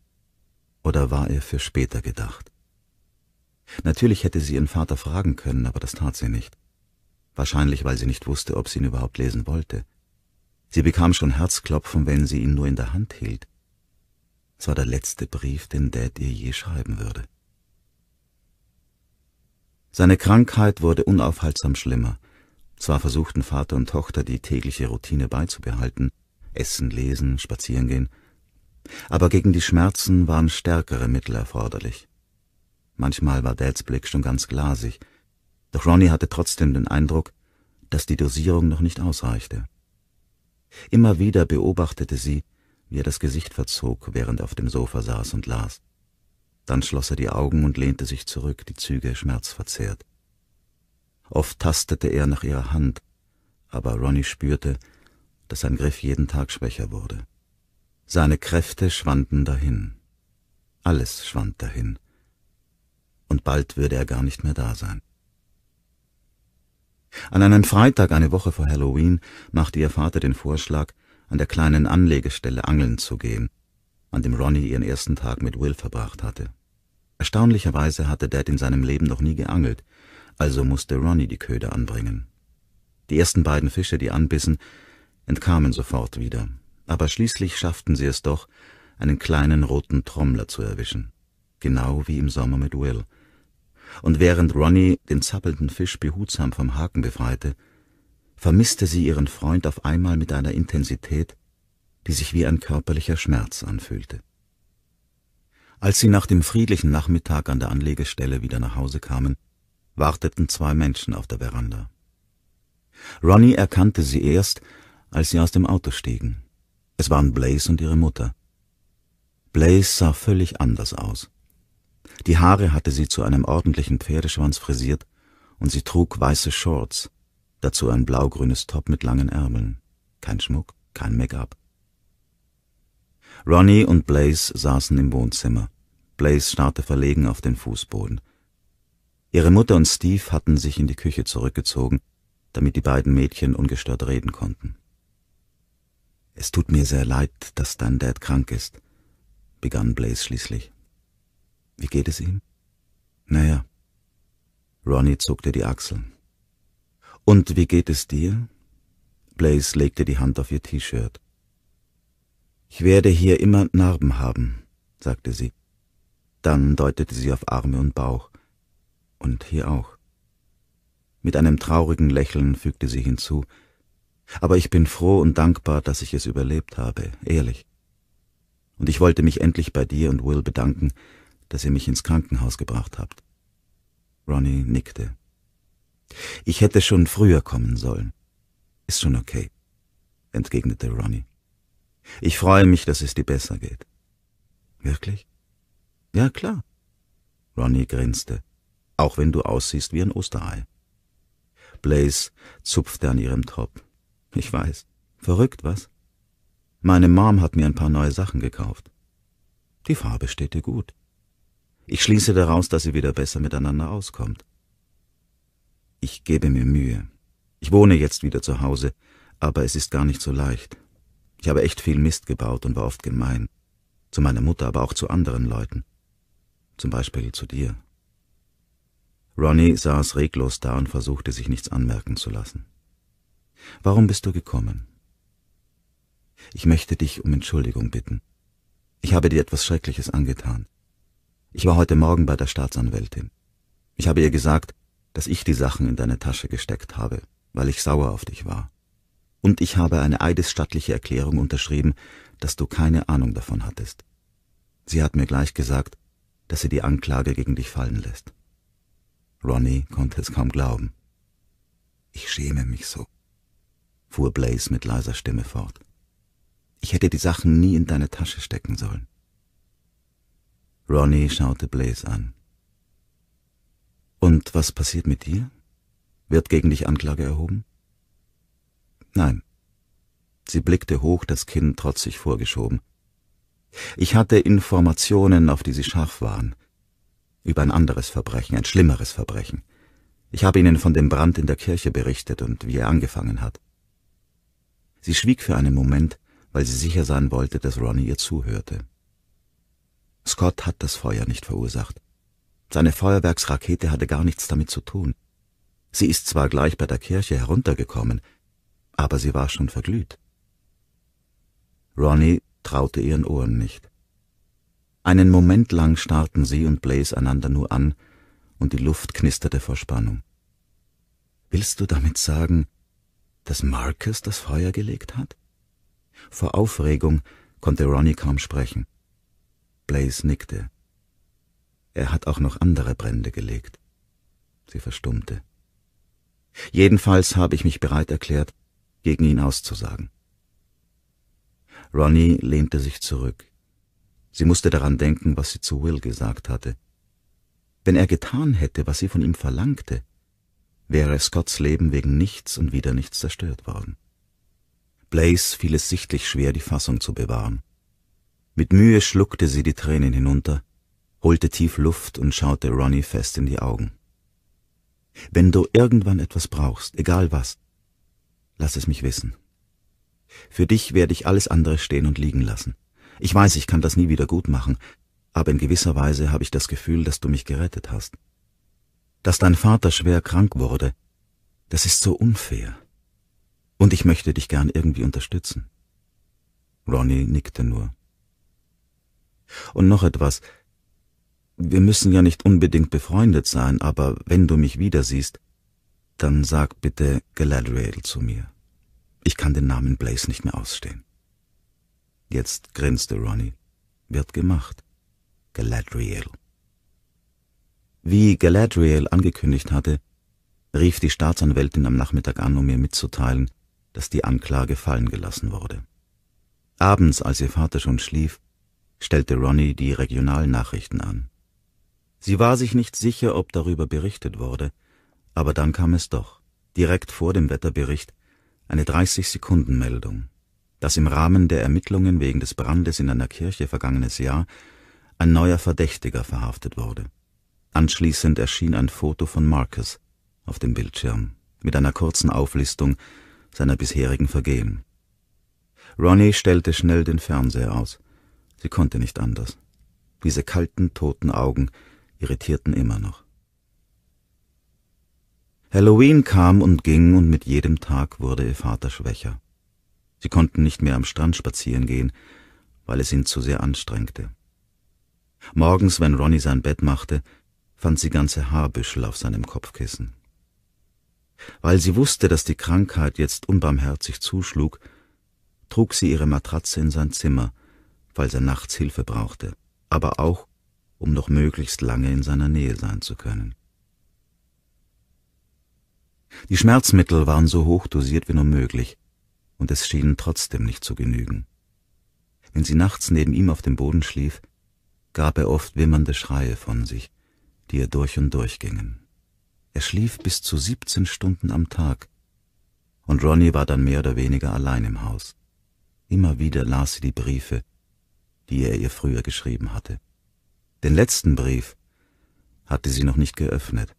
Oder war er für später gedacht? Natürlich hätte sie ihren Vater fragen können, aber das tat sie nicht wahrscheinlich weil sie nicht wusste, ob sie ihn überhaupt lesen wollte. Sie bekam schon Herzklopfen, wenn sie ihn nur in der Hand hielt. Es war der letzte Brief, den Dad ihr je schreiben würde. Seine Krankheit wurde unaufhaltsam schlimmer. Zwar versuchten Vater und Tochter, die tägliche Routine beizubehalten, Essen, Lesen, Spazierengehen, aber gegen die Schmerzen waren stärkere Mittel erforderlich. Manchmal war Dads Blick schon ganz glasig, doch Ronnie hatte trotzdem den Eindruck, dass die Dosierung noch nicht ausreichte. Immer wieder beobachtete sie, wie er das Gesicht verzog, während er auf dem Sofa saß und las. Dann schloss er die Augen und lehnte sich zurück, die Züge schmerzverzerrt. Oft tastete er nach ihrer Hand, aber Ronnie spürte, dass sein Griff jeden Tag schwächer wurde. Seine Kräfte schwanden dahin. Alles schwand dahin. Und bald würde er gar nicht mehr da sein. An einem Freitag, eine Woche vor Halloween, machte ihr Vater den Vorschlag, an der kleinen Anlegestelle angeln zu gehen, an dem Ronnie ihren ersten Tag mit Will verbracht hatte. Erstaunlicherweise hatte Dad in seinem Leben noch nie geangelt, also musste Ronnie die Köder anbringen. Die ersten beiden Fische, die anbissen, entkamen sofort wieder, aber schließlich schafften sie es doch, einen kleinen roten Trommler zu erwischen, genau wie im Sommer mit Will – und während Ronnie den zappelnden Fisch behutsam vom Haken befreite, vermisste sie ihren Freund auf einmal mit einer Intensität, die sich wie ein körperlicher Schmerz anfühlte. Als sie nach dem friedlichen Nachmittag an der Anlegestelle wieder nach Hause kamen, warteten zwei Menschen auf der Veranda. Ronnie erkannte sie erst, als sie aus dem Auto stiegen. Es waren Blaze und ihre Mutter. Blaze sah völlig anders aus. Die Haare hatte sie zu einem ordentlichen Pferdeschwanz frisiert und sie trug weiße Shorts, dazu ein blaugrünes Top mit langen Ärmeln. Kein Schmuck, kein Make-up. Ronnie und Blaze saßen im Wohnzimmer. Blaze starrte verlegen auf den Fußboden. Ihre Mutter und Steve hatten sich in die Küche zurückgezogen, damit die beiden Mädchen ungestört reden konnten. Es tut mir sehr leid, dass dein Dad krank ist, begann Blaze schließlich. Wie geht es ihm? Naja. Ronnie zuckte die Achseln. Und wie geht es dir? Blaze legte die Hand auf ihr T-Shirt. Ich werde hier immer Narben haben, sagte sie. Dann deutete sie auf Arme und Bauch. Und hier auch. Mit einem traurigen Lächeln fügte sie hinzu, aber ich bin froh und dankbar, dass ich es überlebt habe, ehrlich. Und ich wollte mich endlich bei dir und Will bedanken, dass ihr mich ins Krankenhaus gebracht habt. Ronnie nickte. Ich hätte schon früher kommen sollen. Ist schon okay, entgegnete Ronnie. Ich freue mich, dass es dir besser geht. Wirklich? Ja, klar. Ronnie grinste, auch wenn du aussiehst wie ein Osterei. Blaze zupfte an ihrem Top. Ich weiß. Verrückt, was? Meine Mom hat mir ein paar neue Sachen gekauft. Die Farbe steht dir gut. Ich schließe daraus, dass ihr wieder besser miteinander auskommt. Ich gebe mir Mühe. Ich wohne jetzt wieder zu Hause, aber es ist gar nicht so leicht. Ich habe echt viel Mist gebaut und war oft gemein. Zu meiner Mutter, aber auch zu anderen Leuten. Zum Beispiel zu dir. Ronnie saß reglos da und versuchte sich nichts anmerken zu lassen. Warum bist du gekommen? Ich möchte dich um Entschuldigung bitten. Ich habe dir etwas Schreckliches angetan. Ich war heute Morgen bei der Staatsanwältin. Ich habe ihr gesagt, dass ich die Sachen in deine Tasche gesteckt habe, weil ich sauer auf dich war. Und ich habe eine eidesstattliche Erklärung unterschrieben, dass du keine Ahnung davon hattest. Sie hat mir gleich gesagt, dass sie die Anklage gegen dich fallen lässt. Ronnie konnte es kaum glauben. Ich schäme mich so, fuhr Blaze mit leiser Stimme fort. Ich hätte die Sachen nie in deine Tasche stecken sollen. Ronnie schaute Blaze an. Und was passiert mit dir? Wird gegen dich Anklage erhoben? Nein. Sie blickte hoch, das Kinn trotzig vorgeschoben. Ich hatte Informationen, auf die Sie scharf waren. Über ein anderes Verbrechen, ein schlimmeres Verbrechen. Ich habe Ihnen von dem Brand in der Kirche berichtet und wie er angefangen hat. Sie schwieg für einen Moment, weil sie sicher sein wollte, dass Ronnie ihr zuhörte. Scott hat das Feuer nicht verursacht. Seine Feuerwerksrakete hatte gar nichts damit zu tun. Sie ist zwar gleich bei der Kirche heruntergekommen, aber sie war schon verglüht. Ronnie traute ihren Ohren nicht. Einen Moment lang starrten sie und Blaze einander nur an, und die Luft knisterte vor Spannung. Willst du damit sagen, dass Marcus das Feuer gelegt hat? Vor Aufregung konnte Ronnie kaum sprechen. Blaze nickte. Er hat auch noch andere Brände gelegt. Sie verstummte. Jedenfalls habe ich mich bereit erklärt, gegen ihn auszusagen. Ronnie lehnte sich zurück. Sie musste daran denken, was sie zu Will gesagt hatte. Wenn er getan hätte, was sie von ihm verlangte, wäre Scotts Leben wegen nichts und wieder nichts zerstört worden. Blaze fiel es sichtlich schwer, die Fassung zu bewahren. Mit Mühe schluckte sie die Tränen hinunter, holte tief Luft und schaute Ronnie fest in die Augen. Wenn du irgendwann etwas brauchst, egal was, lass es mich wissen. Für dich werde ich alles andere stehen und liegen lassen. Ich weiß, ich kann das nie wieder gut machen, aber in gewisser Weise habe ich das Gefühl, dass du mich gerettet hast. Dass dein Vater schwer krank wurde, das ist so unfair. Und ich möchte dich gern irgendwie unterstützen. Ronnie nickte nur. Und noch etwas. Wir müssen ja nicht unbedingt befreundet sein, aber wenn du mich wiedersiehst, dann sag bitte Galadriel zu mir. Ich kann den Namen Blaze nicht mehr ausstehen. Jetzt grinste Ronnie. Wird gemacht. Galadriel. Wie Galadriel angekündigt hatte, rief die Staatsanwältin am Nachmittag an, um ihr mitzuteilen, dass die Anklage fallen gelassen wurde. Abends, als ihr Vater schon schlief, stellte Ronnie die Regionalnachrichten an. Sie war sich nicht sicher, ob darüber berichtet wurde, aber dann kam es doch, direkt vor dem Wetterbericht, eine 30-Sekunden-Meldung, dass im Rahmen der Ermittlungen wegen des Brandes in einer Kirche vergangenes Jahr ein neuer Verdächtiger verhaftet wurde. Anschließend erschien ein Foto von Marcus auf dem Bildschirm mit einer kurzen Auflistung seiner bisherigen Vergehen. Ronnie stellte schnell den Fernseher aus. Sie konnte nicht anders. Diese kalten, toten Augen irritierten immer noch. Halloween kam und ging und mit jedem Tag wurde ihr Vater schwächer. Sie konnten nicht mehr am Strand spazieren gehen, weil es ihn zu sehr anstrengte. Morgens, wenn Ronny sein Bett machte, fand sie ganze Haarbüschel auf seinem Kopfkissen. Weil sie wusste, dass die Krankheit jetzt unbarmherzig zuschlug, trug sie ihre Matratze in sein Zimmer falls er nachts Hilfe brauchte, aber auch, um noch möglichst lange in seiner Nähe sein zu können. Die Schmerzmittel waren so hoch dosiert wie nur möglich, und es schienen trotzdem nicht zu genügen. Wenn sie nachts neben ihm auf dem Boden schlief, gab er oft wimmernde Schreie von sich, die ihr durch und durch gingen. Er schlief bis zu 17 Stunden am Tag, und Ronny war dann mehr oder weniger allein im Haus. Immer wieder las sie die Briefe, die er ihr früher geschrieben hatte. Den letzten Brief hatte sie noch nicht geöffnet,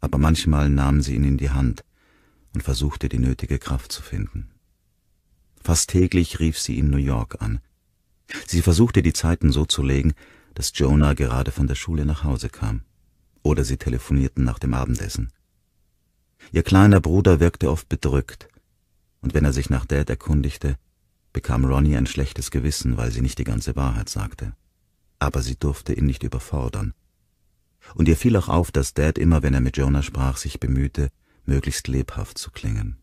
aber manchmal nahm sie ihn in die Hand und versuchte die nötige Kraft zu finden. Fast täglich rief sie in New York an. Sie versuchte die Zeiten so zu legen, dass Jonah gerade von der Schule nach Hause kam, oder sie telefonierten nach dem Abendessen. Ihr kleiner Bruder wirkte oft bedrückt, und wenn er sich nach Dad erkundigte, bekam Ronnie ein schlechtes Gewissen, weil sie nicht die ganze Wahrheit sagte. Aber sie durfte ihn nicht überfordern. Und ihr fiel auch auf, dass Dad immer, wenn er mit Jonah sprach, sich bemühte, möglichst lebhaft zu klingen.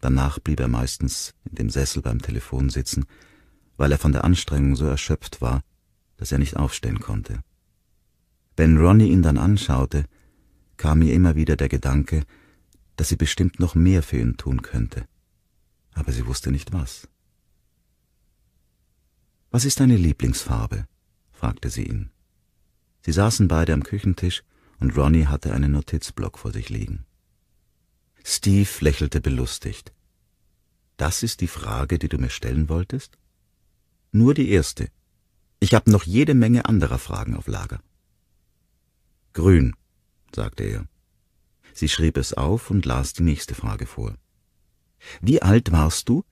Danach blieb er meistens in dem Sessel beim Telefon sitzen, weil er von der Anstrengung so erschöpft war, dass er nicht aufstehen konnte. Wenn Ronnie ihn dann anschaute, kam ihr immer wieder der Gedanke, dass sie bestimmt noch mehr für ihn tun könnte, aber sie wusste nicht was. Was ist deine Lieblingsfarbe? fragte sie ihn. Sie saßen beide am Küchentisch und Ronnie hatte einen Notizblock vor sich liegen. Steve lächelte belustigt. Das ist die Frage, die du mir stellen wolltest? Nur die erste. Ich habe noch jede Menge anderer Fragen auf Lager. Grün, sagte er. Sie schrieb es auf und las die nächste Frage vor. Wie alt warst du,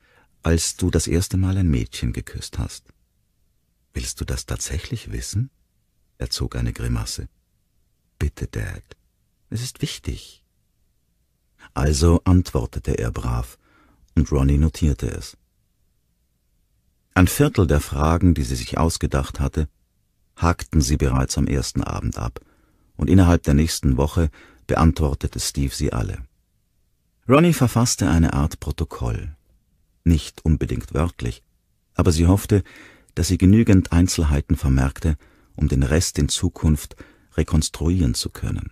als du das erste Mal ein Mädchen geküsst hast? Willst du das tatsächlich wissen? Er zog eine Grimasse. Bitte, Dad, es ist wichtig. Also antwortete er brav, und Ronny notierte es. Ein Viertel der Fragen, die sie sich ausgedacht hatte, hakten sie bereits am ersten Abend ab, und innerhalb der nächsten Woche beantwortete Steve sie alle. Ronny verfasste eine Art Protokoll. Nicht unbedingt wörtlich, aber sie hoffte, dass sie genügend Einzelheiten vermerkte, um den Rest in Zukunft rekonstruieren zu können.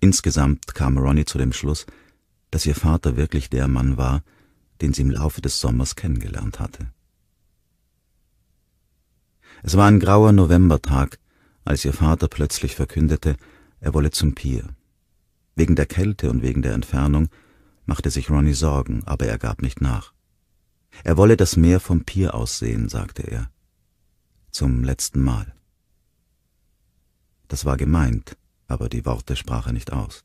Insgesamt kam Ronnie zu dem Schluss, dass ihr Vater wirklich der Mann war, den sie im Laufe des Sommers kennengelernt hatte. Es war ein grauer Novembertag, als ihr Vater plötzlich verkündete, er wolle zum Pier. Wegen der Kälte und wegen der Entfernung machte sich Ronnie Sorgen, aber er gab nicht nach. Er wolle das Meer vom Pier aussehen, sagte er zum letzten Mal. Das war gemeint, aber die Worte sprach er nicht aus.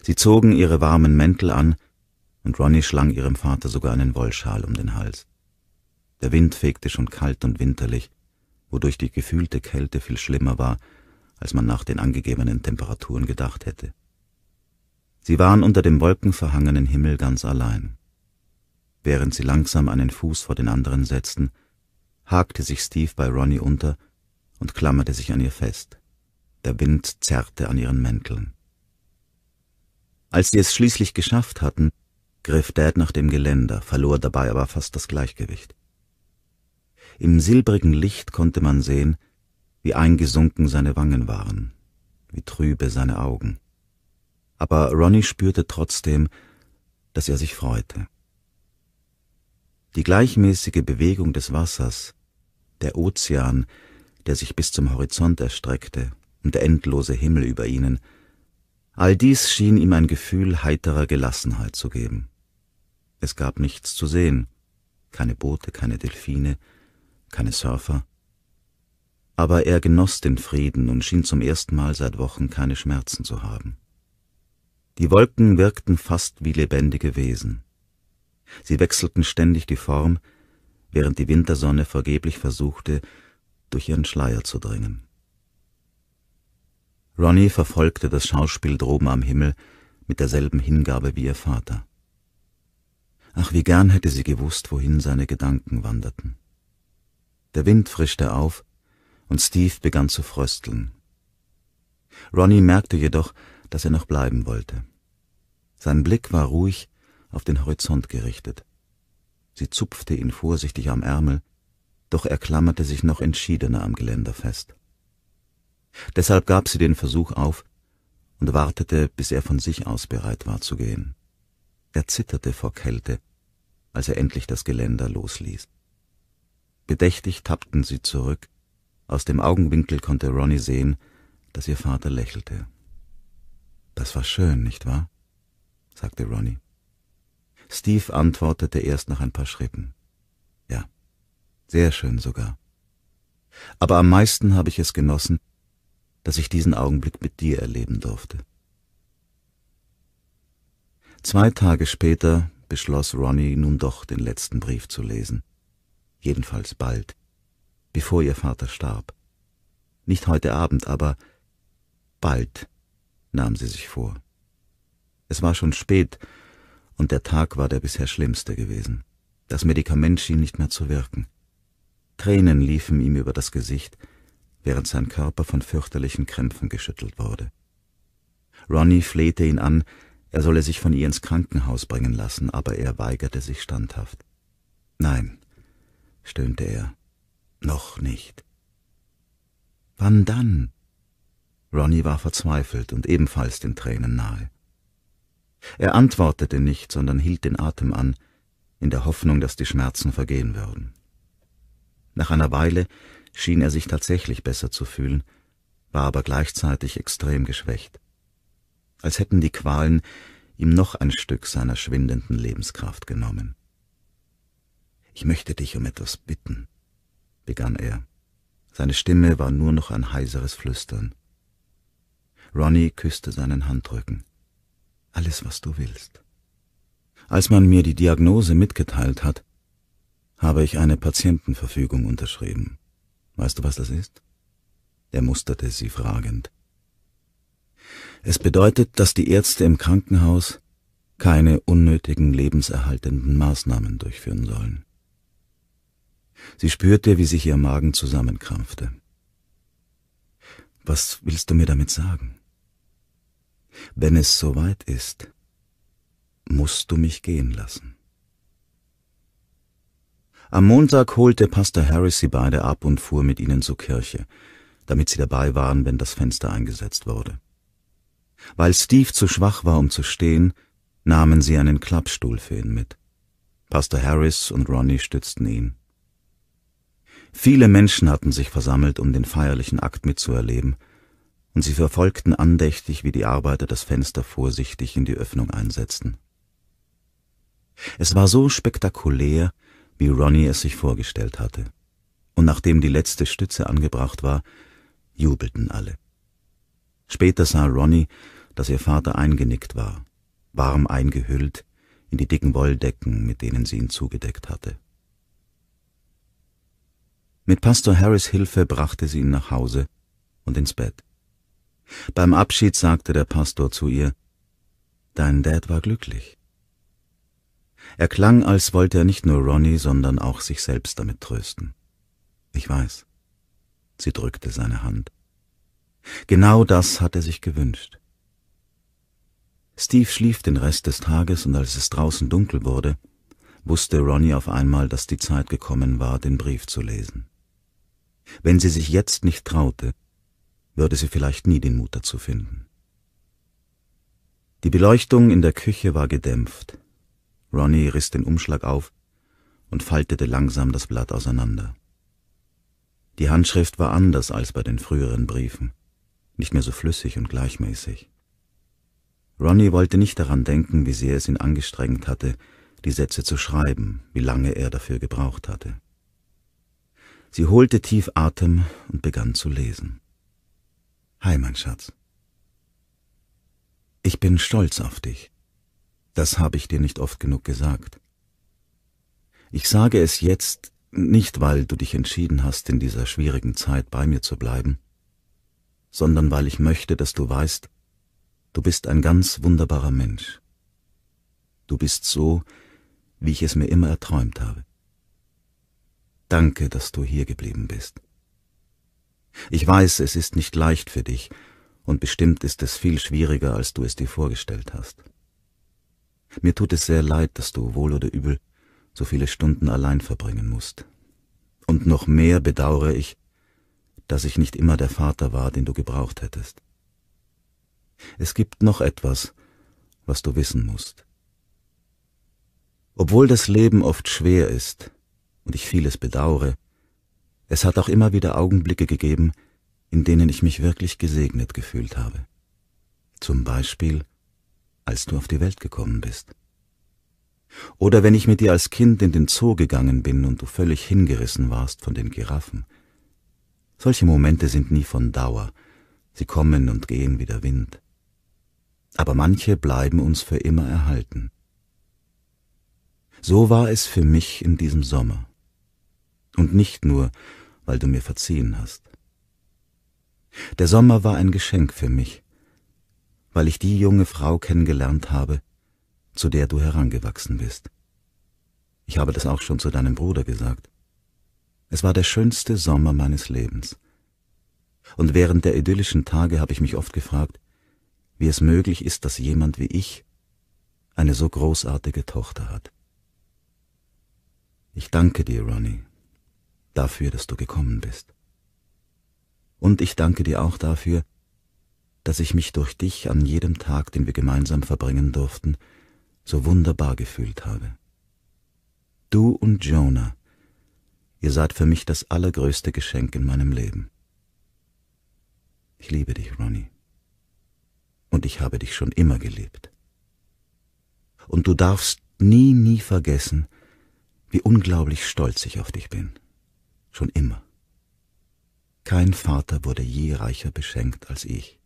Sie zogen ihre warmen Mäntel an, und Ronny schlang ihrem Vater sogar einen Wollschal um den Hals. Der Wind fegte schon kalt und winterlich, wodurch die gefühlte Kälte viel schlimmer war, als man nach den angegebenen Temperaturen gedacht hätte. Sie waren unter dem wolkenverhangenen Himmel ganz allein. Während sie langsam einen Fuß vor den anderen setzten, hakte sich Steve bei Ronnie unter und klammerte sich an ihr fest. Der Wind zerrte an ihren Mänteln. Als sie es schließlich geschafft hatten, griff Dad nach dem Geländer, verlor dabei aber fast das Gleichgewicht. Im silbrigen Licht konnte man sehen, wie eingesunken seine Wangen waren, wie trübe seine Augen. Aber Ronnie spürte trotzdem, dass er sich freute. Die gleichmäßige Bewegung des Wassers, der Ozean, der sich bis zum Horizont erstreckte, und der endlose Himmel über ihnen, all dies schien ihm ein Gefühl heiterer Gelassenheit zu geben. Es gab nichts zu sehen, keine Boote, keine Delfine, keine Surfer, aber er genoss den Frieden und schien zum ersten Mal seit Wochen keine Schmerzen zu haben. Die Wolken wirkten fast wie lebendige Wesen. Sie wechselten ständig die Form, während die Wintersonne vergeblich versuchte, durch ihren Schleier zu dringen. Ronnie verfolgte das Schauspiel droben am Himmel mit derselben Hingabe wie ihr Vater. Ach, wie gern hätte sie gewusst, wohin seine Gedanken wanderten. Der Wind frischte auf, und Steve begann zu frösteln. Ronnie merkte jedoch, dass er noch bleiben wollte. Sein Blick war ruhig, auf den Horizont gerichtet. Sie zupfte ihn vorsichtig am Ärmel, doch er klammerte sich noch entschiedener am Geländer fest. Deshalb gab sie den Versuch auf und wartete, bis er von sich aus bereit war zu gehen. Er zitterte vor Kälte, als er endlich das Geländer losließ. Bedächtig tappten sie zurück, aus dem Augenwinkel konnte Ronny sehen, dass ihr Vater lächelte. Das war schön, nicht wahr? sagte Ronny. Steve antwortete erst nach ein paar Schritten. Ja, sehr schön sogar. Aber am meisten habe ich es genossen, dass ich diesen Augenblick mit dir erleben durfte. Zwei Tage später beschloss Ronnie nun doch, den letzten Brief zu lesen. Jedenfalls bald, bevor ihr Vater starb. Nicht heute Abend, aber bald, nahm sie sich vor. Es war schon spät, und der Tag war der bisher schlimmste gewesen. Das Medikament schien nicht mehr zu wirken. Tränen liefen ihm über das Gesicht, während sein Körper von fürchterlichen Krämpfen geschüttelt wurde. Ronnie flehte ihn an, er solle sich von ihr ins Krankenhaus bringen lassen, aber er weigerte sich standhaft. Nein, stöhnte er, noch nicht. Wann dann? Ronnie war verzweifelt und ebenfalls den Tränen nahe. Er antwortete nicht, sondern hielt den Atem an, in der Hoffnung, dass die Schmerzen vergehen würden. Nach einer Weile schien er sich tatsächlich besser zu fühlen, war aber gleichzeitig extrem geschwächt, als hätten die Qualen ihm noch ein Stück seiner schwindenden Lebenskraft genommen. »Ich möchte dich um etwas bitten«, begann er. Seine Stimme war nur noch ein heiseres Flüstern. Ronnie küsste seinen Handrücken alles, was du willst. Als man mir die Diagnose mitgeteilt hat, habe ich eine Patientenverfügung unterschrieben. Weißt du, was das ist? Er musterte sie fragend. Es bedeutet, dass die Ärzte im Krankenhaus keine unnötigen lebenserhaltenden Maßnahmen durchführen sollen. Sie spürte, wie sich ihr Magen zusammenkrampfte. Was willst du mir damit sagen? Wenn es soweit ist, musst du mich gehen lassen. Am Montag holte Pastor Harris sie beide ab und fuhr mit ihnen zur Kirche, damit sie dabei waren, wenn das Fenster eingesetzt wurde. Weil Steve zu schwach war, um zu stehen, nahmen sie einen Klappstuhl für ihn mit. Pastor Harris und Ronnie stützten ihn. Viele Menschen hatten sich versammelt, um den feierlichen Akt mitzuerleben – und sie verfolgten andächtig, wie die Arbeiter das Fenster vorsichtig in die Öffnung einsetzten. Es war so spektakulär, wie Ronnie es sich vorgestellt hatte, und nachdem die letzte Stütze angebracht war, jubelten alle. Später sah Ronnie, dass ihr Vater eingenickt war, warm eingehüllt in die dicken Wolldecken, mit denen sie ihn zugedeckt hatte. Mit Pastor Harris Hilfe brachte sie ihn nach Hause und ins Bett. Beim Abschied sagte der Pastor zu ihr, Dein Dad war glücklich. Er klang, als wollte er nicht nur Ronnie, sondern auch sich selbst damit trösten. Ich weiß. Sie drückte seine Hand. Genau das hat er sich gewünscht. Steve schlief den Rest des Tages und als es draußen dunkel wurde, wusste Ronnie auf einmal, dass die Zeit gekommen war, den Brief zu lesen. Wenn sie sich jetzt nicht traute, würde sie vielleicht nie den Mut dazu finden. Die Beleuchtung in der Küche war gedämpft. Ronnie riss den Umschlag auf und faltete langsam das Blatt auseinander. Die Handschrift war anders als bei den früheren Briefen, nicht mehr so flüssig und gleichmäßig. Ronnie wollte nicht daran denken, wie sehr es ihn angestrengt hatte, die Sätze zu schreiben, wie lange er dafür gebraucht hatte. Sie holte tief Atem und begann zu lesen. Hi, mein Schatz. Ich bin stolz auf dich. Das habe ich dir nicht oft genug gesagt. Ich sage es jetzt nicht, weil du dich entschieden hast, in dieser schwierigen Zeit bei mir zu bleiben, sondern weil ich möchte, dass du weißt, du bist ein ganz wunderbarer Mensch. Du bist so, wie ich es mir immer erträumt habe. Danke, dass du hier geblieben bist. Ich weiß, es ist nicht leicht für dich, und bestimmt ist es viel schwieriger, als du es dir vorgestellt hast. Mir tut es sehr leid, dass du, wohl oder übel, so viele Stunden allein verbringen musst. Und noch mehr bedauere ich, dass ich nicht immer der Vater war, den du gebraucht hättest. Es gibt noch etwas, was du wissen musst. Obwohl das Leben oft schwer ist und ich vieles bedauere, es hat auch immer wieder Augenblicke gegeben, in denen ich mich wirklich gesegnet gefühlt habe. Zum Beispiel, als du auf die Welt gekommen bist. Oder wenn ich mit dir als Kind in den Zoo gegangen bin und du völlig hingerissen warst von den Giraffen. Solche Momente sind nie von Dauer, sie kommen und gehen wie der Wind. Aber manche bleiben uns für immer erhalten. So war es für mich in diesem Sommer. Und nicht nur, weil du mir verziehen hast. Der Sommer war ein Geschenk für mich, weil ich die junge Frau kennengelernt habe, zu der du herangewachsen bist. Ich habe das auch schon zu deinem Bruder gesagt. Es war der schönste Sommer meines Lebens. Und während der idyllischen Tage habe ich mich oft gefragt, wie es möglich ist, dass jemand wie ich eine so großartige Tochter hat. Ich danke dir, Ronnie, dafür, dass du gekommen bist. Und ich danke dir auch dafür, dass ich mich durch dich an jedem Tag, den wir gemeinsam verbringen durften, so wunderbar gefühlt habe. Du und Jonah, ihr seid für mich das allergrößte Geschenk in meinem Leben. Ich liebe dich, Ronnie. Und ich habe dich schon immer geliebt. Und du darfst nie, nie vergessen, wie unglaublich stolz ich auf dich bin schon immer. Kein Vater wurde je reicher beschenkt als ich.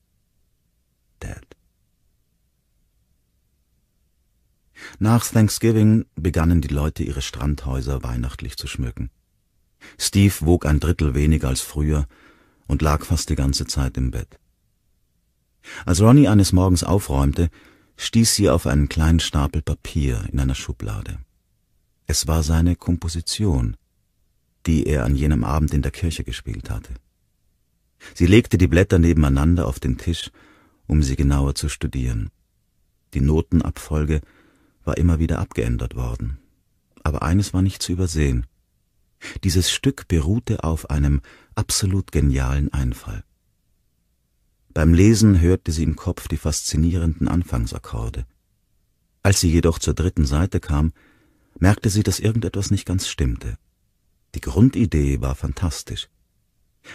Dad. Nach Thanksgiving begannen die Leute ihre Strandhäuser weihnachtlich zu schmücken. Steve wog ein Drittel weniger als früher und lag fast die ganze Zeit im Bett. Als Ronnie eines Morgens aufräumte, stieß sie auf einen kleinen Stapel Papier in einer Schublade. Es war seine Komposition, die er an jenem Abend in der Kirche gespielt hatte. Sie legte die Blätter nebeneinander auf den Tisch, um sie genauer zu studieren. Die Notenabfolge war immer wieder abgeändert worden. Aber eines war nicht zu übersehen. Dieses Stück beruhte auf einem absolut genialen Einfall. Beim Lesen hörte sie im Kopf die faszinierenden Anfangsakkorde. Als sie jedoch zur dritten Seite kam, merkte sie, dass irgendetwas nicht ganz stimmte. Die Grundidee war fantastisch.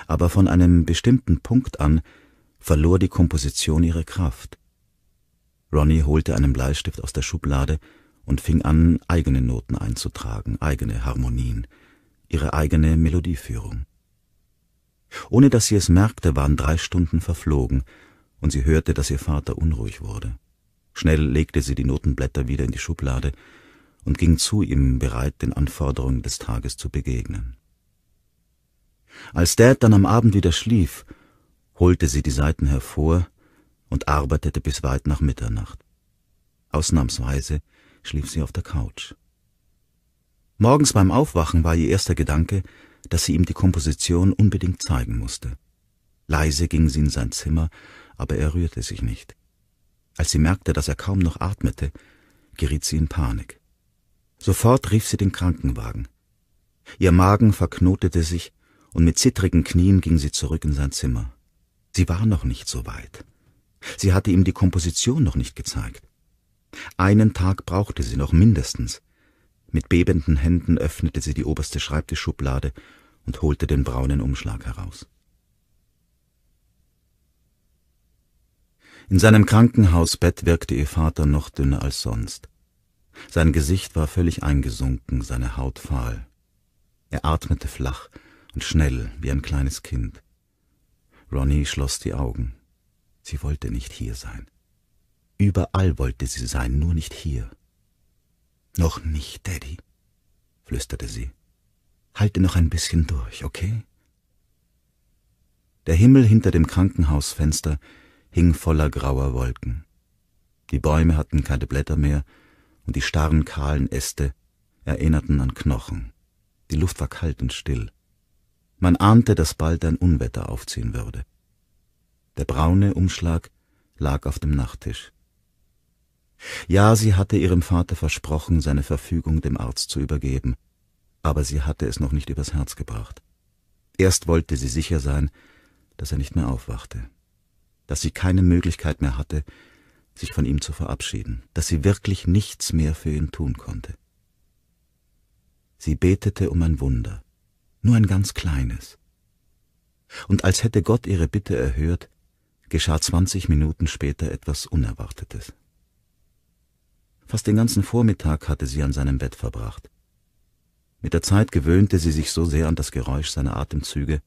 Aber von einem bestimmten Punkt an verlor die Komposition ihre Kraft. Ronny holte einen Bleistift aus der Schublade und fing an, eigene Noten einzutragen, eigene Harmonien, ihre eigene Melodieführung. Ohne dass sie es merkte, waren drei Stunden verflogen, und sie hörte, dass ihr Vater unruhig wurde. Schnell legte sie die Notenblätter wieder in die Schublade und ging zu ihm, bereit, den Anforderungen des Tages zu begegnen. Als Dad dann am Abend wieder schlief, holte sie die Seiten hervor und arbeitete bis weit nach Mitternacht. Ausnahmsweise schlief sie auf der Couch. Morgens beim Aufwachen war ihr erster Gedanke, dass sie ihm die Komposition unbedingt zeigen musste. Leise ging sie in sein Zimmer, aber er rührte sich nicht. Als sie merkte, dass er kaum noch atmete, geriet sie in Panik. Sofort rief sie den Krankenwagen. Ihr Magen verknotete sich, und mit zittrigen Knien ging sie zurück in sein Zimmer. Sie war noch nicht so weit. Sie hatte ihm die Komposition noch nicht gezeigt. Einen Tag brauchte sie noch mindestens. Mit bebenden Händen öffnete sie die oberste Schreibtischschublade und holte den braunen Umschlag heraus. In seinem Krankenhausbett wirkte ihr Vater noch dünner als sonst. Sein Gesicht war völlig eingesunken, seine Haut fahl. Er atmete flach und schnell wie ein kleines Kind. Ronnie schloss die Augen. Sie wollte nicht hier sein. Überall wollte sie sein, nur nicht hier. Noch nicht, Daddy, flüsterte sie. Halte noch ein bisschen durch, okay? Der Himmel hinter dem Krankenhausfenster hing voller grauer Wolken. Die Bäume hatten keine Blätter mehr und die starren kahlen Äste erinnerten an Knochen. Die Luft war kalt und still. Man ahnte, dass bald ein Unwetter aufziehen würde. Der braune Umschlag lag auf dem Nachttisch. Ja, sie hatte ihrem Vater versprochen, seine Verfügung dem Arzt zu übergeben, aber sie hatte es noch nicht übers Herz gebracht. Erst wollte sie sicher sein, dass er nicht mehr aufwachte, dass sie keine Möglichkeit mehr hatte, sich von ihm zu verabschieden, dass sie wirklich nichts mehr für ihn tun konnte. Sie betete um ein Wunder, nur ein ganz kleines. Und als hätte Gott ihre Bitte erhört, geschah zwanzig Minuten später etwas Unerwartetes. Fast den ganzen Vormittag hatte sie an seinem Bett verbracht. Mit der Zeit gewöhnte sie sich so sehr an das Geräusch seiner Atemzüge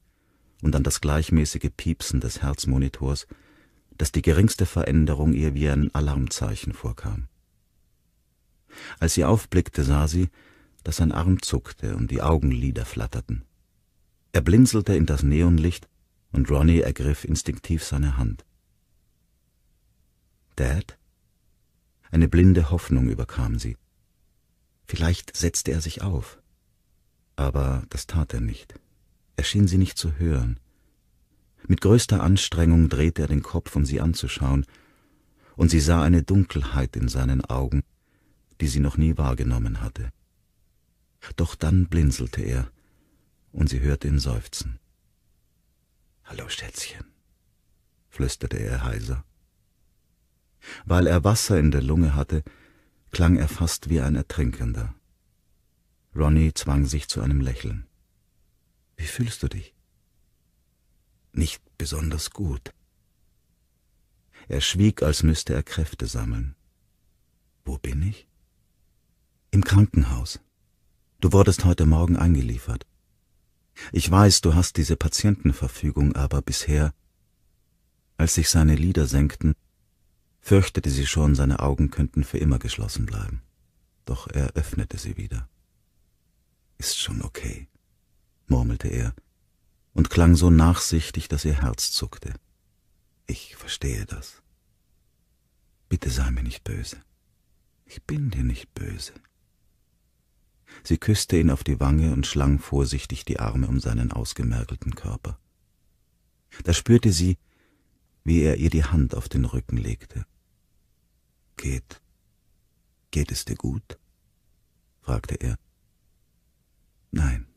und an das gleichmäßige Piepsen des Herzmonitors, dass die geringste Veränderung ihr wie ein Alarmzeichen vorkam. Als sie aufblickte, sah sie, dass sein Arm zuckte und die Augenlider flatterten. Er blinzelte in das Neonlicht und Ronnie ergriff instinktiv seine Hand. Dad? Eine blinde Hoffnung überkam sie. Vielleicht setzte er sich auf. Aber das tat er nicht. Er schien sie nicht zu hören. Mit größter Anstrengung drehte er den Kopf, um sie anzuschauen, und sie sah eine Dunkelheit in seinen Augen, die sie noch nie wahrgenommen hatte. Doch dann blinzelte er, und sie hörte ihn seufzen. Hallo, Schätzchen, flüsterte er heiser. Weil er Wasser in der Lunge hatte, klang er fast wie ein Ertrinkender. Ronny zwang sich zu einem Lächeln. Wie fühlst du dich? nicht besonders gut. Er schwieg, als müsste er Kräfte sammeln. Wo bin ich? Im Krankenhaus. Du wurdest heute Morgen eingeliefert. Ich weiß, du hast diese Patientenverfügung, aber bisher, als sich seine Lider senkten, fürchtete sie schon, seine Augen könnten für immer geschlossen bleiben. Doch er öffnete sie wieder. Ist schon okay, murmelte er und klang so nachsichtig, dass ihr Herz zuckte. Ich verstehe das. Bitte sei mir nicht böse. Ich bin dir nicht böse. Sie küsste ihn auf die Wange und schlang vorsichtig die Arme um seinen ausgemergelten Körper. Da spürte sie, wie er ihr die Hand auf den Rücken legte. Geht, geht es dir gut? fragte er. Nein,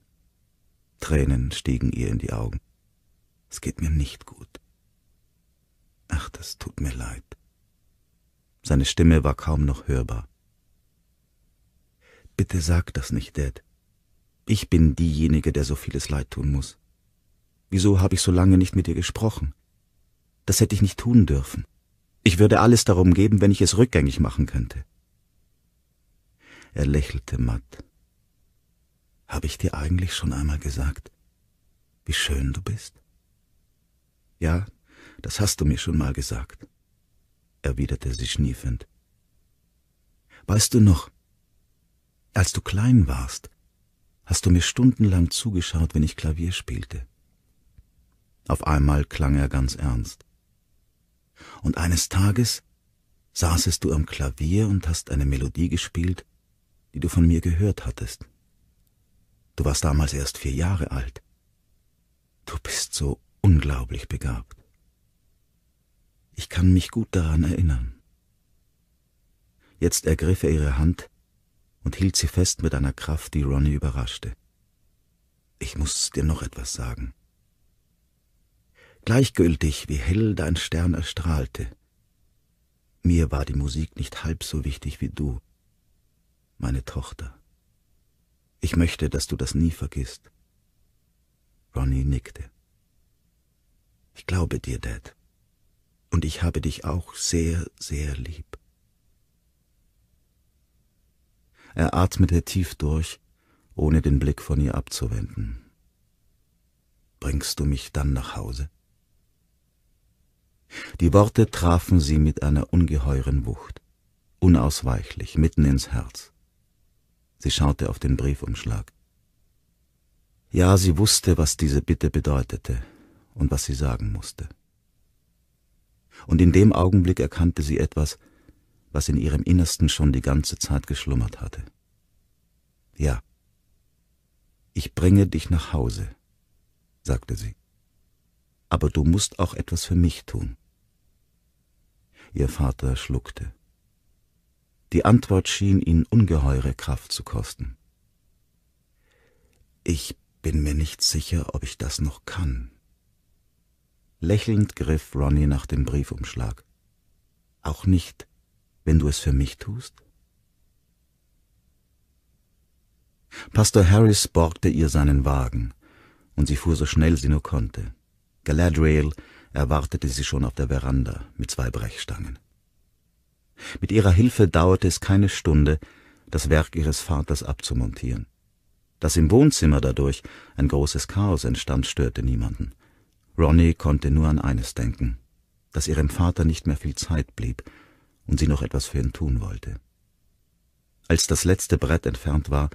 Tränen stiegen ihr in die Augen. Es geht mir nicht gut. Ach, das tut mir leid. Seine Stimme war kaum noch hörbar. Bitte sag das nicht, Dad. Ich bin diejenige, der so vieles leid tun muss. Wieso habe ich so lange nicht mit dir gesprochen? Das hätte ich nicht tun dürfen. Ich würde alles darum geben, wenn ich es rückgängig machen könnte. Er lächelte matt. Habe ich dir eigentlich schon einmal gesagt, wie schön du bist? Ja, das hast du mir schon mal gesagt, erwiderte sie schniefend. Weißt du noch, als du klein warst, hast du mir stundenlang zugeschaut, wenn ich Klavier spielte. Auf einmal klang er ganz ernst. Und eines Tages saßest du am Klavier und hast eine Melodie gespielt, die du von mir gehört hattest. Du warst damals erst vier Jahre alt. Du bist so unglaublich begabt. Ich kann mich gut daran erinnern. Jetzt ergriff er ihre Hand und hielt sie fest mit einer Kraft, die Ronny überraschte. Ich muss dir noch etwas sagen. Gleichgültig, wie hell dein Stern erstrahlte. Mir war die Musik nicht halb so wichtig wie du, meine Tochter. Ich möchte, dass du das nie vergisst. Ronnie nickte. Ich glaube dir, Dad. Und ich habe dich auch sehr, sehr lieb. Er atmete tief durch, ohne den Blick von ihr abzuwenden. Bringst du mich dann nach Hause? Die Worte trafen sie mit einer ungeheuren Wucht, unausweichlich, mitten ins Herz. Sie schaute auf den Briefumschlag. Ja, sie wusste, was diese Bitte bedeutete und was sie sagen musste. Und in dem Augenblick erkannte sie etwas, was in ihrem Innersten schon die ganze Zeit geschlummert hatte. Ja, ich bringe dich nach Hause, sagte sie, aber du musst auch etwas für mich tun. Ihr Vater schluckte. Die Antwort schien ihn ungeheure Kraft zu kosten. Ich bin mir nicht sicher, ob ich das noch kann. Lächelnd griff Ronnie nach dem Briefumschlag. Auch nicht, wenn du es für mich tust? Pastor Harris borgte ihr seinen Wagen, und sie fuhr so schnell sie nur konnte. Galadriel erwartete sie schon auf der Veranda mit zwei Brechstangen. Mit ihrer Hilfe dauerte es keine Stunde, das Werk ihres Vaters abzumontieren. Dass im Wohnzimmer dadurch ein großes Chaos entstand, störte niemanden. Ronnie konnte nur an eines denken, dass ihrem Vater nicht mehr viel Zeit blieb und sie noch etwas für ihn tun wollte. Als das letzte Brett entfernt war,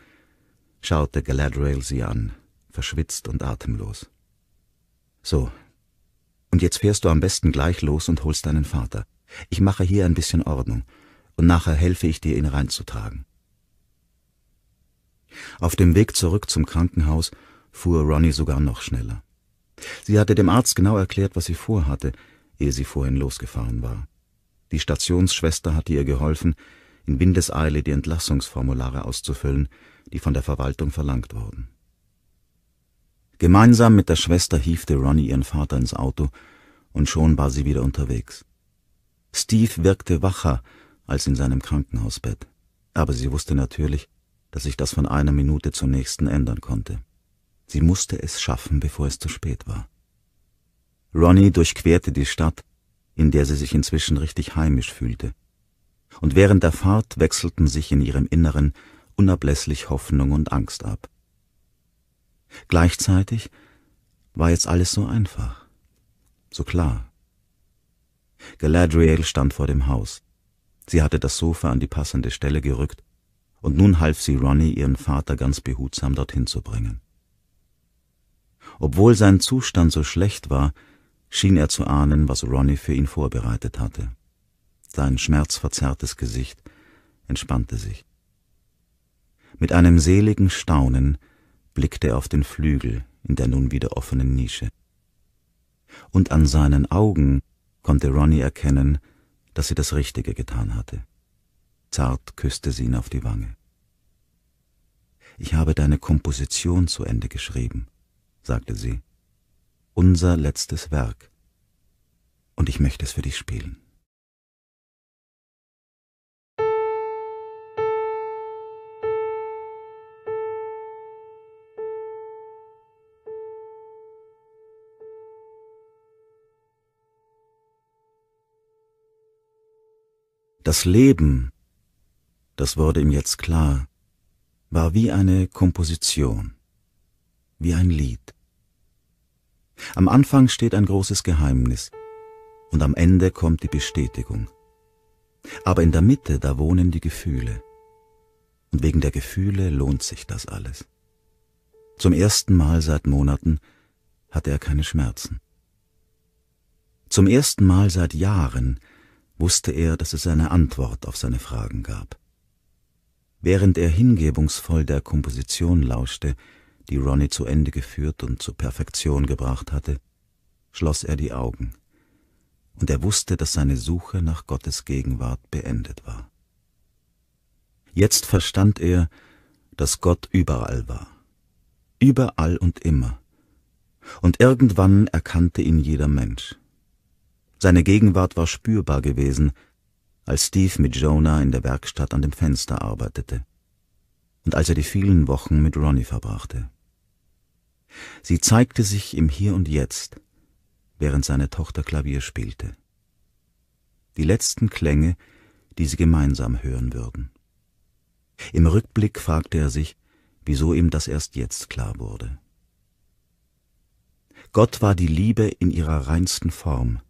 schaute Galadriel sie an, verschwitzt und atemlos. So, und jetzt fährst du am besten gleich los und holst deinen Vater. Ich mache hier ein bisschen Ordnung, und nachher helfe ich dir, ihn reinzutragen. Auf dem Weg zurück zum Krankenhaus fuhr Ronnie sogar noch schneller. Sie hatte dem Arzt genau erklärt, was sie vorhatte, ehe sie vorhin losgefahren war. Die Stationsschwester hatte ihr geholfen, in Windeseile die Entlassungsformulare auszufüllen, die von der Verwaltung verlangt wurden. Gemeinsam mit der Schwester hiefte Ronnie ihren Vater ins Auto, und schon war sie wieder unterwegs. Steve wirkte wacher als in seinem Krankenhausbett, aber sie wusste natürlich, dass sich das von einer Minute zur nächsten ändern konnte. Sie musste es schaffen, bevor es zu spät war. Ronnie durchquerte die Stadt, in der sie sich inzwischen richtig heimisch fühlte. Und während der Fahrt wechselten sich in ihrem Inneren unablässlich Hoffnung und Angst ab. Gleichzeitig war jetzt alles so einfach, so klar, Galadriel stand vor dem Haus. Sie hatte das Sofa an die passende Stelle gerückt, und nun half sie Ronny, ihren Vater ganz behutsam dorthin zu bringen. Obwohl sein Zustand so schlecht war, schien er zu ahnen, was Ronny für ihn vorbereitet hatte. Sein schmerzverzerrtes Gesicht entspannte sich. Mit einem seligen Staunen blickte er auf den Flügel in der nun wieder offenen Nische. Und an seinen Augen konnte Ronnie erkennen, dass sie das Richtige getan hatte. Zart küsste sie ihn auf die Wange. Ich habe deine Komposition zu Ende geschrieben, sagte sie. Unser letztes Werk. Und ich möchte es für dich spielen. Das Leben, das wurde ihm jetzt klar, war wie eine Komposition, wie ein Lied. Am Anfang steht ein großes Geheimnis und am Ende kommt die Bestätigung. Aber in der Mitte, da wohnen die Gefühle. Und wegen der Gefühle lohnt sich das alles. Zum ersten Mal seit Monaten hatte er keine Schmerzen. Zum ersten Mal seit Jahren wusste er, dass es eine Antwort auf seine Fragen gab. Während er hingebungsvoll der Komposition lauschte, die Ronnie zu Ende geführt und zur Perfektion gebracht hatte, schloss er die Augen, und er wusste, dass seine Suche nach Gottes Gegenwart beendet war. Jetzt verstand er, dass Gott überall war, überall und immer, und irgendwann erkannte ihn jeder Mensch. Seine Gegenwart war spürbar gewesen, als Steve mit Jonah in der Werkstatt an dem Fenster arbeitete und als er die vielen Wochen mit Ronnie verbrachte. Sie zeigte sich im Hier und Jetzt, während seine Tochter Klavier spielte. Die letzten Klänge, die sie gemeinsam hören würden. Im Rückblick fragte er sich, wieso ihm das erst jetzt klar wurde. Gott war die Liebe in ihrer reinsten Form –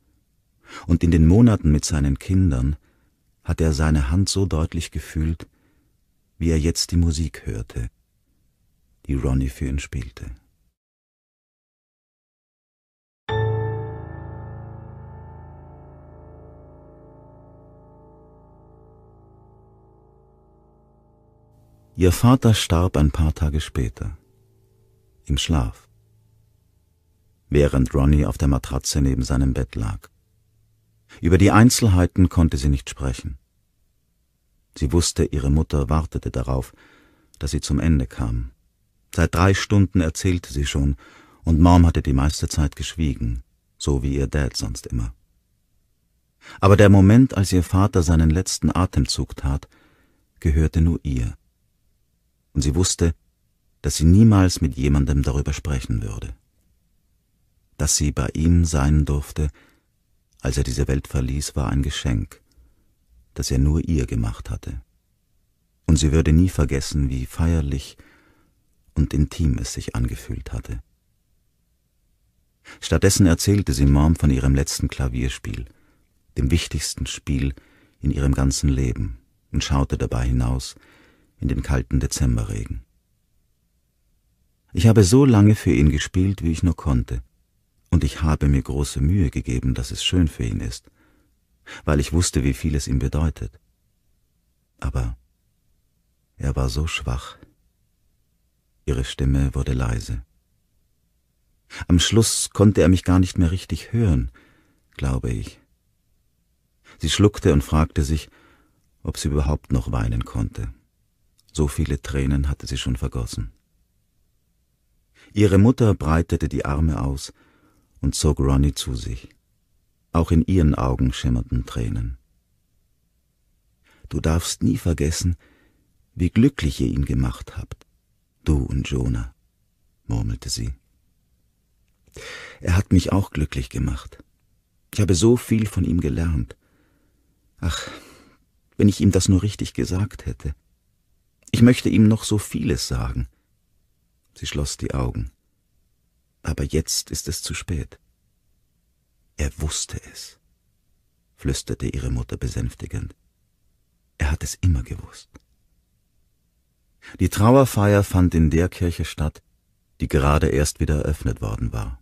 und in den Monaten mit seinen Kindern hat er seine Hand so deutlich gefühlt, wie er jetzt die Musik hörte, die Ronnie für ihn spielte. Ihr Vater starb ein paar Tage später, im Schlaf, während Ronnie auf der Matratze neben seinem Bett lag. Über die Einzelheiten konnte sie nicht sprechen. Sie wusste, ihre Mutter wartete darauf, dass sie zum Ende kam. Seit drei Stunden erzählte sie schon, und Mom hatte die meiste Zeit geschwiegen, so wie ihr Dad sonst immer. Aber der Moment, als ihr Vater seinen letzten Atemzug tat, gehörte nur ihr. Und sie wusste, dass sie niemals mit jemandem darüber sprechen würde. Dass sie bei ihm sein durfte, als er diese Welt verließ, war ein Geschenk, das er nur ihr gemacht hatte. Und sie würde nie vergessen, wie feierlich und intim es sich angefühlt hatte. Stattdessen erzählte sie Mom von ihrem letzten Klavierspiel, dem wichtigsten Spiel in ihrem ganzen Leben, und schaute dabei hinaus in den kalten Dezemberregen. Ich habe so lange für ihn gespielt, wie ich nur konnte, und ich habe mir große Mühe gegeben, dass es schön für ihn ist, weil ich wusste, wie viel es ihm bedeutet. Aber er war so schwach. Ihre Stimme wurde leise. Am Schluss konnte er mich gar nicht mehr richtig hören, glaube ich. Sie schluckte und fragte sich, ob sie überhaupt noch weinen konnte. So viele Tränen hatte sie schon vergossen. Ihre Mutter breitete die Arme aus, und zog Ronnie zu sich. Auch in ihren Augen schimmerten Tränen. Du darfst nie vergessen, wie glücklich ihr ihn gemacht habt, du und Jonah, murmelte sie. Er hat mich auch glücklich gemacht. Ich habe so viel von ihm gelernt. Ach, wenn ich ihm das nur richtig gesagt hätte. Ich möchte ihm noch so vieles sagen. Sie schloss die Augen aber jetzt ist es zu spät. Er wusste es, flüsterte ihre Mutter besänftigend. Er hat es immer gewusst. Die Trauerfeier fand in der Kirche statt, die gerade erst wieder eröffnet worden war.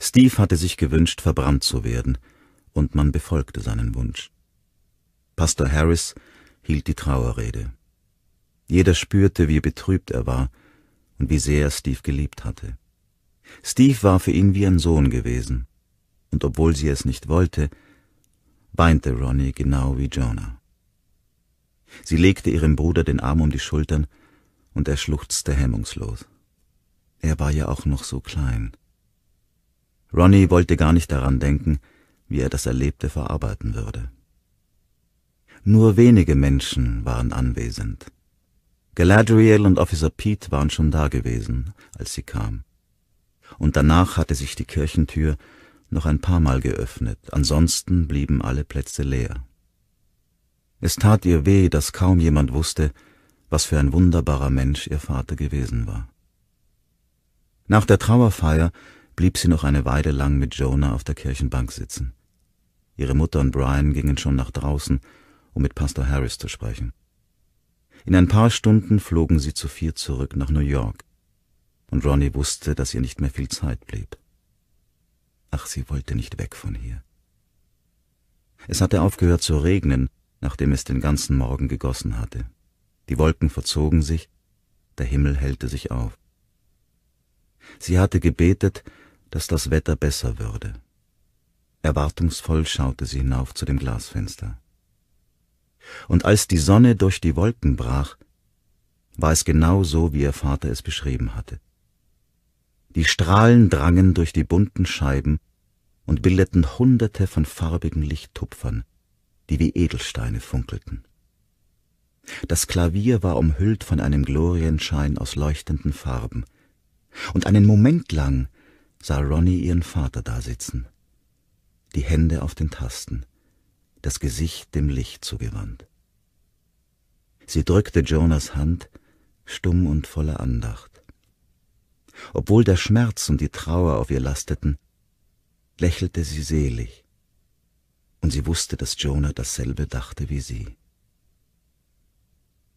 Steve hatte sich gewünscht, verbrannt zu werden, und man befolgte seinen Wunsch. Pastor Harris hielt die Trauerrede. Jeder spürte, wie betrübt er war und wie sehr er Steve geliebt hatte. Steve war für ihn wie ein Sohn gewesen, und obwohl sie es nicht wollte, weinte Ronnie genau wie Jonah. Sie legte ihrem Bruder den Arm um die Schultern und er schluchzte hemmungslos. Er war ja auch noch so klein. Ronnie wollte gar nicht daran denken, wie er das Erlebte verarbeiten würde. Nur wenige Menschen waren anwesend. Galadriel und Officer Pete waren schon da gewesen, als sie kam und danach hatte sich die Kirchentür noch ein paar Mal geöffnet, ansonsten blieben alle Plätze leer. Es tat ihr weh, dass kaum jemand wusste, was für ein wunderbarer Mensch ihr Vater gewesen war. Nach der Trauerfeier blieb sie noch eine Weile lang mit Jonah auf der Kirchenbank sitzen. Ihre Mutter und Brian gingen schon nach draußen, um mit Pastor Harris zu sprechen. In ein paar Stunden flogen sie zu vier zurück nach New York und Ronnie wusste, dass ihr nicht mehr viel Zeit blieb. Ach, sie wollte nicht weg von hier. Es hatte aufgehört zu regnen, nachdem es den ganzen Morgen gegossen hatte. Die Wolken verzogen sich, der Himmel hellte sich auf. Sie hatte gebetet, dass das Wetter besser würde. Erwartungsvoll schaute sie hinauf zu dem Glasfenster. Und als die Sonne durch die Wolken brach, war es genau so, wie ihr Vater es beschrieben hatte. Die Strahlen drangen durch die bunten Scheiben und bildeten Hunderte von farbigen Lichttupfern, die wie Edelsteine funkelten. Das Klavier war umhüllt von einem Glorienschein aus leuchtenden Farben, und einen Moment lang sah Ronny ihren Vater dasitzen, die Hände auf den Tasten, das Gesicht dem Licht zugewandt. Sie drückte Jonas Hand, stumm und voller Andacht obwohl der Schmerz und die Trauer auf ihr lasteten, lächelte sie selig, und sie wusste, dass Jonah dasselbe dachte wie sie.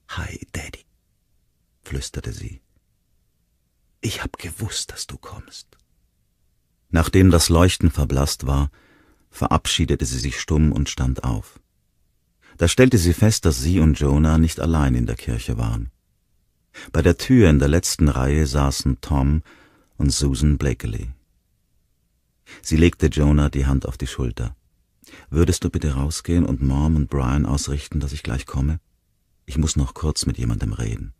Hi, Daddy, flüsterte sie. Ich hab gewusst, dass du kommst. Nachdem das Leuchten verblasst war, verabschiedete sie sich stumm und stand auf. Da stellte sie fest, dass sie und Jonah nicht allein in der Kirche waren. Bei der Tür in der letzten Reihe saßen Tom und Susan Blakely. Sie legte Jonah die Hand auf die Schulter. Würdest du bitte rausgehen und Mom und Brian ausrichten, dass ich gleich komme? Ich muss noch kurz mit jemandem reden.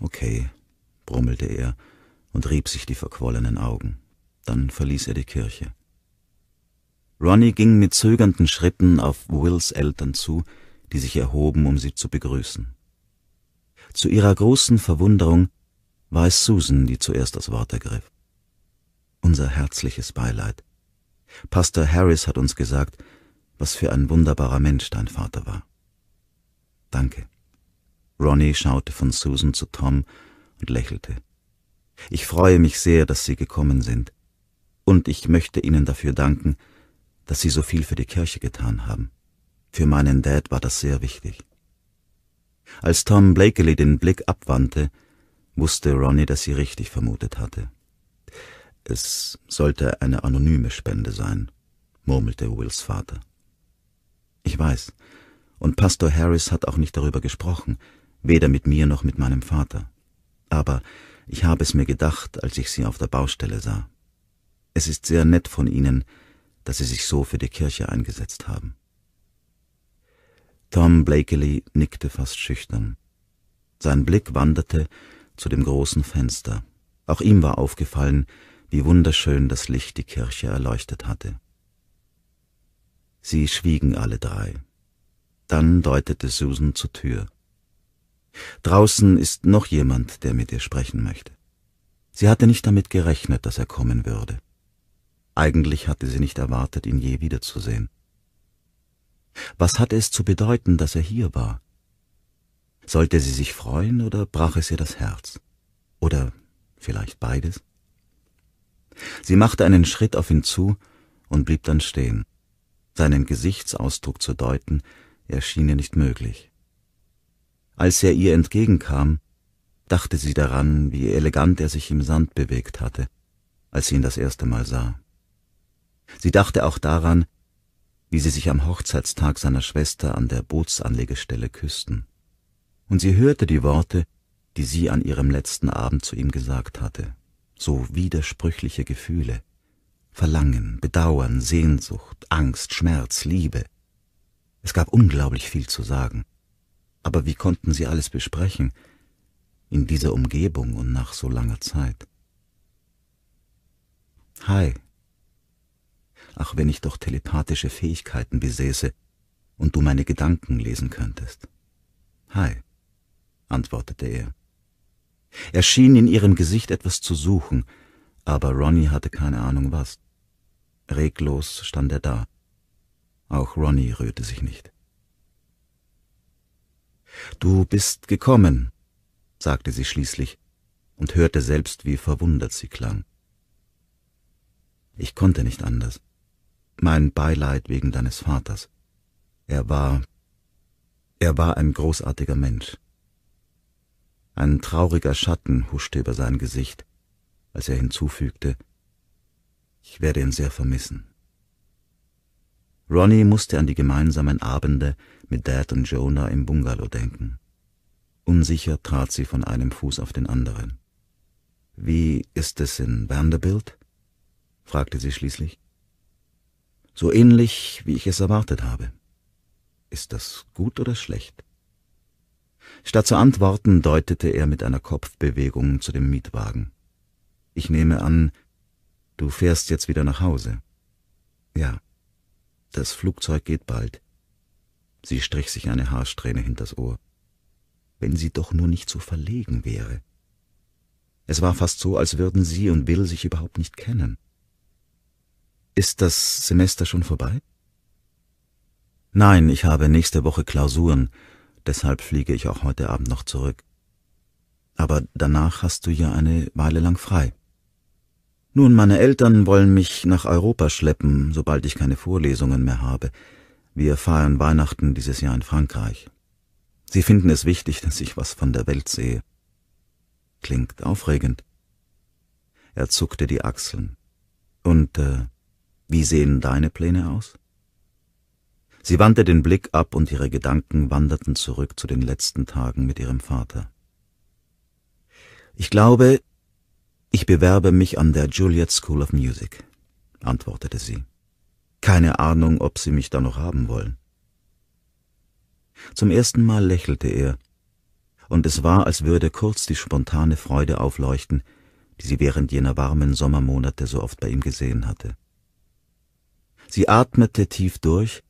Okay, brummelte er und rieb sich die verquollenen Augen. Dann verließ er die Kirche. Ronnie ging mit zögernden Schritten auf Wills Eltern zu, die sich erhoben, um sie zu begrüßen. Zu ihrer großen Verwunderung war es Susan, die zuerst das Wort ergriff. Unser herzliches Beileid. Pastor Harris hat uns gesagt, was für ein wunderbarer Mensch dein Vater war. Danke. Ronnie schaute von Susan zu Tom und lächelte. Ich freue mich sehr, dass Sie gekommen sind. Und ich möchte Ihnen dafür danken, dass Sie so viel für die Kirche getan haben. Für meinen Dad war das sehr wichtig. Als Tom Blakely den Blick abwandte, wusste Ronnie, dass sie richtig vermutet hatte. Es sollte eine anonyme Spende sein, murmelte Wills Vater. Ich weiß, und Pastor Harris hat auch nicht darüber gesprochen, weder mit mir noch mit meinem Vater. Aber ich habe es mir gedacht, als ich sie auf der Baustelle sah. Es ist sehr nett von Ihnen, dass Sie sich so für die Kirche eingesetzt haben. Tom Blakely nickte fast schüchtern. Sein Blick wanderte zu dem großen Fenster. Auch ihm war aufgefallen, wie wunderschön das Licht die Kirche erleuchtet hatte. Sie schwiegen alle drei. Dann deutete Susan zur Tür. Draußen ist noch jemand, der mit ihr sprechen möchte. Sie hatte nicht damit gerechnet, dass er kommen würde. Eigentlich hatte sie nicht erwartet, ihn je wiederzusehen. Was hatte es zu bedeuten, dass er hier war? Sollte sie sich freuen oder brach es ihr das Herz? Oder vielleicht beides? Sie machte einen Schritt auf ihn zu und blieb dann stehen. Seinen Gesichtsausdruck zu deuten, erschien ihr nicht möglich. Als er ihr entgegenkam, dachte sie daran, wie elegant er sich im Sand bewegt hatte, als sie ihn das erste Mal sah. Sie dachte auch daran, wie sie sich am Hochzeitstag seiner Schwester an der Bootsanlegestelle küssten. Und sie hörte die Worte, die sie an ihrem letzten Abend zu ihm gesagt hatte, so widersprüchliche Gefühle, Verlangen, Bedauern, Sehnsucht, Angst, Schmerz, Liebe. Es gab unglaublich viel zu sagen. Aber wie konnten sie alles besprechen, in dieser Umgebung und nach so langer Zeit? Hi, ach wenn ich doch telepathische Fähigkeiten besäße und du meine Gedanken lesen könntest. Hi, antwortete er. Er schien in ihrem Gesicht etwas zu suchen, aber Ronny hatte keine Ahnung was. Reglos stand er da. Auch Ronny rührte sich nicht. Du bist gekommen, sagte sie schließlich und hörte selbst, wie verwundert sie klang. Ich konnte nicht anders. Mein Beileid wegen deines Vaters. Er war, er war ein großartiger Mensch. Ein trauriger Schatten huschte über sein Gesicht, als er hinzufügte, ich werde ihn sehr vermissen. Ronnie musste an die gemeinsamen Abende mit Dad und Jonah im Bungalow denken. Unsicher trat sie von einem Fuß auf den anderen. Wie ist es in Vanderbilt? fragte sie schließlich so ähnlich, wie ich es erwartet habe. Ist das gut oder schlecht? Statt zu antworten, deutete er mit einer Kopfbewegung zu dem Mietwagen. Ich nehme an, du fährst jetzt wieder nach Hause. Ja, das Flugzeug geht bald. Sie strich sich eine Haarsträhne hinters Ohr. Wenn sie doch nur nicht so verlegen wäre. Es war fast so, als würden sie und Will sich überhaupt nicht kennen. Ist das Semester schon vorbei? Nein, ich habe nächste Woche Klausuren, deshalb fliege ich auch heute Abend noch zurück. Aber danach hast du ja eine Weile lang frei. Nun, meine Eltern wollen mich nach Europa schleppen, sobald ich keine Vorlesungen mehr habe. Wir feiern Weihnachten dieses Jahr in Frankreich. Sie finden es wichtig, dass ich was von der Welt sehe. Klingt aufregend. Er zuckte die Achseln. Und äh, wie sehen deine Pläne aus? Sie wandte den Blick ab und ihre Gedanken wanderten zurück zu den letzten Tagen mit ihrem Vater. Ich glaube, ich bewerbe mich an der Juliet School of Music, antwortete sie. Keine Ahnung, ob sie mich da noch haben wollen. Zum ersten Mal lächelte er, und es war, als würde kurz die spontane Freude aufleuchten, die sie während jener warmen Sommermonate so oft bei ihm gesehen hatte. Sie atmete tief durch,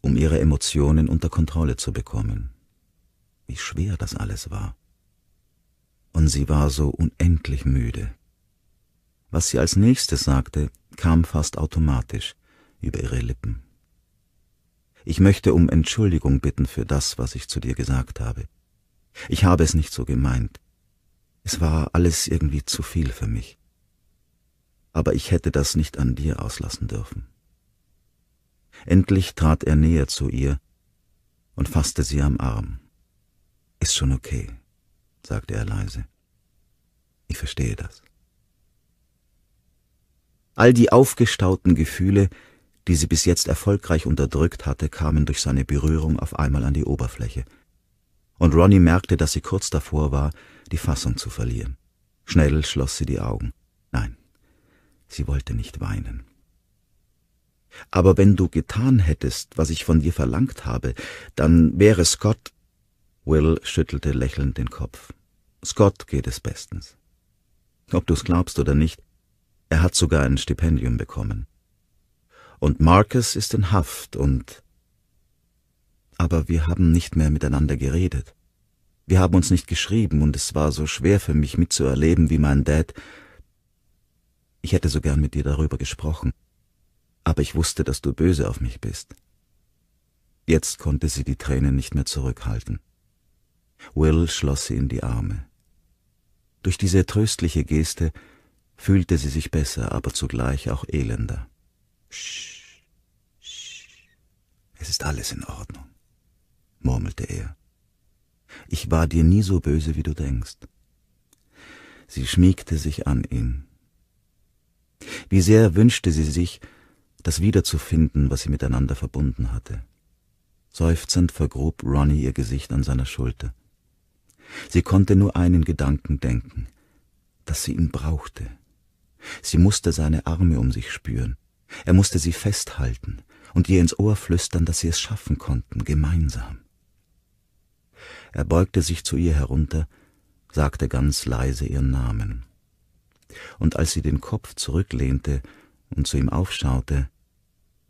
um ihre Emotionen unter Kontrolle zu bekommen. Wie schwer das alles war. Und sie war so unendlich müde. Was sie als nächstes sagte, kam fast automatisch über ihre Lippen. Ich möchte um Entschuldigung bitten für das, was ich zu dir gesagt habe. Ich habe es nicht so gemeint. Es war alles irgendwie zu viel für mich. Aber ich hätte das nicht an dir auslassen dürfen. Endlich trat er näher zu ihr und fasste sie am Arm. Ist schon okay, sagte er leise. Ich verstehe das. All die aufgestauten Gefühle, die sie bis jetzt erfolgreich unterdrückt hatte, kamen durch seine Berührung auf einmal an die Oberfläche. Und Ronnie merkte, dass sie kurz davor war, die Fassung zu verlieren. Schnell schloss sie die Augen. Nein, sie wollte nicht weinen. Aber wenn du getan hättest, was ich von dir verlangt habe, dann wäre Scott... Will schüttelte lächelnd den Kopf. Scott geht es bestens. Ob du's glaubst oder nicht, er hat sogar ein Stipendium bekommen. Und Marcus ist in Haft und... Aber wir haben nicht mehr miteinander geredet. Wir haben uns nicht geschrieben und es war so schwer für mich mitzuerleben, wie mein Dad... Ich hätte so gern mit dir darüber gesprochen aber ich wusste, dass du böse auf mich bist. Jetzt konnte sie die Tränen nicht mehr zurückhalten. Will schloss sie in die Arme. Durch diese tröstliche Geste fühlte sie sich besser, aber zugleich auch elender. Sch, sch, es ist alles in Ordnung, murmelte er. Ich war dir nie so böse, wie du denkst. Sie schmiegte sich an ihn. Wie sehr wünschte sie sich, das wiederzufinden, was sie miteinander verbunden hatte. Seufzend vergrub Ronnie ihr Gesicht an seiner Schulter. Sie konnte nur einen Gedanken denken, dass sie ihn brauchte. Sie musste seine Arme um sich spüren, er musste sie festhalten und ihr ins Ohr flüstern, dass sie es schaffen konnten, gemeinsam. Er beugte sich zu ihr herunter, sagte ganz leise ihren Namen. Und als sie den Kopf zurücklehnte, und zu ihm aufschaute,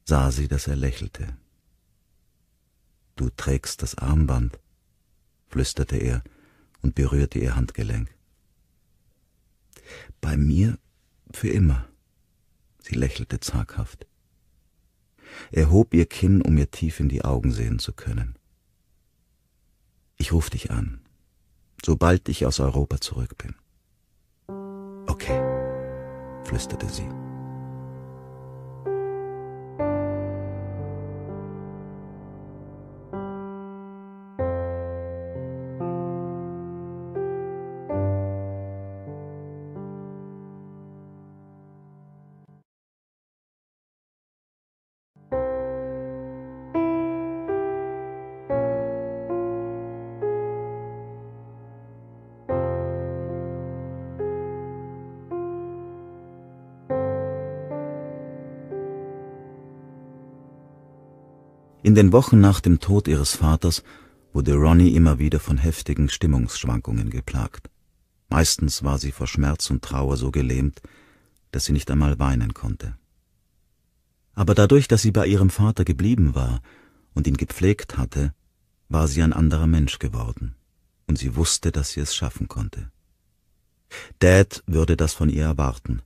sah sie, dass er lächelte. Du trägst das Armband, flüsterte er und berührte ihr Handgelenk. Bei mir für immer. Sie lächelte zaghaft. Er hob ihr Kinn, um ihr tief in die Augen sehen zu können. Ich ruf dich an, sobald ich aus Europa zurück bin. Okay, flüsterte sie. In den Wochen nach dem Tod ihres Vaters wurde Ronnie immer wieder von heftigen Stimmungsschwankungen geplagt. Meistens war sie vor Schmerz und Trauer so gelähmt, dass sie nicht einmal weinen konnte. Aber dadurch, dass sie bei ihrem Vater geblieben war und ihn gepflegt hatte, war sie ein anderer Mensch geworden, und sie wusste, dass sie es schaffen konnte. Dad würde das von ihr erwarten,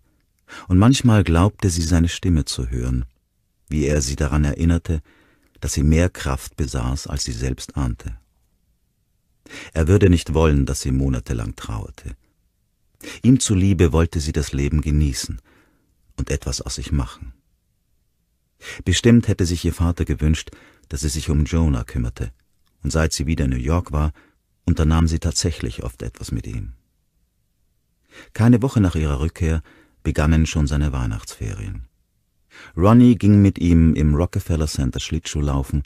und manchmal glaubte sie seine Stimme zu hören, wie er sie daran erinnerte, dass sie mehr Kraft besaß, als sie selbst ahnte. Er würde nicht wollen, dass sie monatelang trauerte. Ihm zuliebe wollte sie das Leben genießen und etwas aus sich machen. Bestimmt hätte sich ihr Vater gewünscht, dass sie sich um Jonah kümmerte, und seit sie wieder in New York war, unternahm sie tatsächlich oft etwas mit ihm. Keine Woche nach ihrer Rückkehr begannen schon seine Weihnachtsferien. Ronnie ging mit ihm im Rockefeller Center Schlittschuh laufen.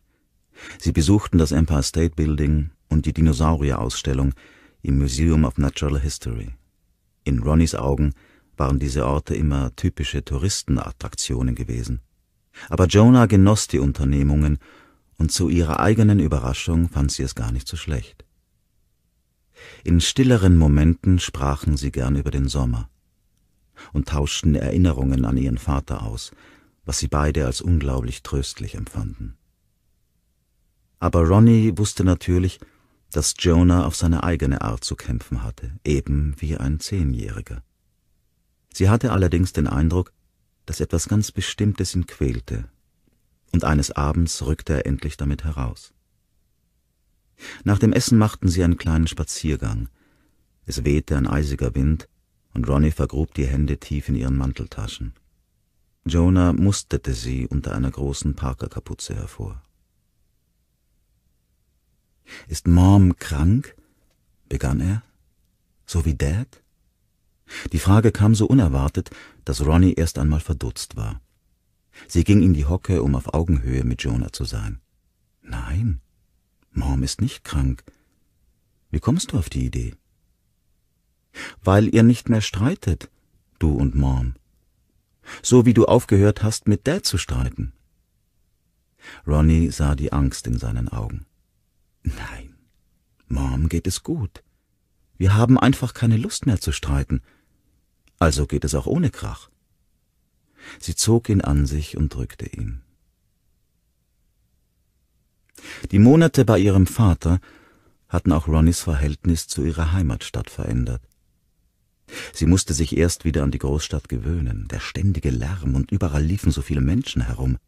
Sie besuchten das Empire State Building und die Dinosaurierausstellung im Museum of Natural History. In Ronnies Augen waren diese Orte immer typische Touristenattraktionen gewesen. Aber Jonah genoss die Unternehmungen und zu ihrer eigenen Überraschung fand sie es gar nicht so schlecht. In stilleren Momenten sprachen sie gern über den Sommer und tauschten Erinnerungen an ihren Vater aus, was sie beide als unglaublich tröstlich empfanden. Aber Ronnie wusste natürlich, dass Jonah auf seine eigene Art zu kämpfen hatte, eben wie ein Zehnjähriger. Sie hatte allerdings den Eindruck, dass etwas ganz Bestimmtes ihn quälte, und eines Abends rückte er endlich damit heraus. Nach dem Essen machten sie einen kleinen Spaziergang. Es wehte ein eisiger Wind, und Ronnie vergrub die Hände tief in ihren Manteltaschen. Jonah musterte sie unter einer großen Parkerkapuze hervor. Ist Mom krank? begann er. So wie Dad? Die Frage kam so unerwartet, dass Ronnie erst einmal verdutzt war. Sie ging in die Hocke, um auf Augenhöhe mit Jonah zu sein. Nein, Mom ist nicht krank. Wie kommst du auf die Idee? Weil ihr nicht mehr streitet, du und Mom, so wie du aufgehört hast, mit Dad zu streiten. Ronnie sah die Angst in seinen Augen. Nein, Mom geht es gut. Wir haben einfach keine Lust mehr zu streiten. Also geht es auch ohne Krach. Sie zog ihn an sich und drückte ihn. Die Monate bei ihrem Vater hatten auch Ronnys Verhältnis zu ihrer Heimatstadt verändert. Sie musste sich erst wieder an die Großstadt gewöhnen, der ständige Lärm und überall liefen so viele Menschen herum.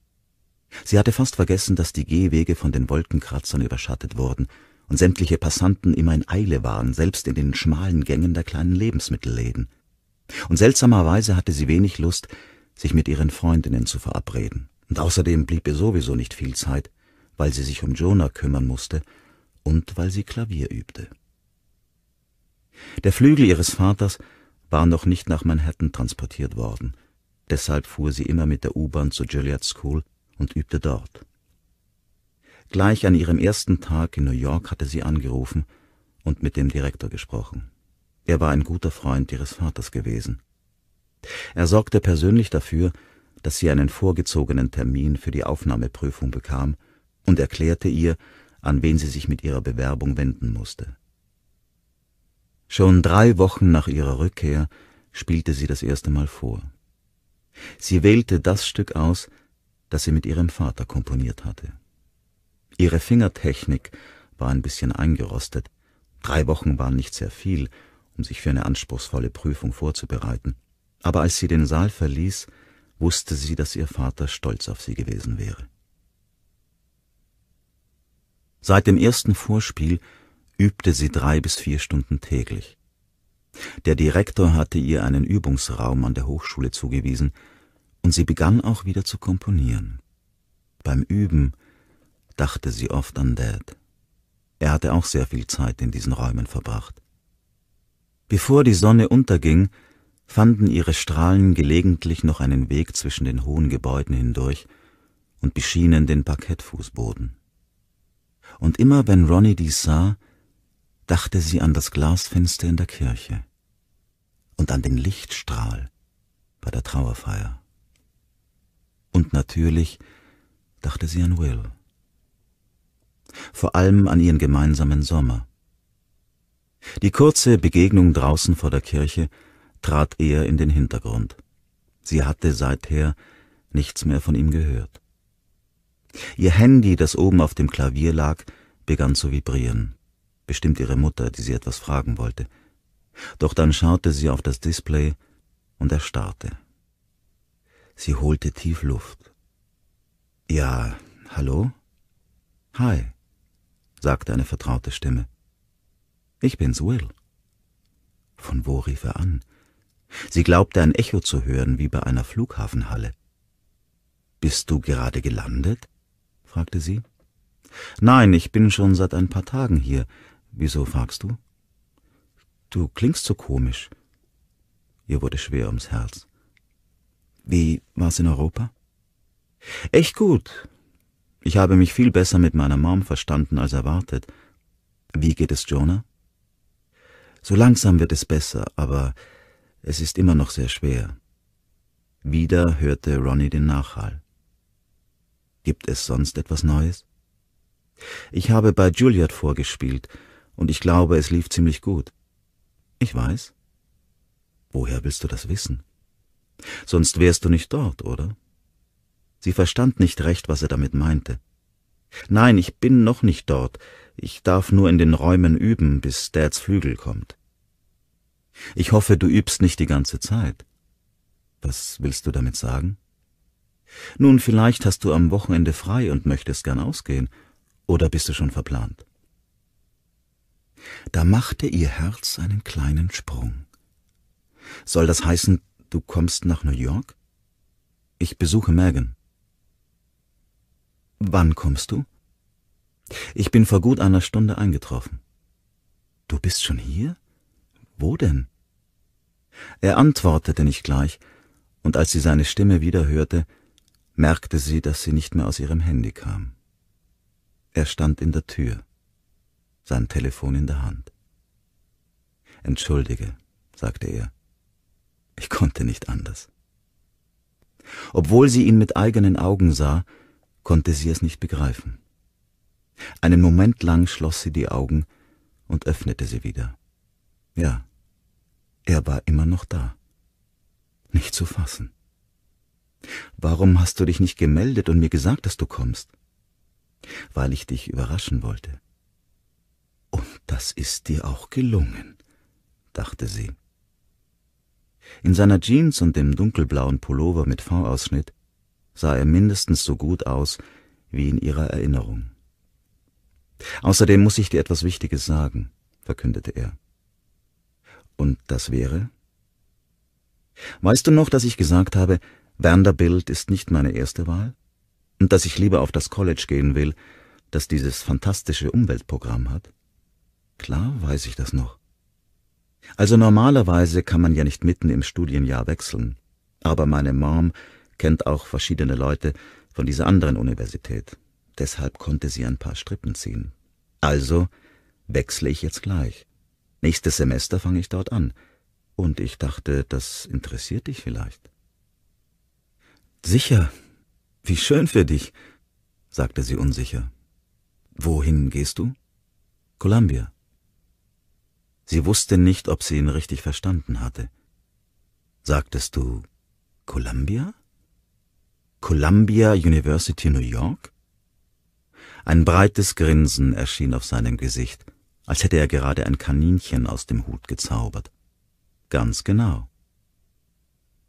Sie hatte fast vergessen, dass die Gehwege von den Wolkenkratzern überschattet wurden und sämtliche Passanten immer in Eile waren, selbst in den schmalen Gängen der kleinen Lebensmittelläden. Und seltsamerweise hatte sie wenig Lust, sich mit ihren Freundinnen zu verabreden. Und außerdem blieb ihr sowieso nicht viel Zeit, weil sie sich um Jonah kümmern musste und weil sie Klavier übte. Der Flügel ihres Vaters war noch nicht nach Manhattan transportiert worden. Deshalb fuhr sie immer mit der U-Bahn zur Juilliard School und übte dort. Gleich an ihrem ersten Tag in New York hatte sie angerufen und mit dem Direktor gesprochen. Er war ein guter Freund ihres Vaters gewesen. Er sorgte persönlich dafür, dass sie einen vorgezogenen Termin für die Aufnahmeprüfung bekam und erklärte ihr, an wen sie sich mit ihrer Bewerbung wenden musste. Schon drei Wochen nach ihrer Rückkehr spielte sie das erste Mal vor. Sie wählte das Stück aus, das sie mit ihrem Vater komponiert hatte. Ihre Fingertechnik war ein bisschen eingerostet. Drei Wochen waren nicht sehr viel, um sich für eine anspruchsvolle Prüfung vorzubereiten. Aber als sie den Saal verließ, wusste sie, dass ihr Vater stolz auf sie gewesen wäre. Seit dem ersten Vorspiel übte sie drei bis vier Stunden täglich. Der Direktor hatte ihr einen Übungsraum an der Hochschule zugewiesen, und sie begann auch wieder zu komponieren. Beim Üben dachte sie oft an Dad. Er hatte auch sehr viel Zeit in diesen Räumen verbracht. Bevor die Sonne unterging, fanden ihre Strahlen gelegentlich noch einen Weg zwischen den hohen Gebäuden hindurch und beschienen den Parkettfußboden. Und immer wenn Ronnie dies sah, dachte sie an das Glasfenster in der Kirche und an den Lichtstrahl bei der Trauerfeier. Und natürlich dachte sie an Will. Vor allem an ihren gemeinsamen Sommer. Die kurze Begegnung draußen vor der Kirche trat eher in den Hintergrund. Sie hatte seither nichts mehr von ihm gehört. Ihr Handy, das oben auf dem Klavier lag, begann zu vibrieren bestimmt ihre Mutter, die sie etwas fragen wollte. Doch dann schaute sie auf das Display und erstarrte. Sie holte tief Luft. Ja, hallo? Hi, sagte eine vertraute Stimme. Ich bin's, Will. Von wo rief er an? Sie glaubte ein Echo zu hören wie bei einer Flughafenhalle. Bist du gerade gelandet? fragte sie. Nein, ich bin schon seit ein paar Tagen hier, Wieso fragst du? Du klingst so komisch. Ihr wurde schwer ums Herz. Wie war's in Europa? Echt gut. Ich habe mich viel besser mit meiner Mom verstanden als erwartet. Wie geht es Jonah? So langsam wird es besser, aber es ist immer noch sehr schwer. Wieder hörte Ronny den Nachhall. Gibt es sonst etwas Neues? Ich habe bei Juliet vorgespielt und ich glaube, es lief ziemlich gut. Ich weiß. Woher willst du das wissen? Sonst wärst du nicht dort, oder? Sie verstand nicht recht, was er damit meinte. Nein, ich bin noch nicht dort. Ich darf nur in den Räumen üben, bis Dads Flügel kommt. Ich hoffe, du übst nicht die ganze Zeit. Was willst du damit sagen? Nun, vielleicht hast du am Wochenende frei und möchtest gern ausgehen. Oder bist du schon verplant? Da machte ihr Herz einen kleinen Sprung. Soll das heißen, du kommst nach New York? Ich besuche Megan. Wann kommst du? Ich bin vor gut einer Stunde eingetroffen. Du bist schon hier? Wo denn? Er antwortete nicht gleich, und als sie seine Stimme wieder hörte, merkte sie, dass sie nicht mehr aus ihrem Handy kam. Er stand in der Tür sein Telefon in der Hand. Entschuldige, sagte er. Ich konnte nicht anders. Obwohl sie ihn mit eigenen Augen sah, konnte sie es nicht begreifen. Einen Moment lang schloss sie die Augen und öffnete sie wieder. Ja, er war immer noch da. Nicht zu fassen. Warum hast du dich nicht gemeldet und mir gesagt, dass du kommst? Weil ich dich überraschen wollte. Das ist dir auch gelungen, dachte sie. In seiner Jeans und dem dunkelblauen Pullover mit V-Ausschnitt sah er mindestens so gut aus wie in ihrer Erinnerung. Außerdem muss ich dir etwas Wichtiges sagen, verkündete er. Und das wäre? Weißt du noch, dass ich gesagt habe, Vanderbilt ist nicht meine erste Wahl? Und dass ich lieber auf das College gehen will, das dieses fantastische Umweltprogramm hat? Klar weiß ich das noch. Also normalerweise kann man ja nicht mitten im Studienjahr wechseln. Aber meine Mom kennt auch verschiedene Leute von dieser anderen Universität. Deshalb konnte sie ein paar Strippen ziehen. Also wechsle ich jetzt gleich. Nächstes Semester fange ich dort an. Und ich dachte, das interessiert dich vielleicht. Sicher. Wie schön für dich, sagte sie unsicher. Wohin gehst du? Columbia. Sie wusste nicht, ob sie ihn richtig verstanden hatte. Sagtest du Columbia? Columbia University New York? Ein breites Grinsen erschien auf seinem Gesicht, als hätte er gerade ein Kaninchen aus dem Hut gezaubert. Ganz genau.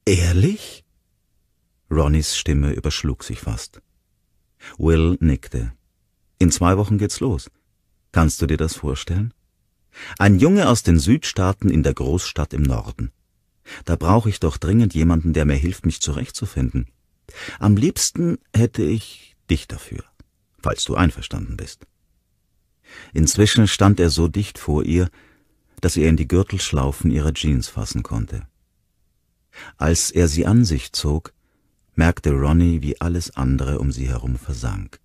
Ehrlich? Ronnys Stimme überschlug sich fast. Will nickte. In zwei Wochen geht's los. Kannst du dir das vorstellen? Ein Junge aus den Südstaaten in der Großstadt im Norden. Da brauche ich doch dringend jemanden, der mir hilft, mich zurechtzufinden. Am liebsten hätte ich dich dafür, falls du einverstanden bist. Inzwischen stand er so dicht vor ihr, dass er in die Gürtelschlaufen ihrer Jeans fassen konnte. Als er sie an sich zog, merkte Ronnie, wie alles andere um sie herum versank.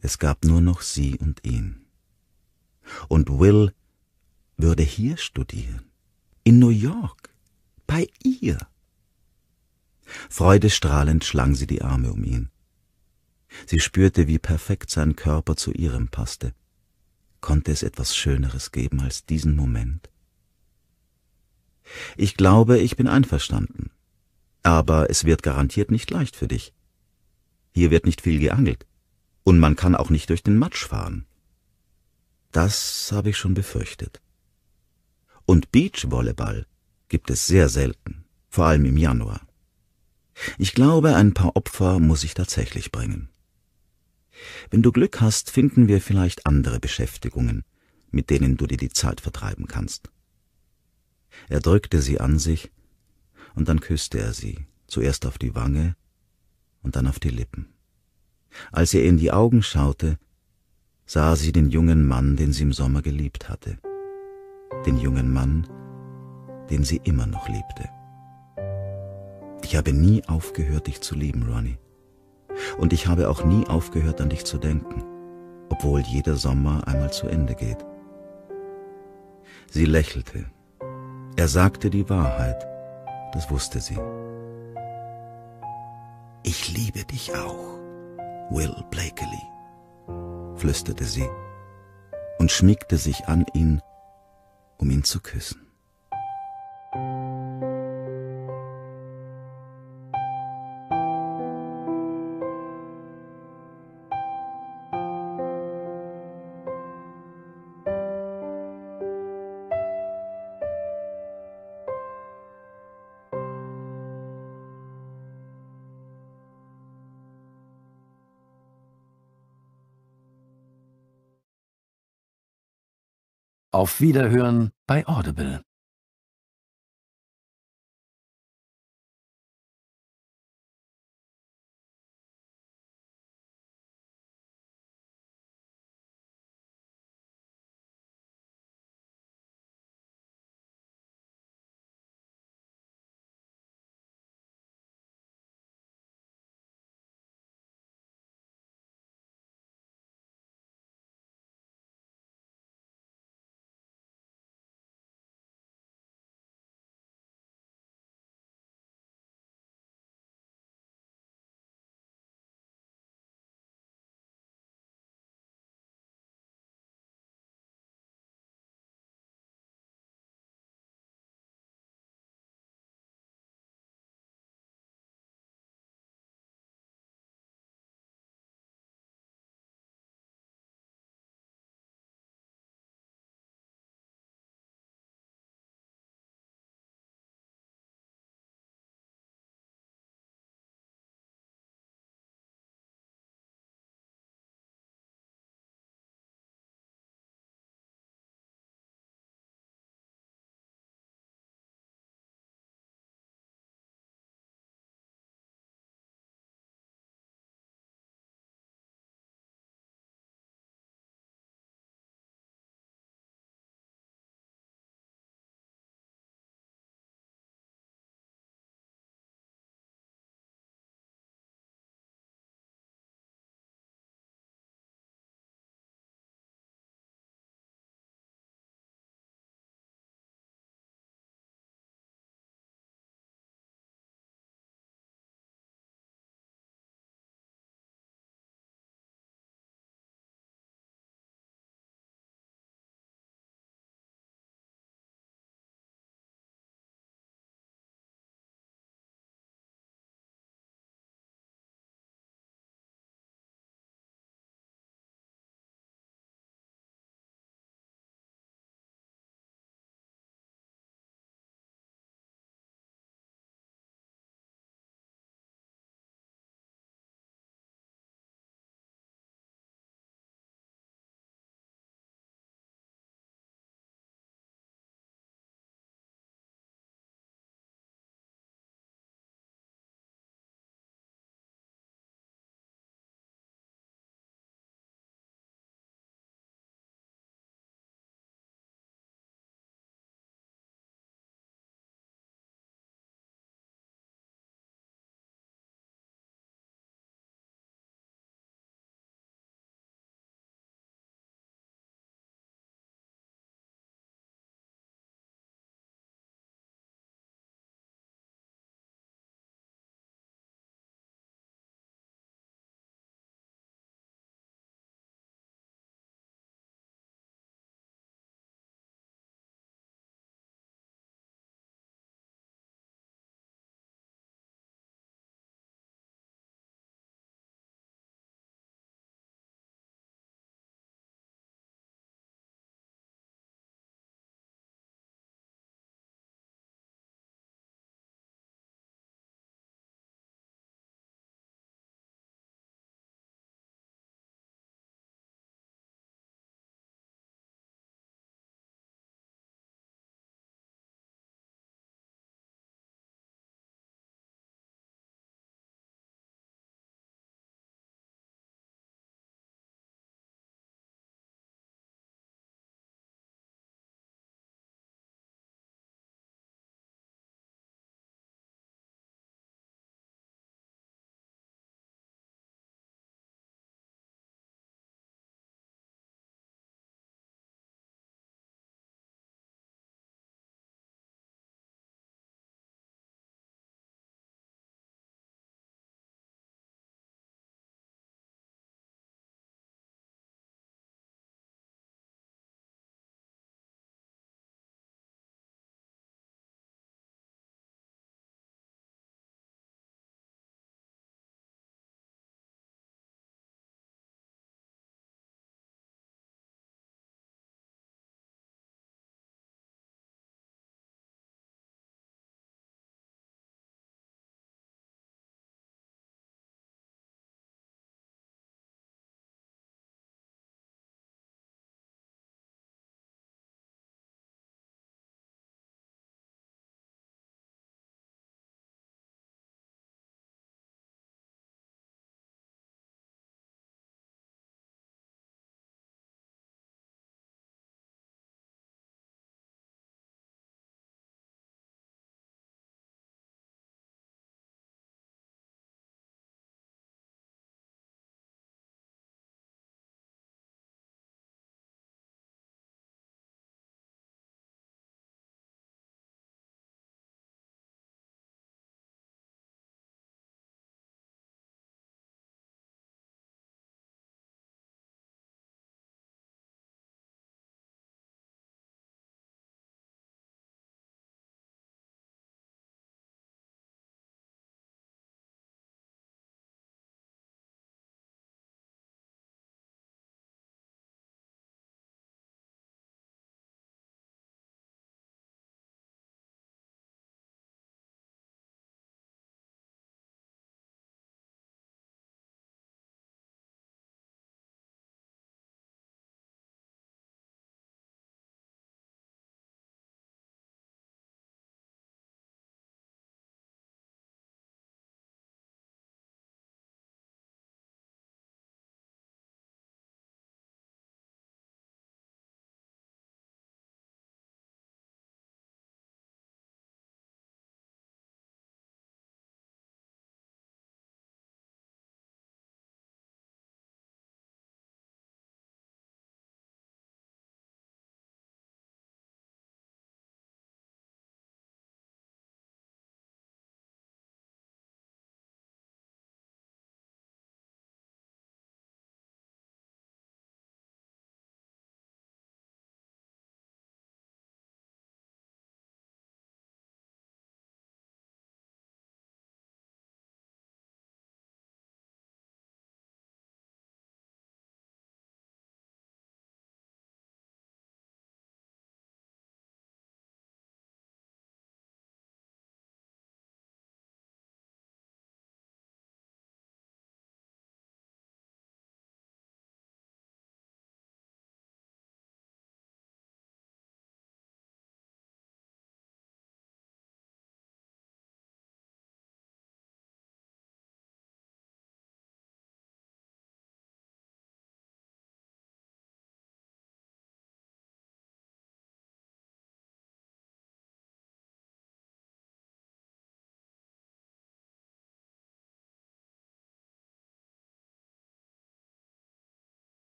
Es gab nur noch sie und ihn und Will würde hier studieren, in New York, bei ihr. Freudestrahlend schlang sie die Arme um ihn. Sie spürte, wie perfekt sein Körper zu ihrem passte. Konnte es etwas Schöneres geben als diesen Moment? Ich glaube, ich bin einverstanden. Aber es wird garantiert nicht leicht für dich. Hier wird nicht viel geangelt. Und man kann auch nicht durch den Matsch fahren. Das habe ich schon befürchtet. Und Beachvolleyball gibt es sehr selten, vor allem im Januar. Ich glaube, ein paar Opfer muss ich tatsächlich bringen. Wenn du Glück hast, finden wir vielleicht andere Beschäftigungen, mit denen du dir die Zeit vertreiben kannst. Er drückte sie an sich, und dann küsste er sie, zuerst auf die Wange und dann auf die Lippen. Als er in die Augen schaute, sah sie den jungen Mann, den sie im Sommer geliebt hatte. Den jungen Mann, den sie immer noch liebte. Ich habe nie aufgehört, dich zu lieben, Ronnie. Und ich habe auch nie aufgehört, an dich zu denken, obwohl jeder Sommer einmal zu Ende geht. Sie lächelte. Er sagte die Wahrheit, das wusste sie. Ich liebe dich auch, Will Blakely flüsterte sie und schmiegte sich an ihn, um ihn zu küssen. Auf Wiederhören bei Audible.